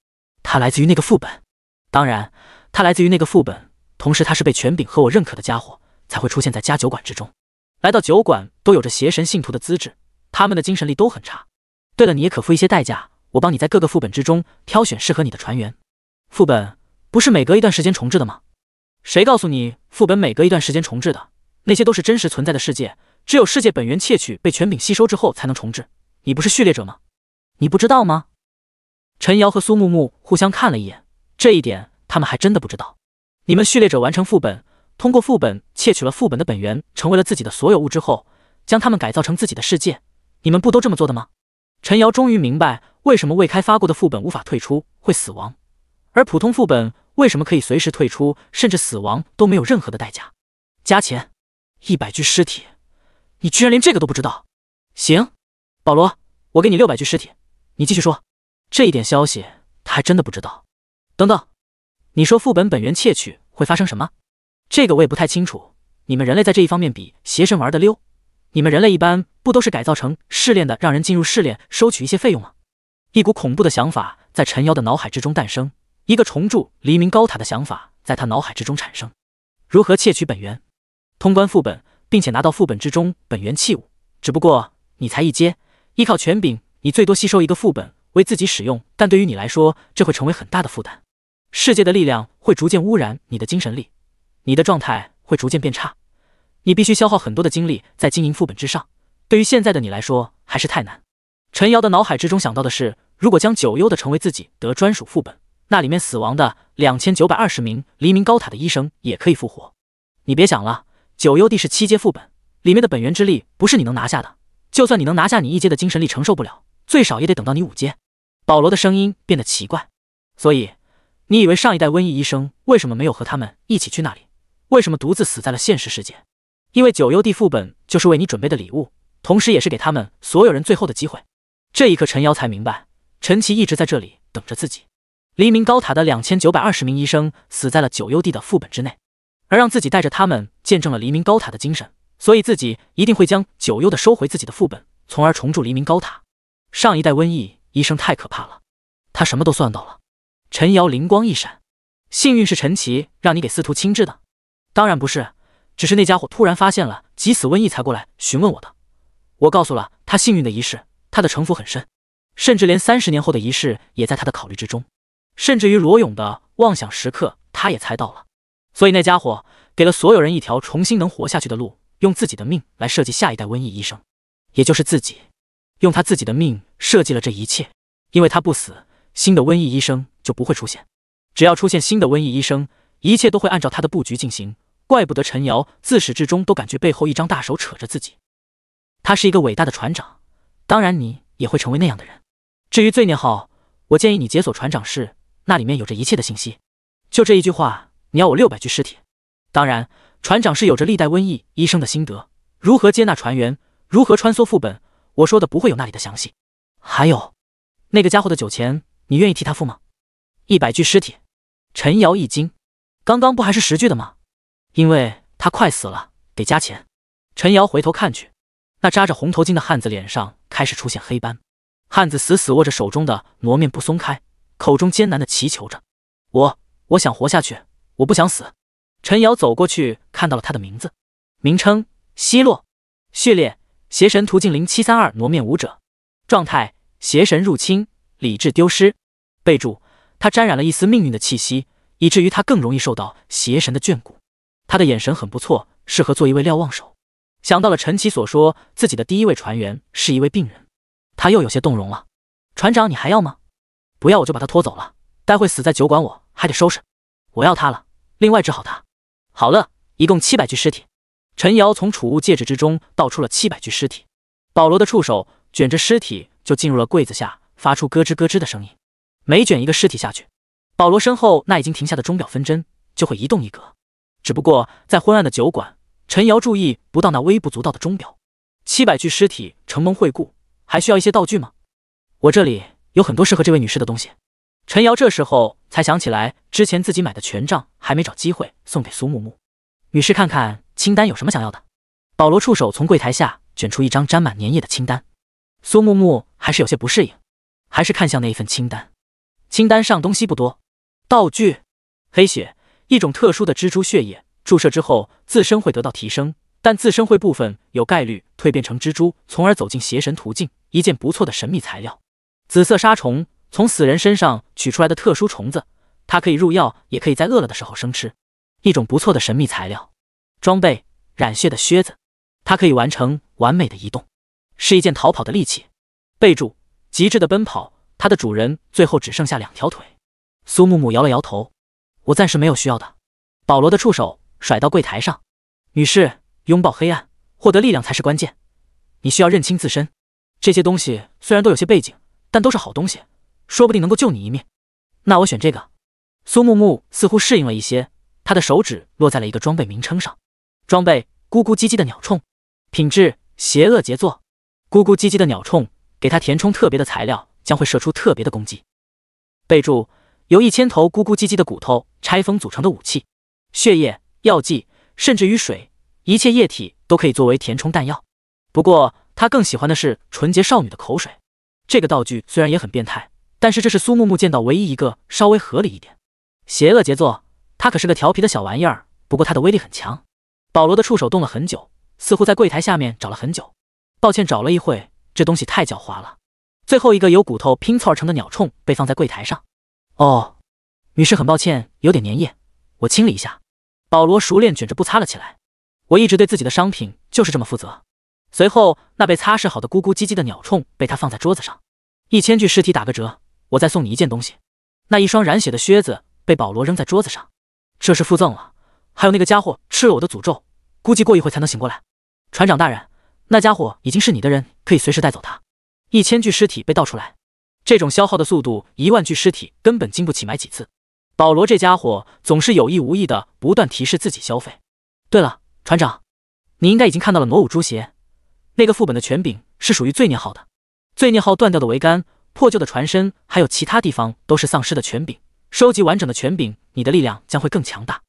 Speaker 2: 他来自于那个副本，当然，他来自于那个副本，同时他是被权柄和我认可的家伙。才会出现在家酒馆之中。来到酒馆都有着邪神信徒的资质，他们的精神力都很差。对了，你也可付一些代价，我帮你在各个副本之中挑选适合你的船员。副本不是每隔一段时间重置的吗？谁告诉你副本每隔一段时间重置的？那些都是真实存在的世界，只有世界本源窃取被权柄吸收之后才能重置。你不是序列者吗？你不知道吗？陈瑶和苏木木互相看了一眼，这一点他们还真的不知道。你们序列者完成副本。通过副本窃取了副本的本源，成为了自己的所有物之后，将他们改造成自己的世界。你们不都这么做的吗？陈瑶终于明白为什么未开发过的副本无法退出会死亡，而普通副本为什么可以随时退出，甚至死亡都没有任何的代价。加钱，一百具尸体，你居然连这个都不知道。行，保罗，我给你六百具尸体，你继续说。这一点消息他还真的不知道。等等，你说副本本源窃取会发生什么？这个我也不太清楚，你们人类在这一方面比邪神玩的溜。你们人类一般不都是改造成试炼的，让人进入试炼收取一些费用吗？一股恐怖的想法在陈瑶的脑海之中诞生，一个重铸黎明高塔的想法在他脑海之中产生。如何窃取本源，通关副本，并且拿到副本之中本源器物？只不过你才一阶，依靠权柄，你最多吸收一个副本为自己使用，但对于你来说，这会成为很大的负担。世界的力量会逐渐污染你的精神力。你的状态会逐渐变差，你必须消耗很多的精力在经营副本之上。对于现在的你来说，还是太难。陈瑶的脑海之中想到的是，如果将九幽的成为自己得专属副本，那里面死亡的两千九百二十名黎明高塔的医生也可以复活。你别想了，九幽地是七阶副本里面的本源之力，不是你能拿下的。就算你能拿下，你一阶的精神力承受不了，最少也得等到你五阶。保罗的声音变得奇怪，所以你以为上一代瘟疫医生为什么没有和他们一起去那里？为什么独自死在了现实世界？因为九幽地副本就是为你准备的礼物，同时也是给他们所有人最后的机会。这一刻，陈瑶才明白，陈奇一直在这里等着自己。黎明高塔的两千九百二十名医生死在了九幽地的副本之内，而让自己带着他们见证了黎明高塔的精神，所以自己一定会将九幽的收回自己的副本，从而重铸黎明高塔。上一代瘟疫医生太可怕了，他什么都算到了。陈瑶灵光一闪，幸运是陈奇让你给司徒亲治的。当然不是，只是那家伙突然发现了急死瘟疫，才过来询问我的。我告诉了他幸运的仪式，他的城府很深，甚至连三十年后的仪式也在他的考虑之中，甚至于罗勇的妄想时刻，他也猜到了。所以那家伙给了所有人一条重新能活下去的路，用自己的命来设计下一代瘟疫医生，也就是自己用他自己的命设计了这一切。因为他不死，新的瘟疫医生就不会出现。只要出现新的瘟疫医生，一切都会按照他的布局进行。怪不得陈瑶自始至终都感觉背后一张大手扯着自己。他是一个伟大的船长，当然你也会成为那样的人。至于罪孽号，我建议你解锁船长室，那里面有着一切的信息。就这一句话，你要我六百具尸体？当然，船长是有着历代瘟疫医生的心得，如何接纳船员，如何穿梭副本，我说的不会有那里的详细。还有，那个家伙的酒钱，你愿意替他付吗？一百具尸体？陈瑶一惊，刚刚不还是十具的吗？因为他快死了，得加钱。陈瑶回头看去，那扎着红头巾的汉子脸上开始出现黑斑。汉子死死握着手中的傩面不松开，口中艰难的祈求着：“我，我想活下去，我不想死。”陈瑶走过去，看到了他的名字，名称：西洛，序列：邪神途径零七三二傩面舞者，状态：邪神入侵，理智丢失。备注：他沾染了一丝命运的气息，以至于他更容易受到邪神的眷顾。他的眼神很不错，适合做一位瞭望手。想到了陈奇所说自己的第一位船员是一位病人，他又有些动容了。船长，你还要吗？不要我就把他拖走了，待会死在酒馆我还得收拾。我要他了。另外治好他。好了，一共七百具尸体。陈瑶从储物戒指之中倒出了七百具尸体。保罗的触手卷着尸体就进入了柜子下，发出咯吱咯吱的声音。每卷一个尸体下去，保罗身后那已经停下的钟表分针就会移动一格。只不过在昏暗的酒馆，陈瑶注意不到那微不足道的钟表。七百具尸体，承蒙惠顾，还需要一些道具吗？我这里有很多适合这位女士的东西。陈瑶这时候才想起来，之前自己买的权杖还没找机会送给苏木木。女士，看看清单有什么想要的。保罗触手从柜台下卷出一张沾满粘液的清单。苏木木还是有些不适应，还是看向那一份清单。清单上东西不多，道具，黑血。一种特殊的蜘蛛血液注射之后，自身会得到提升，但自身会部分有概率蜕变成蜘蛛，从而走进邪神途径。一件不错的神秘材料。紫色沙虫从死人身上取出来的特殊虫子，它可以入药，也可以在饿了的时候生吃。一种不错的神秘材料。装备染血的靴子，它可以完成完美的移动，是一件逃跑的利器。备注：极致的奔跑，它的主人最后只剩下两条腿。苏木木摇了摇头。我暂时没有需要的。保罗的触手甩到柜台上，女士拥抱黑暗，获得力量才是关键。你需要认清自身。这些东西虽然都有些背景，但都是好东西，说不定能够救你一命。那我选这个。苏木木似乎适应了一些，他的手指落在了一个装备名称上：装备咕咕唧唧的鸟铳，品质邪恶杰作。咕咕唧唧的鸟铳给他填充特别的材料，将会射出特别的攻击。备注。由一千头咕咕唧唧的骨头拆封组成的武器，血液、药剂，甚至于水，一切液体都可以作为填充弹药。不过他更喜欢的是纯洁少女的口水。这个道具虽然也很变态，但是这是苏木木见到唯一一个稍微合理一点。邪恶杰作，它可是个调皮的小玩意儿。不过它的威力很强。保罗的触手动了很久，似乎在柜台下面找了很久。抱歉，找了一会，这东西太狡猾了。最后一个由骨头拼凑而成的鸟铳被放在柜台上。哦，女士，很抱歉，有点粘液，我清理一下。保罗熟练卷着布擦了起来。我一直对自己的商品就是这么负责。随后，那被擦拭好的咕咕唧唧的鸟虫被他放在桌子上。一千具尸体打个折，我再送你一件东西。那一双染血的靴子被保罗扔在桌子上，这是附赠了。还有那个家伙吃了我的诅咒，估计过一会才能醒过来。船长大人，那家伙已经是你的人，可以随时带走他。一千具尸体被倒出来。这种消耗的速度，一万具尸体根本经不起买几次。保罗这家伙总是有意无意的不断提示自己消费。对了，船长，你应该已经看到了挪舞猪邪那个副本的权柄是属于罪孽号的。罪孽号断掉的桅杆、破旧的船身，还有其他地方都是丧尸的权柄。收集完整的权柄，你的力量将会更强大。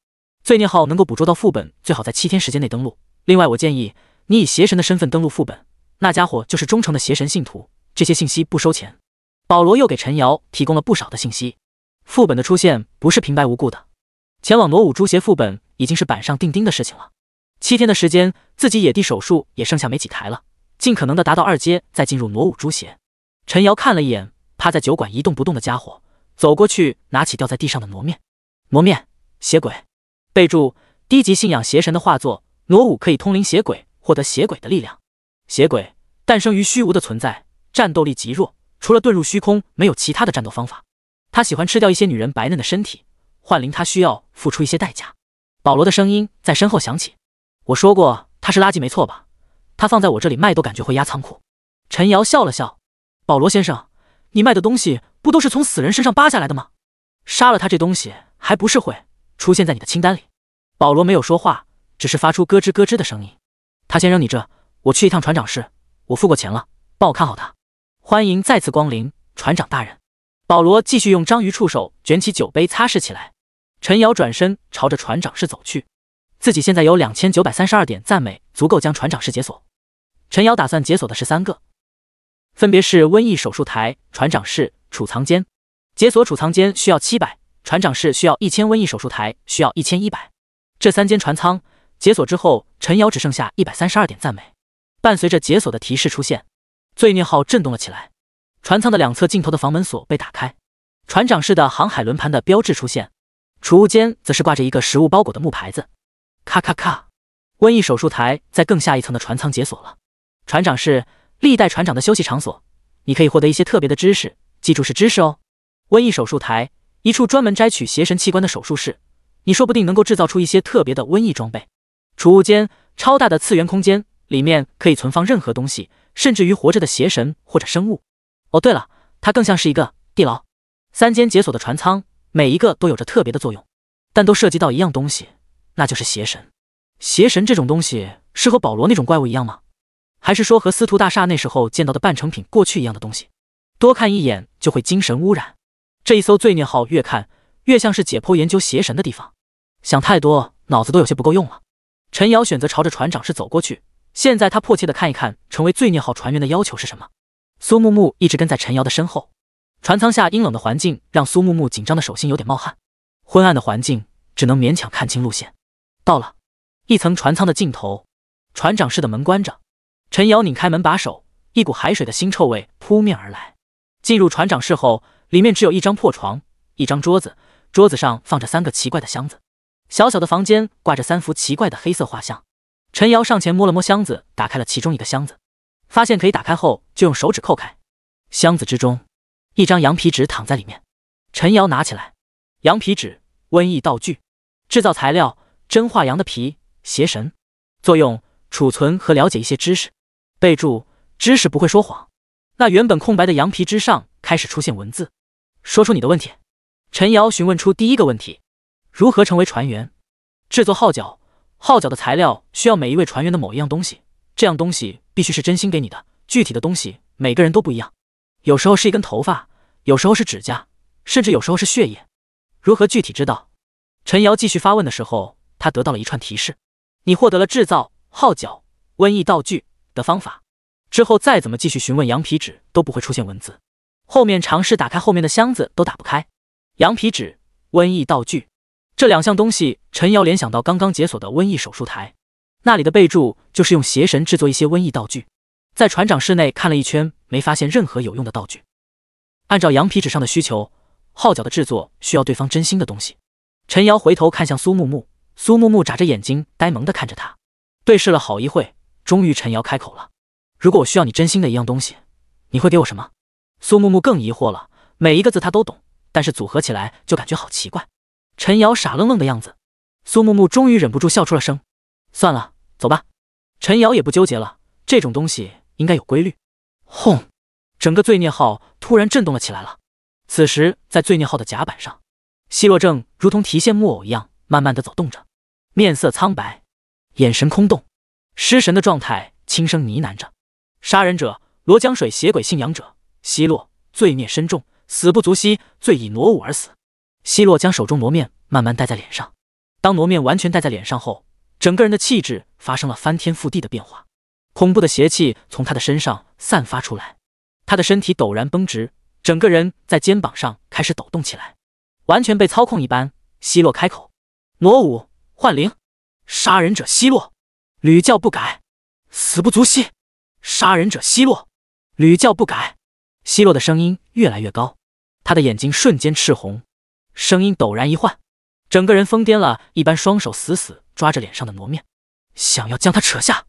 Speaker 2: 罪孽号能够捕捉到副本，最好在七天时间内登陆。另外，我建议你以邪神的身份登录副本，那家伙就是忠诚的邪神信徒。这些信息不收钱。保罗又给陈瑶提供了不少的信息。副本的出现不是平白无故的，前往罗武诛邪副本已经是板上钉钉的事情了。七天的时间，自己野地手术也剩下没几台了，尽可能的达到二阶，再进入罗武诛邪。陈瑶看了一眼趴在酒馆一动不动的家伙，走过去拿起掉在地上的傩面。傩面，邪鬼。备注：低级信仰邪神的画作，罗武可以通灵邪鬼，获得邪鬼的力量。邪鬼，诞生于虚无的存在，战斗力极弱。除了遁入虚空，没有其他的战斗方法。他喜欢吃掉一些女人白嫩的身体，幻灵他需要付出一些代价。保罗的声音在身后响起：“我说过他是垃圾，没错吧？他放在我这里卖，都感觉会压仓库。”陈瑶笑了笑：“保罗先生，你卖的东西不都是从死人身上扒下来的吗？杀了他，这东西还不是会出现在你的清单里？”保罗没有说话，只是发出咯吱咯吱的声音。他先扔你这，我去一趟船长室，我付过钱了，帮我看好他。欢迎再次光临，船长大人。保罗继续用章鱼触手卷起酒杯擦拭起来。陈瑶转身朝着船长室走去。自己现在有两千九百三十二点赞美，足够将船长室解锁。陈瑶打算解锁的是三个，分别是瘟疫手术台、船长室、储藏间。解锁储藏间需要七百，船长室需要一千，瘟疫手术台需要一千一百。这三间船舱解锁之后，陈瑶只剩下一百三十二点赞美。伴随着解锁的提示出现。罪孽号震动了起来，船舱的两侧尽头的房门锁被打开，船长室的航海轮盘的标志出现，储物间则是挂着一个食物包裹的木牌子。咔咔咔，瘟疫手术台在更下一层的船舱解锁了，船长室历代船长的休息场所，你可以获得一些特别的知识，记住是知识哦。瘟疫手术台，一处专门摘取邪神器官的手术室，你说不定能够制造出一些特别的瘟疫装备。储物间，超大的次元空间，里面可以存放任何东西。甚至于活着的邪神或者生物。哦，对了，它更像是一个地牢。三间解锁的船舱，每一个都有着特别的作用，但都涉及到一样东西，那就是邪神。邪神这种东西是和保罗那种怪物一样吗？还是说和司徒大厦那时候见到的半成品过去一样的东西？多看一眼就会精神污染。这一艘罪孽号越看越像是解剖研究邪神的地方。想太多，脑子都有些不够用了。陈瑶选择朝着船长室走过去。现在他迫切的看一看成为罪孽号船员的要求是什么。苏木木一直跟在陈瑶的身后，船舱下阴冷的环境让苏木木紧张的手心有点冒汗，昏暗的环境只能勉强看清路线。到了一层船舱的尽头，船长室的门关着，陈瑶拧开门把手，一股海水的腥臭味扑面而来。进入船长室后，里面只有一张破床，一张桌子，桌子上放着三个奇怪的箱子，小小的房间挂着三幅奇怪的黑色画像。陈瑶上前摸了摸箱子，打开了其中一个箱子，发现可以打开后，就用手指扣开。箱子之中，一张羊皮纸躺在里面。陈瑶拿起来，羊皮纸，瘟疫道具，制造材料，真化羊的皮，邪神，作用：储存和了解一些知识。备注：知识不会说谎。那原本空白的羊皮之上开始出现文字。说出你的问题。陈瑶询问出第一个问题：如何成为船员？制作号角。号角的材料需要每一位船员的某一样东西，这样东西必须是真心给你的。具体的东西每个人都不一样，有时候是一根头发，有时候是指甲，甚至有时候是血液。如何具体知道？陈瑶继续发问的时候，他得到了一串提示：你获得了制造号角瘟疫道具的方法。之后再怎么继续询问羊皮纸都不会出现文字。后面尝试打开后面的箱子都打不开。羊皮纸瘟疫道具。这两项东西，陈瑶联想到刚刚解锁的瘟疫手术台，那里的备注就是用邪神制作一些瘟疫道具。在船长室内看了一圈，没发现任何有用的道具。按照羊皮纸上的需求，号角的制作需要对方真心的东西。陈瑶回头看向苏木木，苏木木眨着眼睛，呆萌地看着他，对视了好一会，终于陈瑶开口了：“如果我需要你真心的一样东西，你会给我什么？”苏木木更疑惑了，每一个字他都懂，但是组合起来就感觉好奇怪。陈瑶傻愣愣的样子，苏木木终于忍不住笑出了声。算了，走吧。陈瑶也不纠结了，这种东西应该有规律。轰！整个罪孽号突然震动了起来了。此时，在罪孽号的甲板上，奚洛正如同提线木偶一样，慢慢的走动着，面色苍白，眼神空洞，失神的状态，轻声呢喃着：“杀人者罗江水，邪鬼信仰者奚洛，罪孽深重，死不足惜，罪已挪吾而死。”奚洛将手中傩面慢慢戴在脸上，当傩面完全戴在脸上后，整个人的气质发生了翻天覆地的变化，恐怖的邪气从他的身上散发出来，他的身体陡然绷直，整个人在肩膀上开始抖动起来，完全被操控一般。奚洛开口：“傩舞幻灵，杀人者奚洛，屡教不改，死不足惜。杀人者奚洛，屡教不改。”奚洛的声音越来越高，他的眼睛瞬间赤红。声音陡然一换，整个人疯癫了一般，双手死死抓着脸上的傩面，想要将他扯下，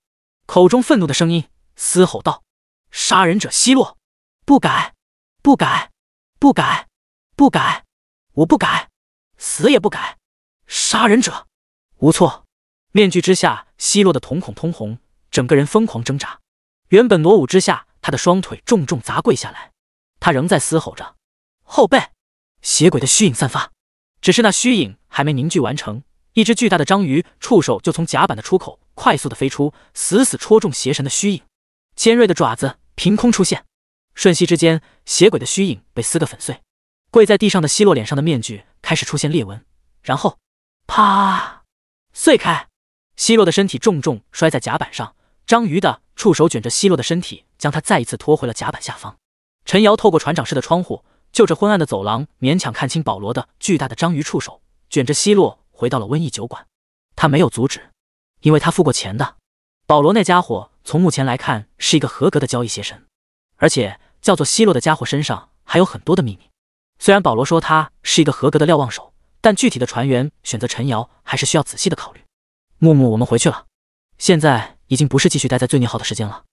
Speaker 2: 口中愤怒的声音嘶吼道：“杀人者奚落，不改，不改，不改，不改，我不改，死也不改，杀人者无错。”面具之下，奚落的瞳孔通红，整个人疯狂挣扎。原本挪舞之下，他的双腿重重砸跪下来，他仍在嘶吼着：“后背。”邪鬼的虚影散发，只是那虚影还没凝聚完成，一只巨大的章鱼触手就从甲板的出口快速的飞出，死死戳中邪神的虚影，尖锐的爪子凭空出现，瞬息之间，邪鬼的虚影被撕得粉碎。跪在地上的希洛脸上的面具开始出现裂纹，然后，啪，碎开。希洛的身体重重摔在甲板上，章鱼的触手卷着希洛的身体，将他再一次拖回了甲板下方。陈瑶透过船长室的窗户。就着昏暗的走廊，勉强看清保罗的巨大的章鱼触手卷着希洛回到了瘟疫酒馆。他没有阻止，因为他付过钱的。保罗那家伙从目前来看是一个合格的交易邪神，而且叫做希洛的家伙身上还有很多的秘密。虽然保罗说他是一个合格的瞭望手，但具体的船员选择陈瑶还是需要仔细的考虑。木木，我们回去了。现在已经不是继续待在罪孽号的时间了，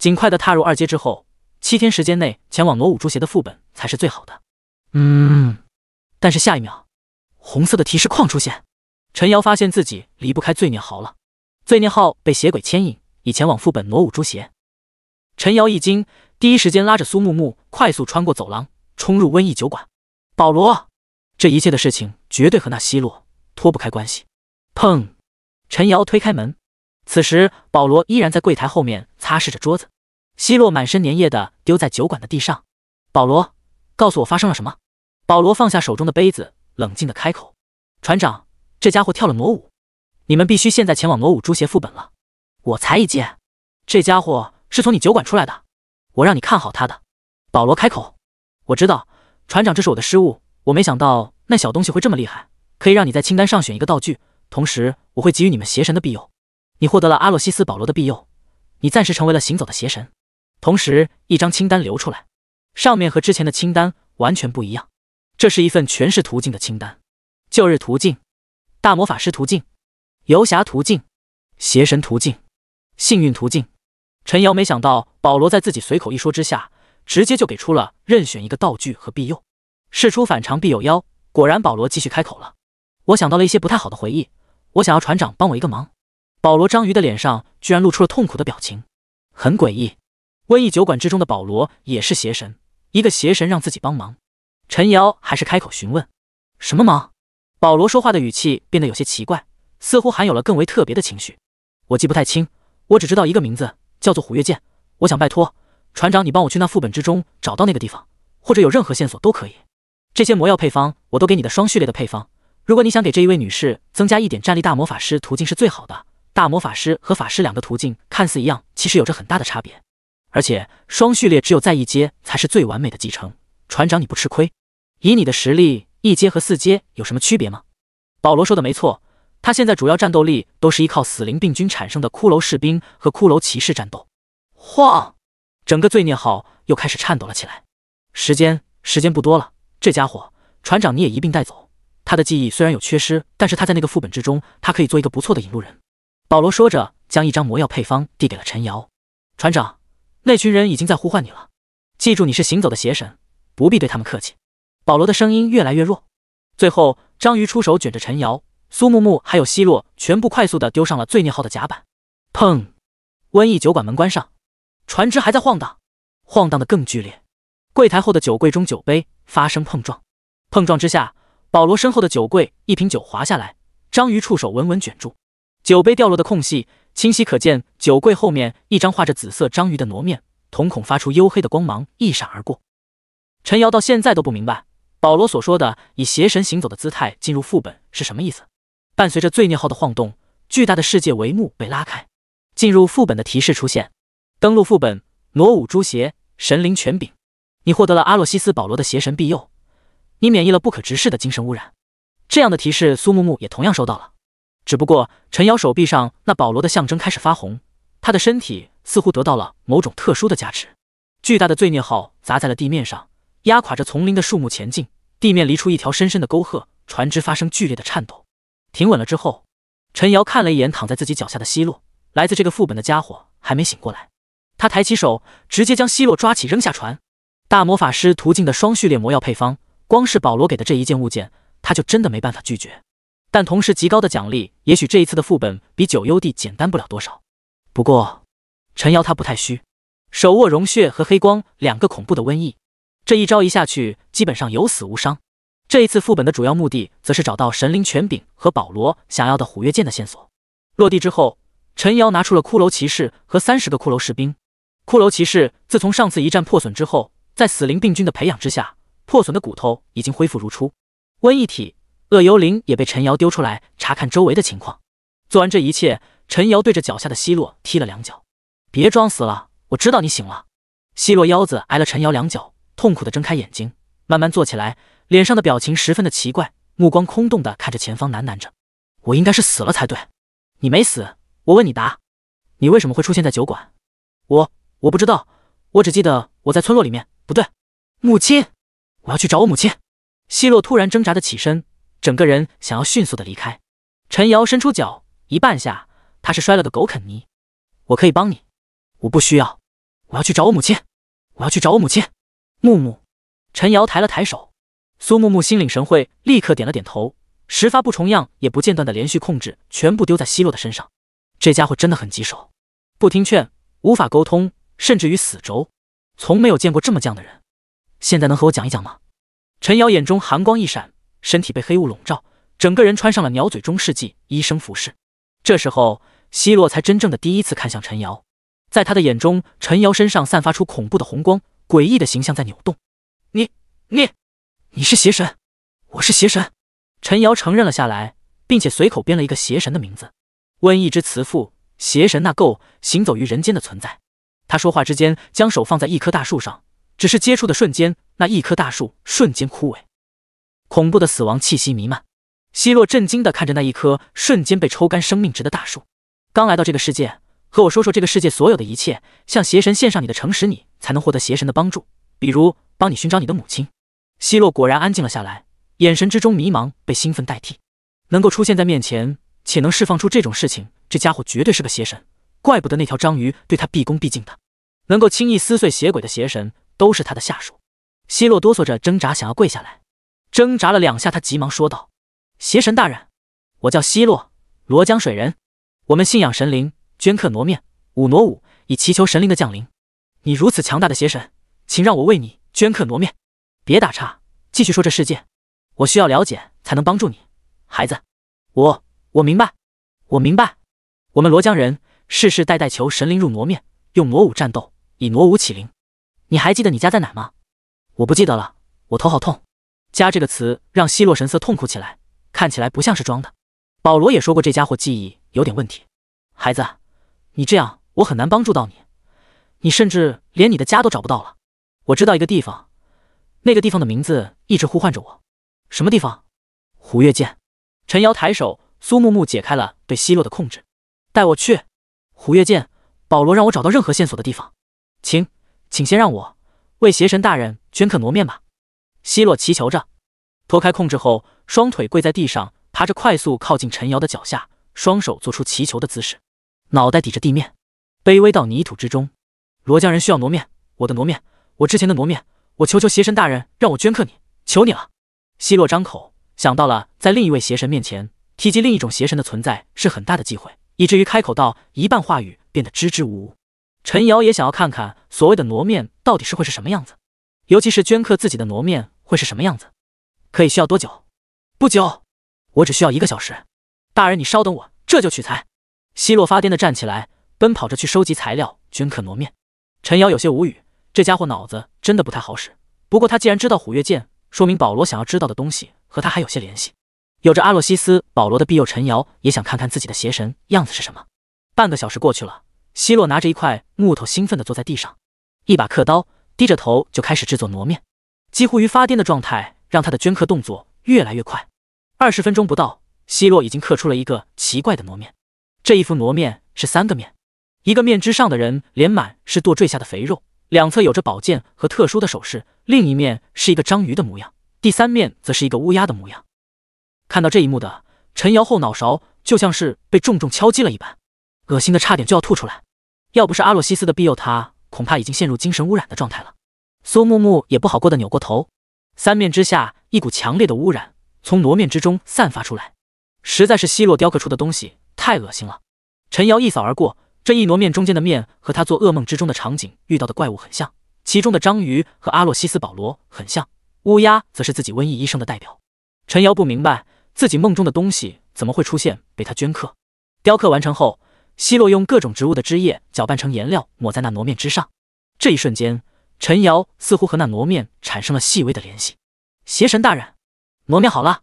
Speaker 2: 尽快的踏入二阶之后。七天时间内前往罗武猪邪的副本才是最好的。
Speaker 3: 嗯，
Speaker 2: 但是下一秒，红色的提示框出现，陈瑶发现自己离不开罪孽号了。罪孽号被邪鬼牵引，已前往副本罗武猪邪。陈瑶一惊，第一时间拉着苏木木快速穿过走廊，冲入瘟疫酒馆。保罗，这一切的事情绝对和那西洛脱不开关系。砰！陈瑶推开门，此时保罗依然在柜台后面擦拭着桌子。奚落满身粘液的丢在酒馆的地上，保罗，告诉我发生了什么。保罗放下手中的杯子，冷静的开口：“船长，这家伙跳了挪舞，你们必须现在前往挪舞诛邪副本了。我才一阶，这家伙是从你酒馆出来的，我让你看好他的。”保罗开口：“我知道，船长，这是我的失误，我没想到那小东西会这么厉害。可以让你在清单上选一个道具，同时我会给予你们邪神的庇佑。你获得了阿洛西斯保罗的庇佑，你暂时成为了行走的邪神。”同时，一张清单流出来，上面和之前的清单完全不一样。这是一份全是途径的清单：旧日途径、大魔法师途径、游侠途径、邪神途径、幸运途径。陈瑶没想到，保罗在自己随口一说之下，直接就给出了任选一个道具和庇佑。事出反常必有妖，果然，保罗继续开口了：“我想到了一些不太好的回忆，我想要船长帮我一个忙。”保罗章鱼的脸上居然露出了痛苦的表情，很诡异。瘟疫酒馆之中的保罗也是邪神，一个邪神让自己帮忙，陈瑶还是开口询问：“什么忙？”保罗说话的语气变得有些奇怪，似乎含有了更为特别的情绪。我记不太清，我只知道一个名字，叫做虎跃剑。我想拜托船长，你帮我去那副本之中找到那个地方，或者有任何线索都可以。这些魔药配方我都给你的双序列的配方。如果你想给这一位女士增加一点战力，大魔法师途径是最好的。大魔法师和法师两个途径看似一样，其实有着很大的差别。而且双序列只有在一阶才是最完美的继承，船长你不吃亏。以你的实力，一阶和四阶有什么区别吗？保罗说的没错，他现在主要战斗力都是依靠死灵病菌产生的骷髅士兵和骷髅骑士战斗。晃，整个罪孽号又开始颤抖了起来。时间，时间不多了。这家伙，船长你也一并带走。他的记忆虽然有缺失，但是他在那个副本之中，他可以做一个不错的引路人。保罗说着，将一张魔药配方递给了陈瑶。船长。那群人已经在呼唤你了，记住你是行走的邪神，不必对他们客气。保罗的声音越来越弱，最后章鱼出手卷着陈瑶、苏木木还有希洛，全部快速的丢上了罪孽号的甲板。砰！瘟疫酒馆门关上，船只还在晃荡，晃荡的更剧烈。柜台后的酒柜中酒杯发生碰撞，碰撞之下，保罗身后的酒柜一瓶酒滑下来，章鱼触手稳稳卷住，酒杯掉落的空隙。清晰可见，酒柜后面一张画着紫色章鱼的傩面，瞳孔发出黝黑的光芒，一闪而过。陈瑶到现在都不明白保罗所说的“以邪神行走的姿态进入副本”是什么意思。伴随着罪孽号的晃动，巨大的世界帷幕被拉开，进入副本的提示出现：“登录副本，傩舞诛邪，神灵权柄。你获得了阿洛西斯保罗的邪神庇佑，你免疫了不可直视的精神污染。”这样的提示，苏木木也同样收到了。只不过，陈瑶手臂上那保罗的象征开始发红，他的身体似乎得到了某种特殊的加持。巨大的罪孽号砸在了地面上，压垮着丛林的树木前进，地面离出一条深深的沟壑，船只发生剧烈的颤抖。停稳了之后，陈瑶看了一眼躺在自己脚下的奚洛，来自这个副本的家伙还没醒过来。他抬起手，直接将奚洛抓起扔下船。大魔法师途径的双序列魔药配方，光是保罗给的这一件物件，他就真的没办法拒绝。但同时，极高的奖励，也许这一次的副本比九幽地简单不了多少。不过，陈瑶他不太虚，手握融血和黑光两个恐怖的瘟疫，这一招一下去，基本上有死无伤。这一次副本的主要目的，则是找到神灵权柄和保罗想要的虎跃剑的线索。落地之后，陈瑶拿出了骷髅骑士和三十个骷髅士兵。骷髅骑士自从上次一战破损之后，在死灵病菌的培养之下，破损的骨头已经恢复如初。瘟疫体。恶幽灵也被陈瑶丢出来查看周围的情况。做完这一切，陈瑶对着脚下的奚洛踢了两脚：“别装死了，我知道你醒了。”奚洛腰子挨了陈瑶两脚，痛苦的睁开眼睛，慢慢坐起来，脸上的表情十分的奇怪，目光空洞的看着前方，喃喃着：“我应该是死了才对。”“你没死，我问你答，你为什么会出现在酒馆？”“我……我不知道，我只记得我在村落里面。不对，母亲，我要去找我母亲。”奚洛突然挣扎的起身。整个人想要迅速的离开，陈瑶伸出脚一绊下，他是摔了个狗啃泥。我可以帮你，我不需要，我要去找我母亲，我要去找我母亲。木木，陈瑶抬了抬手，苏木木心领神会，立刻点了点头。十发不重样，也不间断的连续控制，全部丢在奚落的身上。这家伙真的很棘手，不听劝，无法沟通，甚至于死轴。从没有见过这么犟的人。现在能和我讲一讲吗？陈瑶眼中寒光一闪。身体被黑雾笼罩，整个人穿上了鸟嘴中世纪医生服饰。这时候，希洛才真正的第一次看向陈瑶，在他的眼中，陈瑶身上散发出恐怖的红光，诡异的形象在扭动。你，你，你是邪神，我是邪神。陈瑶承认了下来，并且随口编了一个邪神的名字：瘟疫之慈父邪神纳垢，行走于人间的存在。他说话之间，将手放在一棵大树上，只是接触的瞬间，那一棵大树瞬间枯萎。恐怖的死亡气息弥漫，希洛震惊地看着那一棵瞬间被抽干生命值的大树。刚来到这个世界，和我说说这个世界所有的一切。向邪神献上你的诚实，你才能获得邪神的帮助，比如帮你寻找你的母亲。希洛果然安静了下来，眼神之中迷茫被兴奋代替。能够出现在面前且能释放出这种事情，这家伙绝对是个邪神，怪不得那条章鱼对他毕恭毕敬的。能够轻易撕碎邪鬼的邪神，都是他的下属。希洛哆嗦着挣扎，想要跪下来。挣扎了两下，他急忙说道：“邪神大人，我叫奚洛，罗江水人。我们信仰神灵，镌刻傩面，舞傩舞，以祈求神灵的降临。你如此强大的邪神，请让我为你镌刻傩面。别打岔，继续说这事件。我需要了解，才能帮助你。孩子，我我明白，我明白。我们罗江人世世代代求神灵入傩面，用傩舞战斗，以傩舞起灵。你还记得你家在哪吗？我不记得了，我头好痛。”家这个词让希洛神色痛苦起来，看起来不像是装的。保罗也说过这家伙记忆有点问题。孩子，你这样我很难帮助到你，你甚至连你的家都找不到了。我知道一个地方，那个地方的名字一直呼唤着我。什么地方？虎月剑。陈瑶抬手，苏木木解开了对希洛的控制，带我去虎月剑。保罗让我找到任何线索的地方。请，请先让我为邪神大人镌刻傩面吧。希洛祈求着，脱开控制后，双腿跪在地上，爬着快速靠近陈瑶的脚下，双手做出祈求的姿势，脑袋抵着地面，卑微到泥土之中。罗江人需要挪面，我的挪面，我之前的挪面，我求求邪神大人，让我镌刻你，求你了。希洛张口，想到了在另一位邪神面前提及另一种邪神的存在是很大的忌讳，以至于开口到一半，话语变得支支吾吾。陈瑶也想要看看所谓的挪面到底是会是什么样子。尤其是镌刻自己的傩面会是什么样子？可以需要多久？不久，我只需要一个小时。大人，你稍等，我这就取材。希洛发癫的站起来，奔跑着去收集材料，镌刻傩面。陈瑶有些无语，这家伙脑子真的不太好使。不过他既然知道虎跃剑，说明保罗想要知道的东西和他还有些联系。有着阿洛西斯保罗的庇佑，陈瑶也想看看自己的邪神样子是什么。半个小时过去了，希洛拿着一块木头，兴奋的坐在地上，一把刻刀。低着头就开始制作傩面，几乎于发癫的状态让他的镌刻动作越来越快。二十分钟不到，希洛已经刻出了一个奇怪的傩面。这一幅傩面是三个面，一个面之上的人脸满是剁坠下的肥肉，两侧有着宝剑和特殊的首饰；另一面是一个章鱼的模样，第三面则是一个乌鸦的模样。看到这一幕的陈瑶后脑勺就像是被重重敲击了一般，恶心的差点就要吐出来。要不是阿洛西斯的庇佑，他。恐怕已经陷入精神污染的状态了。苏木木也不好过的扭过头，三面之下，一股强烈的污染从傩面之中散发出来，实在是奚落雕刻出的东西太恶心了。陈瑶一扫而过，这一傩面中间的面和他做噩梦之中的场景遇到的怪物很像，其中的章鱼和阿洛西斯保罗很像，乌鸦则是自己瘟疫医生的代表。陈瑶不明白自己梦中的东西怎么会出现被他镌刻，雕刻完成后。希洛用各种植物的汁液搅拌成颜料，抹在那傩面之上。这一瞬间，陈瑶似乎和那傩面产生了细微的联系。邪神大人，傩面好了，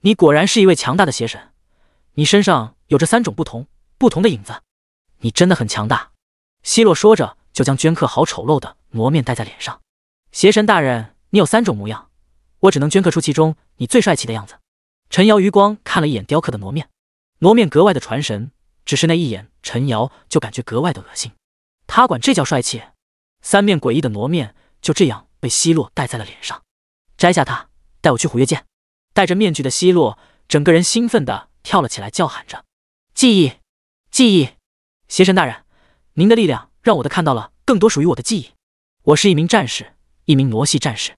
Speaker 2: 你果然是一位强大的邪神，你身上有着三种不同不同的影子，你真的很强大。希洛说着，就将镌刻好丑陋的傩面戴在脸上。邪神大人，你有三种模样，我只能镌刻出其中你最帅气的样子。陈瑶余光看了一眼雕刻的傩面，傩面格外的传神。只是那一眼，陈瑶就感觉格外的恶心。他管这叫帅气？三面诡异的傩面就这样被奚落戴在了脸上。摘下它，带我去虎跃涧。戴着面具的奚落整个人兴奋的跳了起来，叫喊着：“记忆，记忆！邪神大人，您的力量让我的看到了更多属于我的记忆。我是一名战士，一名傩系战士。”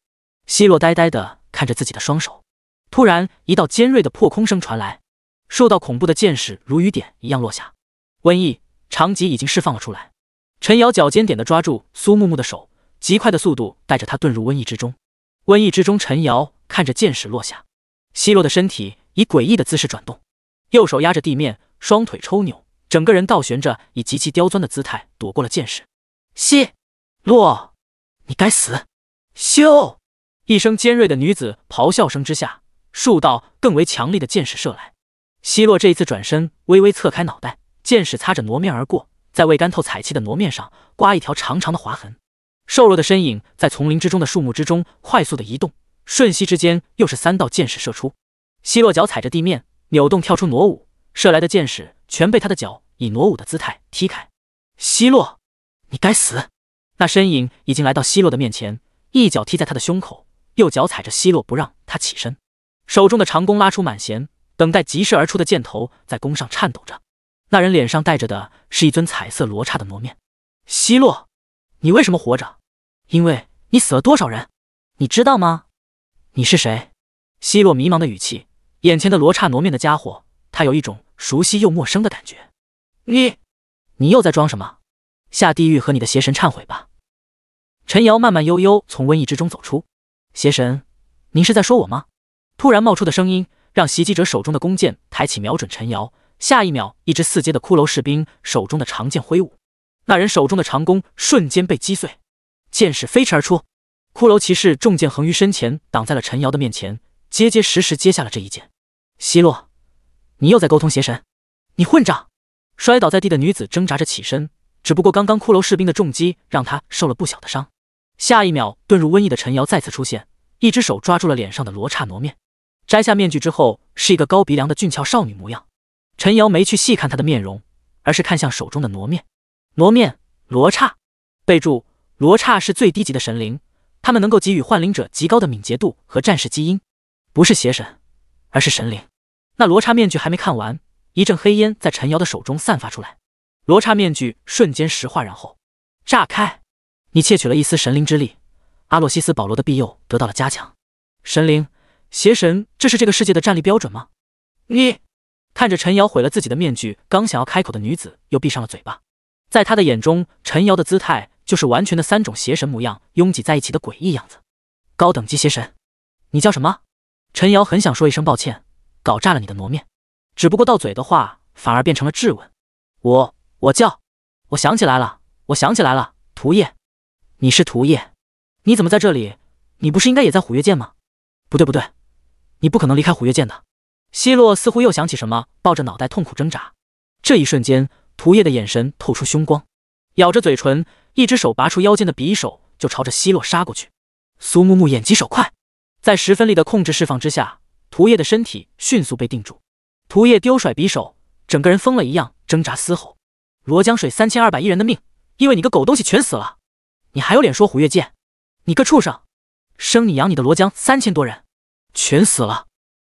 Speaker 2: 奚落呆呆的看着自己的双手，突然一道尖锐的破空声传来。数道恐怖的箭矢如雨点一样落下，瘟疫长戟已经释放了出来。陈瑶脚尖点的抓住苏木木的手，极快的速度带着他遁入瘟疫之中。瘟疫之中，陈瑶看着箭矢落下，奚落的身体以诡异的姿势转动，右手压着地面，双腿抽扭，整个人倒悬着，以极其刁钻的姿态躲过了箭矢。奚落，你该死！咻！一声尖锐的女子咆哮声之下，数道更为强力的箭矢射来。希洛这一次转身，微微侧开脑袋，箭矢擦着傩面而过，在未干透彩漆的傩面上刮一条长长的划痕。瘦弱的身影在丛林之中的树木之中快速的移动，瞬息之间又是三道箭矢射出。希洛脚踩着地面，扭动跳出挪舞，射来的箭矢全被他的脚以挪舞的姿态踢开。希洛，你该死！那身影已经来到希洛的面前，一脚踢在他的胸口，右脚踩着希洛不让他起身，手中的长弓拉出满弦。等待急射而出的箭头在弓上颤抖着。那人脸上戴着的是一尊彩色罗刹的傩面。希洛，你为什么活着？因为你死了多少人，你知道吗？你是谁？希洛迷茫的语气，眼前的罗刹傩面的家伙，他有一种熟悉又陌生的感觉。你，你又在装什么？下地狱和你的邪神忏悔吧。陈瑶慢慢悠悠从瘟疫之中走出。邪神，您是在说我吗？突然冒出的声音。让袭击者手中的弓箭抬起，瞄准陈瑶。下一秒，一支四阶的骷髅士兵手中的长剑挥舞，那人手中的长弓瞬间被击碎，箭矢飞驰而出。骷髅骑士重剑横于身前，挡在了陈瑶的面前，结结实实接下了这一箭。奚落，你又在沟通邪神？你混账！摔倒在地的女子挣扎着起身，只不过刚刚骷髅士兵的重击让她受了不小的伤。下一秒，遁入瘟疫的陈瑶再次出现，一只手抓住了脸上的罗刹傩面。摘下面具之后，是一个高鼻梁的俊俏少女模样。陈瑶没去细看她的面容，而是看向手中的傩面。傩面罗刹，备注：罗刹是最低级的神灵，他们能够给予幻灵者极高的敏捷度和战士基因，不是邪神，而是神灵。那罗刹面具还没看完，一阵黑烟在陈瑶的手中散发出来，罗刹面具瞬间石化，然后炸开。你窃取了一丝神灵之力，阿洛西斯保罗的庇佑得到了加强。神灵。邪神，这是这个世界的战力标准吗？你看着陈瑶毁了自己的面具，刚想要开口的女子又闭上了嘴巴。在他的眼中，陈瑶的姿态就是完全的三种邪神模样拥挤在一起的诡异样子。高等级邪神，你叫什么？陈瑶很想说一声抱歉，搞炸了你的傩面，只不过到嘴的话反而变成了质问。我我叫，我想起来了，我想起来了，涂叶，你是涂叶，你怎么在这里？你不是应该也在虎跃剑吗？不对不对。你不可能离开虎跃剑的，希洛似乎又想起什么，抱着脑袋痛苦挣扎。这一瞬间，屠叶的眼神透出凶光，咬着嘴唇，一只手拔出腰间的匕首，就朝着希洛杀过去。苏木木眼疾手快，在十分力的控制释放之下，屠叶的身体迅速被定住。屠叶丢甩匕首，整个人疯了一样挣扎嘶吼。罗江水三千二百亿人的命，因为你个狗东西全死了，你还有脸说虎跃剑？你个畜生，生你养你的罗江三千多人！全死了，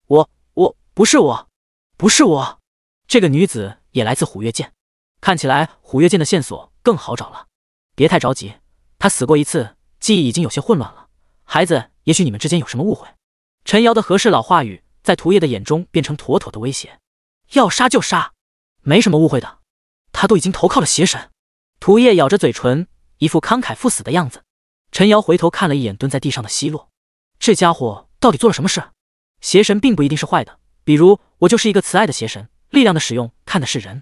Speaker 2: 我我不是我，不是我。这个女子也来自虎月剑，看起来虎月剑的线索更好找了。别太着急，她死过一次，记忆已经有些混乱了。孩子，也许你们之间有什么误会。陈瑶的和事佬话语在涂叶的眼中变成妥妥的威胁。要杀就杀，没什么误会的，他都已经投靠了邪神。涂叶咬着嘴唇，一副慷慨赴死的样子。陈瑶回头看了一眼蹲在地上的奚落，这家伙。到底做了什么事？邪神并不一定是坏的，比如我就是一个慈爱的邪神。力量的使用看的是人。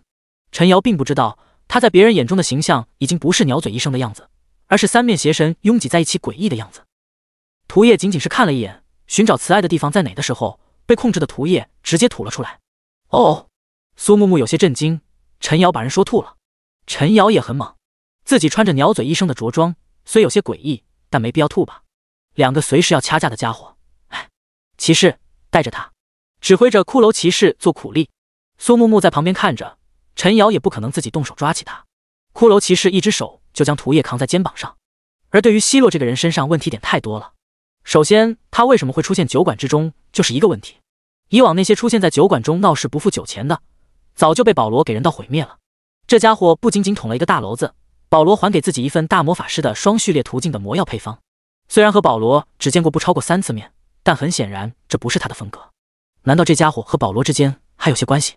Speaker 2: 陈瑶并不知道，他在别人眼中的形象已经不是鸟嘴医生的样子，而是三面邪神拥挤在一起诡异的样子。涂叶仅仅是看了一眼，寻找慈爱的地方在哪的时候，被控制的涂叶直接吐了出来。哦，苏木木有些震惊。陈瑶把人说吐了。陈瑶也很猛，自己穿着鸟嘴医生的着装，虽有些诡异，但没必要吐吧？两个随时要掐架的家伙。骑士带着他，指挥着骷髅骑士做苦力。苏木木在旁边看着，陈瑶也不可能自己动手抓起他。骷髅骑士一只手就将涂叶扛在肩膀上。而对于希洛这个人身上问题点太多了，首先他为什么会出现酒馆之中就是一个问题。以往那些出现在酒馆中闹事不付酒钱的，早就被保罗给人道毁灭了。这家伙不仅仅捅了一个大娄子，保罗还给自己一份大魔法师的双序列途径的魔药配方。虽然和保罗只见过不超过三次面。但很显然，这不是他的风格。难道这家伙和保罗之间还有些关系？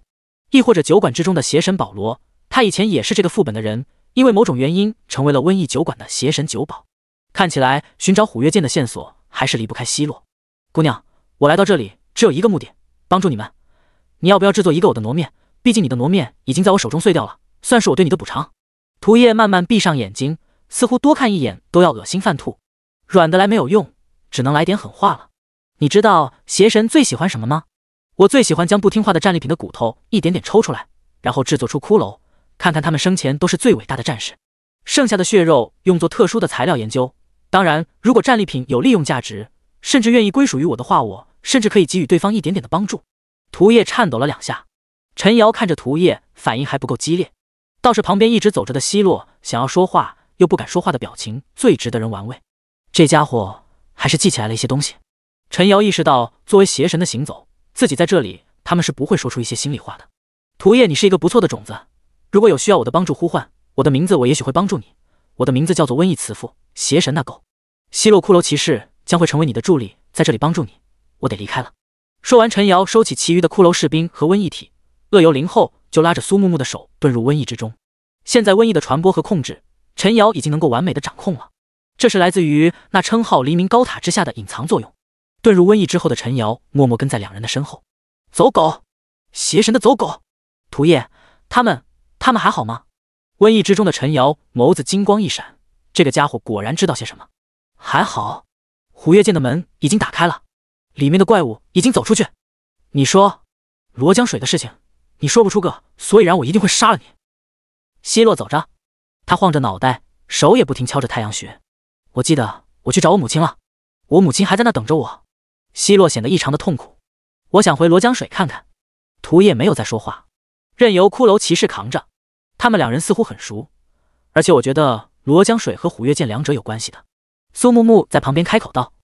Speaker 2: 亦或者酒馆之中的邪神保罗，他以前也是这个副本的人，因为某种原因成为了瘟疫酒馆的邪神酒保。看起来，寻找虎跃剑的线索还是离不开希洛姑娘。我来到这里只有一个目的，帮助你们。你要不要制作一个我的傩面？毕竟你的傩面已经在我手中碎掉了，算是我对你的补偿。涂叶慢慢闭上眼睛，似乎多看一眼都要恶心犯吐。软的来没有用，只能来点狠话了。你知道邪神最喜欢什么吗？我最喜欢将不听话的战利品的骨头一点点抽出来，然后制作出骷髅，看看他们生前都是最伟大的战士。剩下的血肉用作特殊的材料研究。当然，如果战利品有利用价值，甚至愿意归属于我的话，我甚至可以给予对方一点点的帮助。涂叶颤抖了两下。陈瑶看着涂叶反应还不够激烈，倒是旁边一直走着的奚落，想要说话又不敢说话的表情最值得人玩味。这家伙还是记起来了一些东西。陈瑶意识到，作为邪神的行走，自己在这里，他们是不会说出一些心里话的。涂叶，你是一个不错的种子。如果有需要我的帮助，呼唤我的名字，我也许会帮助你。我的名字叫做瘟疫慈父，邪神那狗。希洛骷髅骑士将会成为你的助力，在这里帮助你。我得离开了。说完，陈瑶收起其余的骷髅士兵和瘟疫体，恶游灵后就拉着苏木木的手遁入瘟疫之中。现在瘟疫的传播和控制，陈瑶已经能够完美的掌控了。这是来自于那称号黎明高塔之下的隐藏作用。遁入瘟疫之后的陈瑶默默跟在两人的身后，走狗，邪神的走狗，涂叶，他们，他们还好吗？瘟疫之中的陈瑶眸子金光一闪，这个家伙果然知道些什么。还好，虎跃剑的门已经打开了，里面的怪物已经走出去。你说，罗江水的事情，你说不出个所以然，我一定会杀了你。奚落走着，他晃着脑袋，手也不停敲着太阳穴。我记得我去找我母亲了，我母亲还在那等着我。奚落显得异常的痛苦，我想回罗江水看看。涂叶没有再说话，任由骷髅骑士扛着。他们两人似乎很熟，而且我觉得罗江水和虎跃剑两者有关系的。苏木木在旁边开口道。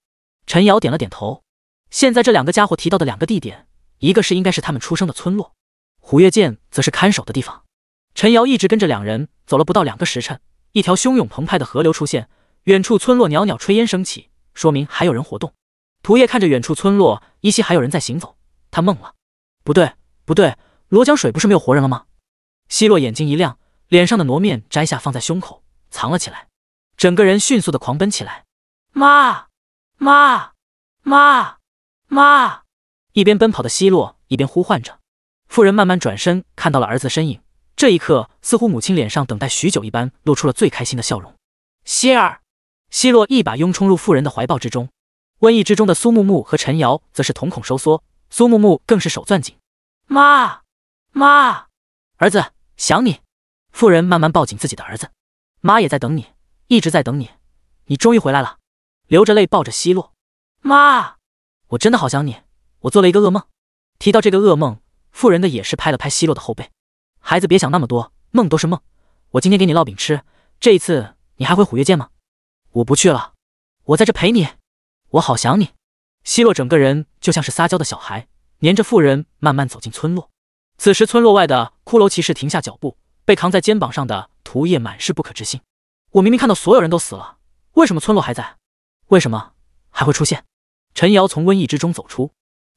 Speaker 2: 陈瑶点了点头。现在这两个家伙提到的两个地点，一个是应该是他们出生的村落，虎跃剑则是看守的地方。陈瑶一直跟着两人走了不到两个时辰，一条汹涌澎湃的河流出现，远处村落袅袅炊烟升起，说明还有人活动。涂夜看着远处村落，依稀还有人在行走，他懵了。不对，不对，罗江水不是没有活人了吗？希洛眼睛一亮，脸上的傩面摘下，放在胸口藏了起来，整个人迅速的狂奔起来。
Speaker 4: 妈妈妈妈！
Speaker 2: 一边奔跑的希洛一边呼唤着。妇人慢慢转身，看到了儿子的身影，这一刻似乎母亲脸上等待许久一般，露出了最开心的笑容。希儿！希洛一把拥冲入妇人的怀抱之中。瘟疫之中的苏木木和陈瑶则是瞳孔收缩，苏木木更是手攥紧。
Speaker 4: 妈，妈，
Speaker 2: 儿子想你。妇人慢慢抱紧自己的儿子，妈也在等你，一直在等你，你终于回来了。流着泪抱着奚落，妈，我真的好想你。我做了一个噩梦。提到这个噩梦，妇人的也是拍了拍奚落的后背，孩子别想那么多，梦都是梦。我今天给你烙饼吃。这一次你还会虎跃剑吗？我不去了，我在这陪你。我好想你，希洛整个人就像是撒娇的小孩，黏着妇人慢慢走进村落。此时，村落外的骷髅骑士停下脚步，被扛在肩膀上的图叶满是不可置信：“我明明看到所有人都死了，为什么村落还在？为什么还会出现？”陈瑶从瘟疫之中走出，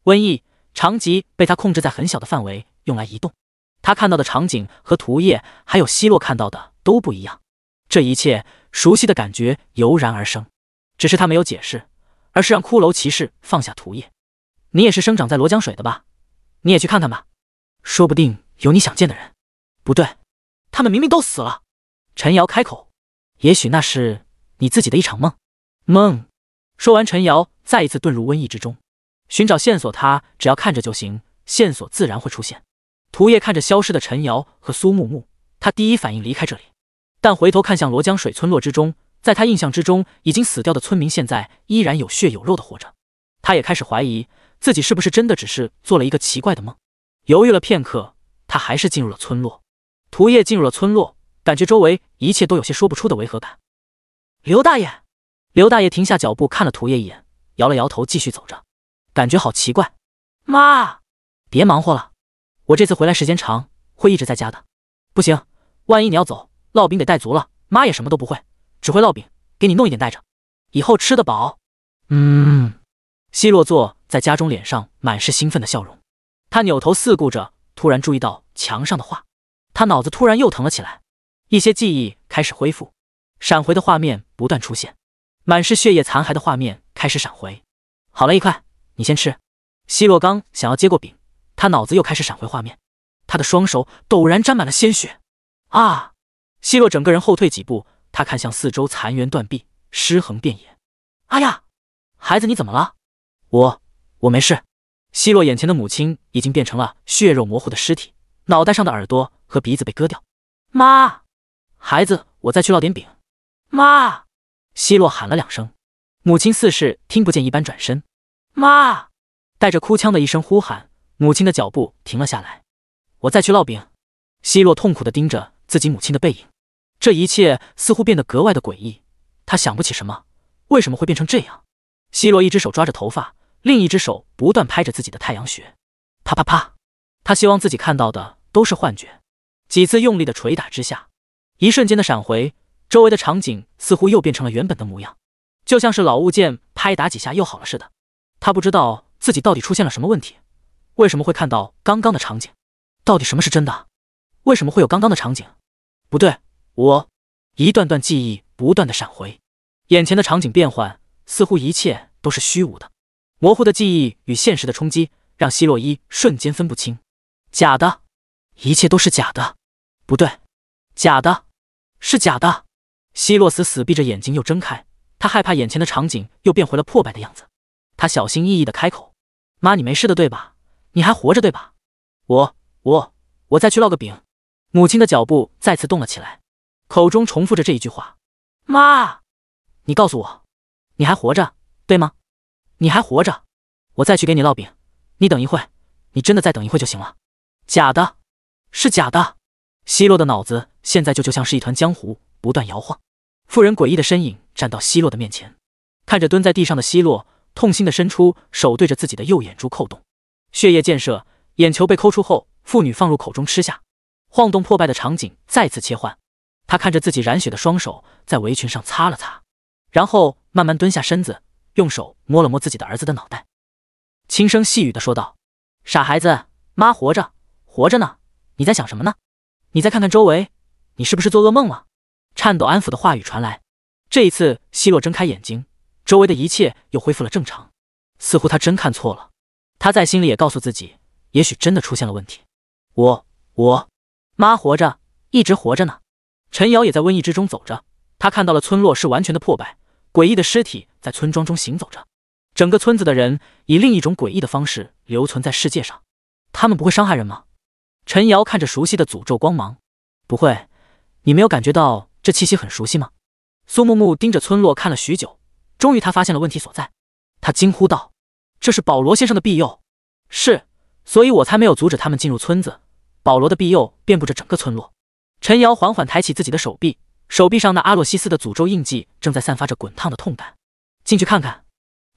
Speaker 2: 瘟疫长戟被他控制在很小的范围，用来移动。他看到的场景和图叶还有希洛看到的都不一样，这一切熟悉的感觉油然而生，只是他没有解释。而是让骷髅骑士放下屠业，你也是生长在罗江水的吧？你也去看看吧，说不定有你想见的人。不对，他们明明都死了。陈瑶开口，也许那是你自己的一场梦。梦。说完，陈瑶再一次遁入瘟疫之中，寻找线索。他只要看着就行，线索自然会出现。屠业看着消失的陈瑶和苏木木，他第一反应离开这里，但回头看向罗江水村落之中。在他印象之中，已经死掉的村民现在依然有血有肉的活着。他也开始怀疑自己是不是真的只是做了一个奇怪的梦。犹豫了片刻，他还是进入了村落。涂叶进入了村落，感觉周围一切都有些说不出的违和感。刘大爷，刘大爷停下脚步，看了涂夜一眼，摇了摇头，继续走着。感觉好奇怪。妈，别忙活了，我这次回来时间长，会一直在家的。不行，万一你要走，烙饼得带足了。妈也什么都不会。只会烙饼，给你弄一点带着，以后吃得饱。
Speaker 3: 嗯。
Speaker 2: 希洛坐在家中，脸上满是兴奋的笑容。他扭头四顾着，突然注意到墙上的画。他脑子突然又疼了起来，一些记忆开始恢复，闪回的画面不断出现，满是血液残骸的画面开始闪回。好了一块，你先吃。希洛刚想要接过饼，他脑子又开始闪回画面，他的双手陡然沾满了鲜血。啊！希洛整个人后退几步。他看向四周，残垣断壁，尸横遍野。哎呀，孩子你怎么了？我我没事。希洛眼前的母亲已经变成了血肉模糊的尸体，脑袋上的耳朵和鼻子被割掉。妈，孩子，我再去烙点饼。妈，希洛喊了两声，母亲似是听不见一般转身。妈，带着哭腔的一声呼喊，母亲的脚步停了下来。我再去烙饼。希洛痛苦地盯着自己母亲的背影。这一切似乎变得格外的诡异，他想不起什么，为什么会变成这样？希罗一只手抓着头发，另一只手不断拍着自己的太阳穴，啪啪啪。他希望自己看到的都是幻觉。几次用力的捶打之下，一瞬间的闪回，周围的场景似乎又变成了原本的模样，就像是老物件拍打几下又好了似的。他不知道自己到底出现了什么问题，为什么会看到刚刚的场景？到底什么是真的？为什么会有刚刚的场景？不对。我，一段段记忆不断的闪回，眼前的场景变幻，似乎一切都是虚无的，模糊的记忆与现实的冲击让希洛伊瞬间分不清，假的，一切都是假的，不对，假的，是假的。希洛死死闭着眼睛又睁开，他害怕眼前的场景又变回了破败的样子，他小心翼翼的开口：“妈，你没事的对吧？你还活着对吧？我，我，我再去烙个饼。”母亲的脚步再次动了起来。口中重复着这一句话：“
Speaker 4: 妈，
Speaker 2: 你告诉我，你还活着，对吗？你还活着，我再去给你烙饼。你等一会你真的再等一会就行了。假的，是假的。”希洛的脑子现在就就像是一团浆糊，不断摇晃。妇人诡异的身影站到希洛的面前，看着蹲在地上的希洛，痛心的伸出手，对着自己的右眼珠扣动，血液溅射，眼球被抠出后，妇女放入口中吃下。晃动破败的场景再次切换。他看着自己染血的双手，在围裙上擦了擦，然后慢慢蹲下身子，用手摸了摸自己的儿子的脑袋，轻声细语的说道：“傻孩子，妈活着，活着呢。你在想什么呢？你再看看周围，你是不是做噩梦了？”颤抖安抚的话语传来。这一次，希洛睁开眼睛，周围的一切又恢复了正常，似乎他真看错了。他在心里也告诉自己，也许真的出现了问题。我，我妈活着，一直活着呢。陈瑶也在瘟疫之中走着，他看到了村落是完全的破败，诡异的尸体在村庄中行走着，整个村子的人以另一种诡异的方式留存在世界上。他们不会伤害人吗？陈瑶看着熟悉的诅咒光芒，不会，你没有感觉到这气息很熟悉吗？苏木木盯着村落看了许久，终于他发现了问题所在，他惊呼道：“这是保罗先生的庇佑，是，所以我才没有阻止他们进入村子。保罗的庇佑遍布着整个村落。”陈瑶缓缓抬起自己的手臂，手臂上那阿洛西斯的诅咒印记正在散发着滚烫的痛感。进去看看。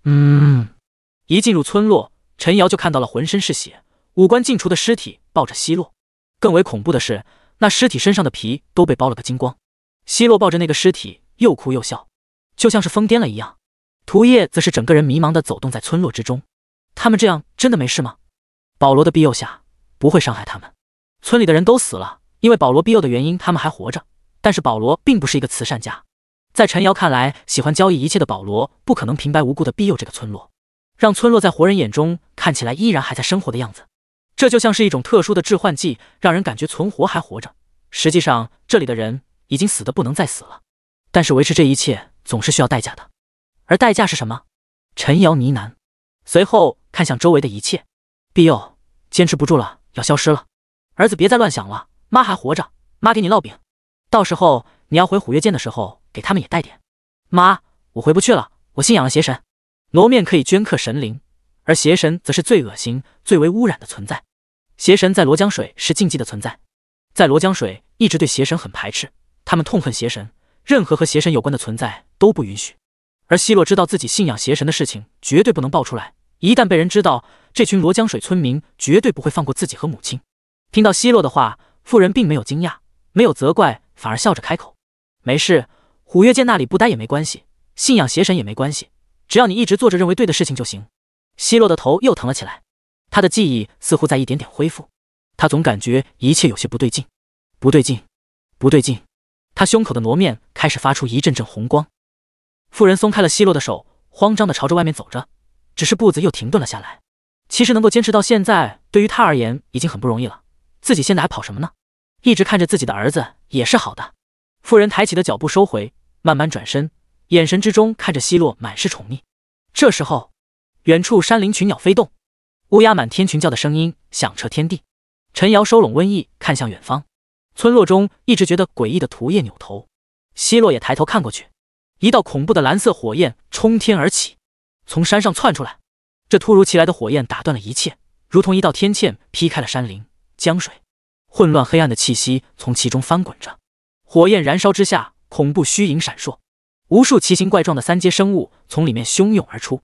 Speaker 2: 嗯。一进入村落，陈瑶就看到了浑身是血、五官尽除的尸体抱着希洛。更为恐怖的是，那尸体身上的皮都被剥了个精光。希洛抱着那个尸体，又哭又笑，就像是疯癫了一样。涂叶则是整个人迷茫地走动在村落之中。他们这样真的没事吗？保罗的庇佑下，不会伤害他们。村里的人都死了。因为保罗庇佑的原因，他们还活着。但是保罗并不是一个慈善家，在陈瑶看来，喜欢交易一切的保罗不可能平白无故的庇佑这个村落，让村落在活人眼中看起来依然还在生活的样子。这就像是一种特殊的致幻剂，让人感觉存活还活着，实际上这里的人已经死的不能再死了。但是维持这一切总是需要代价的，而代价是什么？陈瑶呢喃，随后看向周围的一切，庇佑坚持不住了，要消失了。儿子，别再乱想了。妈还活着，妈给你烙饼。到时候你要回虎跃剑的时候，给他们也带点。妈，我回不去了，我信仰了邪神。傩面可以镌刻神灵，而邪神则是最恶心、最为污染的存在。邪神在罗江水是禁忌的存在，在罗江水一直对邪神很排斥，他们痛恨邪神，任何和邪神有关的存在都不允许。而希洛知道自己信仰邪神的事情绝对不能爆出来，一旦被人知道，这群罗江水村民绝对不会放过自己和母亲。听到希洛的话。妇人并没有惊讶，没有责怪，反而笑着开口：“没事，虎跃剑那里不待也没关系，信仰邪神也没关系，只要你一直做着认为对的事情就行。”奚洛的头又疼了起来，他的记忆似乎在一点点恢复，他总感觉一切有些不对劲，不对劲，不对劲。他胸口的傩面开始发出一阵阵红光。妇人松开了奚洛的手，慌张地朝着外面走着，只是步子又停顿了下来。其实能够坚持到现在，对于他而言已经很不容易了，自己现在还跑什么呢？一直看着自己的儿子也是好的。妇人抬起的脚步收回，慢慢转身，眼神之中看着奚落满是宠溺。这时候，远处山林群鸟飞动，乌鸦满天群叫的声音响彻天地。陈瑶收拢瘟疫，看向远方。村落中一直觉得诡异的涂叶扭头，奚落也抬头看过去。一道恐怖的蓝色火焰冲天而起，从山上窜出来。这突如其来的火焰打断了一切，如同一道天堑劈开了山林、江水。混乱黑暗的气息从其中翻滚着，火焰燃烧之下，恐怖虚影闪烁，无数奇形怪状的三阶生物从里面汹涌而出。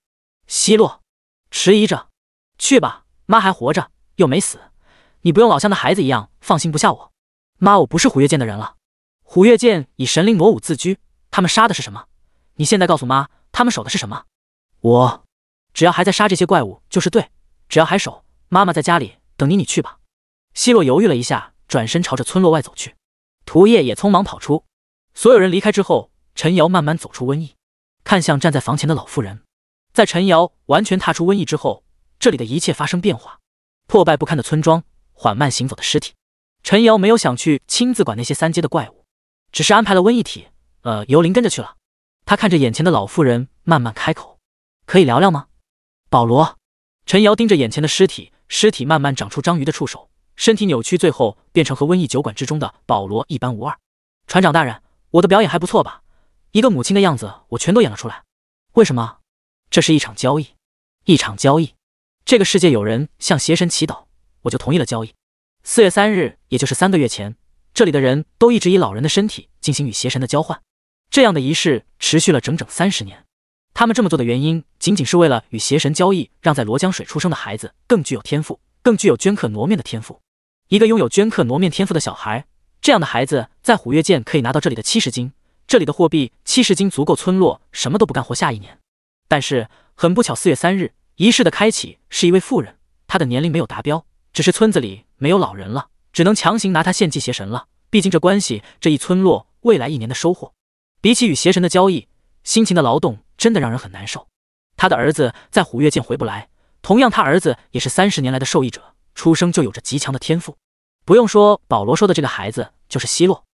Speaker 2: 奚落，迟疑着，去吧，妈还活着，又没死，你不用老像那孩子一样，放心不下我。妈，我不是虎月剑的人了。虎月剑以神灵魔武自居，他们杀的是什么？你现在告诉妈，他们守的是什么？我，只要还在杀这些怪物就是对，只要还守，妈妈在家里等你，你去吧。希洛犹豫了一下，转身朝着村落外走去。涂叶也匆忙跑出。所有人离开之后，陈瑶慢慢走出瘟疫，看向站在房前的老妇人。在陈瑶完全踏出瘟疫之后，这里的一切发生变化。破败不堪的村庄，缓慢行走的尸体。陈瑶没有想去亲自管那些三阶的怪物，只是安排了瘟疫体，呃，游灵跟着去了。他看着眼前的老妇人，慢慢开口：“可以聊聊吗？”保罗。陈瑶盯着眼前的尸体，尸体慢慢长出章鱼的触手。身体扭曲，最后变成和瘟疫酒馆之中的保罗一般无二。船长大人，我的表演还不错吧？一个母亲的样子，我全都演了出来。为什么？这是一场交易，一场交易。这个世界有人向邪神祈祷，我就同意了交易。四月三日，也就是三个月前，这里的人都一直以老人的身体进行与邪神的交换。这样的仪式持续了整整三十年。他们这么做的原因，仅仅是为了与邪神交易，让在罗江水出生的孩子更具有天赋，更具有镌刻挪面的天赋。一个拥有镌刻傩面天赋的小孩，这样的孩子在虎跃剑可以拿到这里的七十金。这里的货币七十金足够村落什么都不干活下一年。但是很不巧，四月三日仪式的开启是一位妇人，她的年龄没有达标，只是村子里没有老人了，只能强行拿她献祭邪神了。毕竟这关系这一村落未来一年的收获。比起与邪神的交易，辛勤的劳动真的让人很难受。他的儿子在虎跃剑回不来，同样他儿子也是三十年来的受益者。出生就有着极强的天赋，不用说，保罗说的这个孩子就是希洛。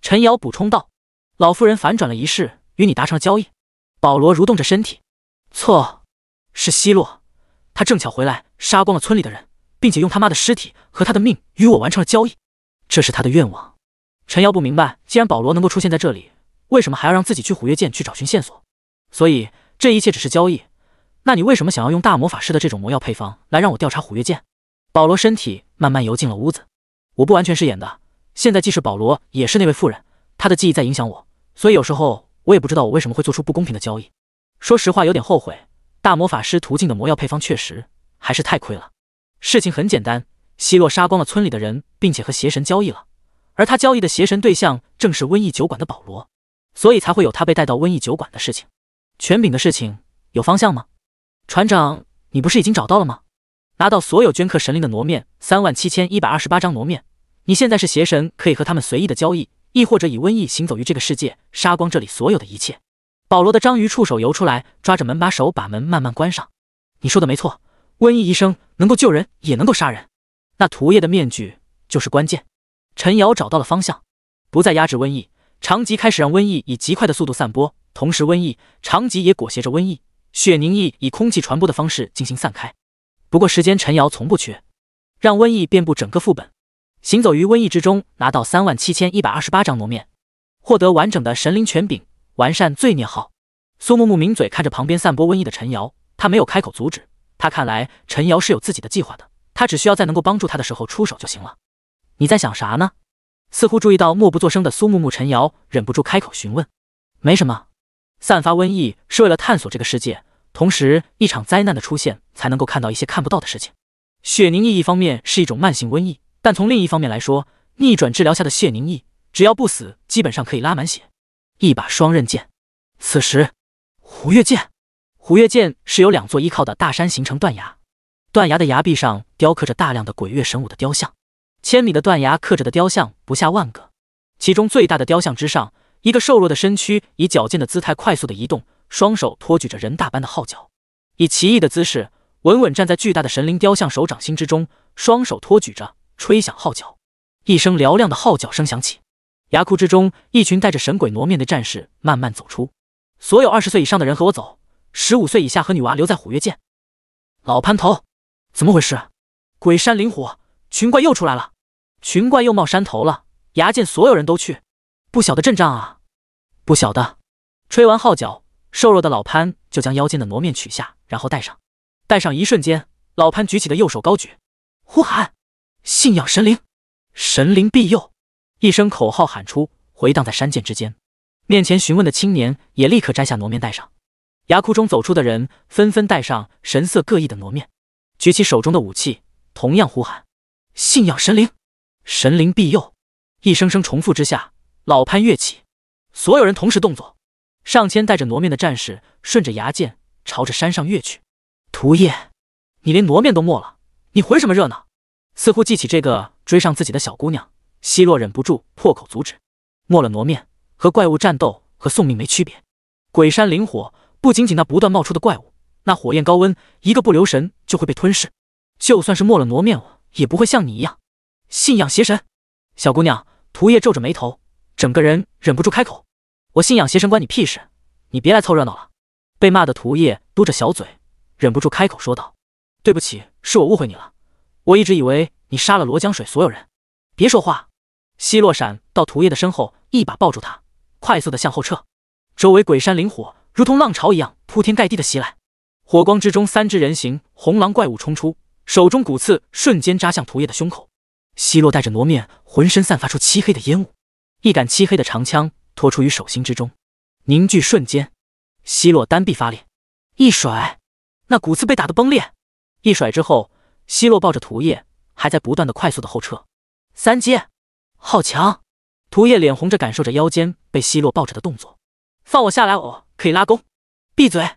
Speaker 2: 陈瑶补充道：“老夫人反转了一世，与你达成了交易。”保罗蠕动着身体：“错，是希洛，他正巧回来，杀光了村里的人，并且用他妈的尸体和他的命与我完成了交易，这是他的愿望。”陈瑶不明白，既然保罗能够出现在这里，为什么还要让自己去虎跃涧去找寻线索？所以这一切只是交易。那你为什么想要用大魔法师的这种魔药配方来让我调查虎跃剑？保罗身体慢慢游进了屋子。我不完全是演的，现在既是保罗，也是那位妇人。她的记忆在影响我，所以有时候我也不知道我为什么会做出不公平的交易。说实话，有点后悔。大魔法师途径的魔药配方确实还是太亏了。事情很简单，希洛杀光了村里的人，并且和邪神交易了。而他交易的邪神对象正是瘟疫酒馆的保罗，所以才会有他被带到瘟疫酒馆的事情。权柄的事情有方向吗？船长，你不是已经找到了吗？拿到所有镌刻神灵的傩面，三万七千一百二十八张傩面。你现在是邪神，可以和他们随意的交易，亦或者以瘟疫行走于这个世界，杀光这里所有的一切。保罗的章鱼触手游出来，抓着门把手，把门慢慢关上。你说的没错，瘟疫医生能够救人，也能够杀人。那涂液的面具就是关键。陈瑶找到了方向，不再压制瘟疫，长吉开始让瘟疫以极快的速度散播，同时瘟疫长吉也裹挟着瘟疫血凝液以空气传播的方式进行散开。不过时间，陈瑶从不缺，让瘟疫遍布整个副本，行走于瘟疫之中，拿到三万七千一百二十八张傩面，获得完整的神灵权柄，完善罪孽号。苏木木抿嘴看着旁边散播瘟疫的陈瑶，他没有开口阻止，他看来陈瑶是有自己的计划的，他只需要在能够帮助他的时候出手就行了。你在想啥呢？似乎注意到默不作声的苏木木，陈瑶忍不住开口询问：“没什么，散发瘟疫是为了探索这个世界。”同时，一场灾难的出现才能够看到一些看不到的事情。血凝疫一方面是一种慢性瘟疫，但从另一方面来说，逆转治疗下的血凝疫，只要不死，基本上可以拉满血。一把双刃剑。此时，虎跃剑。虎跃剑是由两座依靠的大山形成断崖，断崖的崖壁上雕刻着大量的鬼月神武的雕像，千米的断崖刻着的雕像不下万个，其中最大的雕像之上。一个瘦弱的身躯以矫健的姿态快速的移动，双手托举着人大般的号角，以奇异的姿势稳稳站在巨大的神灵雕像手掌心之中，双手托举着吹响号角。一声嘹亮的号角声响起，崖窟之中，一群带着神鬼傩面的战士慢慢走出。所有二十岁以上的人和我走，十五岁以下和女娃留在虎跃涧。老潘头，怎么回事？鬼山灵火群怪又出来了，群怪又冒山头了。崖涧所有人都去。不小的阵仗啊！不小的。吹完号角，瘦弱的老潘就将腰间的傩面取下，然后戴上。戴上一瞬间，老潘举起的右手高举，呼喊：“信仰神灵，神灵庇佑！”一声口号喊出，回荡在山涧之间。面前询问的青年也立刻摘下傩面戴上。崖窟中走出的人纷纷戴上，神色各异的傩面，举起手中的武器，同样呼喊：“信仰神灵，神灵庇佑！”一声声重复之下。老潘跃起，所有人同时动作，上千带着傩面的战士顺着崖涧朝着山上跃去。屠叶，你连傩面都没了，你回什么热闹？似乎记起这个追上自己的小姑娘，希洛忍不住破口阻止。没了傩面，和怪物战斗和送命没区别。鬼山灵火不仅仅那不断冒出的怪物，那火焰高温，一个不留神就会被吞噬。就算是没了傩面，我也不会像你一样信仰邪神。小姑娘，涂叶皱着眉头。整个人忍不住开口：“我信仰邪神，关你屁事！你别来凑热闹了。”被骂的涂叶嘟着小嘴，忍不住开口说道：“对不起，是我误会你了。我一直以为你杀了罗江水所有人。”别说话！希洛闪到涂叶的身后，一把抱住他，快速的向后撤。周围鬼山灵火如同浪潮一样铺天盖地的袭来，火光之中，三只人形红狼怪物冲出，手中骨刺瞬间扎向涂叶的胸口。希洛戴着傩面，浑身散发出漆黑的烟雾。一杆漆黑的长枪托出于手心之中，凝聚瞬间，希洛单臂发力，一甩，那骨刺被打得崩裂。一甩之后，希洛抱着涂叶，还在不断的快速的后撤。三阶，好强！涂叶脸红着，感受着腰间被希洛抱着的动作，放我下来，我可以拉弓。闭嘴，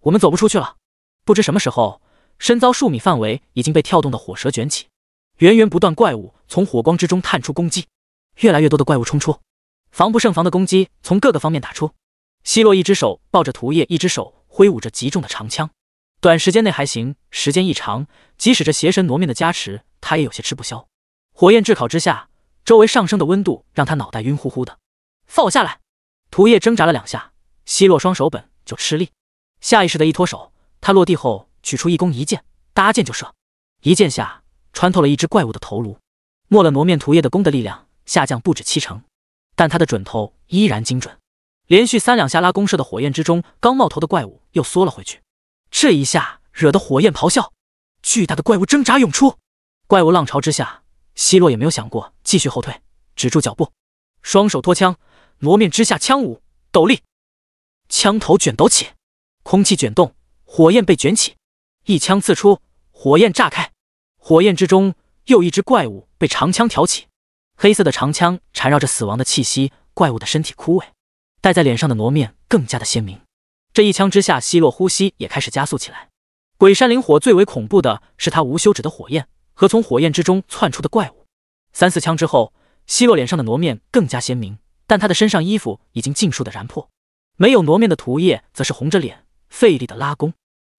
Speaker 2: 我们走不出去了。不知什么时候，身遭数米范围已经被跳动的火蛇卷起，源源不断怪物从火光之中探出攻击。越来越多的怪物冲出，防不胜防的攻击从各个方面打出。希洛一只手抱着图叶，一只手挥舞着极重的长枪。短时间内还行，时间一长，即使这邪神傩面的加持，他也有些吃不消。火焰炙烤之下，周围上升的温度让他脑袋晕乎乎的。放我下来！图叶挣扎了两下，希洛双手本就吃力，下意识的一脱手，他落地后取出一弓一箭，搭箭就射。一箭下穿透了一只怪物的头颅。没了傩面，图叶的弓的力量。下降不止七成，但他的准头依然精准，连续三两下拉弓射的火焰之中，刚冒头的怪物又缩了回去。这一下惹得火焰咆哮，巨大的怪物挣扎涌出。怪物浪潮之下，希洛也没有想过继续后退，止住脚步，双手托枪，傩面之下枪舞斗笠，枪头卷抖起，空气卷动，火焰被卷起，一枪刺出，火焰炸开，火焰之中又一只怪物被长枪挑起。黑色的长枪缠绕着死亡的气息，怪物的身体枯萎，戴在脸上的傩面更加的鲜明。这一枪之下，希洛呼吸也开始加速起来。鬼山灵火最为恐怖的是它无休止的火焰和从火焰之中窜出的怪物。三四枪之后，希洛脸上的傩面更加鲜明，但他的身上衣服已经尽数的燃破。没有傩面的涂液则是红着脸费力的拉弓。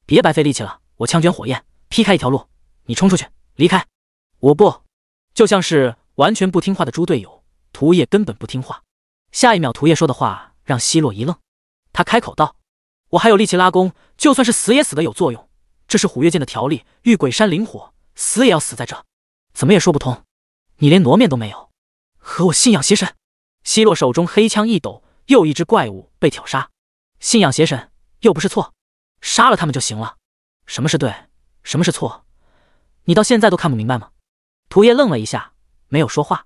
Speaker 2: 别白费力气了，我枪卷火焰劈开一条路，你冲出去离开。我不，就像是。完全不听话的猪队友，涂叶根本不听话。下一秒，涂叶说的话让希洛一愣。他开口道：“我还有力气拉弓，就算是死也死的有作用。这是虎跃剑的条例，遇鬼山灵火，死也要死在这，怎么也说不通。你连挪面都没有，和我信仰邪神。”希洛手中黑枪一抖，又一只怪物被挑杀。信仰邪神又不是错，杀了他们就行了。什么是对，什么是错，你到现在都看不明白吗？涂叶愣了一下。没有说话，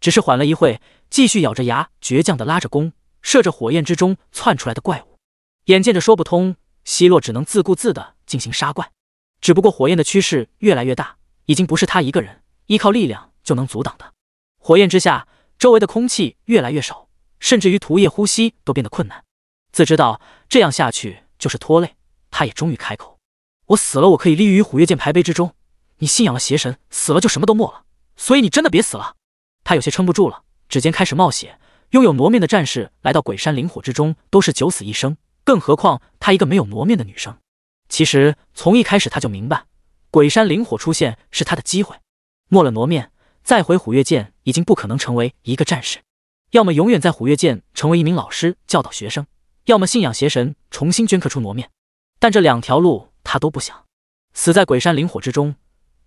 Speaker 2: 只是缓了一会，继续咬着牙，倔强的拉着弓，射着火焰之中窜出来的怪物。眼见着说不通，希洛只能自顾自的进行杀怪。只不过火焰的趋势越来越大，已经不是他一个人依靠力量就能阻挡的。火焰之下，周围的空气越来越少，甚至于涂液呼吸都变得困难。自知道这样下去就是拖累，他也终于开口：“我死了，我可以立于虎跃剑牌碑之中。你信仰了邪神，死了就什么都没了。”所以你真的别死了！他有些撑不住了，指尖开始冒血。拥有傩面的战士来到鬼山灵火之中都是九死一生，更何况她一个没有傩面的女生。其实从一开始她就明白，鬼山灵火出现是她的机会。没了傩面，再回虎跃剑已经不可能成为一个战士，要么永远在虎跃剑成为一名老师教导学生，要么信仰邪神重新镌刻出傩面。但这两条路她都不想，死在鬼山灵火之中。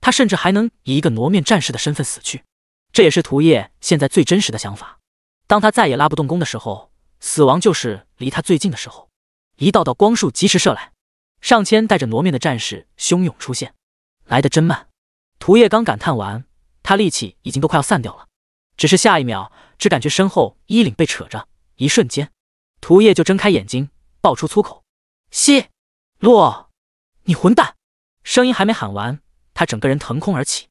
Speaker 2: 他甚至还能以一个傩面战士的身份死去，这也是涂叶现在最真实的想法。当他再也拉不动弓的时候，死亡就是离他最近的时候。一道道光束及时射来，上千带着傩面的战士汹涌出现。来得真慢，涂叶刚感叹完，他力气已经都快要散掉了。只是下一秒，只感觉身后衣领被扯着，一瞬间，涂叶就睁开眼睛，爆出粗口：“西洛，你混蛋！”声音还没喊完。他整个人腾空而起，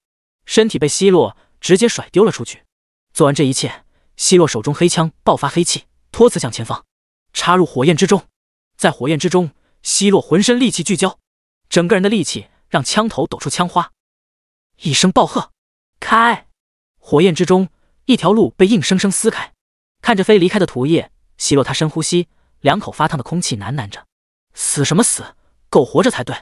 Speaker 2: 身体被奚洛直接甩丢了出去。做完这一切，奚洛手中黑枪爆发黑气，托刺向前方，插入火焰之中。在火焰之中，奚洛浑身力气聚焦，整个人的力气让枪头抖出枪花。一声暴喝，开！火焰之中，一条路被硬生生撕开。看着飞离开的涂叶，奚洛他深呼吸两口发烫的空气，喃喃着：“死什么死？苟活着才对。”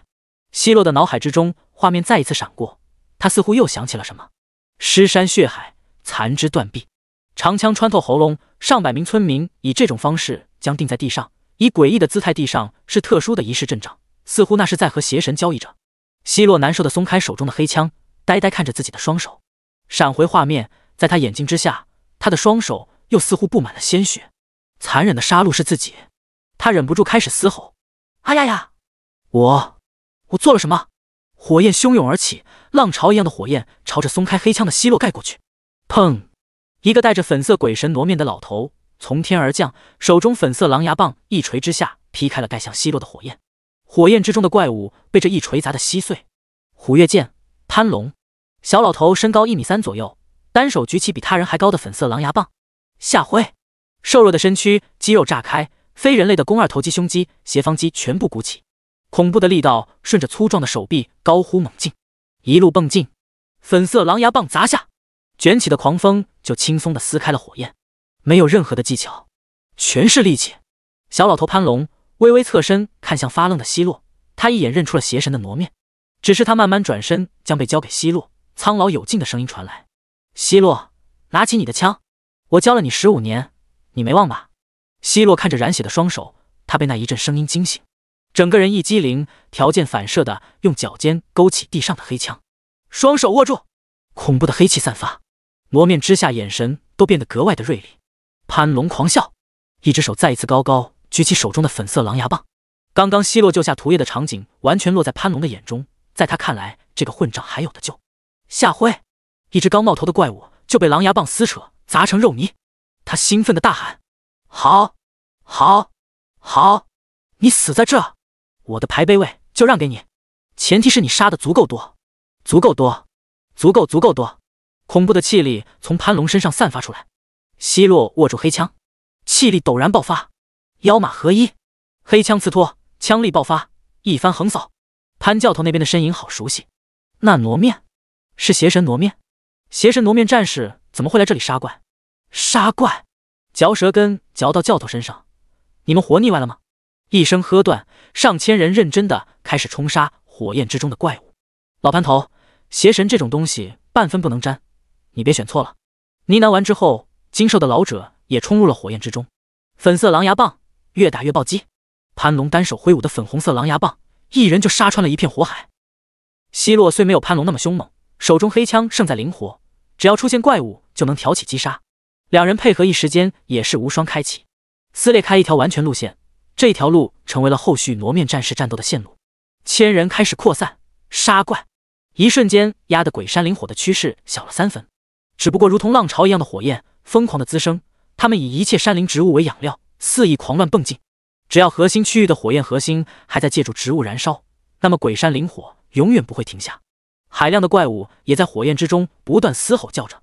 Speaker 2: 希洛的脑海之中，画面再一次闪过，他似乎又想起了什么。尸山血海，残肢断臂，长枪穿透喉咙，上百名村民以这种方式将钉在地上，以诡异的姿态地上是特殊的仪式阵仗，似乎那是在和邪神交易着。希洛难受的松开手中的黑枪，呆呆看着自己的双手。闪回画面，在他眼睛之下，他的双手又似乎布满了鲜血。残忍的杀戮是自己，他忍不住开始嘶吼：“哎呀呀，我！”我做了什么？火焰汹涌而起，浪潮一样的火焰朝着松开黑枪的希洛盖过去。砰！一个戴着粉色鬼神罗面的老头从天而降，手中粉色狼牙棒一锤之下劈开了盖向希洛的火焰。火焰之中的怪物被这一锤砸得稀碎。虎跃剑，潘龙。小老头身高一米三左右，单手举起比他人还高的粉色狼牙棒，下挥。瘦弱的身躯，肌肉炸开，非人类的肱二头肌、胸肌、斜方肌全部鼓起。恐怖的力道顺着粗壮的手臂高呼猛进，一路蹦进，粉色狼牙棒砸下，卷起的狂风就轻松的撕开了火焰，没有任何的技巧，全是力气。小老头潘龙微微侧身看向发愣的希洛，他一眼认出了邪神的傩面，只是他慢慢转身将被交给希洛，苍老有劲的声音传来：“希洛，拿起你的枪，我教了你十五年，你没忘吧？”希洛看着染血的双手，他被那一阵声音惊醒。整个人一激灵，条件反射的用脚尖勾起地上的黑枪，双手握住，恐怖的黑气散发，魔面之下眼神都变得格外的锐利。潘龙狂笑，一只手再一次高高举起手中的粉色狼牙棒，刚刚奚落救下屠叶的场景完全落在潘龙的眼中，在他看来，这个混账还有的救。夏辉，一只刚冒头的怪物就被狼牙棒撕扯砸成肉泥，他兴奋的大喊：“好，好，好，你死在这！”我的排背位就让给你，前提是你杀的足够多，足够多，足够足够多！恐怖的气力从潘龙身上散发出来，奚落握住黑枪，气力陡然爆发，妖马合一，黑枪刺脱，枪力爆发，一番横扫。潘教头那边的身影好熟悉，那傩面是邪神傩面，邪神傩面战士怎么会来这里杀怪？杀怪！嚼舌根嚼到教头身上，你们活腻歪了吗？一声喝断，上千人认真的开始冲杀火焰之中的怪物。老潘头，邪神这种东西半分不能沾，你别选错了。呢喃完之后，精瘦的老者也冲入了火焰之中。粉色狼牙棒，越打越暴击。潘龙单手挥舞的粉红色狼牙棒，一人就杀穿了一片火海。希洛虽没有潘龙那么凶猛，手中黑枪胜在灵活，只要出现怪物就能挑起击杀。两人配合一时间也是无双开启，撕裂开一条完全路线。这条路成为了后续傩面战士战斗的线路。千人开始扩散杀怪，一瞬间压得鬼山灵火的趋势小了三分。只不过如同浪潮一样的火焰疯狂的滋生，他们以一切山林植物为养料，肆意狂乱蹦进。只要核心区域的火焰核心还在借助植物燃烧，那么鬼山灵火永远不会停下。海量的怪物也在火焰之中不断嘶吼叫着。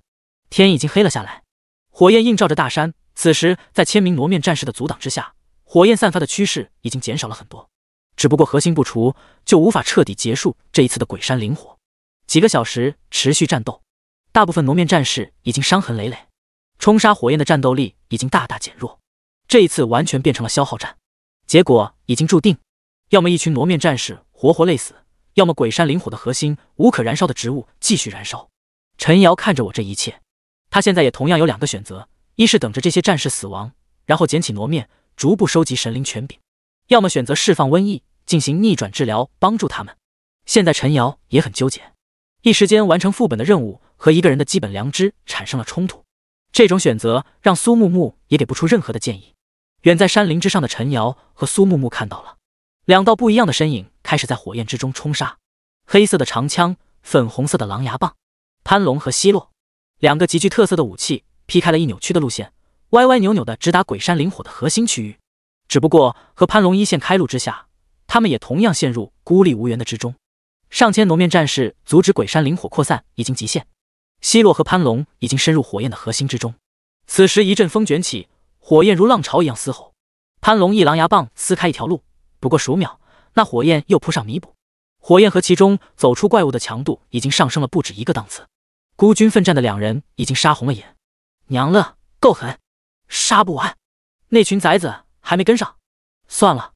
Speaker 2: 天已经黑了下来，火焰映照着大山。此时，在千名傩面战士的阻挡之下。火焰散发的趋势已经减少了很多，只不过核心不除，就无法彻底结束这一次的鬼山灵火。几个小时持续战斗，大部分傩面战士已经伤痕累累，冲杀火焰的战斗力已经大大减弱。这一次完全变成了消耗战，结果已经注定：要么一群傩面战士活活累死，要么鬼山灵火的核心无可燃烧的植物继续燃烧。陈瑶看着我这一切，他现在也同样有两个选择：一是等着这些战士死亡，然后捡起傩面。逐步收集神灵权柄，要么选择释放瘟疫进行逆转治疗，帮助他们。现在陈瑶也很纠结，一时间完成副本的任务和一个人的基本良知产生了冲突。这种选择让苏木木也给不出任何的建议。远在山林之上的陈瑶和苏木木看到了，两道不一样的身影开始在火焰之中冲杀：黑色的长枪，粉红色的狼牙棒，潘龙和希洛两个极具特色的武器劈开了一扭曲的路线。歪歪扭扭的直达鬼山灵火的核心区域，只不过和潘龙一线开路之下，他们也同样陷入孤立无援的之中。上千浓面战士阻止鬼山灵火扩散已经极限，希洛和潘龙已经深入火焰的核心之中。此时一阵风卷起，火焰如浪潮一样嘶吼。潘龙一狼牙棒撕开一条路，不过数秒，那火焰又扑上弥补。火焰和其中走出怪物的强度已经上升了不止一个档次。孤军奋战的两人已经杀红了眼，娘了，够狠。杀不完，那群崽子还没跟上，算了，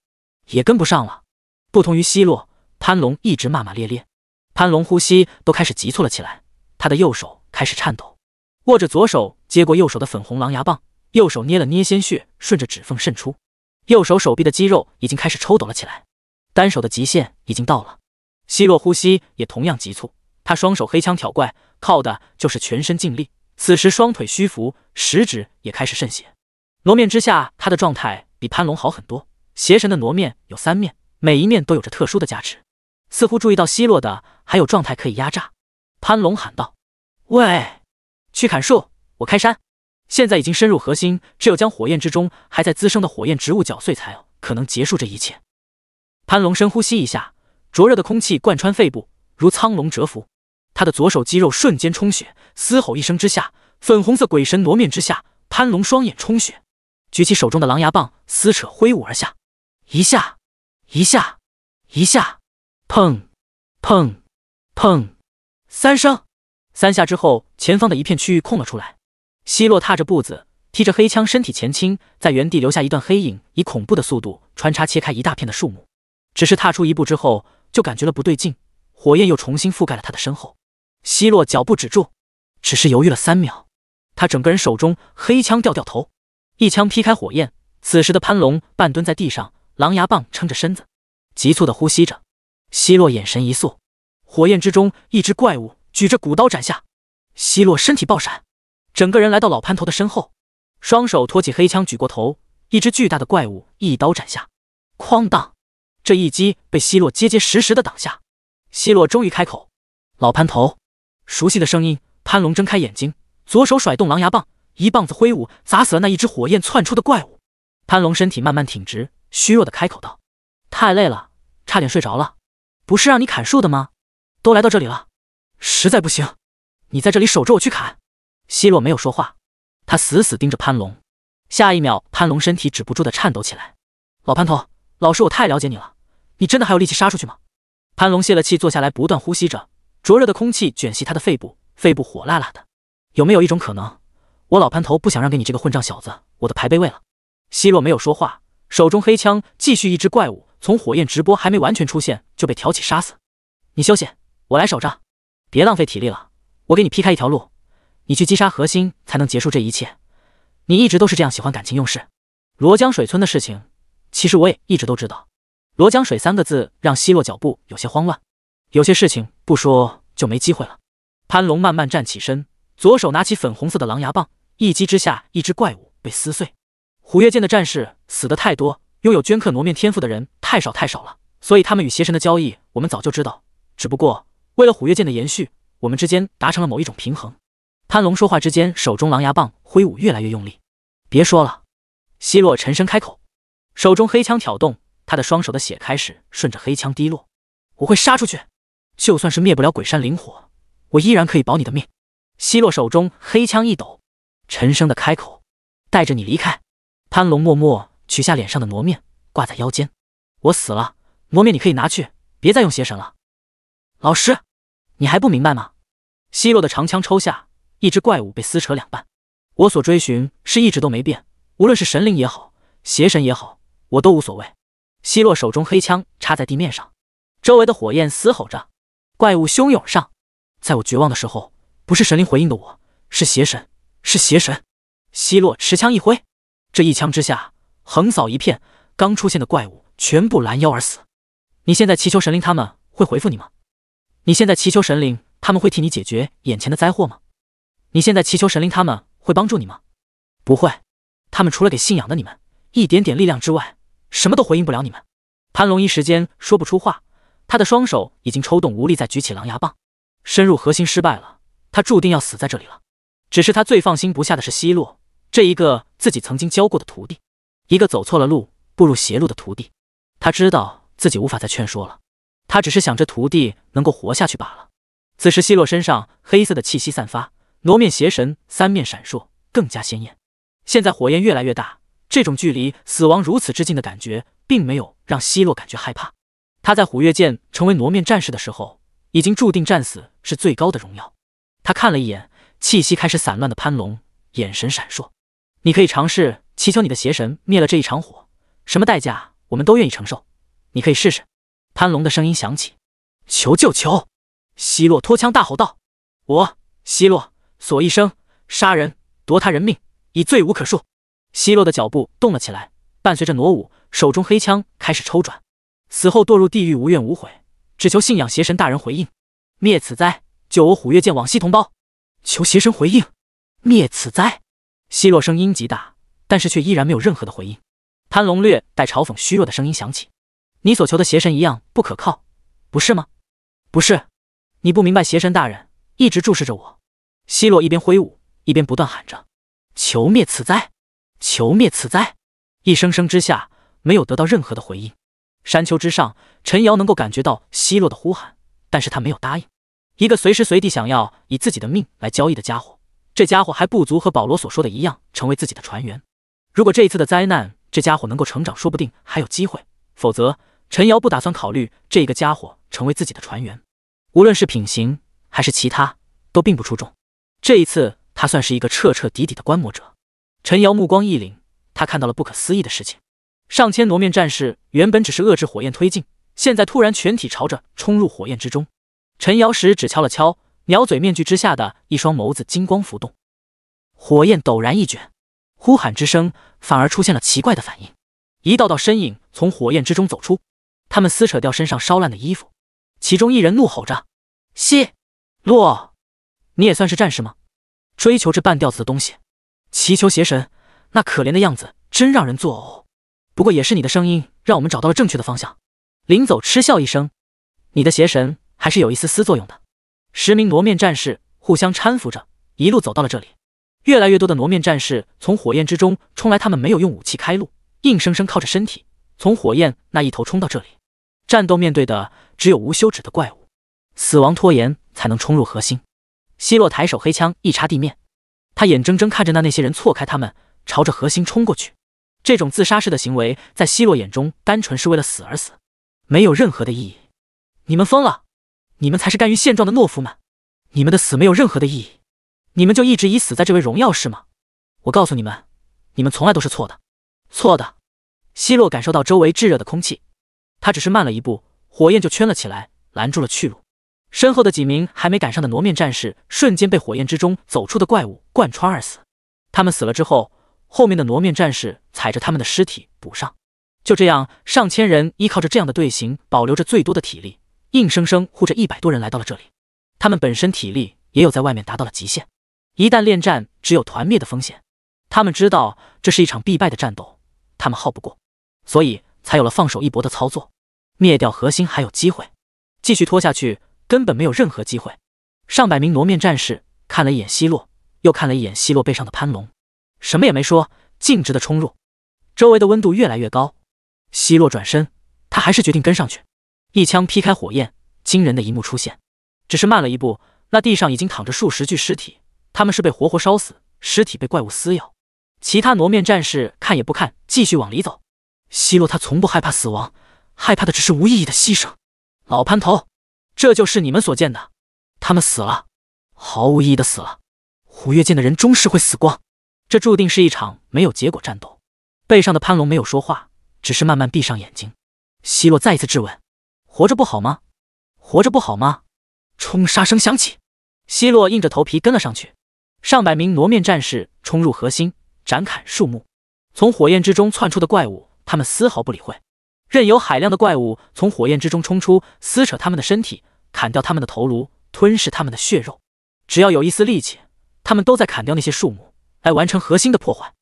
Speaker 2: 也跟不上了。不同于奚落，潘龙一直骂骂咧咧，潘龙呼吸都开始急促了起来，他的右手开始颤抖，握着左手接过右手的粉红狼牙棒，右手捏了捏鲜血，顺着指缝渗出，右手手臂的肌肉已经开始抽抖了起来，单手的极限已经到了。奚落呼吸也同样急促，他双手黑枪挑怪，靠的就是全身尽力。此时双腿虚浮，食指也开始渗血。傩面之下，他的状态比潘龙好很多。邪神的傩面有三面，每一面都有着特殊的加持。似乎注意到奚落的，还有状态可以压榨。潘龙喊道：“喂，去砍树，我开山！”现在已经深入核心，只有将火焰之中还在滋生的火焰植物搅碎，才有可能结束这一切。潘龙深呼吸一下，灼热的空气贯穿肺部，如苍龙蛰伏。他的左手肌肉瞬间充血，嘶吼一声之下，粉红色鬼神罗面之下，潘龙双眼充血，举起手中的狼牙棒，撕扯挥舞而下，一下，一下，一下，砰，砰，砰，三声，三下之后，前方的一片区域空了出来。希洛踏着步子，提着黑枪，身体前倾，在原地留下一段黑影，以恐怖的速度穿插切开一大片的树木。只是踏出一步之后，就感觉了不对劲，火焰又重新覆盖了他的身后。奚落脚步止住，只是犹豫了三秒，他整个人手中黑枪掉掉头，一枪劈开火焰。此时的潘龙半蹲在地上，狼牙棒撑着身子，急促的呼吸着。奚落眼神一肃，火焰之中一只怪物举着骨刀斩下，奚落身体爆闪，整个人来到老潘头的身后，双手托起黑枪举过头，一只巨大的怪物一刀斩下，哐当，这一击被奚落结结实实的挡下。奚落终于开口：“老潘头。”熟悉的声音，潘龙睁开眼睛，左手甩动狼牙棒，一棒子挥舞，砸死了那一只火焰窜出的怪物。潘龙身体慢慢挺直，虚弱的开口道：“太累了，差点睡着了。不是让你砍树的吗？都来到这里了，实在不行，你在这里守着我去砍。”希洛没有说话，他死死盯着潘龙。下一秒，潘龙身体止不住的颤抖起来。“老潘头，老师，我太了解你了，你真的还有力气杀出去吗？”潘龙泄了气，坐下来，不断呼吸着。灼热的空气卷袭他的肺部，肺部火辣辣的。有没有一种可能，我老潘头不想让给你这个混账小子我的排杯位了？希洛没有说话，手中黑枪继续。一只怪物从火焰直播还没完全出现就被挑起杀死。你休息，我来守着，别浪费体力了。我给你劈开一条路，你去击杀核心才能结束这一切。你一直都是这样喜欢感情用事。罗江水村的事情，其实我也一直都知道。罗江水三个字让希洛脚步有些慌乱。有些事情不说就没机会了。潘龙慢慢站起身，左手拿起粉红色的狼牙棒，一击之下，一只怪物被撕碎。虎跃剑的战士死的太多，拥有镌刻傩面天赋的人太少太少了，所以他们与邪神的交易我们早就知道。只不过为了虎跃剑的延续，我们之间达成了某一种平衡。潘龙说话之间，手中狼牙棒挥舞越来越用力。别说了，希洛沉声开口，手中黑枪挑动，他的双手的血开始顺着黑枪滴落。我会杀出去。就算是灭不了鬼山灵火，我依然可以保你的命。希洛手中黑枪一抖，沉声的开口：“带着你离开。”潘龙默默取下脸上的傩面，挂在腰间。我死了，傩面你可以拿去，别再用邪神了。老师，你还不明白吗？希洛的长枪抽下，一只怪物被撕扯两半。我所追寻是一直都没变，无论是神灵也好，邪神也好，我都无所谓。希洛手中黑枪插在地面上，周围的火焰嘶吼着。怪物汹涌上，在我绝望的时候，不是神灵回应的，我是邪神，是邪神。希洛持枪一挥，这一枪之下，横扫一片，刚出现的怪物全部拦腰而死。你现在祈求神灵，他们会回复你吗？你现在祈求神灵，他们会替你解决眼前的灾祸吗？你现在祈求神灵，他们会帮助你吗？不会，他们除了给信仰的你们一点点力量之外，什么都回应不了你们。潘龙一时间说不出话。他的双手已经抽动无力，再举起狼牙棒，深入核心失败了。他注定要死在这里了。只是他最放心不下的是西洛，这一个自己曾经教过的徒弟，一个走错了路、步入邪路的徒弟。他知道自己无法再劝说了，他只是想着徒弟能够活下去罢了。此时，西洛身上黑色的气息散发，傩面邪神三面闪烁，更加鲜艳。现在火焰越来越大，这种距离死亡如此之近的感觉，并没有让西洛感觉害怕。他在虎跃剑成为傩面战士的时候，已经注定战死是最高的荣耀。他看了一眼气息开始散乱的潘龙，眼神闪烁。你可以尝试祈求你的邪神灭了这一场火，什么代价我们都愿意承受。你可以试试。潘龙的声音响起：“求救！求！”希洛脱枪大吼道：“我希洛索一生杀人夺他人命，已罪无可恕。”希洛的脚步动了起来，伴随着傩舞，手中黑枪开始抽转。死后堕入地狱，无怨无悔，只求信仰邪神大人回应，灭此灾，救我虎月剑往昔同胞，求邪神回应，灭此灾。奚落声音极大，但是却依然没有任何的回应。贪龙略带嘲讽、虚弱的声音响起：“你所求的邪神一样不可靠，不是吗？”“不是，你不明白，邪神大人一直注视着我。”奚落一边挥舞，一边不断喊着：“求灭此灾，求灭此灾！”一声声之下，没有得到任何的回应。山丘之上，陈瑶能够感觉到奚落的呼喊，但是他没有答应。一个随时随地想要以自己的命来交易的家伙，这家伙还不足和保罗所说的一样，成为自己的船员。如果这一次的灾难，这家伙能够成长，说不定还有机会。否则，陈瑶不打算考虑这个家伙成为自己的船员。无论是品行还是其他，都并不出众。这一次，他算是一个彻彻底底的观摩者。陈瑶目光一凛，他看到了不可思议的事情。上千傩面战士原本只是遏制火焰推进，现在突然全体朝着冲入火焰之中。陈瑶石只敲了敲鸟嘴面具之下的一双眸子，金光浮动，火焰陡然一卷，呼喊之声反而出现了奇怪的反应。一道道身影从火焰之中走出，他们撕扯掉身上烧烂的衣服，其中一人怒吼着：“西洛，你也算是战士吗？追求这半吊子的东西，祈求邪神，那可怜的样子真让人作呕。”不过也是你的声音，让我们找到了正确的方向。临走嗤笑一声，你的邪神还是有一丝丝作用的。十名傩面战士互相搀扶着，一路走到了这里。越来越多的傩面战士从火焰之中冲来，他们没有用武器开路，硬生生靠着身体从火焰那一头冲到这里。战斗面对的只有无休止的怪物，死亡拖延才能冲入核心。希洛抬手，黑枪一插地面，他眼睁睁看着那那些人错开，他们朝着核心冲过去。这种自杀式的行为，在希洛眼中，单纯是为了死而死，没有任何的意义。你们疯了！你们才是甘于现状的懦夫们！你们的死没有任何的意义！你们就一直以死在这为荣耀是吗？我告诉你们，你们从来都是错的，错的！希洛感受到周围炙热的空气，他只是慢了一步，火焰就圈了起来，拦住了去路。身后的几名还没赶上的傩面战士，瞬间被火焰之中走出的怪物贯穿而死。他们死了之后。后面的傩面战士踩着他们的尸体补上，就这样，上千人依靠着这样的队形，保留着最多的体力，硬生生护着一百多人来到了这里。他们本身体力也有在外面达到了极限，一旦恋战，只有团灭的风险。他们知道这是一场必败的战斗，他们耗不过，所以才有了放手一搏的操作。灭掉核心还有机会，继续拖下去根本没有任何机会。上百名傩面战士看了一眼希洛，又看了一眼希洛背上的潘龙。什么也没说，径直的冲入。周围的温度越来越高。希洛转身，他还是决定跟上去。一枪劈开火焰，惊人的一幕出现。只是慢了一步，那地上已经躺着数十具尸体，他们是被活活烧死，尸体被怪物撕咬。其他傩面战士看也不看，继续往里走。希洛，他从不害怕死亡，害怕的只是无意义的牺牲。老潘头，这就是你们所见的，他们死了，毫无意义的死了。虎月剑的人终是会死光。这注定是一场没有结果战斗。背上的潘龙没有说话，只是慢慢闭上眼睛。希洛再一次质问：“活着不好吗？活着不好吗？”冲杀声响起，希洛硬着头皮跟了上去。上百名傩面战士冲入核心，斩砍树木。从火焰之中窜出的怪物，他们丝毫不理会，任由海量的怪物从火焰之中冲出，撕扯他们的身体，砍掉他们的头颅，吞噬他们的血肉。只要有一丝力气，他们都在砍掉那些树木。来完成核心的破坏，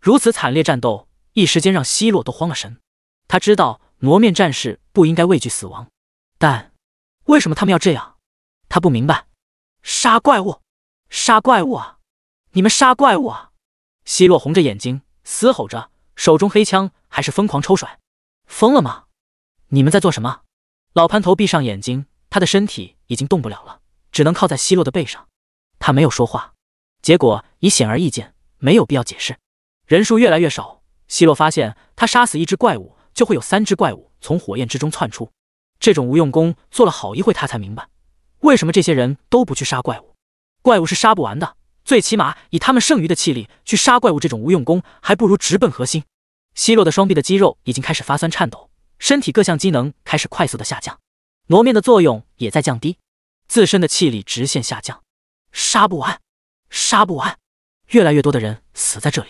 Speaker 2: 如此惨烈战斗，一时间让希洛都慌了神。他知道，傩面战士不应该畏惧死亡，但为什么他们要这样？他不明白。杀怪物！杀怪物啊！你们杀怪物啊！希洛红着眼睛嘶吼着，手中黑枪还是疯狂抽甩。疯了吗？你们在做什么？老潘头闭上眼睛，他的身体已经动不了了，只能靠在希洛的背上。他没有说话。结果已显而易见，没有必要解释。人数越来越少，希洛发现，他杀死一只怪物，就会有三只怪物从火焰之中窜出。这种无用功做了好一会，他才明白，为什么这些人都不去杀怪物。怪物是杀不完的，最起码以他们剩余的气力去杀怪物，这种无用功还不如直奔核心。希洛的双臂的肌肉已经开始发酸颤抖，身体各项机能开始快速的下降，傩面的作用也在降低，自身的气力直线下降，杀不完。杀不完，越来越多的人死在这里。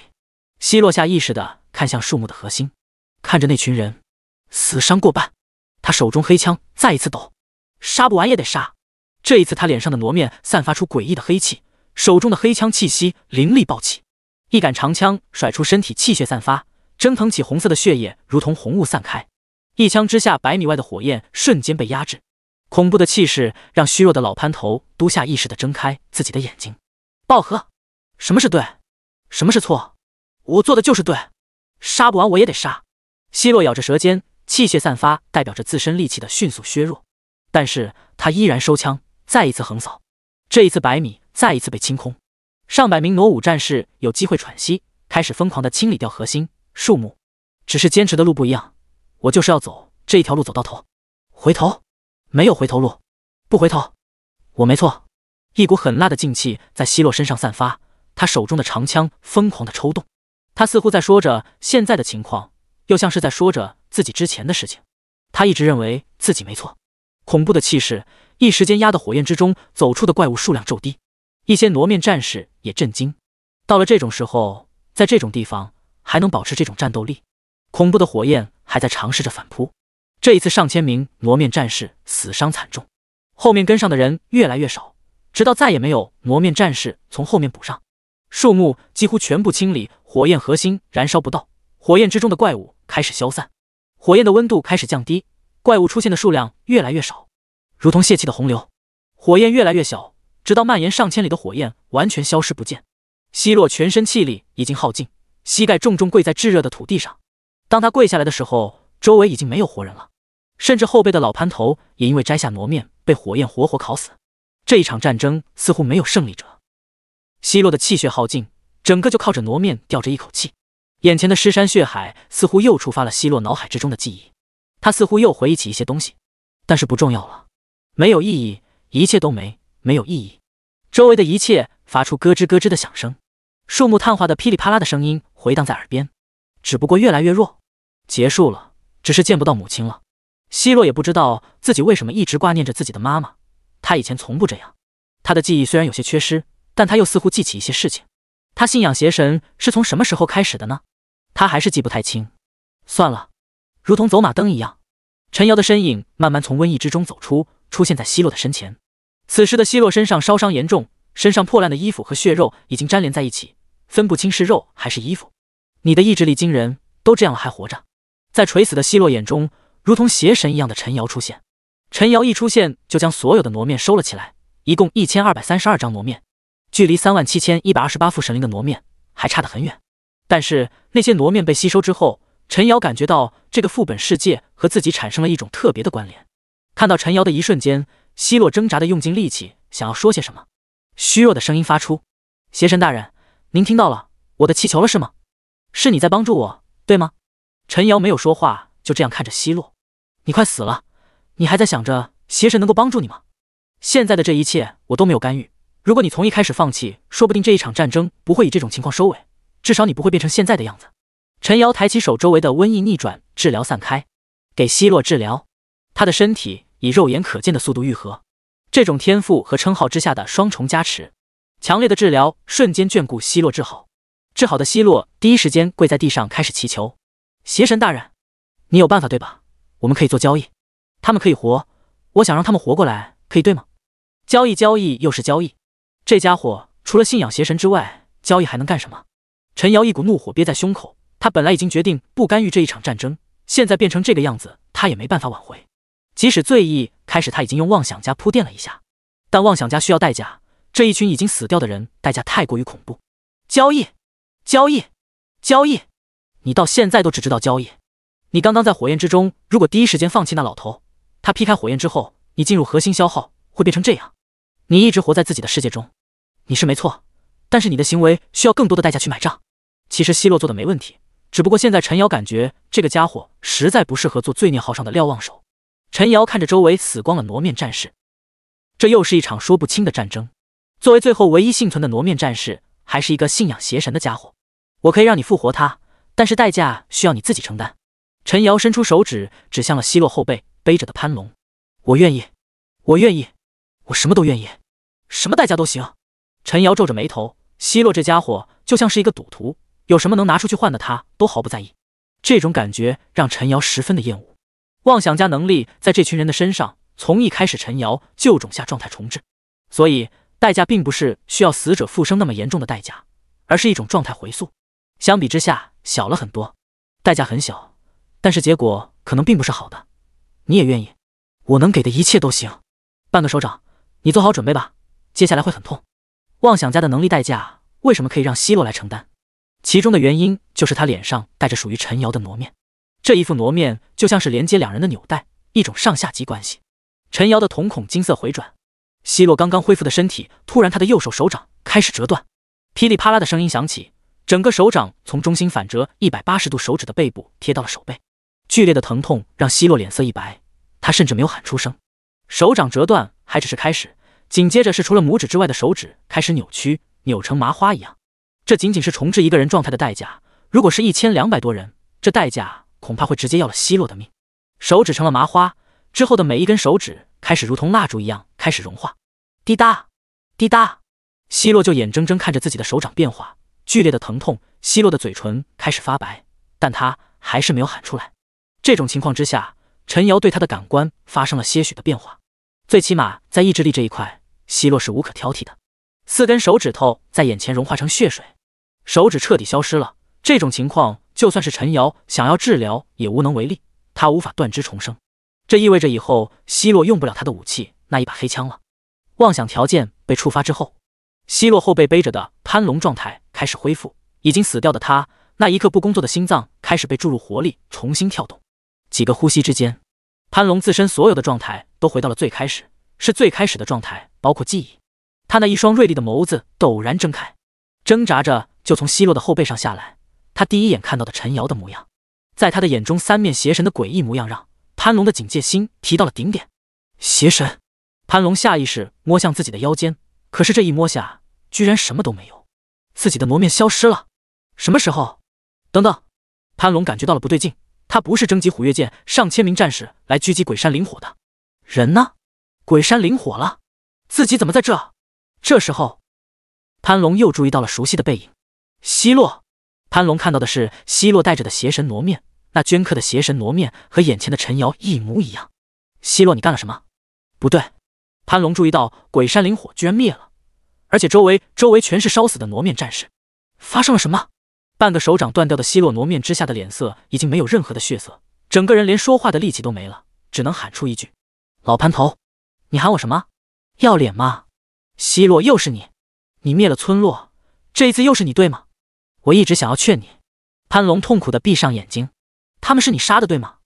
Speaker 2: 西落下意识的看向树木的核心，看着那群人，死伤过半。他手中黑枪再一次抖，杀不完也得杀。这一次，他脸上的傩面散发出诡异的黑气，手中的黑枪气息凌厉暴起，一杆长枪甩出，身体气血散发，蒸腾起红色的血液，如同红雾散开。一枪之下，百米外的火焰瞬间被压制。恐怖的气势让虚弱的老潘头都下意识的睁开自己的眼睛。爆喝，什么是对，什么是错？我做的就是对，杀不完我也得杀。希洛咬着舌尖，气血散发，代表着自身力气的迅速削弱，但是他依然收枪，再一次横扫。这一次百米再一次被清空，上百名挪武战士有机会喘息，开始疯狂的清理掉核心树木。只是坚持的路不一样，我就是要走这一条路走到头，回头没有回头路，不回头，我没错。一股狠辣的劲气在希洛身上散发，他手中的长枪疯狂的抽动，他似乎在说着现在的情况，又像是在说着自己之前的事情。他一直认为自己没错。恐怖的气势一时间压得火焰之中走出的怪物数量骤低，一些傩面战士也震惊。到了这种时候，在这种地方还能保持这种战斗力？恐怖的火焰还在尝试着反扑。这一次，上千名傩面战士死伤惨重，后面跟上的人越来越少。直到再也没有傩面战士从后面补上，树木几乎全部清理，火焰核心燃烧不到，火焰之中的怪物开始消散，火焰的温度开始降低，怪物出现的数量越来越少，如同泄气的洪流，火焰越来越小，直到蔓延上千里的火焰完全消失不见。希洛全身气力已经耗尽，膝盖重重跪在炙热的土地上。当他跪下来的时候，周围已经没有活人了，甚至后背的老潘头也因为摘下傩面被火焰活活烤死。这一场战争似乎没有胜利者。希洛的气血耗尽，整个就靠着傩面吊着一口气。眼前的尸山血海似乎又触发了希洛脑海之中的记忆，他似乎又回忆起一些东西，但是不重要了，没有意义，一切都没没有意义。周围的一切发出咯吱咯吱的响声，树木碳化的噼里啪啦的声音回荡在耳边，只不过越来越弱。结束了，只是见不到母亲了。希洛也不知道自己为什么一直挂念着自己的妈妈。他以前从不这样。他的记忆虽然有些缺失，但他又似乎记起一些事情。他信仰邪神是从什么时候开始的呢？他还是记不太清。算了，如同走马灯一样，陈瑶的身影慢慢从瘟疫之中走出，出现在希洛的身前。此时的希洛身上烧伤严重，身上破烂的衣服和血肉已经粘连在一起，分不清是肉还是衣服。你的意志力惊人，都这样了还活着。在垂死的希洛眼中，如同邪神一样的陈瑶出现。陈瑶一出现，就将所有的傩面收了起来，一共一千二百三十二张傩面，距离三万七千一百二十八副神灵的傩面还差得很远。但是那些傩面被吸收之后，陈瑶感觉到这个副本世界和自己产生了一种特别的关联。看到陈瑶的一瞬间，希洛挣扎的用尽力气想要说些什么，虚弱的声音发出：“邪神大人，您听到了我的气球了是吗？是你在帮助我，对吗？”陈瑶没有说话，就这样看着希洛：“你快死了。”你还在想着邪神能够帮助你吗？现在的这一切我都没有干预。如果你从一开始放弃，说不定这一场战争不会以这种情况收尾，至少你不会变成现在的样子。陈瑶抬起手，周围的瘟疫逆转治疗散开，给希洛治疗。他的身体以肉眼可见的速度愈合。这种天赋和称号之下的双重加持，强烈的治疗瞬间眷顾希洛，治好。治好的希洛第一时间跪在地上开始祈求：“邪神大人，你有办法对吧？我们可以做交易。”他们可以活，我想让他们活过来，可以对吗？交易，交易又是交易。这家伙除了信仰邪神之外，交易还能干什么？陈瑶一股怒火憋在胸口，他本来已经决定不干预这一场战争，现在变成这个样子，他也没办法挽回。即使醉意开始，他已经用妄想家铺垫了一下，但妄想家需要代价，这一群已经死掉的人，代价太过于恐怖。交易，交易，交易！你到现在都只知道交易。你刚刚在火焰之中，如果第一时间放弃那老头。他劈开火焰之后，你进入核心消耗会变成这样。你一直活在自己的世界中，你是没错，但是你的行为需要更多的代价去买账。其实希洛做的没问题，只不过现在陈瑶感觉这个家伙实在不适合做罪孽号上的瞭望手。陈瑶看着周围死光了傩面战士，这又是一场说不清的战争。作为最后唯一幸存的傩面战士，还是一个信仰邪神的家伙，我可以让你复活他，但是代价需要你自己承担。陈瑶伸出手指指向了希洛后背。背着的潘龙，我愿意，我愿意，我什么都愿意，什么代价都行。陈瑶皱着眉头，奚落这家伙就像是一个赌徒，有什么能拿出去换的，他都毫不在意。这种感觉让陈瑶十分的厌恶。妄想家能力在这群人的身上，从一开始陈瑶就种下状态重置，所以代价并不是需要死者复生那么严重的代价，而是一种状态回溯，相比之下小了很多。代价很小，但是结果可能并不是好的。你也愿意，我能给的一切都行。半个手掌，你做好准备吧，接下来会很痛。妄想家的能力代价，为什么可以让希洛来承担？其中的原因就是他脸上带着属于陈瑶的傩面，这一副傩面就像是连接两人的纽带，一种上下级关系。陈瑶的瞳孔金色回转，希洛刚刚恢复的身体突然，他的右手手掌开始折断，噼里啪啦的声音响起，整个手掌从中心反折一百八十度，手指的背部贴到了手背。剧烈的疼痛让希洛脸色一白，他甚至没有喊出声。手掌折断还只是开始，紧接着是除了拇指之外的手指开始扭曲，扭成麻花一样。这仅仅是重置一个人状态的代价，如果是一千两百多人，这代价恐怕会直接要了希洛的命。手指成了麻花之后的每一根手指开始如同蜡烛一样开始融化，滴答滴答。希洛就眼睁睁看着自己的手掌变化，剧烈的疼痛，希洛的嘴唇开始发白，但他还是没有喊出来。这种情况之下，陈瑶对他的感官发生了些许的变化，最起码在意志力这一块，希洛是无可挑剔的。四根手指头在眼前融化成血水，手指彻底消失了。这种情况，就算是陈瑶想要治疗也无能为力，他无法断肢重生。这意味着以后希洛用不了他的武器那一把黑枪了。妄想条件被触发之后，希洛后背背着的潘龙状态开始恢复，已经死掉的他那一刻不工作的心脏开始被注入活力，重新跳动。几个呼吸之间，潘龙自身所有的状态都回到了最开始，是最开始的状态，包括记忆。他那一双锐利的眸子陡然睁开，挣扎着就从奚落的后背上下来。他第一眼看到的陈瑶的模样，在他的眼中，三面邪神的诡异模样让潘龙的警戒心提到了顶点。邪神！潘龙下意识摸向自己的腰间，可是这一摸下，居然什么都没有，自己的魔面消失了。什么时候？等等！潘龙感觉到了不对劲。他不是征集虎跃剑上千名战士来狙击鬼山灵火的，人呢？鬼山灵火了，自己怎么在这？这时候，潘龙又注意到了熟悉的背影，西洛。潘龙看到的是西洛带着的邪神傩面，那镌刻的邪神傩面和眼前的陈瑶一模一样。西洛，你干了什么？不对，潘龙注意到鬼山灵火居然灭了，而且周围周围全是烧死的傩面战士，发生了什么？半个手掌断掉的奚洛傩面之下的脸色已经没有任何的血色，整个人连说话的力气都没了，只能喊出一句：“老潘头，你喊我什么？要脸吗？”奚洛又是你，你灭了村落，这一次又是你对吗？我一直想要劝你。潘龙痛苦的闭上眼睛，他们是你杀的对吗？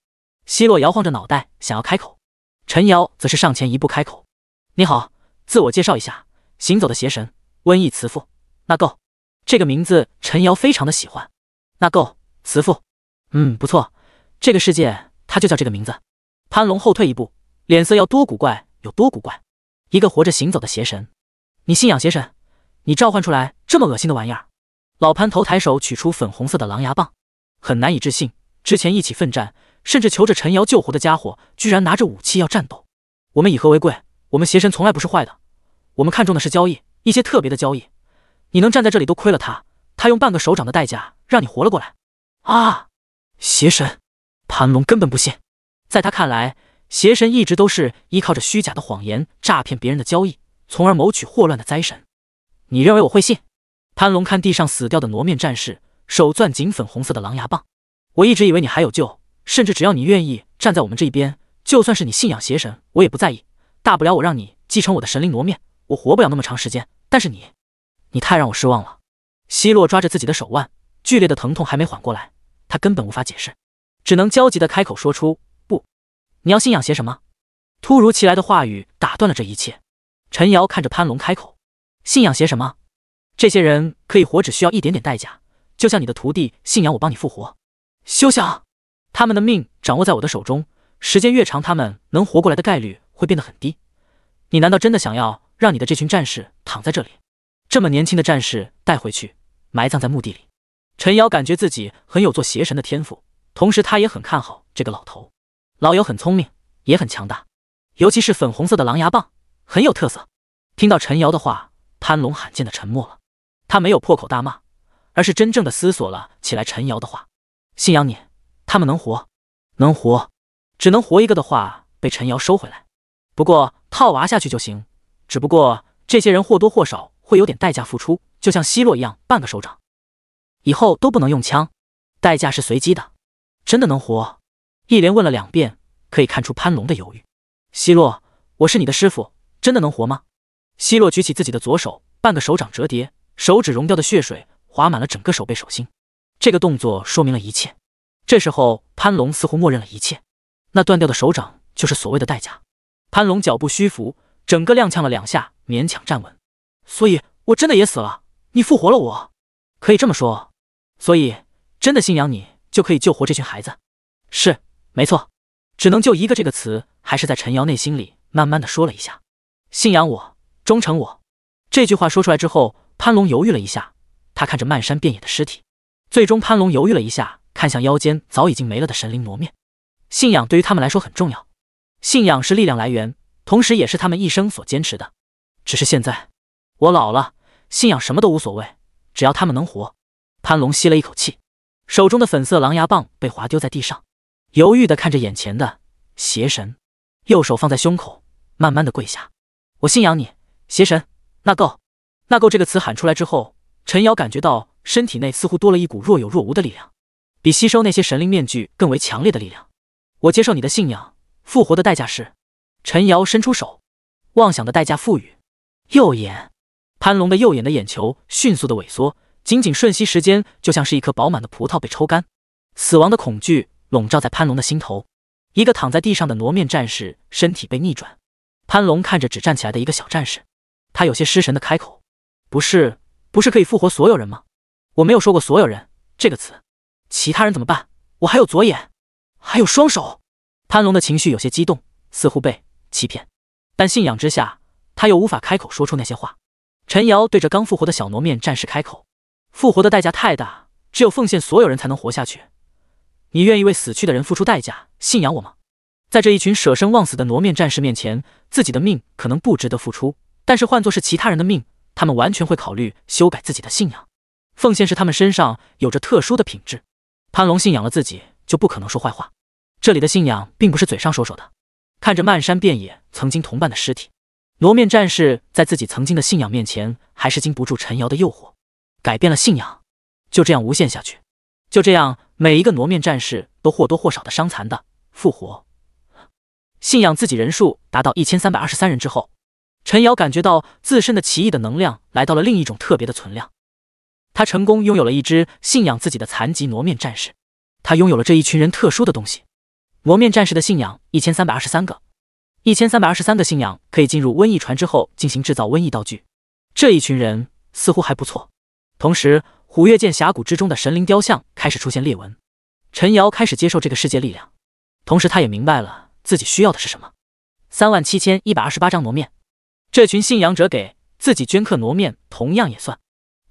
Speaker 2: 奚洛摇晃着脑袋想要开口，陈瑶则是上前一步开口：“你好，自我介绍一下，行走的邪神，瘟疫慈父，那够。”这个名字陈瑶非常的喜欢，那够慈父，嗯不错，这个世界他就叫这个名字。潘龙后退一步，脸色要多古怪有多古怪，一个活着行走的邪神，你信仰邪神，你召唤出来这么恶心的玩意儿。老潘头抬手取出粉红色的狼牙棒，很难以置信，之前一起奋战，甚至求着陈瑶救活的家伙，居然拿着武器要战斗。我们以和为贵，我们邪神从来不是坏的，我们看重的是交易，一些特别的交易。你能站在这里都亏了他，他用半个手掌的代价让你活了过来，啊！邪神，潘龙根本不信，在他看来，邪神一直都是依靠着虚假的谎言诈骗别人的交易，从而谋取祸乱的灾神。你认为我会信？潘龙看地上死掉的傩面战士，手攥紧粉红色的狼牙棒。我一直以为你还有救，甚至只要你愿意站在我们这一边，就算是你信仰邪神，我也不在意。大不了我让你继承我的神灵傩面，我活不了那么长时间。但是你。你太让我失望了，希洛抓着自己的手腕，剧烈的疼痛还没缓过来，他根本无法解释，只能焦急的开口说出：“不，你要信仰些什么？”突如其来的话语打断了这一切。陈瑶看着潘龙开口：“信仰些什么？这些人可以活，只需要一点点代价，就像你的徒弟信仰我帮你复活，休想！他们的命掌握在我的手中，时间越长，他们能活过来的概率会变得很低。你难道真的想要让你的这群战士躺在这里？”这么年轻的战士带回去，埋葬在墓地里。陈瑶感觉自己很有做邪神的天赋，同时他也很看好这个老头。老友很聪明，也很强大，尤其是粉红色的狼牙棒，很有特色。听到陈瑶的话，潘龙罕见的沉默了。他没有破口大骂，而是真正的思索了起来。陈瑶的话，信仰你，他们能活，能活，只能活一个的话，被陈瑶收回来。不过套娃下去就行，只不过这些人或多或少。会有点代价付出，就像希洛一样，半个手掌，以后都不能用枪。代价是随机的，真的能活？一连问了两遍，可以看出潘龙的犹豫。希洛，我是你的师傅，真的能活吗？希洛举起自己的左手，半个手掌折叠，手指融掉的血水滑满了整个手背、手心。这个动作说明了一切。这时候，潘龙似乎默认了一切，那断掉的手掌就是所谓的代价。潘龙脚步虚浮，整个踉跄了两下，勉强站稳。所以，我真的也死了。你复活了我，可以这么说。所以，真的信仰你就可以救活这群孩子，是没错。只能救一个这个词，还是在陈瑶内心里慢慢的说了一下。信仰我，忠诚我。这句话说出来之后，潘龙犹豫了一下，他看着漫山遍野的尸体，最终潘龙犹豫了一下，看向腰间早已经没了的神灵磨面。信仰对于他们来说很重要，信仰是力量来源，同时也是他们一生所坚持的。只是现在。我老了，信仰什么都无所谓，只要他们能活。潘龙吸了一口气，手中的粉色狼牙棒被划丢在地上，犹豫的看着眼前的邪神，右手放在胸口，慢慢的跪下。我信仰你，邪神。那够，那够这个词喊出来之后，陈瑶感觉到身体内似乎多了一股若有若无的力量，比吸收那些神灵面具更为强烈的力量。我接受你的信仰，复活的代价是。陈瑶伸出手，妄想的代价赋予右眼。潘龙的右眼的眼球迅速的萎缩，仅仅瞬息时间，就像是一颗饱满的葡萄被抽干。死亡的恐惧笼罩在潘龙的心头。一个躺在地上的傩面战士身体被逆转。潘龙看着只站起来的一个小战士，他有些失神的开口：“不是，不是可以复活所有人吗？我没有说过‘所有人’这个词。其他人怎么办？我还有左眼，还有双手。”潘龙的情绪有些激动，似乎被欺骗，但信仰之下，他又无法开口说出那些话。陈瑶对着刚复活的小傩面战士开口：“复活的代价太大，只有奉献所有人才能活下去。你愿意为死去的人付出代价，信仰我吗？”在这一群舍生忘死的傩面战士面前，自己的命可能不值得付出，但是换作是其他人的命，他们完全会考虑修改自己的信仰。奉献是他们身上有着特殊的品质。潘龙信仰了自己，就不可能说坏话。这里的信仰并不是嘴上说说的。看着漫山遍野曾经同伴的尸体。傩面战士在自己曾经的信仰面前，还是经不住陈瑶的诱惑，改变了信仰。就这样无限下去，就这样每一个傩面战士都或多或少的伤残的复活。信仰自己人数达到一千三百二十三人之后，陈瑶感觉到自身的奇异的能量来到了另一种特别的存量。他成功拥有了一支信仰自己的残疾傩面战士，他拥有了这一群人特殊的东西。傩面战士的信仰一千三百二十三个。一千三百二十三个信仰可以进入瘟疫船之后进行制造瘟疫道具。这一群人似乎还不错。同时，虎跃剑峡谷之中的神灵雕像开始出现裂纹。陈瑶开始接受这个世界力量，同时他也明白了自己需要的是什么。三万七千一百二十八张傩面，这群信仰者给自己镌刻傩面同样也算。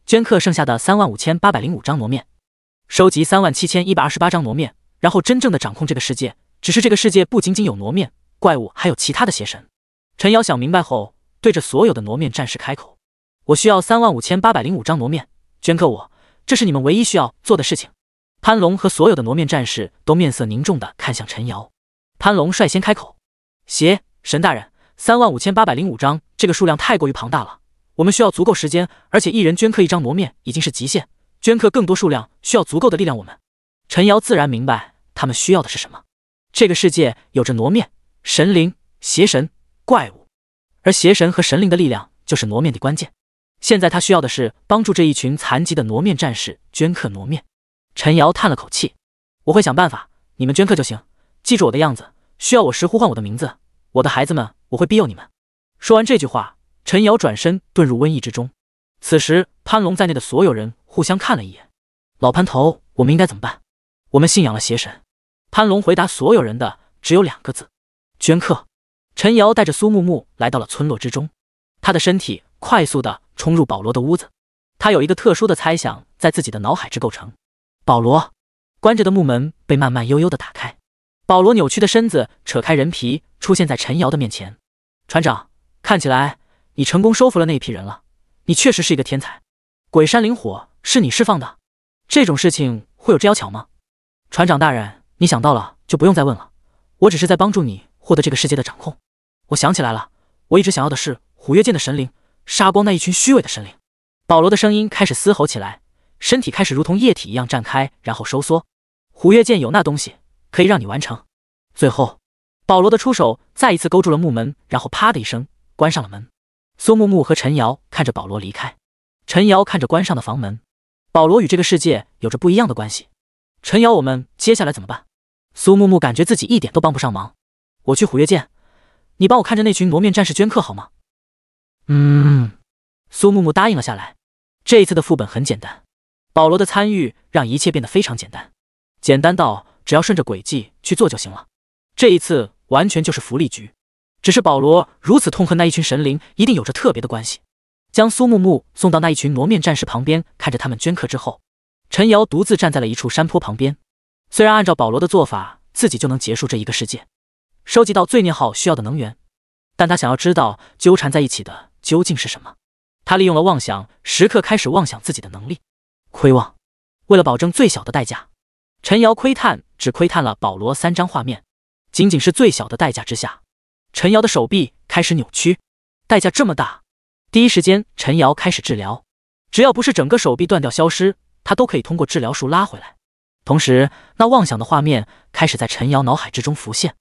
Speaker 2: 镌刻剩下的三万五千八百零五张傩面，收集三万七千一百二十八张傩面，然后真正的掌控这个世界。只是这个世界不仅仅有傩面。怪物还有其他的邪神，陈瑶想明白后，对着所有的傩面战士开口：“我需要三万五千八百零五张傩面，镌刻我，这是你们唯一需要做的事情。”潘龙和所有的傩面战士都面色凝重的看向陈瑶。潘龙率先开口：“邪神大人，三万五千八百零五张，这个数量太过于庞大了，我们需要足够时间，而且一人镌刻一张傩面已经是极限，镌刻更多数量需要足够的力量。”我们，陈瑶自然明白他们需要的是什么，这个世界有着傩面。神灵、邪神、怪物，而邪神和神灵的力量就是傩面的关键。现在他需要的是帮助这一群残疾的傩面战士镌刻傩面。陈瑶叹了口气：“我会想办法，你们镌刻就行。记住我的样子，需要我时呼唤我的名字。我的孩子们，我会庇佑你们。”说完这句话，陈瑶转身遁入瘟疫之中。此时，潘龙在内的所有人互相看了一眼：“老潘头，我们应该怎么办？”“我们信仰了邪神。”潘龙回答所有人的只有两个字。镌刻，陈瑶带着苏木木来到了村落之中。他的身体快速的冲入保罗的屋子。他有一个特殊的猜想，在自己的脑海之构成。保罗关着的木门被慢慢悠悠的打开。保罗扭曲的身子扯开人皮，出现在陈瑶的面前。船长，看起来你成功收服了那批人了。你确实是一个天才。鬼山灵火是你释放的，这种事情会有这妖巧吗？船长大人，你想到了就不用再问了。我只是在帮助你。获得这个世界的掌控，我想起来了，我一直想要的是虎跃剑的神灵，杀光那一群虚伪的神灵。保罗的声音开始嘶吼起来，身体开始如同液体一样绽开，然后收缩。虎跃剑有那东西，可以让你完成。最后，保罗的出手再一次勾住了木门，然后啪的一声关上了门。苏木木和陈瑶看着保罗离开，陈瑶看着关上的房门。保罗与这个世界有着不一样的关系。陈瑶，我们接下来怎么办？苏木木感觉自己一点都帮不上忙。我去虎跃剑，你帮我看着那群傩面战士镌刻好吗？嗯，苏木木答应了下来。这一次的副本很简单，保罗的参与让一切变得非常简单，简单到只要顺着轨迹去做就行了。这一次完全就是福利局，只是保罗如此痛恨那一群神灵，一定有着特别的关系。将苏木木送到那一群傩面战士旁边，看着他们镌刻之后，陈瑶独自站在了一处山坡旁边。虽然按照保罗的做法，自己就能结束这一个世界。收集到罪孽号需要的能源，但他想要知道纠缠在一起的究竟是什么。他利用了妄想时刻，开始妄想自己的能力窥望。为了保证最小的代价，陈瑶窥探只窥探了保罗三张画面，仅仅是最小的代价之下，陈瑶的手臂开始扭曲。代价这么大，第一时间陈瑶开始治疗。只要不是整个手臂断掉消失，他都可以通过治疗术拉回来。同时，那妄想的画面开始在陈瑶脑海之中浮现。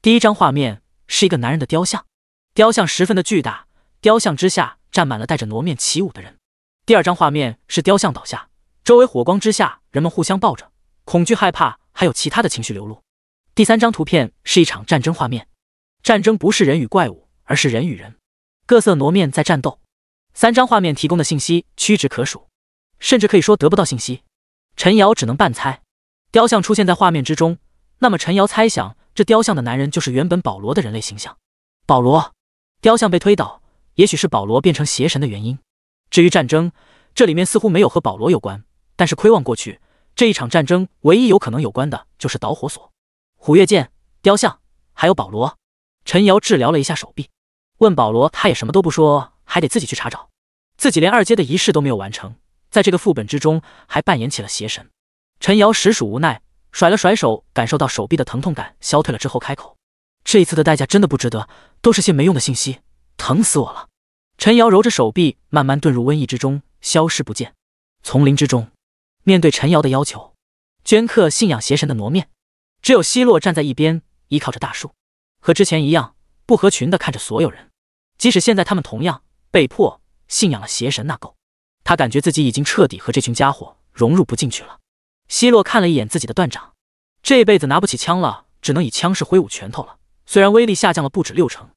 Speaker 2: 第一张画面是一个男人的雕像，雕像十分的巨大，雕像之下站满了戴着傩面起舞的人。第二张画面是雕像倒下，周围火光之下，人们互相抱着，恐惧、害怕，还有其他的情绪流露。第三张图片是一场战争画面，战争不是人与怪物，而是人与人，各色傩面在战斗。三张画面提供的信息屈指可数，甚至可以说得不到信息。陈瑶只能半猜，雕像出现在画面之中，那么陈瑶猜想。这雕像的男人就是原本保罗的人类形象。保罗雕像被推倒，也许是保罗变成邪神的原因。至于战争，这里面似乎没有和保罗有关。但是窥望过去，这一场战争唯一有可能有关的就是导火索——虎跃剑、雕像，还有保罗。陈瑶治疗了一下手臂，问保罗，他也什么都不说，还得自己去查找。自己连二阶的仪式都没有完成，在这个副本之中还扮演起了邪神。陈瑶实属无奈。甩了甩手，感受到手臂的疼痛感消退了之后，开口：“这一次的代价真的不值得，都是些没用的信息，疼死我了。”陈瑶揉着手臂，慢慢遁入瘟疫之中，消失不见。丛林之中，面对陈瑶的要求，镌刻信仰邪神的傩面，只有希洛站在一边，依靠着大树，和之前一样不合群的看着所有人。即使现在他们同样被迫信仰了邪神纳垢，他感觉自己已经彻底和这群家伙融入不进去了。希洛看了一眼自己的断掌，这辈子拿不起枪了，只能以枪式挥舞拳头了。虽然威力下降了不止六成，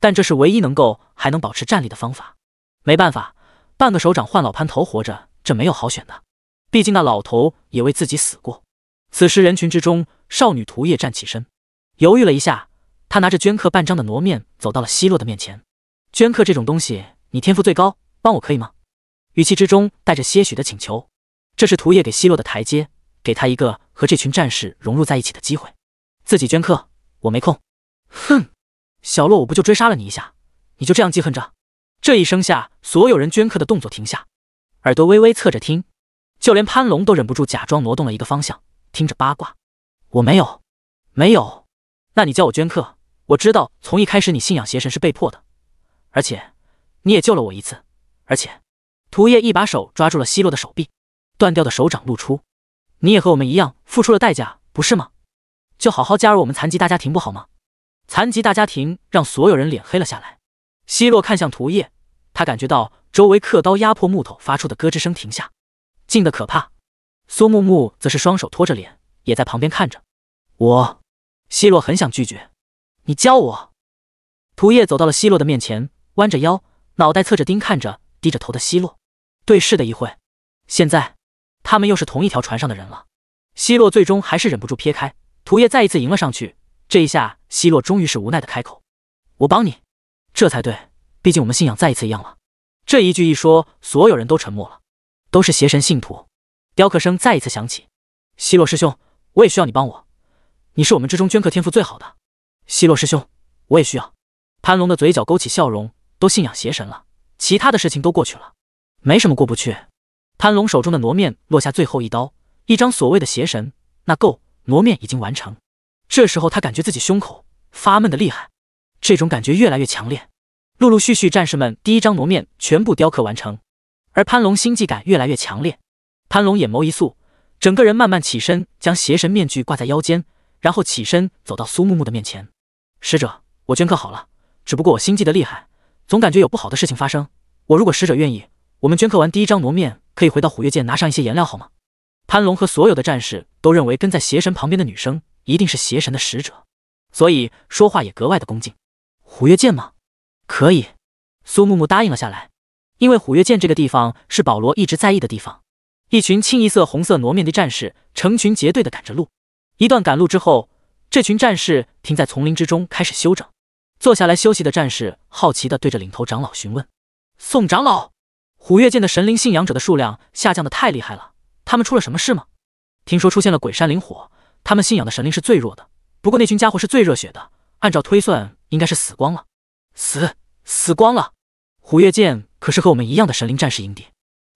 Speaker 2: 但这是唯一能够还能保持战力的方法。没办法，半个手掌换老潘头活着，这没有好选的。毕竟那老头也为自己死过。此时人群之中，少女涂叶站起身，犹豫了一下，她拿着镌刻半张的傩面走到了希洛的面前。镌刻这种东西，你天赋最高，帮我可以吗？语气之中带着些许的请求。这是涂叶给希洛的台阶。给他一个和这群战士融入在一起的机会，自己镌刻，我没空。哼，小洛，我不就追杀了你一下，你就这样记恨着？这一声下，所有人镌刻的动作停下，耳朵微微侧着听，就连潘龙都忍不住假装挪动了一个方向，听着八卦。我没有，没有。那你叫我镌刻，我知道从一开始你信仰邪神是被迫的，而且你也救了我一次。而且，涂叶一把手抓住了奚洛的手臂，断掉的手掌露出。你也和我们一样付出了代价，不是吗？就好好加入我们残疾大家庭，不好吗？残疾大家庭让所有人脸黑了下来。希洛看向涂叶，他感觉到周围刻刀压迫木头发出的咯吱声停下，静的可怕。苏木木则是双手托着脸，也在旁边看着我。希洛很想拒绝，你教我。涂叶走到了希洛的面前，弯着腰，脑袋侧着盯看着低着头的希洛，对视的一会。现在。他们又是同一条船上的人了。希洛最终还是忍不住撇开，涂叶再一次迎了上去。这一下，希洛终于是无奈的开口：“我帮你，这才对。毕竟我们信仰再一次一样了。”这一句一说，所有人都沉默了。都是邪神信徒，雕刻声再一次响起。希洛师兄，我也需要你帮我。你是我们之中镌刻天赋最好的。希洛师兄，我也需要。潘龙的嘴角勾起笑容，都信仰邪神了，其他的事情都过去了，没什么过不去。潘龙手中的傩面落下最后一刀，一张所谓的邪神那够傩面已经完成。这时候他感觉自己胸口发闷的厉害，这种感觉越来越强烈。陆陆续续，战士们第一张傩面全部雕刻完成，而潘龙心悸感越来越强烈。潘龙眼眸一肃，整个人慢慢起身，将邪神面具挂在腰间，然后起身走到苏木木的面前：“使者，我镌刻好了，只不过我心悸的厉害，总感觉有不好的事情发生。我如果使者愿意，我们镌刻完第一张傩面。”可以回到虎跃剑拿上一些颜料好吗？潘龙和所有的战士都认为跟在邪神旁边的女生一定是邪神的使者，所以说话也格外的恭敬。虎跃剑吗？可以，苏木木答应了下来，因为虎跃剑这个地方是保罗一直在意的地方。一群清一色红色傩面的战士成群结队的赶着路，一段赶路之后，这群战士停在丛林之中开始休整。坐下来休息的战士好奇的对着领头长老询问：“宋长老。”虎跃剑的神灵信仰者的数量下降的太厉害了，他们出了什么事吗？听说出现了鬼山灵火，他们信仰的神灵是最弱的，不过那群家伙是最热血的，按照推算应该是死光了，死死光了。虎跃剑可是和我们一样的神灵战士营地。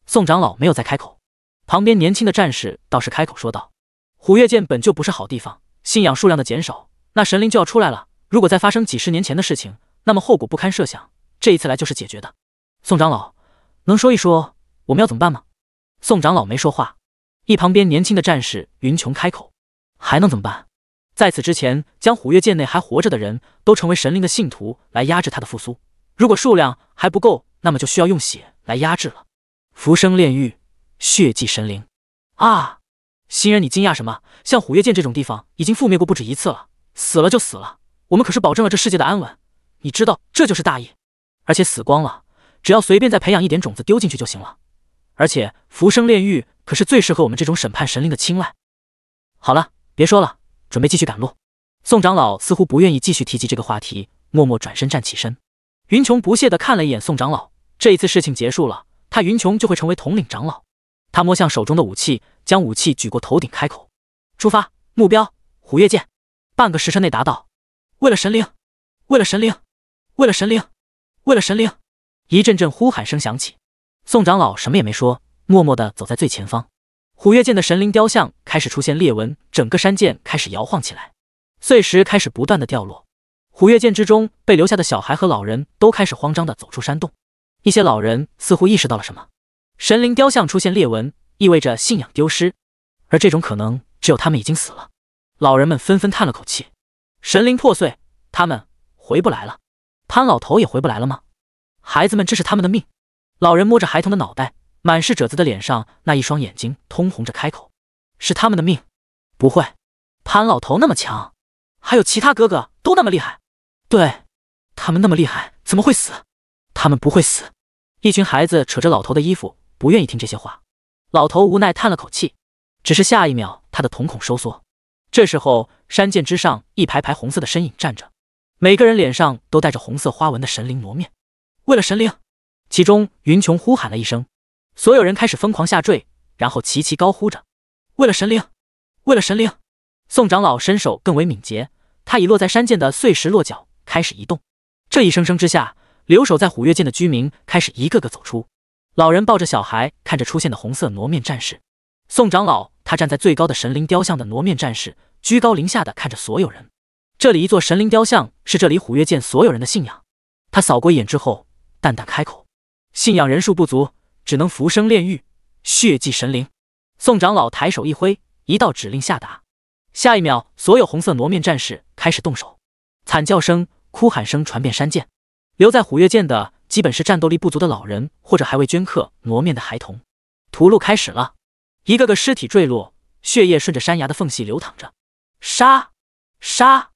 Speaker 2: 宋长老没有再开口，旁边年轻的战士倒是开口说道：“虎跃剑本就不是好地方，信仰数量的减少，那神灵就要出来了。如果再发生几十年前的事情，那么后果不堪设想。这一次来就是解决的。”宋长老。能说一说我们要怎么办吗？宋长老没说话，一旁边年轻的战士云琼开口：“还能怎么办？在此之前，将虎跃剑内还活着的人都成为神灵的信徒，来压制他的复苏。如果数量还不够，那么就需要用血来压制了。浮生炼狱，血祭神灵啊！新人，你惊讶什么？像虎跃剑这种地方，已经覆灭过不止一次了。死了就死了，我们可是保证了这世界的安稳。你知道，这就是大义，而且死光了。”只要随便再培养一点种子丢进去就行了，而且浮生炼狱可是最适合我们这种审判神灵的青睐。好了，别说了，准备继续赶路。宋长老似乎不愿意继续提及这个话题，默默转身站起身。云琼不屑地看了一眼宋长老。这一次事情结束了，他云琼就会成为统领长老。他摸向手中的武器，将武器举过头顶，开口：“出发，目标虎跃剑。”半个时辰内达到。为了神灵，为了神灵，为了神灵，为了神灵。”一阵阵呼喊声响起，宋长老什么也没说，默默地走在最前方。虎跃剑的神灵雕像开始出现裂纹，整个山涧开始摇晃起来，碎石开始不断的掉落。虎跃剑之中被留下的小孩和老人都开始慌张地走出山洞。一些老人似乎意识到了什么，神灵雕像出现裂纹意味着信仰丢失，而这种可能只有他们已经死了。老人们纷纷叹了口气，神灵破碎，他们回不来了。潘老头也回不来了吗？孩子们，这是他们的命。老人摸着孩童的脑袋，满是褶子的脸上那一双眼睛通红着，开口：“是他们的命。”不会，潘老头那么强，还有其他哥哥都那么厉害。对，他们那么厉害，怎么会死？他们不会死。一群孩子扯着老头的衣服，不愿意听这些话。老头无奈叹了口气。只是下一秒，他的瞳孔收缩。这时候，山涧之上一排排红色的身影站着，每个人脸上都带着红色花纹的神灵傩面。为了神灵，其中云琼呼喊了一声，所有人开始疯狂下坠，然后齐齐高呼着：“为了神灵，为了神灵！”宋长老身手更为敏捷，他已落在山涧的碎石落脚，开始移动。这一声声之下，留守在虎跃涧的居民开始一个个走出。老人抱着小孩，看着出现的红色傩面战士。宋长老，他站在最高的神灵雕像的傩面战士，居高临下的看着所有人。这里一座神灵雕像，是这里虎跃涧所有人的信仰。他扫过一眼之后。淡淡开口：“信仰人数不足，只能浮生炼狱，血祭神灵。”宋长老抬手一挥，一道指令下达。下一秒，所有红色傩面战士开始动手，惨叫声、哭喊声传遍山涧。留在虎跃涧的，基本是战斗力不足的老人，或者还未镌刻傩面的孩童。屠戮开始了，一个个尸体坠落，血液顺着山崖的缝隙流淌着。杀！杀！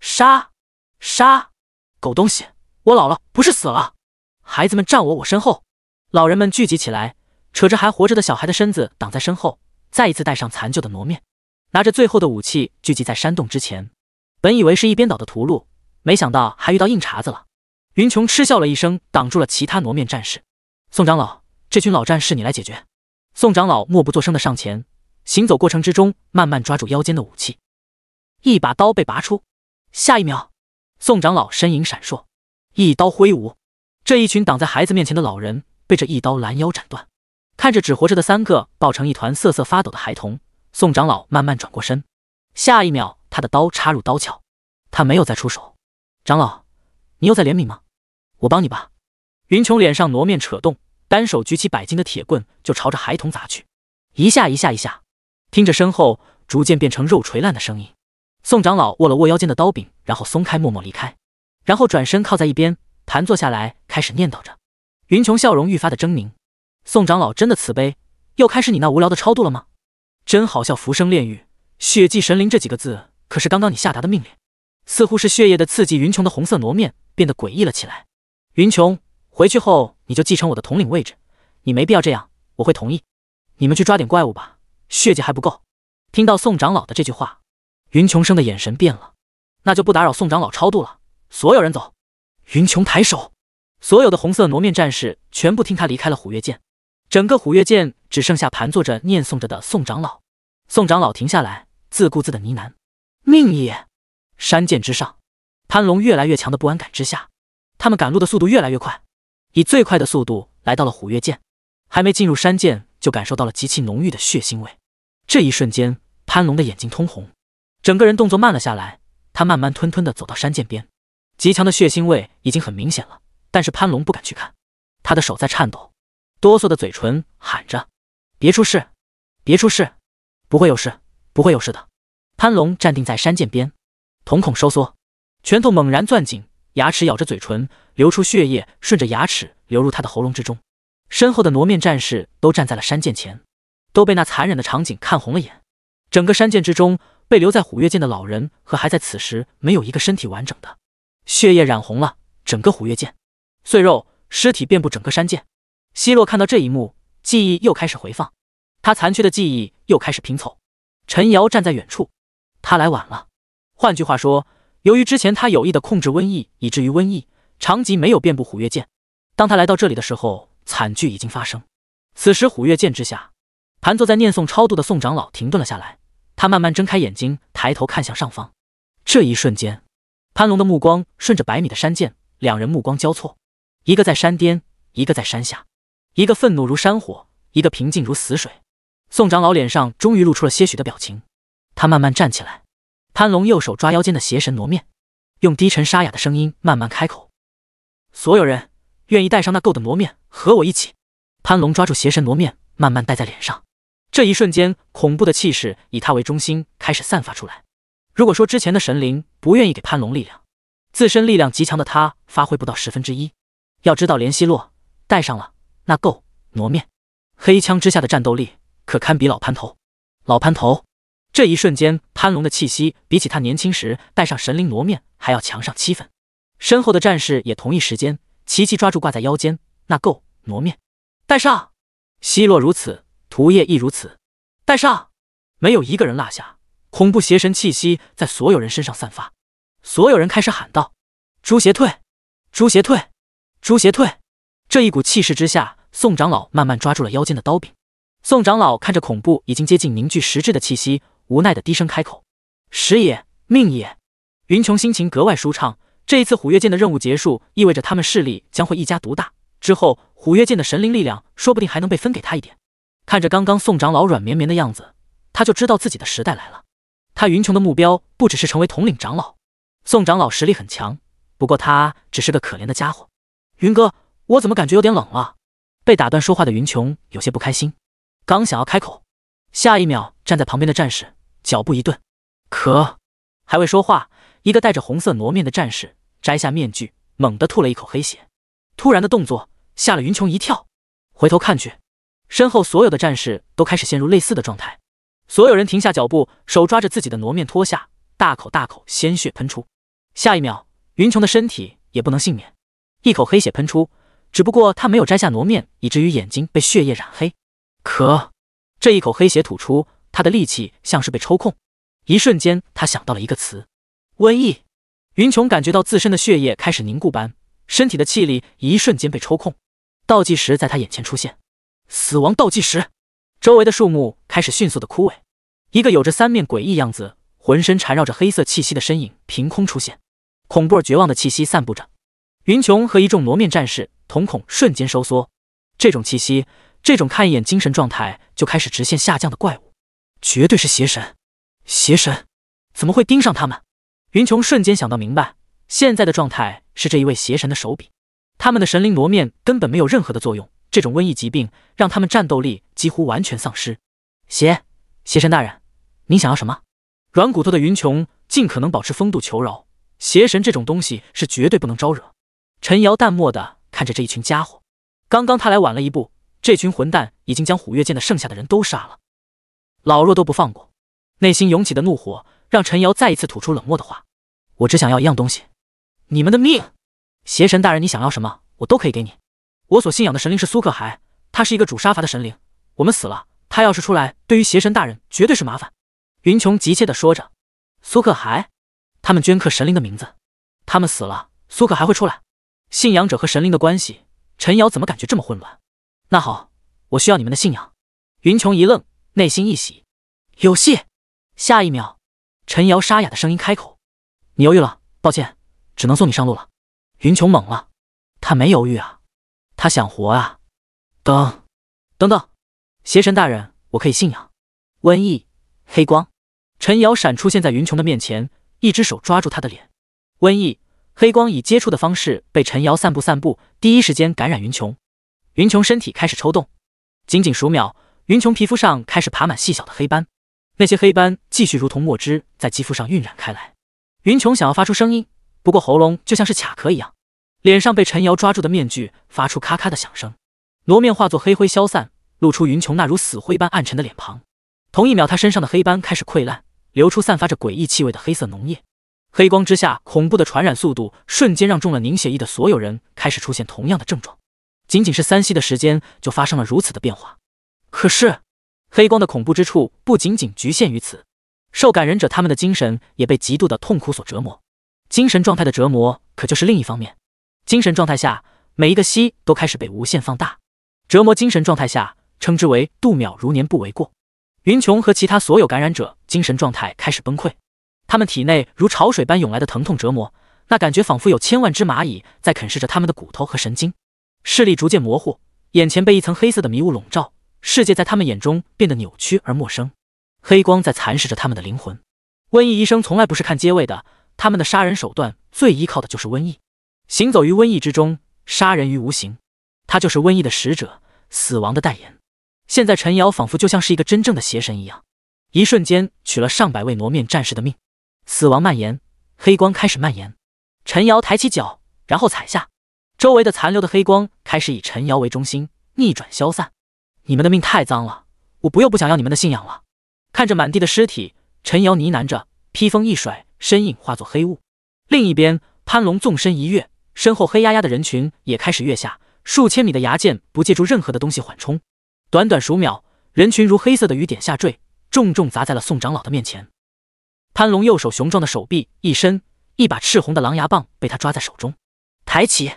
Speaker 2: 杀！杀！狗东西，我姥姥不是死了？孩子们站我我身后，老人们聚集起来，扯着还活着的小孩的身子挡在身后，再一次戴上残旧的傩面，拿着最后的武器聚集在山洞之前。本以为是一边倒的屠戮，没想到还遇到硬茬子了。云琼嗤笑了一声，挡住了其他傩面战士。宋长老，这群老战士你来解决。宋长老默不作声的上前，行走过程之中慢慢抓住腰间的武器，一把刀被拔出。下一秒，宋长老身影闪烁，一刀挥舞。这一群挡在孩子面前的老人被这一刀拦腰斩断，看着只活着的三个抱成一团、瑟瑟发抖的孩童，宋长老慢慢转过身。下一秒，他的刀插入刀鞘，他没有再出手。长老，你又在怜悯吗？我帮你吧。云琼脸上挪面扯动，单手举起百斤的铁棍就朝着孩童砸去，一下一下一下。听着身后逐渐变成肉锤烂的声音，宋长老握了握腰间的刀柄，然后松开，默默离开，然后转身靠在一边。盘坐下来，开始念叨着。云琼笑容愈发的狰狞。宋长老真的慈悲，又开始你那无聊的超度了吗？真好笑！浮生炼狱，血祭神灵这几个字，可是刚刚你下达的命令。似乎是血液的刺激，云琼的红色傩面变得诡异了起来。云琼，回去后你就继承我的统领位置，你没必要这样，我会同意。你们去抓点怪物吧，血祭还不够。听到宋长老的这句话，云琼生的眼神变了。那就不打扰宋长老超度了，所有人走。云琼抬手，所有的红色傩面战士全部听他离开了虎跃剑，整个虎跃剑只剩下盘坐着、念诵着的宋长老。宋长老停下来，自顾自的呢喃：“命也。”山涧之上，潘龙越来越强的不安感之下，他们赶路的速度越来越快，以最快的速度来到了虎跃剑。还没进入山涧，就感受到了极其浓郁的血腥味。这一瞬间，潘龙的眼睛通红，整个人动作慢了下来。他慢慢吞吞的走到山涧边。极强的血腥味已经很明显了，但是潘龙不敢去看，他的手在颤抖，哆嗦的嘴唇喊着：“别出事，别出事，不会有事，不会有事的。”潘龙站定在山涧边，瞳孔收缩，拳头猛然攥紧，牙齿咬着嘴唇，流出血液，顺着牙齿流入他的喉咙之中。身后的傩面战士都站在了山涧前，都被那残忍的场景看红了眼。整个山涧之中，被留在虎跃涧的老人和还在此时没有一个身体完整的。血液染红了整个虎跃涧，碎肉、尸体遍布整个山涧。希洛看到这一幕，记忆又开始回放，他残缺的记忆又开始拼凑。陈瑶站在远处，他来晚了。换句话说，由于之前他有意的控制瘟疫，以至于瘟疫长吉没有遍布虎跃涧。当他来到这里的时候，惨剧已经发生。此时虎跃涧之下，盘坐在念诵超度的宋长老停顿了下来，他慢慢睁开眼睛，抬头看向上方。这一瞬间。潘龙的目光顺着百米的山涧，两人目光交错，一个在山巅，一个在山下，一个愤怒如山火，一个平静如死水。宋长老脸上终于露出了些许的表情，他慢慢站起来。潘龙右手抓腰间的邪神傩面，用低沉沙哑的声音慢慢开口：“所有人，愿意戴上那垢的傩面和我一起。”潘龙抓住邪神傩面，慢慢戴在脸上。这一瞬间，恐怖的气势以他为中心开始散发出来。如果说之前的神灵不愿意给潘龙力量，自身力量极强的他发挥不到十分之一。要知道，连希洛戴上了那够挪面，黑枪之下的战斗力可堪比老潘头。老潘头，这一瞬间，潘龙的气息比起他年轻时带上神灵挪面还要强上七分。身后的战士也同一时间齐齐抓住挂在腰间那够挪面，带上。希洛如此，屠叶亦如此，带上。没有一个人落下。恐怖邪神气息在所有人身上散发，所有人开始喊道：“诛邪退，诛邪退，诛邪退！”这一股气势之下，宋长老慢慢抓住了腰间的刀柄。宋长老看着恐怖已经接近凝聚实质的气息，无奈的低声开口：“时也，命也。”云琼心情格外舒畅。这一次虎跃剑的任务结束，意味着他们势力将会一家独大。之后，虎跃剑的神灵力量说不定还能被分给他一点。看着刚刚宋长老软绵绵的样子，他就知道自己的时代来了。他云琼的目标不只是成为统领长老。宋长老实力很强，不过他只是个可怜的家伙。云哥，我怎么感觉有点冷了？被打断说话的云琼有些不开心，刚想要开口，下一秒站在旁边的战士脚步一顿，可还未说话，一个戴着红色傩面的战士摘下面具，猛地吐了一口黑血。突然的动作吓了云琼一跳，回头看去，身后所有的战士都开始陷入类似的状态。所有人停下脚步，手抓着自己的傩面脱下，大口大口鲜血喷出。下一秒，云琼的身体也不能幸免，一口黑血喷出。只不过他没有摘下傩面，以至于眼睛被血液染黑。可这一口黑血吐出，他的力气像是被抽空。一瞬间，他想到了一个词——瘟疫。云琼感觉到自身的血液开始凝固般，身体的气力一瞬间被抽空。倒计时在他眼前出现，死亡倒计时。周围的树木开始迅速的枯萎，一个有着三面诡异样子、浑身缠绕着黑色气息的身影凭空出现，恐怖而绝望的气息散布着。云琼和一众傩面战士瞳孔瞬间收缩，这种气息，这种看一眼精神状态就开始直线下降的怪物，绝对是邪神！邪神怎么会盯上他们？云琼瞬间想到，明白现在的状态是这一位邪神的手笔，他们的神灵傩面根本没有任何的作用。这种瘟疫疾病让他们战斗力几乎完全丧失。邪邪神大人，您想要什么？软骨头的云琼尽可能保持风度求饶。邪神这种东西是绝对不能招惹。陈瑶淡漠的看着这一群家伙。刚刚他来晚了一步，这群混蛋已经将虎跃剑的剩下的人都杀了，老弱都不放过。内心涌起的怒火让陈瑶再一次吐出冷漠的话：“我只想要一样东西，你们的命。”邪神大人，你想要什么，我都可以给你。我所信仰的神灵是苏克海，他是一个主杀伐的神灵。我们死了，他要是出来，对于邪神大人绝对是麻烦。云琼急切地说着。苏克海，他们镌刻神灵的名字，他们死了，苏克还会出来。信仰者和神灵的关系，陈瑶怎么感觉这么混乱？那好，我需要你们的信仰。云琼一愣，内心一喜，有戏。下一秒，陈瑶沙哑的声音开口：“你犹豫了，抱歉，只能送你上路了。”云琼懵了，他没犹豫啊。他想活啊！等，等等，邪神大人，我可以信仰。瘟疫，黑光。陈瑶闪出现在云琼的面前，一只手抓住他的脸。瘟疫，黑光以接触的方式被陈瑶散布，散布，第一时间感染云琼。云琼身体开始抽动，仅仅数秒，云琼皮肤上开始爬满细小的黑斑，那些黑斑继续如同墨汁在肌肤上晕染开来。云琼想要发出声音，不过喉咙就像是卡壳一样。脸上被陈瑶抓住的面具发出咔咔的响声，傩面化作黑灰消散，露出云琼那如死灰般暗沉的脸庞。同一秒，他身上的黑斑开始溃烂，流出散发着诡异气味的黑色脓液。黑光之下，恐怖的传染速度瞬间让中了凝血液的所有人开始出现同样的症状。仅仅是三息的时间，就发生了如此的变化。可是，黑光的恐怖之处不仅仅局限于此，受感染者他们的精神也被极度的痛苦所折磨，精神状态的折磨可就是另一方面。精神状态下，每一个息都开始被无限放大，折磨。精神状态下，称之为度秒如年不为过。云琼和其他所有感染者精神状态开始崩溃，他们体内如潮水般涌来的疼痛折磨，那感觉仿佛有千万只蚂蚁在啃噬着他们的骨头和神经。视力逐渐模糊，眼前被一层黑色的迷雾笼罩，世界在他们眼中变得扭曲而陌生。黑光在蚕食着他们的灵魂。瘟疫医生从来不是看街位的，他们的杀人手段最依靠的就是瘟疫。行走于瘟疫之中，杀人于无形，他就是瘟疫的使者，死亡的代言。现在陈瑶仿佛就像是一个真正的邪神一样，一瞬间取了上百位傩面战士的命。死亡蔓延，黑光开始蔓延。陈瑶抬起脚，然后踩下，周围的残留的黑光开始以陈瑶为中心逆转消散。你们的命太脏了，我不又不想要你们的信仰了。看着满地的尸体，陈瑶呢喃着，披风一甩，身影化作黑雾。另一边，潘龙纵身一跃。身后黑压压的人群也开始跃下，数千米的崖涧不借助任何的东西缓冲，短短数秒，人群如黑色的雨点下坠，重重砸在了宋长老的面前。潘龙右手雄壮的手臂一伸，一把赤红的狼牙棒被他抓在手中，抬起，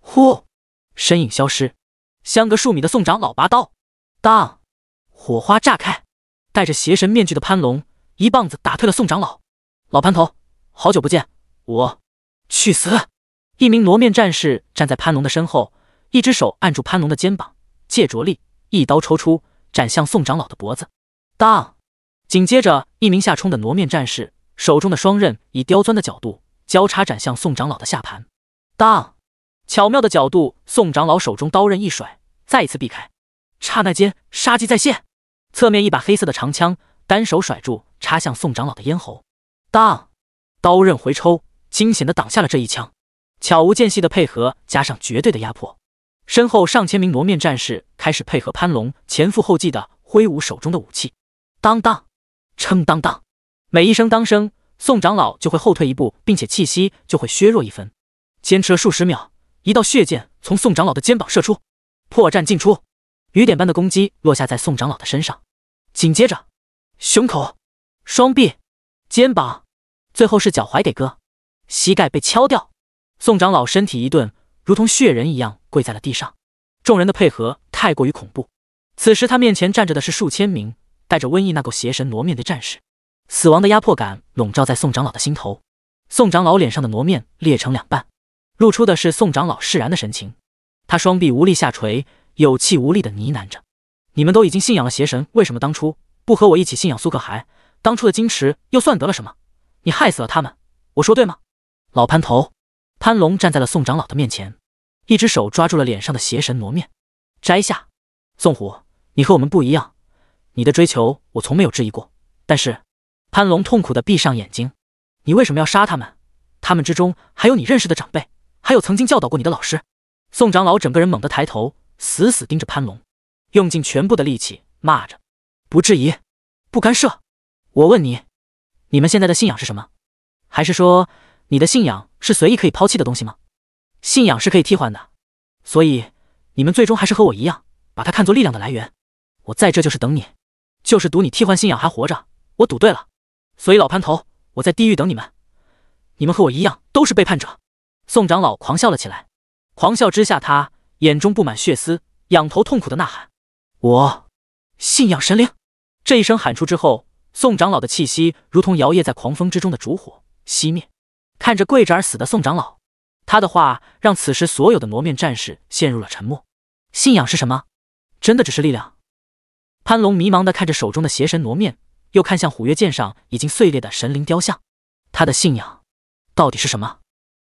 Speaker 2: 呼，身影消失。相隔数米的宋长老拔刀，当，火花炸开。戴着邪神面具的潘龙一棒子打退了宋长老。老潘头，好久不见，我去死。一名傩面战士站在潘龙的身后，一只手按住潘龙的肩膀，借着力一刀抽出，斩向宋长老的脖子。当，紧接着一名下冲的傩面战士手中的双刃以刁钻的角度交叉斩向宋长老的下盘。当，巧妙的角度，宋长老手中刀刃一甩，再一次避开。刹那间，杀机再现。侧面一把黑色的长枪单手甩住，插向宋长老的咽喉。当，刀刃回抽，惊险的挡下了这一枪。悄无间隙的配合，加上绝对的压迫，身后上千名傩面战士开始配合潘龙前赴后继的挥舞手中的武器，当当，称当当，每一声当声，宋长老就会后退一步，并且气息就会削弱一分。坚持了数十秒，一道血剑从宋长老的肩膀射出，破绽尽出，雨点般的攻击落下在宋长老的身上。紧接着，胸口、双臂、肩膀，最后是脚踝给割，膝盖被敲掉。宋长老身体一顿，如同血人一样跪在了地上。众人的配合太过于恐怖。此时他面前站着的是数千名带着瘟疫那口邪神傩面的战士。死亡的压迫感笼罩在宋长老的心头。宋长老脸上的傩面裂成两半，露出的是宋长老释然的神情。他双臂无力下垂，有气无力的呢喃着：“你们都已经信仰了邪神，为什么当初不和我一起信仰苏克海？当初的矜持又算得了什么？你害死了他们，我说对吗，老潘头？”潘龙站在了宋长老的面前，一只手抓住了脸上的邪神傩面，摘下。宋虎，你和我们不一样，你的追求我从没有质疑过。但是，潘龙痛苦地闭上眼睛。你为什么要杀他们？他们之中还有你认识的长辈，还有曾经教导过你的老师。宋长老整个人猛地抬头，死死盯着潘龙，用尽全部的力气骂着：“不质疑，不干涉。我问你，你们现在的信仰是什么？还是说……”你的信仰是随意可以抛弃的东西吗？信仰是可以替换的，所以你们最终还是和我一样，把它看作力量的来源。我在这就是等你，就是赌你替换信仰还活着。我赌对了，所以老潘头，我在地狱等你们。你们和我一样都是背叛者。宋长老狂笑了起来，狂笑之下，他眼中布满血丝，仰头痛苦的呐喊：“
Speaker 4: 我
Speaker 2: 信仰神灵！”这一声喊出之后，宋长老的气息如同摇曳在狂风之中的烛火，熄灭。看着跪着而死的宋长老，他的话让此时所有的傩面战士陷入了沉默。信仰是什么？真的只是力量？潘龙迷茫的看着手中的邪神傩面，又看向虎跃剑上已经碎裂的神灵雕像。他的信仰到底是什么？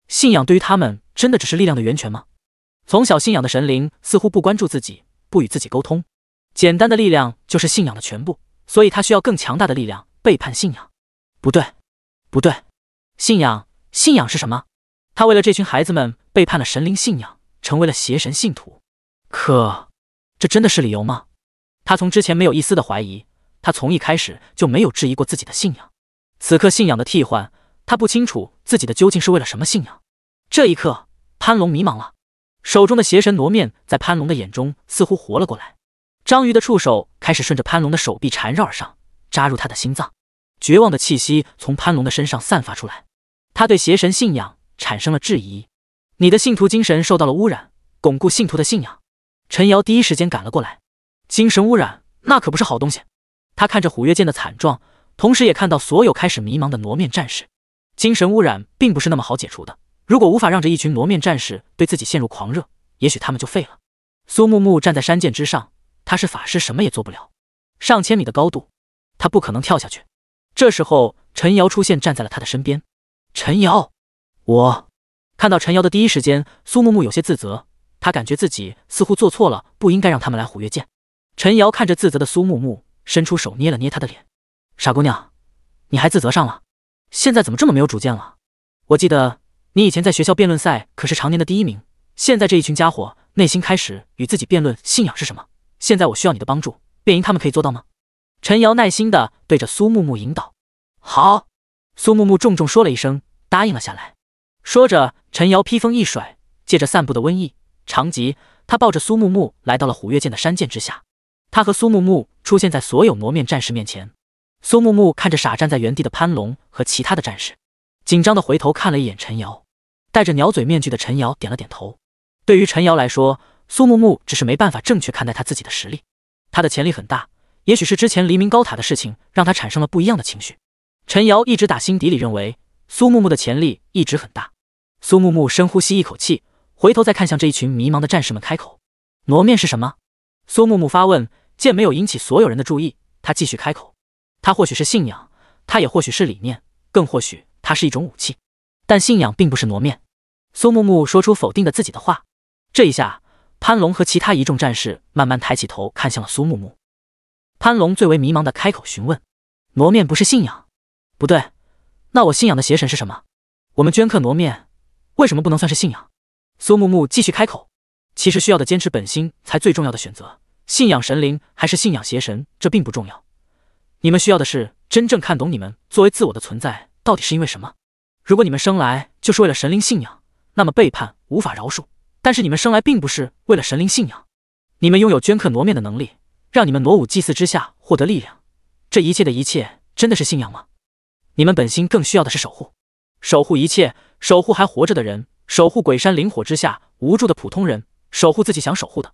Speaker 2: 信仰对于他们真的只是力量的源泉吗？从小信仰的神灵似乎不关注自己，不与自己沟通。简单的力量就是信仰的全部，所以他需要更强大的力量背叛信仰。不对，不对，信仰。信仰是什么？他为了这群孩子们背叛了神灵信仰，成为了邪神信徒。可，这真的是理由吗？他从之前没有一丝的怀疑，他从一开始就没有质疑过自己的信仰。此刻信仰的替换，他不清楚自己的究竟是为了什么信仰。这一刻，潘龙迷茫了，手中的邪神傩面在潘龙的眼中似乎活了过来，章鱼的触手开始顺着潘龙的手臂缠绕而上，扎入他的心脏。绝望的气息从潘龙的身上散发出来。他对邪神信仰产生了质疑，你的信徒精神受到了污染，巩固信徒的信仰。陈瑶第一时间赶了过来，精神污染那可不是好东西。他看着虎跃剑的惨状，同时也看到所有开始迷茫的傩面战士。精神污染并不是那么好解除的，如果无法让这一群傩面战士对自己陷入狂热，也许他们就废了。苏木木站在山涧之上，他是法师，什么也做不了。上千米的高度，他不可能跳下去。这时候，陈瑶出现，站在了他的身边。陈瑶，我看到陈瑶的第一时间，苏木木有些自责，他感觉自己似乎做错了，不应该让他们来虎跃剑。陈瑶看着自责的苏木木，伸出手捏了捏他的脸，傻姑娘，你还自责上了？现在怎么这么没有主见了？我记得你以前在学校辩论赛可是常年的第一名，现在这一群家伙内心开始与自己辩论信仰是什么？现在我需要你的帮助，辩赢他们可以做到吗？陈瑶耐心的对着苏木木引导，好。苏木木重重说了一声，答应了下来。说着，陈瑶披风一甩，借着散步的瘟疫长吉，他抱着苏木木来到了虎跃涧的山涧之下。他和苏木木出现在所有傩面战士面前。苏木木看着傻站在原地的潘龙和其他的战士，紧张的回头看了一眼陈瑶。戴着鸟嘴面具的陈瑶点了点头。对于陈瑶来说，苏木木只是没办法正确看待他自己的实力。他的潜力很大，也许是之前黎明高塔的事情让他产生了不一样的情绪。陈瑶一直打心底里认为苏木木的潜力一直很大。苏木木深呼吸一口气，回头再看向这一群迷茫的战士们，开口：“傩面是什么？”苏木木发问。见没有引起所有人的注意，他继续开口：“他或许是信仰，他也或许是理念，更或许他是一种武器。但信仰并不是傩面。”苏木木说出否定的自己的话。这一下，潘龙和其他一众战士慢慢抬起头看向了苏木木。潘龙最为迷茫的开口询问：“傩面不是信仰？”不对，那我信仰的邪神是什么？我们镌刻傩面，为什么不能算是信仰？苏木木继续开口。其实需要的坚持本心才最重要的选择，信仰神灵还是信仰邪神，这并不重要。你们需要的是真正看懂你们作为自我的存在到底是因为什么。如果你们生来就是为了神灵信仰，那么背叛无法饶恕。但是你们生来并不是为了神灵信仰，你们拥有镌刻傩面的能力，让你们傩舞祭祀之下获得力量。这一切的一切，真的是信仰吗？你们本心更需要的是守护，守护一切，守护还活着的人，守护鬼山灵火之下无助的普通人，守护自己想守护的。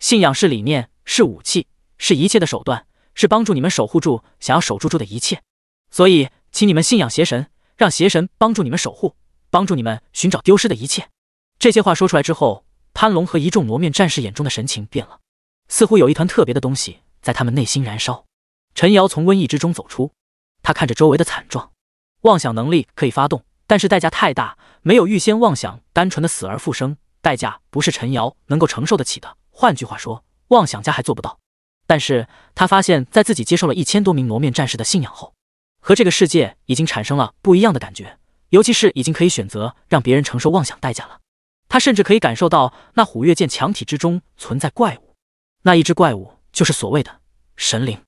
Speaker 2: 信仰是理念，是武器，是一切的手段，是帮助你们守护住想要守住住的一切。所以，请你们信仰邪神，让邪神帮助你们守护，帮助你们寻找丢失的一切。这些话说出来之后，潘龙和一众傩面战士眼中的神情变了，似乎有一团特别的东西在他们内心燃烧。陈瑶从瘟疫之中走出。他看着周围的惨状，妄想能力可以发动，但是代价太大，没有预先妄想，单纯的死而复生，代价不是陈瑶能够承受得起的。换句话说，妄想家还做不到。但是他发现，在自己接受了一千多名魔面战士的信仰后，和这个世界已经产生了不一样的感觉，尤其是已经可以选择让别人承受妄想代价了。他甚至可以感受到那虎跃剑墙体之中存在怪物，那一只怪物就是所谓的神灵，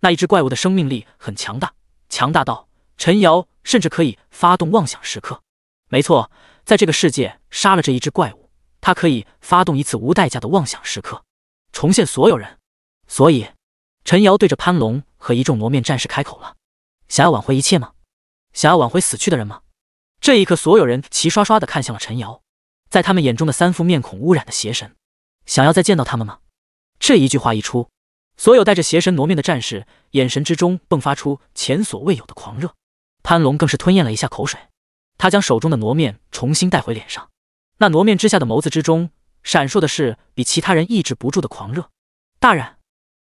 Speaker 2: 那一只怪物的生命力很强大。强大到陈瑶甚至可以发动妄想时刻。没错，在这个世界杀了这一只怪物，他可以发动一次无代价的妄想时刻，重现所有人。所以，陈瑶对着潘龙和一众罗面战士开口了：“想要挽回一切吗？想要挽回死去的人吗？”这一刻，所有人齐刷刷的看向了陈瑶，在他们眼中的三副面孔污染的邪神，想要再见到他们吗？这一句话一出。所有带着邪神傩面的战士眼神之中迸发出前所未有的狂热，潘龙更是吞咽了一下口水，他将手中的傩面重新带回脸上，那傩面之下的眸子之中闪烁的是比其他人抑制不住的狂热。大人，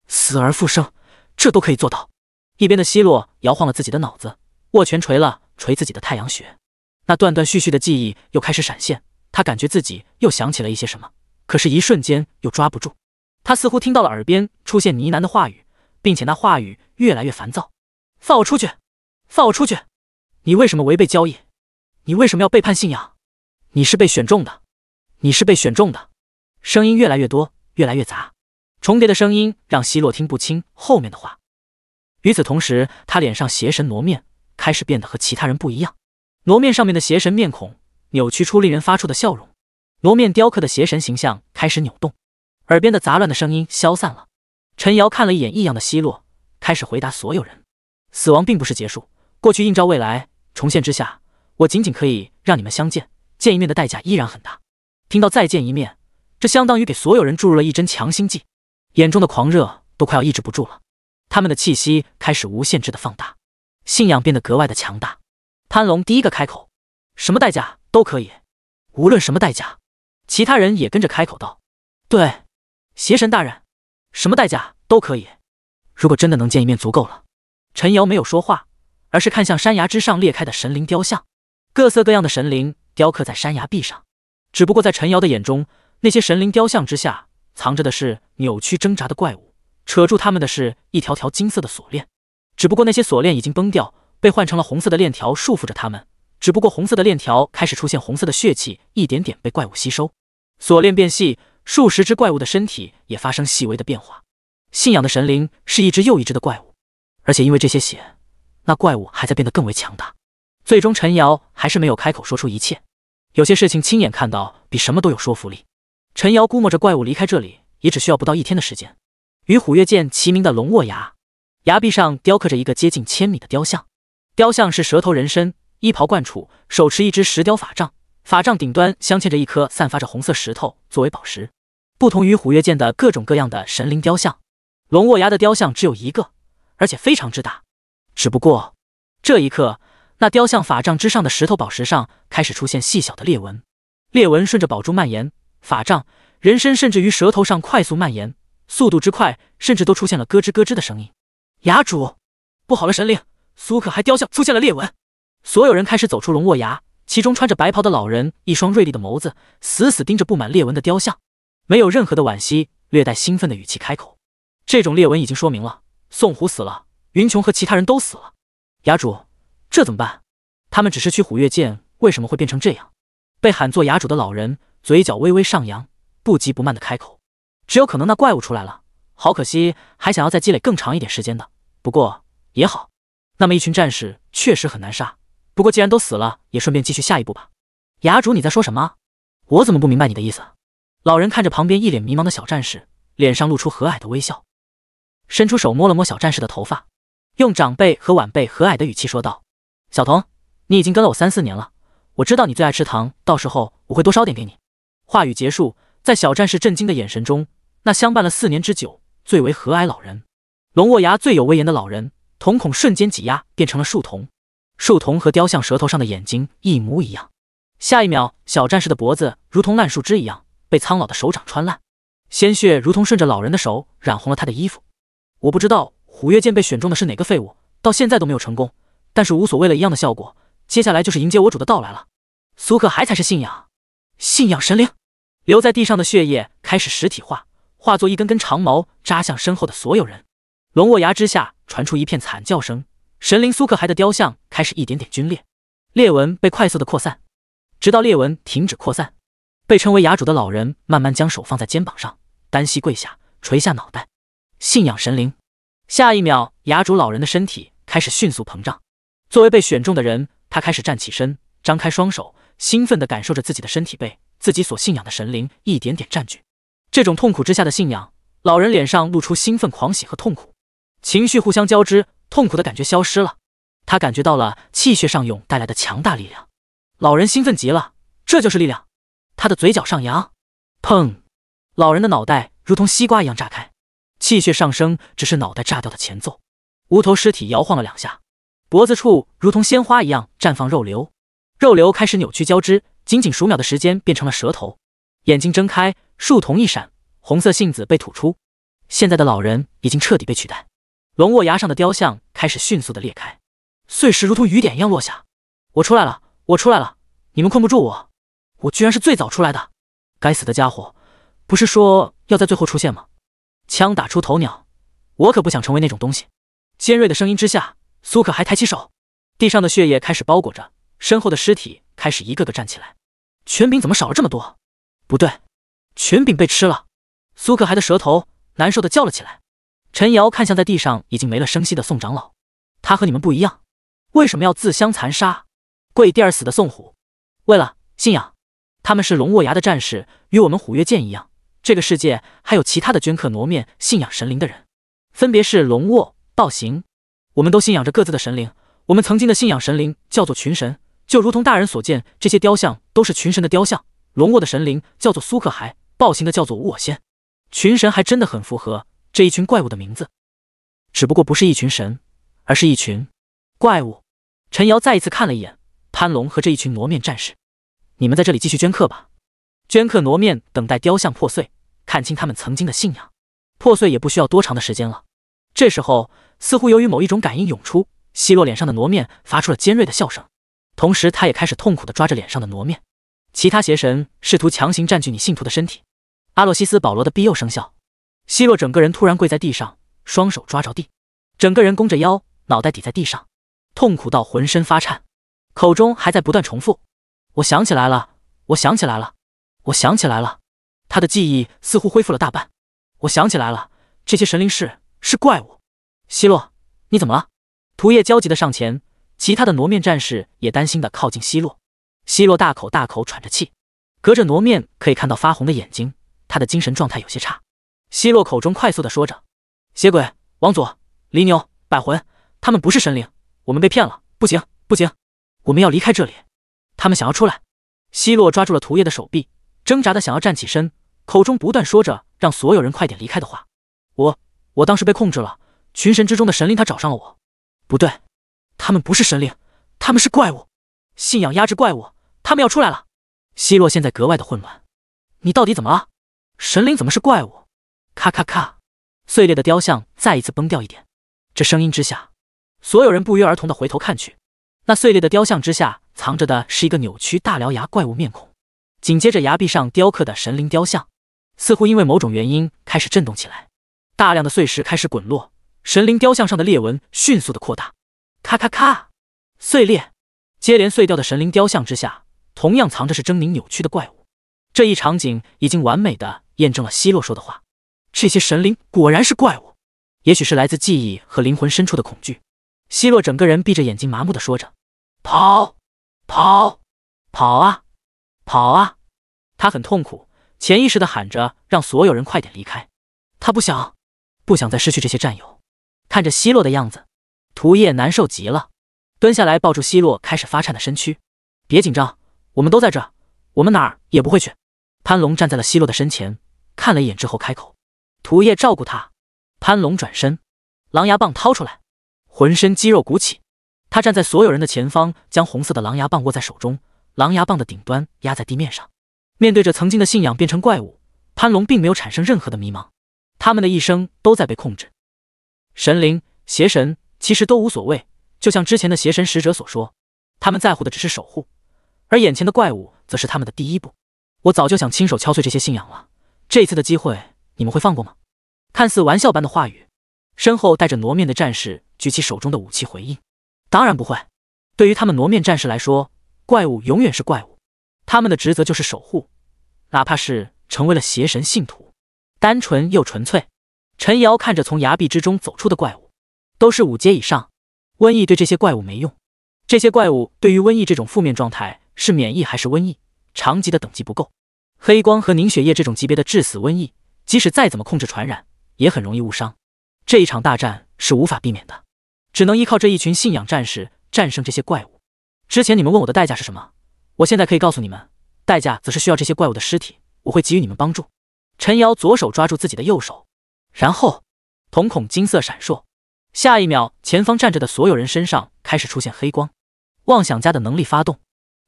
Speaker 2: 死而复生，这都可以做到。一边的希洛摇晃了自己的脑子，握拳捶了捶自己的太阳穴，那断断续续的记忆又开始闪现，他感觉自己又想起了一些什么，可是，一瞬间又抓不住。他似乎听到了耳边出现呢喃的话语，并且那话语越来越烦躁：“放我出去！放我出去！你为什么违背交易？你为什么要背叛信仰？你是被选中的，你是被选中的。”声音越来越多，越来越杂，重叠的声音让希洛听不清后面的话。与此同时，他脸上邪神傩面开始变得和其他人不一样，傩面上面的邪神面孔扭曲出令人发出的笑容，傩面雕刻的邪神形象开始扭动。耳边的杂乱的声音消散了，陈瑶看了一眼异样的奚落，开始回答所有人：“死亡并不是结束，过去映照未来，重现之下，我仅仅可以让你们相见，见一面的代价依然很大。”听到“再见一面”，这相当于给所有人注入了一针强心剂，眼中的狂热都快要抑制不住了，他们的气息开始无限制的放大，信仰变得格外的强大。潘龙第一个开口：“什么代价都可以，无论什么代价。”其他人也跟着开口道：“对。”邪神大人，什么代价都可以。如果真的能见一面，足够了。陈瑶没有说话，而是看向山崖之上裂开的神灵雕像。各色各样的神灵雕刻在山崖壁上，只不过在陈瑶的眼中，那些神灵雕像之下藏着的是扭曲挣扎的怪物，扯住他们的是一条条金色的锁链。只不过那些锁链已经崩掉，被换成了红色的链条束缚着他们。只不过红色的链条开始出现红色的血气，一点点被怪物吸收，锁链变细。数十只怪物的身体也发生细微的变化，信仰的神灵是一只又一只的怪物，而且因为这些血，那怪物还在变得更为强大。最终，陈瑶还是没有开口说出一切，有些事情亲眼看到比什么都有说服力。陈瑶估摸着怪物离开这里也只需要不到一天的时间。与虎跃剑齐名的龙卧崖，崖壁上雕刻着一个接近千米的雕像，雕像是蛇头人身，衣袍贯楚，手持一只石雕法杖。法杖顶端镶嵌着一颗散发着红色石头作为宝石，不同于虎跃剑的各种各样的神灵雕像，龙卧牙的雕像只有一个，而且非常之大。只不过，这一刻，那雕像法杖之上的石头宝石上开始出现细小的裂纹，裂纹顺着宝珠蔓延，法杖、人身甚至于舌头上快速蔓延，速度之快，甚至都出现了咯吱咯吱的声音。崖主，不好了，神灵苏克还雕像出现了裂纹，所有人开始走出龙卧崖。其中穿着白袍的老人，一双锐利的眸子死死盯着布满裂纹的雕像，没有任何的惋惜，略带兴奋的语气开口：“这种裂纹已经说明了，宋虎死了，云琼和其他人都死了。”“崖主，这怎么办？他们只是取虎跃剑，为什么会变成这样？”被喊作崖主的老人嘴角微微上扬，不急不慢的开口：“只有可能那怪物出来了。好可惜，还想要再积累更长一点时间的。不过也好，那么一群战士确实很难杀。”不过，既然都死了，也顺便继续下一步吧。崖主，你在说什么？我怎么不明白你的意思？老人看着旁边一脸迷茫的小战士，脸上露出和蔼的微笑，伸出手摸了摸小战士的头发，用长辈和晚辈和蔼的语气说道：“小童，你已经跟了我三四年了，我知道你最爱吃糖，到时候我会多烧点给你。”话语结束，在小战士震惊的眼神中，那相伴了四年之久、最为和蔼老人，龙卧崖最有威严的老人，瞳孔瞬间挤压变成了竖瞳。树童和雕像舌头上的眼睛一模一样，下一秒，小战士的脖子如同烂树枝一样被苍老的手掌穿烂，鲜血如同顺着老人的手染红了他的衣服。我不知道虎跃剑被选中的是哪个废物，到现在都没有成功，但是无所谓了，一样的效果。接下来就是迎接我主的到来了。苏克还才是信仰，信仰神灵。留在地上的血液开始实体化，化作一根根长矛扎向身后的所有人。龙卧崖之下传出一片惨叫声。神灵苏克海的雕像开始一点点皲裂，裂纹被快速的扩散，直到裂纹停止扩散。被称为崖主的老人慢慢将手放在肩膀上，单膝跪下，垂下脑袋，信仰神灵。下一秒，崖主老人的身体开始迅速膨胀。作为被选中的人，他开始站起身，张开双手，兴奋地感受着自己的身体被自己所信仰的神灵一点点占据。这种痛苦之下的信仰，老人脸上露出兴奋、狂喜和痛苦，情绪互相交织。痛苦的感觉消失了，他感觉到了气血上涌带来的强大力量。老人兴奋极了，这就是力量。他的嘴角上扬。砰！老人的脑袋如同西瓜一样炸开，气血上升只是脑袋炸掉的前奏。无头尸体摇晃了两下，脖子处如同鲜花一样绽放肉瘤，肉瘤开始扭曲交织，仅仅数秒的时间变成了蛇头。眼睛睁开，树瞳一闪，红色杏子被吐出。现在的老人已经彻底被取代。龙卧崖上的雕像开始迅速的裂开，碎石如同雨点一样落下。我出来了，我出来了！你们困不住我，我居然是最早出来的。该死的家伙，不是说要在最后出现吗？枪打出头鸟，我可不想成为那种东西。尖锐的声音之下，苏克还抬起手，地上的血液开始包裹着身后的尸体，开始一个个站起来。全饼怎么少了这么多？不对，全饼被吃了。苏克还的舌头难受的叫了起来。陈瑶看向在地上已经没了声息的宋长老，他和你们不一样，为什么要自相残杀？跪地而死的宋虎，为了信仰。他们是龙卧崖的战士，与我们虎跃剑一样。这个世界还有其他的镌刻傩面、信仰神灵的人，分别是龙卧、豹行。我们都信仰着各自的神灵。我们曾经的信仰神灵叫做群神，就如同大人所见，这些雕像都是群神的雕像。龙卧的神灵叫做苏克海，暴行的叫做无我仙。群神还真的很符合。这一群怪物的名字，只不过不是一群神，而是一群怪物。陈瑶再一次看了一眼潘龙和这一群傩面战士，你们在这里继续镌刻吧，镌刻傩面，等待雕像破碎，看清他们曾经的信仰。破碎也不需要多长的时间了。这时候，似乎由于某一种感应涌出，希洛脸上的傩面发出了尖锐的笑声，同时他也开始痛苦的抓着脸上的傩面。其他邪神试图强行占据你信徒的身体，阿洛西斯保罗的庇佑生效。希洛整个人突然跪在地上，双手抓着地，整个人弓着腰，脑袋抵在地上，痛苦到浑身发颤，口中还在不断重复：“我想起来了，我想起来了，我想起来了。”他的记忆似乎恢复了大半。我想起来了，这些神灵是是怪物。希洛，你怎么了？涂叶焦急的上前，其他的傩面战士也担心的靠近希洛。希洛大口大口喘着气，隔着傩面可以看到发红的眼睛，他的精神状态有些差。希洛口中快速的说着：“邪鬼王佐、黎牛、百魂，他们不是神灵，我们被骗了！不行，不行，我们要离开这里！他们想要出来！”希洛抓住了涂叶的手臂，挣扎的想要站起身，口中不断说着让所有人快点离开的话。“我……我当时被控制了。群神之中的神灵，他找上了我。不对，他们不是神灵，他们是怪物！信仰压制怪物，他们要出来了！”希洛现在格外的混乱。你到底怎么了？神灵怎么是怪物？咔咔咔！碎裂的雕像再一次崩掉一点，这声音之下，所有人不约而同的回头看去。那碎裂的雕像之下藏着的是一个扭曲大獠牙怪物面孔。紧接着，崖壁上雕刻的神灵雕像似乎因为某种原因开始震动起来，大量的碎石开始滚落，神灵雕像上的裂纹迅速的扩大。咔咔咔！碎裂，接连碎掉的神灵雕像之下，同样藏着是狰狞扭曲的怪物。这一场景已经完美的验证了希洛说的话。这些神灵果然是怪物，也许是来自记忆和灵魂深处的恐惧。希洛整个人闭着眼睛，麻木的说着：“跑，跑，跑啊，跑啊！”他很痛苦，潜意识的喊着，让所有人快点离开。他不想，不想再失去这些战友。看着希洛的样子，涂叶难受极了，蹲下来抱住希洛开始发颤的身躯：“别紧张，我们都在这，我们哪儿也不会去。”潘龙站在了希洛的身前，看了一眼之后开口。涂夜照顾他，潘龙转身，狼牙棒掏出来，浑身肌肉鼓起。他站在所有人的前方，将红色的狼牙棒握在手中，狼牙棒的顶端压在地面上。面对着曾经的信仰变成怪物，潘龙并没有产生任何的迷茫。他们的一生都在被控制，神灵、邪神其实都无所谓。就像之前的邪神使者所说，他们在乎的只是守护，而眼前的怪物则是他们的第一步。我早就想亲手敲碎这些信仰了，这次的机会。你们会放过吗？看似玩笑般的话语，身后带着挪面的战士举起手中的武器回应：“当然不会。”对于他们挪面战士来说，怪物永远是怪物，他们的职责就是守护，哪怕是成为了邪神信徒，单纯又纯粹。陈瑶看着从崖壁之中走出的怪物，都是五阶以上，瘟疫对这些怪物没用。这些怪物对于瘟疫这种负面状态是免疫，还是瘟疫长级的等级不够，黑光和凝血液这种级别的致死瘟疫。即使再怎么控制传染，也很容易误伤。这一场大战是无法避免的，只能依靠这一群信仰战士战胜这些怪物。之前你们问我的代价是什么，我现在可以告诉你们，代价则是需要这些怪物的尸体。我会给予你们帮助。陈瑶左手抓住自己的右手，然后瞳孔金色闪烁，下一秒前方站着的所有人身上开始出现黑光，妄想家的能力发动，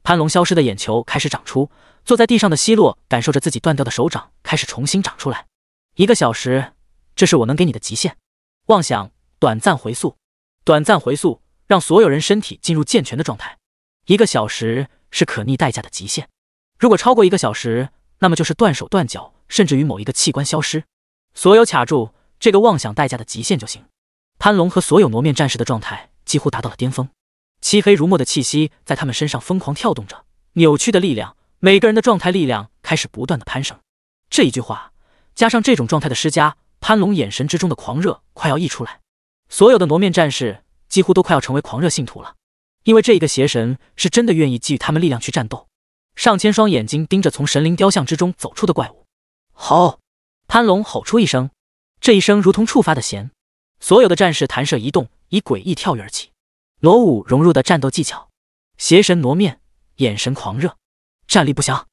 Speaker 2: 潘龙消失的眼球开始长出。坐在地上的希洛感受着自己断掉的手掌开始重新长出来。一个小时，这是我能给你的极限。妄想短暂回溯，短暂回溯让所有人身体进入健全的状态。一个小时是可逆代价的极限。如果超过一个小时，那么就是断手断脚，甚至于某一个器官消失。所有卡住这个妄想代价的极限就行。潘龙和所有傩面战士的状态几乎达到了巅峰，漆黑如墨的气息在他们身上疯狂跳动着，扭曲的力量。每个人的状态力量开始不断的攀升，这一句话加上这种状态的施加，潘龙眼神之中的狂热快要溢出来。所有的傩面战士几乎都快要成为狂热信徒了，因为这一个邪神是真的愿意给予他们力量去战斗。上千双眼睛盯着从神灵雕像之中走出的怪物，吼！潘龙吼出一声，这一声如同触发的弦，所有的战士弹射移动，以诡异跳跃而起。罗武融入的战斗技巧，邪神傩面，眼神狂热。战力不详，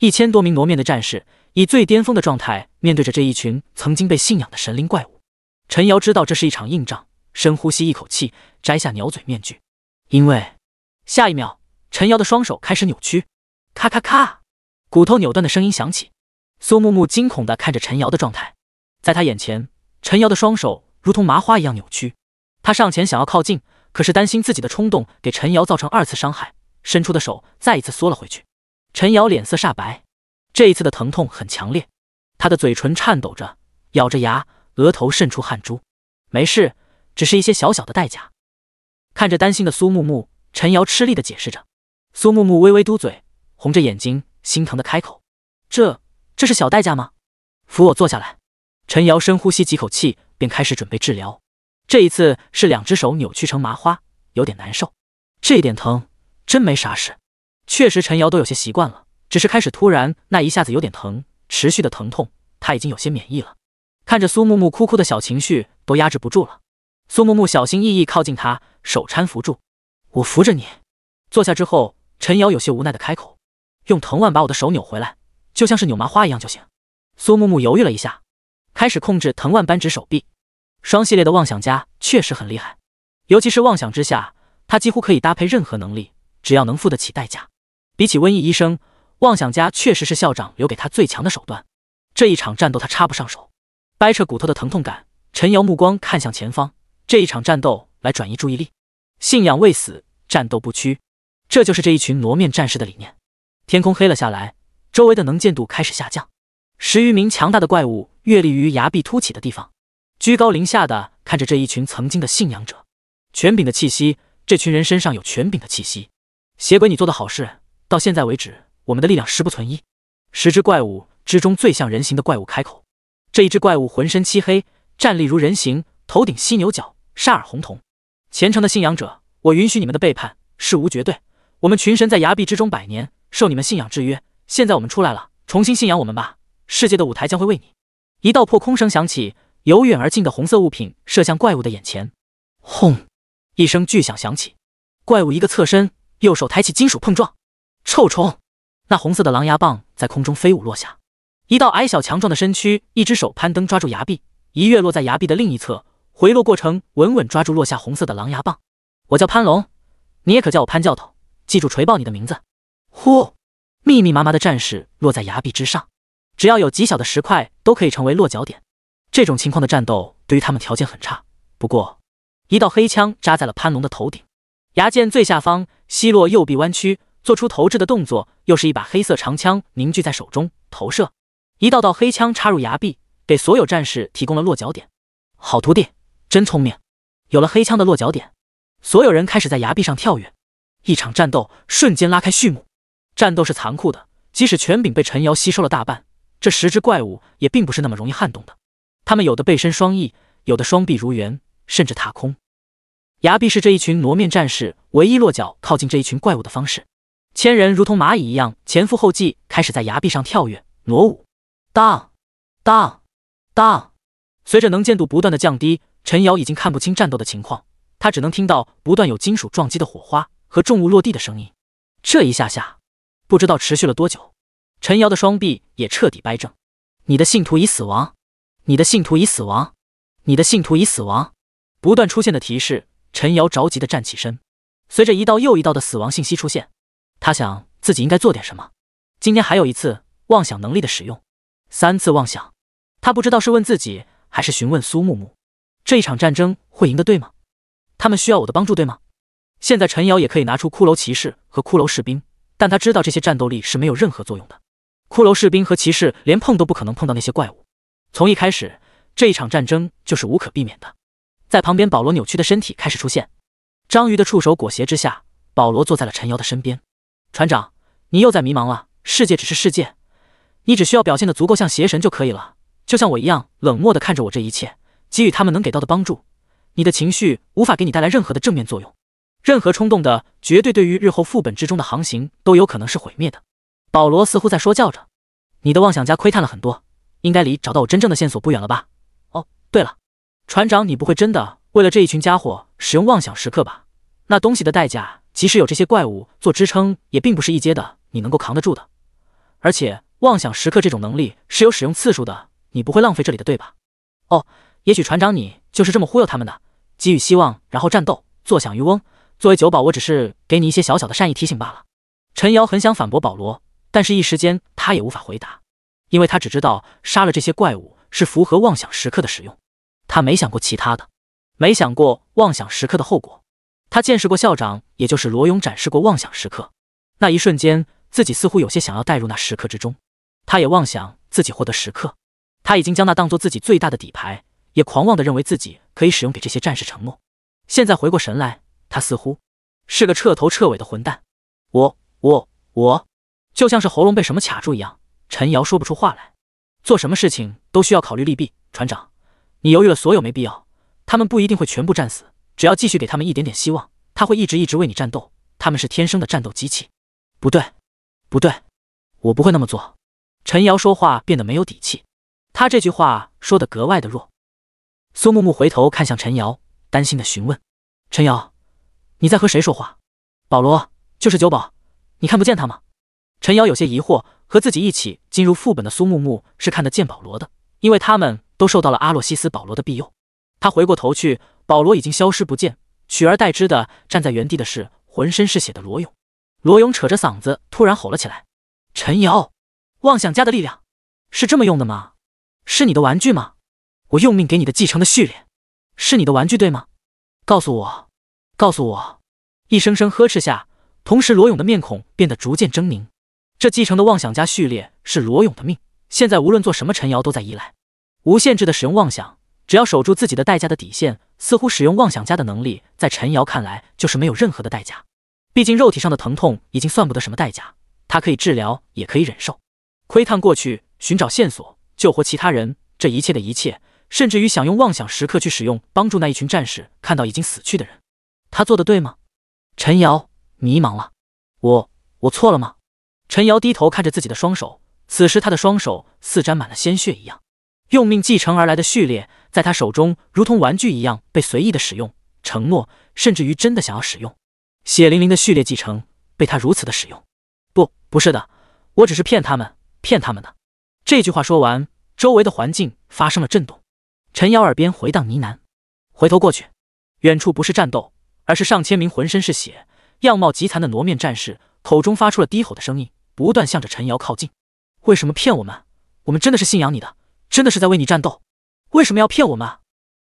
Speaker 2: 一千多名傩面的战士以最巅峰的状态面对着这一群曾经被信仰的神灵怪物。陈瑶知道这是一场硬仗，深呼吸一口气，摘下鸟嘴面具。因为下一秒，陈瑶的双手开始扭曲，咔咔咔，骨头扭断的声音响起。苏木木惊恐地看着陈瑶的状态，在他眼前，陈瑶的双手如同麻花一样扭曲。他上前想要靠近，可是担心自己的冲动给陈瑶造成二次伤害，伸出的手再一次缩了回去。陈瑶脸色煞白，这一次的疼痛很强烈，她的嘴唇颤抖着，咬着牙，额头渗出汗珠。没事，只是一些小小的代价。看着担心的苏木木，陈瑶吃力的解释着。苏木木微微嘟嘴，红着眼睛，心疼的开口：“这，这是小代价吗？”扶我坐下来。陈瑶深呼吸几口气，便开始准备治疗。这一次是两只手扭曲成麻花，有点难受。这点疼，真没啥事。确实，陈瑶都有些习惯了，只是开始突然那一下子有点疼，持续的疼痛他已经有些免疫了。看着苏木木哭哭的小情绪都压制不住了，苏木木小心翼翼靠近他，手搀扶住，我扶着你。坐下之后，陈瑶有些无奈的开口，用藤蔓把我的手扭回来，就像是扭麻花一样就行。苏木木犹豫了一下，开始控制藤蔓扳直手臂。双系列的妄想家确实很厉害，尤其是妄想之下，他几乎可以搭配任何能力，只要能付得起代价。比起瘟疫医生，妄想家确实是校长留给他最强的手段。这一场战斗他插不上手，掰扯骨头的疼痛感。陈瑶目光看向前方，这一场战斗来转移注意力。信仰未死，战斗不屈，这就是这一群傩面战士的理念。天空黑了下来，周围的能见度开始下降。十余名强大的怪物越立于崖壁凸起的地方，居高临下的看着这一群曾经的信仰者。权柄的气息，这群人身上有权柄的气息。邪鬼，你做的好事。到现在为止，我们的力量十不存一。十只怪物之中最像人形的怪物开口。这一只怪物浑身漆黑，站立如人形，头顶犀牛角，煞耳红瞳。虔诚的信仰者，我允许你们的背叛，事无绝对。我们群神在崖壁之中百年，受你们信仰制约。现在我们出来了，重新信仰我们吧。世界的舞台将会为你。一道破空声响起，由远而近的红色物品射向怪物的眼前。轰！一声巨响响起，怪物一个侧身，右手抬起，金属碰撞。臭虫，那红色的狼牙棒在空中飞舞落下，一道矮小强壮的身躯，一只手攀登抓住崖壁，一跃落在崖壁的另一侧，回落过程稳稳抓住落下红色的狼牙棒。我叫潘龙，你也可叫我潘教头，记住锤爆你的名字。呼，密密麻麻的战士落在崖壁之上，只要有极小的石块都可以成为落脚点。这种情况的战斗对于他们条件很差。不过，一道黑枪扎在了潘龙的头顶，牙剑最下方，西落右臂弯曲。做出投掷的动作，又是一把黑色长枪凝聚在手中投射，一道道黑枪插入崖壁，给所有战士提供了落脚点。好徒弟，真聪明！有了黑枪的落脚点，所有人开始在崖壁上跳跃，一场战斗瞬间拉开序幕。战斗是残酷的，即使权柄被陈瑶吸收了大半，这十只怪物也并不是那么容易撼动的。他们有的背身双翼，有的双臂如猿，甚至踏空。崖壁是这一群傩面战士唯一落脚、靠近这一群怪物的方式。千人如同蚂蚁一样前赴后继，开始在崖壁上跳跃、挪舞。当当当！随着能见度不断的降低，陈瑶已经看不清战斗的情况，他只能听到不断有金属撞击的火花和重物落地的声音。这一下下，不知道持续了多久，陈瑶的双臂也彻底掰正。你的信徒已死亡，你的信徒已死亡，你的信徒已死亡！不断出现的提示，陈瑶着急的站起身。随着一道又一道的死亡信息出现。他想自己应该做点什么。今天还有一次妄想能力的使用，三次妄想。他不知道是问自己还是询问苏木木，这一场战争会赢得对吗？他们需要我的帮助对吗？现在陈瑶也可以拿出骷髅骑士和骷髅士兵，但他知道这些战斗力是没有任何作用的。骷髅士兵和骑士连碰都不可能碰到那些怪物。从一开始，这一场战争就是无可避免的。在旁边，保罗扭曲的身体开始出现，章鱼的触手裹挟之下，保罗坐在了陈瑶的身边。船长，你又在迷茫了。世界只是世界，你只需要表现的足够像邪神就可以了，就像我一样冷漠的看着我这一切，给予他们能给到的帮助。你的情绪无法给你带来任何的正面作用，任何冲动的绝对对于日后副本之中的航行都有可能是毁灭的。保罗似乎在说教着。你的妄想家窥探了很多，应该离找到我真正的线索不远了吧？哦，对了，船长，你不会真的为了这一群家伙使用妄想时刻吧？那东西的代价。即使有这些怪物做支撑，也并不是一阶的你能够扛得住的。而且妄想时刻这种能力是有使用次数的，你不会浪费这里的，对吧？哦，也许船长你就是这么忽悠他们的，给予希望，然后战斗，坐享渔翁。作为酒保，我只是给你一些小小的善意提醒罢了。陈瑶很想反驳保罗，但是一时间他也无法回答，因为他只知道杀了这些怪物是符合妄想时刻的使用，他没想过其他的，没想过妄想时刻的后果。他见识过校长，也就是罗勇展示过妄想时刻，那一瞬间，自己似乎有些想要带入那时刻之中。他也妄想自己获得时刻，他已经将那当做自己最大的底牌，也狂妄的认为自己可以使用给这些战士承诺。现在回过神来，他似乎是个彻头彻尾的混蛋。我我我，就像是喉咙被什么卡住一样，陈瑶说不出话来。做什么事情都需要考虑利弊，船长，你犹豫了，所有没必要，他们不一定会全部战死。只要继续给他们一点点希望，他会一直一直为你战斗。他们是天生的战斗机器。不对，不对，我不会那么做。陈瑶说话变得没有底气，他这句话说的格外的弱。苏木木回头看向陈瑶，担心的询问：“陈瑶，你在和谁说话？”“保罗，就是九宝，你看不见他吗？”陈瑶有些疑惑。和自己一起进入副本的苏木木是看得见保罗的，因为他们都受到了阿洛西斯保罗的庇佑。他回过头去。保罗已经消失不见，取而代之的站在原地的是浑身是血的罗勇。罗勇扯着嗓子突然吼了起来：“陈瑶，妄想家的力量是这么用的吗？是你的玩具吗？我用命给你的继承的序列，是你的玩具对吗？告诉我，告诉我！”一声声呵斥下，同时罗勇的面孔变得逐渐狰狞。这继承的妄想家序列是罗勇的命，现在无论做什么，陈瑶都在依赖，无限制的使用妄想。只要守住自己的代价的底线，似乎使用妄想家的能力，在陈瑶看来就是没有任何的代价。毕竟肉体上的疼痛已经算不得什么代价，他可以治疗，也可以忍受。窥探过去，寻找线索，救活其他人，这一切的一切，甚至于想用妄想时刻去使用，帮助那一群战士看到已经死去的人，他做的对吗？陈瑶迷茫了，我我错了吗？陈瑶低头看着自己的双手，此时他的双手似沾满了鲜血一样，用命继承而来的序列。在他手中，如同玩具一样被随意的使用；承诺，甚至于真的想要使用，血淋淋的序列继承被他如此的使用。不，不是的，我只是骗他们，骗他们的。这句话说完，周围的环境发生了震动，陈瑶耳边回荡呢喃。回头过去，远处不是战斗，而是上千名浑身是血、样貌极残的傩面战士，口中发出了低吼的声音，不断向着陈瑶靠近。为什么骗我们？我们真的是信仰你的，真的是在为你战斗。为什么要骗我们？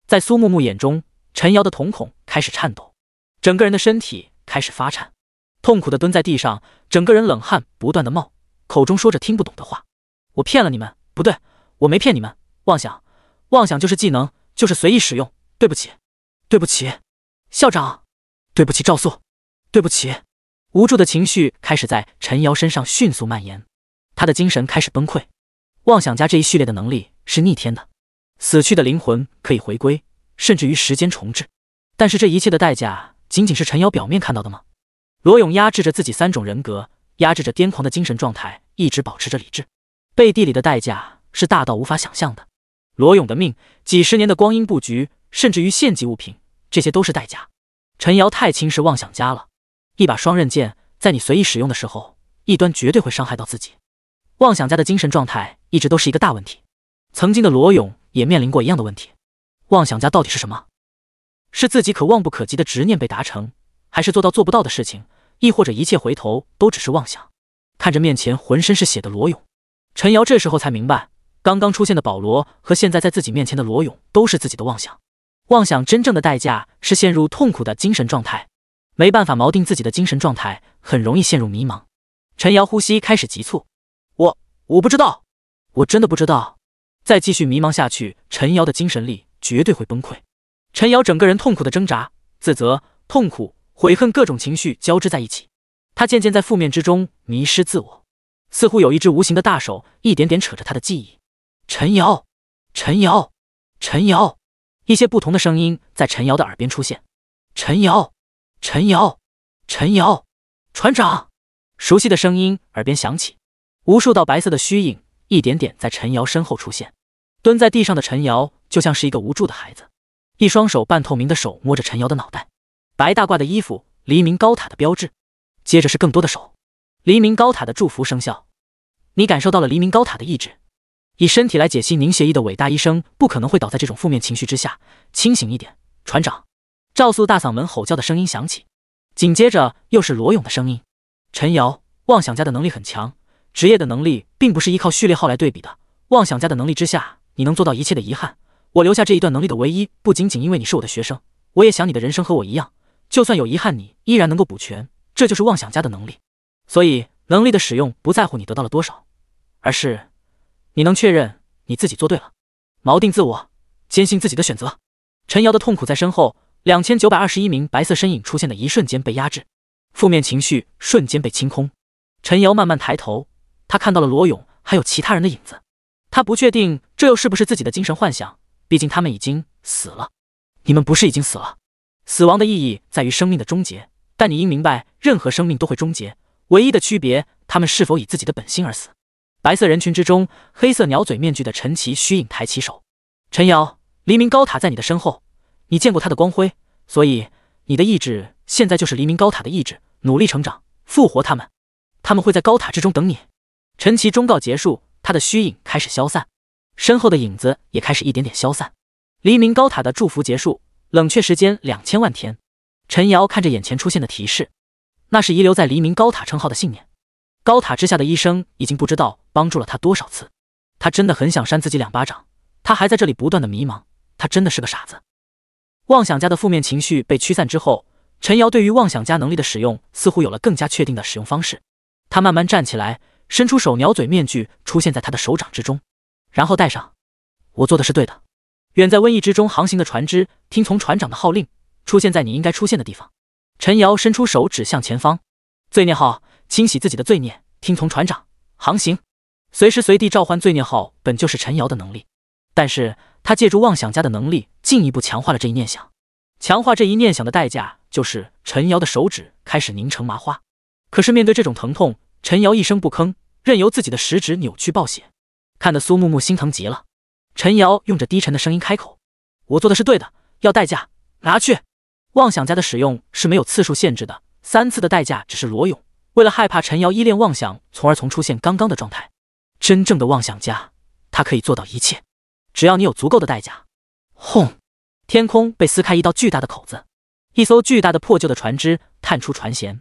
Speaker 2: 在苏木木眼中，陈瑶的瞳孔开始颤抖，整个人的身体开始发颤，痛苦的蹲在地上，整个人冷汗不断的冒，口中说着听不懂的话。我骗了你们？不对，我没骗你们。妄想，妄想就是技能，就是随意使用。对不起，对不起，校长，对不起赵素，对不起。无助的情绪开始在陈瑶身上迅速蔓延，他的精神开始崩溃。妄想家这一序列的能力是逆天的。死去的灵魂可以回归，甚至于时间重置，但是这一切的代价仅仅是陈瑶表面看到的吗？罗勇压制着自己三种人格，压制着癫狂的精神状态，一直保持着理智。背地里的代价是大到无法想象的。罗勇的命，几十年的光阴布局，甚至于县级物品，这些都是代价。陈瑶太轻视妄想家了。一把双刃剑，在你随意使用的时候，一端绝对会伤害到自己。妄想家的精神状态一直都是一个大问题。曾经的罗勇。也面临过一样的问题，妄想家到底是什么？是自己可望不可及的执念被达成，还是做到做不到的事情，亦或者一切回头都只是妄想？看着面前浑身是血的罗勇，陈瑶这时候才明白，刚刚出现的保罗和现在在自己面前的罗勇都是自己的妄想。妄想真正的代价是陷入痛苦的精神状态，没办法锚定自己的精神状态，很容易陷入迷茫。陈瑶呼吸开始急促，我我不知道，我真的不知道。再继续迷茫下去，陈瑶的精神力绝对会崩溃。陈瑶整个人痛苦的挣扎、自责、痛苦、悔恨，各种情绪交织在一起。他渐渐在负面之中迷失自我，似乎有一只无形的大手一点点扯着他的记忆。陈瑶，陈瑶，陈瑶，一些不同的声音在陈瑶的耳边出现。陈瑶，陈瑶，陈瑶，船长，熟悉的声音耳边响起，无数道白色的虚影一点点在陈瑶身后出现。蹲在地上的陈瑶就像是一个无助的孩子，一双手半透明的手摸着陈瑶的脑袋，白大褂的衣服，黎明高塔的标志，接着是更多的手，黎明高塔的祝福生效，你感受到了黎明高塔的意志，以身体来解析凝血意的伟大医生不可能会倒在这种负面情绪之下，清醒一点，船长，赵素大嗓门吼叫的声音响起，紧接着又是罗勇的声音，陈瑶，妄想家的能力很强，职业的能力并不是依靠序列号来对比的，妄想家的能力之下。你能做到一切的遗憾，我留下这一段能力的唯一不仅仅因为你是我的学生，我也想你的人生和我一样，就算有遗憾，你依然能够补全，这就是妄想家的能力。所以能力的使用不在乎你得到了多少，而是你能确认你自己做对了，锚定自我，坚信自己的选择。陈瑶的痛苦在身后两千九百二十一名白色身影出现的一瞬间被压制，负面情绪瞬间被清空。陈瑶慢慢抬头，他看到了罗勇还有其他人的影子。他不确定这又是不是自己的精神幻想，毕竟他们已经死了。你们不是已经死了？死亡的意义在于生命的终结，但你应明白，任何生命都会终结，唯一的区别，他们是否以自己的本心而死。白色人群之中，黑色鸟嘴面具的陈奇虚影抬起手。陈瑶，黎明高塔在你的身后，你见过它的光辉，所以你的意志现在就是黎明高塔的意志，努力成长，复活他们。他们会在高塔之中等你。陈奇忠告结束。他的虚影开始消散，身后的影子也开始一点点消散。黎明高塔的祝福结束，冷却时间两千万天。陈瑶看着眼前出现的提示，那是遗留在黎明高塔称号的信念。高塔之下的医生已经不知道帮助了他多少次，他真的很想扇自己两巴掌。他还在这里不断的迷茫，他真的是个傻子。妄想家的负面情绪被驱散之后，陈瑶对于妄想家能力的使用似乎有了更加确定的使用方式。他慢慢站起来。伸出手，鸟嘴面具出现在他的手掌之中，然后戴上。我做的是对的。远在瘟疫之中航行的船只，听从船长的号令，出现在你应该出现的地方。陈瑶伸出手指向前方，“罪孽号，清洗自己的罪孽，听从船长航行。”随时随地召唤罪孽号，本就是陈瑶的能力，但是他借助妄想家的能力，进一步强化了这一念想。强化这一念想的代价，就是陈瑶的手指开始拧成麻花。可是面对这种疼痛，陈瑶一声不吭，任由自己的食指扭曲爆血，看得苏木木心疼极了。陈瑶用着低沉的声音开口：“我做的是对的，要代价拿去。妄想家的使用是没有次数限制的，三次的代价只是裸泳。为了害怕陈瑶依恋妄想，从而从出现刚刚的状态。真正的妄想家，他可以做到一切，只要你有足够的代价。”轰！天空被撕开一道巨大的口子，一艘巨大的破旧的船只探出船舷，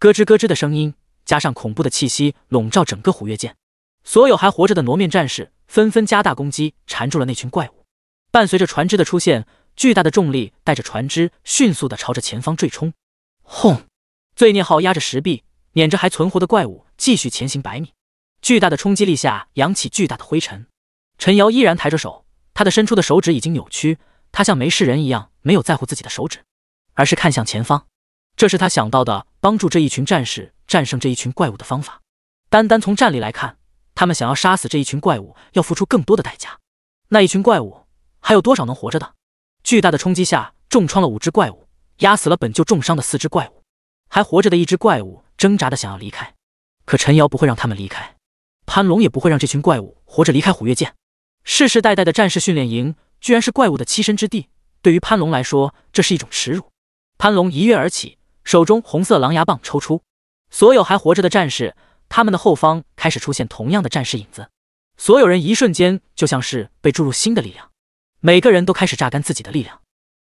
Speaker 2: 咯吱咯吱的声音。加上恐怖的气息笼罩整个虎跃舰，所有还活着的傩面战士纷纷加大攻击，缠住了那群怪物。伴随着船只的出现，巨大的重力带着船只迅速的朝着前方坠冲。轰！罪孽号压着石壁，碾着还存活的怪物，继续前行百米。巨大的冲击力下扬起巨大的灰尘。陈瑶依然抬着手，他的伸出的手指已经扭曲，他像没事人一样，没有在乎自己的手指，而是看向前方。这是他想到的帮助这一群战士。战胜这一群怪物的方法，单单从战力来看，他们想要杀死这一群怪物，要付出更多的代价。那一群怪物还有多少能活着的？巨大的冲击下，重创了五只怪物，压死了本就重伤的四只怪物，还活着的一只怪物挣扎的想要离开，可陈瑶不会让他们离开，潘龙也不会让这群怪物活着离开虎跃涧。世世代代的战士训练营，居然是怪物的栖身之地，对于潘龙来说，这是一种耻辱。潘龙一跃而起，手中红色狼牙棒抽出。所有还活着的战士，他们的后方开始出现同样的战士影子。所有人一瞬间就像是被注入新的力量，每个人都开始榨干自己的力量。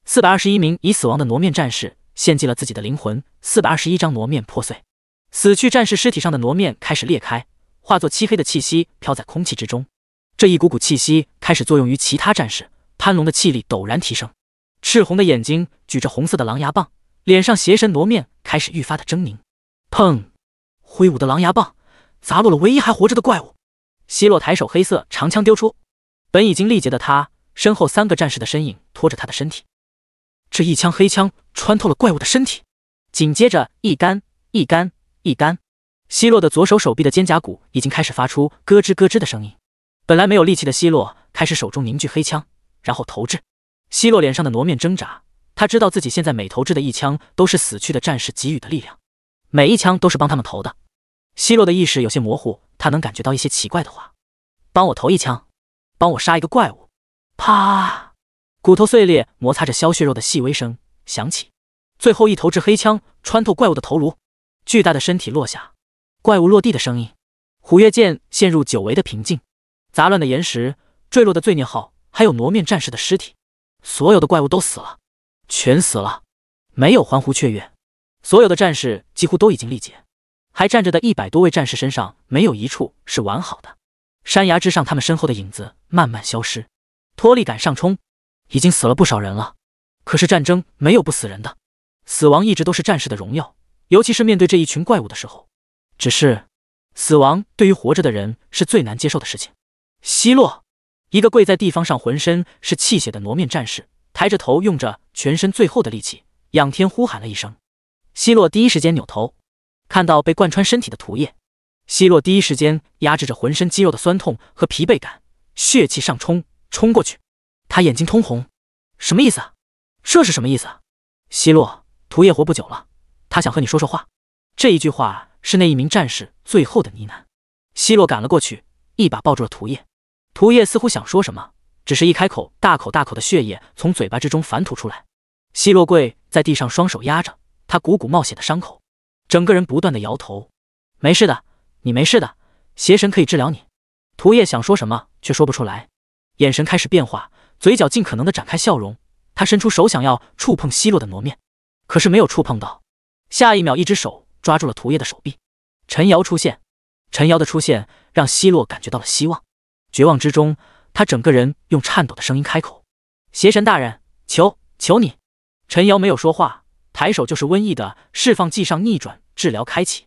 Speaker 2: 四百二十一名已死亡的傩面战士献祭了自己的灵魂，四百二十一张傩面破碎，死去战士尸体上的傩面开始裂开，化作漆黑的气息飘在空气之中。这一股股气息开始作用于其他战士，潘龙的气力陡然提升，赤红的眼睛举着红色的狼牙棒，脸上邪神傩面开始愈发的狰狞。砰！挥舞的狼牙棒砸落了唯一还活着的怪物。希洛抬手，黑色长枪丢出。本已经力竭的他，身后三个战士的身影拖着他的身体。这一枪，黑枪穿透了怪物的身体。紧接着，一杆，一杆，一杆。希洛的左手手臂的肩胛骨已经开始发出咯吱咯吱的声音。本来没有力气的希洛，开始手中凝聚黑枪，然后投掷。希洛脸上的傩面挣扎，他知道自己现在每投掷的一枪，都是死去的战士给予的力量。每一枪都是帮他们投的。希洛的意识有些模糊，他能感觉到一些奇怪的话：“帮我投一枪，帮我杀一个怪物。”啪，骨头碎裂，摩擦着削血肉的细微声响起。最后一投掷黑枪穿透怪物的头颅，巨大的身体落下。怪物落地的声音。虎跃剑陷入久违的平静。杂乱的岩石，坠落的罪孽号，还有傩面战士的尸体。所有的怪物都死了，全死了。没有欢呼雀跃。所有的战士几乎都已经力竭，还站着的一百多位战士身上没有一处是完好的。山崖之上，他们身后的影子慢慢消失，脱力感上冲。已经死了不少人了，可是战争没有不死人的，死亡一直都是战士的荣耀，尤其是面对这一群怪物的时候。只是，死亡对于活着的人是最难接受的事情。希洛，一个跪在地方上浑身是气血的傩面战士，抬着头，用着全身最后的力气，仰天呼喊了一声。希洛第一时间扭头，看到被贯穿身体的涂叶。希洛第一时间压制着浑身肌肉的酸痛和疲惫感，血气上冲，冲过去。他眼睛通红，什么意思？这是什么意思？希洛，涂叶活不久了，他想和你说说话。这一句话是那一名战士最后的呢喃。希洛赶了过去，一把抱住了涂叶。涂叶似乎想说什么，只是一开口，大口大口的血液从嘴巴之中反吐出来。希洛跪在地上，双手压着。他鼓鼓冒血的伤口，整个人不断的摇头。没事的，你没事的，邪神可以治疗你。涂叶想说什么，却说不出来，眼神开始变化，嘴角尽可能的展开笑容。他伸出手想要触碰奚落的挪面，可是没有触碰到。下一秒，一只手抓住了涂叶的手臂。陈瑶出现，陈瑶的出现让奚落感觉到了希望。绝望之中，他整个人用颤抖的声音开口：“邪神大人，求求你。”陈瑶没有说话。抬手就是瘟疫的释放剂，上逆转治疗开启，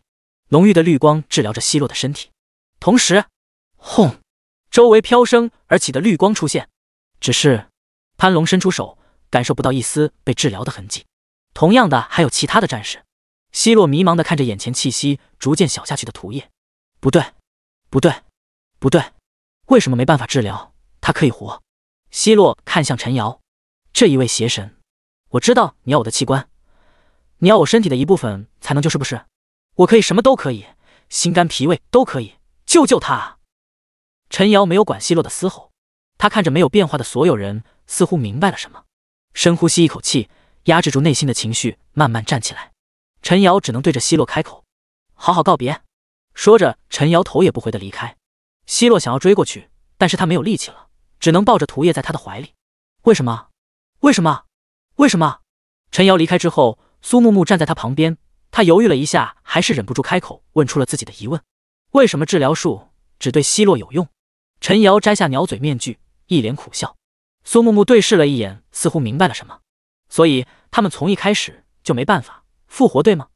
Speaker 2: 浓郁的绿光治疗着希洛的身体，同时，轰，周围飘升而起的绿光出现，只是潘龙伸出手，感受不到一丝被治疗的痕迹。同样的，还有其他的战士。希洛迷茫的看着眼前气息逐渐小下去的涂叶，不对，不对，不对，为什么没办法治疗？他可以活？希洛看向陈瑶，这一位邪神，我知道你要我的器官。你要我身体的一部分才能救，是不是？我可以什么都可以，心肝脾胃都可以救救他。陈瑶没有管奚落的嘶吼，他看着没有变化的所有人，似乎明白了什么，深呼吸一口气，压制住内心的情绪，慢慢站起来。陈瑶只能对着奚落开口：“好好告别。”说着，陈瑶头也不回的离开。奚落想要追过去，但是他没有力气了，只能抱着涂叶在他的怀里。为什么？为什么？为什么？陈瑶离开之后。苏木木站在他旁边，他犹豫了一下，还是忍不住开口问出了自己的疑问：为什么治疗术只对希洛有用？陈瑶摘下鸟嘴面具，一脸苦笑。苏木木对视了一眼，似乎明白了什么。所以他们从一开始就没办法复活，对吗？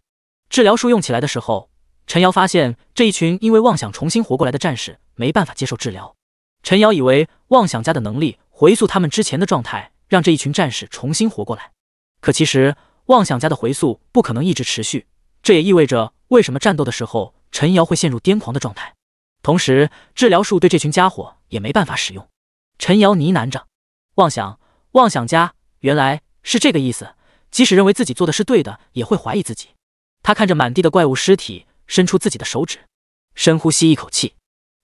Speaker 2: 治疗术用起来的时候，陈瑶发现这一群因为妄想重新活过来的战士没办法接受治疗。陈瑶以为妄想家的能力回溯他们之前的状态，让这一群战士重新活过来，可其实。妄想家的回溯不可能一直持续，这也意味着为什么战斗的时候陈瑶会陷入癫狂的状态。同时，治疗术对这群家伙也没办法使用。陈瑶呢喃着：“妄想，妄想家，原来是这个意思。即使认为自己做的是对的，也会怀疑自己。”他看着满地的怪物尸体，伸出自己的手指，深呼吸一口气：“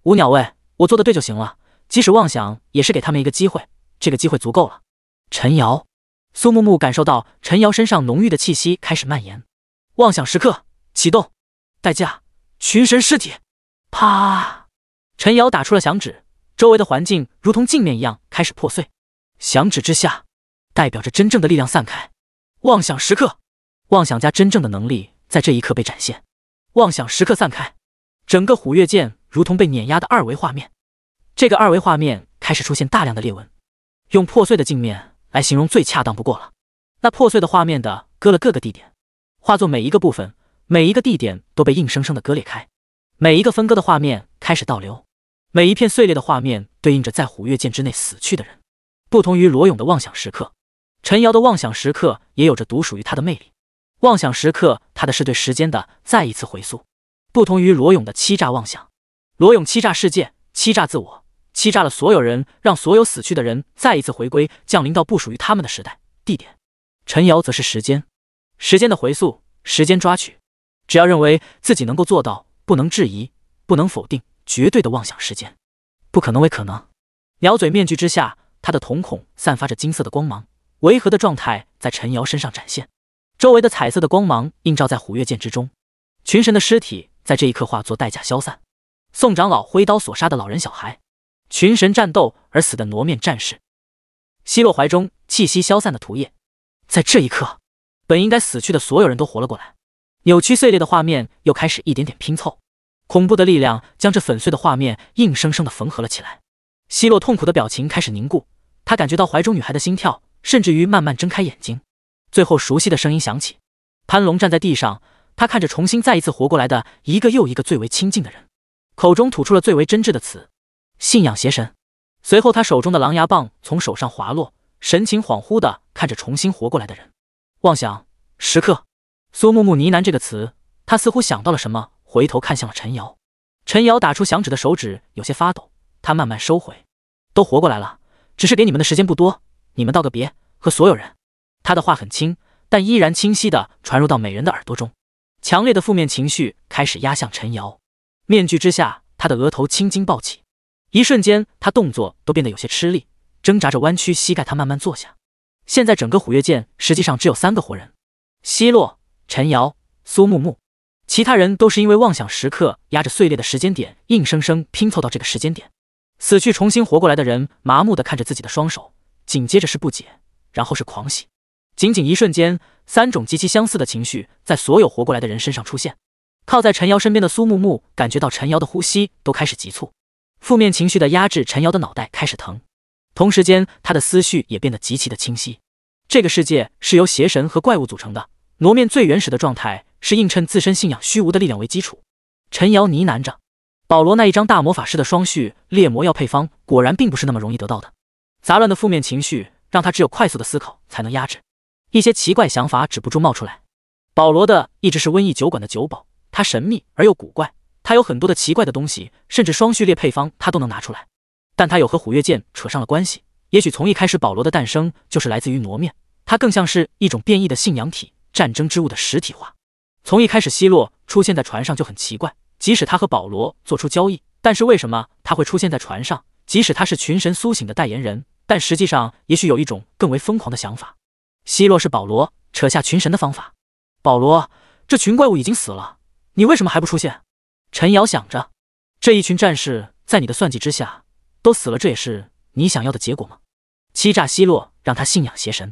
Speaker 2: 无鸟喂，我做的对就行了。即使妄想，也是给他们一个机会。这个机会足够了。”陈瑶。苏木木感受到陈瑶身上浓郁的气息开始蔓延，妄想时刻启动，代价群神尸体。啪！陈瑶打出了响指，周围的环境如同镜面一样开始破碎。响指之下，代表着真正的力量散开。妄想时刻，妄想家真正的能力在这一刻被展现。妄想时刻散开，整个虎跃剑如同被碾压的二维画面，这个二维画面开始出现大量的裂纹，用破碎的镜面。来形容最恰当不过了。那破碎的画面的割了各个地点，化作每一个部分，每一个地点都被硬生生的割裂开。每一个分割的画面开始倒流，每一片碎裂的画面对应着在虎跃剑之内死去的人。不同于罗勇的妄想时刻，陈瑶的妄想时刻也有着独属于他的魅力。妄想时刻，他的是对时间的再一次回溯。不同于罗勇的欺诈妄想，罗勇欺诈世界，欺诈自我。欺诈了所有人，让所有死去的人再一次回归，降临到不属于他们的时代、地点。陈瑶则是时间，时间的回溯，时间抓取。只要认为自己能够做到，不能质疑，不能否定，绝对的妄想。时间，不可能为可能。鸟嘴面具之下，他的瞳孔散发着金色的光芒，维和的状态在陈瑶身上展现。周围的彩色的光芒映照在虎跃剑之中，群神的尸体在这一刻化作代价消散。宋长老挥刀所杀的老人、小孩。群神战斗而死的傩面战士，希洛怀中气息消散的涂叶，在这一刻，本应该死去的所有人都活了过来。扭曲碎裂的画面又开始一点点拼凑，恐怖的力量将这粉碎的画面硬生生的缝合了起来。希洛痛苦的表情开始凝固，他感觉到怀中女孩的心跳，甚至于慢慢睁开眼睛。最后，熟悉的声音响起：“潘龙站在地上，他看着重新再一次活过来的一个又一个最为亲近的人，口中吐出了最为真挚的词。”信仰邪神，随后他手中的狼牙棒从手上滑落，神情恍惚的看着重新活过来的人。妄想时刻，苏木木呢喃这个词，他似乎想到了什么，回头看向了陈瑶。陈瑶打出响指的手指有些发抖，他慢慢收回。都活过来了，只是给你们的时间不多，你们道个别和所有人。他的话很轻，但依然清晰的传入到美人的耳朵中。强烈的负面情绪开始压向陈瑶，面具之下，他的额头青筋暴起。一瞬间，他动作都变得有些吃力，挣扎着弯曲膝盖，他慢慢坐下。现在整个虎跃剑实际上只有三个活人：奚落、陈瑶、苏木木，其他人都是因为妄想时刻压着碎裂的时间点，硬生生拼凑到这个时间点死去，重新活过来的人，麻木地看着自己的双手，紧接着是不解，然后是狂喜。仅仅一瞬间，三种极其相似的情绪在所有活过来的人身上出现。靠在陈瑶身边的苏木木感觉到陈瑶的呼吸都开始急促。负面情绪的压制，陈瑶的脑袋开始疼，同时间，他的思绪也变得极其的清晰。这个世界是由邪神和怪物组成的，傩面最原始的状态是映衬自身信仰虚无的力量为基础。陈瑶呢喃着：“保罗那一张大魔法师的双序猎魔药配方，果然并不是那么容易得到的。”杂乱的负面情绪让他只有快速的思考才能压制，一些奇怪想法止不住冒出来。保罗的一直是瘟疫酒馆的酒保，他神秘而又古怪。他有很多的奇怪的东西，甚至双序列配方他都能拿出来。但他有和虎跃剑扯上了关系，也许从一开始保罗的诞生就是来自于傩面，他更像是一种变异的信仰体，战争之物的实体化。从一开始希洛出现在船上就很奇怪，即使他和保罗做出交易，但是为什么他会出现在船上？即使他是群神苏醒的代言人，但实际上也许有一种更为疯狂的想法。希洛是保罗扯下群神的方法。保罗，这群怪物已经死了，你为什么还不出现？陈瑶想着，这一群战士在你的算计之下都死了，这也是你想要的结果吗？欺诈奚落，让他信仰邪神；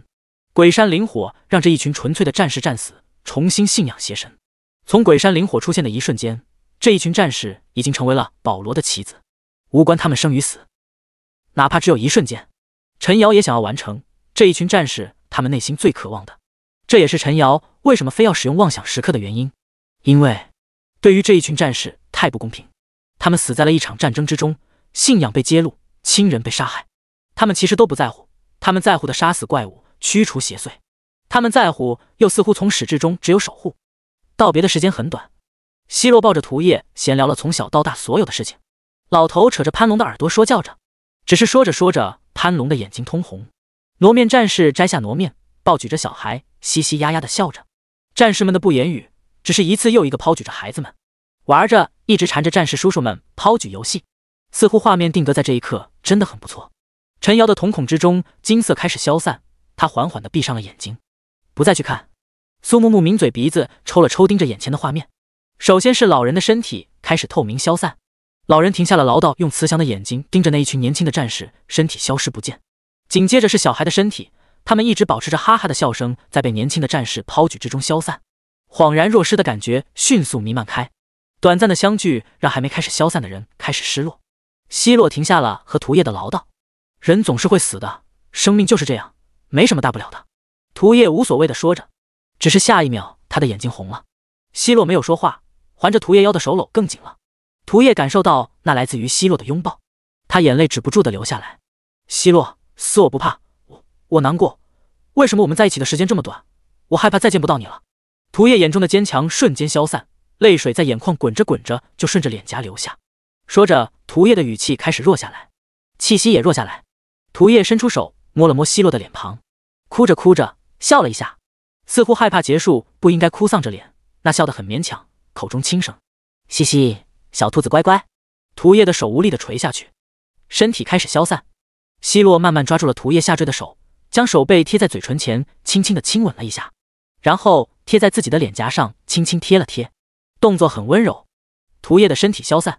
Speaker 2: 鬼山灵火，让这一群纯粹的战士战死，重新信仰邪神。从鬼山灵火出现的一瞬间，这一群战士已经成为了保罗的棋子，无关他们生与死，哪怕只有一瞬间，陈瑶也想要完成这一群战士他们内心最渴望的。这也是陈瑶为什么非要使用妄想时刻的原因，因为。对于这一群战士太不公平，他们死在了一场战争之中，信仰被揭露，亲人被杀害，他们其实都不在乎，他们在乎的杀死怪物，驱除邪祟，他们在乎又似乎从始至终只有守护。道别的时间很短，希洛抱着图叶闲聊了从小到大所有的事情，老头扯着潘龙的耳朵说教着，只是说着说着，潘龙的眼睛通红，傩面战士摘下傩面，抱举着小孩，嘻嘻呀呀的笑着，战士们的不言语。只是一次又一个抛举着孩子们，玩着一直缠着战士叔叔们抛举游戏，似乎画面定格在这一刻真的很不错。陈瑶的瞳孔之中金色开始消散，他缓缓地闭上了眼睛，不再去看。苏木木抿嘴鼻子抽了抽，盯着眼前的画面。首先是老人的身体开始透明消散，老人停下了唠叨，用慈祥的眼睛盯着那一群年轻的战士，身体消失不见。紧接着是小孩的身体，他们一直保持着哈哈的笑声，在被年轻的战士抛举之中消散。恍然若失的感觉迅速弥漫开，短暂的相聚让还没开始消散的人开始失落。奚洛停下了和涂叶的唠叨：“人总是会死的，生命就是这样，没什么大不了的。”涂叶无所谓的说着，只是下一秒他的眼睛红了。奚洛没有说话，环着涂叶腰的手搂更紧了。涂叶感受到那来自于奚洛的拥抱，他眼泪止不住的流下来。奚洛，死我不怕，我我难过，为什么我们在一起的时间这么短？我害怕再见不到你了。涂叶眼中的坚强瞬间消散，泪水在眼眶滚着滚着就顺着脸颊流下。说着，涂叶的语气开始弱下来，气息也弱下来。涂叶伸出手摸了摸希洛的脸庞，哭着哭着笑了一下，似乎害怕结束不应该哭丧着脸，那笑得很勉强，口中轻声：“嘻嘻，小兔子乖乖。”涂叶的手无力的垂下去，身体开始消散。希洛慢慢抓住了涂叶下坠的手，将手背贴在嘴唇前，轻轻的亲吻了一下，然后。贴在自己的脸颊上，轻轻贴了贴，动作很温柔。涂叶的身体消散，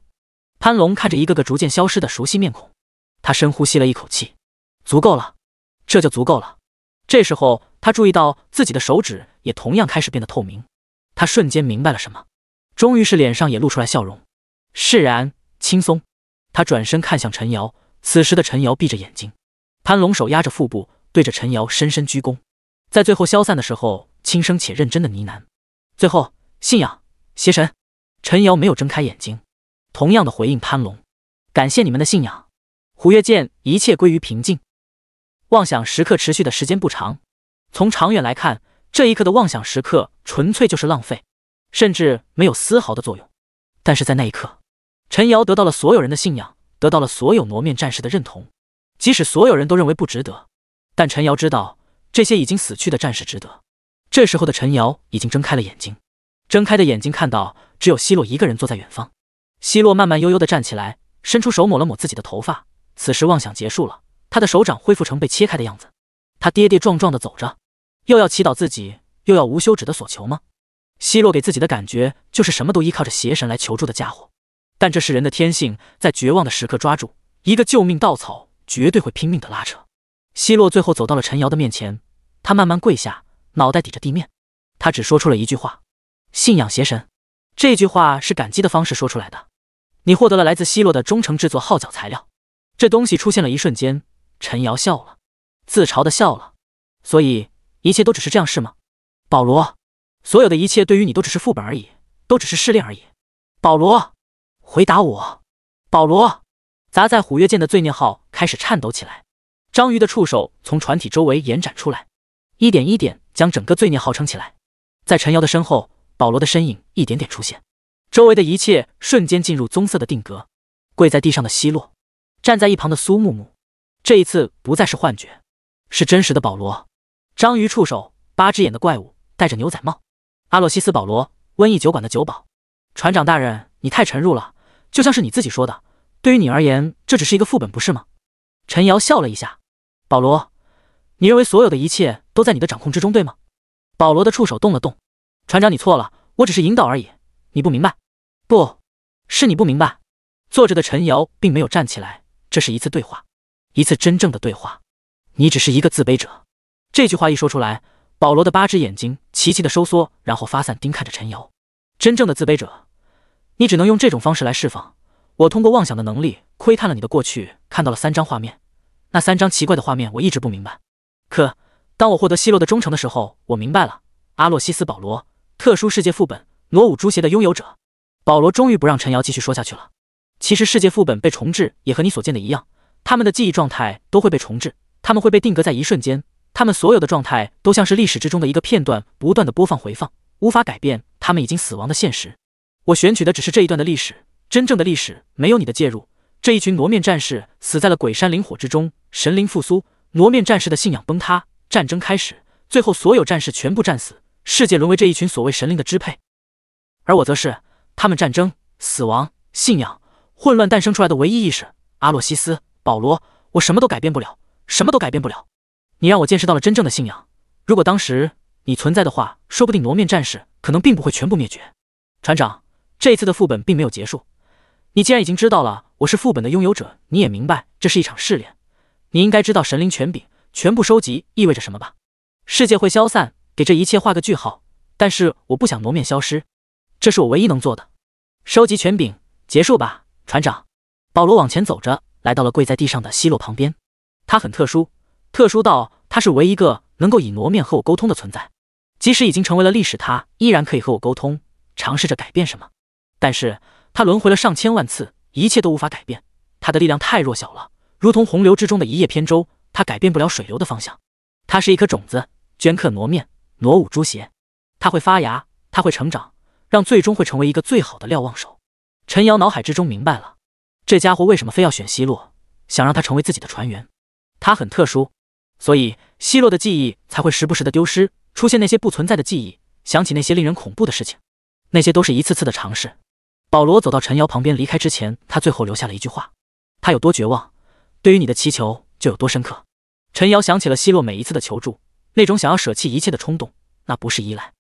Speaker 2: 潘龙看着一个个逐渐消失的熟悉面孔，他深呼吸了一口气，足够了，这就足够了。这时候，他注意到自己的手指也同样开始变得透明，他瞬间明白了什么，终于是脸上也露出来笑容，释然轻松。他转身看向陈瑶，此时的陈瑶闭着眼睛，潘龙手压着腹部，对着陈瑶深深鞠躬，在最后消散的时候。轻声且认真的呢喃，最后信仰邪神。陈瑶没有睁开眼睛，同样的回应潘龙：“感谢你们的信仰。”虎跃剑，一切归于平静。妄想时刻持续的时间不长，从长远来看，这一刻的妄想时刻纯粹就是浪费，甚至没有丝毫的作用。但是在那一刻，陈瑶得到了所有人的信仰，得到了所有傩面战士的认同。即使所有人都认为不值得，但陈瑶知道，这些已经死去的战士值得。这时候的陈瑶已经睁开了眼睛，睁开的眼睛看到只有希洛一个人坐在远方。希洛慢慢悠悠地站起来，伸出手抹了抹自己的头发。此时妄想结束了，他的手掌恢复成被切开的样子。他跌跌撞撞地走着，又要祈祷自己，又要无休止的索求吗？希洛给自己的感觉就是什么都依靠着邪神来求助的家伙。但这是人的天性，在绝望的时刻抓住一个救命稻草，绝对会拼命的拉扯。希洛最后走到了陈瑶的面前，他慢慢跪下。脑袋抵着地面，他只说出了一句话：“信仰邪神。”这句话是感激的方式说出来的。你获得了来自希洛的忠诚制作号角材料。这东西出现了一瞬间，陈瑶笑了，自嘲的笑了。所以一切都只是这样是吗？保罗，所有的一切对于你都只是副本而已，都只是试炼而已。保罗，回答我。保罗，砸在虎跃舰的罪孽号开始颤抖起来，章鱼的触手从船体周围延展出来，一点一点。将整个罪孽号称起来，在陈瑶的身后，保罗的身影一点点出现，周围的一切瞬间进入棕色的定格。跪在地上的希洛，站在一旁的苏木木，这一次不再是幻觉，是真实的保罗。章鱼触手，八只眼的怪物，戴着牛仔帽，阿洛西斯保罗，瘟疫酒馆的酒保。船长大人，你太沉入了，就像是你自己说的，对于你而言，这只是一个副本，不是吗？陈瑶笑了一下，保罗。你认为所有的一切都在你的掌控之中，对吗？保罗的触手动了动，船长，你错了，我只是引导而已。你不明白，不是你不明白。坐着的陈瑶并没有站起来，这是一次对话，一次真正的对话。你只是一个自卑者。这句话一说出来，保罗的八只眼睛齐齐的收缩，然后发散盯看着陈瑶。真正的自卑者，你只能用这种方式来释放。我通过妄想的能力窥探了你的过去，看到了三张画面，那三张奇怪的画面，我一直不明白。可当我获得希洛的忠诚的时候，我明白了。阿洛西斯·保罗，特殊世界副本罗武诸邪的拥有者。保罗终于不让陈瑶继续说下去了。其实世界副本被重置，也和你所见的一样，他们的记忆状态都会被重置，他们会被定格在一瞬间，他们所有的状态都像是历史之中的一个片段，不断的播放回放，无法改变他们已经死亡的现实。我选取的只是这一段的历史，真正的历史没有你的介入，这一群傩面战士死在了鬼山灵火之中，神灵复苏。傩面战士的信仰崩塌，战争开始，最后所有战士全部战死，世界沦为这一群所谓神灵的支配。而我则是他们战争、死亡、信仰、混乱诞生出来的唯一意识。阿洛西斯，保罗，我什么都改变不了，什么都改变不了。你让我见识到了真正的信仰。如果当时你存在的话，说不定傩面战士可能并不会全部灭绝。船长，这次的副本并没有结束。你既然已经知道了我是副本的拥有者，你也明白这是一场试炼。你应该知道神灵权柄全部收集意味着什么吧？世界会消散，给这一切画个句号。但是我不想傩面消失，这是我唯一能做的。收集权柄，结束吧，船长。保罗往前走着，来到了跪在地上的希洛旁边。他很特殊，特殊到他是唯一一个能够以挪面和我沟通的存在。即使已经成为了历史，他依然可以和我沟通，尝试着改变什么。但是他轮回了上千万次，一切都无法改变。他的力量太弱小了。如同洪流之中的一叶扁舟，它改变不了水流的方向。它是一颗种子，镌刻傩面，傩舞朱邪。它会发芽，它会成长，让最终会成为一个最好的瞭望手。陈瑶脑海之中明白了，这家伙为什么非要选奚洛，想让他成为自己的船员。他很特殊，所以希洛的记忆才会时不时的丢失，出现那些不存在的记忆，想起那些令人恐怖的事情。那些都是一次次的尝试。保罗走到陈瑶旁边，离开之前，他最后留下了一句话：他有多绝望。对于你的祈求就有多深刻？陈瑶想起了希洛每一次的求助，那种想要舍弃一切的冲动，那不是依赖，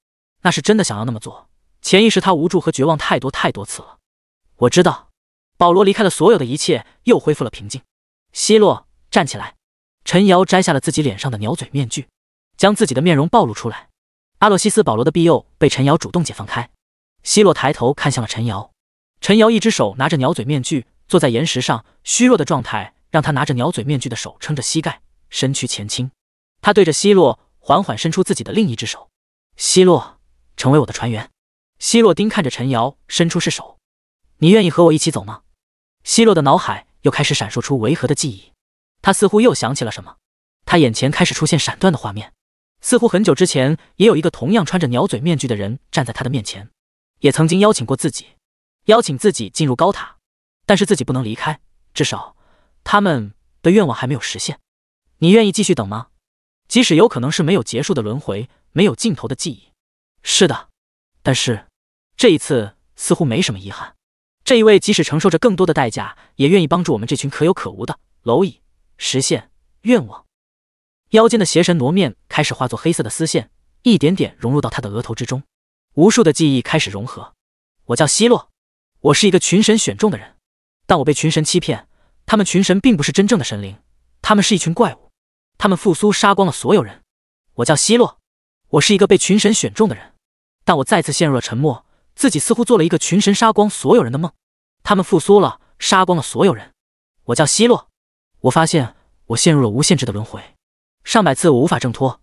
Speaker 2: 那是真的想要那么做。潜意识他无助和绝望太多太多次了。我知道，保罗离开了所有的一切，又恢复了平静。希洛站起来，陈瑶摘下了自己脸上的鸟嘴面具，将自己的面容暴露出来。阿洛西斯保罗的庇佑被陈瑶主动解放开。希洛抬头看向了陈瑶，陈瑶一只手拿着鸟嘴面具，坐在岩石上，虚弱的状态。让他拿着鸟嘴面具的手撑着膝盖，身躯前倾。他对着希洛缓缓伸出自己的另一只手。希洛，成为我的船员。希洛盯看着陈瑶伸出是手，你愿意和我一起走吗？希洛的脑海又开始闪烁出维和的记忆，他似乎又想起了什么，他眼前开始出现闪断的画面，似乎很久之前也有一个同样穿着鸟嘴面具的人站在他的面前，也曾经邀请过自己，邀请自己进入高塔，但是自己不能离开，至少。他们的愿望还没有实现，你愿意继续等吗？即使有可能是没有结束的轮回，没有尽头的记忆。是的，但是这一次似乎没什么遗憾。这一位即使承受着更多的代价，也愿意帮助我们这群可有可无的蝼蚁实现愿望。腰间的邪神傩面开始化作黑色的丝线，一点点融入到他的额头之中。无数的记忆开始融合。我叫希洛，我是一个群神选中的人，但我被群神欺骗。他们群神并不是真正的神灵，他们是一群怪物。他们复苏，杀光了所有人。我叫希洛，我是一个被群神选中的人。但我再次陷入了沉默，自己似乎做了一个群神杀光所有人的梦。他们复苏了，杀光了所有人。我叫希洛，我发现我陷入了无限制的轮回，上百次我无法挣脱，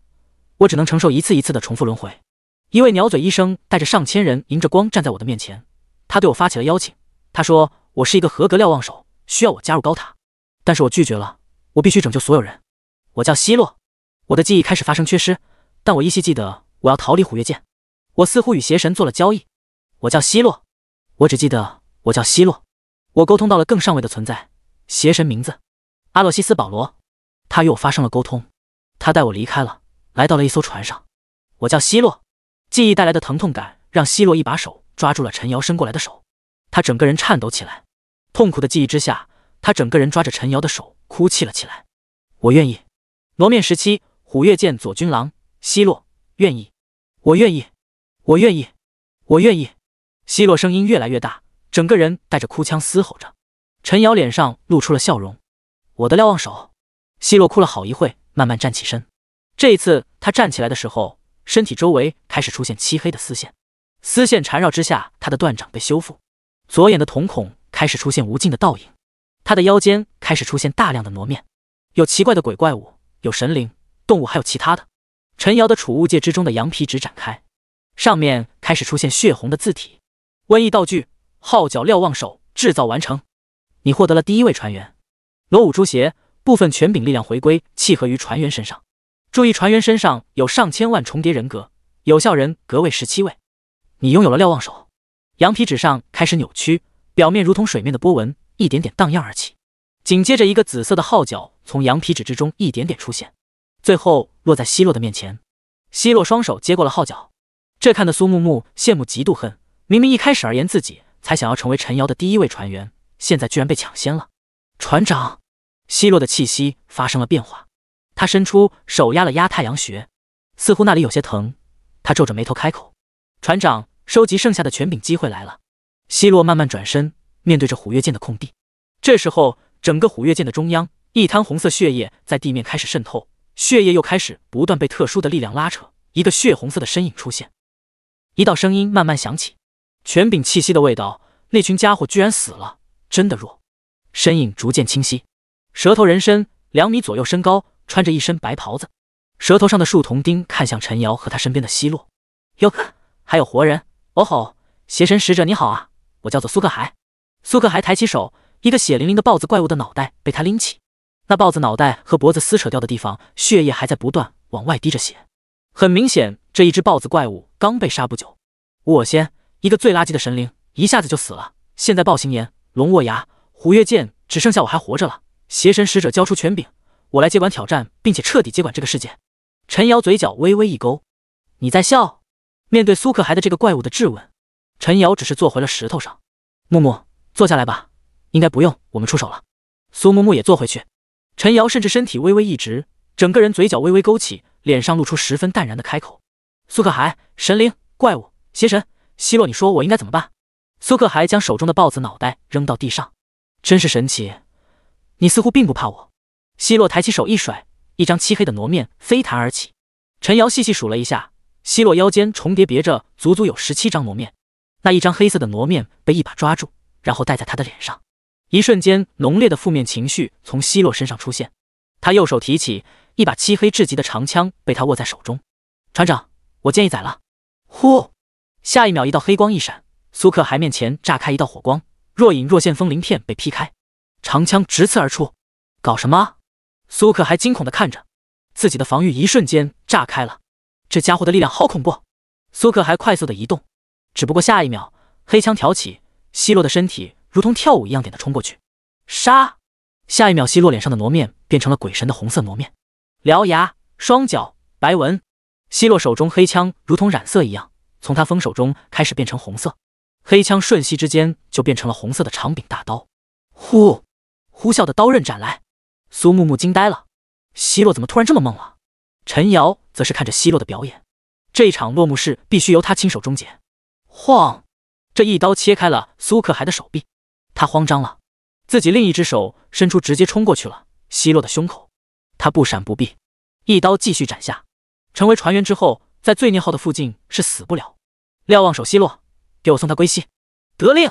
Speaker 2: 我只能承受一次一次的重复轮回。一位鸟嘴医生带着上千人，迎着光站在我的面前，他对我发起了邀请。他说：“我是一个合格瞭望手。”需要我加入高塔，但是我拒绝了。我必须拯救所有人。我叫希洛，我的记忆开始发生缺失，但我依稀记得我要逃离虎跃剑。我似乎与邪神做了交易。我叫希洛，我只记得我叫希洛。我沟通到了更上位的存在，邪神名字阿洛西斯保罗，他与我发生了沟通，他带我离开了，来到了一艘船上。我叫希洛，记忆带来的疼痛感让希洛一把手抓住了陈瑶伸过来的手，他整个人颤抖起来。痛苦的记忆之下，他整个人抓着陈瑶的手哭泣了起来。我愿意。罗面时期，虎跃剑左君狼奚落，愿意，我愿意，我愿意，我愿意。奚落声音越来越大，整个人带着哭腔嘶吼着。陈瑶脸上露出了笑容。我的瞭望手。奚落哭了好一会，慢慢站起身。这一次他站起来的时候，身体周围开始出现漆黑的丝线，丝线缠绕之下，他的断掌被修复，左眼的瞳孔。开始出现无尽的倒影，他的腰间开始出现大量的傩面，有奇怪的鬼怪物，有神灵、动物，还有其他的。陈瑶的储物戒之中的羊皮纸展开，上面开始出现血红的字体。瘟疫道具号角瞭望手制造完成，你获得了第一位船员。罗武诛邪部分权柄力量回归，契合于船员身上。注意，船员身上有上千万重叠人格，有效人格位十七位。你拥有了瞭望手。羊皮纸上开始扭曲。表面如同水面的波纹，一点点荡漾而起。紧接着，一个紫色的号角从羊皮纸之中一点点出现，最后落在希洛的面前。希洛双手接过了号角，这看得苏木木羡慕嫉妒恨。明明一开始而言自己才想要成为陈瑶的第一位船员，现在居然被抢先了。船长，希洛的气息发生了变化，他伸出手压了压太阳穴，似乎那里有些疼。他皱着眉头开口：“船长，收集剩下的权柄机会来了。”希洛慢慢转身，面对着虎跃剑的空地。这时候，整个虎跃剑的中央，一滩红色血液在地面开始渗透，血液又开始不断被特殊的力量拉扯。一个血红色的身影出现，一道声音慢慢响起：“权柄气息的味道，那群家伙居然死了，真的弱。”身影逐渐清晰，蛇头人身，两米左右身高，穿着一身白袍子，蛇头上的树铜钉看向陈瑶和他身边的奚落。哟呵，还有活人哦吼，邪神使者你好啊。”我叫做苏克海。苏克海抬起手，一个血淋淋的豹子怪物的脑袋被他拎起，那豹子脑袋和脖子撕扯掉的地方，血液还在不断往外滴着血。很明显，这一只豹子怪物刚被杀不久。我先，一个最垃圾的神灵，一下子就死了。现在暴行炎、龙卧牙、虎跃剑只剩下我还活着了。邪神使者交出权柄，我来接管挑战，并且彻底接管这个世界。陈瑶嘴角微微一勾，你在笑？面对苏克海的这个怪物的质问。陈瑶只是坐回了石头上，木木坐下来吧，应该不用我们出手了。苏木木也坐回去，陈瑶甚至身体微微一直，整个人嘴角微微勾起，脸上露出十分淡然的开口：“苏克海，神灵、怪物、邪神，希洛，你说我应该怎么办？”苏克海将手中的豹子脑袋扔到地上，真是神奇，你似乎并不怕我。希洛抬起手一甩，一张漆黑的傩面飞弹而起。陈瑶细细数了一下，希洛腰间重叠别着足足有十七张傩面。那一张黑色的傩面被一把抓住，然后戴在他的脸上。一瞬间，浓烈的负面情绪从希洛身上出现。他右手提起一把漆黑至极的长枪，被他握在手中。船长，我建议宰了。呼！下一秒，一道黑光一闪，苏克还面前炸开一道火光，若隐若现风鳞片被劈开，长枪直刺而出。搞什么？苏克还惊恐地看着自己的防御，一瞬间炸开了。这家伙的力量好恐怖！苏克还快速的移动。只不过下一秒，黑枪挑起希洛的身体，如同跳舞一样，点的冲过去，杀！下一秒，希洛脸上的傩面变成了鬼神的红色傩面，獠牙、双脚、白纹。希洛手中黑枪如同染色一样，从他锋手中开始变成红色，黑枪瞬息之间就变成了红色的长柄大刀，呼，呼啸的刀刃斩来，苏木木惊呆了，希洛怎么突然这么猛了？陈瑶则是看着希洛的表演，这一场落幕式必须由他亲手终结。晃，这一刀切开了苏克海的手臂，他慌张了，自己另一只手伸出，直接冲过去了。希洛的胸口，他不闪不避，一刀继续斩下。成为船员之后，在罪孽号的附近是死不了。瞭望手希洛，给我送他归西。得令。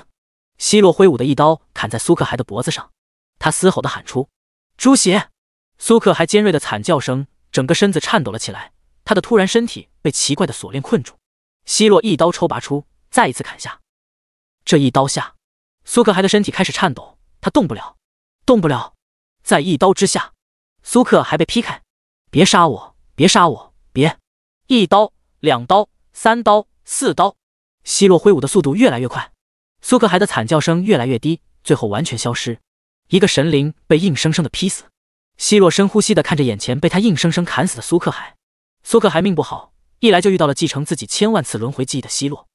Speaker 2: 希洛挥舞的一刀砍在苏克海的脖子上，他嘶吼的喊出：“猪血！”苏克还尖锐的惨叫声，整个身子颤抖了起来。他的突然身体被奇怪的锁链困住，希洛一刀抽拔出。再一次砍下，这一刀下，苏克海的身体开始颤抖，他动不了，动不了。在一刀之下，苏克海被劈开。别杀我，别杀我，别！一刀，两刀，三刀，四刀，希洛挥舞的速度越来越快，苏克海的惨叫声越来越低，最后完全消失。一个神灵被硬生生的劈死。希洛深呼吸的看着眼前被他硬生生砍死的苏克海。苏克海命不好，一来就遇到了继承自己千万次轮回记忆的希洛。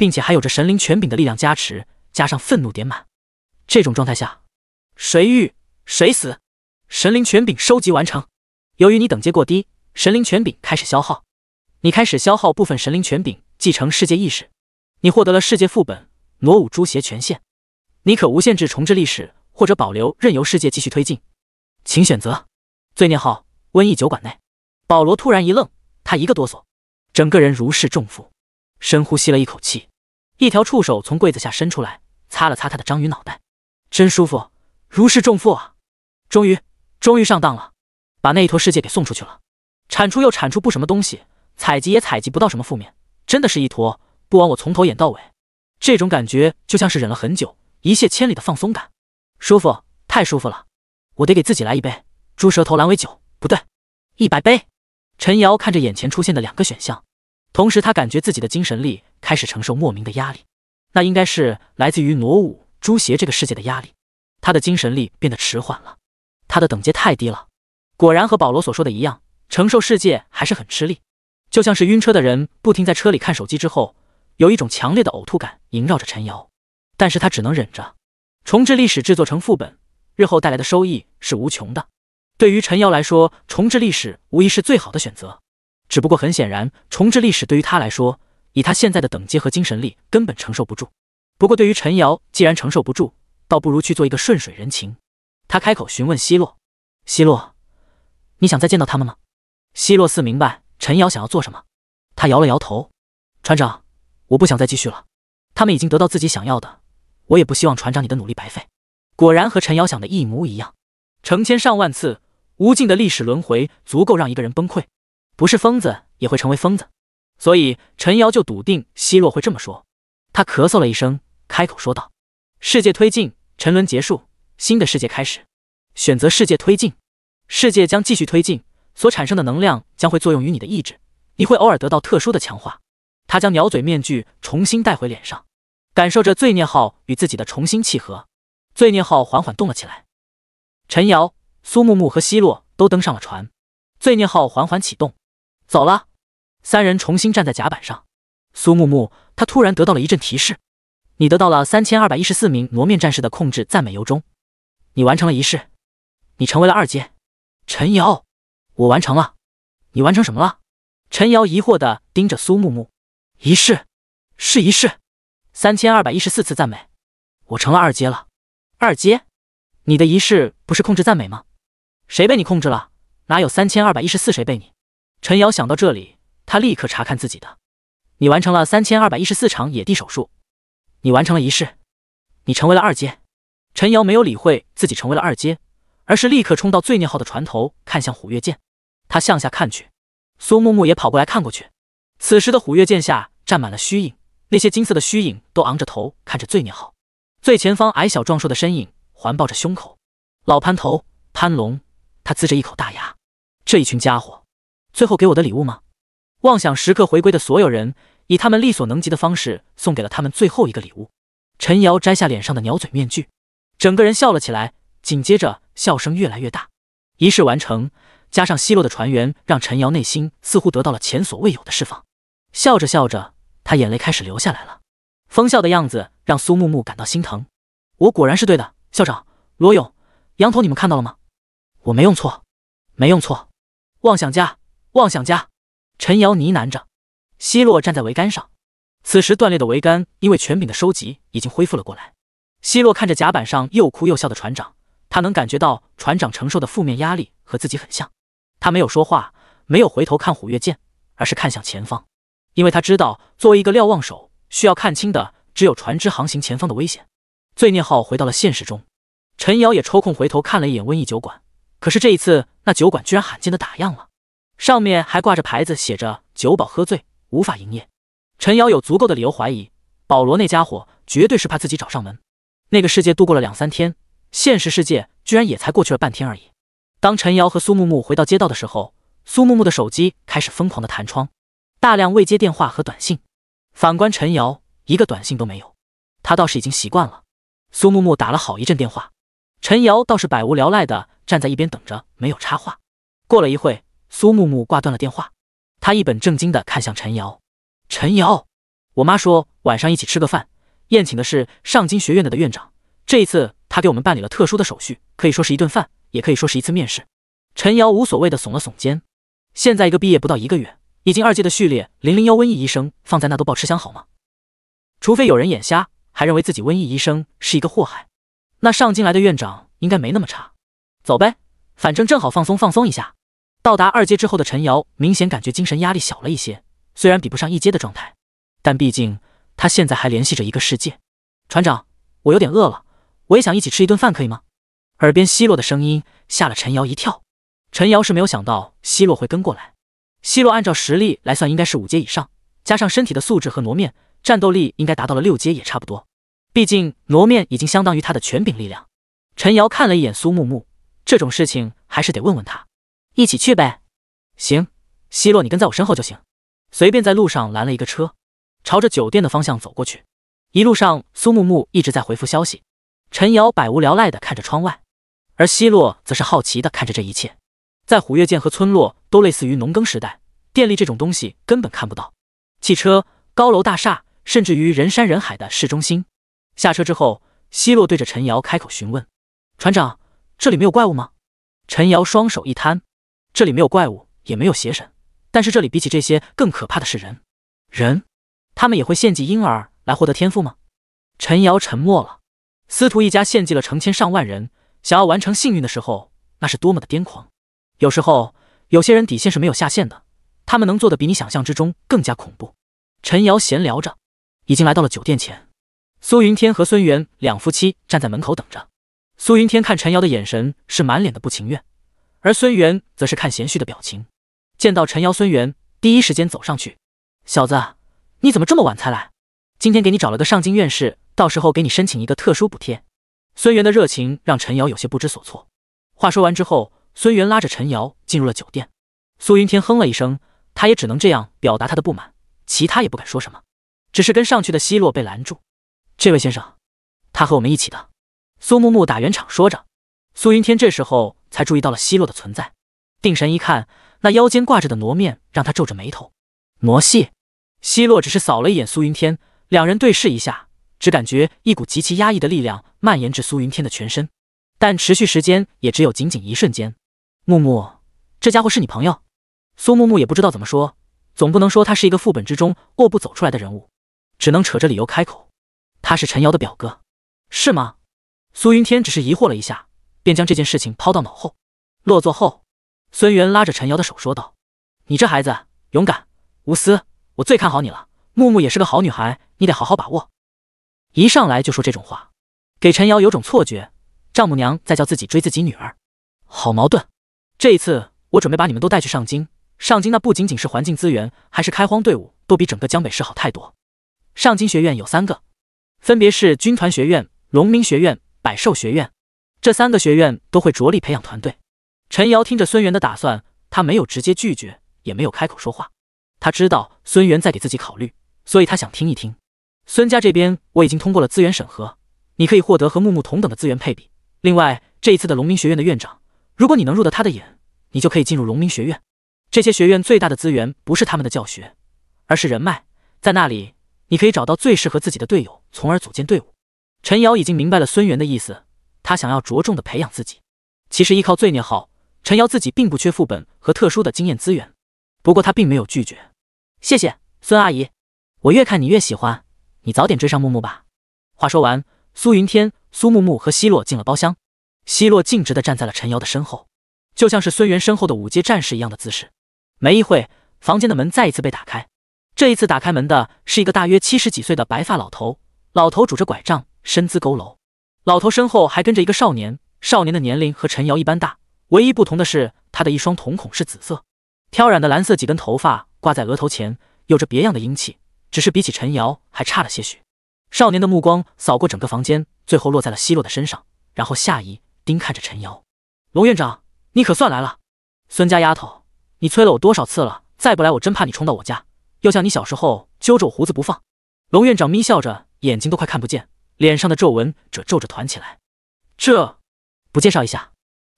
Speaker 2: 并且还有着神灵权柄的力量加持，加上愤怒点满，这种状态下，谁遇谁死。神灵权柄收集完成。由于你等阶过低，神灵权柄开始消耗，你开始消耗部分神灵权柄，继承世界意识。你获得了世界副本挪舞诛邪权限，你可无限制重置历史或者保留，任由世界继续推进。请选择。罪孽号瘟疫酒馆内，保罗突然一愣，他一个哆嗦，整个人如释重负，深呼吸了一口气。一条触手从柜子下伸出来，擦了擦他的章鱼脑袋，真舒服，如释重负啊！终于，终于上当了，把那一坨世界给送出去了。产出又产出不什么东西，采集也采集不到什么负面，真的是一坨，不枉我从头演到尾。这种感觉就像是忍了很久一泻千里的放松感，舒服，太舒服了。我得给自己来一杯猪舌头蓝尾酒，不对，一百杯。陈瑶看着眼前出现的两个选项，同时他感觉自己的精神力。开始承受莫名的压力，那应该是来自于挪武诛邪这个世界的压力。他的精神力变得迟缓了，他的等阶太低了。果然和保罗所说的一样，承受世界还是很吃力，就像是晕车的人不停在车里看手机之后，有一种强烈的呕吐感萦绕着陈瑶。但是他只能忍着。重置历史制作成副本，日后带来的收益是无穷的。对于陈瑶来说，重置历史无疑是最好的选择。只不过很显然，重置历史对于他来说。以他现在的等级和精神力，根本承受不住。不过，对于陈瑶，既然承受不住，倒不如去做一个顺水人情。他开口询问奚落：“奚落，你想再见到他们吗？”奚落似明白陈瑶想要做什么，他摇了摇头：“船长，我不想再继续了。他们已经得到自己想要的，我也不希望船长你的努力白费。”果然和陈瑶想的一模一样。成千上万次，无尽的历史轮回，足够让一个人崩溃，不是疯子也会成为疯子。所以，陈瑶就笃定希洛会这么说。他咳嗽了一声，开口说道：“世界推进，沉沦结束，新的世界开始。选择世界推进，世界将继续推进，所产生的能量将会作用于你的意志，你会偶尔得到特殊的强化。”他将鸟嘴面具重新带回脸上，感受着罪孽号与自己的重新契合。罪孽号缓缓动了起来。陈瑶、苏木木和希洛都登上了船，罪孽号缓缓启动，走了。三人重新站在甲板上，苏木木他突然得到了一阵提示，你得到了三千二百一十四名傩面战士的控制赞美由衷，你完成了仪式，你成为了二阶。陈瑶，我完成了，你完成什么了？陈瑶疑惑的盯着苏木木，仪式是仪式，三千二百一十四次赞美，我成了二阶了。二阶，你的仪式不是控制赞美吗？谁被你控制了？哪有三千二百一十四谁被你？陈瑶想到这里。他立刻查看自己的，你完成了三千二百一十四场野地手术，你完成了仪式，你成为了二阶。陈瑶没有理会自己成为了二阶，而是立刻冲到罪孽号的船头，看向虎跃剑。他向下看去，苏木木也跑过来看过去。此时的虎跃剑下站满了虚影，那些金色的虚影都昂着头看着罪孽号。最前方矮小壮硕的身影环抱着胸口，老潘头潘龙，他呲着一口大牙。这一群家伙，最后给我的礼物吗？妄想时刻回归的所有人，以他们力所能及的方式送给了他们最后一个礼物。陈瑶摘下脸上的鸟嘴面具，整个人笑了起来，紧接着笑声越来越大。仪式完成，加上奚落的船员，让陈瑶内心似乎得到了前所未有的释放。笑着笑着，他眼泪开始流下来了。疯笑的样子让苏木木感到心疼。我果然是对的，校长、罗勇、羊头，你们看到了吗？我没用错，没用错，妄想家，妄想家。陈瑶呢喃着，奚洛站在桅杆上。此时断裂的桅杆因为全柄的收集已经恢复了过来。奚洛看着甲板上又哭又笑的船长，他能感觉到船长承受的负面压力和自己很像。他没有说话，没有回头看虎跃剑，而是看向前方，因为他知道作为一个瞭望手，需要看清的只有船只航行前方的危险。罪孽号回到了现实中，陈瑶也抽空回头看了一眼瘟疫酒馆，可是这一次那酒馆居然罕见的打烊了。上面还挂着牌子，写着“酒保喝醉，无法营业”。陈瑶有足够的理由怀疑，保罗那家伙绝对是怕自己找上门。那个世界度过了两三天，现实世界居然也才过去了半天而已。当陈瑶和苏木木回到街道的时候，苏木木的手机开始疯狂的弹窗，大量未接电话和短信。反观陈瑶，一个短信都没有，他倒是已经习惯了。苏木木打了好一阵电话，陈瑶倒是百无聊赖的站在一边等着，没有插话。过了一会。苏木木挂断了电话，他一本正经的看向陈瑶。陈瑶，我妈说晚上一起吃个饭，宴请的是上京学院的的院长。这一次他给我们办理了特殊的手续，可以说是一顿饭，也可以说是一次面试。陈瑶无所谓的耸了耸肩。现在一个毕业不到一个月，已经二届的序列零零幺瘟疫医生放在那都爆吃香好吗？除非有人眼瞎，还认为自己瘟疫医生是一个祸害。那上京来的院长应该没那么差。走呗，反正正好放松放松一下。到达二阶之后的陈瑶明显感觉精神压力小了一些，虽然比不上一阶的状态，但毕竟他现在还联系着一个世界。船长，我有点饿了，我也想一起吃一顿饭，可以吗？耳边奚落的声音吓了陈瑶一跳。陈瑶是没有想到奚落会跟过来。奚落按照实力来算应该是五阶以上，加上身体的素质和傩面，战斗力应该达到了六阶也差不多。毕竟傩面已经相当于他的全柄力量。陈瑶看了一眼苏木木，这种事情还是得问问他。一起去呗，行，希洛，你跟在我身后就行。随便在路上拦了一个车，朝着酒店的方向走过去。一路上，苏木木一直在回复消息，陈瑶百无聊赖的看着窗外，而希洛则是好奇的看着这一切。在虎跃涧和村落都类似于农耕时代，电力这种东西根本看不到，汽车、高楼大厦，甚至于人山人海的市中心。下车之后，希洛对着陈瑶开口询问：“船长，这里没有怪物吗？”陈瑶双手一摊。这里没有怪物，也没有邪神，但是这里比起这些更可怕的是人。人，他们也会献祭婴儿来获得天赋吗？陈瑶沉默了。司徒一家献祭了成千上万人，想要完成幸运的时候，那是多么的癫狂。有时候，有些人底线是没有下限的，他们能做的比你想象之中更加恐怖。陈瑶闲聊着，已经来到了酒店前。苏云天和孙元两夫妻站在门口等着。苏云天看陈瑶的眼神是满脸的不情愿。而孙元则是看贤旭的表情，见到陈瑶，孙元第一时间走上去：“小子，你怎么这么晚才来？今天给你找了个上京院士，到时候给你申请一个特殊补贴。”孙元的热情让陈瑶有些不知所措。话说完之后，孙元拉着陈瑶进入了酒店。苏云天哼了一声，他也只能这样表达他的不满，其他也不敢说什么，只是跟上去的奚落被拦住：“这位先生，他和我们一起的。”苏木木打圆场说着，苏云天这时候。才注意到了希洛的存在，定神一看，那腰间挂着的傩面让他皱着眉头。傩戏，希洛只是扫了一眼苏云天，两人对视一下，只感觉一股极其压抑的力量蔓延至苏云天的全身，但持续时间也只有仅仅一瞬间。木木，这家伙是你朋友？苏木木也不知道怎么说，总不能说他是一个副本之中卧不走出来的人物，只能扯着理由开口：“他是陈瑶的表哥，是吗？”苏云天只是疑惑了一下。便将这件事情抛到脑后。落座后，孙元拉着陈瑶的手说道：“你这孩子，勇敢无私，我最看好你了。木木也是个好女孩，你得好好把握。”一上来就说这种话，给陈瑶有种错觉，丈母娘在叫自己追自己女儿，好矛盾。这一次，我准备把你们都带去上京。上京那不仅仅是环境资源，还是开荒队伍都比整个江北市好太多。上京学院有三个，分别是军团学院、龙明学院、百兽学院。这三个学院都会着力培养团队。陈瑶听着孙元的打算，他没有直接拒绝，也没有开口说话。他知道孙元在给自己考虑，所以他想听一听。孙家这边我已经通过了资源审核，你可以获得和木木同等的资源配比。另外，这一次的龙明学院的院长，如果你能入得他的眼，你就可以进入龙明学院。这些学院最大的资源不是他们的教学，而是人脉。在那里，你可以找到最适合自己的队友，从而组建队伍。陈瑶已经明白了孙元的意思。他想要着重的培养自己，其实依靠罪孽号，陈瑶自己并不缺副本和特殊的经验资源，不过他并没有拒绝。谢谢孙阿姨，我越看你越喜欢，你早点追上木木吧。话说完，苏云天、苏木木和奚洛进了包厢，奚洛径直的站在了陈瑶的身后，就像是孙元身后的五阶战士一样的姿势。没一会，房间的门再一次被打开，这一次打开门的是一个大约七十几岁的白发老头，老头拄着拐杖，身姿佝偻。老头身后还跟着一个少年，少年的年龄和陈瑶一般大，唯一不同的是他的一双瞳孔是紫色，挑染的蓝色几根头发挂在额头前，有着别样的英气，只是比起陈瑶还差了些许。少年的目光扫过整个房间，最后落在了奚落的身上，然后下移，盯看着陈瑶。龙院长，你可算来了，孙家丫头，你催了我多少次了，再不来我真怕你冲到我家，又像你小时候揪着我胡子不放。龙院长眯笑着，眼睛都快看不见。脸上的皱纹褶皱着团起来，这不介绍一下，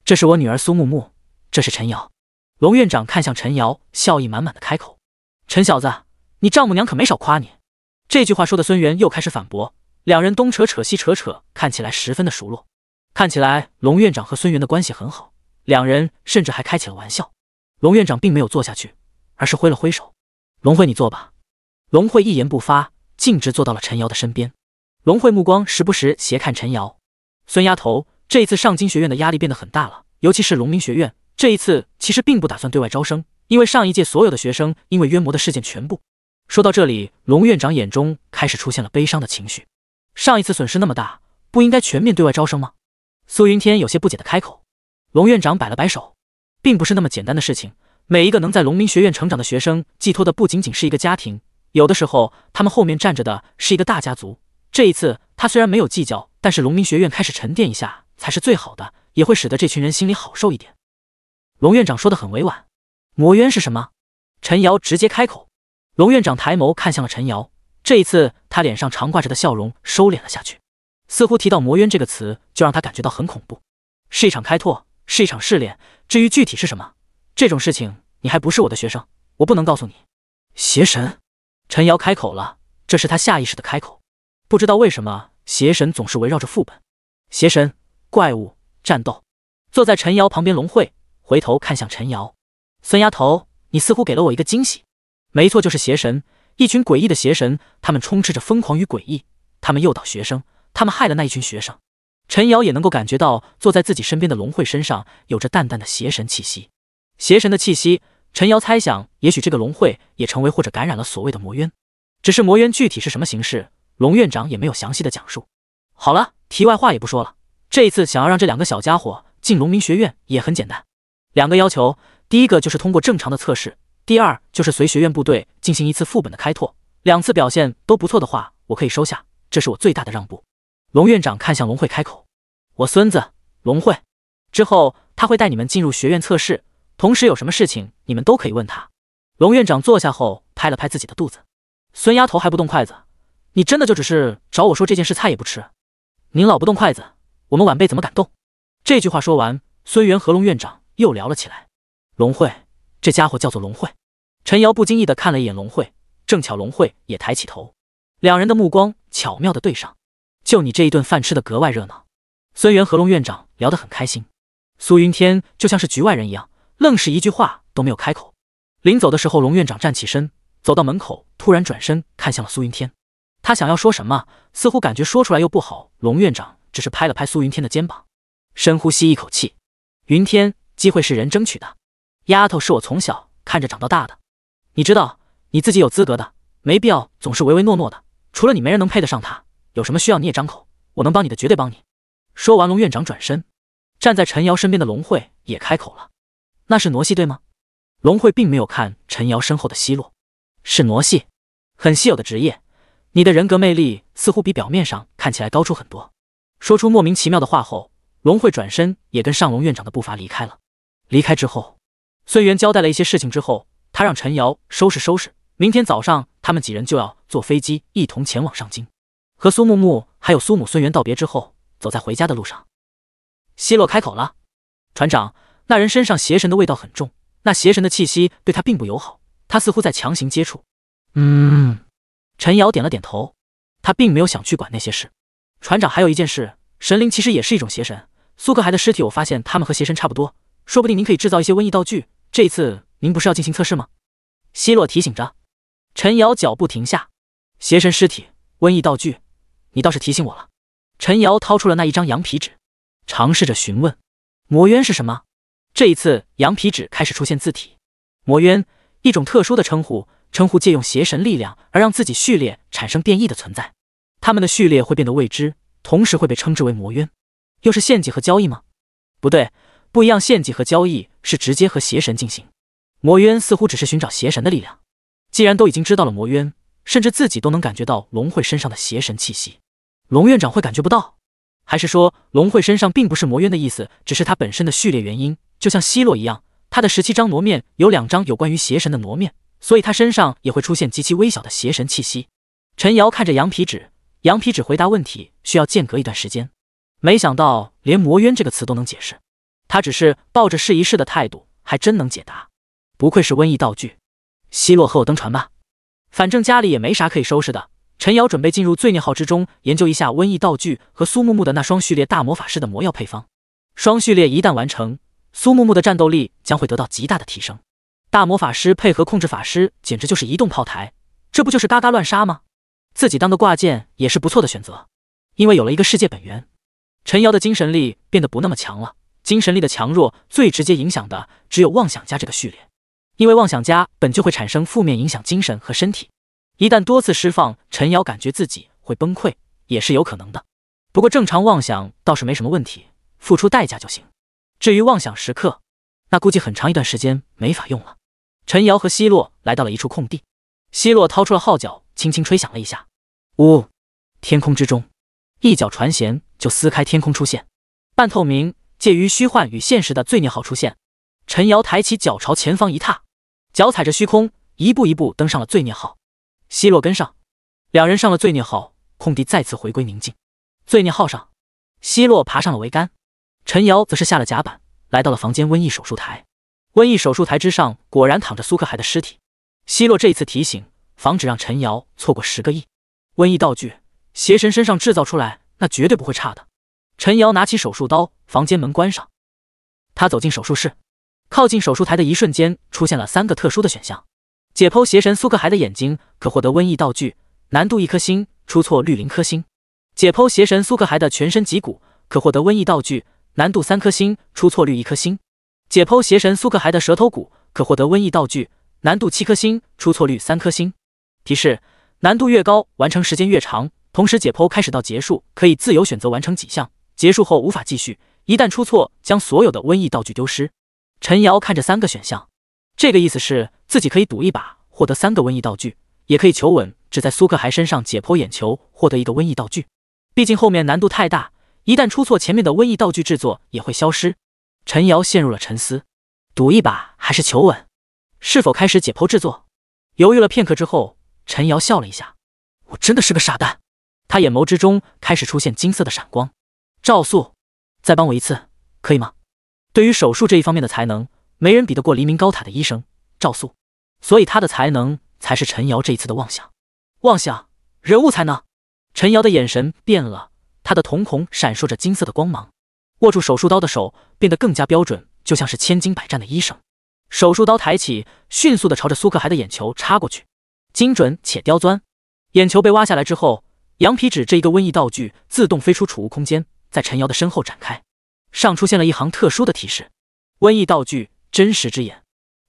Speaker 2: 这是我女儿苏木木，这是陈瑶。龙院长看向陈瑶，笑意满满的开口：“陈小子，你丈母娘可没少夸你。”这句话说的，孙元又开始反驳，两人东扯扯西扯扯，看起来十分的熟络。看起来龙院长和孙元的关系很好，两人甚至还开起了玩笑。龙院长并没有坐下去，而是挥了挥手：“龙慧，你坐吧。”龙慧一言不发，径直坐到了陈瑶的身边。龙慧目光时不时斜看陈瑶，孙丫头，这一次上京学院的压力变得很大了，尤其是龙明学院，这一次其实并不打算对外招生，因为上一届所有的学生因为冤魔的事件全部。说到这里，龙院长眼中开始出现了悲伤的情绪。上一次损失那么大，不应该全面对外招生吗？苏云天有些不解的开口。龙院长摆了摆手，并不是那么简单的事情。每一个能在龙明学院成长的学生，寄托的不仅仅是一个家庭，有的时候他们后面站着的是一个大家族。这一次，他虽然没有计较，但是龙明学院开始沉淀一下才是最好的，也会使得这群人心里好受一点。龙院长说的很委婉。魔渊是什么？陈瑶直接开口。龙院长抬眸看向了陈瑶，这一次他脸上常挂着的笑容收敛了下去，似乎提到魔渊这个词就让他感觉到很恐怖。是一场开拓，是一场试炼。至于具体是什么，这种事情你还不是我的学生，我不能告诉你。邪神。陈瑶开口了，这是他下意识的开口。不知道为什么，邪神总是围绕着副本。邪神怪物战斗。坐在陈瑶旁边，龙慧回头看向陈瑶：“孙丫头，你似乎给了我一个惊喜。没错，就是邪神，一群诡异的邪神，他们充斥着疯狂与诡异，他们诱导学生，他们害了那一群学生。”陈瑶也能够感觉到坐在自己身边的龙慧身上有着淡淡的邪神气息。邪神的气息，陈瑶猜想，也许这个龙慧也成为或者感染了所谓的魔渊。只是魔渊具体是什么形式？龙院长也没有详细的讲述。好了，题外话也不说了。这一次想要让这两个小家伙进龙民学院也很简单，两个要求：第一个就是通过正常的测试，第二就是随学院部队进行一次副本的开拓。两次表现都不错的话，我可以收下，这是我最大的让步。龙院长看向龙会开口：“我孙子龙会，之后他会带你们进入学院测试，同时有什么事情你们都可以问他。”龙院长坐下后拍了拍自己的肚子：“孙丫头还不动筷子。”你真的就只是找我说这件事，菜也不吃？您老不动筷子，我们晚辈怎么敢动？这句话说完，孙元和龙院长又聊了起来。龙慧，这家伙叫做龙慧。陈瑶不经意的看了一眼龙慧，正巧龙慧也抬起头，两人的目光巧妙的对上。就你这一顿饭吃的格外热闹。孙元和龙院长聊得很开心，苏云天就像是局外人一样，愣是一句话都没有开口。临走的时候，龙院长站起身，走到门口，突然转身看向了苏云天。他想要说什么，似乎感觉说出来又不好。龙院长只是拍了拍苏云天的肩膀，深呼吸一口气。云天，机会是人争取的。丫头是我从小看着长到大的，你知道你自己有资格的，没必要总是唯唯诺诺的。除了你，没人能配得上她。有什么需要你也张口，我能帮你的绝对帮你。说完，龙院长转身，站在陈瑶身边的龙慧也开口了：“那是傩戏对吗？”龙会并没有看陈瑶身后的奚落，是傩戏，很稀有的职业。你的人格魅力似乎比表面上看起来高出很多。说出莫名其妙的话后，龙慧转身也跟上龙院长的步伐离开了。离开之后，孙元交代了一些事情之后，他让陈瑶收拾收拾，明天早上他们几人就要坐飞机一同前往上京。和苏木木还有苏母孙元道别之后，走在回家的路上，奚洛开口了：“船长，那人身上邪神的味道很重，那邪神的气息对他并不友好，他似乎在强行接触。”
Speaker 3: 嗯。
Speaker 2: 陈瑶点了点头，他并没有想去管那些事。船长，还有一件事，神灵其实也是一种邪神。苏克海的尸体，我发现他们和邪神差不多，说不定您可以制造一些瘟疫道具。这一次，您不是要进行测试吗？希洛提醒着。陈瑶脚步停下。邪神尸体、瘟疫道具，你倒是提醒我了。陈瑶掏出了那一张羊皮纸，尝试着询问：“魔渊是什么？”这一次，羊皮纸开始出现字体。魔渊，一种特殊的称呼。称呼借用邪神力量而让自己序列产生变异的存在，他们的序列会变得未知，同时会被称之为魔渊。又是献祭和交易吗？不对，不一样。献祭和交易是直接和邪神进行，魔渊似乎只是寻找邪神的力量。既然都已经知道了魔渊，甚至自己都能感觉到龙会身上的邪神气息，龙院长会感觉不到？还是说龙会身上并不是魔渊的意思，只是他本身的序列原因？就像希洛一样，他的十七张傩面有两张有关于邪神的傩面。所以他身上也会出现极其微小的邪神气息。陈瑶看着羊皮纸，羊皮纸回答问题需要间隔一段时间。没想到连“魔渊”这个词都能解释，他只是抱着试一试的态度，还真能解答。不愧是瘟疫道具。希洛，和我登船吧，反正家里也没啥可以收拾的。陈瑶准备进入罪孽号之中，研究一下瘟疫道具和苏木木的那双序列大魔法师的魔药配方。双序列一旦完成，苏木木的战斗力将会得到极大的提升。大魔法师配合控制法师简直就是移动炮台，这不就是嘎嘎乱杀吗？自己当个挂件也是不错的选择，因为有了一个世界本源，陈瑶的精神力变得不那么强了。精神力的强弱最直接影响的只有妄想家这个序列，因为妄想家本就会产生负面影响，精神和身体一旦多次释放，陈瑶感觉自己会崩溃也是有可能的。不过正常妄想倒是没什么问题，付出代价就行。至于妄想时刻，那估计很长一段时间没法用了。陈瑶和奚洛来到了一处空地，奚洛掏出了号角，轻轻吹响了一下。呜！天空之中，一脚船舷就撕开天空出现，半透明介于虚幻与现实的罪孽号出现。陈瑶抬起脚朝前方一踏，脚踩着虚空，一步一步登上了罪孽号。奚洛跟上，两人上了罪孽号。空地再次回归宁静。罪孽号上，奚洛爬上了桅杆，陈瑶则是下了甲板，来到了房间瘟疫手术台。瘟疫手术台之上果然躺着苏克海的尸体。希洛这一次提醒，防止让陈瑶错过十个亿。瘟疫道具，邪神身上制造出来，那绝对不会差的。陈瑶拿起手术刀，房间门关上，他走进手术室，靠近手术台的一瞬间，出现了三个特殊的选项：解剖邪神苏克海的眼睛，可获得瘟疫道具，难度一颗星，出错率零颗星；解剖邪神苏克海的全身脊骨，可获得瘟疫道具，难度三颗星，出错率一颗星。解剖邪神苏克海的舌头骨，可获得瘟疫道具，难度七颗星，出错率三颗星。提示：难度越高，完成时间越长。同时，解剖开始到结束可以自由选择完成几项，结束后无法继续。一旦出错，将所有的瘟疫道具丢失。陈瑶看着三个选项，这个意思是自己可以赌一把获得三个瘟疫道具，也可以求稳，只在苏克海身上解剖眼球获得一个瘟疫道具。毕竟后面难度太大，一旦出错，前面的瘟疫道具制作也会消失。陈瑶陷入了沉思，赌一把还是求稳？是否开始解剖制作？犹豫了片刻之后，陈瑶笑了一下：“我真的是个傻蛋。”他眼眸之中开始出现金色的闪光。赵素，再帮我一次，可以吗？对于手术这一方面的才能，没人比得过黎明高塔的医生赵素，所以他的才能才是陈瑶这一次的妄想。妄想人物才能。陈瑶的眼神变了，他的瞳孔闪烁着金色的光芒。握住手术刀的手变得更加标准，就像是千经百战的医生。手术刀抬起，迅速的朝着苏克海的眼球插过去，精准且刁钻。眼球被挖下来之后，羊皮纸这一个瘟疫道具自动飞出储物空间，在陈瑶的身后展开，上出现了一行特殊的提示：瘟疫道具真实之眼。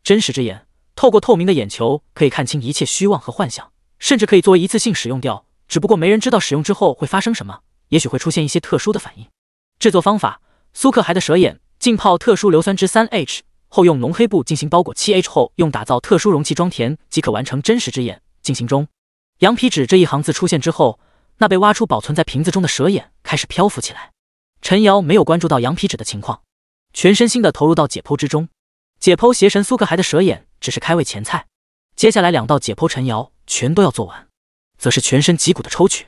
Speaker 2: 真实之眼，透过透明的眼球可以看清一切虚妄和幻想，甚至可以作为一次性使用掉。只不过没人知道使用之后会发生什么，也许会出现一些特殊的反应。制作方法：苏克海的蛇眼浸泡特殊硫酸汁三 H 后，用浓黑布进行包裹七 H 后，用打造特殊容器装填即可完成真实之眼。进行中，羊皮纸这一行字出现之后，那被挖出保存在瓶子中的蛇眼开始漂浮起来。陈瑶没有关注到羊皮纸的情况，全身心的投入到解剖之中。解剖邪神苏克海的蛇眼只是开胃前菜，接下来两道解剖陈瑶全都要做完，则是全身脊骨的抽取。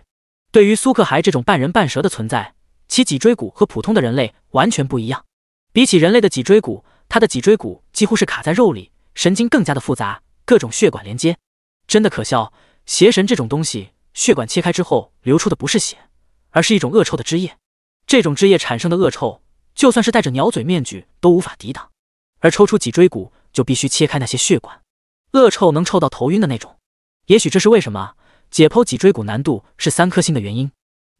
Speaker 2: 对于苏克海这种半人半蛇的存在。其脊椎骨和普通的人类完全不一样，比起人类的脊椎骨，它的脊椎骨几乎是卡在肉里，神经更加的复杂，各种血管连接。真的可笑，邪神这种东西，血管切开之后流出的不是血，而是一种恶臭的汁液。这种汁液产生的恶臭，就算是戴着鸟嘴面具都无法抵挡。而抽出脊椎骨，就必须切开那些血管，恶臭能臭到头晕的那种。也许这是为什么解剖脊椎骨难度是三颗星的原因。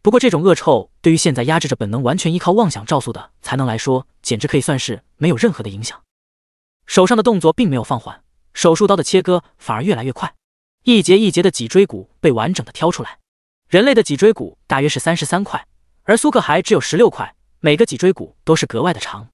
Speaker 2: 不过，这种恶臭对于现在压制着本能、完全依靠妄想照素的才能来说，简直可以算是没有任何的影响。手上的动作并没有放缓，手术刀的切割反而越来越快。一节一节的脊椎骨被完整的挑出来。人类的脊椎骨大约是三十三块，而苏克还只有十六块，每个脊椎骨都是格外的长。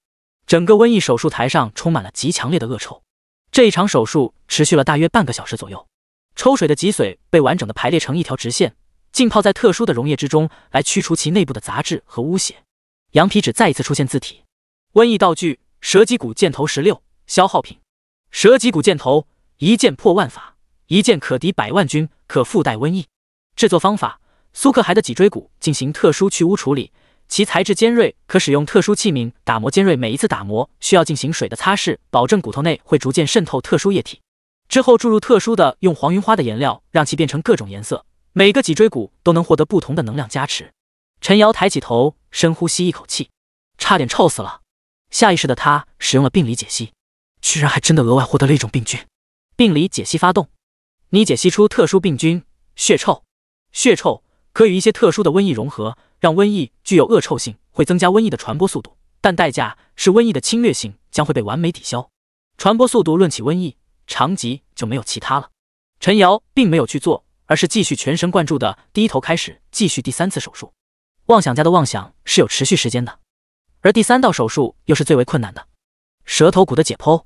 Speaker 2: 整个瘟疫手术台上充满了极强烈的恶臭。这一场手术持续了大约半个小时左右，抽水的脊髓被完整的排列成一条直线。浸泡在特殊的溶液之中，来去除其内部的杂质和污血。羊皮纸再一次出现字体。瘟疫道具：蛇脊骨箭头十六，消耗品。蛇脊骨箭头，一箭破万法，一箭可敌百万军，可附带瘟疫。制作方法：苏克海的脊椎骨进行特殊去污处理，其材质尖锐，可使用特殊器皿打磨尖锐。每一次打磨需要进行水的擦拭，保证骨头内会逐渐渗透特殊液体。之后注入特殊的用黄云花的颜料，让其变成各种颜色。每个脊椎骨都能获得不同的能量加持。陈瑶抬起头，深呼吸一口气，差点臭死了。下意识的他使用了病理解析，居然还真的额外获得了一种病菌。病理解析发动，你解析出特殊病菌血臭，血臭可与一些特殊的瘟疫融合，让瘟疫具有恶臭性，会增加瘟疫的传播速度，但代价是瘟疫的侵略性将会被完美抵消。传播速度论起瘟疫，长疾就没有其他了。陈瑶并没有去做。而是继续全神贯注的低头开始继续第三次手术，妄想家的妄想是有持续时间的，而第三道手术又是最为困难的，蛇头骨的解剖，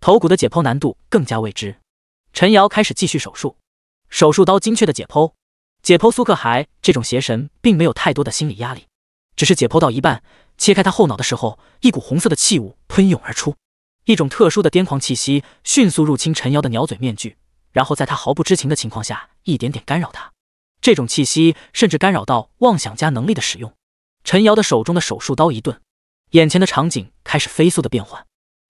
Speaker 2: 头骨的解剖难度更加未知。陈瑶开始继续手术，手术刀精确的解剖，解剖苏克海这种邪神并没有太多的心理压力，只是解剖到一半，切开他后脑的时候，一股红色的气雾喷涌而出，一种特殊的癫狂气息迅速入侵陈瑶的鸟嘴面具。然后在他毫不知情的情况下，一点点干扰他。这种气息甚至干扰到妄想加能力的使用。陈瑶的手中的手术刀一顿，眼前的场景开始飞速的变换，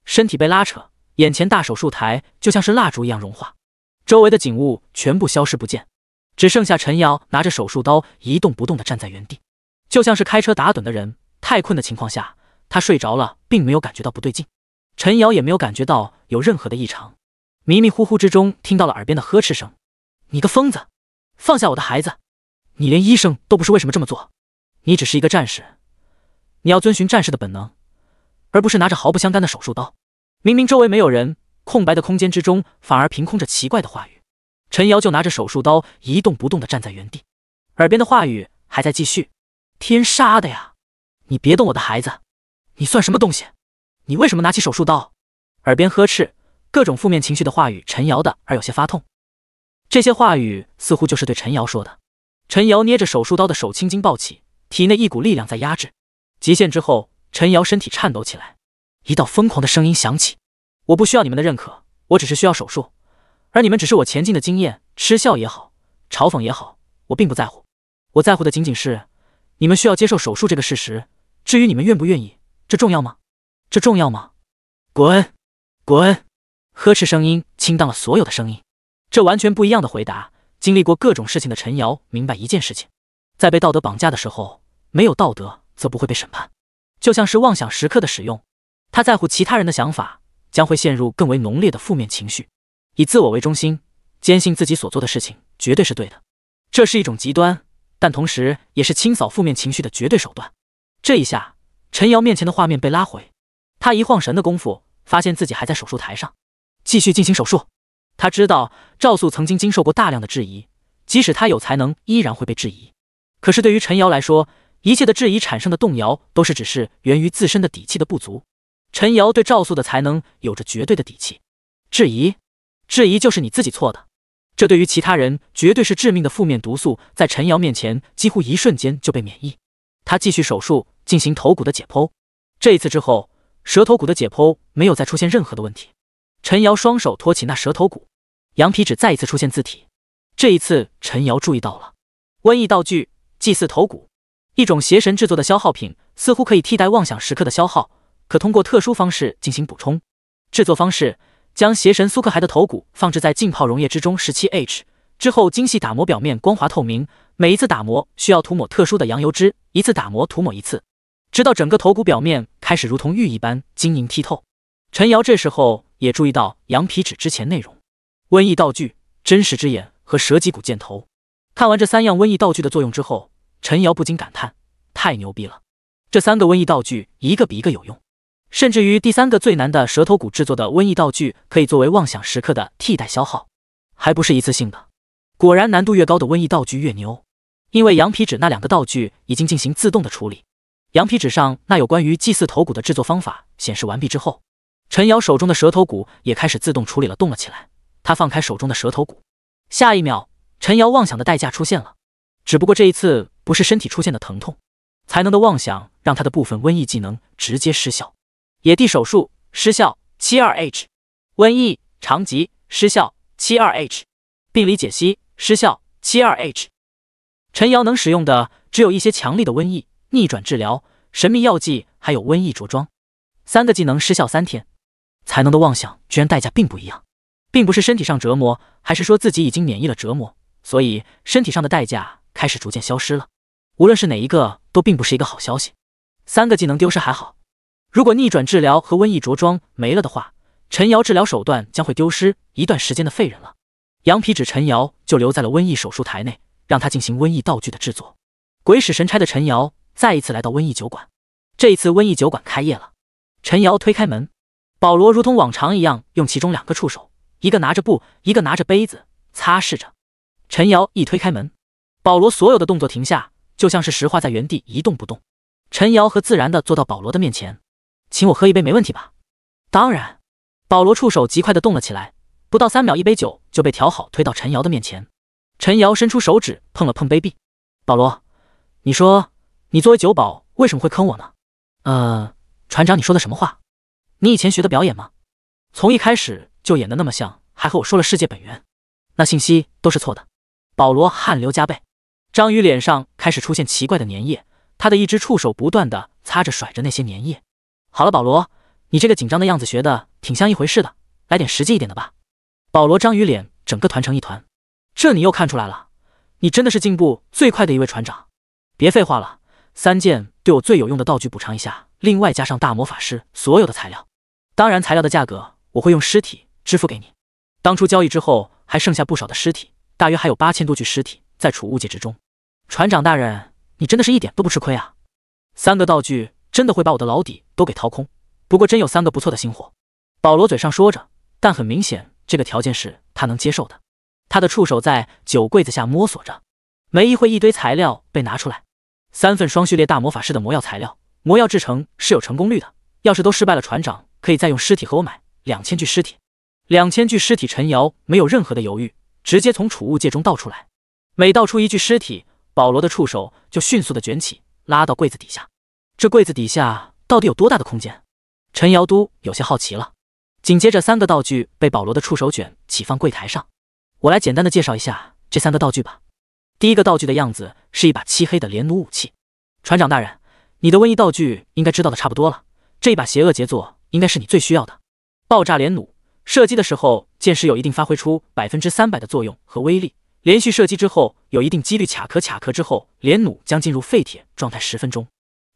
Speaker 2: 身体被拉扯，眼前大手术台就像是蜡烛一样融化，周围的景物全部消失不见，只剩下陈瑶拿着手术刀一动不动的站在原地，就像是开车打盹的人，太困的情况下，他睡着了，并没有感觉到不对劲。陈瑶也没有感觉到有任何的异常。迷迷糊糊之中，听到了耳边的呵斥声：“你个疯子，放下我的孩子！你连医生都不是，为什么这么做？你只是一个战士，你要遵循战士的本能，而不是拿着毫不相干的手术刀。明明周围没有人，空白的空间之中，反而凭空着奇怪的话语。陈瑶就拿着手术刀一动不动的站在原地，耳边的话语还在继续。天杀的呀！你别动我的孩子，你算什么东西？你为什么拿起手术刀？耳边呵斥。”各种负面情绪的话语，陈瑶的而有些发痛。这些话语似乎就是对陈瑶说的。陈瑶捏着手术刀的手青筋暴起，体内一股力量在压制。极限之后，陈瑶身体颤抖起来。一道疯狂的声音响起：“我不需要你们的认可，我只是需要手术，而你们只是我前进的经验。嗤笑也好，嘲讽也好，我并不在乎。我在乎的仅仅是你们需要接受手术这个事实。至于你们愿不愿意，这重要吗？这重要吗？滚，滚！”呵斥声音清荡了所有的声音，这完全不一样的回答。经历过各种事情的陈瑶明白一件事情：在被道德绑架的时候，没有道德则不会被审判。就像是妄想时刻的使用，他在乎其他人的想法，将会陷入更为浓烈的负面情绪，以自我为中心，坚信自己所做的事情绝对是对的。这是一种极端，但同时也是清扫负面情绪的绝对手段。这一下，陈瑶面前的画面被拉回，他一晃神的功夫，发现自己还在手术台上。继续进行手术，他知道赵素曾经经受过大量的质疑，即使他有才能，依然会被质疑。可是对于陈瑶来说，一切的质疑产生的动摇，都是只是源于自身的底气的不足。陈瑶对赵素的才能有着绝对的底气，质疑，质疑就是你自己错的。这对于其他人绝对是致命的负面毒素，在陈瑶面前几乎一瞬间就被免疫。他继续手术，进行头骨的解剖。这一次之后，蛇头骨的解剖没有再出现任何的问题。陈瑶双手托起那蛇头骨，羊皮纸再一次出现字体。这一次，陈瑶注意到了瘟疫道具祭祀头骨，一种邪神制作的消耗品，似乎可以替代妄想时刻的消耗，可通过特殊方式进行补充。制作方式：将邪神苏克海的头骨放置在浸泡溶液之中十七 h 之后，精细打磨表面，光滑透明。每一次打磨需要涂抹特殊的羊油脂，一次打磨涂抹一次，直到整个头骨表面开始如同玉一般晶莹剔透。陈瑶这时候。也注意到羊皮纸之前内容，瘟疫道具、真实之眼和蛇脊骨箭头。看完这三样瘟疫道具的作用之后，陈瑶不禁感叹：太牛逼了！这三个瘟疫道具一个比一个有用，甚至于第三个最难的蛇头骨制作的瘟疫道具，可以作为妄想时刻的替代消耗，还不是一次性的。果然，难度越高的瘟疫道具越牛。因为羊皮纸那两个道具已经进行自动的处理，羊皮纸上那有关于祭祀头骨的制作方法显示完毕之后。陈瑶手中的蛇头骨也开始自动处理了，动了起来。他放开手中的蛇头骨，下一秒，陈瑶妄想的代价出现了。只不过这一次不是身体出现的疼痛，才能的妄想让他的部分瘟疫技能直接失效。野地手术失效，七二 h；瘟疫长疾失效，七二 h；病理解析失效，七二 h。陈瑶能使用的只有一些强力的瘟疫、逆转治疗、神秘药剂，还有瘟疫着装三个技能失效三天。才能的妄想，居然代价并不一样，并不是身体上折磨，还是说自己已经免疫了折磨，所以身体上的代价开始逐渐消失了。无论是哪一个，都并不是一个好消息。三个技能丢失还好，如果逆转治疗和瘟疫着装没了的话，陈瑶治疗手段将会丢失一段时间的废人了。羊皮纸陈瑶就留在了瘟疫手术台内，让他进行瘟疫道具的制作。鬼使神差的陈瑶再一次来到瘟疫酒馆，这一次瘟疫酒馆开业了。陈瑶推开门。保罗如同往常一样，用其中两个触手，一个拿着布，一个拿着杯子，擦拭着。陈瑶一推开门，保罗所有的动作停下，就像是石化在原地一动不动。陈瑶和自然的坐到保罗的面前，请我喝一杯没问题吧？当然。保罗触手极快的动了起来，不到三秒，一杯酒就被调好推到陈瑶的面前。陈瑶伸出手指碰了碰杯壁，保罗，你说，你作为酒保为什么会坑我呢？呃，船长，你说的什么话？你以前学的表演吗？从一开始就演的那么像，还和我说了世界本源，那信息都是错的。保罗汗流浃背，章鱼脸上开始出现奇怪的粘液，他的一只触手不断的擦着甩着那些粘液。好了，保罗，你这个紧张的样子学的挺像一回事的，来点实际一点的吧。保罗章鱼脸整个团成一团，这你又看出来了，你真的是进步最快的一位船长。别废话了，三件对我最有用的道具补偿一下，另外加上大魔法师所有的材料。当然，材料的价格我会用尸体支付给你。当初交易之后还剩下不少的尸体，大约还有八千多具尸体在储物界之中。船长大人，你真的是一点都不吃亏啊！三个道具真的会把我的老底都给掏空，不过真有三个不错的新货。保罗嘴上说着，但很明显这个条件是他能接受的。他的触手在酒柜子下摸索着，没一会，一堆材料被拿出来。三份双序列大魔法师的魔药材料，魔药制成是有成功率的，要是都失败了，船长。可以再用尸体和我买两千具尸体，两千具尸体。陈瑶没有任何的犹豫，直接从储物戒中倒出来。每倒出一具尸体，保罗的触手就迅速的卷起，拉到柜子底下。这柜子底下到底有多大的空间？陈瑶都有些好奇了。紧接着，三个道具被保罗的触手卷起，放柜台上。我来简单的介绍一下这三个道具吧。第一个道具的样子是一把漆黑的连弩武器。船长大人，你的瘟疫道具应该知道的差不多了。这一把邪恶杰作。应该是你最需要的，爆炸连弩。射击的时候，箭矢有一定发挥出百分之三百的作用和威力。连续射击之后，有一定几率卡壳。卡壳之后，连弩将进入废铁状态十分钟。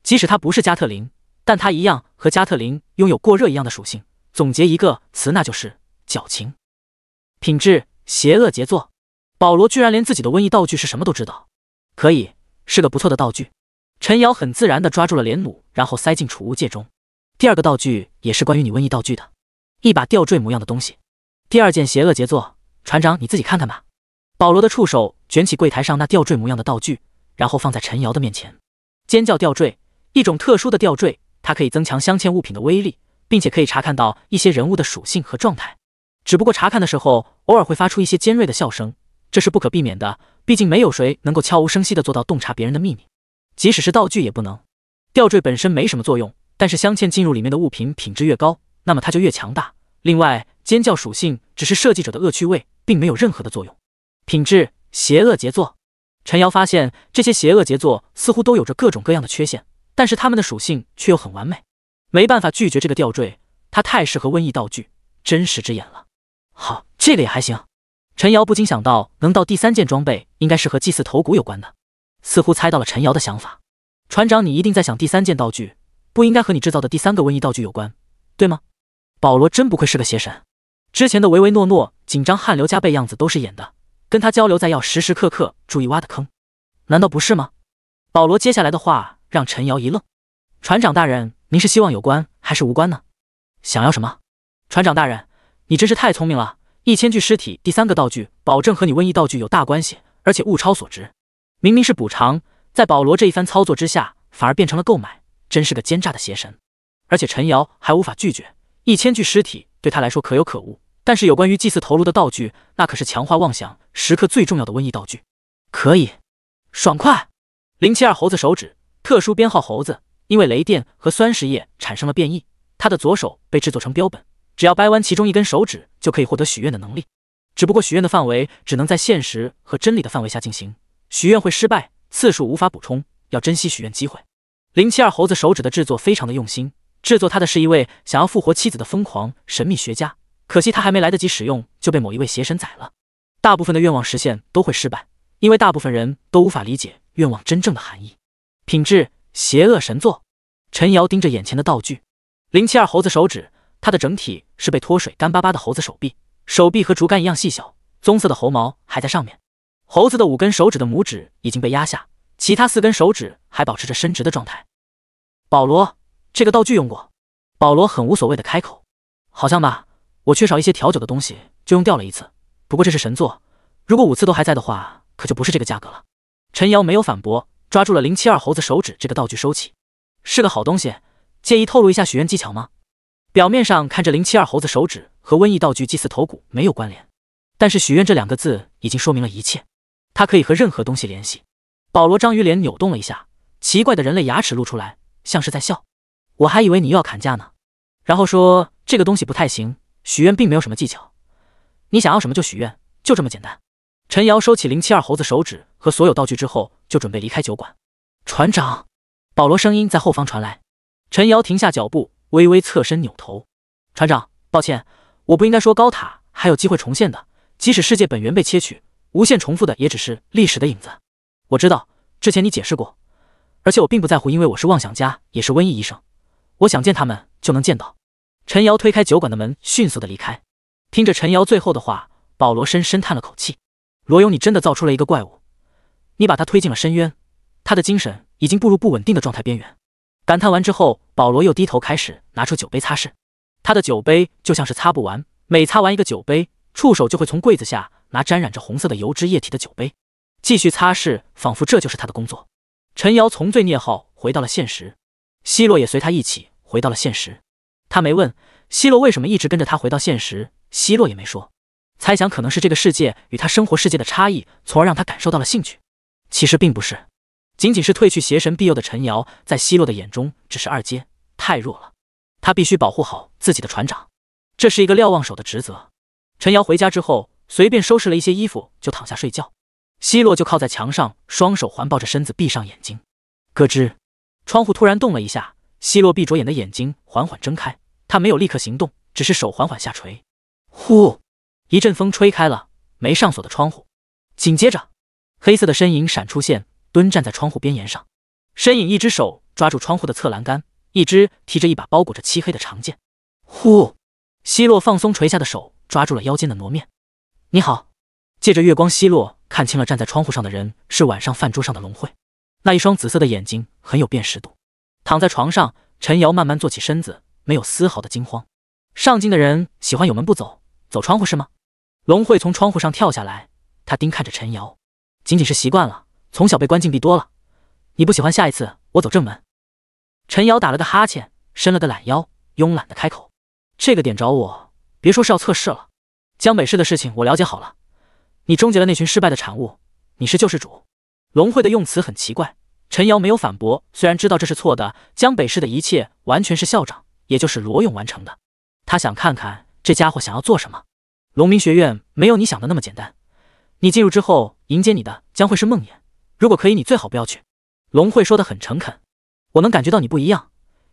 Speaker 2: 即使它不是加特林，但它一样和加特林拥有过热一样的属性。总结一个词，那就是矫情。品质：邪恶杰作。保罗居然连自己的瘟疫道具是什么都知道，可以是个不错的道具。陈瑶很自然地抓住了连弩，然后塞进储物戒中。第二个道具也是关于你瘟疫道具的，一把吊坠模样的东西。第二件邪恶杰作，船长你自己看看吧。保罗的触手卷起柜台上那吊坠模样的道具，然后放在陈瑶的面前。尖叫吊坠，一种特殊的吊坠，它可以增强镶嵌物品的威力，并且可以查看到一些人物的属性和状态。只不过查看的时候，偶尔会发出一些尖锐的笑声，这是不可避免的。毕竟没有谁能够悄无声息地做到洞察别人的秘密，即使是道具也不能。吊坠本身没什么作用。但是镶嵌进入里面的物品品质越高，那么它就越强大。另外，尖叫属性只是设计者的恶趣味，并没有任何的作用。品质，邪恶杰作。陈瑶发现这些邪恶杰作似乎都有着各种各样的缺陷，但是他们的属性却又很完美。没办法拒绝这个吊坠，它太适合瘟疫道具真实之眼了。好，这个也还行。陈瑶不禁想到，能到第三件装备应该是和祭祀头骨有关的。似乎猜到了陈瑶的想法，船长，你一定在想第三件道具。不应该和你制造的第三个瘟疫道具有关，对吗？保罗真不愧是个邪神，之前的唯唯诺诺、紧张、汗流浃背样子都是演的。跟他交流，再要时时刻刻注意挖的坑，难道不是吗？保罗接下来的话让陈瑶一愣：“船长大人，您是希望有关还是无关呢？想要什么？”船长大人，你真是太聪明了！一千具尸体，第三个道具，保证和你瘟疫道具有大关系，而且物超所值。明明是补偿，在保罗这一番操作之下，反而变成了购买。真是个奸诈的邪神，而且陈瑶还无法拒绝一千具尸体，对他来说可有可无。但是有关于祭祀头颅的道具，那可是强化妄想时刻最重要的瘟疫道具。可以，爽快。零七二猴子手指特殊编号猴子，因为雷电和酸蚀液产生了变异，他的左手被制作成标本，只要掰弯其中一根手指，就可以获得许愿的能力。只不过许愿的范围只能在现实和真理的范围下进行，许愿会失败，次数无法补充，要珍惜许愿机会。零七二猴子手指的制作非常的用心，制作它的是一位想要复活妻子的疯狂神秘学家，可惜他还没来得及使用就被某一位邪神宰了。大部分的愿望实现都会失败，因为大部分人都无法理解愿望真正的含义。品质：邪恶神作。陈瑶盯着眼前的道具，零七二猴子手指，它的整体是被脱水干巴巴的猴子手臂，手臂和竹竿一样细小，棕色的猴毛还在上面。猴子的五根手指的拇指已经被压下。其他四根手指还保持着伸直的状态。保罗，这个道具用过？保罗很无所谓的开口，好像吧。我缺少一些调酒的东西，就用掉了一次。不过这是神作，如果五次都还在的话，可就不是这个价格了。陈瑶没有反驳，抓住了零七二猴子手指这个道具收起，是个好东西。介意透露一下许愿技巧吗？表面上看，着零七二猴子手指和瘟疫道具祭祀头骨没有关联，但是“许愿”这两个字已经说明了一切，它可以和任何东西联系。保罗章鱼脸扭动了一下，奇怪的人类牙齿露出来，像是在笑。我还以为你又要砍价呢。然后说这个东西不太行，许愿并没有什么技巧，你想要什么就许愿，就这么简单。陈瑶收起零七二猴子手指和所有道具之后，就准备离开酒馆。船长，保罗声音在后方传来。陈瑶停下脚步，微微侧身扭头。船长，抱歉，我不应该说高塔还有机会重现的。即使世界本源被切取，无限重复的也只是历史的影子。我知道之前你解释过，而且我并不在乎，因为我是妄想家，也是瘟疫医生，我想见他们就能见到。陈瑶推开酒馆的门，迅速的离开。听着陈瑶最后的话，保罗深深叹了口气。罗勇，你真的造出了一个怪物，你把他推进了深渊，他的精神已经步入不稳定的状态边缘。感叹完之后，保罗又低头开始拿出酒杯擦拭，他的酒杯就像是擦不完，每擦完一个酒杯，触手就会从柜子下拿沾染着红色的油脂液体的酒杯。继续擦拭，仿佛这就是他的工作。陈瑶从罪孽后回到了现实，希洛也随他一起回到了现实。他没问希洛为什么一直跟着他回到现实，希洛也没说。猜想可能是这个世界与他生活世界的差异，从而让他感受到了兴趣。其实并不是，仅仅是褪去邪神庇佑的陈瑶，在希洛的眼中只是二阶，太弱了。他必须保护好自己的船长，这是一个瞭望手的职责。陈瑶回家之后，随便收拾了一些衣服，就躺下睡觉。希洛就靠在墙上，双手环抱着身子，闭上眼睛。咯吱，窗户突然动了一下。希洛闭着眼的眼睛缓缓睁开，他没有立刻行动，只是手缓缓下垂。呼，一阵风吹开了没上锁的窗户。紧接着，黑色的身影闪出现，蹲站在窗户边沿上。身影一只手抓住窗户的侧栏杆，一只提着一把包裹着漆黑的长剑。呼，希洛放松垂下的手，抓住了腰间的傩面。你好。借着月光西落，看清了站在窗户上的人是晚上饭桌上的龙慧，那一双紫色的眼睛很有辨识度。躺在床上，陈瑶慢慢坐起身子，没有丝毫的惊慌。上进的人喜欢有门不走，走窗户是吗？龙慧从窗户上跳下来，他盯看着陈瑶，仅仅是习惯了，从小被关禁闭多了。你不喜欢下一次我走正门？陈瑶打了个哈欠，伸了个懒腰，慵懒的开口：“这个点找我，别说是要测试了，江北市的事情我了解好了。”你终结了那群失败的产物，你是救世主。龙慧的用词很奇怪，陈瑶没有反驳，虽然知道这是错的。江北市的一切完全是校长，也就是罗勇完成的。他想看看这家伙想要做什么。龙明学院没有你想的那么简单，你进入之后，迎接你的将会是梦魇。如果可以，你最好不要去。龙慧说的很诚恳，我能感觉到你不一样，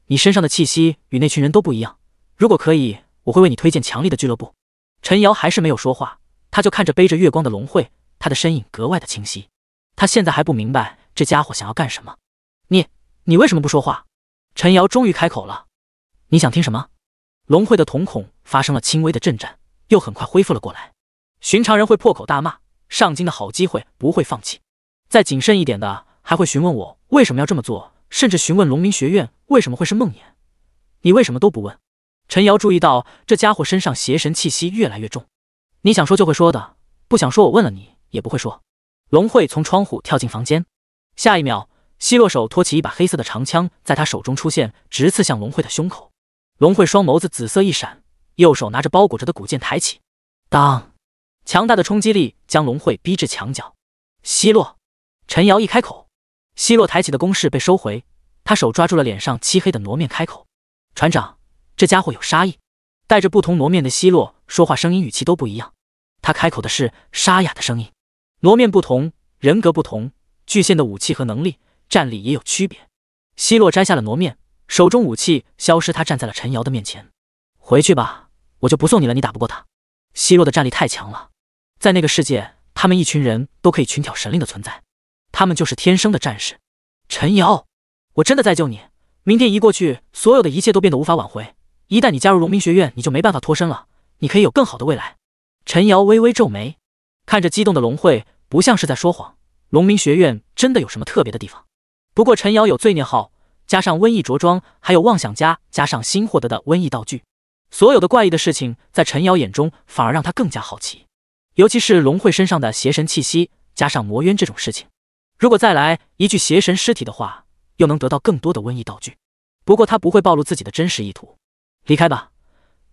Speaker 2: 你身上的气息与那群人都不一样。如果可以，我会为你推荐强力的俱乐部。陈瑶还是没有说话。他就看着背着月光的龙慧，他的身影格外的清晰。他现在还不明白这家伙想要干什么。你，你为什么不说话？陈瑶终于开口了。你想听什么？龙慧的瞳孔发生了轻微的震颤，又很快恢复了过来。寻常人会破口大骂，上京的好机会不会放弃。再谨慎一点的，还会询问我为什么要这么做，甚至询问龙明学院为什么会是梦魇。你为什么都不问？陈瑶注意到这家伙身上邪神气息越来越重。你想说就会说的，不想说，我问了你也不会说。龙慧从窗户跳进房间，下一秒，希洛手托起一把黑色的长枪，在他手中出现，直刺向龙慧的胸口。龙慧双眸子紫色一闪，右手拿着包裹着的古剑抬起，当，强大的冲击力将龙慧逼至墙角。希洛，陈瑶一开口，希洛抬起的攻势被收回，他手抓住了脸上漆黑的傩面，开口：“船长，这家伙有杀意。”带着不同傩面的奚洛说话声音语气都不一样，他开口的是沙哑的声音。傩面不同，人格不同，具现的武器和能力、战力也有区别。奚洛摘下了傩面，手中武器消失，他站在了陈瑶的面前。回去吧，我就不送你了，你打不过他。奚洛的战力太强了，在那个世界，他们一群人都可以群挑神灵的存在，他们就是天生的战士。陈瑶，我真的在救你，明天一过去，所有的一切都变得无法挽回。一旦你加入龙民学院，你就没办法脱身了。你可以有更好的未来。陈瑶微微皱眉，看着激动的龙慧，不像是在说谎。龙民学院真的有什么特别的地方？不过陈瑶有罪孽号，加上瘟疫着装，还有妄想家，加上新获得的瘟疫道具，所有的怪异的事情在陈瑶眼中反而让他更加好奇。尤其是龙慧身上的邪神气息，加上魔渊这种事情，如果再来一具邪神尸体的话，又能得到更多的瘟疫道具。不过他不会暴露自己的真实意图。离开吧，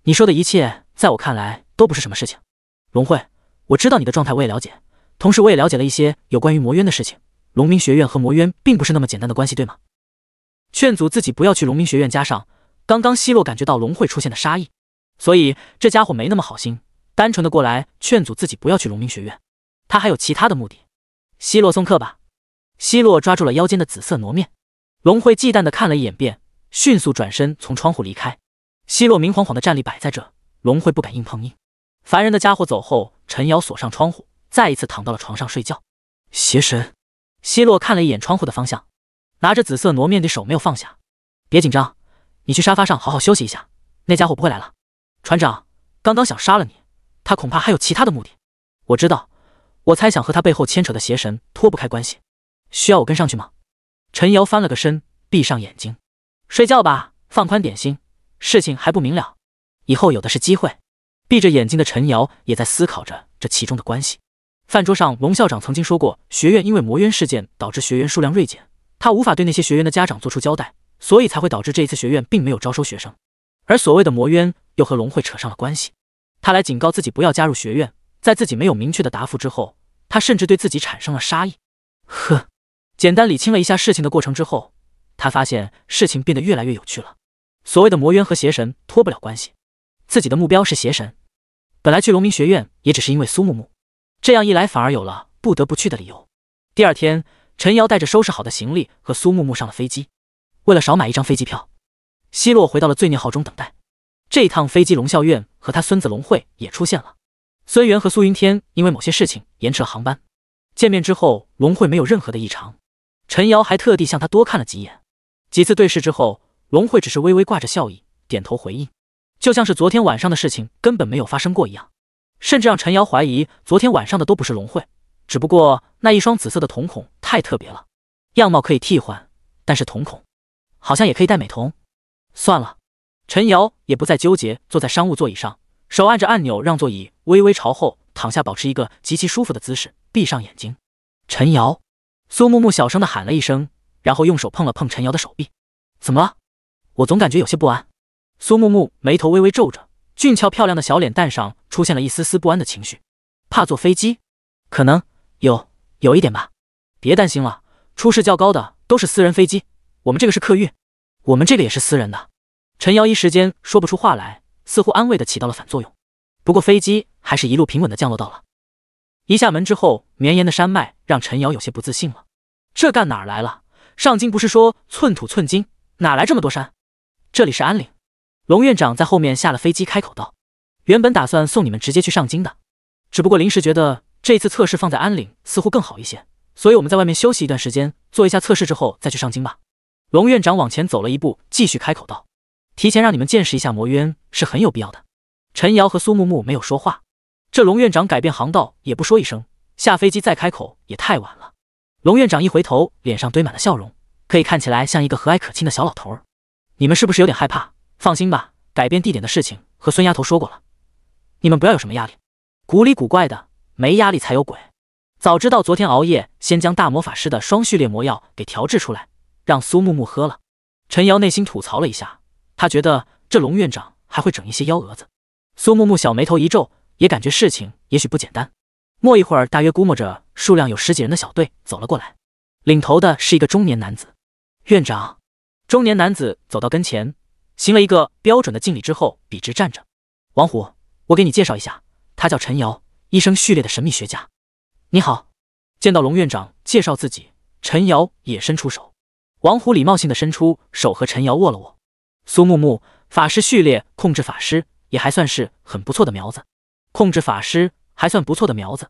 Speaker 2: 你说的一切在我看来都不是什么事情。龙会，我知道你的状态，我也了解，同时我也了解了一些有关于魔渊的事情。龙鸣学院和魔渊并不是那么简单的关系，对吗？劝阻自己不要去龙鸣学院，加上刚刚希洛感觉到龙会出现的杀意，所以这家伙没那么好心，单纯的过来劝阻自己不要去龙鸣学院，他还有其他的目的。希洛送客吧。希洛抓住了腰间的紫色傩面，龙会忌惮的看了一眼，便迅速转身从窗户离开。希洛明晃晃的站立摆在这，龙会不敢硬碰硬。烦人的家伙走后，陈瑶锁上窗户，再一次躺到了床上睡觉。邪神，希洛看了一眼窗户的方向，拿着紫色傩面的手没有放下。别紧张，你去沙发上好好休息一下。那家伙不会来了。船长，刚刚想杀了你，他恐怕还有其他的目的。我知道，我猜想和他背后牵扯的邪神脱不开关系。需要我跟上去吗？陈瑶翻了个身，闭上眼睛，睡觉吧，放宽点心。事情还不明了，以后有的是机会。闭着眼睛的陈瑶也在思考着这其中的关系。饭桌上，龙校长曾经说过，学院因为魔渊事件导致学员数量锐减，他无法对那些学员的家长做出交代，所以才会导致这一次学院并没有招收学生。而所谓的魔渊又和龙会扯上了关系，他来警告自己不要加入学院。在自己没有明确的答复之后，他甚至对自己产生了杀意。呵，简单理清了一下事情的过程之后，他发现事情变得越来越有趣了。所谓的魔渊和邪神脱不了关系，自己的目标是邪神。本来去龙明学院也只是因为苏木木，这样一来反而有了不得不去的理由。第二天，陈瑶带着收拾好的行李和苏木木上了飞机。为了少买一张飞机票，希洛回到了罪孽号中等待。这一趟飞机，龙啸院和他孙子龙会也出现了。孙元和苏云天因为某些事情延迟了航班。见面之后，龙会没有任何的异常。陈瑶还特地向他多看了几眼。几次对视之后。龙慧只是微微挂着笑意，点头回应，就像是昨天晚上的事情根本没有发生过一样，甚至让陈瑶怀疑昨天晚上的都不是龙慧，只不过那一双紫色的瞳孔太特别了，样貌可以替换，但是瞳孔好像也可以戴美瞳。算了，陈瑶也不再纠结，坐在商务座椅上，手按着按钮让座椅微微朝后躺下，保持一个极其舒服的姿势，闭上眼睛。陈瑶，苏木木小声的喊了一声，然后用手碰了碰陈瑶的手臂，怎么了？我总感觉有些不安。苏木木眉头微微皱着，俊俏漂亮的小脸蛋上出现了一丝丝不安的情绪。怕坐飞机？可能有有一点吧。别担心了，出事较高的都是私人飞机，我们这个是客运，我们这个也是私人的。陈瑶一时间说不出话来，似乎安慰的起到了反作用。不过飞机还是一路平稳的降落到了。一下门之后，绵延的山脉让陈瑶有些不自信了。这干哪来了？上京不是说寸土寸金，哪来这么多山？这里是安岭，龙院长在后面下了飞机，开口道：“原本打算送你们直接去上京的，只不过临时觉得这次测试放在安岭似乎更好一些，所以我们在外面休息一段时间，做一下测试之后再去上京吧。”龙院长往前走了一步，继续开口道：“提前让你们见识一下魔渊是很有必要的。”陈瑶和苏木木没有说话，这龙院长改变航道也不说一声，下飞机再开口也太晚了。龙院长一回头，脸上堆满了笑容，可以看起来像一个和蔼可亲的小老头儿。你们是不是有点害怕？放心吧，改变地点的事情和孙丫头说过了，你们不要有什么压力。古里古怪的，没压力才有鬼。早知道昨天熬夜，先将大魔法师的双序列魔药给调制出来，让苏木木喝了。陈瑶内心吐槽了一下，他觉得这龙院长还会整一些幺蛾子。苏木木小眉头一皱，也感觉事情也许不简单。没一会儿，大约估摸着数量有十几人的小队走了过来，领头的是一个中年男子，院长。中年男子走到跟前，行了一个标准的敬礼之后，笔直站着。王虎，我给你介绍一下，他叫陈瑶，一生序列的神秘学家。你好。见到龙院长介绍自己，陈瑶也伸出手。王虎礼貌性的伸出手和陈瑶握了握。苏木木，法师序列控制法师也还算是很不错的苗子，控制法师还算不错的苗子。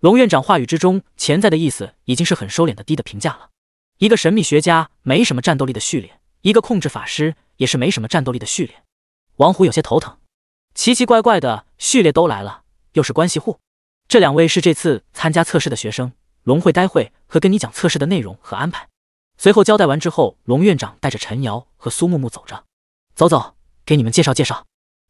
Speaker 2: 龙院长话语之中潜在的意思已经是很收敛的低的评价了。一个神秘学家没什么战斗力的序列。一个控制法师也是没什么战斗力的序列，王虎有些头疼。奇奇怪怪的序列都来了，又是关系户。这两位是这次参加测试的学生，龙会待会和跟你讲测试的内容和安排。随后交代完之后，龙院长带着陈瑶和苏木木走着，走走，给你们介绍介绍。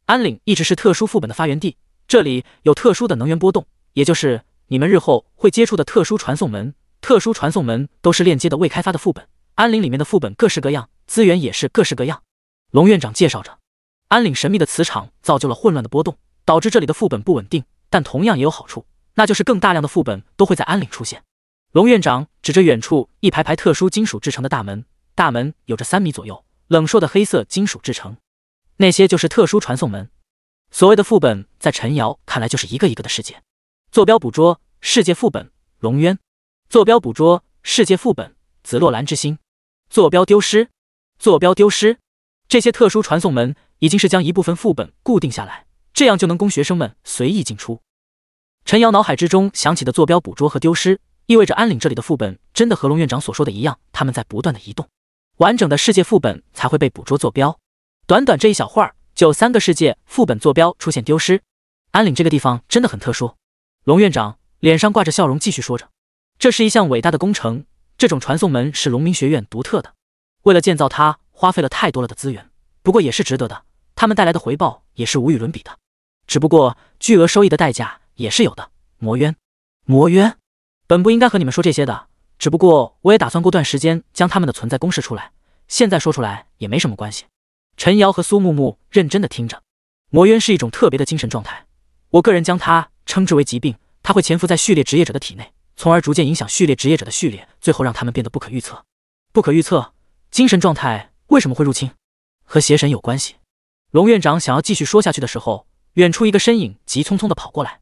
Speaker 2: 安岭一直是特殊副本的发源地，这里有特殊的能源波动，也就是你们日后会接触的特殊传送门。特殊传送门都是链接的未开发的副本，安岭里面的副本各式各样。资源也是各式各样，龙院长介绍着，安岭神秘的磁场造就了混乱的波动，导致这里的副本不稳定，但同样也有好处，那就是更大量的副本都会在安岭出现。龙院长指着远处一排排特殊金属制成的大门，大门有着三米左右，冷硕的黑色金属制成，那些就是特殊传送门。所谓的副本，在陈瑶看来就是一个一个的世界。坐标捕捉世界副本，龙渊。坐标捕捉世界副本，紫罗兰之心。坐标丢失。坐标丢失，这些特殊传送门已经是将一部分副本固定下来，这样就能供学生们随意进出。陈瑶脑海之中想起的坐标捕捉和丢失，意味着安岭这里的副本真的和龙院长所说的一样，他们在不断的移动，完整的世界副本才会被捕捉坐标。短短这一小会儿，就三个世界副本坐标出现丢失，安岭这个地方真的很特殊。龙院长脸上挂着笑容，继续说着：“这是一项伟大的工程，这种传送门是龙明学院独特的。”为了建造它，花费了太多了的资源，不过也是值得的。他们带来的回报也是无与伦比的，只不过巨额收益的代价也是有的。魔渊，魔渊，本不应该和你们说这些的，只不过我也打算过段时间将他们的存在公示出来，现在说出来也没什么关系。陈瑶和苏木木认真的听着。魔渊是一种特别的精神状态，我个人将它称之为疾病。它会潜伏在序列职业者的体内，从而逐渐影响序列职业者的序列，最后让他们变得不可预测，不可预测。精神状态为什么会入侵？和邪神有关系。龙院长想要继续说下去的时候，远处一个身影急匆匆的跑过来。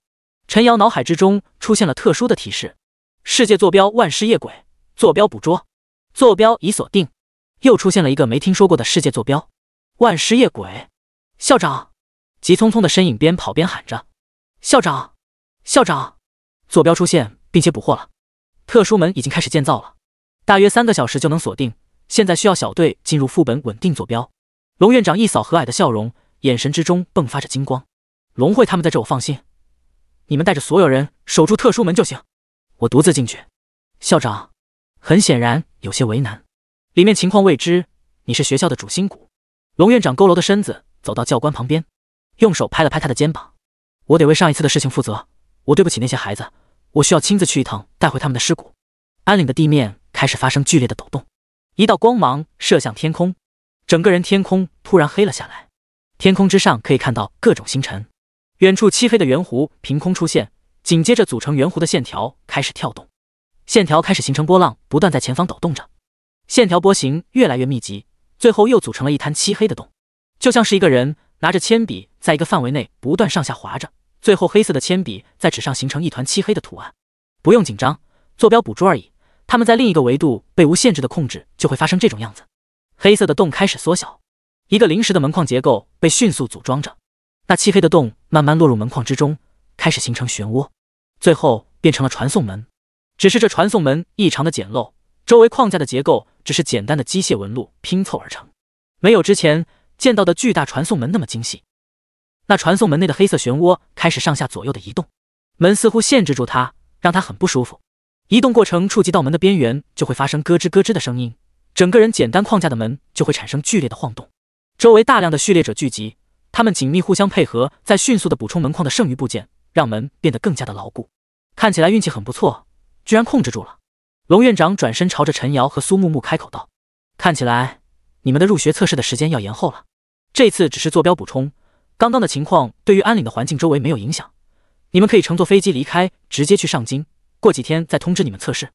Speaker 2: 陈瑶脑海之中出现了特殊的提示：世界坐标万尸夜鬼，坐标捕捉，坐标已锁定。又出现了一个没听说过的世界坐标万尸夜鬼。校长，急匆匆的身影边跑边喊着：“校长，校长！”坐标出现并且捕获了，特殊门已经开始建造了，大约三个小时就能锁定。现在需要小队进入副本稳定坐标。龙院长一扫和蔼的笑容，眼神之中迸发着金光。龙慧他们在这，我放心。你们带着所有人守住特殊门就行，我独自进去。校长，很显然有些为难。里面情况未知，你是学校的主心骨。龙院长佝偻的身子走到教官旁边，用手拍了拍他的肩膀。我得为上一次的事情负责，我对不起那些孩子。我需要亲自去一趟，带回他们的尸骨。安岭的地面开始发生剧烈的抖动。一道光芒射向天空，整个人天空突然黑了下来。天空之上可以看到各种星辰，远处漆黑的圆弧凭空出现，紧接着组成圆弧的线条开始跳动，线条开始形成波浪，不断在前方抖动着。线条波形越来越密集，最后又组成了一滩漆黑的洞，就像是一个人拿着铅笔在一个范围内不断上下划着，最后黑色的铅笔在纸上形成一团漆黑的图案。不用紧张，坐标捕捉而已。他们在另一个维度被无限制的控制，就会发生这种样子。黑色的洞开始缩小，一个临时的门框结构被迅速组装着。那漆黑的洞慢慢落入门框之中，开始形成漩涡，最后变成了传送门。只是这传送门异常的简陋，周围框架的结构只是简单的机械纹路拼凑而成，没有之前见到的巨大传送门那么精细。那传送门内的黑色漩涡开始上下左右的移动，门似乎限制住它，让它很不舒服。移动过程触及到门的边缘，就会发生咯吱咯吱的声音，整个人简单框架的门就会产生剧烈的晃动。周围大量的序列者聚集，他们紧密互相配合，在迅速的补充门框的剩余部件，让门变得更加的牢固。看起来运气很不错，居然控制住了。龙院长转身朝着陈瑶和苏木木开口道：“看起来你们的入学测试的时间要延后了。这次只是坐标补充，刚刚的情况对于安岭的环境周围没有影响，你们可以乘坐飞机离开，直接去上京。”过几天再通知你们测试，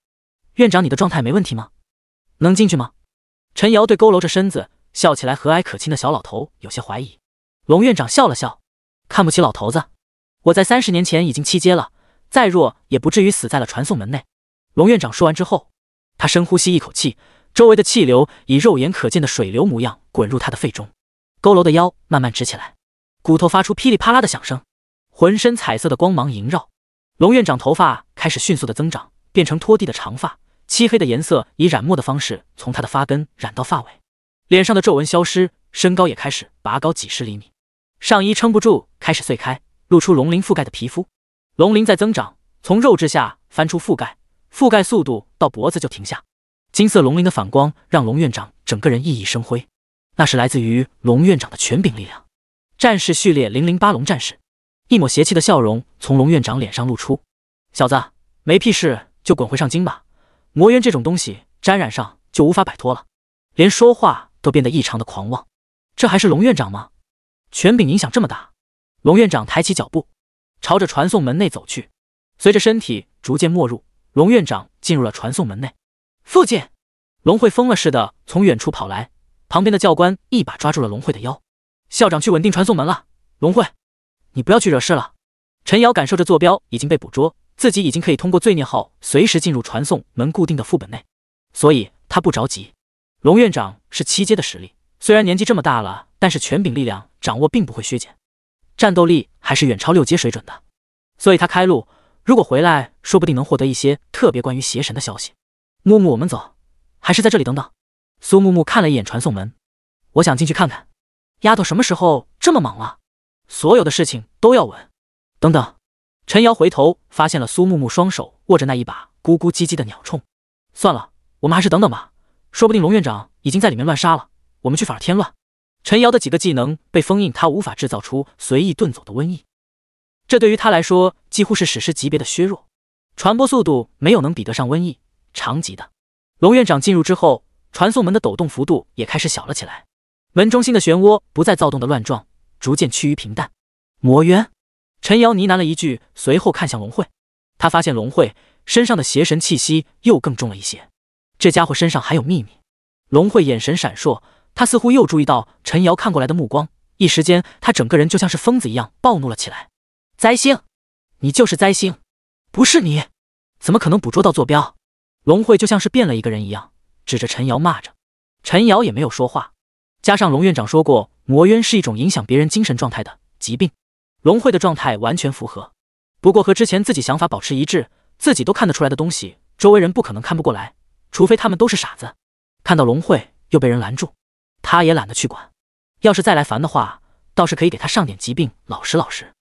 Speaker 2: 院长，你的状态没问题吗？能进去吗？陈瑶对佝偻着身子、笑起来和蔼可亲的小老头有些怀疑。龙院长笑了笑，看不起老头子？我在三十年前已经七阶了，再弱也不至于死在了传送门内。龙院长说完之后，他深呼吸一口气，周围的气流以肉眼可见的水流模样滚入他的肺中，佝偻的腰慢慢直起来，骨头发出噼里啪啦的响声，浑身彩色的光芒萦绕。龙院长头发。开始迅速的增长，变成拖地的长发，漆黑的颜色以染墨的方式从他的发根染到发尾，脸上的皱纹消失，身高也开始拔高几十厘米，上衣撑不住开始碎开，露出龙鳞覆盖的皮肤，龙鳞在增长，从肉质下翻出覆盖，覆盖速度到脖子就停下，金色龙鳞的反光让龙院长整个人熠熠生辉，那是来自于龙院长的权柄力量，战士序列零零八龙战士，一抹邪气的笑容从龙院长脸上露出，小子。没屁事就滚回上京吧！魔渊这种东西沾染上就无法摆脱了，连说话都变得异常的狂妄。这还是龙院长吗？权柄影响这么大。龙院长抬起脚步，朝着传送门内走去。随着身体逐渐没入，龙院长进入了传送门内。父亲！龙会疯了似的从远处跑来，旁边的教官一把抓住了龙会的腰。校长去稳定传送门了，龙会，你不要去惹事了。陈瑶感受着坐标已经被捕捉。自己已经可以通过罪孽号随时进入传送门固定的副本内，所以他不着急。龙院长是七阶的实力，虽然年纪这么大了，但是权柄力量掌握并不会削减，战斗力还是远超六阶水准的。所以他开路，如果回来说不定能获得一些特别关于邪神的消息。木木，我们走，还是在这里等等？苏木木看了一眼传送门，我想进去看看。丫头什么时候这么忙了？所有的事情都要稳。等等。陈瑶回头发现了苏木木双手握着那一把咕咕唧唧的鸟铳。算了，我们还是等等吧，说不定龙院长已经在里面乱杀了，我们去反而添乱。陈瑶的几个技能被封印，他无法制造出随意遁走的瘟疫，这对于他来说几乎是史诗级别的削弱。传播速度没有能比得上瘟疫长级的。龙院长进入之后，传送门的抖动幅度也开始小了起来，门中心的漩涡不再躁动的乱撞，逐渐趋于平淡。魔渊。陈瑶呢喃了一句，随后看向龙慧。他发现龙慧身上的邪神气息又更重了一些，这家伙身上还有秘密。龙慧眼神闪烁，他似乎又注意到陈瑶看过来的目光，一时间他整个人就像是疯子一样暴怒了起来：“灾星，你就是灾星！不是你，怎么可能捕捉到坐标？”龙慧就像是变了一个人一样，指着陈瑶骂着。陈瑶也没有说话。加上龙院长说过，魔渊是一种影响别人精神状态的疾病。龙慧的状态完全符合，不过和之前自己想法保持一致，自己都看得出来的东西，周围人不可能看不过来，除非他们都是傻子。看到龙慧又被人拦住，他也懒得去管。要是再来烦的话，倒是可以给他上点疾病，老实老实。